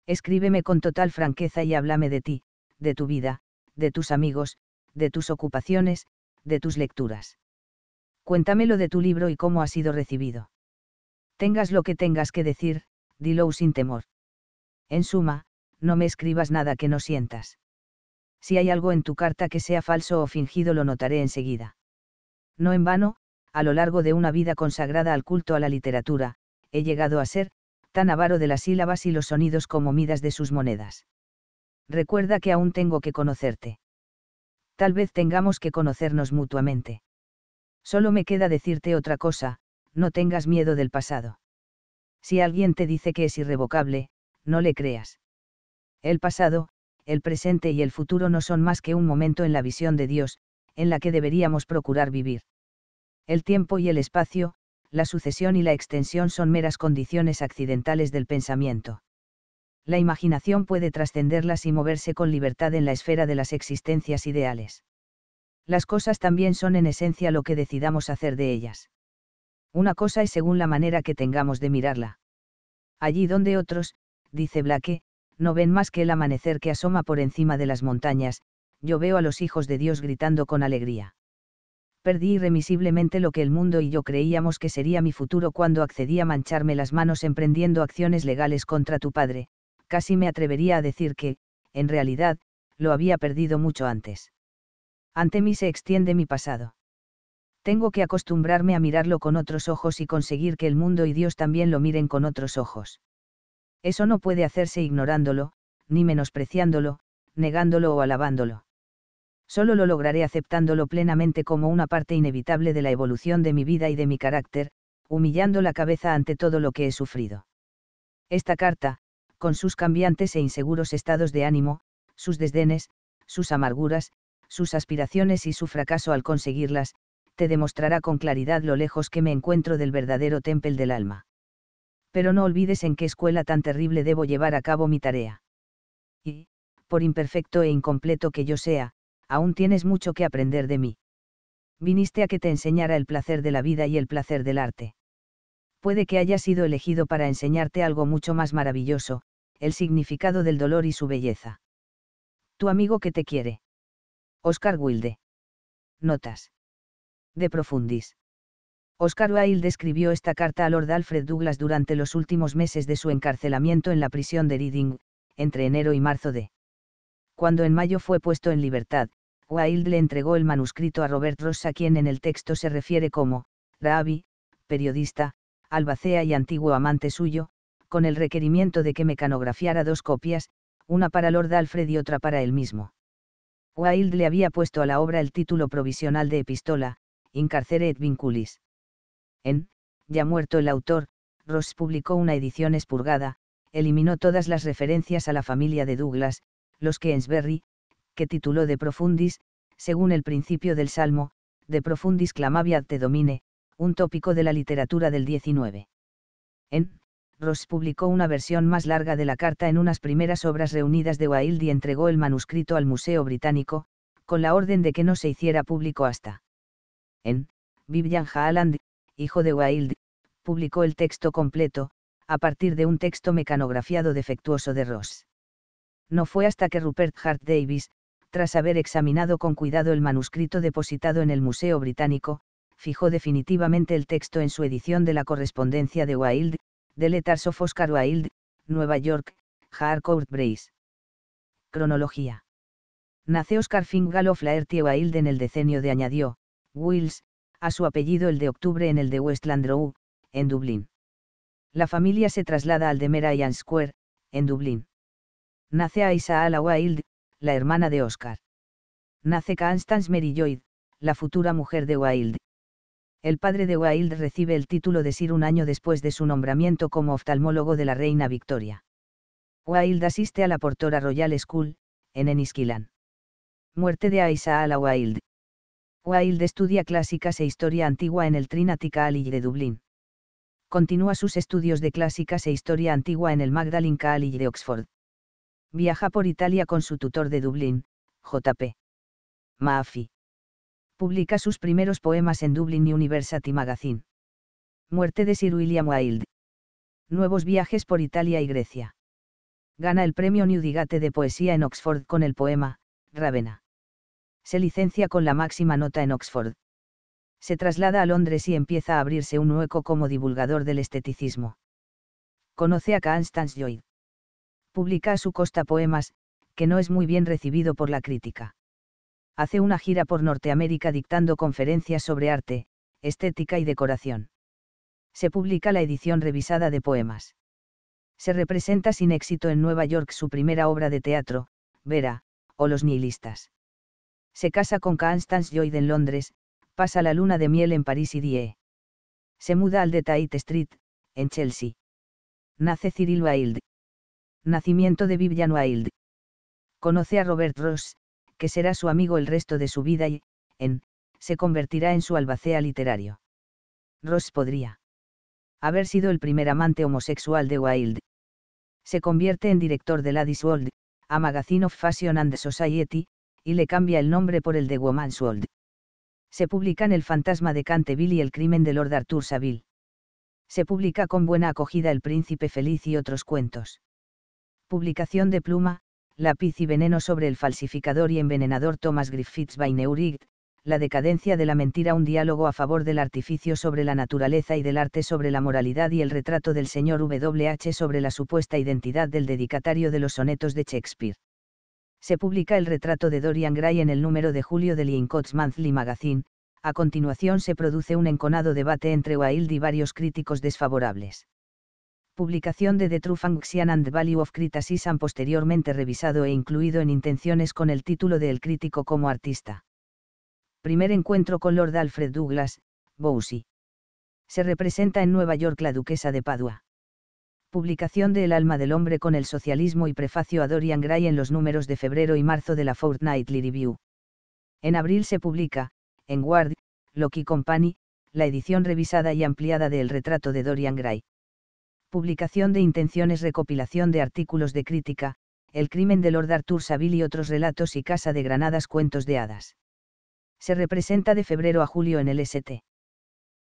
Escríbeme con total franqueza y háblame de ti, de tu vida, de tus amigos, de tus ocupaciones, de tus lecturas lo de tu libro y cómo ha sido recibido. Tengas lo que tengas que decir, dilo sin temor. En suma, no me escribas nada que no sientas. Si hay algo en tu carta que sea falso o fingido lo notaré enseguida. No en vano, a lo largo de una vida consagrada al culto a la literatura, he llegado a ser, tan avaro de las sílabas y los sonidos como midas de sus monedas. Recuerda que aún tengo que conocerte. Tal vez tengamos que conocernos mutuamente. Solo me queda decirte otra cosa, no tengas miedo del pasado. Si alguien te dice que es irrevocable, no le creas. El pasado, el presente y el futuro no son más que un momento en la visión de Dios, en la que deberíamos procurar vivir. El tiempo y el espacio, la sucesión y la extensión son meras condiciones accidentales del pensamiento. La imaginación puede trascenderlas y moverse con libertad en la esfera de las existencias ideales. Las cosas también son en esencia lo que decidamos hacer de ellas. Una cosa es según la manera que tengamos de mirarla. Allí donde otros, dice Blaque, no ven más que el amanecer que asoma por encima de las montañas, yo veo a los hijos de Dios gritando con alegría. Perdí irremisiblemente lo que el mundo y yo creíamos que sería mi futuro cuando accedí a mancharme las manos emprendiendo acciones legales contra tu padre, casi me atrevería a decir que, en realidad, lo había perdido mucho antes ante mí se extiende mi pasado. Tengo que acostumbrarme a mirarlo con otros ojos y conseguir que el mundo y Dios también lo miren con otros ojos. Eso no puede hacerse ignorándolo, ni menospreciándolo, negándolo o alabándolo. Solo lo lograré aceptándolo plenamente como una parte inevitable de la evolución de mi vida y de mi carácter, humillando la cabeza ante todo lo que he sufrido. Esta carta, con sus cambiantes e inseguros estados de ánimo, sus desdenes, sus amarguras, sus aspiraciones y su fracaso al conseguirlas, te demostrará con claridad lo lejos que me encuentro del verdadero temple del alma. Pero no olvides en qué escuela tan terrible debo llevar a cabo mi tarea. Y, por imperfecto e incompleto que yo sea, aún tienes mucho que aprender de mí. Viniste a que te enseñara el placer de la vida y el placer del arte. Puede que haya sido elegido para enseñarte algo mucho más maravilloso, el significado del dolor y su belleza. Tu amigo que te quiere. Oscar Wilde. Notas. De Profundis. Oscar Wilde escribió esta carta a Lord Alfred Douglas durante los últimos meses de su encarcelamiento en la prisión de Reading, entre enero y marzo de. Cuando en mayo fue puesto en libertad, Wilde le entregó el manuscrito a Robert Ross a quien en el texto se refiere como, Rabi, periodista, albacea y antiguo amante suyo, con el requerimiento de que mecanografiara dos copias, una para Lord Alfred y otra para él mismo. Wilde le había puesto a la obra el título provisional de Epistola, Incarcere et Vinculis. En, ya muerto el autor, Ross publicó una edición espurgada, eliminó todas las referencias a la familia de Douglas, los que Ensberry, que tituló De Profundis, según el principio del Salmo, De Profundis ad te domine, un tópico de la literatura del 19. En, Ross publicó una versión más larga de la carta en unas primeras obras reunidas de Wilde y entregó el manuscrito al Museo Británico, con la orden de que no se hiciera público hasta. En, Vivian Haaland, hijo de Wilde, publicó el texto completo, a partir de un texto mecanografiado defectuoso de Ross. No fue hasta que Rupert Hart Davis, tras haber examinado con cuidado el manuscrito depositado en el Museo Británico, fijó definitivamente el texto en su edición de la correspondencia de Wilde, The Letters of Oscar Wilde, Nueva York, Harcourt Brace. Cronología. Nace Oscar Fingal Flaherty Wilde en el decenio de añadió, Wills, a su apellido el de octubre en el de Westland Row, en Dublín. La familia se traslada al de Merayan Square, en Dublín. Nace Aisa Wilde, la hermana de Oscar. Nace Constance Mary Lloyd, la futura mujer de Wilde el padre de Wilde recibe el título de Sir un año después de su nombramiento como oftalmólogo de la reina Victoria. Wilde asiste a la Portora Royal School, en Enniskillan. Muerte de Aisa Ala Wilde. Wilde estudia clásicas e historia antigua en el Trinity College de Dublín. Continúa sus estudios de clásicas e historia antigua en el Magdalen College de Oxford. Viaja por Italia con su tutor de Dublín, J.P. Mafi. Publica sus primeros poemas en Dublin University Magazine. Muerte de Sir William Wilde. Nuevos viajes por Italia y Grecia. Gana el premio Newdigate de poesía en Oxford con el poema, Rávena. Se licencia con la máxima nota en Oxford. Se traslada a Londres y empieza a abrirse un hueco como divulgador del esteticismo. Conoce a Constance Lloyd. Publica a su costa poemas, que no es muy bien recibido por la crítica hace una gira por Norteamérica dictando conferencias sobre arte, estética y decoración. Se publica la edición revisada de poemas. Se representa sin éxito en Nueva York su primera obra de teatro, Vera, o Los Nihilistas. Se casa con Constance Lloyd en Londres, pasa la luna de miel en París y Die. Se muda al de Tate Street, en Chelsea. Nace Cyril Wilde. Nacimiento de Vivian Wilde. Conoce a Robert Ross, que será su amigo el resto de su vida y, en, se convertirá en su albacea literario. Ross podría haber sido el primer amante homosexual de Wilde. Se convierte en director de Ladies World, a Magazine of Fashion and Society, y le cambia el nombre por el de Woman's World. Se publican El fantasma de Canterville y El crimen de Lord Arthur Saville. Se publica con buena acogida El príncipe feliz y otros cuentos. Publicación de pluma, Lápiz y veneno sobre el falsificador y envenenador Thomas Griffiths by Neurig, La decadencia de la mentira, un diálogo a favor del artificio sobre la naturaleza y del arte sobre la moralidad y el retrato del señor W.H. sobre la supuesta identidad del dedicatario de los sonetos de Shakespeare. Se publica el retrato de Dorian Gray en el número de julio del Incots Monthly Magazine, a continuación se produce un enconado debate entre Wilde y varios críticos desfavorables publicación de The True Function and Value of Criticism posteriormente revisado e incluido en Intenciones con el título de El crítico como artista. Primer encuentro con Lord Alfred Douglas, Bowsi. Se representa en Nueva York la duquesa de Padua. Publicación de El alma del hombre con el socialismo y prefacio a Dorian Gray en los números de febrero y marzo de la Fortnightly Review. En abril se publica, en Ward, Loki Company, la edición revisada y ampliada de El retrato de Dorian Gray publicación de intenciones, recopilación de artículos de crítica, El crimen de Lord Arthur Saville y otros relatos y Casa de Granadas, cuentos de hadas. Se representa de febrero a julio en el St.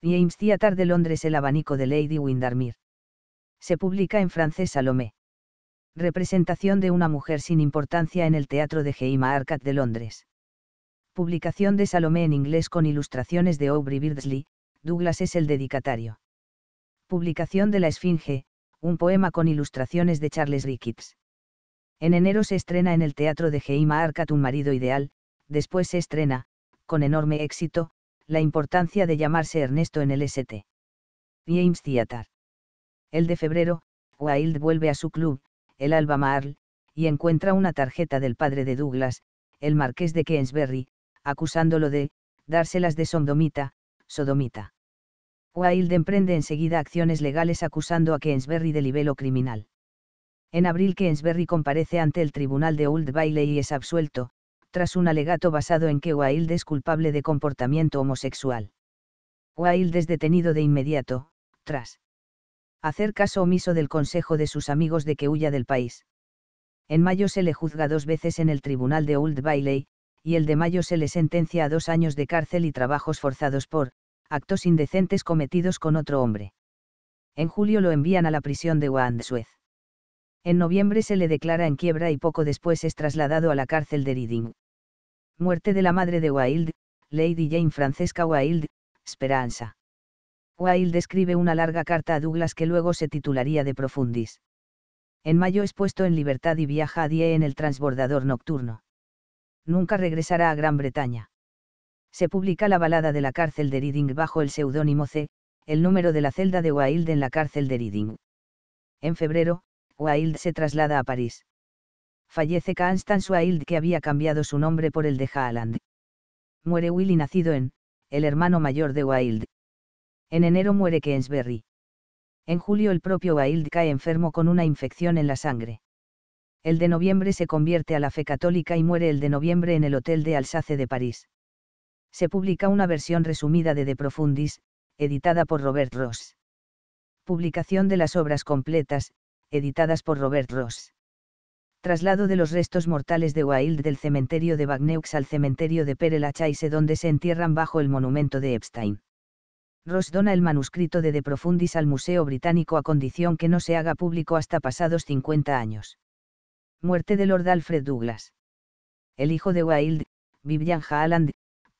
James Theatre de Londres El abanico de Lady Windermere. Se publica en francés Salomé. Representación de una mujer sin importancia en el Teatro de Geima Arcat de Londres. Publicación de Salomé en inglés con ilustraciones de Aubrey Beardsley, Douglas es el dedicatario. Publicación de La Esfinge, un poema con ilustraciones de Charles Ricketts. En enero se estrena en el Teatro de Geima Arcat Un marido ideal, después se estrena, con enorme éxito, La importancia de llamarse Ernesto en el St. James Theatre. El de febrero, Wilde vuelve a su club, el Alba Marl, y encuentra una tarjeta del padre de Douglas, el marqués de Kensberry, acusándolo de dárselas de sondomita, sodomita. Wilde emprende enseguida acciones legales acusando a Kensberry de libelo criminal. En abril Kensberry comparece ante el tribunal de Old Bailey y es absuelto, tras un alegato basado en que Wilde es culpable de comportamiento homosexual. Wilde es detenido de inmediato, tras hacer caso omiso del consejo de sus amigos de que huya del país. En mayo se le juzga dos veces en el tribunal de Old Bailey, y el de mayo se le sentencia a dos años de cárcel y trabajos forzados por actos indecentes cometidos con otro hombre. En julio lo envían a la prisión de Wandsworth. En noviembre se le declara en quiebra y poco después es trasladado a la cárcel de Reading. Muerte de la madre de Wilde, Lady Jane Francesca Wilde, Esperanza. Wilde escribe una larga carta a Douglas que luego se titularía De Profundis. En mayo es puesto en libertad y viaja a Die en el transbordador nocturno. Nunca regresará a Gran Bretaña se publica la balada de la cárcel de Reading bajo el seudónimo C, el número de la celda de Wilde en la cárcel de Reading. En febrero, Wilde se traslada a París. Fallece Constance Wilde que había cambiado su nombre por el de Haaland. Muere Willy nacido en, el hermano mayor de Wilde. En enero muere Kensberry. En julio el propio Wilde cae enfermo con una infección en la sangre. El de noviembre se convierte a la fe católica y muere el de noviembre en el Hotel de Alsace de París se publica una versión resumida de De Profundis, editada por Robert Ross. Publicación de las obras completas, editadas por Robert Ross. Traslado de los restos mortales de Wilde del cementerio de Bagneux al cementerio de père donde se entierran bajo el monumento de Epstein. Ross dona el manuscrito de De Profundis al Museo Británico a condición que no se haga público hasta pasados 50 años. Muerte de Lord Alfred Douglas. El hijo de Wilde, Vivian Haaland,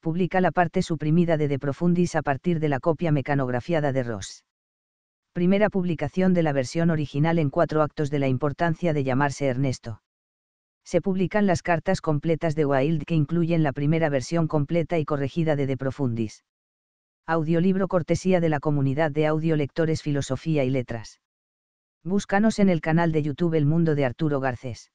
publica la parte suprimida de De Profundis a partir de la copia mecanografiada de Ross. Primera publicación de la versión original en cuatro actos de la importancia de llamarse Ernesto. Se publican las cartas completas de Wilde que incluyen la primera versión completa y corregida de De Profundis. Audiolibro cortesía de la comunidad de audiolectores Filosofía y Letras. Búscanos en el canal de YouTube El Mundo de Arturo Garcés.